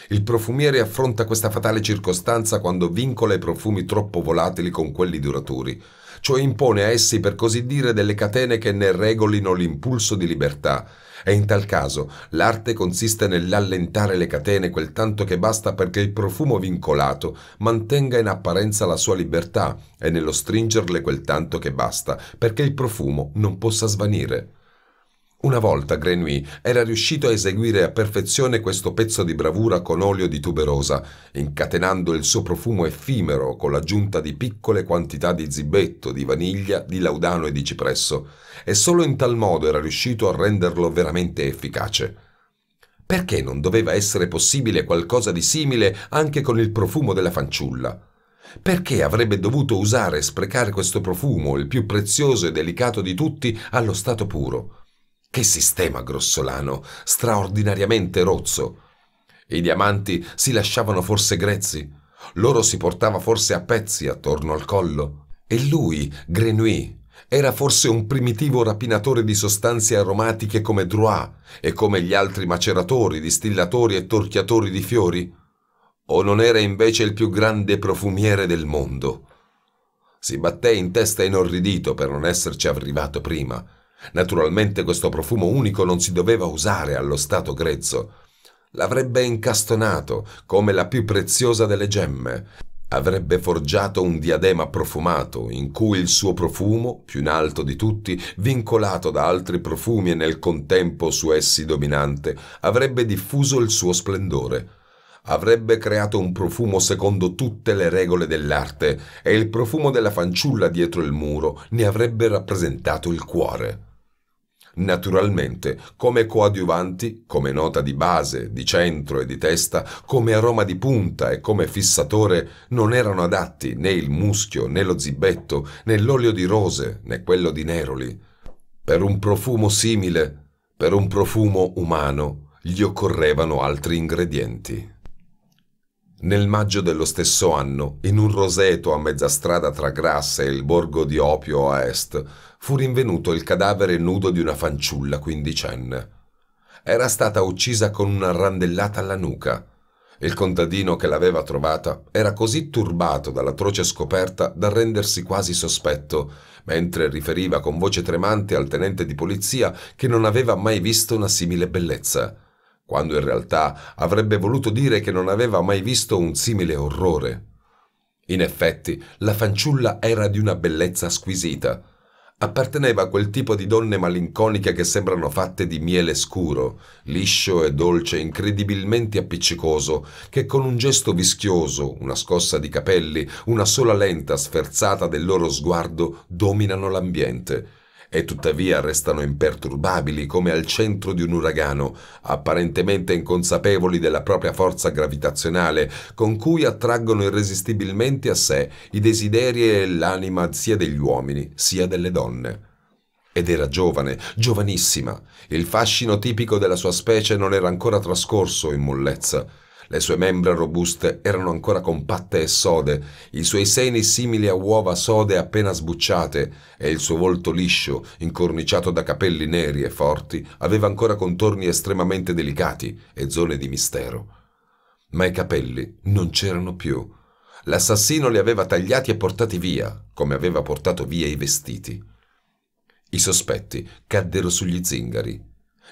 Il profumiere affronta questa fatale circostanza quando vincola i profumi troppo volatili con quelli duraturi cioè impone a essi per così dire delle catene che ne regolino l'impulso di libertà. E in tal caso l'arte consiste nell'allentare le catene quel tanto che basta perché il profumo vincolato mantenga in apparenza la sua libertà e nello stringerle quel tanto che basta perché il profumo non possa svanire. Una volta Grenouille era riuscito a eseguire a perfezione questo pezzo di bravura con olio di tuberosa, incatenando il suo profumo effimero con l'aggiunta di piccole quantità di zibetto, di vaniglia, di laudano e di cipresso, e solo in tal modo era riuscito a renderlo veramente efficace. Perché non doveva essere possibile qualcosa di simile anche con il profumo della fanciulla? Perché avrebbe dovuto usare e sprecare questo profumo, il più prezioso e delicato di tutti, allo stato puro? Che sistema grossolano, straordinariamente rozzo. I diamanti si lasciavano forse grezzi, loro si portava forse a pezzi attorno al collo. E lui, Grenouille, era forse un primitivo rapinatore di sostanze aromatiche come Drouin e come gli altri maceratori, distillatori e torchiatori di fiori? O non era invece il più grande profumiere del mondo? Si batté in testa inorridito per non esserci arrivato prima Naturalmente questo profumo unico non si doveva usare allo stato grezzo. L'avrebbe incastonato come la più preziosa delle gemme. Avrebbe forgiato un diadema profumato in cui il suo profumo, più in alto di tutti, vincolato da altri profumi e nel contempo su essi dominante, avrebbe diffuso il suo splendore avrebbe creato un profumo secondo tutte le regole dell'arte e il profumo della fanciulla dietro il muro ne avrebbe rappresentato il cuore. Naturalmente, come coadiuvanti, come nota di base, di centro e di testa, come aroma di punta e come fissatore, non erano adatti né il muschio, né lo zibetto, né l'olio di rose, né quello di neroli. Per un profumo simile, per un profumo umano, gli occorrevano altri ingredienti. Nel maggio dello stesso anno, in un roseto a mezza strada tra Grasse e il borgo di Opio a est, fu rinvenuto il cadavere nudo di una fanciulla quindicenne. Era stata uccisa con una randellata alla nuca. Il contadino che l'aveva trovata era così turbato dall'atroce scoperta da rendersi quasi sospetto, mentre riferiva con voce tremante al tenente di polizia che non aveva mai visto una simile bellezza quando in realtà avrebbe voluto dire che non aveva mai visto un simile orrore. In effetti, la fanciulla era di una bellezza squisita. Apparteneva a quel tipo di donne malinconiche che sembrano fatte di miele scuro, liscio e dolce, incredibilmente appiccicoso, che con un gesto vischioso, una scossa di capelli, una sola lenta sferzata del loro sguardo dominano l'ambiente e tuttavia restano imperturbabili come al centro di un uragano, apparentemente inconsapevoli della propria forza gravitazionale con cui attraggono irresistibilmente a sé i desideri e l'anima sia degli uomini sia delle donne. Ed era giovane, giovanissima. Il fascino tipico della sua specie non era ancora trascorso in mollezza. Le sue membra robuste erano ancora compatte e sode, i suoi seni simili a uova sode appena sbucciate e il suo volto liscio, incorniciato da capelli neri e forti, aveva ancora contorni estremamente delicati e zone di mistero. Ma i capelli non c'erano più. L'assassino li aveva tagliati e portati via, come aveva portato via i vestiti. I sospetti caddero sugli zingari.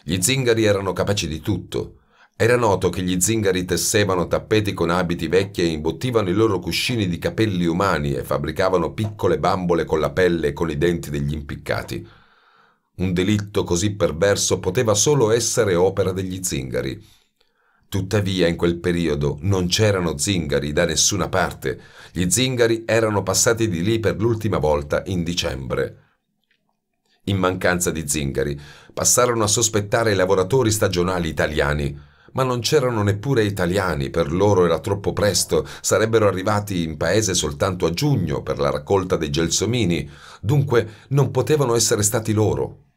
Gli zingari erano capaci di tutto, era noto che gli zingari tessevano tappeti con abiti vecchi e imbottivano i loro cuscini di capelli umani e fabbricavano piccole bambole con la pelle e con i denti degli impiccati. Un delitto così perverso poteva solo essere opera degli zingari. Tuttavia in quel periodo non c'erano zingari da nessuna parte. Gli zingari erano passati di lì per l'ultima volta in dicembre. In mancanza di zingari, passarono a sospettare i lavoratori stagionali italiani. Ma non c'erano neppure italiani, per loro era troppo presto, sarebbero arrivati in paese soltanto a giugno per la raccolta dei gelsomini, dunque non potevano essere stati loro.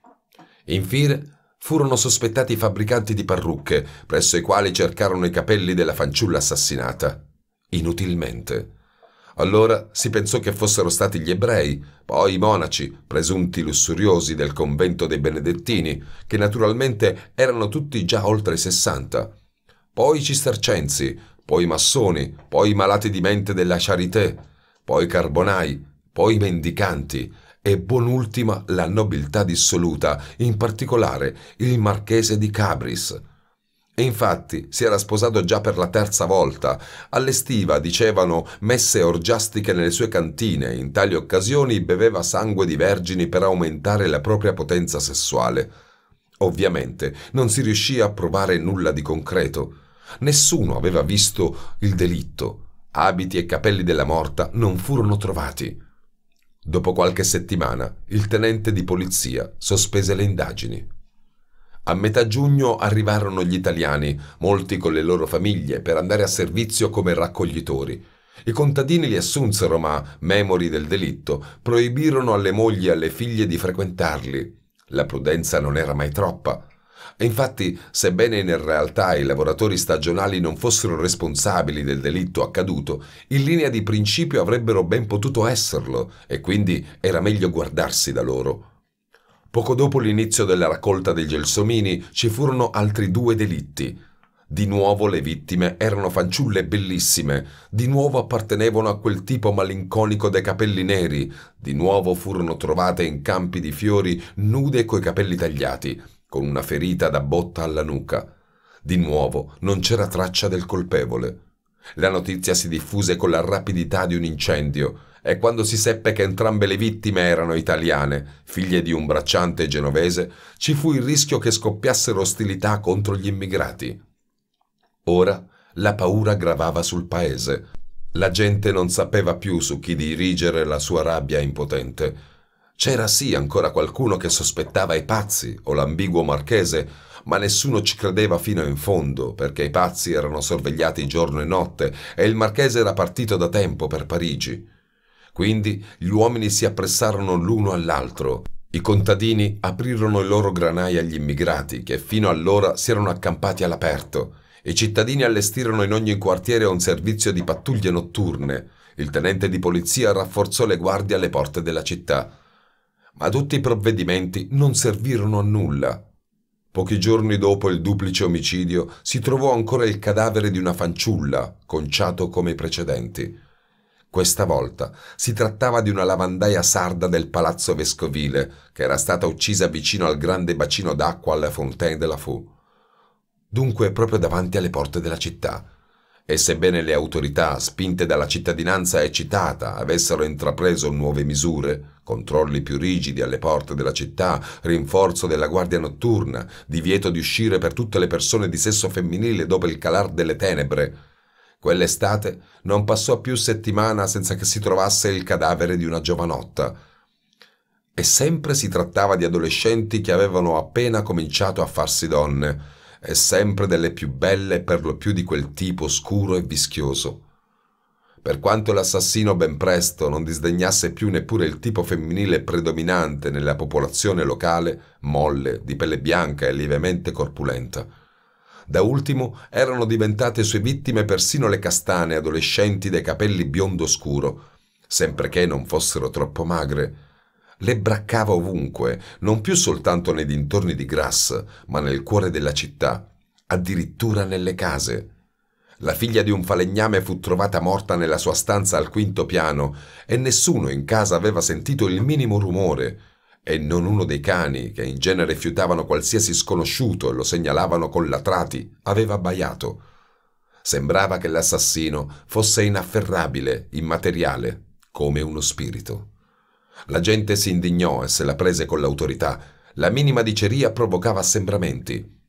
Infine furono sospettati i fabbricanti di parrucche, presso i quali cercarono i capelli della fanciulla assassinata. Inutilmente. Allora si pensò che fossero stati gli ebrei, poi i monaci, presunti lussuriosi del convento dei benedettini, che naturalmente erano tutti già oltre i sessanta, poi i cistercensi, poi i massoni, poi i malati di mente della charité, poi i carbonai, poi i mendicanti e buon'ultima la nobiltà dissoluta, in particolare il marchese di Cabris, e infatti si era sposato già per la terza volta. All'estiva dicevano messe orgiastiche nelle sue cantine, in tali occasioni beveva sangue di vergini per aumentare la propria potenza sessuale. Ovviamente non si riuscì a provare nulla di concreto. Nessuno aveva visto il delitto. Abiti e capelli della morta non furono trovati. Dopo qualche settimana il tenente di polizia sospese le indagini. A metà giugno arrivarono gli italiani, molti con le loro famiglie, per andare a servizio come raccoglitori. I contadini li assunsero, ma, memori del delitto, proibirono alle mogli e alle figlie di frequentarli. La prudenza non era mai troppa. infatti, sebbene in realtà i lavoratori stagionali non fossero responsabili del delitto accaduto, in linea di principio avrebbero ben potuto esserlo, e quindi era meglio guardarsi da loro. Poco dopo l'inizio della raccolta dei gelsomini ci furono altri due delitti. Di nuovo le vittime erano fanciulle bellissime, di nuovo appartenevano a quel tipo malinconico dei capelli neri, di nuovo furono trovate in campi di fiori nude coi capelli tagliati, con una ferita da botta alla nuca. Di nuovo non c'era traccia del colpevole. La notizia si diffuse con la rapidità di un incendio e quando si seppe che entrambe le vittime erano italiane, figlie di un bracciante genovese, ci fu il rischio che scoppiassero ostilità contro gli immigrati. Ora la paura gravava sul paese. La gente non sapeva più su chi dirigere la sua rabbia impotente. C'era sì ancora qualcuno che sospettava i pazzi o l'ambiguo marchese, ma nessuno ci credeva fino in fondo, perché i pazzi erano sorvegliati giorno e notte e il marchese era partito da tempo per Parigi. Quindi gli uomini si appressarono l'uno all'altro. I contadini aprirono i loro granai agli immigrati, che fino allora si erano accampati all'aperto. I cittadini allestirono in ogni quartiere un servizio di pattuglie notturne. Il tenente di polizia rafforzò le guardie alle porte della città. Ma tutti i provvedimenti non servirono a nulla. Pochi giorni dopo il duplice omicidio si trovò ancora il cadavere di una fanciulla, conciato come i precedenti. Questa volta si trattava di una lavandaia sarda del palazzo vescovile, che era stata uccisa vicino al grande bacino d'acqua alla Fontaine de la Faux. Dunque proprio davanti alle porte della città. E sebbene le autorità, spinte dalla cittadinanza eccitata, avessero intrapreso nuove misure, controlli più rigidi alle porte della città, rinforzo della guardia notturna, divieto di uscire per tutte le persone di sesso femminile dopo il calar delle tenebre, Quell'estate non passò più settimana senza che si trovasse il cadavere di una giovanotta. E sempre si trattava di adolescenti che avevano appena cominciato a farsi donne, e sempre delle più belle per lo più di quel tipo scuro e vischioso. Per quanto l'assassino ben presto non disdegnasse più neppure il tipo femminile predominante nella popolazione locale, molle, di pelle bianca e lievemente corpulenta. Da ultimo erano diventate sue vittime persino le castane adolescenti dai capelli biondo scuro, sempre che non fossero troppo magre. Le braccava ovunque, non più soltanto nei dintorni di Grasse, ma nel cuore della città, addirittura nelle case. La figlia di un falegname fu trovata morta nella sua stanza al quinto piano e nessuno in casa aveva sentito il minimo rumore e non uno dei cani, che in genere fiutavano qualsiasi sconosciuto e lo segnalavano con latrati, aveva abbaiato. Sembrava che l'assassino fosse inafferrabile, immateriale, come uno spirito. La gente si indignò e se la prese con l'autorità. La minima diceria provocava assembramenti.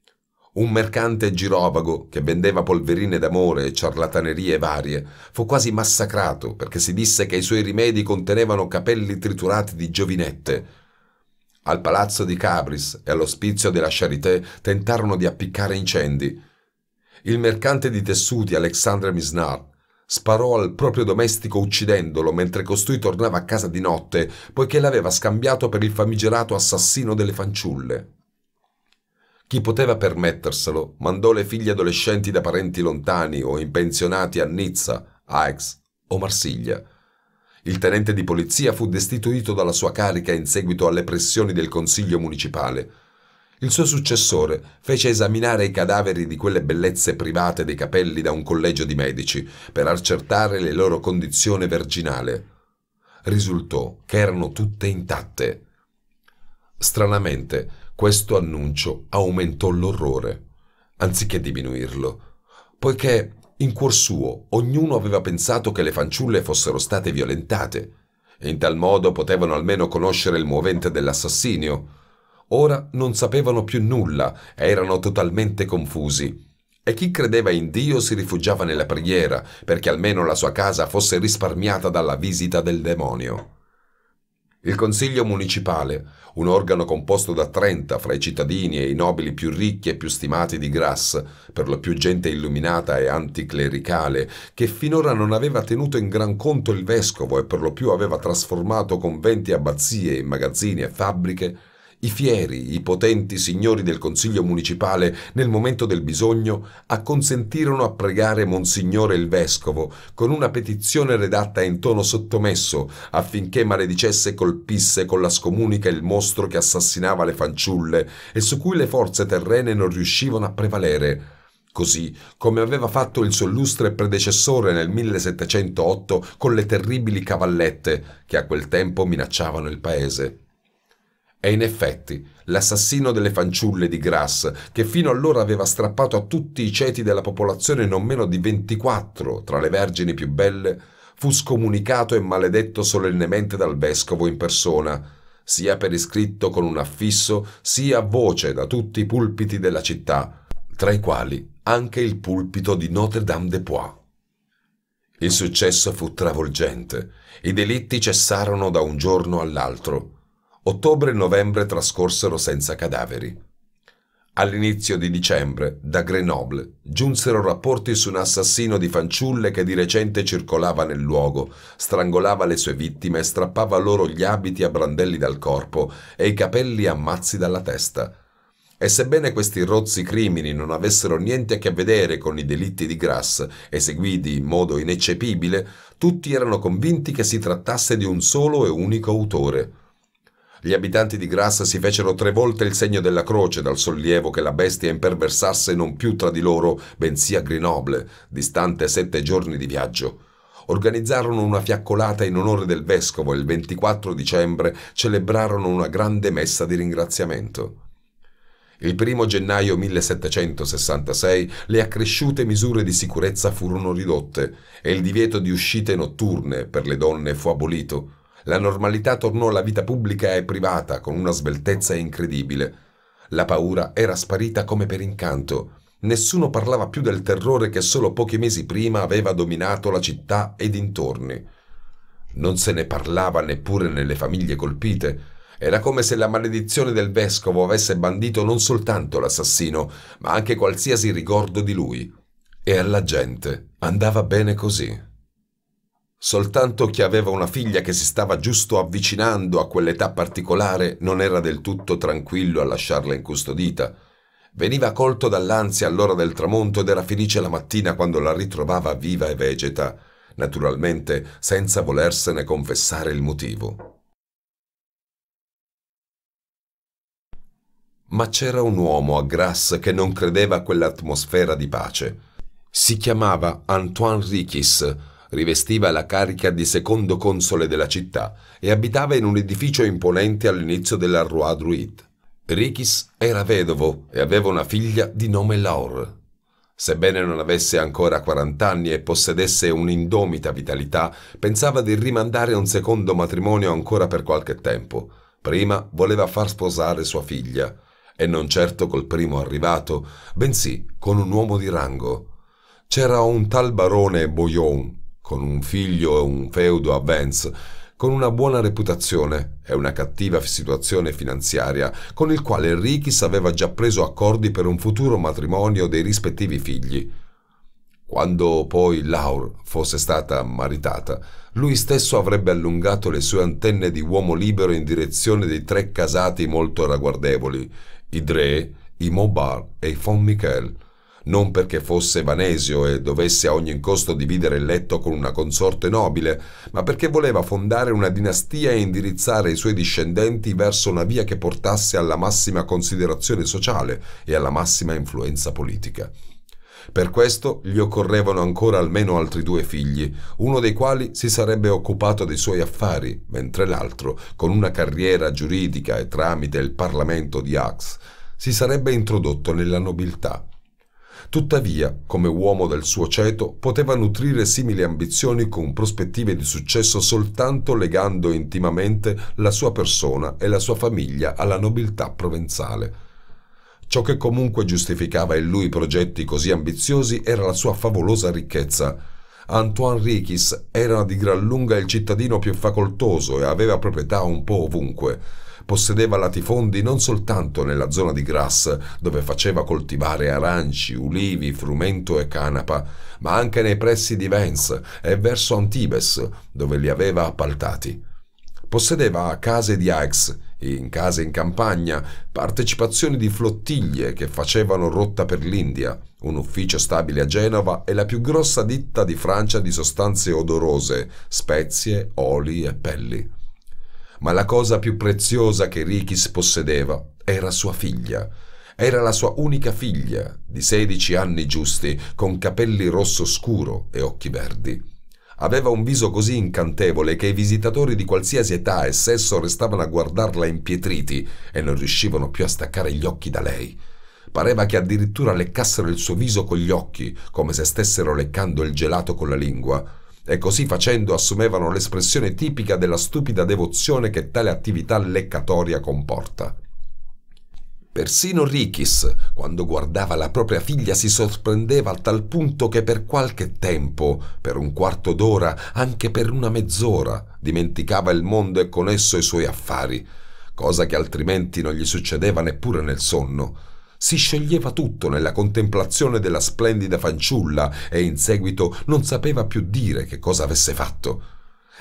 Un mercante girovago che vendeva polverine d'amore e ciarlatanerie varie fu quasi massacrato perché si disse che i suoi rimedi contenevano capelli triturati di giovinette al palazzo di Cabris e all'ospizio della Charité tentarono di appiccare incendi. Il mercante di tessuti Alexandre Misnar sparò al proprio domestico uccidendolo mentre costui tornava a casa di notte poiché l'aveva scambiato per il famigerato assassino delle fanciulle. Chi poteva permetterselo mandò le figlie adolescenti da parenti lontani o impensionati a Nizza, Aix o Marsiglia il tenente di polizia fu destituito dalla sua carica in seguito alle pressioni del consiglio municipale. Il suo successore fece esaminare i cadaveri di quelle bellezze private dei capelli da un collegio di medici per accertare le loro condizione verginale. Risultò che erano tutte intatte. Stranamente, questo annuncio aumentò l'orrore, anziché diminuirlo, poiché in cuor suo, ognuno aveva pensato che le fanciulle fossero state violentate, e in tal modo potevano almeno conoscere il movente dell'assassinio. Ora non sapevano più nulla, erano totalmente confusi. E chi credeva in Dio si rifugiava nella preghiera, perché almeno la sua casa fosse risparmiata dalla visita del demonio. Il Consiglio Municipale, un organo composto da 30 fra i cittadini e i nobili più ricchi e più stimati di Grasse, per lo più gente illuminata e anticlericale, che finora non aveva tenuto in gran conto il vescovo e per lo più aveva trasformato conventi e abbazie in magazzini e fabbriche, i fieri, i potenti signori del Consiglio municipale, nel momento del bisogno, acconsentirono a pregare Monsignore il Vescovo con una petizione redatta in tono sottomesso affinché maledicesse e colpisse con la scomunica il mostro che assassinava le fanciulle e su cui le forze terrene non riuscivano a prevalere. Così come aveva fatto il suo illustre predecessore nel 1708 con le terribili cavallette che a quel tempo minacciavano il paese. E in effetti, l'assassino delle fanciulle di Grasse, che fino allora aveva strappato a tutti i ceti della popolazione non meno di 24 tra le vergini più belle, fu scomunicato e maledetto solennemente dal vescovo in persona, sia per iscritto con un affisso, sia a voce da tutti i pulpiti della città, tra i quali anche il pulpito di Notre-Dame des pois Il successo fu travolgente. I delitti cessarono da un giorno all'altro. Ottobre e novembre trascorsero senza cadaveri. All'inizio di dicembre, da Grenoble, giunsero rapporti su un assassino di fanciulle che di recente circolava nel luogo, strangolava le sue vittime e strappava loro gli abiti a brandelli dal corpo e i capelli a mazzi dalla testa. E sebbene questi rozzi crimini non avessero niente a che vedere con i delitti di Grasse, eseguiti in modo ineccepibile, tutti erano convinti che si trattasse di un solo e unico autore. Gli abitanti di Grassa si fecero tre volte il segno della croce dal sollievo che la bestia imperversasse non più tra di loro, bensì a Grenoble, distante sette giorni di viaggio organizzarono una fiaccolata in onore del vescovo e il 24 dicembre celebrarono una grande messa di ringraziamento. Il 1 gennaio 1766 le accresciute misure di sicurezza furono ridotte e il divieto di uscite notturne per le donne fu abolito. La normalità tornò alla vita pubblica e privata con una sveltezza incredibile. La paura era sparita come per incanto. Nessuno parlava più del terrore che solo pochi mesi prima aveva dominato la città e dintorni. Non se ne parlava neppure nelle famiglie colpite. Era come se la maledizione del vescovo avesse bandito non soltanto l'assassino, ma anche qualsiasi ricordo di lui. E alla gente andava bene così. Soltanto chi aveva una figlia che si stava giusto avvicinando a quell'età particolare non era del tutto tranquillo a lasciarla incustodita. Veniva colto dall'ansia all'ora del tramonto ed era felice la mattina quando la ritrovava viva e vegeta, naturalmente senza volersene confessare il motivo. Ma c'era un uomo a Grasse che non credeva a quell'atmosfera di pace. Si chiamava Antoine Richis, Rivestiva la carica di secondo console della città e abitava in un edificio imponente all'inizio della Rua Druid. Rikis era vedovo e aveva una figlia di nome Laure. Sebbene non avesse ancora 40 anni e possedesse un'indomita vitalità, pensava di rimandare un secondo matrimonio ancora per qualche tempo. Prima voleva far sposare sua figlia, e non certo col primo arrivato, bensì con un uomo di rango. C'era un tal barone Boyon con un figlio e un feudo a Vence, con una buona reputazione e una cattiva situazione finanziaria, con il quale Enrichis aveva già preso accordi per un futuro matrimonio dei rispettivi figli. Quando poi Laur fosse stata maritata, lui stesso avrebbe allungato le sue antenne di uomo libero in direzione dei tre casati molto ragguardevoli, i Dre, i Mobar e i Von Michel, non perché fosse vanesio e dovesse a ogni costo dividere il letto con una consorte nobile, ma perché voleva fondare una dinastia e indirizzare i suoi discendenti verso una via che portasse alla massima considerazione sociale e alla massima influenza politica. Per questo gli occorrevano ancora almeno altri due figli, uno dei quali si sarebbe occupato dei suoi affari, mentre l'altro, con una carriera giuridica e tramite il Parlamento di Ax, si sarebbe introdotto nella nobiltà. Tuttavia, come uomo del suo ceto, poteva nutrire simili ambizioni con prospettive di successo soltanto legando intimamente la sua persona e la sua famiglia alla nobiltà provenzale. Ciò che comunque giustificava in lui progetti così ambiziosi era la sua favolosa ricchezza. Antoine Richis era di gran lunga il cittadino più facoltoso e aveva proprietà un po' ovunque possedeva latifondi non soltanto nella zona di Grasse, dove faceva coltivare aranci, ulivi, frumento e canapa, ma anche nei pressi di Vens e verso Antibes, dove li aveva appaltati. Possedeva case di Aix, in case in campagna, partecipazioni di flottiglie che facevano rotta per l'India, un ufficio stabile a Genova e la più grossa ditta di Francia di sostanze odorose, spezie, oli e pelli ma la cosa più preziosa che Rikis possedeva era sua figlia. Era la sua unica figlia, di 16 anni giusti, con capelli rosso scuro e occhi verdi. Aveva un viso così incantevole che i visitatori di qualsiasi età e sesso restavano a guardarla impietriti e non riuscivano più a staccare gli occhi da lei. Pareva che addirittura leccassero il suo viso con gli occhi, come se stessero leccando il gelato con la lingua e così facendo assumevano l'espressione tipica della stupida devozione che tale attività leccatoria comporta. Persino Rikis, quando guardava la propria figlia, si sorprendeva a tal punto che per qualche tempo, per un quarto d'ora, anche per una mezz'ora, dimenticava il mondo e con esso i suoi affari, cosa che altrimenti non gli succedeva neppure nel sonno si scioglieva tutto nella contemplazione della splendida fanciulla e in seguito non sapeva più dire che cosa avesse fatto.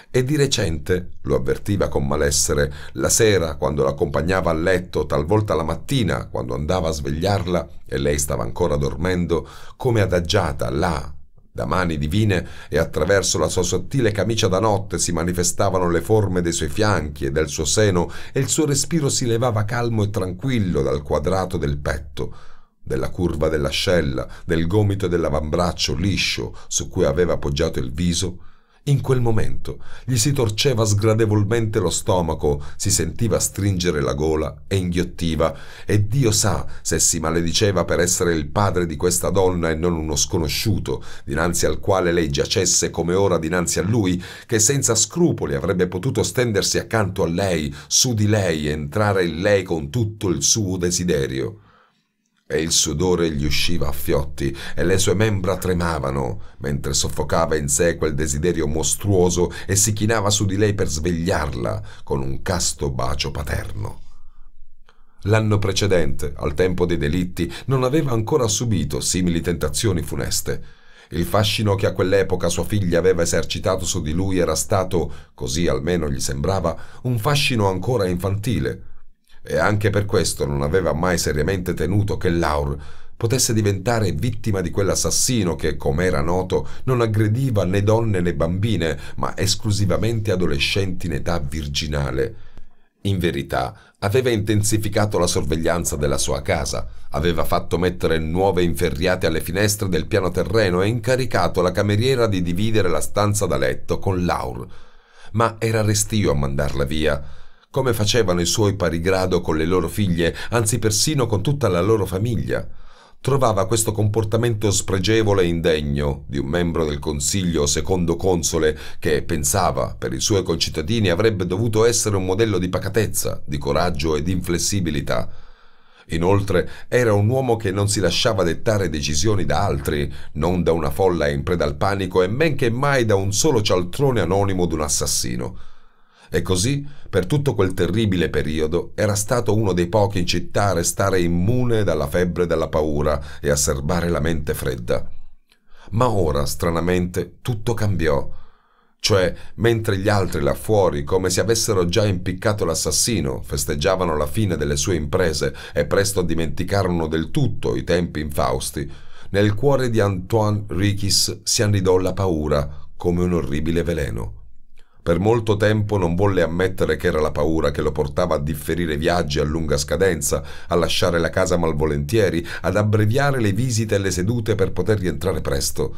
E di recente, lo avvertiva con malessere, la sera quando l'accompagnava a letto, talvolta la mattina quando andava a svegliarla e lei stava ancora dormendo, come adagiata là da mani divine e attraverso la sua sottile camicia da notte si manifestavano le forme dei suoi fianchi e del suo seno e il suo respiro si levava calmo e tranquillo dal quadrato del petto, della curva dell'ascella, del gomito e dell'avambraccio liscio su cui aveva appoggiato il viso in quel momento gli si torceva sgradevolmente lo stomaco, si sentiva stringere la gola e inghiottiva, e Dio sa se si malediceva per essere il padre di questa donna e non uno sconosciuto, dinanzi al quale lei giacesse come ora dinanzi a lui, che senza scrupoli avrebbe potuto stendersi accanto a lei, su di lei, entrare in lei con tutto il suo desiderio e il sudore gli usciva a fiotti e le sue membra tremavano, mentre soffocava in sé quel desiderio mostruoso e si chinava su di lei per svegliarla con un casto bacio paterno. L'anno precedente, al tempo dei delitti, non aveva ancora subito simili tentazioni funeste. Il fascino che a quell'epoca sua figlia aveva esercitato su di lui era stato, così almeno gli sembrava, un fascino ancora infantile, e anche per questo non aveva mai seriamente tenuto che Laur potesse diventare vittima di quell'assassino che, come era noto, non aggrediva né donne né bambine, ma esclusivamente adolescenti in età virginale. In verità, aveva intensificato la sorveglianza della sua casa, aveva fatto mettere nuove inferriate alle finestre del piano terreno e incaricato la cameriera di dividere la stanza da letto con Laur. Ma era restio a mandarla via come facevano i suoi pari grado con le loro figlie, anzi persino con tutta la loro famiglia. Trovava questo comportamento spregevole e indegno di un membro del Consiglio secondo console che pensava per i suoi concittadini avrebbe dovuto essere un modello di pacatezza, di coraggio e di inflessibilità. Inoltre era un uomo che non si lasciava dettare decisioni da altri, non da una folla in preda al panico e men che mai da un solo cialtrone anonimo d'un assassino. E così, per tutto quel terribile periodo, era stato uno dei pochi in città a restare immune dalla febbre e dalla paura e a serbare la mente fredda. Ma ora, stranamente, tutto cambiò. Cioè, mentre gli altri là fuori, come se avessero già impiccato l'assassino, festeggiavano la fine delle sue imprese e presto dimenticarono del tutto i tempi infausti, nel cuore di Antoine Richis si annidò la paura come un orribile veleno. Per molto tempo non volle ammettere che era la paura che lo portava a differire viaggi a lunga scadenza, a lasciare la casa malvolentieri, ad abbreviare le visite e le sedute per poter rientrare presto.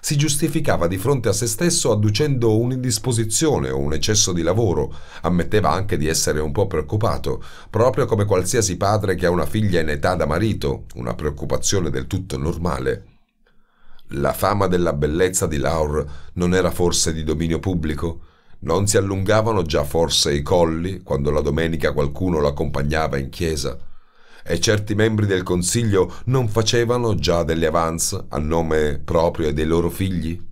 Si giustificava di fronte a se stesso adducendo un'indisposizione o un eccesso di lavoro, ammetteva anche di essere un po' preoccupato, proprio come qualsiasi padre che ha una figlia in età da marito, una preoccupazione del tutto normale. La fama della bellezza di Laur non era forse di dominio pubblico? Non si allungavano già forse i colli quando la domenica qualcuno l'accompagnava in chiesa? E certi membri del consiglio non facevano già delle avance a nome proprio dei loro figli?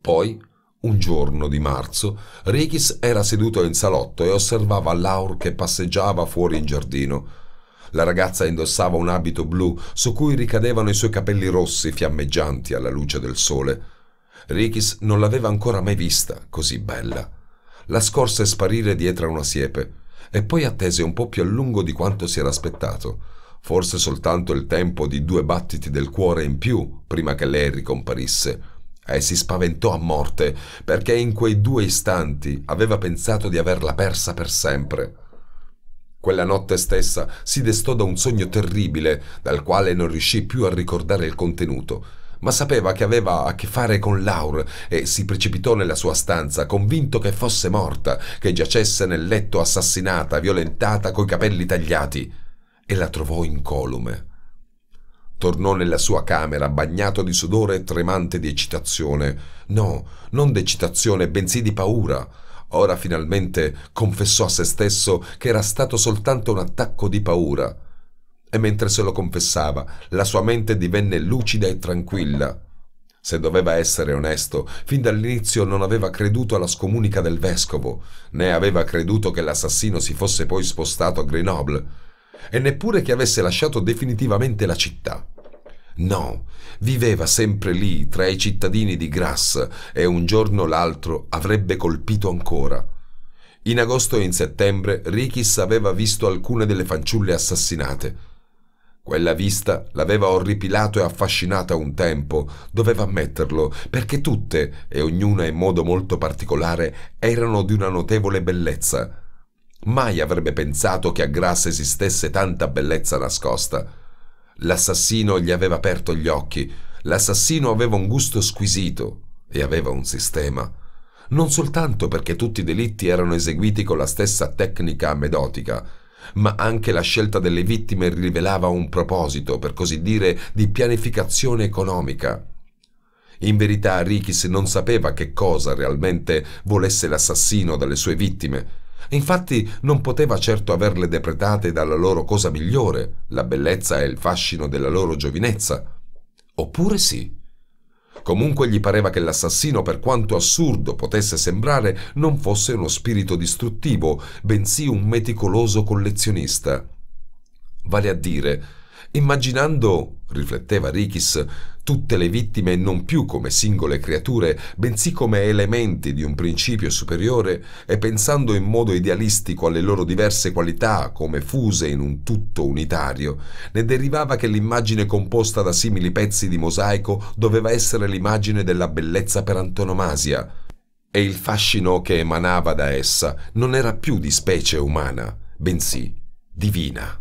Poi, un giorno di marzo, Rigis era seduto in salotto e osservava Laur che passeggiava fuori in giardino. La ragazza indossava un abito blu su cui ricadevano i suoi capelli rossi fiammeggianti alla luce del sole. Rikis non l'aveva ancora mai vista così bella. La scorse sparire dietro a una siepe e poi attese un po' più a lungo di quanto si era aspettato, forse soltanto il tempo di due battiti del cuore in più prima che lei ricomparisse. E si spaventò a morte perché in quei due istanti aveva pensato di averla persa per sempre. Quella notte stessa si destò da un sogno terribile dal quale non riuscì più a ricordare il contenuto ma sapeva che aveva a che fare con Laur e si precipitò nella sua stanza, convinto che fosse morta, che giacesse nel letto assassinata, violentata, coi capelli tagliati, e la trovò incolume. Tornò nella sua camera, bagnato di sudore e tremante di eccitazione. No, non d'eccitazione, bensì di paura. Ora finalmente confessò a se stesso che era stato soltanto un attacco di paura e mentre se lo confessava la sua mente divenne lucida e tranquilla. Se doveva essere onesto, fin dall'inizio non aveva creduto alla scomunica del vescovo, né aveva creduto che l'assassino si fosse poi spostato a Grenoble, e neppure che avesse lasciato definitivamente la città. No, viveva sempre lì, tra i cittadini di Grasse, e un giorno o l'altro avrebbe colpito ancora. In agosto e in settembre Rikis aveva visto alcune delle fanciulle assassinate quella vista l'aveva orripilato e affascinata un tempo, doveva ammetterlo, perché tutte, e ognuna in modo molto particolare, erano di una notevole bellezza. Mai avrebbe pensato che a Grasse esistesse tanta bellezza nascosta. L'assassino gli aveva aperto gli occhi, l'assassino aveva un gusto squisito e aveva un sistema. Non soltanto perché tutti i delitti erano eseguiti con la stessa tecnica amedotica, ma anche la scelta delle vittime rivelava un proposito, per così dire, di pianificazione economica. In verità Rikis non sapeva che cosa realmente volesse l'assassino dalle sue vittime. Infatti non poteva certo averle depretate dalla loro cosa migliore, la bellezza e il fascino della loro giovinezza. Oppure sì. Comunque gli pareva che l'assassino, per quanto assurdo potesse sembrare, non fosse uno spirito distruttivo, bensì un meticoloso collezionista. Vale a dire, Immaginando, rifletteva Rikis, tutte le vittime non più come singole creature, bensì come elementi di un principio superiore, e pensando in modo idealistico alle loro diverse qualità come fuse in un tutto unitario, ne derivava che l'immagine composta da simili pezzi di mosaico doveva essere l'immagine della bellezza per antonomasia, e il fascino che emanava da essa non era più di specie umana, bensì divina.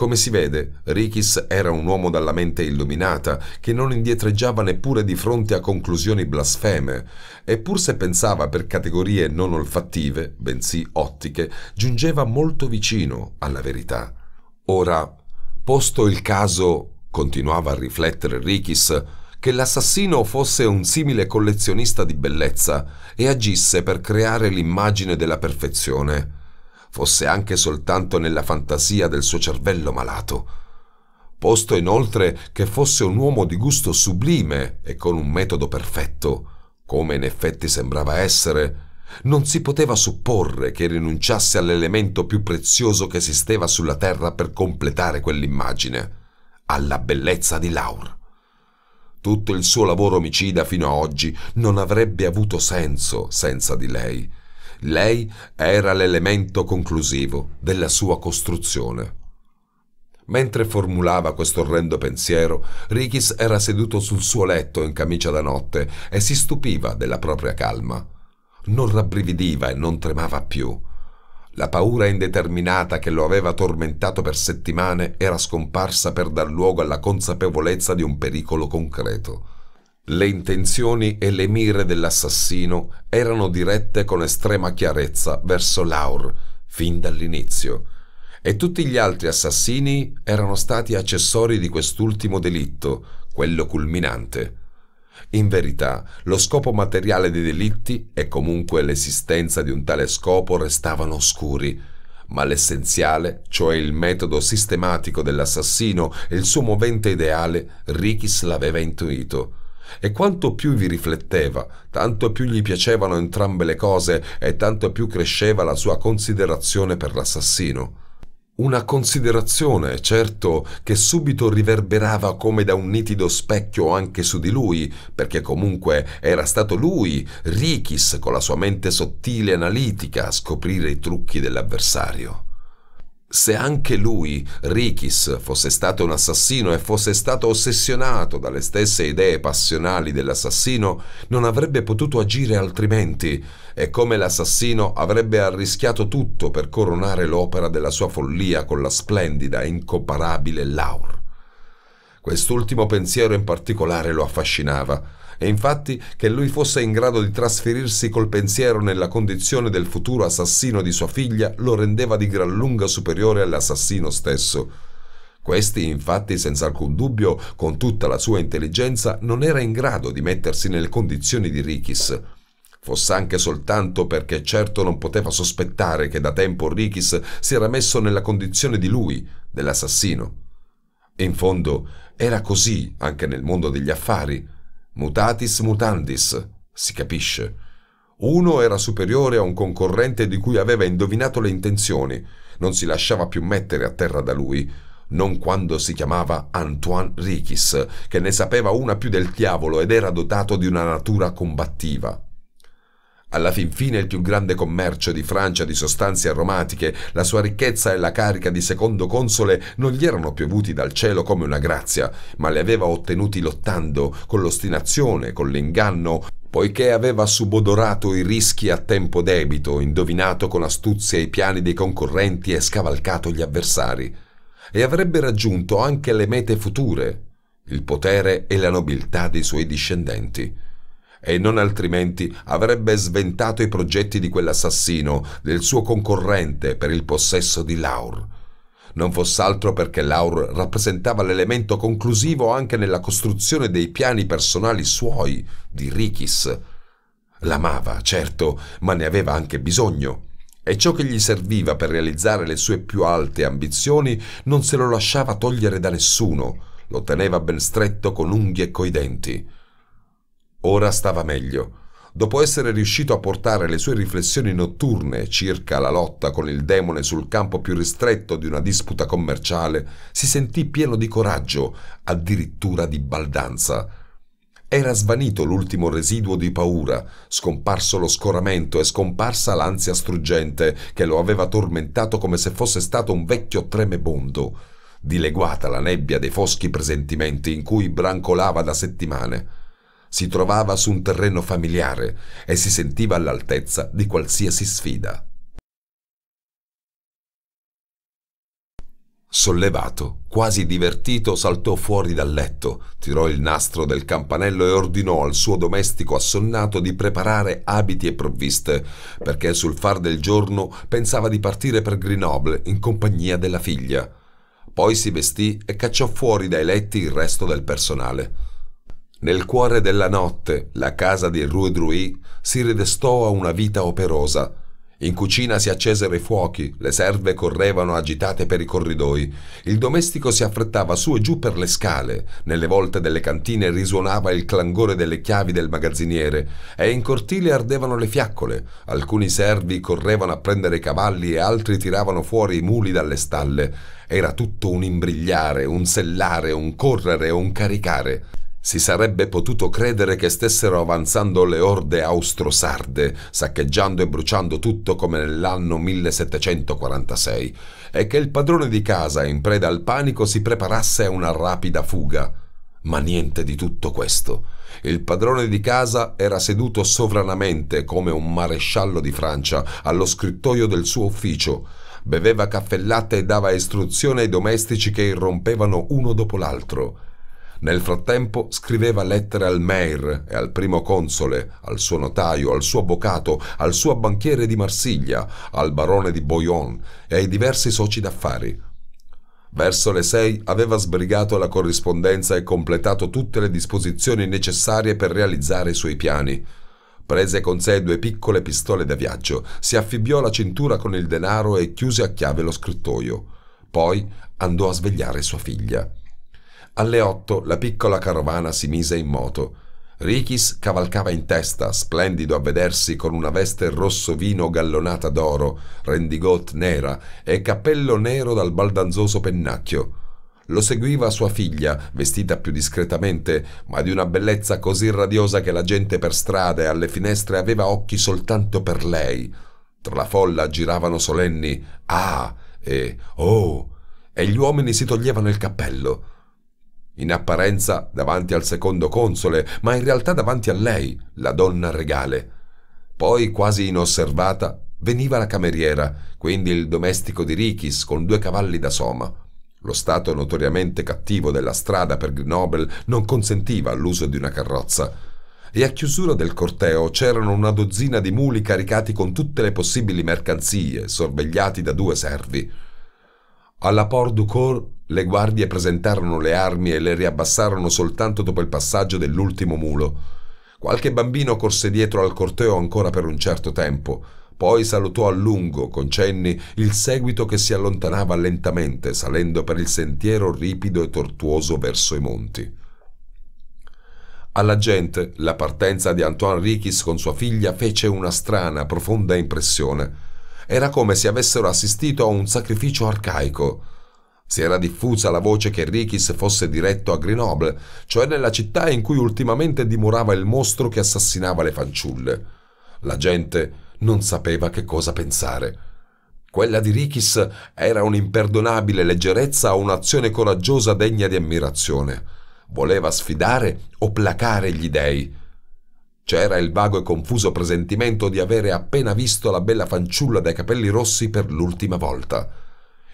Come si vede, Rikis era un uomo dalla mente illuminata, che non indietreggiava neppure di fronte a conclusioni blasfeme, e pur se pensava per categorie non olfattive, bensì ottiche, giungeva molto vicino alla verità. Ora, posto il caso, continuava a riflettere Rikis, che l'assassino fosse un simile collezionista di bellezza e agisse per creare l'immagine della perfezione fosse anche soltanto nella fantasia del suo cervello malato. Posto inoltre che fosse un uomo di gusto sublime e con un metodo perfetto, come in effetti sembrava essere, non si poteva supporre che rinunciasse all'elemento più prezioso che esisteva sulla terra per completare quell'immagine, alla bellezza di Laur. Tutto il suo lavoro omicida fino a oggi non avrebbe avuto senso senza di lei lei era l'elemento conclusivo della sua costruzione. Mentre formulava questo orrendo pensiero, Rikis era seduto sul suo letto in camicia da notte e si stupiva della propria calma. Non rabbrividiva e non tremava più. La paura indeterminata che lo aveva tormentato per settimane era scomparsa per dar luogo alla consapevolezza di un pericolo concreto. Le intenzioni e le mire dell'assassino erano dirette con estrema chiarezza verso Laur, fin dall'inizio, e tutti gli altri assassini erano stati accessori di quest'ultimo delitto, quello culminante. In verità, lo scopo materiale dei delitti e comunque l'esistenza di un tale scopo restavano oscuri, ma l'essenziale, cioè il metodo sistematico dell'assassino e il suo movente ideale, Rikis l'aveva intuito. E quanto più vi rifletteva, tanto più gli piacevano entrambe le cose e tanto più cresceva la sua considerazione per l'assassino. Una considerazione, certo, che subito riverberava come da un nitido specchio anche su di lui, perché comunque era stato lui, Rikis, con la sua mente sottile e analitica, a scoprire i trucchi dell'avversario. Se anche lui, Rikis, fosse stato un assassino e fosse stato ossessionato dalle stesse idee passionali dell'assassino, non avrebbe potuto agire altrimenti, e come l'assassino avrebbe arrischiato tutto per coronare l'opera della sua follia con la splendida e incomparabile Laur. Quest'ultimo pensiero in particolare lo affascinava, e infatti che lui fosse in grado di trasferirsi col pensiero nella condizione del futuro assassino di sua figlia lo rendeva di gran lunga superiore all'assassino stesso. Questi, infatti, senza alcun dubbio, con tutta la sua intelligenza, non era in grado di mettersi nelle condizioni di Rikis. Fosse anche soltanto perché certo non poteva sospettare che da tempo Rikis si era messo nella condizione di lui, dell'assassino. In fondo, era così anche nel mondo degli affari. Mutatis mutandis, si capisce. Uno era superiore a un concorrente di cui aveva indovinato le intenzioni, non si lasciava più mettere a terra da lui, non quando si chiamava Antoine Richis, che ne sapeva una più del diavolo ed era dotato di una natura combattiva. Alla fin fine il più grande commercio di Francia di sostanze aromatiche, la sua ricchezza e la carica di secondo console non gli erano piovuti dal cielo come una grazia, ma le aveva ottenuti lottando, con l'ostinazione, con l'inganno, poiché aveva subodorato i rischi a tempo debito, indovinato con astuzia i piani dei concorrenti e scavalcato gli avversari. E avrebbe raggiunto anche le mete future, il potere e la nobiltà dei suoi discendenti e non altrimenti avrebbe sventato i progetti di quell'assassino, del suo concorrente per il possesso di Laur. Non fosse altro perché Laur rappresentava l'elemento conclusivo anche nella costruzione dei piani personali suoi, di Rikis. L'amava, certo, ma ne aveva anche bisogno. E ciò che gli serviva per realizzare le sue più alte ambizioni non se lo lasciava togliere da nessuno, lo teneva ben stretto con unghie e coi denti. Ora stava meglio. Dopo essere riuscito a portare le sue riflessioni notturne circa la lotta con il demone sul campo più ristretto di una disputa commerciale, si sentì pieno di coraggio, addirittura di baldanza. Era svanito l'ultimo residuo di paura, scomparso lo scoramento e scomparsa l'ansia struggente che lo aveva tormentato come se fosse stato un vecchio tremebondo dileguata la nebbia dei foschi presentimenti in cui brancolava da settimane. Si trovava su un terreno familiare e si sentiva all'altezza di qualsiasi sfida. Sollevato, quasi divertito, saltò fuori dal letto, tirò il nastro del campanello e ordinò al suo domestico assonnato di preparare abiti e provviste, perché sul far del giorno pensava di partire per Grenoble in compagnia della figlia. Poi si vestì e cacciò fuori dai letti il resto del personale. Nel cuore della notte la casa di Rue Druy si ridestò a una vita operosa. In cucina si accesero i fuochi, le serve correvano agitate per i corridoi, il domestico si affrettava su e giù per le scale, nelle volte delle cantine risuonava il clangore delle chiavi del magazziniere e in cortile ardevano le fiaccole, alcuni servi correvano a prendere i cavalli e altri tiravano fuori i muli dalle stalle. Era tutto un imbrigliare, un sellare, un correre, un caricare. Si sarebbe potuto credere che stessero avanzando le orde austro-sarde, saccheggiando e bruciando tutto come nell'anno 1746, e che il padrone di casa, in preda al panico, si preparasse a una rapida fuga. Ma niente di tutto questo. Il padrone di casa era seduto sovranamente, come un maresciallo di Francia, allo scrittoio del suo ufficio, beveva caffellate e dava istruzione ai domestici che irrompevano uno dopo l'altro. Nel frattempo scriveva lettere al Meir e al primo console, al suo notaio, al suo avvocato, al suo banchiere di Marsiglia, al barone di Boyon e ai diversi soci d'affari. Verso le sei aveva sbrigato la corrispondenza e completato tutte le disposizioni necessarie per realizzare i suoi piani. Prese con sé due piccole pistole da viaggio, si affibbiò la cintura con il denaro e chiuse a chiave lo scrittoio. Poi andò a svegliare sua figlia. Alle otto la piccola carovana si mise in moto. Rikis cavalcava in testa, splendido a vedersi con una veste rosso vino gallonata d'oro, rendigot nera e cappello nero dal baldanzoso pennacchio. Lo seguiva sua figlia, vestita più discretamente, ma di una bellezza così radiosa che la gente per strada e alle finestre aveva occhi soltanto per lei. Tra la folla giravano solenni Ah e Oh e gli uomini si toglievano il cappello in apparenza davanti al secondo console, ma in realtà davanti a lei, la donna regale. Poi, quasi inosservata, veniva la cameriera, quindi il domestico di Rikis con due cavalli da soma. Lo stato notoriamente cattivo della strada per Grenoble non consentiva l'uso di una carrozza. E a chiusura del corteo c'erano una dozzina di muli caricati con tutte le possibili mercanzie, sorvegliati da due servi. Alla Port du Cor le guardie presentarono le armi e le riabbassarono soltanto dopo il passaggio dell'ultimo mulo. Qualche bambino corse dietro al corteo ancora per un certo tempo, poi salutò a lungo, con cenni, il seguito che si allontanava lentamente, salendo per il sentiero ripido e tortuoso verso i monti. Alla gente la partenza di Antoine Richis con sua figlia fece una strana, profonda impressione. Era come se avessero assistito a un sacrificio arcaico. Si era diffusa la voce che Rikis fosse diretto a Grenoble, cioè nella città in cui ultimamente dimorava il mostro che assassinava le fanciulle. La gente non sapeva che cosa pensare. Quella di Rikis era un'imperdonabile leggerezza o un'azione coraggiosa degna di ammirazione. Voleva sfidare o placare gli dei. C'era cioè, il vago e confuso presentimento di avere appena visto la bella fanciulla dai capelli rossi per l'ultima volta.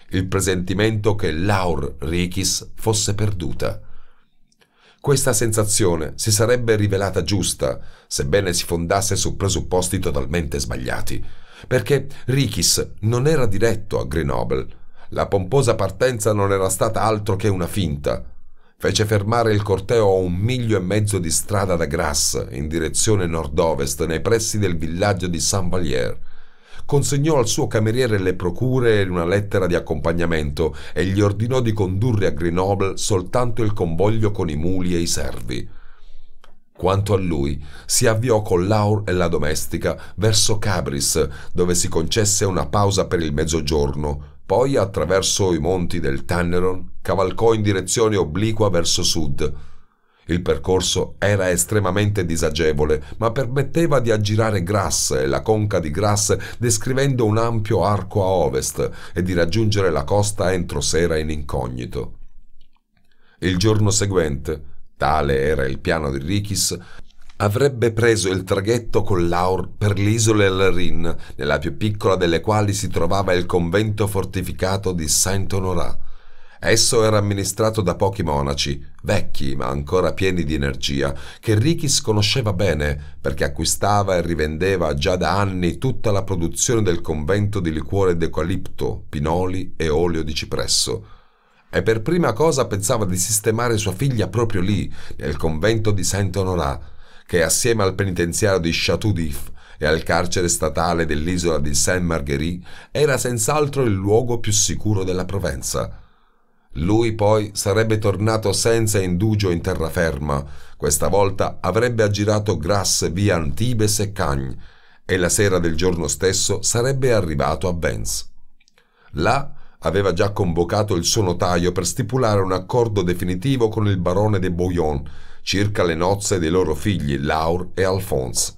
Il presentimento che Laur Rikis fosse perduta. Questa sensazione si sarebbe rivelata giusta, sebbene si fondasse su presupposti totalmente sbagliati, perché Rikis non era diretto a Grenoble. La pomposa partenza non era stata altro che una finta fece fermare il corteo a un miglio e mezzo di strada da Grasse, in direzione nord-ovest, nei pressi del villaggio di Saint-Valier. Consegnò al suo cameriere le procure e una lettera di accompagnamento e gli ordinò di condurre a Grenoble soltanto il convoglio con i muli e i servi. Quanto a lui, si avviò con Laur e la domestica verso Cabris, dove si concesse una pausa per il mezzogiorno, poi, attraverso i monti del Tanneron, cavalcò in direzione obliqua verso sud. Il percorso era estremamente disagevole, ma permetteva di aggirare Grasse e la conca di Grasse descrivendo un ampio arco a ovest e di raggiungere la costa entro sera in incognito. Il giorno seguente, tale era il piano di Richis, Avrebbe preso il traghetto con Laur per l'isola del nella più piccola delle quali si trovava il convento fortificato di Saint-Honorat. Esso era amministrato da pochi monaci, vecchi ma ancora pieni di energia, che Rikis conosceva bene perché acquistava e rivendeva già da anni tutta la produzione del convento di liquore d'eucalipto, pinoli e olio di cipresso. E per prima cosa pensava di sistemare sua figlia proprio lì, nel convento di Saint-Honorat, che assieme al penitenziario di Chateaudif e al carcere statale dell'isola di Saint-Marguerite era senz'altro il luogo più sicuro della Provenza. Lui poi sarebbe tornato senza indugio in terraferma, questa volta avrebbe aggirato Grasse via Antibes e Cagnes e la sera del giorno stesso sarebbe arrivato a Vence. Là aveva già convocato il suo notaio per stipulare un accordo definitivo con il barone de Bouillon circa le nozze dei loro figli Laur e Alphonse.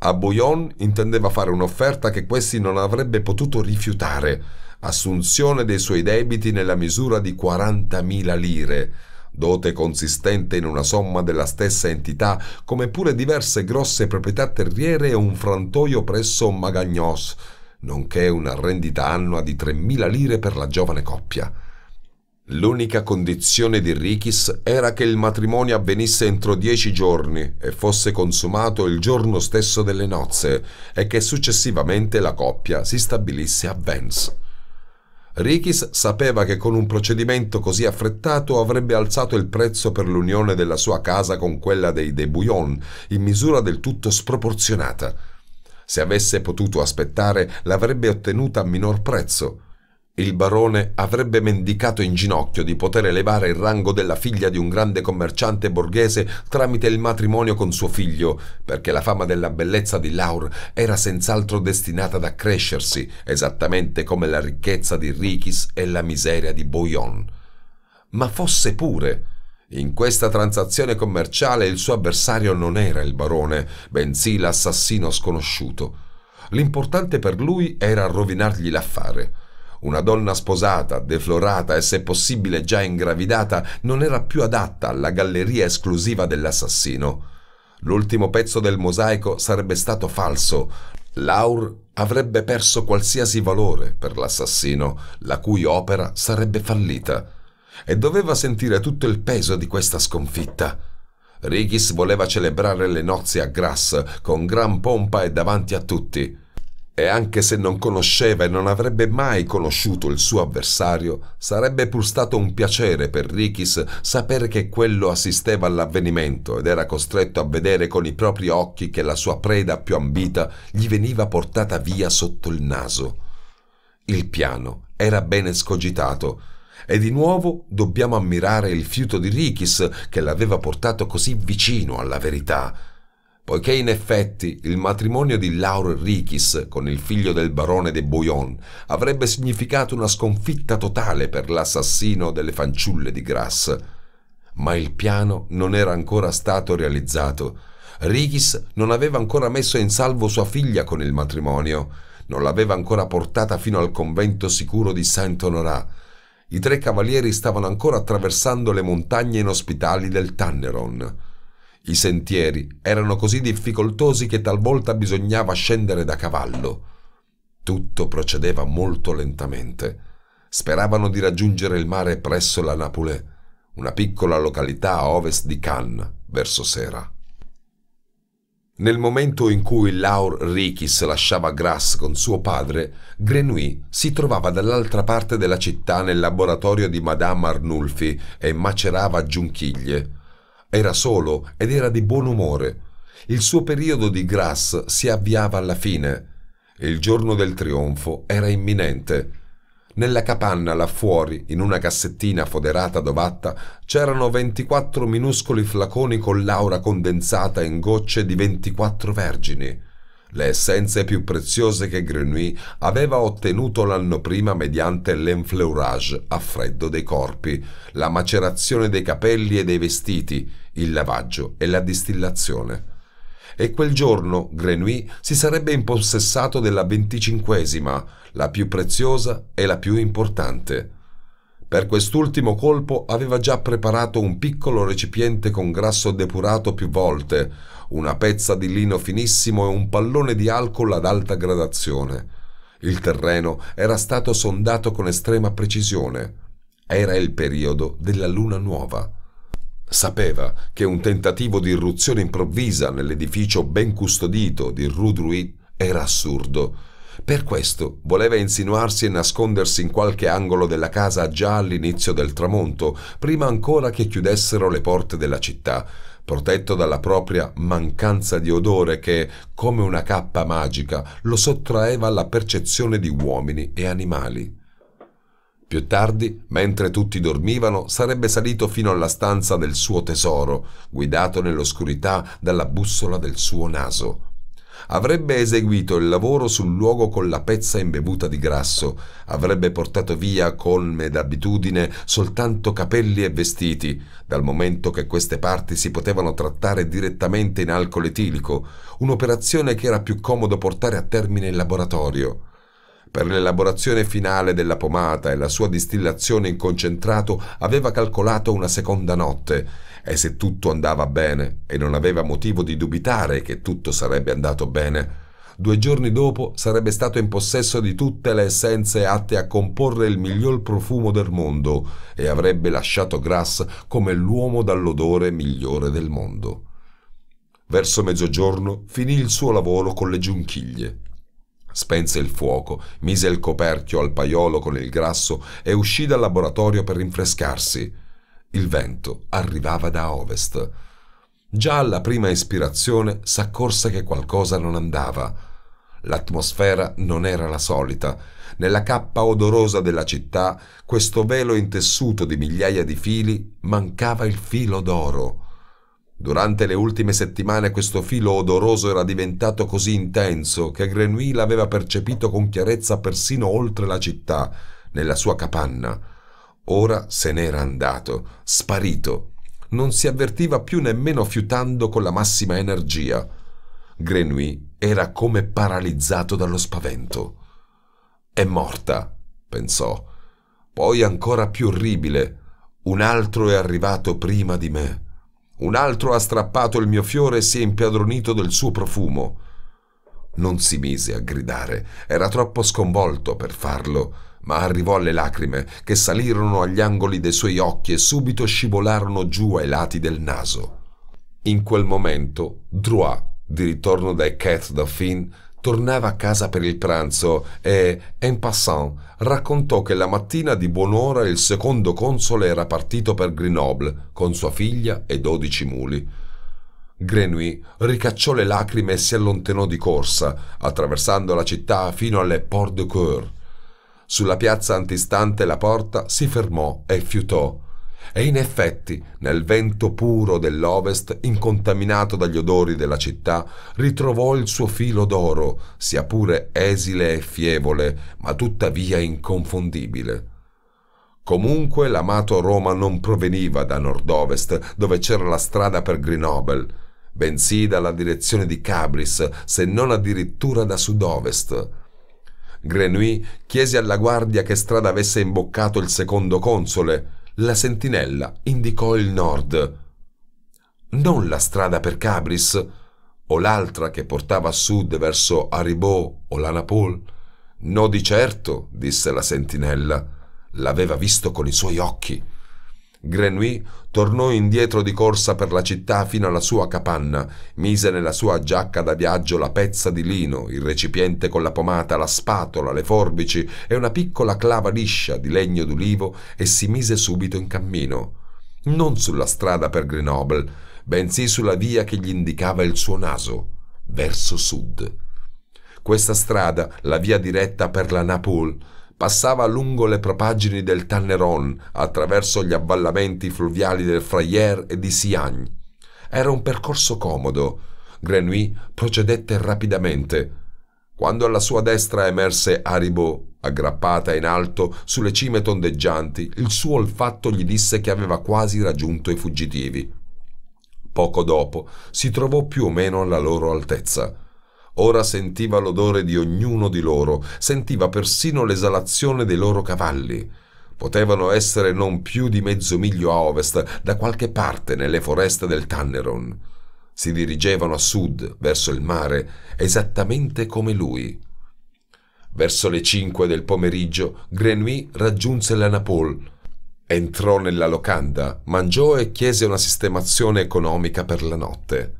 A Bouillon intendeva fare un'offerta che questi non avrebbe potuto rifiutare, assunzione dei suoi debiti nella misura di 40.000 lire, dote consistente in una somma della stessa entità, come pure diverse grosse proprietà terriere e un frantoio presso Magagnos, nonché una rendita annua di 3.000 lire per la giovane coppia. L'unica condizione di Rikis era che il matrimonio avvenisse entro dieci giorni e fosse consumato il giorno stesso delle nozze e che successivamente la coppia si stabilisse a Vence. Rikis sapeva che con un procedimento così affrettato avrebbe alzato il prezzo per l'unione della sua casa con quella dei De Bouillon in misura del tutto sproporzionata. Se avesse potuto aspettare, l'avrebbe ottenuta a minor prezzo il barone avrebbe mendicato in ginocchio di poter elevare il rango della figlia di un grande commerciante borghese tramite il matrimonio con suo figlio, perché la fama della bellezza di Laur era senz'altro destinata ad accrescersi, esattamente come la ricchezza di Richis e la miseria di Boyon. Ma fosse pure, in questa transazione commerciale il suo avversario non era il barone, bensì l'assassino sconosciuto. L'importante per lui era rovinargli l'affare. Una donna sposata, deflorata e se possibile già ingravidata non era più adatta alla galleria esclusiva dell'assassino. L'ultimo pezzo del mosaico sarebbe stato falso. Laur avrebbe perso qualsiasi valore per l'assassino, la cui opera sarebbe fallita. E doveva sentire tutto il peso di questa sconfitta. Rigis voleva celebrare le nozze a Grasse con gran pompa e davanti a tutti e anche se non conosceva e non avrebbe mai conosciuto il suo avversario, sarebbe pur stato un piacere per Rikis sapere che quello assisteva all'avvenimento ed era costretto a vedere con i propri occhi che la sua preda più ambita gli veniva portata via sotto il naso. Il piano era ben escogitato, e di nuovo dobbiamo ammirare il fiuto di Rikis che l'aveva portato così vicino alla verità Poiché in effetti il matrimonio di Lauro Enriquis con il figlio del barone de Bouillon avrebbe significato una sconfitta totale per l'assassino delle fanciulle di Grasse, ma il piano non era ancora stato realizzato. Righis non aveva ancora messo in salvo sua figlia con il matrimonio, non l'aveva ancora portata fino al convento sicuro di Saint-Honorat. I tre cavalieri stavano ancora attraversando le montagne inospitali del Tanneron. I sentieri erano così difficoltosi che talvolta bisognava scendere da cavallo. Tutto procedeva molto lentamente. Speravano di raggiungere il mare presso la Napulè, una piccola località a ovest di Cannes, verso sera. Nel momento in cui Laur Rikis lasciava Grasse con suo padre, Grenouille si trovava dall'altra parte della città nel laboratorio di Madame Arnulfi e macerava giunchiglie. Era solo ed era di buon umore. Il suo periodo di grass si avviava alla fine. Il giorno del trionfo era imminente. Nella capanna là fuori, in una cassettina foderata d'ovatta, c'erano 24 minuscoli flaconi con l'aura condensata in gocce di 24 vergini le essenze più preziose che Grenouille aveva ottenuto l'anno prima mediante l'enfleurage a freddo dei corpi, la macerazione dei capelli e dei vestiti, il lavaggio e la distillazione e quel giorno Grenouille si sarebbe impossessato della venticinquesima, la più preziosa e la più importante. Per quest'ultimo colpo aveva già preparato un piccolo recipiente con grasso depurato più volte, una pezza di lino finissimo e un pallone di alcol ad alta gradazione. Il terreno era stato sondato con estrema precisione. Era il periodo della luna nuova. Sapeva che un tentativo di irruzione improvvisa nell'edificio ben custodito di Rudruit era assurdo. Per questo voleva insinuarsi e nascondersi in qualche angolo della casa già all'inizio del tramonto, prima ancora che chiudessero le porte della città, protetto dalla propria mancanza di odore che, come una cappa magica, lo sottraeva alla percezione di uomini e animali. Più tardi, mentre tutti dormivano, sarebbe salito fino alla stanza del suo tesoro, guidato nell'oscurità dalla bussola del suo naso. Avrebbe eseguito il lavoro sul luogo con la pezza imbevuta di grasso, avrebbe portato via, colme d'abitudine, soltanto capelli e vestiti, dal momento che queste parti si potevano trattare direttamente in alcol etilico, un'operazione che era più comodo portare a termine in laboratorio. Per l'elaborazione finale della pomata e la sua distillazione in concentrato aveva calcolato una seconda notte e se tutto andava bene, e non aveva motivo di dubitare che tutto sarebbe andato bene, due giorni dopo sarebbe stato in possesso di tutte le essenze atte a comporre il miglior profumo del mondo e avrebbe lasciato Grass come l'uomo dall'odore migliore del mondo. Verso mezzogiorno finì il suo lavoro con le giunchiglie. Spense il fuoco, mise il coperchio al paiolo con il grasso e uscì dal laboratorio per rinfrescarsi. Il vento arrivava da ovest. Già alla prima ispirazione s'accorse che qualcosa non andava. L'atmosfera non era la solita. Nella cappa odorosa della città, questo velo intessuto di migliaia di fili, mancava il filo d'oro. Durante le ultime settimane questo filo odoroso era diventato così intenso che Grenouille l'aveva percepito con chiarezza persino oltre la città, nella sua capanna. Ora se n'era andato, sparito. Non si avvertiva più nemmeno fiutando con la massima energia. Grenouille era come paralizzato dallo spavento. È morta, pensò. Poi ancora più orribile. Un altro è arrivato prima di me. Un altro ha strappato il mio fiore e si è impiadronito del suo profumo. Non si mise a gridare, era troppo sconvolto per farlo ma arrivò alle lacrime che salirono agli angoli dei suoi occhi e subito scivolarono giù ai lati del naso. In quel momento, Droit, di ritorno dai Cat Dauphin, tornava a casa per il pranzo e, en passant, raccontò che la mattina di buon'ora il secondo console era partito per Grenoble con sua figlia e dodici muli. Grenouille ricacciò le lacrime e si allontanò di corsa, attraversando la città fino alle Port de Coeur, sulla piazza antistante la porta si fermò e fiutò. E in effetti, nel vento puro dell'ovest, incontaminato dagli odori della città, ritrovò il suo filo d'oro, sia pure esile e fievole, ma tuttavia inconfondibile. Comunque l'amato Roma non proveniva da nord-ovest, dove c'era la strada per Grenoble, bensì dalla direzione di Cabris, se non addirittura da sud-ovest. Grenouille chiese alla guardia che strada avesse imboccato il secondo console. La sentinella indicò il nord. Non la strada per Cabris, o l'altra che portava a sud verso Haribo o Lanapol. No di certo, disse la sentinella. L'aveva visto con i suoi occhi. Grenouille tornò indietro di corsa per la città fino alla sua capanna, mise nella sua giacca da viaggio la pezza di lino, il recipiente con la pomata, la spatola, le forbici e una piccola clava liscia di legno d'ulivo e si mise subito in cammino. Non sulla strada per Grenoble, bensì sulla via che gli indicava il suo naso, verso sud. Questa strada, la via diretta per la Naples, passava lungo le propaggini del Tanneron, attraverso gli avvallamenti fluviali del Frayer e di Siagne. Era un percorso comodo. Grenouille procedette rapidamente. Quando alla sua destra emerse Aribo, aggrappata in alto sulle cime tondeggianti, il suo olfatto gli disse che aveva quasi raggiunto i fuggitivi. Poco dopo si trovò più o meno alla loro altezza. Ora sentiva l'odore di ognuno di loro, sentiva persino l'esalazione dei loro cavalli. Potevano essere non più di mezzo miglio a ovest, da qualche parte nelle foreste del Tanneron. Si dirigevano a sud, verso il mare, esattamente come lui. Verso le cinque del pomeriggio, Grenouille raggiunse la Napole. Entrò nella locanda, mangiò e chiese una sistemazione economica per la notte.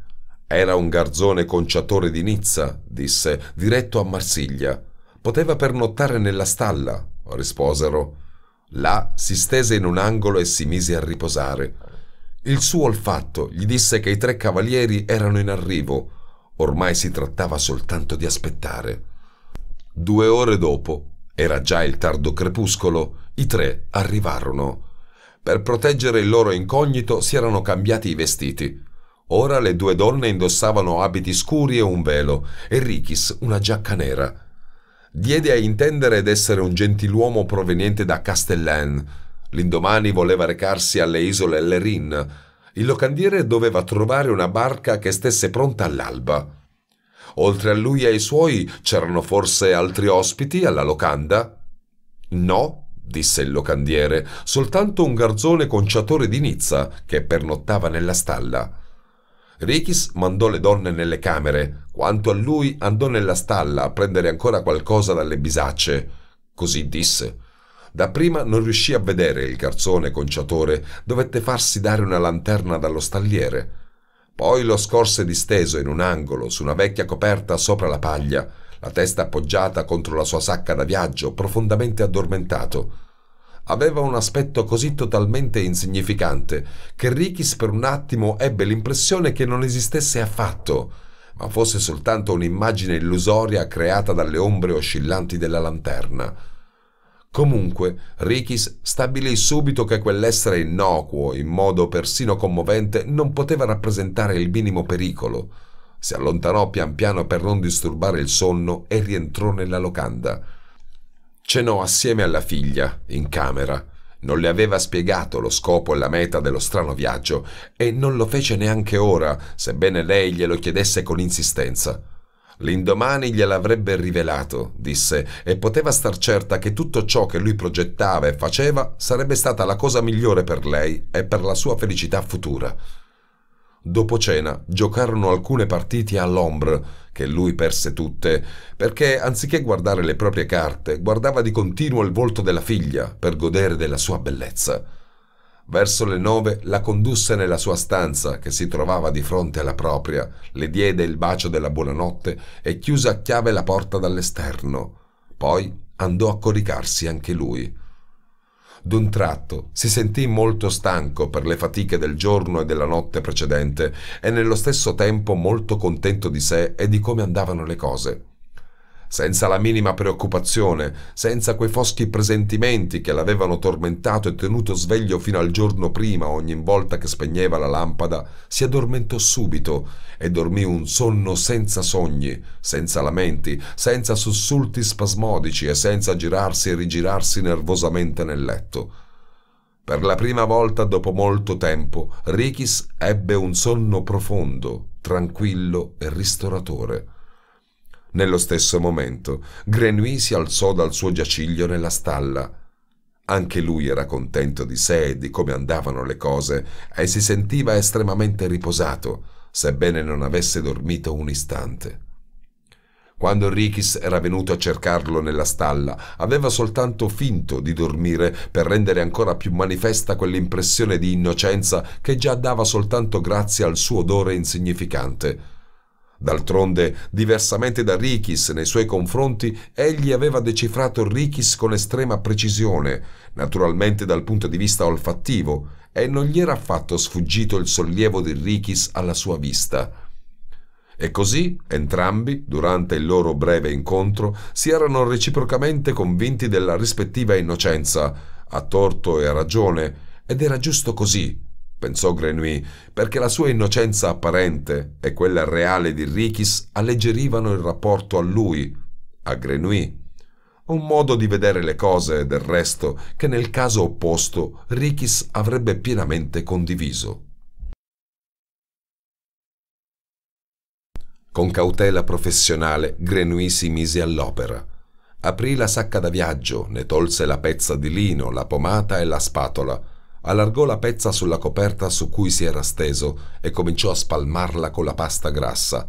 Era un garzone conciatore di Nizza, disse, diretto a Marsiglia. Poteva pernottare nella stalla, risposero. Là si stese in un angolo e si mise a riposare. Il suo olfatto gli disse che i tre cavalieri erano in arrivo. Ormai si trattava soltanto di aspettare. Due ore dopo, era già il tardo crepuscolo, i tre arrivarono. Per proteggere il loro incognito si erano cambiati i vestiti. Ora le due donne indossavano abiti scuri e un velo, e Rikis una giacca nera. Diede a intendere d'essere un gentiluomo proveniente da Castellan. L'indomani voleva recarsi alle isole Lerin. Il locandiere doveva trovare una barca che stesse pronta all'alba. Oltre a lui e ai suoi c'erano forse altri ospiti alla locanda? No, disse il locandiere, soltanto un garzone conciatore di Nizza che pernottava nella stalla. Rikis mandò le donne nelle camere, quanto a lui andò nella stalla a prendere ancora qualcosa dalle bisacce. Così disse. Dapprima non riuscì a vedere il garzone conciatore, dovette farsi dare una lanterna dallo stalliere. Poi lo scorse disteso in un angolo su una vecchia coperta sopra la paglia, la testa appoggiata contro la sua sacca da viaggio, profondamente addormentato aveva un aspetto così totalmente insignificante che Rikis per un attimo ebbe l'impressione che non esistesse affatto, ma fosse soltanto un'immagine illusoria creata dalle ombre oscillanti della lanterna. Comunque, Rikis stabilì subito che quell'essere innocuo, in modo persino commovente, non poteva rappresentare il minimo pericolo. Si allontanò pian piano per non disturbare il sonno e rientrò nella locanda. Cenò assieme alla figlia, in camera. Non le aveva spiegato lo scopo e la meta dello strano viaggio e non lo fece neanche ora, sebbene lei glielo chiedesse con insistenza. L'indomani gliel'avrebbe rivelato, disse, e poteva star certa che tutto ciò che lui progettava e faceva sarebbe stata la cosa migliore per lei e per la sua felicità futura. Dopo cena giocarono alcune partite all'ombre, che lui perse tutte, perché anziché guardare le proprie carte, guardava di continuo il volto della figlia per godere della sua bellezza. Verso le nove la condusse nella sua stanza, che si trovava di fronte alla propria, le diede il bacio della buonanotte e chiuse a chiave la porta dall'esterno. Poi andò a coricarsi anche lui d'un tratto si sentì molto stanco per le fatiche del giorno e della notte precedente e nello stesso tempo molto contento di sé e di come andavano le cose senza la minima preoccupazione, senza quei foschi presentimenti che l'avevano tormentato e tenuto sveglio fino al giorno prima ogni volta che spegneva la lampada, si addormentò subito e dormì un sonno senza sogni, senza lamenti, senza sussulti spasmodici e senza girarsi e rigirarsi nervosamente nel letto. Per la prima volta dopo molto tempo, Rikis ebbe un sonno profondo, tranquillo e ristoratore nello stesso momento, Grenouille si alzò dal suo giaciglio nella stalla. Anche lui era contento di sé e di come andavano le cose e si sentiva estremamente riposato, sebbene non avesse dormito un istante. Quando Rikis era venuto a cercarlo nella stalla, aveva soltanto finto di dormire per rendere ancora più manifesta quell'impressione di innocenza che già dava soltanto grazie al suo odore insignificante. D'altronde, diversamente da Rikis nei suoi confronti, egli aveva decifrato Rikis con estrema precisione, naturalmente dal punto di vista olfattivo, e non gli era affatto sfuggito il sollievo di Rikis alla sua vista. E così entrambi, durante il loro breve incontro, si erano reciprocamente convinti della rispettiva innocenza, a torto e a ragione, ed era giusto così, pensò Grenouille, perché la sua innocenza apparente e quella reale di Rikis alleggerivano il rapporto a lui, a Grenouille. Un modo di vedere le cose, del resto, che nel caso opposto Rikis avrebbe pienamente condiviso. Con cautela professionale, Grenouille si mise all'opera. Aprì la sacca da viaggio, ne tolse la pezza di lino, la pomata e la spatola – allargò la pezza sulla coperta su cui si era steso e cominciò a spalmarla con la pasta grassa.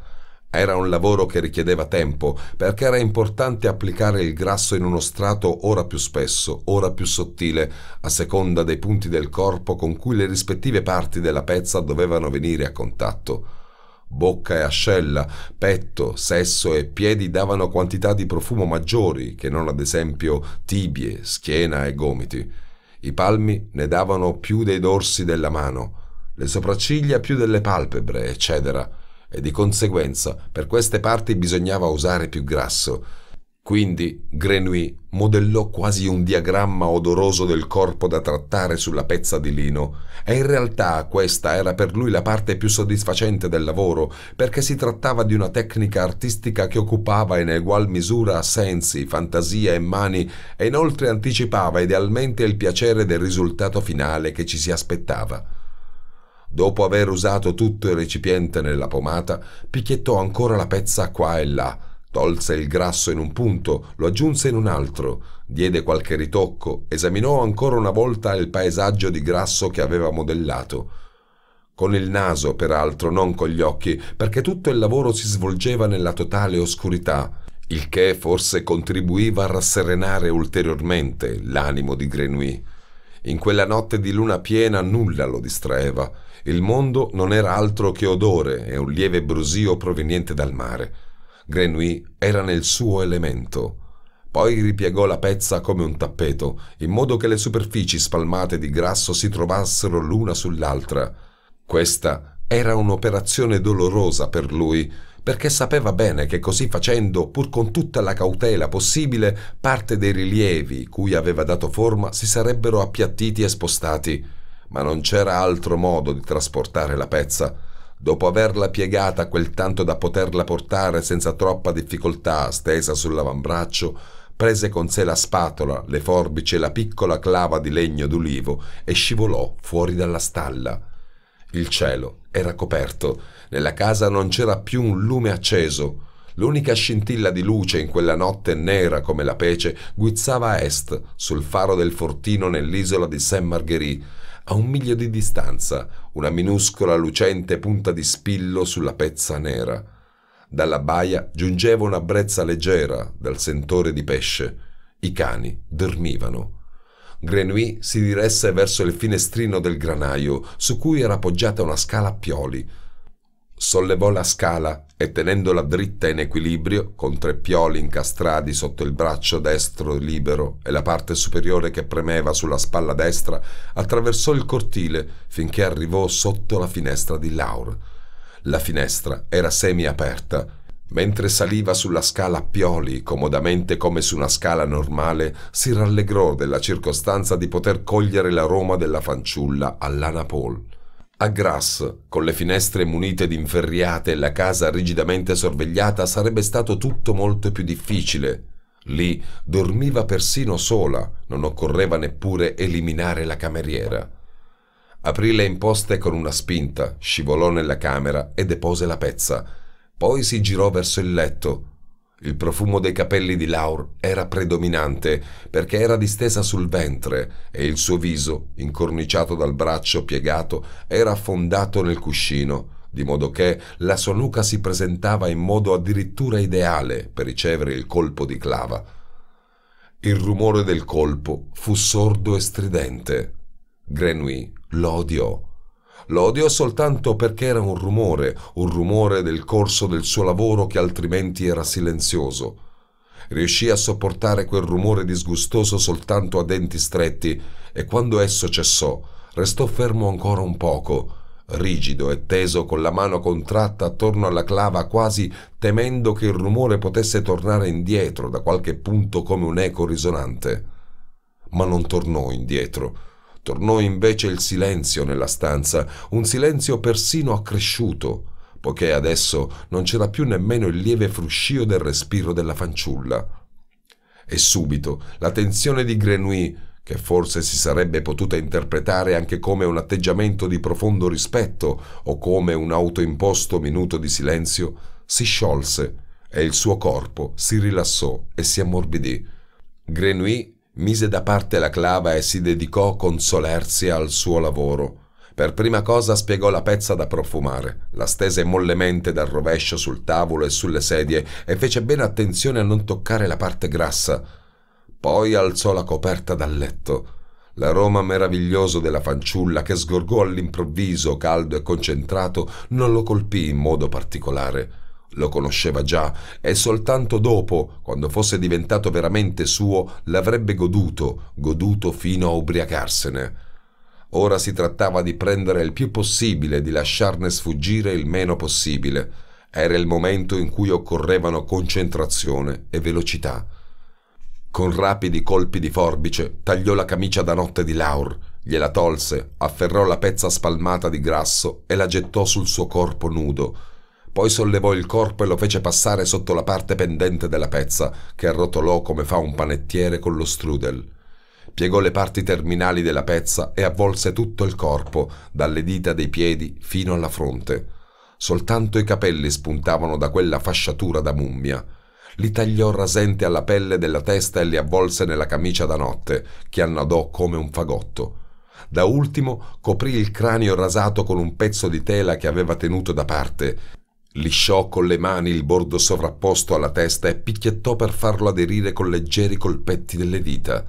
Era un lavoro che richiedeva tempo, perché era importante applicare il grasso in uno strato ora più spesso, ora più sottile, a seconda dei punti del corpo con cui le rispettive parti della pezza dovevano venire a contatto. Bocca e ascella, petto, sesso e piedi davano quantità di profumo maggiori che non ad esempio tibie, schiena e gomiti. I palmi ne davano più dei dorsi della mano, le sopracciglia più delle palpebre, eccetera, e di conseguenza per queste parti bisognava usare più grasso quindi Grenouille modellò quasi un diagramma odoroso del corpo da trattare sulla pezza di lino e in realtà questa era per lui la parte più soddisfacente del lavoro perché si trattava di una tecnica artistica che occupava in egual misura sensi, fantasia e mani e inoltre anticipava idealmente il piacere del risultato finale che ci si aspettava. Dopo aver usato tutto il recipiente nella pomata, picchiettò ancora la pezza qua e là, Tolse il grasso in un punto, lo aggiunse in un altro, diede qualche ritocco, esaminò ancora una volta il paesaggio di grasso che aveva modellato. Con il naso, peraltro, non con gli occhi, perché tutto il lavoro si svolgeva nella totale oscurità, il che forse contribuiva a rasserenare ulteriormente l'animo di Grenouille. In quella notte di luna piena nulla lo distraeva. Il mondo non era altro che odore e un lieve brusio proveniente dal mare. Grenouille era nel suo elemento. Poi ripiegò la pezza come un tappeto, in modo che le superfici spalmate di grasso si trovassero l'una sull'altra. Questa era un'operazione dolorosa per lui, perché sapeva bene che così facendo, pur con tutta la cautela possibile, parte dei rilievi cui aveva dato forma si sarebbero appiattiti e spostati. Ma non c'era altro modo di trasportare la pezza dopo averla piegata quel tanto da poterla portare senza troppa difficoltà stesa sull'avambraccio, prese con sé la spatola, le forbici e la piccola clava di legno d'ulivo e scivolò fuori dalla stalla. Il cielo era coperto, nella casa non c'era più un lume acceso. L'unica scintilla di luce in quella notte nera come la pece guizzava a est, sul faro del fortino nell'isola di Saint Marguerite, a un miglio di distanza, una minuscola lucente punta di spillo sulla pezza nera. Dalla baia giungeva una brezza leggera dal sentore di pesce. I cani dormivano. Grenouille si diresse verso il finestrino del granaio, su cui era appoggiata una scala a pioli Sollevò la scala e tenendola dritta in equilibrio, con tre pioli incastrati sotto il braccio destro libero e la parte superiore che premeva sulla spalla destra, attraversò il cortile finché arrivò sotto la finestra di Laura. La finestra era semiaperta. Mentre saliva sulla scala a pioli, comodamente come su una scala normale, si rallegrò della circostanza di poter cogliere l'aroma della fanciulla all'Anapol. A Grasse, con le finestre munite di inferriate e la casa rigidamente sorvegliata, sarebbe stato tutto molto più difficile. Lì dormiva persino sola, non occorreva neppure eliminare la cameriera. Aprì le imposte con una spinta, scivolò nella camera e depose la pezza. Poi si girò verso il letto, il profumo dei capelli di Laur era predominante perché era distesa sul ventre e il suo viso, incorniciato dal braccio piegato, era affondato nel cuscino, di modo che la sua nuca si presentava in modo addirittura ideale per ricevere il colpo di clava. Il rumore del colpo fu sordo e stridente. Grenouille lo odiò lo odiò soltanto perché era un rumore, un rumore del corso del suo lavoro che altrimenti era silenzioso. Riuscì a sopportare quel rumore disgustoso soltanto a denti stretti e quando esso cessò, restò fermo ancora un poco, rigido e teso con la mano contratta attorno alla clava quasi temendo che il rumore potesse tornare indietro da qualche punto come un eco risonante. Ma non tornò indietro. Tornò invece il silenzio nella stanza, un silenzio persino accresciuto, poiché adesso non c'era più nemmeno il lieve fruscio del respiro della fanciulla. E subito la tensione di Grenouille, che forse si sarebbe potuta interpretare anche come un atteggiamento di profondo rispetto o come un autoimposto minuto di silenzio, si sciolse e il suo corpo si rilassò e si ammorbidì. Grenouille mise da parte la clava e si dedicò con solerzia al suo lavoro. Per prima cosa spiegò la pezza da profumare, la stese mollemente dal rovescio sul tavolo e sulle sedie e fece bene attenzione a non toccare la parte grassa. Poi alzò la coperta dal letto. L'aroma meraviglioso della fanciulla che sgorgò all'improvviso, caldo e concentrato, non lo colpì in modo particolare lo conosceva già e soltanto dopo, quando fosse diventato veramente suo, l'avrebbe goduto, goduto fino a ubriacarsene. Ora si trattava di prendere il più possibile, di lasciarne sfuggire il meno possibile. Era il momento in cui occorrevano concentrazione e velocità. Con rapidi colpi di forbice tagliò la camicia da notte di Laur, gliela tolse, afferrò la pezza spalmata di grasso e la gettò sul suo corpo nudo. Poi sollevò il corpo e lo fece passare sotto la parte pendente della pezza, che arrotolò come fa un panettiere con lo strudel. Piegò le parti terminali della pezza e avvolse tutto il corpo, dalle dita dei piedi fino alla fronte. Soltanto i capelli spuntavano da quella fasciatura da mummia. Li tagliò rasente alla pelle della testa e li avvolse nella camicia da notte, che annodò come un fagotto. Da ultimo coprì il cranio rasato con un pezzo di tela che aveva tenuto da parte Lisciò con le mani il bordo sovrapposto alla testa e picchiettò per farlo aderire con leggeri colpetti delle dita.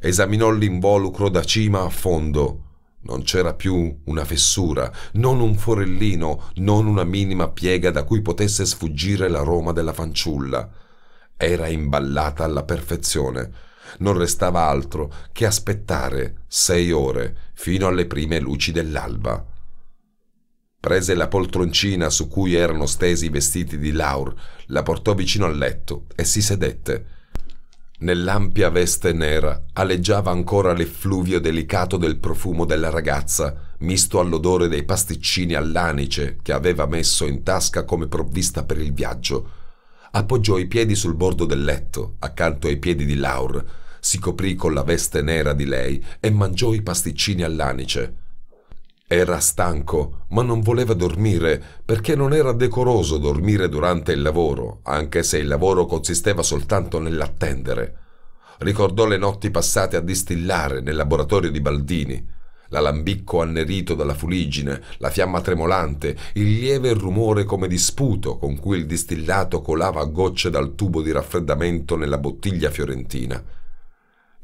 Esaminò l'involucro da cima a fondo. Non c'era più una fessura, non un forellino, non una minima piega da cui potesse sfuggire l'aroma della fanciulla. Era imballata alla perfezione. Non restava altro che aspettare sei ore, fino alle prime luci dell'alba prese la poltroncina su cui erano stesi i vestiti di Laur, la portò vicino al letto e si sedette. Nell'ampia veste nera aleggiava ancora l'effluvio delicato del profumo della ragazza, misto all'odore dei pasticcini all'anice che aveva messo in tasca come provvista per il viaggio. Appoggiò i piedi sul bordo del letto, accanto ai piedi di Laur, si coprì con la veste nera di lei e mangiò i pasticcini all'anice. Era stanco, ma non voleva dormire perché non era decoroso dormire durante il lavoro, anche se il lavoro consisteva soltanto nell'attendere. Ricordò le notti passate a distillare nel laboratorio di Baldini, l'alambicco annerito dalla fuligine, la fiamma tremolante, il lieve rumore come di sputo con cui il distillato colava a gocce dal tubo di raffreddamento nella bottiglia fiorentina.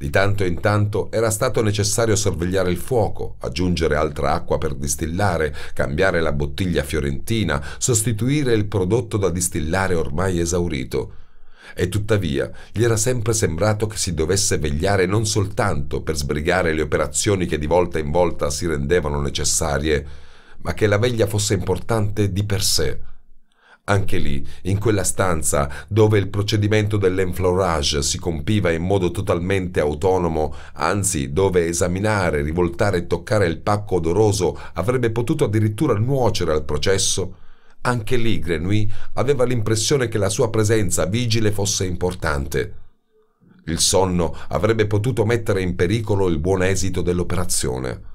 Di tanto in tanto era stato necessario sorvegliare il fuoco, aggiungere altra acqua per distillare, cambiare la bottiglia fiorentina, sostituire il prodotto da distillare ormai esaurito. E tuttavia gli era sempre sembrato che si dovesse vegliare non soltanto per sbrigare le operazioni che di volta in volta si rendevano necessarie, ma che la veglia fosse importante di per sé anche lì, in quella stanza dove il procedimento dell'enflorage si compiva in modo totalmente autonomo, anzi dove esaminare, rivoltare e toccare il pacco odoroso avrebbe potuto addirittura nuocere al processo, anche lì Grenouille aveva l'impressione che la sua presenza vigile fosse importante. Il sonno avrebbe potuto mettere in pericolo il buon esito dell'operazione.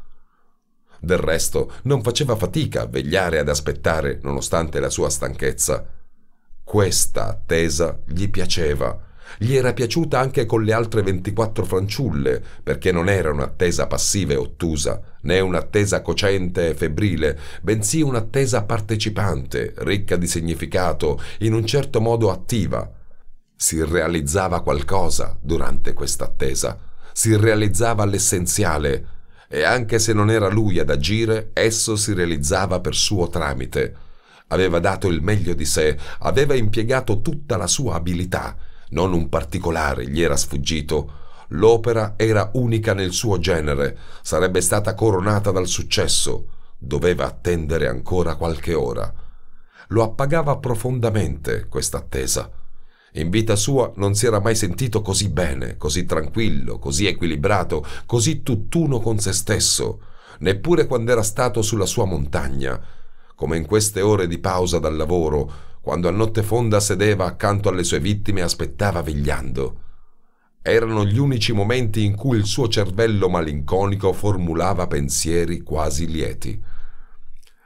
Del resto non faceva fatica a vegliare ad aspettare, nonostante la sua stanchezza. Questa attesa gli piaceva. Gli era piaciuta anche con le altre 24 fanciulle, perché non era un'attesa passiva e ottusa, né un'attesa cocente e febbrile, bensì un'attesa partecipante, ricca di significato, in un certo modo attiva. Si realizzava qualcosa durante questa attesa, si realizzava l'essenziale, e anche se non era lui ad agire, esso si realizzava per suo tramite. Aveva dato il meglio di sé, aveva impiegato tutta la sua abilità, non un particolare gli era sfuggito. L'opera era unica nel suo genere, sarebbe stata coronata dal successo, doveva attendere ancora qualche ora. Lo appagava profondamente questa attesa. In vita sua non si era mai sentito così bene, così tranquillo, così equilibrato, così tutt'uno con se stesso, neppure quando era stato sulla sua montagna, come in queste ore di pausa dal lavoro, quando a notte fonda sedeva accanto alle sue vittime e aspettava vegliando. Erano gli unici momenti in cui il suo cervello malinconico formulava pensieri quasi lieti.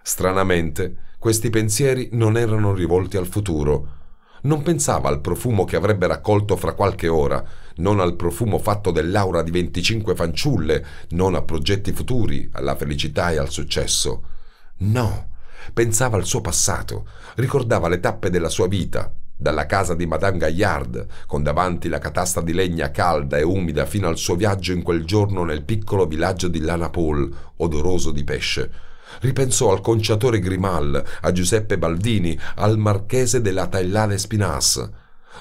Stranamente, questi pensieri non erano rivolti al futuro, non pensava al profumo che avrebbe raccolto fra qualche ora, non al profumo fatto dell'aura di 25 fanciulle, non a progetti futuri, alla felicità e al successo. No, pensava al suo passato, ricordava le tappe della sua vita, dalla casa di Madame Gaillard, con davanti la catasta di legna calda e umida fino al suo viaggio in quel giorno nel piccolo villaggio di Lanapol, odoroso di pesce Ripensò al conciatore Grimal, a Giuseppe Baldini, al marchese della Taillade Spinas.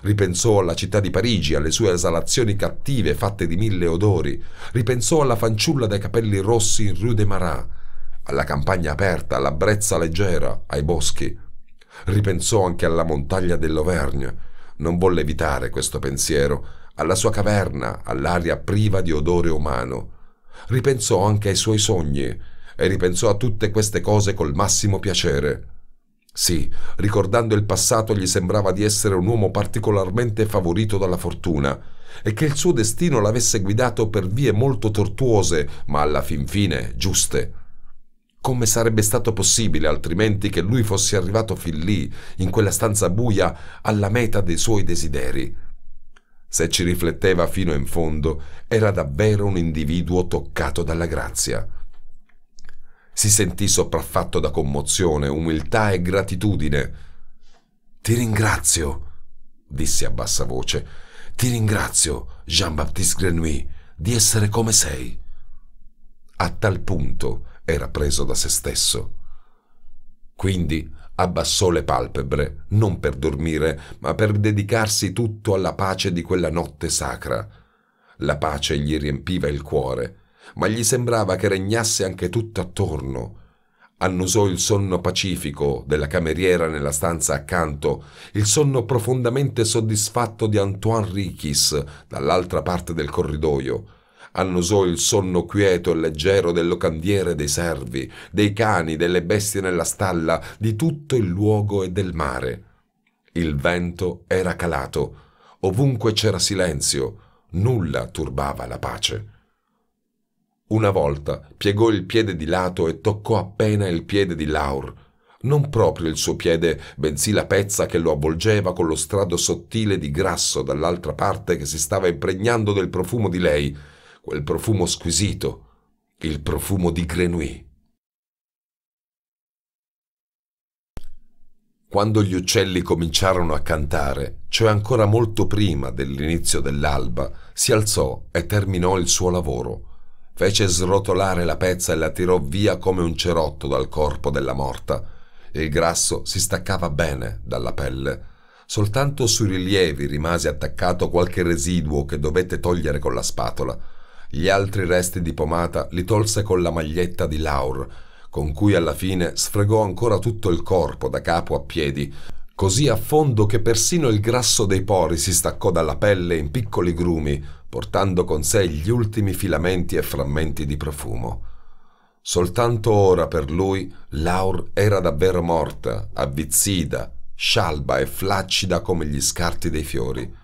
Ripensò alla città di Parigi, alle sue esalazioni cattive fatte di mille odori. Ripensò alla fanciulla dai capelli rossi in Rue des Marais, alla campagna aperta, alla brezza leggera, ai boschi. Ripensò anche alla montagna dell'Auvergne. Non volle evitare questo pensiero, alla sua caverna, all'aria priva di odore umano. Ripensò anche ai suoi sogni, e ripensò a tutte queste cose col massimo piacere. Sì, ricordando il passato gli sembrava di essere un uomo particolarmente favorito dalla fortuna e che il suo destino l'avesse guidato per vie molto tortuose, ma alla fin fine giuste. Come sarebbe stato possibile altrimenti che lui fosse arrivato fin lì, in quella stanza buia, alla meta dei suoi desideri? Se ci rifletteva fino in fondo, era davvero un individuo toccato dalla grazia. Si sentì sopraffatto da commozione, umiltà e gratitudine. Ti ringrazio, disse a bassa voce. Ti ringrazio, Jean-Baptiste Grenouille, di essere come sei. A tal punto era preso da se stesso. Quindi abbassò le palpebre, non per dormire, ma per dedicarsi tutto alla pace di quella notte sacra. La pace gli riempiva il cuore ma gli sembrava che regnasse anche tutt'attorno. Annusò il sonno pacifico della cameriera nella stanza accanto, il sonno profondamente soddisfatto di Antoine Richis dall'altra parte del corridoio. Annusò il sonno quieto e leggero del locandiere dei servi, dei cani, delle bestie nella stalla, di tutto il luogo e del mare. Il vento era calato, ovunque c'era silenzio, nulla turbava la pace. Una volta piegò il piede di lato e toccò appena il piede di Laur. Non proprio il suo piede, bensì la pezza che lo avvolgeva con lo strado sottile di grasso dall'altra parte che si stava impregnando del profumo di lei, quel profumo squisito, il profumo di Grenouille. Quando gli uccelli cominciarono a cantare, cioè ancora molto prima dell'inizio dell'alba, si alzò e terminò il suo lavoro fece srotolare la pezza e la tirò via come un cerotto dal corpo della morta. Il grasso si staccava bene dalla pelle. Soltanto sui rilievi rimase attaccato qualche residuo che dovette togliere con la spatola. Gli altri resti di pomata li tolse con la maglietta di Laur, con cui alla fine sfregò ancora tutto il corpo da capo a piedi, così a fondo che persino il grasso dei pori si staccò dalla pelle in piccoli grumi, portando con sé gli ultimi filamenti e frammenti di profumo. Soltanto ora per lui Laur era davvero morta, avvizzita, scialba e flaccida come gli scarti dei fiori.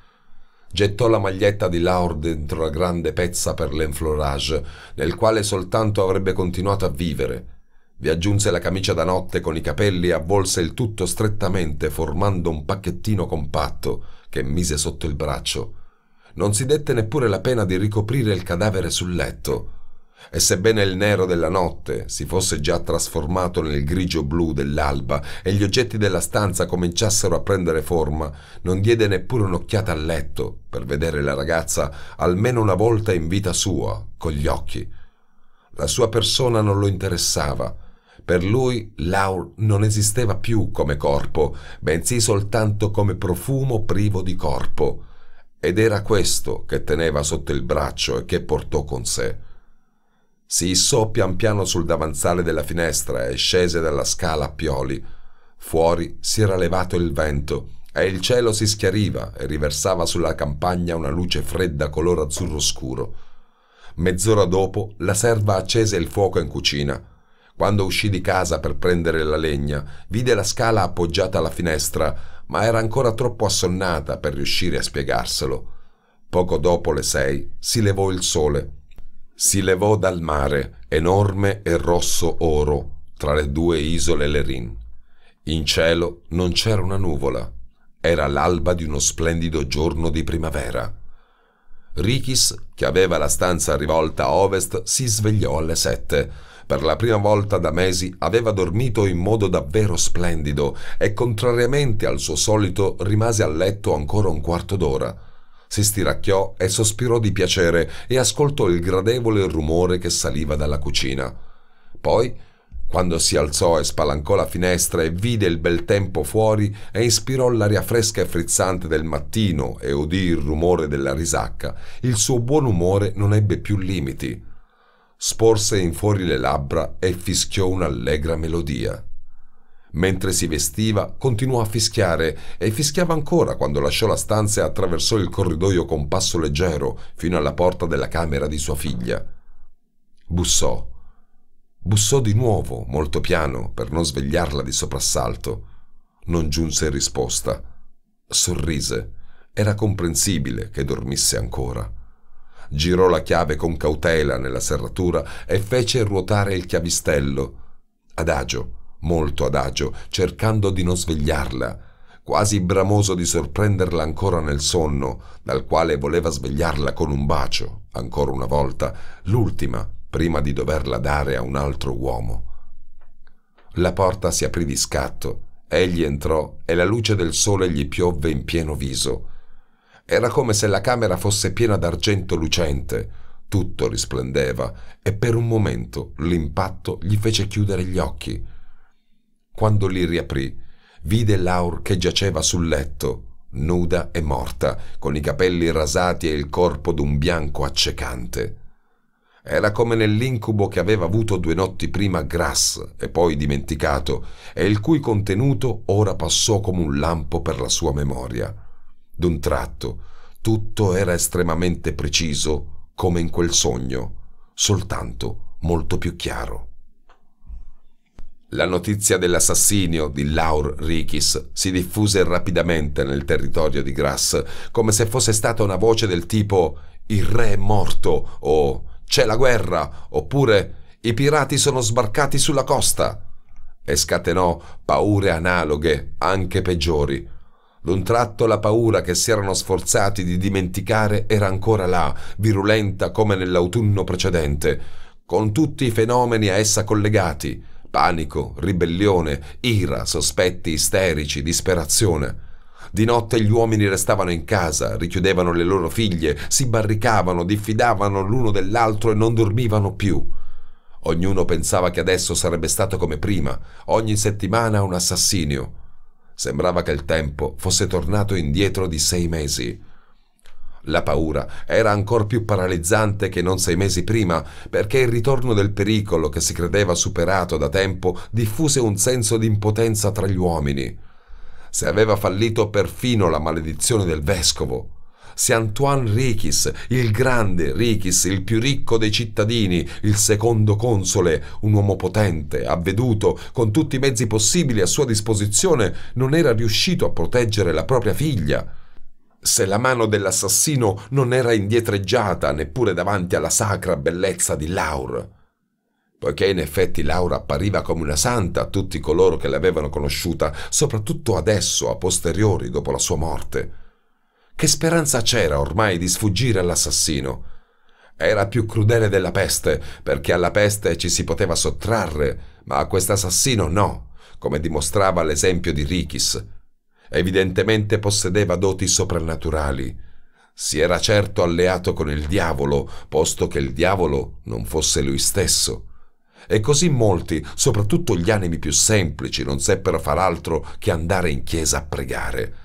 Gettò la maglietta di Laur dentro la grande pezza per l'enflorage, nel quale soltanto avrebbe continuato a vivere. Vi aggiunse la camicia da notte con i capelli e avvolse il tutto strettamente formando un pacchettino compatto che mise sotto il braccio non si dette neppure la pena di ricoprire il cadavere sul letto. E sebbene il nero della notte si fosse già trasformato nel grigio blu dell'alba e gli oggetti della stanza cominciassero a prendere forma, non diede neppure un'occhiata al letto per vedere la ragazza almeno una volta in vita sua, con gli occhi. La sua persona non lo interessava. Per lui Laur non esisteva più come corpo, bensì soltanto come profumo privo di corpo ed era questo che teneva sotto il braccio e che portò con sé. Si issò pian piano sul davanzale della finestra e scese dalla scala a pioli. Fuori si era levato il vento e il cielo si schiariva e riversava sulla campagna una luce fredda color azzurro scuro. Mezz'ora dopo la serva accese il fuoco in cucina quando uscì di casa per prendere la legna, vide la scala appoggiata alla finestra, ma era ancora troppo assonnata per riuscire a spiegarselo. Poco dopo le sei si levò il sole. Si levò dal mare, enorme e rosso oro, tra le due isole Lerin. In cielo non c'era una nuvola. Era l'alba di uno splendido giorno di primavera. Rikis, che aveva la stanza rivolta a ovest, si svegliò alle sette per la prima volta da mesi aveva dormito in modo davvero splendido e contrariamente al suo solito rimase a letto ancora un quarto d'ora. Si stiracchiò e sospirò di piacere e ascoltò il gradevole rumore che saliva dalla cucina. Poi quando si alzò e spalancò la finestra e vide il bel tempo fuori e ispirò l'aria fresca e frizzante del mattino e udì il rumore della risacca, il suo buon umore non ebbe più limiti sporse in fuori le labbra e fischiò un'allegra melodia. Mentre si vestiva, continuò a fischiare e fischiava ancora quando lasciò la stanza e attraversò il corridoio con passo leggero fino alla porta della camera di sua figlia. Bussò. Bussò di nuovo, molto piano, per non svegliarla di soprassalto. Non giunse risposta. Sorrise. Era comprensibile che dormisse ancora girò la chiave con cautela nella serratura e fece ruotare il chiavistello. Adagio, molto adagio, cercando di non svegliarla, quasi bramoso di sorprenderla ancora nel sonno, dal quale voleva svegliarla con un bacio, ancora una volta, l'ultima, prima di doverla dare a un altro uomo. La porta si aprì di scatto, egli entrò e la luce del sole gli piovve in pieno viso. Era come se la camera fosse piena d'argento lucente. Tutto risplendeva e per un momento l'impatto gli fece chiudere gli occhi. Quando li riaprì, vide Laur che giaceva sul letto, nuda e morta, con i capelli rasati e il corpo d'un bianco accecante. Era come nell'incubo che aveva avuto due notti prima Grass e poi dimenticato, e il cui contenuto ora passò come un lampo per la sua memoria. D'un tratto, tutto era estremamente preciso, come in quel sogno, soltanto molto più chiaro. La notizia dell'assassinio di Laur Rikis si diffuse rapidamente nel territorio di Grass, come se fosse stata una voce del tipo «Il re è morto» o «C'è la guerra» oppure «I pirati sono sbarcati sulla costa» e scatenò paure analoghe, anche peggiori, D'un tratto la paura che si erano sforzati di dimenticare era ancora là, virulenta come nell'autunno precedente, con tutti i fenomeni a essa collegati, panico, ribellione, ira, sospetti isterici, disperazione. Di notte gli uomini restavano in casa, richiudevano le loro figlie, si barricavano, diffidavano l'uno dell'altro e non dormivano più. Ognuno pensava che adesso sarebbe stato come prima, ogni settimana un assassinio, Sembrava che il tempo fosse tornato indietro di sei mesi. La paura era ancora più paralizzante che non sei mesi prima, perché il ritorno del pericolo che si credeva superato da tempo diffuse un senso di impotenza tra gli uomini. Se aveva fallito perfino la maledizione del vescovo, se Antoine Richis, il grande Richis, il più ricco dei cittadini, il secondo console, un uomo potente, avveduto, con tutti i mezzi possibili a sua disposizione, non era riuscito a proteggere la propria figlia? Se la mano dell'assassino non era indietreggiata neppure davanti alla sacra bellezza di Laur? poiché in effetti Laura appariva come una santa a tutti coloro che l'avevano conosciuta, soprattutto adesso, a posteriori, dopo la sua morte. Che speranza c'era ormai di sfuggire all'assassino? Era più crudele della peste, perché alla peste ci si poteva sottrarre, ma a quest'assassino no, come dimostrava l'esempio di Rikis. Evidentemente possedeva doti soprannaturali. Si era certo alleato con il diavolo, posto che il diavolo non fosse lui stesso e così molti, soprattutto gli animi più semplici, non seppero far altro che andare in chiesa a pregare.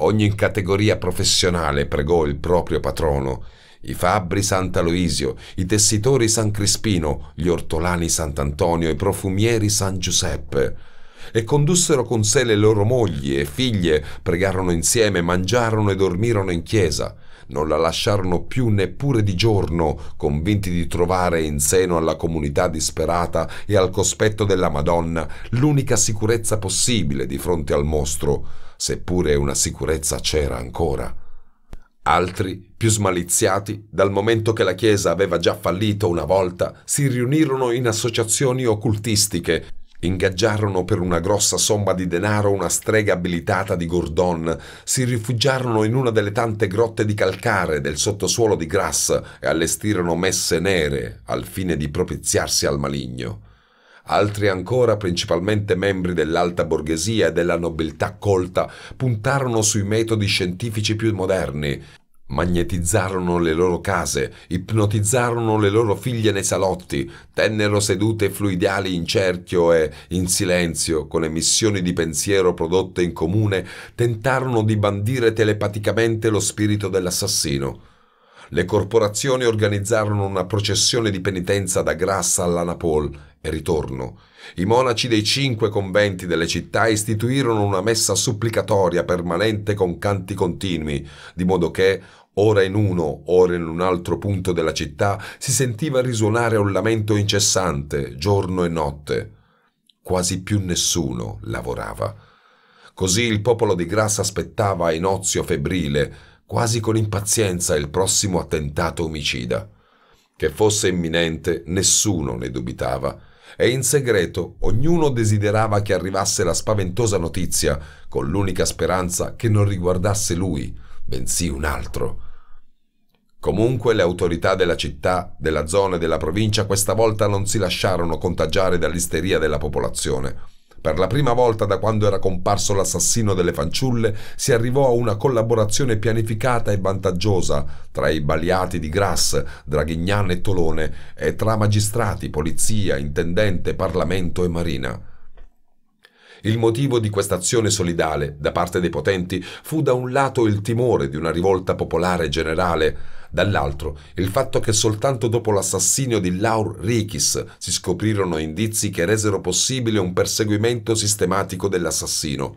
Ogni categoria professionale pregò il proprio patrono. I fabbri Sant'Aloisio, i tessitori San Crispino, gli ortolani Sant'Antonio, i profumieri San Giuseppe. E condussero con sé le loro mogli e figlie, pregarono insieme, mangiarono e dormirono in chiesa non la lasciarono più neppure di giorno, convinti di trovare in seno alla comunità disperata e al cospetto della Madonna l'unica sicurezza possibile di fronte al mostro seppure una sicurezza c'era ancora. Altri, più smaliziati, dal momento che la Chiesa aveva già fallito una volta, si riunirono in associazioni occultistiche, ingaggiarono per una grossa somma di denaro una strega abilitata di Gordon, si rifugiarono in una delle tante grotte di calcare del sottosuolo di Grasse e allestirono messe nere al fine di propiziarsi al maligno. Altri ancora, principalmente membri dell'alta borghesia e della nobiltà colta, puntarono sui metodi scientifici più moderni, Magnetizzarono le loro case, ipnotizzarono le loro figlie nei salotti, tennero sedute fluidiali in cerchio e, in silenzio, con emissioni di pensiero prodotte in comune, tentarono di bandire telepaticamente lo spirito dell'assassino. Le corporazioni organizzarono una processione di penitenza da Grassa alla all'Anapol, ritorno. I monaci dei cinque conventi delle città istituirono una messa supplicatoria permanente con canti continui, di modo che, ora in uno, ora in un altro punto della città, si sentiva risuonare un lamento incessante, giorno e notte. Quasi più nessuno lavorava. Così il popolo di Grasse aspettava in ozio febbrile, quasi con impazienza, il prossimo attentato omicida. Che fosse imminente, nessuno ne dubitava e in segreto ognuno desiderava che arrivasse la spaventosa notizia, con l'unica speranza che non riguardasse lui, bensì un altro. Comunque le autorità della città, della zona e della provincia questa volta non si lasciarono contagiare dall'isteria della popolazione per la prima volta da quando era comparso l'assassino delle fanciulle, si arrivò a una collaborazione pianificata e vantaggiosa tra i baliati di Grasse, Draghignan e Tolone e tra magistrati, polizia, intendente, Parlamento e Marina. Il motivo di questa azione solidale da parte dei potenti fu da un lato il timore di una rivolta popolare generale, dall'altro il fatto che soltanto dopo l'assassinio di Laur Rikis si scoprirono indizi che resero possibile un perseguimento sistematico dell'assassino.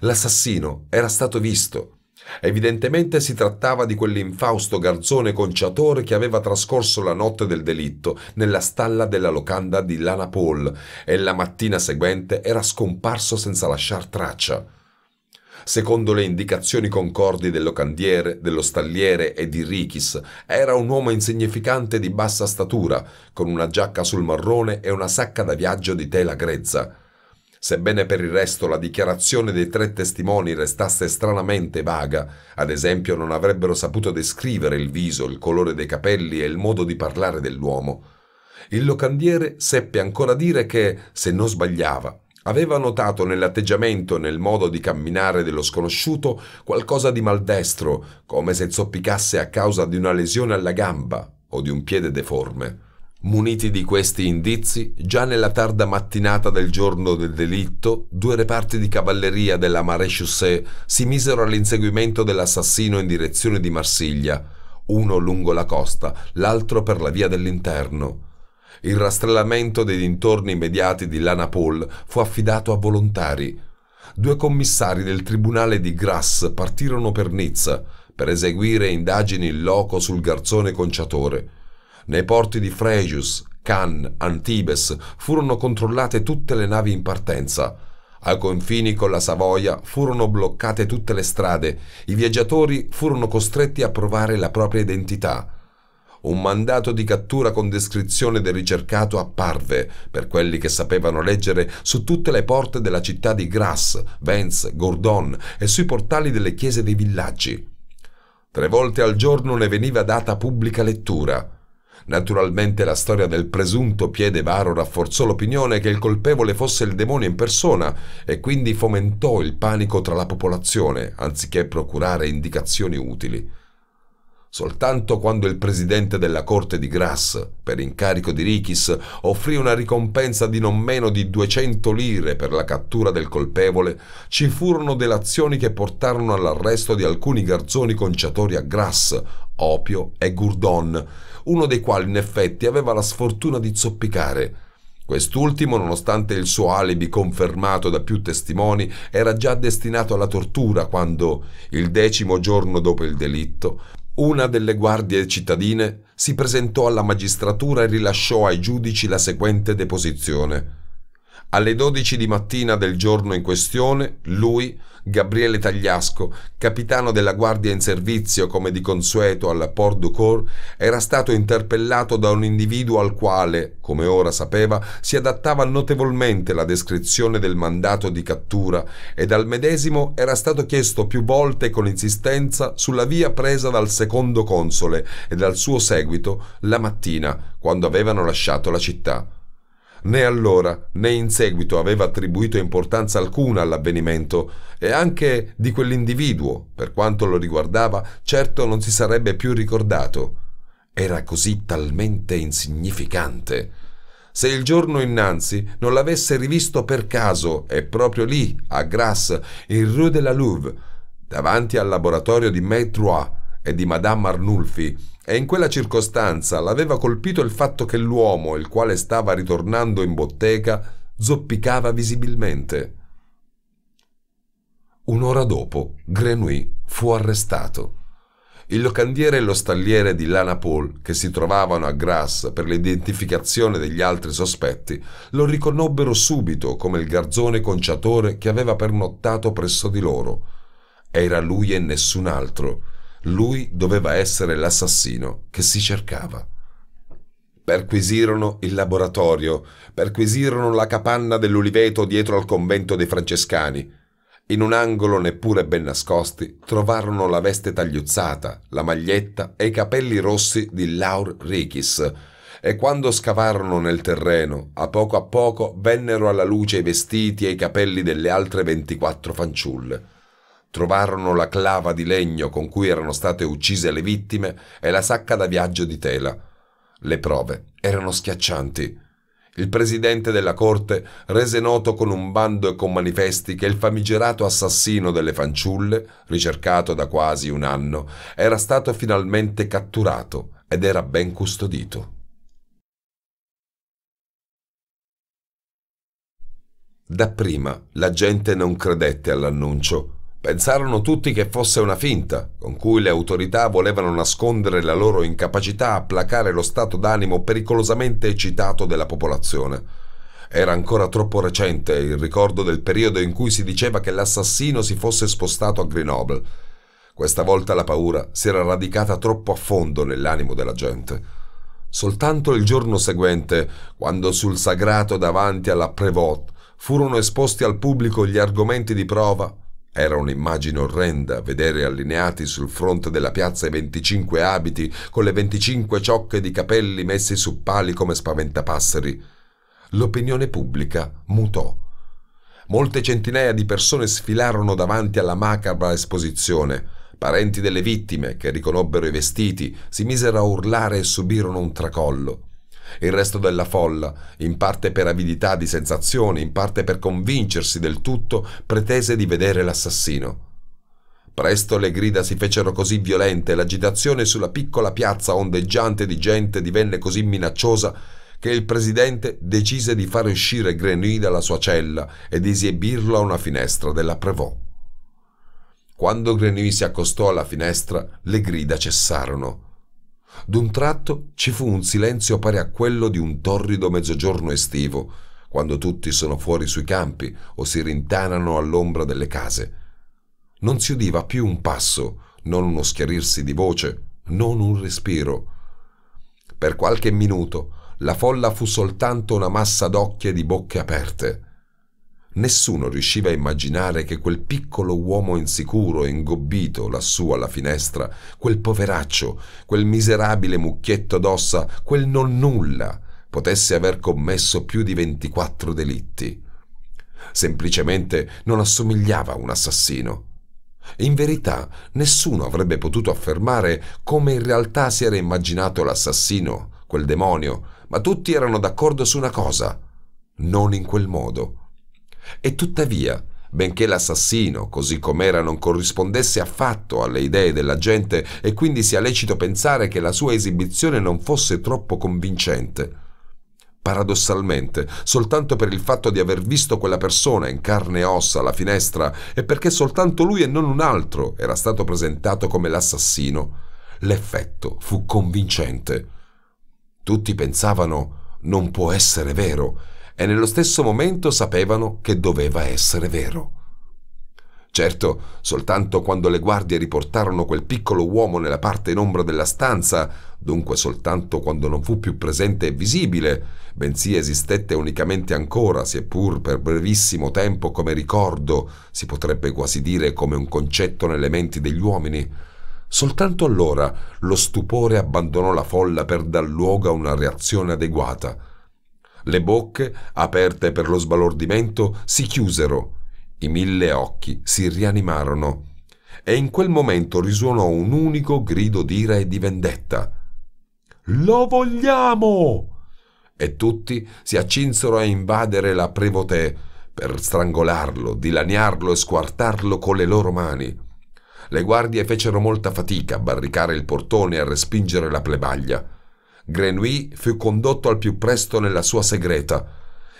L'assassino era stato visto, Evidentemente si trattava di quell'infausto garzone conciatore che aveva trascorso la notte del delitto nella stalla della locanda di Lana Paul e la mattina seguente era scomparso senza lasciar traccia. Secondo le indicazioni concordi del locandiere, dello stalliere e di Richis, era un uomo insignificante di bassa statura, con una giacca sul marrone e una sacca da viaggio di tela grezza. Sebbene per il resto la dichiarazione dei tre testimoni restasse stranamente vaga, ad esempio non avrebbero saputo descrivere il viso, il colore dei capelli e il modo di parlare dell'uomo, il locandiere seppe ancora dire che, se non sbagliava, aveva notato nell'atteggiamento e nel modo di camminare dello sconosciuto qualcosa di maldestro, come se zoppicasse a causa di una lesione alla gamba o di un piede deforme. Muniti di questi indizi, già nella tarda mattinata del giorno del delitto, due reparti di cavalleria della maréchaussée si misero all'inseguimento dell'assassino in direzione di Marsiglia, uno lungo la costa, l'altro per la via dell'interno. Il rastrellamento dei dintorni immediati di Lanapol fu affidato a volontari. Due commissari del tribunale di Grasse partirono per Nizza per eseguire indagini in loco sul garzone conciatore nei porti di Fregius, Cannes, Antibes furono controllate tutte le navi in partenza. Ai confini con la Savoia furono bloccate tutte le strade. I viaggiatori furono costretti a provare la propria identità. Un mandato di cattura con descrizione del ricercato apparve, per quelli che sapevano leggere, su tutte le porte della città di Grasse, Vence, Gourdon e sui portali delle chiese dei villaggi. Tre volte al giorno ne veniva data pubblica lettura. Naturalmente la storia del presunto piede varo rafforzò l'opinione che il colpevole fosse il demonio in persona e quindi fomentò il panico tra la popolazione, anziché procurare indicazioni utili. Soltanto quando il presidente della corte di Grasse, per incarico di Richis, offrì una ricompensa di non meno di 200 lire per la cattura del colpevole, ci furono delazioni che portarono all'arresto di alcuni garzoni conciatori a Grasse, Opio e Gourdon, uno dei quali in effetti aveva la sfortuna di zoppicare. Quest'ultimo, nonostante il suo alibi confermato da più testimoni, era già destinato alla tortura quando, il decimo giorno dopo il delitto, una delle guardie cittadine si presentò alla magistratura e rilasciò ai giudici la seguente deposizione. Alle 12 di mattina del giorno in questione, lui, Gabriele Tagliasco, capitano della guardia in servizio come di consueto alla Port du Corps, era stato interpellato da un individuo al quale, come ora sapeva, si adattava notevolmente la descrizione del mandato di cattura e dal medesimo era stato chiesto più volte con insistenza sulla via presa dal secondo console e dal suo seguito la mattina, quando avevano lasciato la città né allora né in seguito aveva attribuito importanza alcuna all'avvenimento e anche di quell'individuo, per quanto lo riguardava, certo non si sarebbe più ricordato. Era così talmente insignificante. Se il giorno innanzi non l'avesse rivisto per caso e proprio lì, a Grasse, in Rue de la Louvre, davanti al laboratorio di Maitrois e di Madame Arnulfi, e in quella circostanza l'aveva colpito il fatto che l'uomo, il quale stava ritornando in bottega, zoppicava visibilmente. Un'ora dopo, Grenouille fu arrestato. Il locandiere e lo stalliere di Lana Paul, che si trovavano a Grasse per l'identificazione degli altri sospetti, lo riconobbero subito come il garzone conciatore che aveva pernottato presso di loro. Era lui e nessun altro lui doveva essere l'assassino che si cercava. Perquisirono il laboratorio, perquisirono la capanna dell'uliveto dietro al convento dei francescani. In un angolo neppure ben nascosti trovarono la veste tagliuzzata, la maglietta e i capelli rossi di Laur Rikis. E quando scavarono nel terreno, a poco a poco vennero alla luce i vestiti e i capelli delle altre 24 fanciulle trovarono la clava di legno con cui erano state uccise le vittime e la sacca da viaggio di tela. Le prove erano schiaccianti. Il presidente della corte rese noto con un bando e con manifesti che il famigerato assassino delle fanciulle, ricercato da quasi un anno, era stato finalmente catturato ed era ben custodito. Dapprima la gente non credette all'annuncio Pensarono tutti che fosse una finta, con cui le autorità volevano nascondere la loro incapacità a placare lo stato d'animo pericolosamente eccitato della popolazione. Era ancora troppo recente il ricordo del periodo in cui si diceva che l'assassino si fosse spostato a Grenoble. Questa volta la paura si era radicata troppo a fondo nell'animo della gente. Soltanto il giorno seguente, quando sul sagrato davanti alla Prévot furono esposti al pubblico gli argomenti di prova, era un'immagine orrenda vedere allineati sul fronte della piazza i 25 abiti con le 25 ciocche di capelli messi su pali come spaventapasseri. L'opinione pubblica mutò. Molte centinaia di persone sfilarono davanti alla macabra esposizione. Parenti delle vittime, che riconobbero i vestiti, si misero a urlare e subirono un tracollo. Il resto della folla, in parte per avidità di sensazione, in parte per convincersi del tutto, pretese di vedere l'assassino. Presto le grida si fecero così violente e l'agitazione sulla piccola piazza ondeggiante di gente divenne così minacciosa che il presidente decise di far uscire Grenouille dalla sua cella e di esibirlo a una finestra della Prevot. Quando Grenouille si accostò alla finestra, le grida cessarono. D'un tratto ci fu un silenzio pari a quello di un torrido mezzogiorno estivo, quando tutti sono fuori sui campi o si rintanano all'ombra delle case. Non si udiva più un passo, non uno schiarirsi di voce, non un respiro. Per qualche minuto la folla fu soltanto una massa d'occhi e di bocche aperte. Nessuno riusciva a immaginare che quel piccolo uomo insicuro e ingobbito lassù alla finestra, quel poveraccio, quel miserabile mucchietto d'ossa, quel non nulla, potesse aver commesso più di 24 delitti. Semplicemente non assomigliava a un assassino. In verità, nessuno avrebbe potuto affermare come in realtà si era immaginato l'assassino, quel demonio, ma tutti erano d'accordo su una cosa. Non in quel modo. E tuttavia, benché l'assassino, così com'era, non corrispondesse affatto alle idee della gente e quindi sia lecito pensare che la sua esibizione non fosse troppo convincente, Paradossalmente, soltanto per il fatto di aver visto quella persona in carne e ossa alla finestra e perché soltanto lui e non un altro era stato presentato come l'assassino, l'effetto fu convincente. Tutti pensavano non può essere vero, e nello stesso momento sapevano che doveva essere vero. Certo, soltanto quando le guardie riportarono quel piccolo uomo nella parte in ombra della stanza, dunque soltanto quando non fu più presente e visibile, bensì esistette unicamente ancora, seppur per brevissimo tempo come ricordo, si potrebbe quasi dire come un concetto nelle menti degli uomini, soltanto allora lo stupore abbandonò la folla per dar luogo a una reazione adeguata le bocche, aperte per lo sbalordimento, si chiusero. I mille occhi si rianimarono. E in quel momento risuonò un unico grido d'ira e di vendetta. Lo vogliamo! E tutti si accinsero a invadere la prevotè per strangolarlo, dilaniarlo e squartarlo con le loro mani. Le guardie fecero molta fatica a barricare il portone e a respingere la plebaglia. Grenouille fu condotto al più presto nella sua segreta.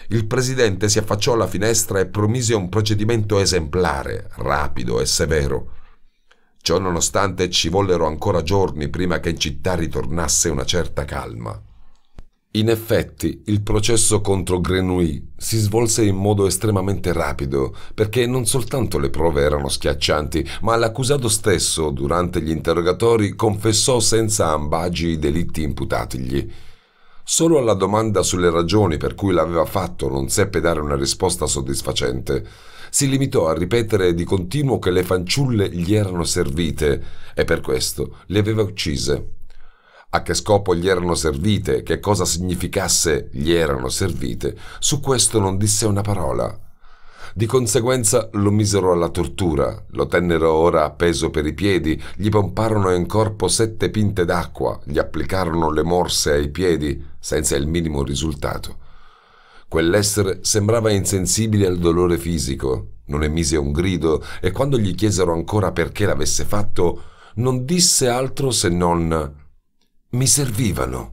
Il presidente si affacciò alla finestra e promise un procedimento esemplare, rapido e severo. Ciò nonostante ci vollero ancora giorni prima che in città ritornasse una certa calma. In effetti, il processo contro Grenouille si svolse in modo estremamente rapido, perché non soltanto le prove erano schiaccianti, ma l'accusato stesso, durante gli interrogatori, confessò senza ambagi i delitti imputatigli. Solo alla domanda sulle ragioni per cui l'aveva fatto non seppe dare una risposta soddisfacente. Si limitò a ripetere di continuo che le fanciulle gli erano servite e per questo le aveva uccise a che scopo gli erano servite, che cosa significasse gli erano servite, su questo non disse una parola. Di conseguenza lo misero alla tortura, lo tennero ora appeso per i piedi, gli pomparono in corpo sette pinte d'acqua, gli applicarono le morse ai piedi, senza il minimo risultato. Quell'essere sembrava insensibile al dolore fisico, non emise un grido e quando gli chiesero ancora perché l'avesse fatto, non disse altro se non mi servivano.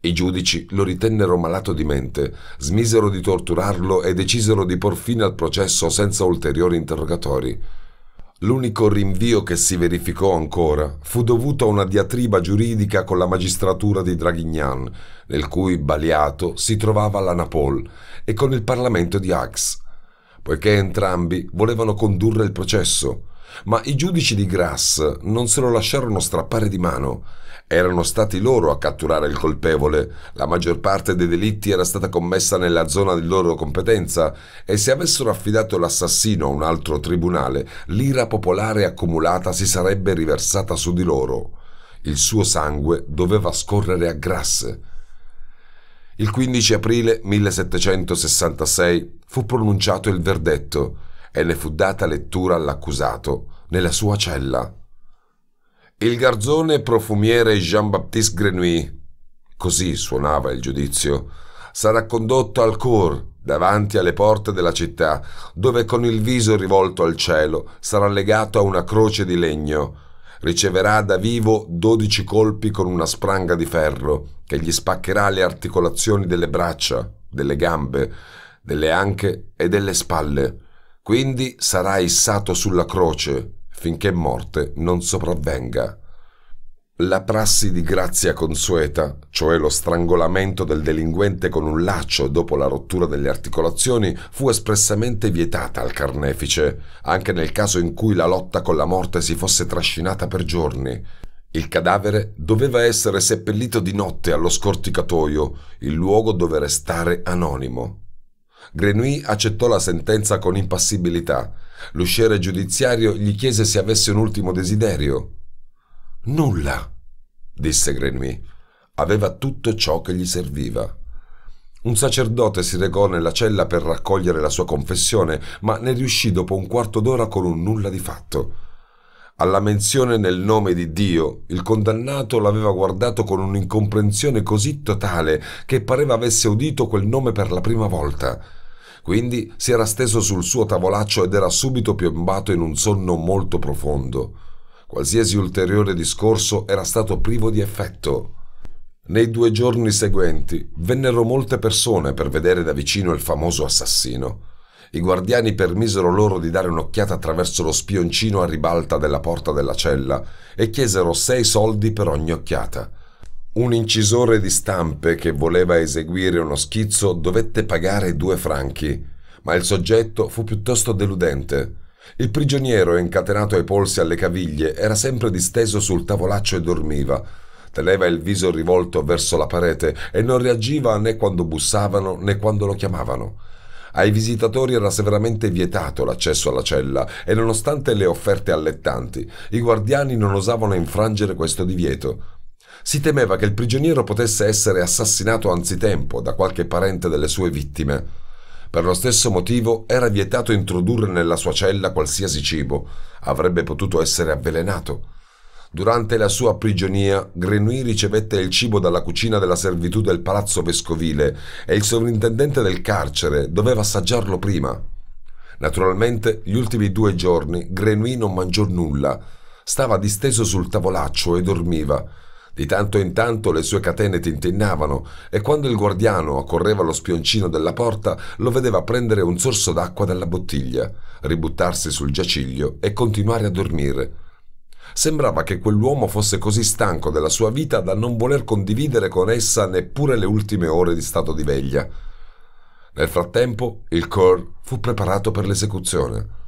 I giudici lo ritennero malato di mente, smisero di torturarlo e decisero di por fine al processo senza ulteriori interrogatori. L'unico rinvio che si verificò ancora fu dovuto a una diatriba giuridica con la magistratura di Draghignan, nel cui baliato si trovava la Napol, e con il Parlamento di Aix, poiché entrambi volevano condurre il processo. Ma i giudici di Grasse non se lo lasciarono strappare di mano erano stati loro a catturare il colpevole, la maggior parte dei delitti era stata commessa nella zona di loro competenza e se avessero affidato l'assassino a un altro tribunale, l'ira popolare accumulata si sarebbe riversata su di loro. Il suo sangue doveva scorrere a grasse. Il 15 aprile 1766 fu pronunciato il verdetto e ne fu data lettura all'accusato nella sua cella. Il garzone profumiere Jean-Baptiste Grenouille, così suonava il giudizio, sarà condotto al Cour, davanti alle porte della città, dove con il viso rivolto al cielo sarà legato a una croce di legno. Riceverà da vivo dodici colpi con una spranga di ferro che gli spaccherà le articolazioni delle braccia, delle gambe, delle anche e delle spalle. Quindi sarà issato sulla croce, finché morte non sopravvenga. La prassi di grazia consueta, cioè lo strangolamento del delinquente con un laccio dopo la rottura delle articolazioni, fu espressamente vietata al carnefice, anche nel caso in cui la lotta con la morte si fosse trascinata per giorni. Il cadavere doveva essere seppellito di notte allo scorticatoio, il luogo dove restare anonimo. Grenouille accettò la sentenza con impassibilità. L'usciere giudiziario gli chiese se avesse un ultimo desiderio. Nulla, disse Grenouille. Aveva tutto ciò che gli serviva. Un sacerdote si recò nella cella per raccogliere la sua confessione, ma ne riuscì dopo un quarto d'ora con un nulla di fatto. Alla menzione nel nome di Dio, il condannato l'aveva guardato con un'incomprensione così totale che pareva avesse udito quel nome per la prima volta. Quindi si era steso sul suo tavolaccio ed era subito piombato in un sonno molto profondo. Qualsiasi ulteriore discorso era stato privo di effetto. Nei due giorni seguenti vennero molte persone per vedere da vicino il famoso assassino. I guardiani permisero loro di dare un'occhiata attraverso lo spioncino a ribalta della porta della cella e chiesero sei soldi per ogni occhiata. Un incisore di stampe che voleva eseguire uno schizzo dovette pagare due franchi, ma il soggetto fu piuttosto deludente. Il prigioniero, incatenato ai polsi alle caviglie, era sempre disteso sul tavolaccio e dormiva. Teneva il viso rivolto verso la parete e non reagiva né quando bussavano né quando lo chiamavano. Ai visitatori era severamente vietato l'accesso alla cella e nonostante le offerte allettanti, i guardiani non osavano infrangere questo divieto. Si temeva che il prigioniero potesse essere assassinato anzitempo da qualche parente delle sue vittime. Per lo stesso motivo era vietato introdurre nella sua cella qualsiasi cibo, avrebbe potuto essere avvelenato. Durante la sua prigionia, Grenouille ricevette il cibo dalla cucina della servitù del palazzo vescovile e il sovrintendente del carcere doveva assaggiarlo prima. Naturalmente, gli ultimi due giorni Grenouille non mangiò nulla, stava disteso sul tavolaccio e dormiva di tanto in tanto le sue catene tintinnavano e quando il guardiano accorreva allo spioncino della porta lo vedeva prendere un sorso d'acqua dalla bottiglia, ributtarsi sul giaciglio e continuare a dormire. Sembrava che quell'uomo fosse così stanco della sua vita da non voler condividere con essa neppure le ultime ore di stato di veglia. Nel frattempo il cor fu preparato per l'esecuzione.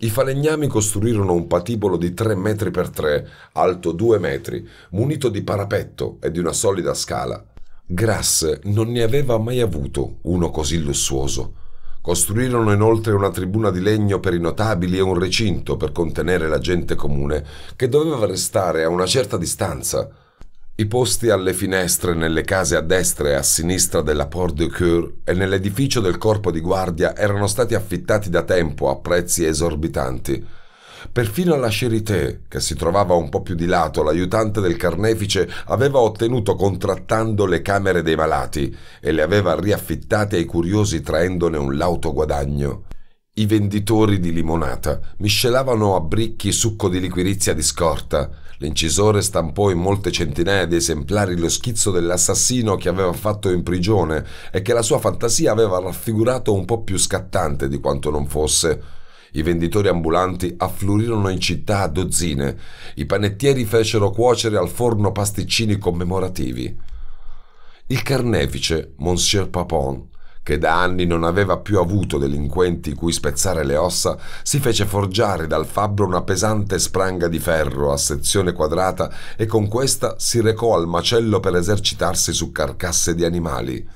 I falegnami costruirono un patibolo di 3 metri per 3, alto 2 metri, munito di parapetto e di una solida scala. Grasse non ne aveva mai avuto uno così lussuoso. Costruirono inoltre una tribuna di legno per i notabili e un recinto per contenere la gente comune, che doveva restare a una certa distanza. I posti alle finestre nelle case a destra e a sinistra della Porte de Coeur e nell'edificio del corpo di guardia erano stati affittati da tempo a prezzi esorbitanti. Perfino alla Charité, che si trovava un po' più di lato, l'aiutante del carnefice aveva ottenuto contrattando le camere dei malati e le aveva riaffittate ai curiosi traendone un lauto guadagno. I venditori di limonata miscelavano a bricchi succo di liquirizia di scorta. L'incisore stampò in molte centinaia di esemplari lo schizzo dell'assassino che aveva fatto in prigione e che la sua fantasia aveva raffigurato un po' più scattante di quanto non fosse. I venditori ambulanti affluirono in città a dozzine. I panettieri fecero cuocere al forno pasticcini commemorativi. Il carnefice, Monsieur Papon, che da anni non aveva più avuto delinquenti cui spezzare le ossa, si fece forgiare dal fabbro una pesante spranga di ferro a sezione quadrata e con questa si recò al macello per esercitarsi su carcasse di animali.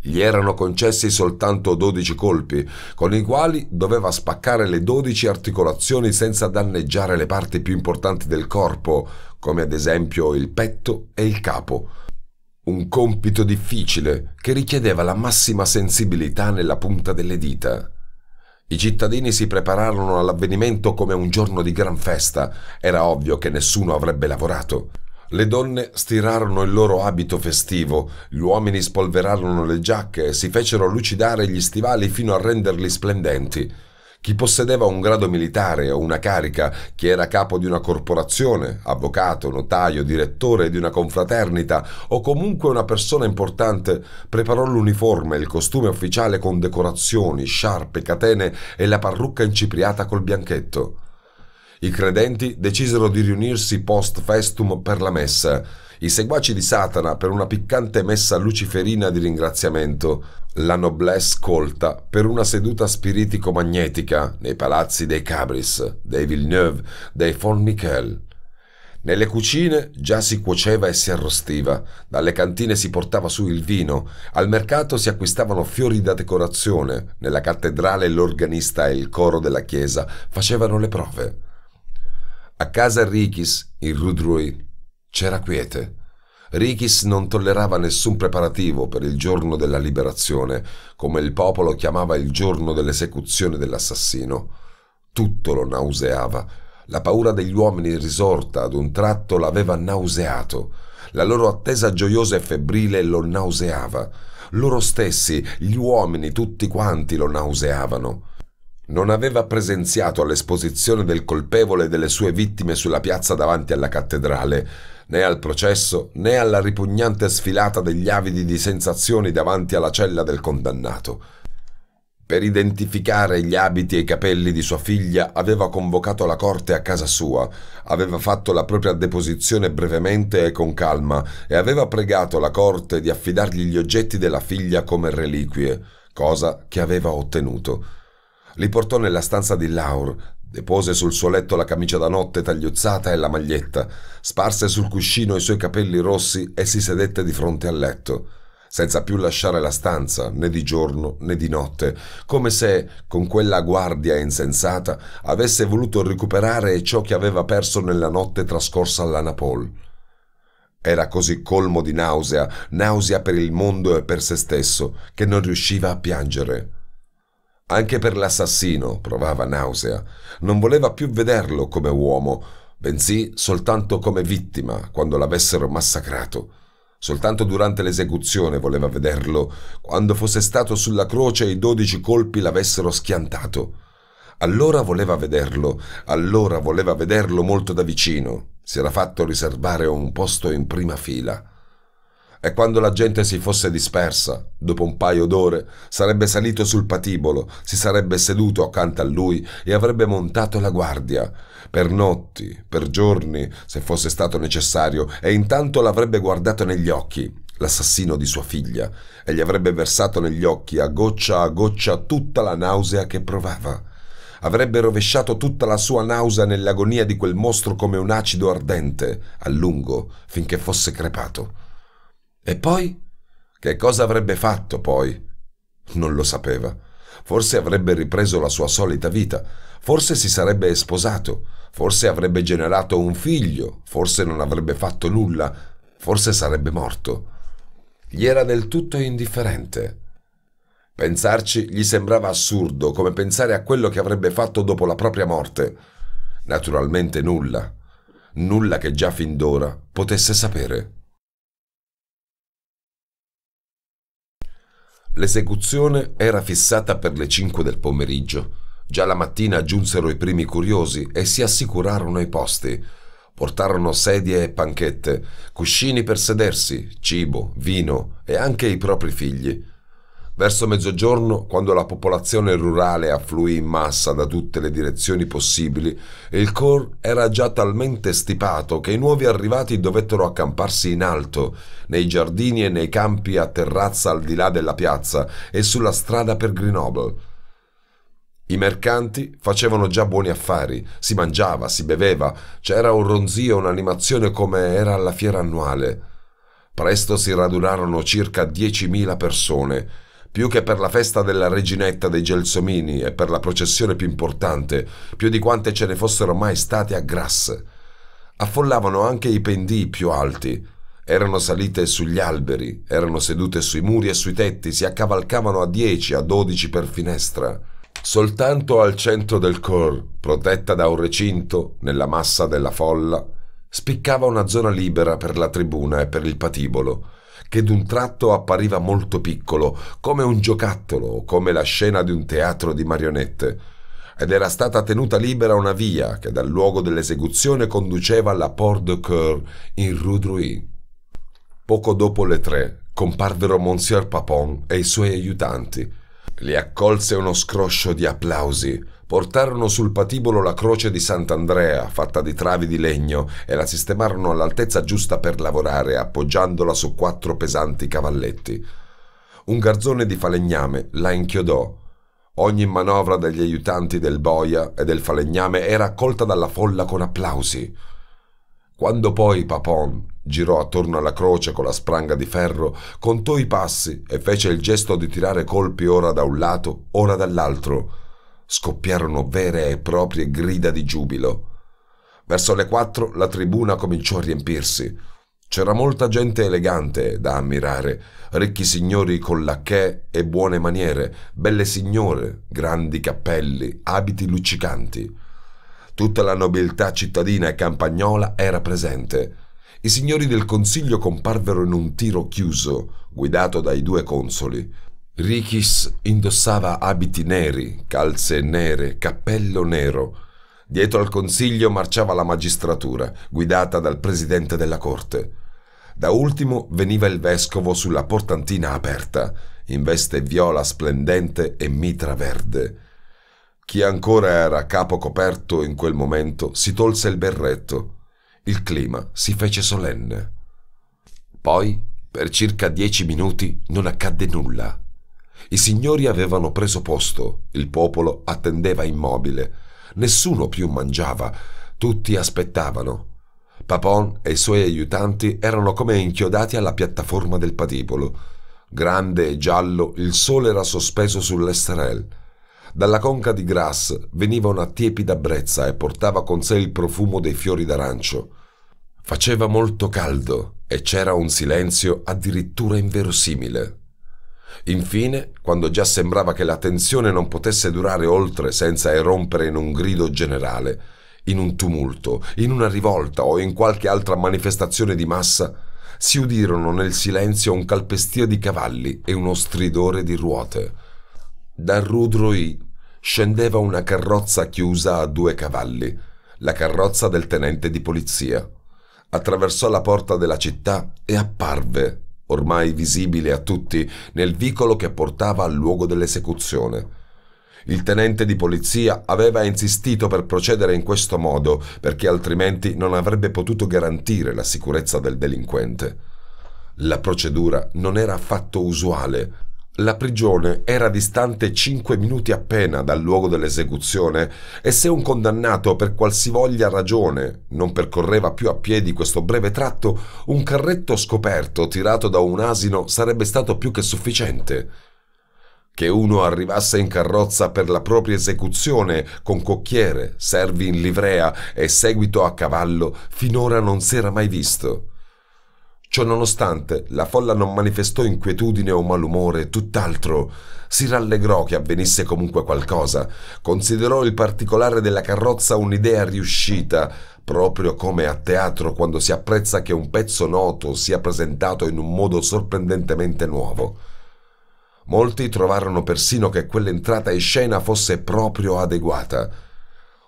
Gli erano concessi soltanto 12 colpi, con i quali doveva spaccare le 12 articolazioni senza danneggiare le parti più importanti del corpo, come ad esempio il petto e il capo un compito difficile che richiedeva la massima sensibilità nella punta delle dita. I cittadini si prepararono all'avvenimento come un giorno di gran festa. Era ovvio che nessuno avrebbe lavorato. Le donne stirarono il loro abito festivo, gli uomini spolverarono le giacche e si fecero lucidare gli stivali fino a renderli splendenti. Chi possedeva un grado militare o una carica, chi era capo di una corporazione, avvocato, notaio, direttore di una confraternita o comunque una persona importante, preparò l'uniforme e il costume ufficiale con decorazioni, sciarpe, catene e la parrucca incipriata col bianchetto. I credenti decisero di riunirsi post festum per la messa i seguaci di Satana per una piccante messa luciferina di ringraziamento, la noblesse colta per una seduta spiritico-magnetica nei palazzi dei Cabris, dei Villeneuve, dei Von Nelle cucine già si cuoceva e si arrostiva, dalle cantine si portava su il vino, al mercato si acquistavano fiori da decorazione, nella cattedrale l'organista e il coro della chiesa facevano le prove. A casa Richis, in Rudruy, c'era quiete. Rikis non tollerava nessun preparativo per il giorno della liberazione, come il popolo chiamava il giorno dell'esecuzione dell'assassino. Tutto lo nauseava. La paura degli uomini risorta ad un tratto l'aveva nauseato. La loro attesa gioiosa e febbrile lo nauseava. Loro stessi, gli uomini, tutti quanti lo nauseavano. Non aveva presenziato all'esposizione del colpevole e delle sue vittime sulla piazza davanti alla cattedrale, né al processo né alla ripugnante sfilata degli avidi di sensazioni davanti alla cella del condannato. Per identificare gli abiti e i capelli di sua figlia aveva convocato la corte a casa sua, aveva fatto la propria deposizione brevemente e con calma e aveva pregato la corte di affidargli gli oggetti della figlia come reliquie, cosa che aveva ottenuto. Li portò nella stanza di Laur, Depose sul suo letto la camicia da notte tagliuzzata e la maglietta, sparse sul cuscino i suoi capelli rossi e si sedette di fronte al letto, senza più lasciare la stanza né di giorno né di notte, come se, con quella guardia insensata, avesse voluto recuperare ciò che aveva perso nella notte trascorsa alla all'Anapol. Era così colmo di nausea, nausea per il mondo e per se stesso, che non riusciva a piangere. Anche per l'assassino provava nausea. Non voleva più vederlo come uomo, bensì soltanto come vittima quando l'avessero massacrato. Soltanto durante l'esecuzione voleva vederlo, quando fosse stato sulla croce e i dodici colpi l'avessero schiantato. Allora voleva vederlo, allora voleva vederlo molto da vicino. Si era fatto riservare un posto in prima fila. E quando la gente si fosse dispersa, dopo un paio d'ore, sarebbe salito sul patibolo, si sarebbe seduto accanto a lui e avrebbe montato la guardia, per notti, per giorni, se fosse stato necessario, e intanto l'avrebbe guardato negli occhi, l'assassino di sua figlia, e gli avrebbe versato negli occhi a goccia a goccia tutta la nausea che provava. Avrebbe rovesciato tutta la sua nausea nell'agonia di quel mostro come un acido ardente, a lungo, finché fosse crepato. E poi? Che cosa avrebbe fatto poi? Non lo sapeva. Forse avrebbe ripreso la sua solita vita, forse si sarebbe sposato, forse avrebbe generato un figlio, forse non avrebbe fatto nulla, forse sarebbe morto. Gli era del tutto indifferente. Pensarci gli sembrava assurdo, come pensare a quello che avrebbe fatto dopo la propria morte. Naturalmente nulla, nulla che già fin d'ora potesse sapere. L'esecuzione era fissata per le 5 del pomeriggio. Già la mattina giunsero i primi curiosi e si assicurarono i posti. Portarono sedie e panchette, cuscini per sedersi, cibo, vino e anche i propri figli. Verso mezzogiorno, quando la popolazione rurale affluì in massa da tutte le direzioni possibili, il Corps era già talmente stipato che i nuovi arrivati dovettero accamparsi in alto, nei giardini e nei campi a terrazza al di là della piazza e sulla strada per Grenoble. I mercanti facevano già buoni affari, si mangiava, si beveva, c'era un ronzio, un'animazione come era alla fiera annuale. Presto si radunarono circa 10.000 persone più che per la festa della reginetta dei Gelsomini e per la processione più importante, più di quante ce ne fossero mai state a Grasse. Affollavano anche i pendii più alti. Erano salite sugli alberi, erano sedute sui muri e sui tetti, si accavalcavano a 10, a 12 per finestra. Soltanto al centro del cor, protetta da un recinto, nella massa della folla, spiccava una zona libera per la tribuna e per il patibolo, che d'un tratto appariva molto piccolo, come un giocattolo, o come la scena di un teatro di marionette, ed era stata tenuta libera una via che dal luogo dell'esecuzione conduceva alla Porte de Coeur in Rue Druy. Poco dopo le tre comparvero Monsieur Papon e i suoi aiutanti. Li accolse uno scroscio di applausi portarono sul patibolo la croce di Sant'Andrea, fatta di travi di legno, e la sistemarono all'altezza giusta per lavorare, appoggiandola su quattro pesanti cavalletti. Un garzone di falegname la inchiodò. Ogni manovra degli aiutanti del boia e del falegname era accolta dalla folla con applausi. Quando poi Papon girò attorno alla croce con la spranga di ferro, contò i passi e fece il gesto di tirare colpi ora da un lato, ora dall'altro scoppiarono vere e proprie grida di giubilo. Verso le quattro la tribuna cominciò a riempirsi. C'era molta gente elegante da ammirare, ricchi signori con lacchè e buone maniere, belle signore, grandi cappelli, abiti luccicanti. Tutta la nobiltà cittadina e campagnola era presente. I signori del consiglio comparvero in un tiro chiuso, guidato dai due consoli. Rikis indossava abiti neri, calze nere, cappello nero. Dietro al consiglio marciava la magistratura, guidata dal presidente della corte. Da ultimo veniva il vescovo sulla portantina aperta, in veste viola splendente e mitra verde. Chi ancora era a capo coperto in quel momento si tolse il berretto. Il clima si fece solenne. Poi, per circa dieci minuti, non accadde nulla. I signori avevano preso posto, il popolo attendeva immobile, nessuno più mangiava, tutti aspettavano. Papon e i suoi aiutanti erano come inchiodati alla piattaforma del patibolo. Grande e giallo, il sole era sospeso sull'esterel. Dalla conca di Grasse veniva una tiepida brezza e portava con sé il profumo dei fiori d'arancio. Faceva molto caldo e c'era un silenzio addirittura inverosimile. Infine, quando già sembrava che la tensione non potesse durare oltre senza erompere in un grido generale, in un tumulto, in una rivolta o in qualche altra manifestazione di massa, si udirono nel silenzio un calpestio di cavalli e uno stridore di ruote. Dal Rudroi scendeva una carrozza chiusa a due cavalli, la carrozza del tenente di polizia. Attraversò la porta della città e apparve ormai visibile a tutti, nel vicolo che portava al luogo dell'esecuzione. Il tenente di polizia aveva insistito per procedere in questo modo, perché altrimenti non avrebbe potuto garantire la sicurezza del delinquente. La procedura non era affatto usuale, la prigione era distante 5 minuti appena dal luogo dell'esecuzione e se un condannato per qualsivoglia ragione non percorreva più a piedi questo breve tratto, un carretto scoperto tirato da un asino sarebbe stato più che sufficiente. Che uno arrivasse in carrozza per la propria esecuzione con cocchiere, servi in livrea e seguito a cavallo finora non si era mai visto. Ciò nonostante, la folla non manifestò inquietudine o malumore, tutt'altro. Si rallegrò che avvenisse comunque qualcosa, considerò il particolare della carrozza un'idea riuscita, proprio come a teatro quando si apprezza che un pezzo noto sia presentato in un modo sorprendentemente nuovo. Molti trovarono persino che quell'entrata in scena fosse proprio adeguata.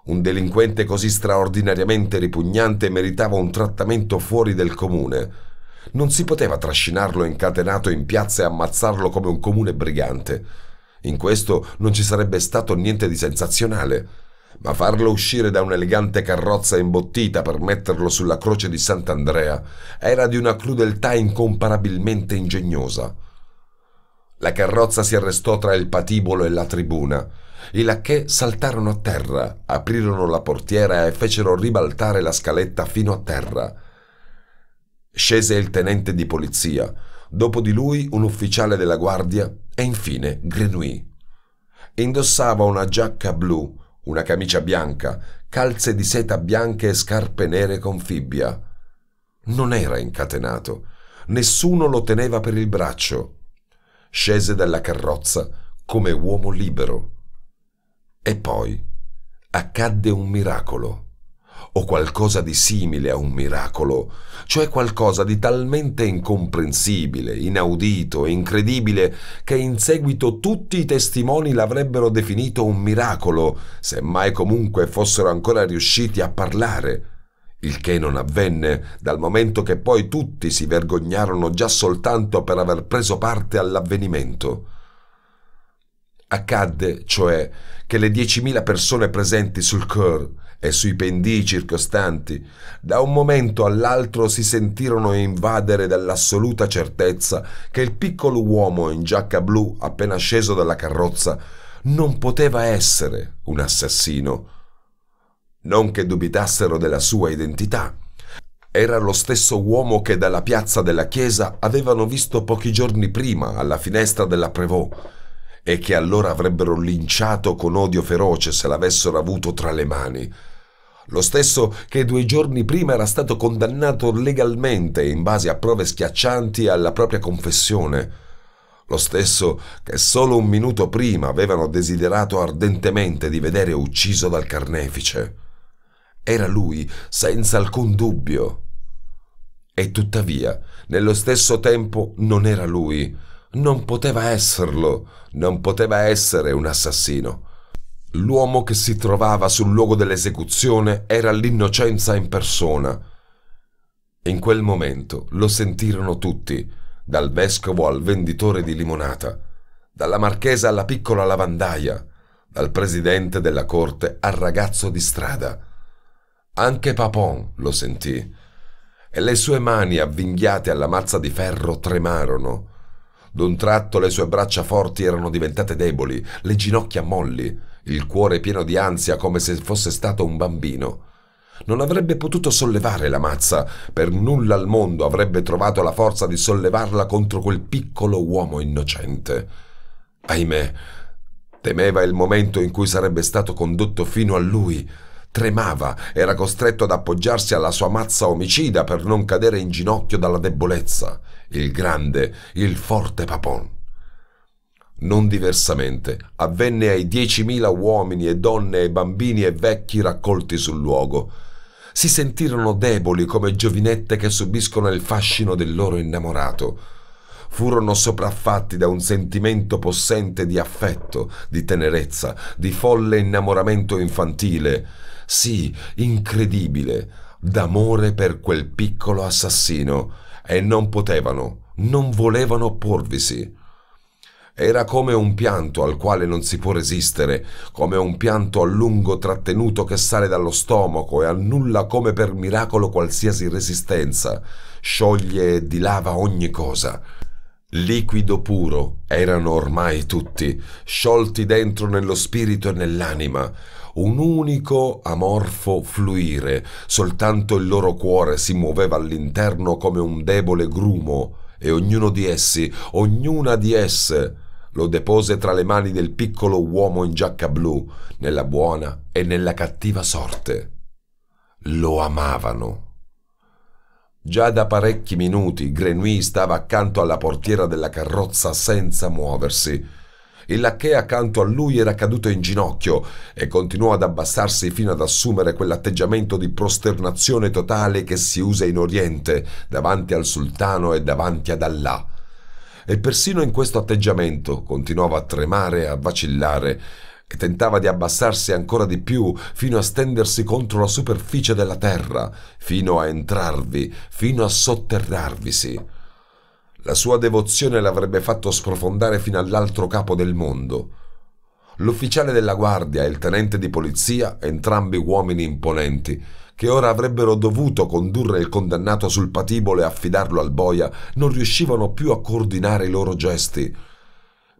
Un delinquente così straordinariamente ripugnante meritava un trattamento fuori del comune. Non si poteva trascinarlo incatenato in piazza e ammazzarlo come un comune brigante. In questo non ci sarebbe stato niente di sensazionale, ma farlo uscire da un'elegante carrozza imbottita per metterlo sulla croce di Sant'Andrea era di una crudeltà incomparabilmente ingegnosa. La carrozza si arrestò tra il patibolo e la tribuna. I lacchè saltarono a terra, aprirono la portiera e fecero ribaltare la scaletta fino a terra. Scese il tenente di polizia, dopo di lui un ufficiale della guardia e infine Grenouille. Indossava una giacca blu, una camicia bianca, calze di seta bianche e scarpe nere con fibbia. Non era incatenato, nessuno lo teneva per il braccio. Scese dalla carrozza come uomo libero. E poi accadde un miracolo o qualcosa di simile a un miracolo, cioè qualcosa di talmente incomprensibile, inaudito incredibile che in seguito tutti i testimoni l'avrebbero definito un miracolo, se mai comunque fossero ancora riusciti a parlare. Il che non avvenne, dal momento che poi tutti si vergognarono già soltanto per aver preso parte all'avvenimento. Accadde, cioè, che le 10.000 persone presenti sul Cœur e sui pendii circostanti, da un momento all'altro si sentirono invadere dall'assoluta certezza che il piccolo uomo in giacca blu appena sceso dalla carrozza non poteva essere un assassino. Non che dubitassero della sua identità. Era lo stesso uomo che dalla piazza della chiesa avevano visto pochi giorni prima alla finestra della Prevot e che allora avrebbero linciato con odio feroce se l'avessero avuto tra le mani lo stesso che due giorni prima era stato condannato legalmente in base a prove schiaccianti alla propria confessione, lo stesso che solo un minuto prima avevano desiderato ardentemente di vedere ucciso dal carnefice. Era lui, senza alcun dubbio. E tuttavia, nello stesso tempo, non era lui, non poteva esserlo, non poteva essere un assassino. L'uomo che si trovava sul luogo dell'esecuzione era l'innocenza in persona. In quel momento lo sentirono tutti, dal vescovo al venditore di limonata, dalla marchesa alla piccola lavandaia, dal presidente della corte al ragazzo di strada. Anche Papon lo sentì e le sue mani avvinghiate alla mazza di ferro tremarono. D'un tratto le sue braccia forti erano diventate deboli, le ginocchia molli il cuore pieno di ansia come se fosse stato un bambino. Non avrebbe potuto sollevare la mazza, per nulla al mondo avrebbe trovato la forza di sollevarla contro quel piccolo uomo innocente. Ahimè, temeva il momento in cui sarebbe stato condotto fino a lui. Tremava, era costretto ad appoggiarsi alla sua mazza omicida per non cadere in ginocchio dalla debolezza. Il grande, il forte Papon. Non diversamente, avvenne ai 10.000 uomini e donne e bambini e vecchi raccolti sul luogo. Si sentirono deboli come giovinette che subiscono il fascino del loro innamorato. Furono sopraffatti da un sentimento possente di affetto, di tenerezza, di folle innamoramento infantile, sì, incredibile, d'amore per quel piccolo assassino, e non potevano, non volevano opporvisi. Era come un pianto al quale non si può resistere, come un pianto a lungo trattenuto che sale dallo stomaco e annulla come per miracolo qualsiasi resistenza, scioglie e dilava ogni cosa. Liquido puro erano ormai tutti, sciolti dentro nello spirito e nell'anima, un unico amorfo fluire, soltanto il loro cuore si muoveva all'interno come un debole grumo, e ognuno di essi, ognuna di esse, lo depose tra le mani del piccolo uomo in giacca blu, nella buona e nella cattiva sorte. Lo amavano. Già da parecchi minuti Grenouille stava accanto alla portiera della carrozza senza muoversi. Il lacchè accanto a lui era caduto in ginocchio e continuò ad abbassarsi fino ad assumere quell'atteggiamento di prosternazione totale che si usa in Oriente davanti al sultano e davanti ad Allah e persino in questo atteggiamento continuava a tremare e a vacillare e tentava di abbassarsi ancora di più fino a stendersi contro la superficie della terra, fino a entrarvi, fino a sotterrarvisi. La sua devozione l'avrebbe fatto sprofondare fino all'altro capo del mondo. L'ufficiale della guardia e il tenente di polizia, entrambi uomini imponenti, che ora avrebbero dovuto condurre il condannato sul patibolo e affidarlo al boia, non riuscivano più a coordinare i loro gesti.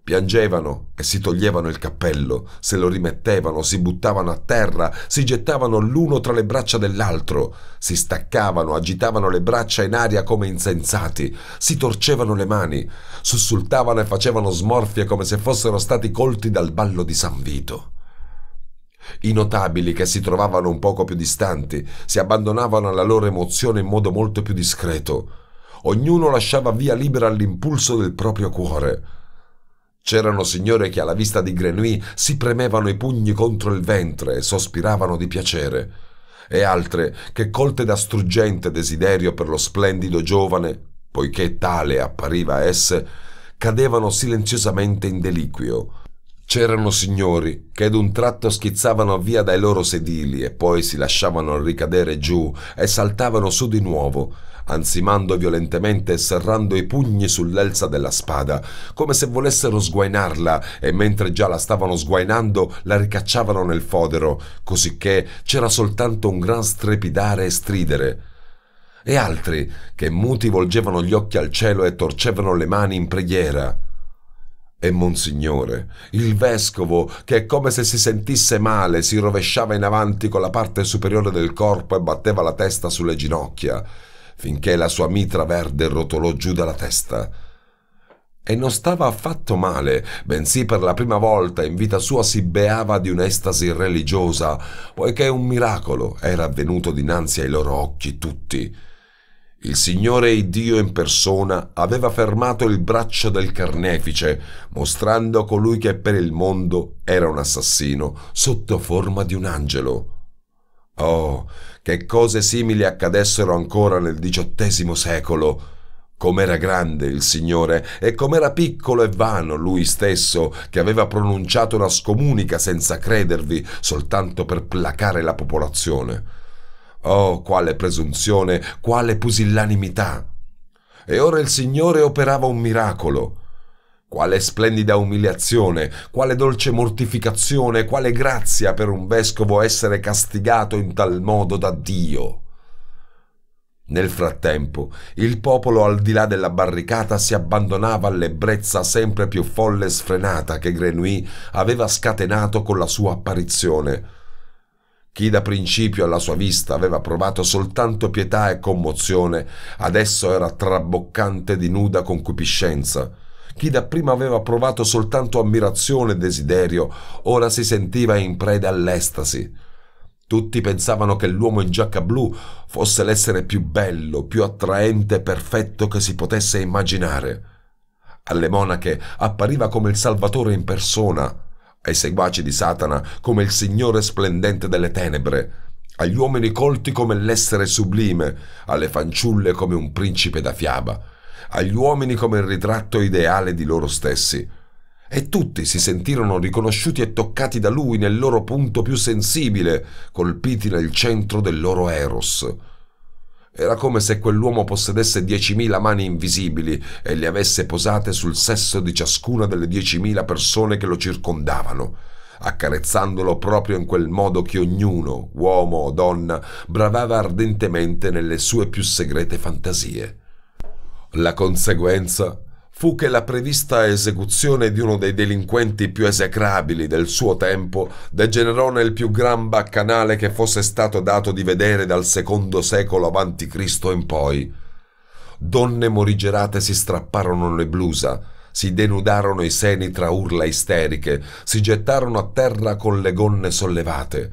Piangevano e si toglievano il cappello, se lo rimettevano, si buttavano a terra, si gettavano l'uno tra le braccia dell'altro, si staccavano, agitavano le braccia in aria come insensati, si torcevano le mani, sussultavano e facevano smorfie come se fossero stati colti dal ballo di San Vito. I notabili, che si trovavano un poco più distanti, si abbandonavano alla loro emozione in modo molto più discreto. Ognuno lasciava via libera all'impulso del proprio cuore. C'erano signore che alla vista di Grenouille si premevano i pugni contro il ventre e sospiravano di piacere, e altre che, colte da struggente desiderio per lo splendido giovane, poiché tale appariva a esse, cadevano silenziosamente in deliquio, C'erano signori che ad un tratto schizzavano via dai loro sedili e poi si lasciavano ricadere giù e saltavano su di nuovo, ansimando violentemente e serrando i pugni sull'elsa della spada, come se volessero sguainarla e mentre già la stavano sguainando la ricacciavano nel fodero, cosicché c'era soltanto un gran strepidare e stridere e altri che muti volgevano gli occhi al cielo e torcevano le mani in preghiera. E Monsignore, il vescovo, che come se si sentisse male, si rovesciava in avanti con la parte superiore del corpo e batteva la testa sulle ginocchia, finché la sua mitra verde rotolò giù dalla testa. E non stava affatto male, bensì per la prima volta in vita sua si beava di un'estasi religiosa, poiché un miracolo era avvenuto dinanzi ai loro occhi tutti il Signore e Dio in persona aveva fermato il braccio del carnefice, mostrando colui che per il mondo era un assassino sotto forma di un angelo. Oh, che cose simili accadessero ancora nel XVIII secolo! Com'era grande il Signore e com'era piccolo e vano lui stesso che aveva pronunciato una scomunica senza credervi soltanto per placare la popolazione. Oh, quale presunzione, quale pusillanimità! E ora il Signore operava un miracolo. Quale splendida umiliazione, quale dolce mortificazione, quale grazia per un vescovo essere castigato in tal modo da Dio. Nel frattempo, il popolo al di là della barricata si abbandonava all'ebbrezza sempre più folle e sfrenata che Grenouille aveva scatenato con la sua apparizione chi da principio alla sua vista aveva provato soltanto pietà e commozione, adesso era traboccante di nuda concupiscenza. Chi da prima aveva provato soltanto ammirazione e desiderio, ora si sentiva in preda all'estasi. Tutti pensavano che l'uomo in giacca blu fosse l'essere più bello, più attraente e perfetto che si potesse immaginare. Alle monache appariva come il Salvatore in persona, ai seguaci di Satana come il Signore splendente delle tenebre, agli uomini colti come l'essere sublime, alle fanciulle come un principe da fiaba, agli uomini come il ritratto ideale di loro stessi. E tutti si sentirono riconosciuti e toccati da lui nel loro punto più sensibile, colpiti nel centro del loro eros. Era come se quell'uomo possedesse diecimila mani invisibili e le avesse posate sul sesso di ciascuna delle diecimila persone che lo circondavano, accarezzandolo proprio in quel modo che ognuno, uomo o donna, bravava ardentemente nelle sue più segrete fantasie. La conseguenza fu che la prevista esecuzione di uno dei delinquenti più esecrabili del suo tempo degenerò nel più gran baccanale che fosse stato dato di vedere dal secondo secolo avanti Cristo in poi. Donne morigerate si strapparono le blusa, si denudarono i seni tra urla isteriche, si gettarono a terra con le gonne sollevate.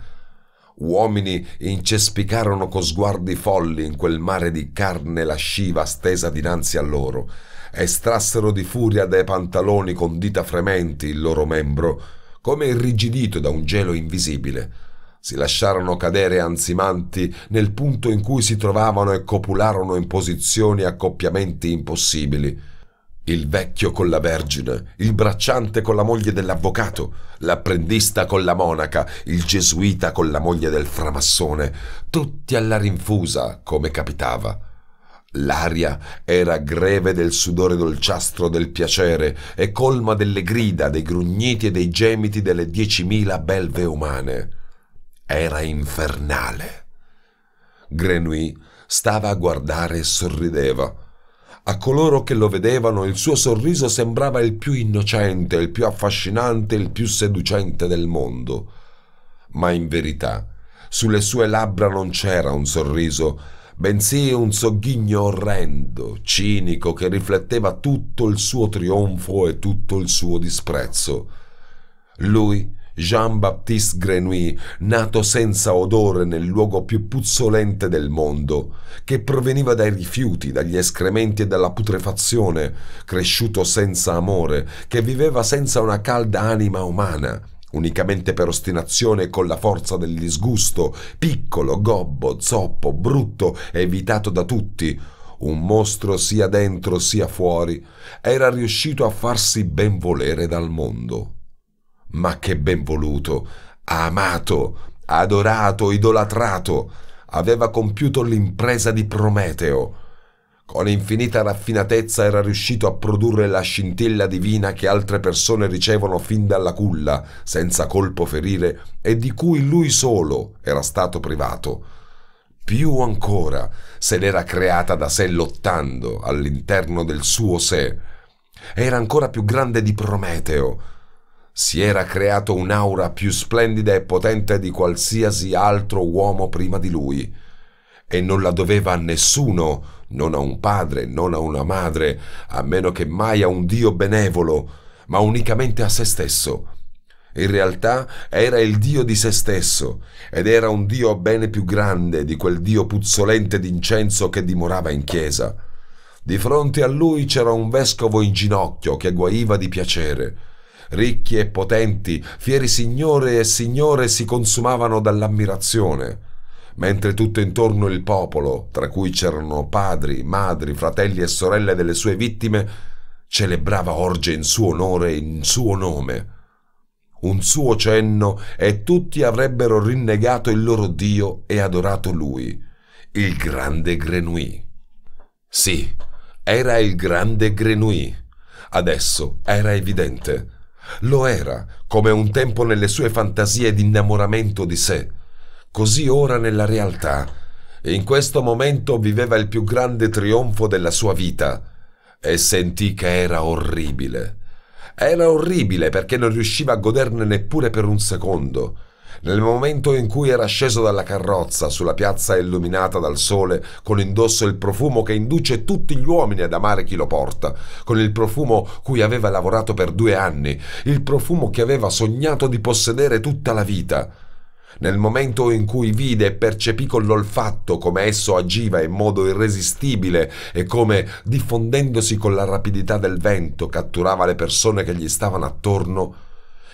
Uomini incespicarono con sguardi folli in quel mare di carne lasciva stesa dinanzi a loro estrassero di furia dai pantaloni con dita frementi il loro membro, come irrigidito da un gelo invisibile. Si lasciarono cadere ansimanti nel punto in cui si trovavano e copularono in posizioni e accoppiamenti impossibili. Il vecchio con la vergine, il bracciante con la moglie dell'avvocato, l'apprendista con la monaca, il gesuita con la moglie del framassone, tutti alla rinfusa, come capitava. L'aria era greve del sudore dolciastro del piacere e colma delle grida, dei grugniti e dei gemiti delle diecimila belve umane. Era infernale. Grenouille stava a guardare e sorrideva. A coloro che lo vedevano il suo sorriso sembrava il più innocente, il più affascinante, il più seducente del mondo. Ma in verità, sulle sue labbra non c'era un sorriso, bensì un sogghigno orrendo, cinico, che rifletteva tutto il suo trionfo e tutto il suo disprezzo. Lui, Jean-Baptiste Grenouille, nato senza odore nel luogo più puzzolente del mondo, che proveniva dai rifiuti, dagli escrementi e dalla putrefazione, cresciuto senza amore, che viveva senza una calda anima umana, unicamente per ostinazione e con la forza del disgusto, piccolo, gobbo, zoppo, brutto, evitato da tutti, un mostro sia dentro sia fuori, era riuscito a farsi benvolere dal mondo. Ma che benvoluto, amato, adorato, idolatrato, aveva compiuto l'impresa di Prometeo, con infinita raffinatezza era riuscito a produrre la scintilla divina che altre persone ricevono fin dalla culla, senza colpo ferire, e di cui lui solo era stato privato. Più ancora se l'era creata da sé lottando all'interno del suo sé. Era ancora più grande di Prometeo. Si era creato un'aura più splendida e potente di qualsiasi altro uomo prima di lui e non la doveva a nessuno, non a un padre, non a una madre, a meno che mai a un Dio benevolo, ma unicamente a se stesso. In realtà era il Dio di se stesso ed era un Dio bene più grande di quel Dio puzzolente d'incenso che dimorava in chiesa. Di fronte a lui c'era un vescovo in ginocchio che guaiva di piacere. Ricchi e potenti, fieri signore e signore si consumavano dall'ammirazione mentre tutto intorno il popolo, tra cui c'erano padri, madri, fratelli e sorelle delle sue vittime, celebrava orge in suo onore e in suo nome. Un suo cenno e tutti avrebbero rinnegato il loro Dio e adorato lui, il grande Grenouille. Sì, era il grande Grenouille. Adesso era evidente. Lo era, come un tempo nelle sue fantasie d'innamoramento di sé così ora nella realtà, e in questo momento viveva il più grande trionfo della sua vita, e sentì che era orribile. Era orribile perché non riusciva a goderne neppure per un secondo. Nel momento in cui era sceso dalla carrozza sulla piazza illuminata dal sole, con indosso il profumo che induce tutti gli uomini ad amare chi lo porta, con il profumo cui aveva lavorato per due anni, il profumo che aveva sognato di possedere tutta la vita, nel momento in cui vide e percepì con l'olfatto come esso agiva in modo irresistibile e come, diffondendosi con la rapidità del vento, catturava le persone che gli stavano attorno,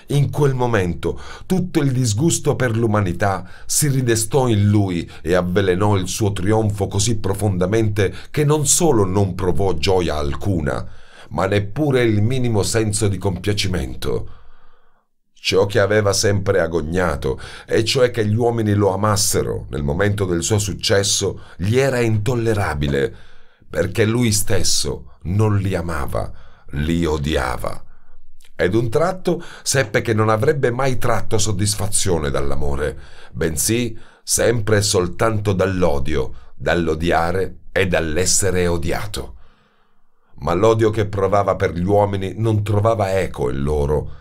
in quel momento tutto il disgusto per l'umanità si ridestò in lui e avvelenò il suo trionfo così profondamente che non solo non provò gioia alcuna, ma neppure il minimo senso di compiacimento ciò che aveva sempre agognato, e cioè che gli uomini lo amassero nel momento del suo successo, gli era intollerabile, perché lui stesso non li amava, li odiava. Ed un tratto seppe che non avrebbe mai tratto soddisfazione dall'amore, bensì sempre e soltanto dall'odio, dall'odiare e dall'essere odiato. Ma l'odio che provava per gli uomini non trovava eco in loro,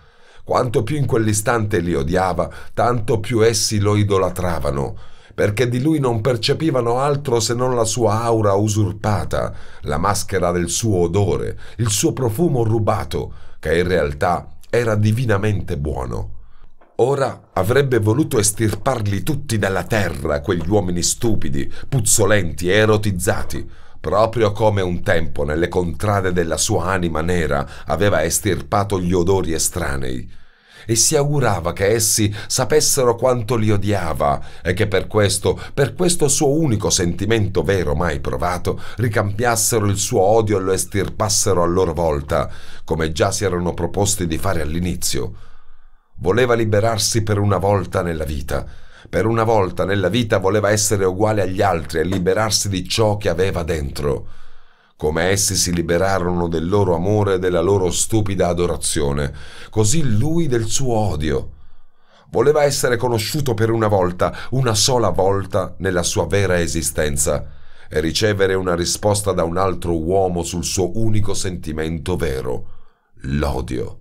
quanto più in quell'istante li odiava, tanto più essi lo idolatravano, perché di lui non percepivano altro se non la sua aura usurpata, la maschera del suo odore, il suo profumo rubato, che in realtà era divinamente buono. Ora avrebbe voluto estirparli tutti dalla terra, quegli uomini stupidi, puzzolenti e erotizzati, proprio come un tempo nelle contrade della sua anima nera aveva estirpato gli odori estranei e si augurava che essi sapessero quanto li odiava e che per questo, per questo suo unico sentimento vero mai provato, ricambiassero il suo odio e lo estirpassero a loro volta, come già si erano proposti di fare all'inizio. Voleva liberarsi per una volta nella vita. Per una volta nella vita voleva essere uguale agli altri e liberarsi di ciò che aveva dentro come essi si liberarono del loro amore e della loro stupida adorazione, così lui del suo odio. Voleva essere conosciuto per una volta, una sola volta nella sua vera esistenza, e ricevere una risposta da un altro uomo sul suo unico sentimento vero, l'odio.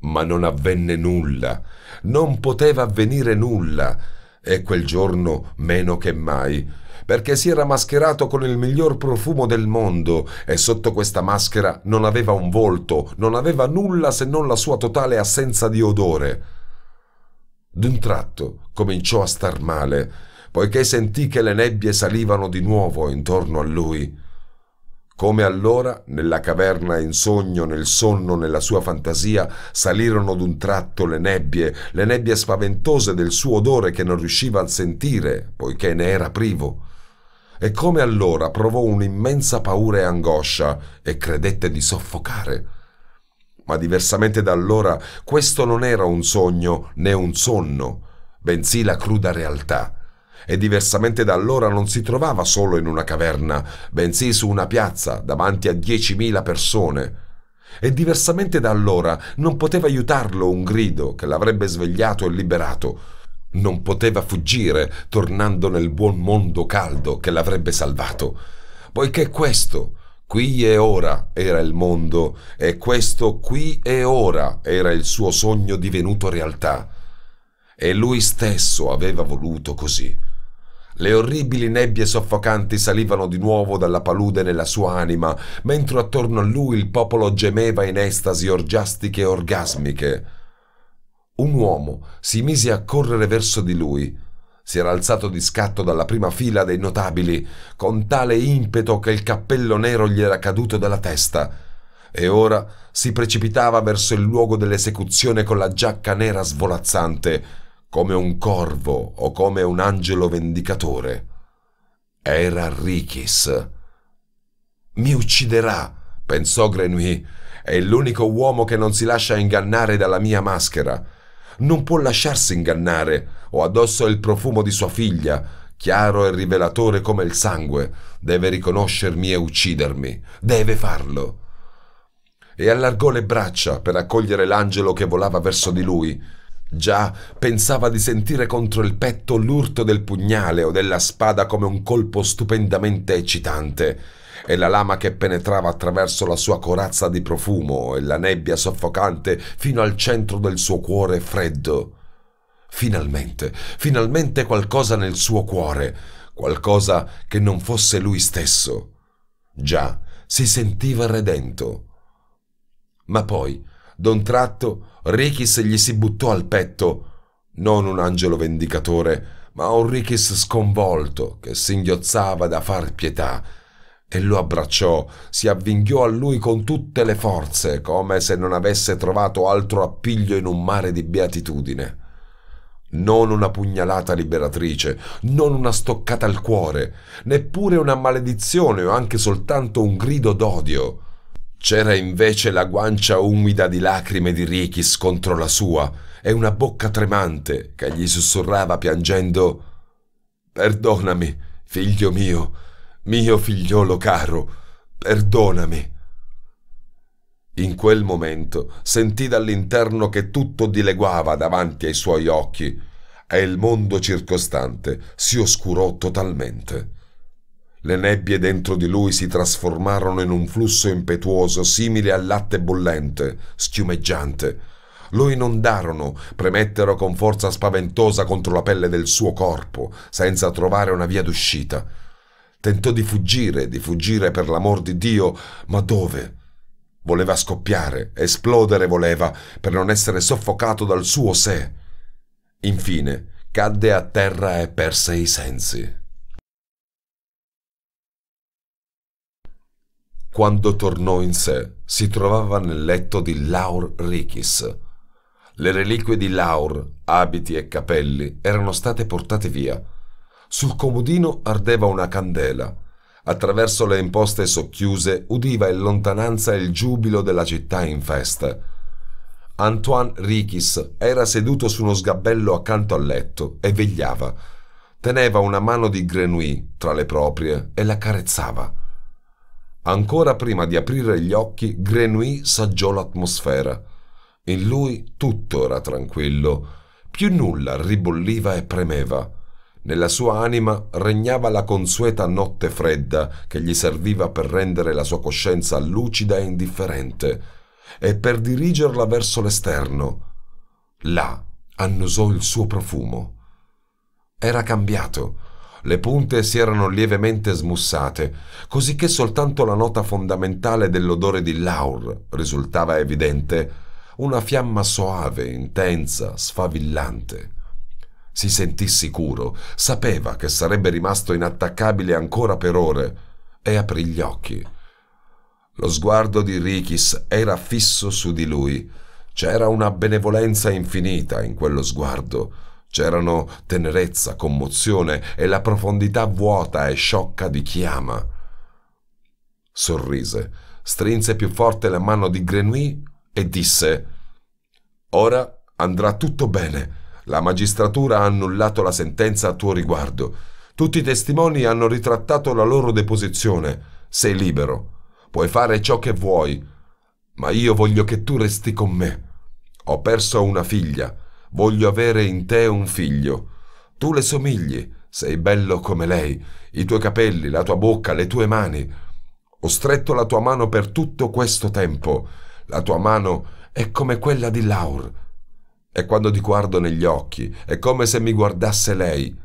Ma non avvenne nulla, non poteva avvenire nulla, e quel giorno, meno che mai, perché si era mascherato con il miglior profumo del mondo e sotto questa maschera non aveva un volto, non aveva nulla se non la sua totale assenza di odore. D'un tratto cominciò a star male, poiché sentì che le nebbie salivano di nuovo intorno a lui. Come allora, nella caverna in sogno, nel sonno, nella sua fantasia, salirono d'un tratto le nebbie, le nebbie spaventose del suo odore che non riusciva a sentire, poiché ne era privo. E come allora provò un'immensa paura e angoscia e credette di soffocare. Ma diversamente da allora, questo non era un sogno né un sonno, bensì la cruda realtà e diversamente da allora non si trovava solo in una caverna, bensì su una piazza davanti a 10.000 persone. E diversamente da allora non poteva aiutarlo un grido che l'avrebbe svegliato e liberato. Non poteva fuggire tornando nel buon mondo caldo che l'avrebbe salvato, poiché questo qui e ora era il mondo e questo qui e ora era il suo sogno divenuto realtà. E lui stesso aveva voluto così. Le orribili nebbie soffocanti salivano di nuovo dalla palude nella sua anima, mentre attorno a lui il popolo gemeva in estasi orgiastiche e orgasmiche. Un uomo si mise a correre verso di lui. Si era alzato di scatto dalla prima fila dei notabili, con tale impeto che il cappello nero gli era caduto dalla testa e ora si precipitava verso il luogo dell'esecuzione con la giacca nera svolazzante come un corvo o come un angelo vendicatore. Era Rikis. Mi ucciderà, pensò Grenouille. È l'unico uomo che non si lascia ingannare dalla mia maschera. Non può lasciarsi ingannare. Ho addosso il profumo di sua figlia, chiaro e rivelatore come il sangue. Deve riconoscermi e uccidermi. Deve farlo. E allargò le braccia per accogliere l'angelo che volava verso di lui Già pensava di sentire contro il petto l'urto del pugnale o della spada come un colpo stupendamente eccitante, e la lama che penetrava attraverso la sua corazza di profumo e la nebbia soffocante fino al centro del suo cuore freddo. Finalmente, finalmente qualcosa nel suo cuore, qualcosa che non fosse lui stesso. Già, si sentiva redento. Ma poi, D'un tratto Rikis gli si buttò al petto, non un angelo vendicatore, ma un Rikis sconvolto che singhiozzava da far pietà e lo abbracciò, si avvinghiò a lui con tutte le forze, come se non avesse trovato altro appiglio in un mare di beatitudine. Non una pugnalata liberatrice, non una stoccata al cuore, neppure una maledizione o anche soltanto un grido d'odio. C'era invece la guancia umida di lacrime di Rikis contro la sua e una bocca tremante che gli sussurrava piangendo Perdonami, figlio mio, mio figliolo caro, perdonami. In quel momento sentì dall'interno che tutto dileguava davanti ai suoi occhi e il mondo circostante si oscurò totalmente. Le nebbie dentro di lui si trasformarono in un flusso impetuoso simile al latte bollente, schiumeggiante. Lo inondarono, premettero con forza spaventosa contro la pelle del suo corpo, senza trovare una via d'uscita. Tentò di fuggire, di fuggire per l'amor di Dio, ma dove? Voleva scoppiare, esplodere voleva, per non essere soffocato dal suo sé. Infine, cadde a terra e perse i sensi. Quando tornò in sé, si trovava nel letto di Laur Rikis. Le reliquie di Laur, abiti e capelli, erano state portate via. Sul comodino ardeva una candela. Attraverso le imposte socchiuse udiva in lontananza il giubilo della città in festa. Antoine Rikis era seduto su uno sgabello accanto al letto e vegliava. Teneva una mano di Grenouille tra le proprie e la carezzava. Ancora prima di aprire gli occhi, Grenouille saggiò l'atmosfera. In lui tutto era tranquillo, più nulla ribolliva e premeva. Nella sua anima regnava la consueta notte fredda che gli serviva per rendere la sua coscienza lucida e indifferente e per dirigerla verso l'esterno. Là annusò il suo profumo. Era cambiato le punte si erano lievemente smussate, cosicché soltanto la nota fondamentale dell'odore di laur risultava evidente, una fiamma soave, intensa, sfavillante. Si sentì sicuro, sapeva che sarebbe rimasto inattaccabile ancora per ore, e aprì gli occhi. Lo sguardo di Rikis era fisso su di lui. C'era una benevolenza infinita in quello sguardo C'erano tenerezza, commozione e la profondità vuota e sciocca di chi ama. Sorrise, strinse più forte la mano di Grenouille e disse «Ora andrà tutto bene. La magistratura ha annullato la sentenza a tuo riguardo. Tutti i testimoni hanno ritrattato la loro deposizione. Sei libero. Puoi fare ciò che vuoi. Ma io voglio che tu resti con me. Ho perso una figlia» voglio avere in te un figlio. Tu le somigli, sei bello come lei, i tuoi capelli, la tua bocca, le tue mani. Ho stretto la tua mano per tutto questo tempo. La tua mano è come quella di Laur. E quando ti guardo negli occhi, è come se mi guardasse lei.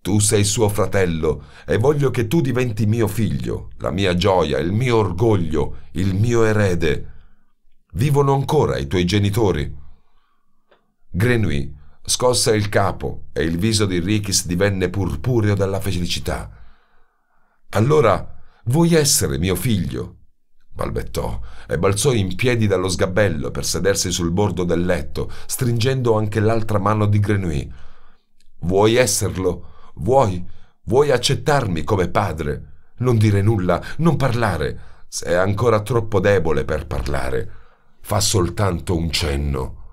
Tu sei suo fratello e voglio che tu diventi mio figlio, la mia gioia, il mio orgoglio, il mio erede. Vivono ancora i tuoi genitori? Grenouille scosse il capo e il viso di Rikis divenne purpureo dalla felicità. Allora vuoi essere mio figlio? balbettò e balzò in piedi dallo sgabello per sedersi sul bordo del letto, stringendo anche l'altra mano di Grenouille. Vuoi esserlo? Vuoi? Vuoi accettarmi come padre? Non dire nulla, non parlare. Sei ancora troppo debole per parlare. Fa soltanto un cenno.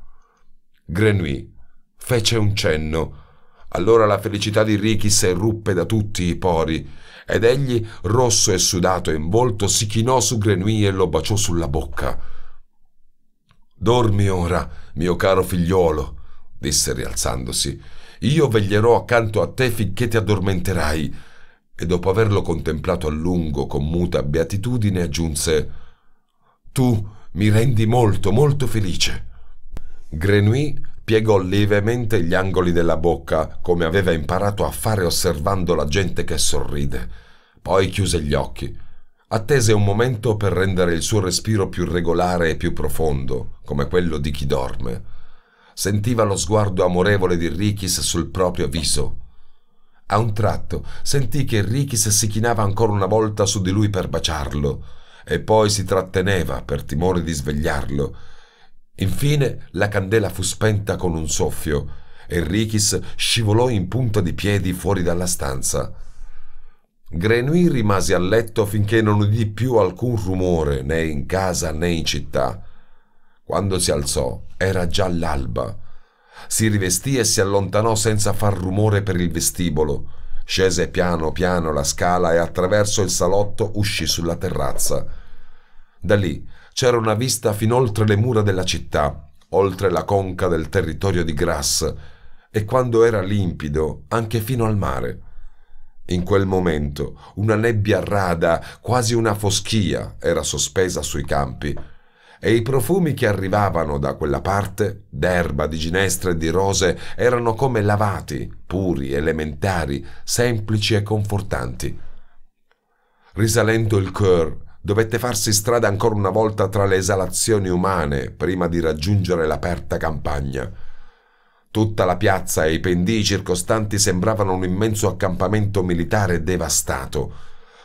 Grenouille fece un cenno. Allora la felicità di Ricky s'erruppe da tutti i pori ed egli, rosso e sudato in volto, si chinò su Grenouille e lo baciò sulla bocca. Dormi ora, mio caro figliuolo, disse rialzandosi. Io veglierò accanto a te finché ti addormenterai. E dopo averlo contemplato a lungo con muta beatitudine aggiunse Tu mi rendi molto, molto felice. Grenouille piegò lievemente gli angoli della bocca, come aveva imparato a fare osservando la gente che sorride. Poi chiuse gli occhi. Attese un momento per rendere il suo respiro più regolare e più profondo, come quello di chi dorme. Sentiva lo sguardo amorevole di Rikis sul proprio viso. A un tratto sentì che Rikis si chinava ancora una volta su di lui per baciarlo, e poi si tratteneva per timore di svegliarlo Infine la candela fu spenta con un soffio. e Enrichis scivolò in punta di piedi fuori dalla stanza. Grenouille rimase a letto finché non udì più alcun rumore né in casa né in città. Quando si alzò era già l'alba. Si rivestì e si allontanò senza far rumore per il vestibolo. Scese piano piano la scala e attraverso il salotto uscì sulla terrazza. Da lì c'era una vista fin oltre le mura della città, oltre la conca del territorio di Grasse, e quando era limpido, anche fino al mare. In quel momento una nebbia rada, quasi una foschia, era sospesa sui campi, e i profumi che arrivavano da quella parte, d'erba, di ginestre e di rose, erano come lavati, puri, elementari, semplici e confortanti. Risalendo il cœur, dovette farsi strada ancora una volta tra le esalazioni umane prima di raggiungere l'aperta campagna. Tutta la piazza e i pendii circostanti sembravano un immenso accampamento militare devastato.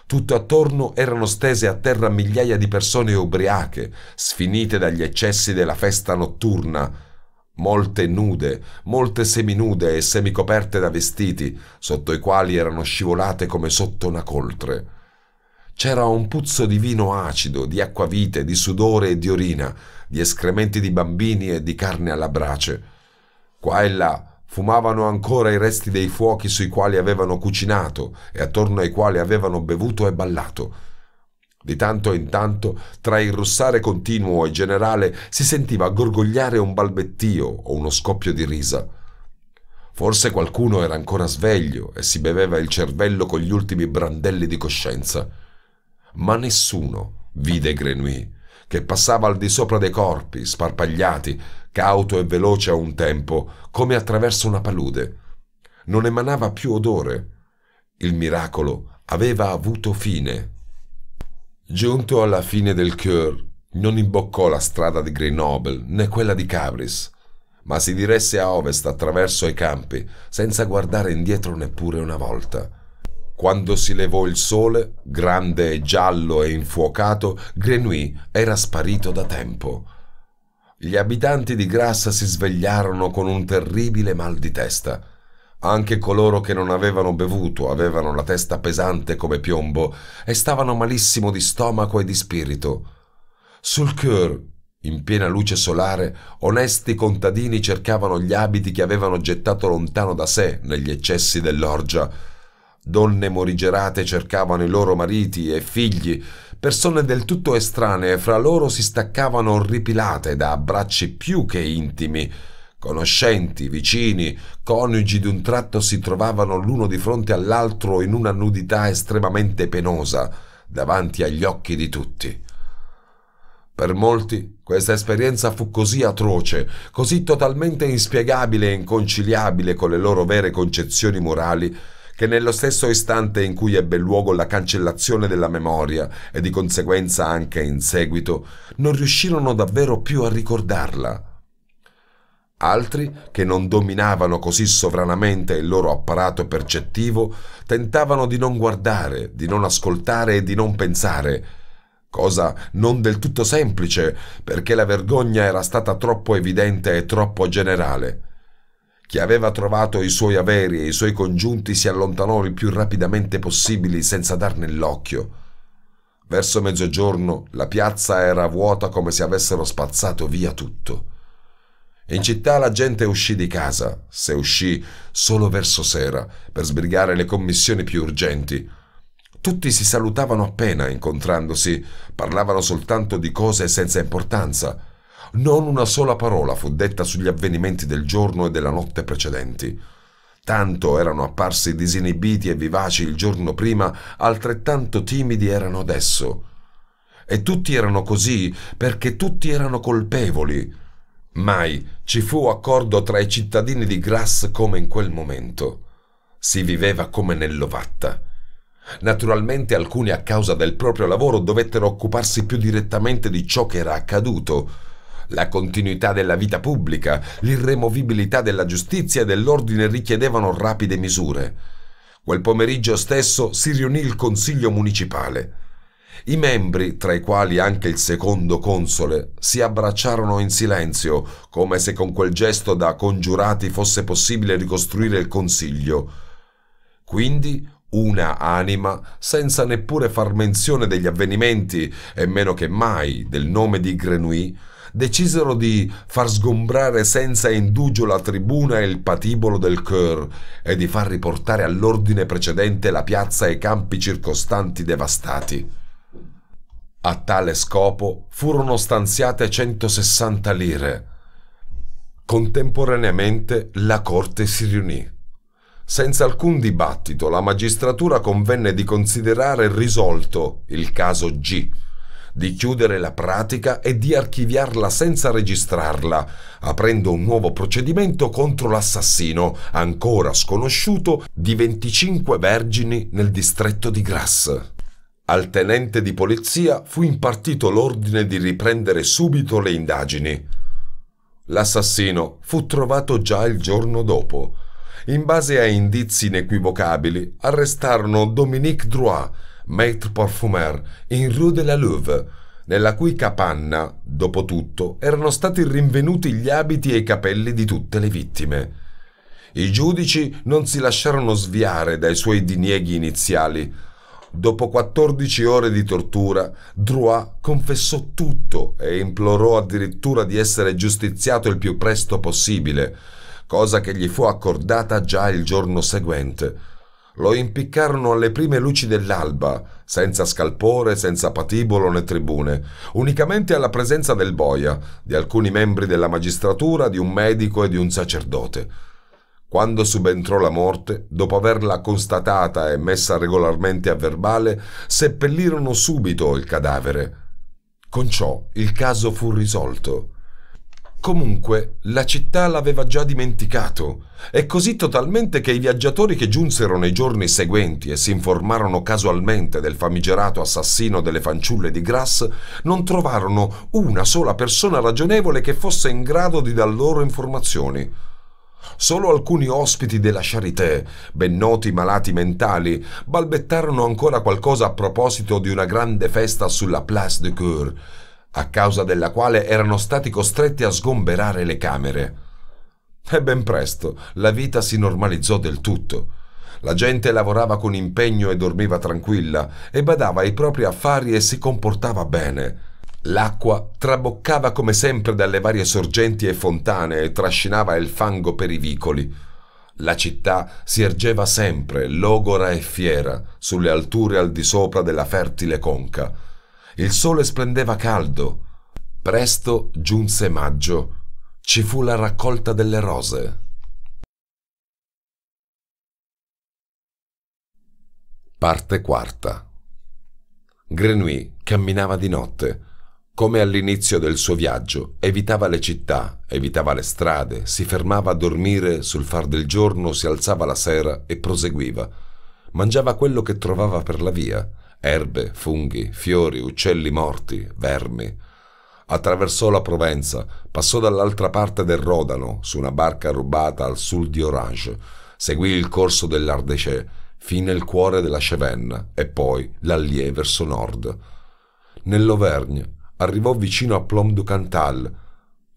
Tutto attorno erano stese a terra migliaia di persone ubriache, sfinite dagli eccessi della festa notturna, molte nude, molte seminude e semicoperte da vestiti, sotto i quali erano scivolate come sotto una coltre. C'era un puzzo di vino acido, di acquavite, di sudore e di orina, di escrementi di bambini e di carne alla brace. Qua e là fumavano ancora i resti dei fuochi sui quali avevano cucinato e attorno ai quali avevano bevuto e ballato. Di tanto in tanto, tra il russare continuo e generale, si sentiva gorgogliare un balbettio o uno scoppio di risa. Forse qualcuno era ancora sveglio e si beveva il cervello con gli ultimi brandelli di coscienza ma nessuno vide Grenouille, che passava al di sopra dei corpi, sparpagliati, cauto e veloce a un tempo, come attraverso una palude. Non emanava più odore. Il miracolo aveva avuto fine. Giunto alla fine del Coeur, non imboccò la strada di Grenoble né quella di Cabris, ma si diresse a ovest attraverso i campi, senza guardare indietro neppure una volta. Quando si levò il sole, grande e giallo e infuocato, Grenouille era sparito da tempo. Gli abitanti di Grassa si svegliarono con un terribile mal di testa. Anche coloro che non avevano bevuto avevano la testa pesante come piombo e stavano malissimo di stomaco e di spirito. Sul Coeur, in piena luce solare, onesti contadini cercavano gli abiti che avevano gettato lontano da sé negli eccessi dell'orgia Donne morigerate cercavano i loro mariti e figli, persone del tutto estranee fra loro si staccavano orripilate da abbracci più che intimi. Conoscenti, vicini, coniugi di un tratto si trovavano l'uno di fronte all'altro in una nudità estremamente penosa, davanti agli occhi di tutti. Per molti questa esperienza fu così atroce, così totalmente inspiegabile e inconciliabile con le loro vere concezioni morali, che nello stesso istante in cui ebbe luogo la cancellazione della memoria e di conseguenza anche in seguito, non riuscirono davvero più a ricordarla. Altri, che non dominavano così sovranamente il loro apparato percettivo, tentavano di non guardare, di non ascoltare e di non pensare, cosa non del tutto semplice, perché la vergogna era stata troppo evidente e troppo generale. Chi aveva trovato i suoi averi e i suoi congiunti si allontanò il più rapidamente possibile senza darne l'occhio. Verso mezzogiorno la piazza era vuota come se avessero spazzato via tutto. In città la gente uscì di casa, se uscì solo verso sera, per sbrigare le commissioni più urgenti. Tutti si salutavano appena incontrandosi, parlavano soltanto di cose senza importanza non una sola parola fu detta sugli avvenimenti del giorno e della notte precedenti. Tanto erano apparsi disinibiti e vivaci il giorno prima, altrettanto timidi erano adesso. E tutti erano così perché tutti erano colpevoli. Mai ci fu accordo tra i cittadini di Grasse come in quel momento. Si viveva come nell'ovatta. Naturalmente alcuni a causa del proprio lavoro dovettero occuparsi più direttamente di ciò che era accaduto, la continuità della vita pubblica, l'irremovibilità della giustizia e dell'ordine richiedevano rapide misure. Quel pomeriggio stesso si riunì il Consiglio municipale. I membri, tra i quali anche il secondo console, si abbracciarono in silenzio, come se con quel gesto da congiurati fosse possibile ricostruire il Consiglio. Quindi una anima, senza neppure far menzione degli avvenimenti e meno che mai del nome di Grenouille, decisero di far sgombrare senza indugio la tribuna e il patibolo del Coeur e di far riportare all'ordine precedente la piazza e i campi circostanti devastati. A tale scopo furono stanziate 160 lire. Contemporaneamente la corte si riunì. Senza alcun dibattito la magistratura convenne di considerare risolto il caso G di chiudere la pratica e di archiviarla senza registrarla, aprendo un nuovo procedimento contro l'assassino, ancora sconosciuto, di 25 vergini nel distretto di Grasse. Al tenente di polizia fu impartito l'ordine di riprendere subito le indagini. L'assassino fu trovato già il giorno dopo. In base a indizi inequivocabili, arrestarono Dominique Droit, maître parfumeur, in Rue de la Louvre, nella cui capanna, dopo tutto, erano stati rinvenuti gli abiti e i capelli di tutte le vittime. I giudici non si lasciarono sviare dai suoi dinieghi iniziali. Dopo 14 ore di tortura, Droit confessò tutto e implorò addirittura di essere giustiziato il più presto possibile, cosa che gli fu accordata già il giorno seguente lo impiccarono alle prime luci dell'alba, senza scalpore, senza patibolo né tribune, unicamente alla presenza del boia, di alcuni membri della magistratura, di un medico e di un sacerdote. Quando subentrò la morte, dopo averla constatata e messa regolarmente a verbale, seppellirono subito il cadavere. Con ciò il caso fu risolto. Comunque, la città l'aveva già dimenticato, e così totalmente che i viaggiatori che giunsero nei giorni seguenti e si informarono casualmente del famigerato assassino delle fanciulle di Grasse non trovarono una sola persona ragionevole che fosse in grado di dar loro informazioni. Solo alcuni ospiti della Charité, ben noti malati mentali, balbettarono ancora qualcosa a proposito di una grande festa sulla Place de Coeur, a causa della quale erano stati costretti a sgomberare le camere. E ben presto la vita si normalizzò del tutto. La gente lavorava con impegno e dormiva tranquilla e badava ai propri affari e si comportava bene. L'acqua traboccava come sempre dalle varie sorgenti e fontane e trascinava il fango per i vicoli. La città si ergeva sempre, logora e fiera, sulle alture al di sopra della fertile conca. Il sole splendeva caldo. Presto giunse maggio. Ci fu la raccolta delle rose. Parte quarta. Grenouille camminava di notte. Come all'inizio del suo viaggio, evitava le città, evitava le strade, si fermava a dormire sul far del giorno, si alzava la sera e proseguiva. Mangiava quello che trovava per la via erbe, funghi, fiori, uccelli morti, vermi. Attraversò la Provenza, passò dall'altra parte del Rodano su una barca rubata al sul di Orange, seguì il corso dell'Ardecè fino al cuore della Chevennes e poi l'Allier verso nord. Nell'Auvergne arrivò vicino a Plom-du-Cantal,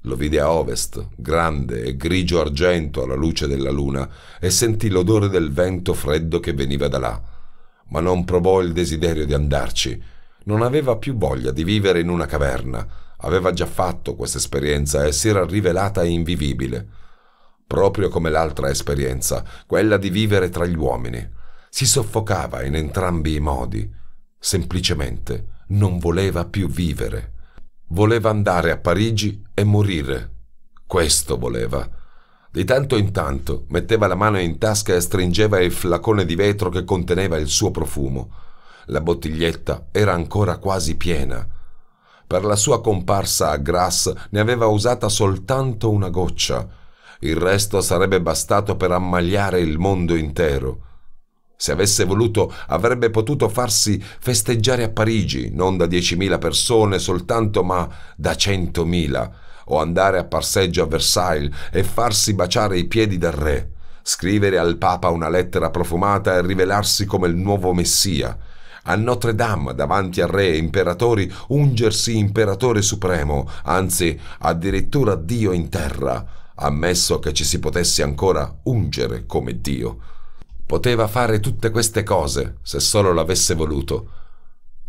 lo vide a ovest, grande e grigio argento alla luce della luna, e sentì l'odore del vento freddo che veniva da là ma non provò il desiderio di andarci. Non aveva più voglia di vivere in una caverna. Aveva già fatto questa esperienza e si era rivelata invivibile. Proprio come l'altra esperienza, quella di vivere tra gli uomini. Si soffocava in entrambi i modi. Semplicemente non voleva più vivere. Voleva andare a Parigi e morire. Questo voleva di tanto in tanto metteva la mano in tasca e stringeva il flacone di vetro che conteneva il suo profumo. La bottiglietta era ancora quasi piena. Per la sua comparsa a Grasse ne aveva usata soltanto una goccia. Il resto sarebbe bastato per ammagliare il mondo intero. Se avesse voluto, avrebbe potuto farsi festeggiare a Parigi, non da 10.000 persone soltanto, ma da 100.000 o andare a parseggio a Versailles e farsi baciare i piedi dal re, scrivere al Papa una lettera profumata e rivelarsi come il nuovo Messia, a Notre Dame davanti a re e imperatori ungersi imperatore supremo, anzi addirittura Dio in terra, ammesso che ci si potesse ancora ungere come Dio. Poteva fare tutte queste cose se solo l'avesse voluto,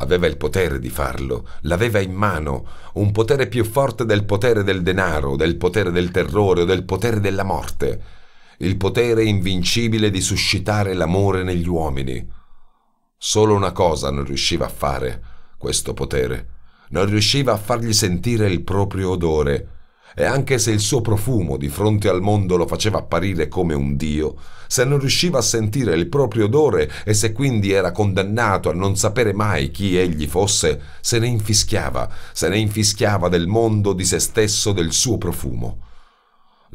Aveva il potere di farlo, l'aveva in mano, un potere più forte del potere del denaro, del potere del terrore o del potere della morte, il potere invincibile di suscitare l'amore negli uomini. Solo una cosa non riusciva a fare questo potere, non riusciva a fargli sentire il proprio odore, e anche se il suo profumo di fronte al mondo lo faceva apparire come un dio, se non riusciva a sentire il proprio odore e se quindi era condannato a non sapere mai chi egli fosse, se ne infischiava, se ne infischiava del mondo, di se stesso, del suo profumo.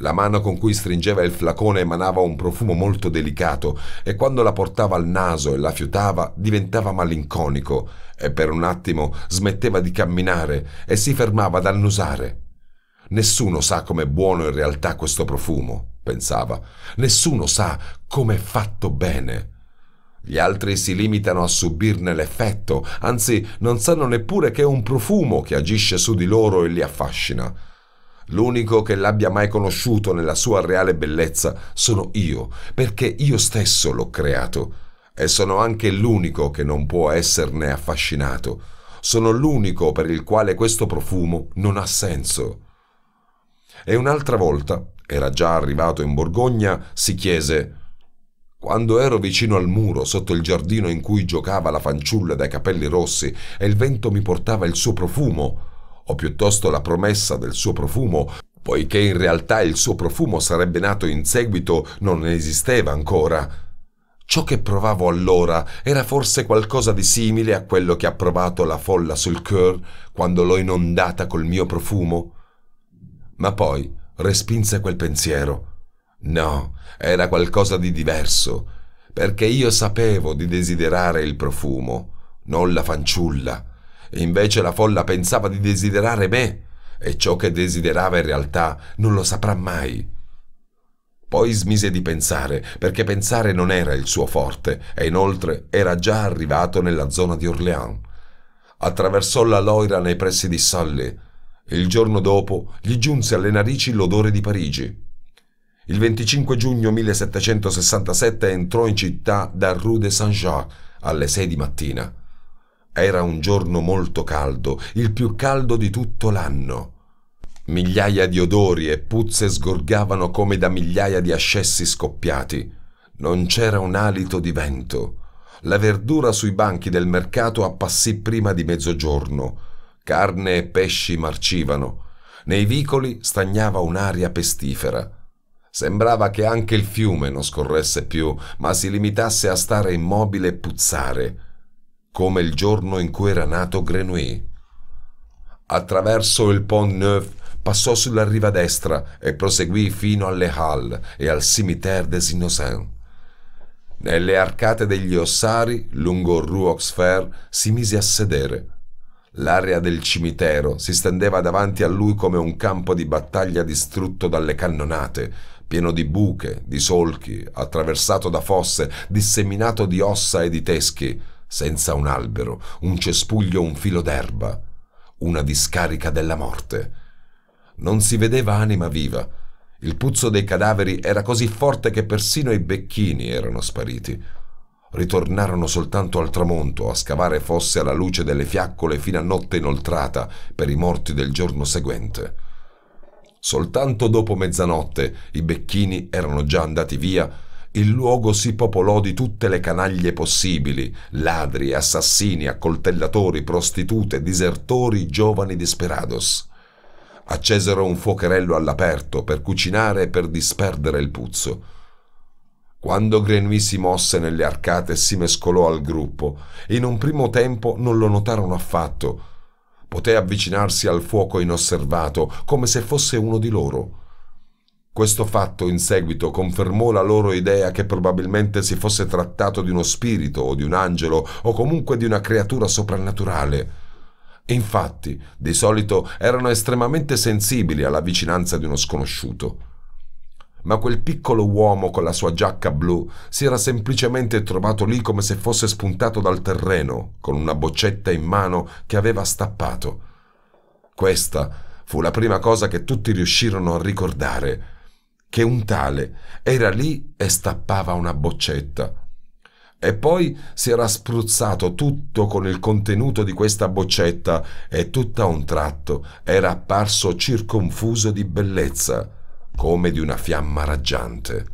La mano con cui stringeva il flacone emanava un profumo molto delicato e quando la portava al naso e la fiutava diventava malinconico e per un attimo smetteva di camminare e si fermava ad annusare. Nessuno sa com'è buono in realtà questo profumo, pensava. Nessuno sa com'è fatto bene. Gli altri si limitano a subirne l'effetto, anzi non sanno neppure che è un profumo che agisce su di loro e li affascina. L'unico che l'abbia mai conosciuto nella sua reale bellezza sono io, perché io stesso l'ho creato. E sono anche l'unico che non può esserne affascinato. Sono l'unico per il quale questo profumo non ha senso e un'altra volta, era già arrivato in Borgogna, si chiese quando ero vicino al muro, sotto il giardino in cui giocava la fanciulla dai capelli rossi e il vento mi portava il suo profumo, o piuttosto la promessa del suo profumo, poiché in realtà il suo profumo sarebbe nato in seguito, non esisteva ancora. Ciò che provavo allora era forse qualcosa di simile a quello che ha provato la folla sul cœur quando l'ho inondata col mio profumo ma poi respinse quel pensiero. No, era qualcosa di diverso, perché io sapevo di desiderare il profumo, non la fanciulla. Invece la folla pensava di desiderare me, e ciò che desiderava in realtà non lo saprà mai. Poi smise di pensare, perché pensare non era il suo forte, e inoltre era già arrivato nella zona di Orléans. Attraversò la Loira nei pressi di Sully, il giorno dopo gli giunse alle narici l'odore di Parigi. Il 25 giugno 1767 entrò in città da Rue de Saint-Jacques alle 6 di mattina. Era un giorno molto caldo, il più caldo di tutto l'anno. Migliaia di odori e puzze sgorgavano come da migliaia di ascessi scoppiati. Non c'era un alito di vento. La verdura sui banchi del mercato appassì prima di mezzogiorno. Carne e pesci marcivano. Nei vicoli stagnava un'aria pestifera. Sembrava che anche il fiume non scorresse più, ma si limitasse a stare immobile e puzzare, come il giorno in cui era nato Grenouille. Attraverso il Pont Neuf passò sulla riva destra e proseguì fino alle Halles e al Cimitère des Innocents. Nelle arcate degli ossari, lungo Rue Oxfer, si mise a sedere. L'area del cimitero si stendeva davanti a lui come un campo di battaglia distrutto dalle cannonate, pieno di buche, di solchi, attraversato da fosse, disseminato di ossa e di teschi, senza un albero, un cespuglio, un filo d'erba. Una discarica della morte. Non si vedeva anima viva. Il puzzo dei cadaveri era così forte che persino i becchini erano spariti ritornarono soltanto al tramonto a scavare fosse alla luce delle fiaccole fino a notte inoltrata per i morti del giorno seguente. Soltanto dopo mezzanotte i becchini erano già andati via, il luogo si popolò di tutte le canaglie possibili, ladri, assassini, accoltellatori, prostitute, disertori, giovani desperados. Accesero un fuocherello all'aperto per cucinare e per disperdere il puzzo quando Grenouille si mosse nelle arcate e si mescolò al gruppo in un primo tempo non lo notarono affatto. Poté avvicinarsi al fuoco inosservato, come se fosse uno di loro. Questo fatto in seguito confermò la loro idea che probabilmente si fosse trattato di uno spirito o di un angelo o comunque di una creatura soprannaturale. Infatti, di solito erano estremamente sensibili alla vicinanza di uno sconosciuto ma quel piccolo uomo con la sua giacca blu si era semplicemente trovato lì come se fosse spuntato dal terreno, con una boccetta in mano che aveva stappato. Questa fu la prima cosa che tutti riuscirono a ricordare, che un tale era lì e stappava una boccetta. E poi si era spruzzato tutto con il contenuto di questa boccetta e tutta un tratto era apparso circonfuso di bellezza come di una fiamma raggiante.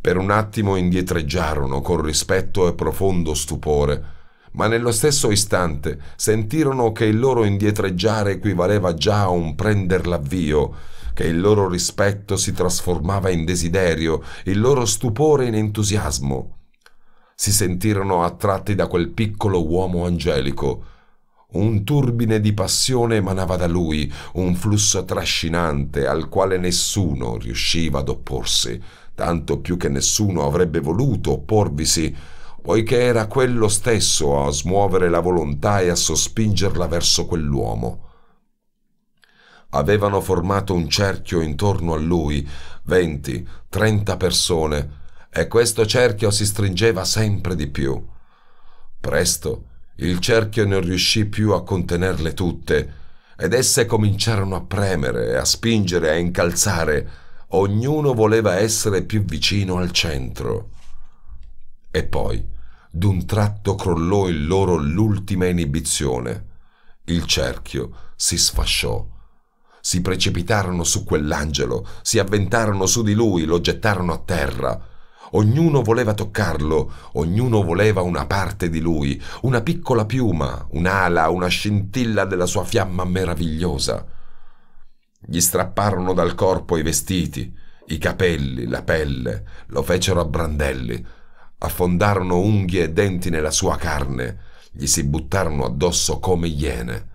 Per un attimo indietreggiarono con rispetto e profondo stupore, ma nello stesso istante sentirono che il loro indietreggiare equivaleva già a un prender l'avvio, che il loro rispetto si trasformava in desiderio, il loro stupore in entusiasmo. Si sentirono attratti da quel piccolo uomo angelico, un turbine di passione emanava da lui, un flusso trascinante al quale nessuno riusciva ad opporsi, tanto più che nessuno avrebbe voluto opporvisi, poiché era quello stesso a smuovere la volontà e a sospingerla verso quell'uomo. Avevano formato un cerchio intorno a lui, venti, trenta persone, e questo cerchio si stringeva sempre di più. Presto il cerchio non riuscì più a contenerle tutte ed esse cominciarono a premere, a spingere, a incalzare. Ognuno voleva essere più vicino al centro. E poi, d'un tratto, crollò in loro l'ultima inibizione. Il cerchio si sfasciò. Si precipitarono su quell'angelo, si avventarono su di lui, lo gettarono a terra Ognuno voleva toccarlo, ognuno voleva una parte di lui, una piccola piuma, un'ala, una scintilla della sua fiamma meravigliosa. Gli strapparono dal corpo i vestiti, i capelli, la pelle, lo fecero a brandelli, affondarono unghie e denti nella sua carne, gli si buttarono addosso come iene.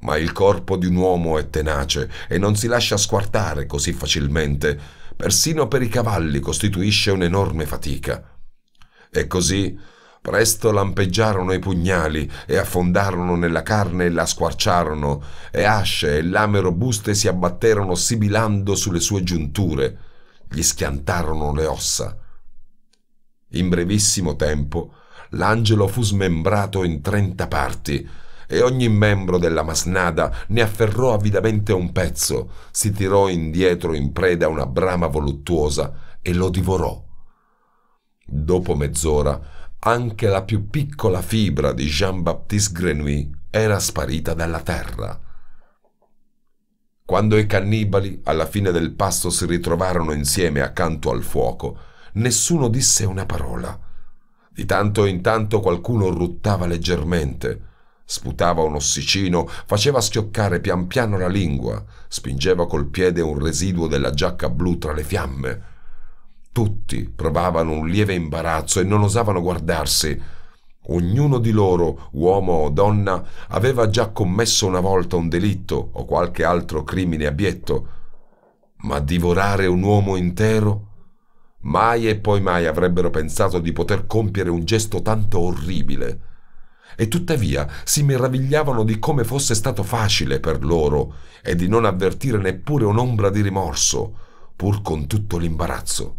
Ma il corpo di un uomo è tenace e non si lascia squartare così facilmente, persino per i cavalli costituisce un'enorme fatica. E così presto lampeggiarono i pugnali e affondarono nella carne e la squarciarono, e asce e lame robuste si abbatterono sibilando sulle sue giunture, gli schiantarono le ossa. In brevissimo tempo l'angelo fu smembrato in trenta parti, e ogni membro della masnada ne afferrò avidamente un pezzo, si tirò indietro in preda a una brama voluttuosa e lo divorò. Dopo mezz'ora, anche la più piccola fibra di Jean-Baptiste Grenouille era sparita dalla terra. Quando i cannibali alla fine del pasto si ritrovarono insieme accanto al fuoco, nessuno disse una parola. Di tanto in tanto qualcuno ruttava leggermente, Sputava un ossicino, faceva schioccare pian piano la lingua, spingeva col piede un residuo della giacca blu tra le fiamme. Tutti provavano un lieve imbarazzo e non osavano guardarsi. Ognuno di loro, uomo o donna, aveva già commesso una volta un delitto o qualche altro crimine abietto. Ma divorare un uomo intero? Mai e poi mai avrebbero pensato di poter compiere un gesto tanto orribile e tuttavia si meravigliavano di come fosse stato facile per loro e di non avvertire neppure un'ombra di rimorso, pur con tutto l'imbarazzo.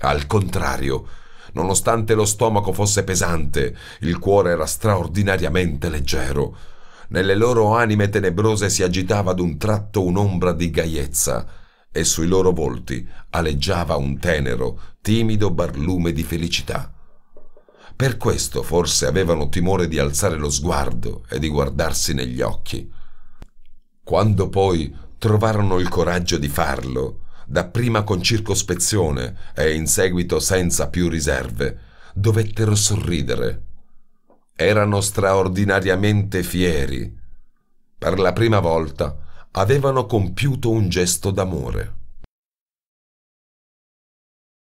Al contrario, nonostante lo stomaco fosse pesante, il cuore era straordinariamente leggero. Nelle loro anime tenebrose si agitava ad un tratto un'ombra di gaiezza e sui loro volti aleggiava un tenero, timido barlume di felicità. Per questo forse avevano timore di alzare lo sguardo e di guardarsi negli occhi. Quando poi trovarono il coraggio di farlo, dapprima con circospezione e in seguito senza più riserve, dovettero sorridere. Erano straordinariamente fieri. Per la prima volta avevano compiuto un gesto d'amore.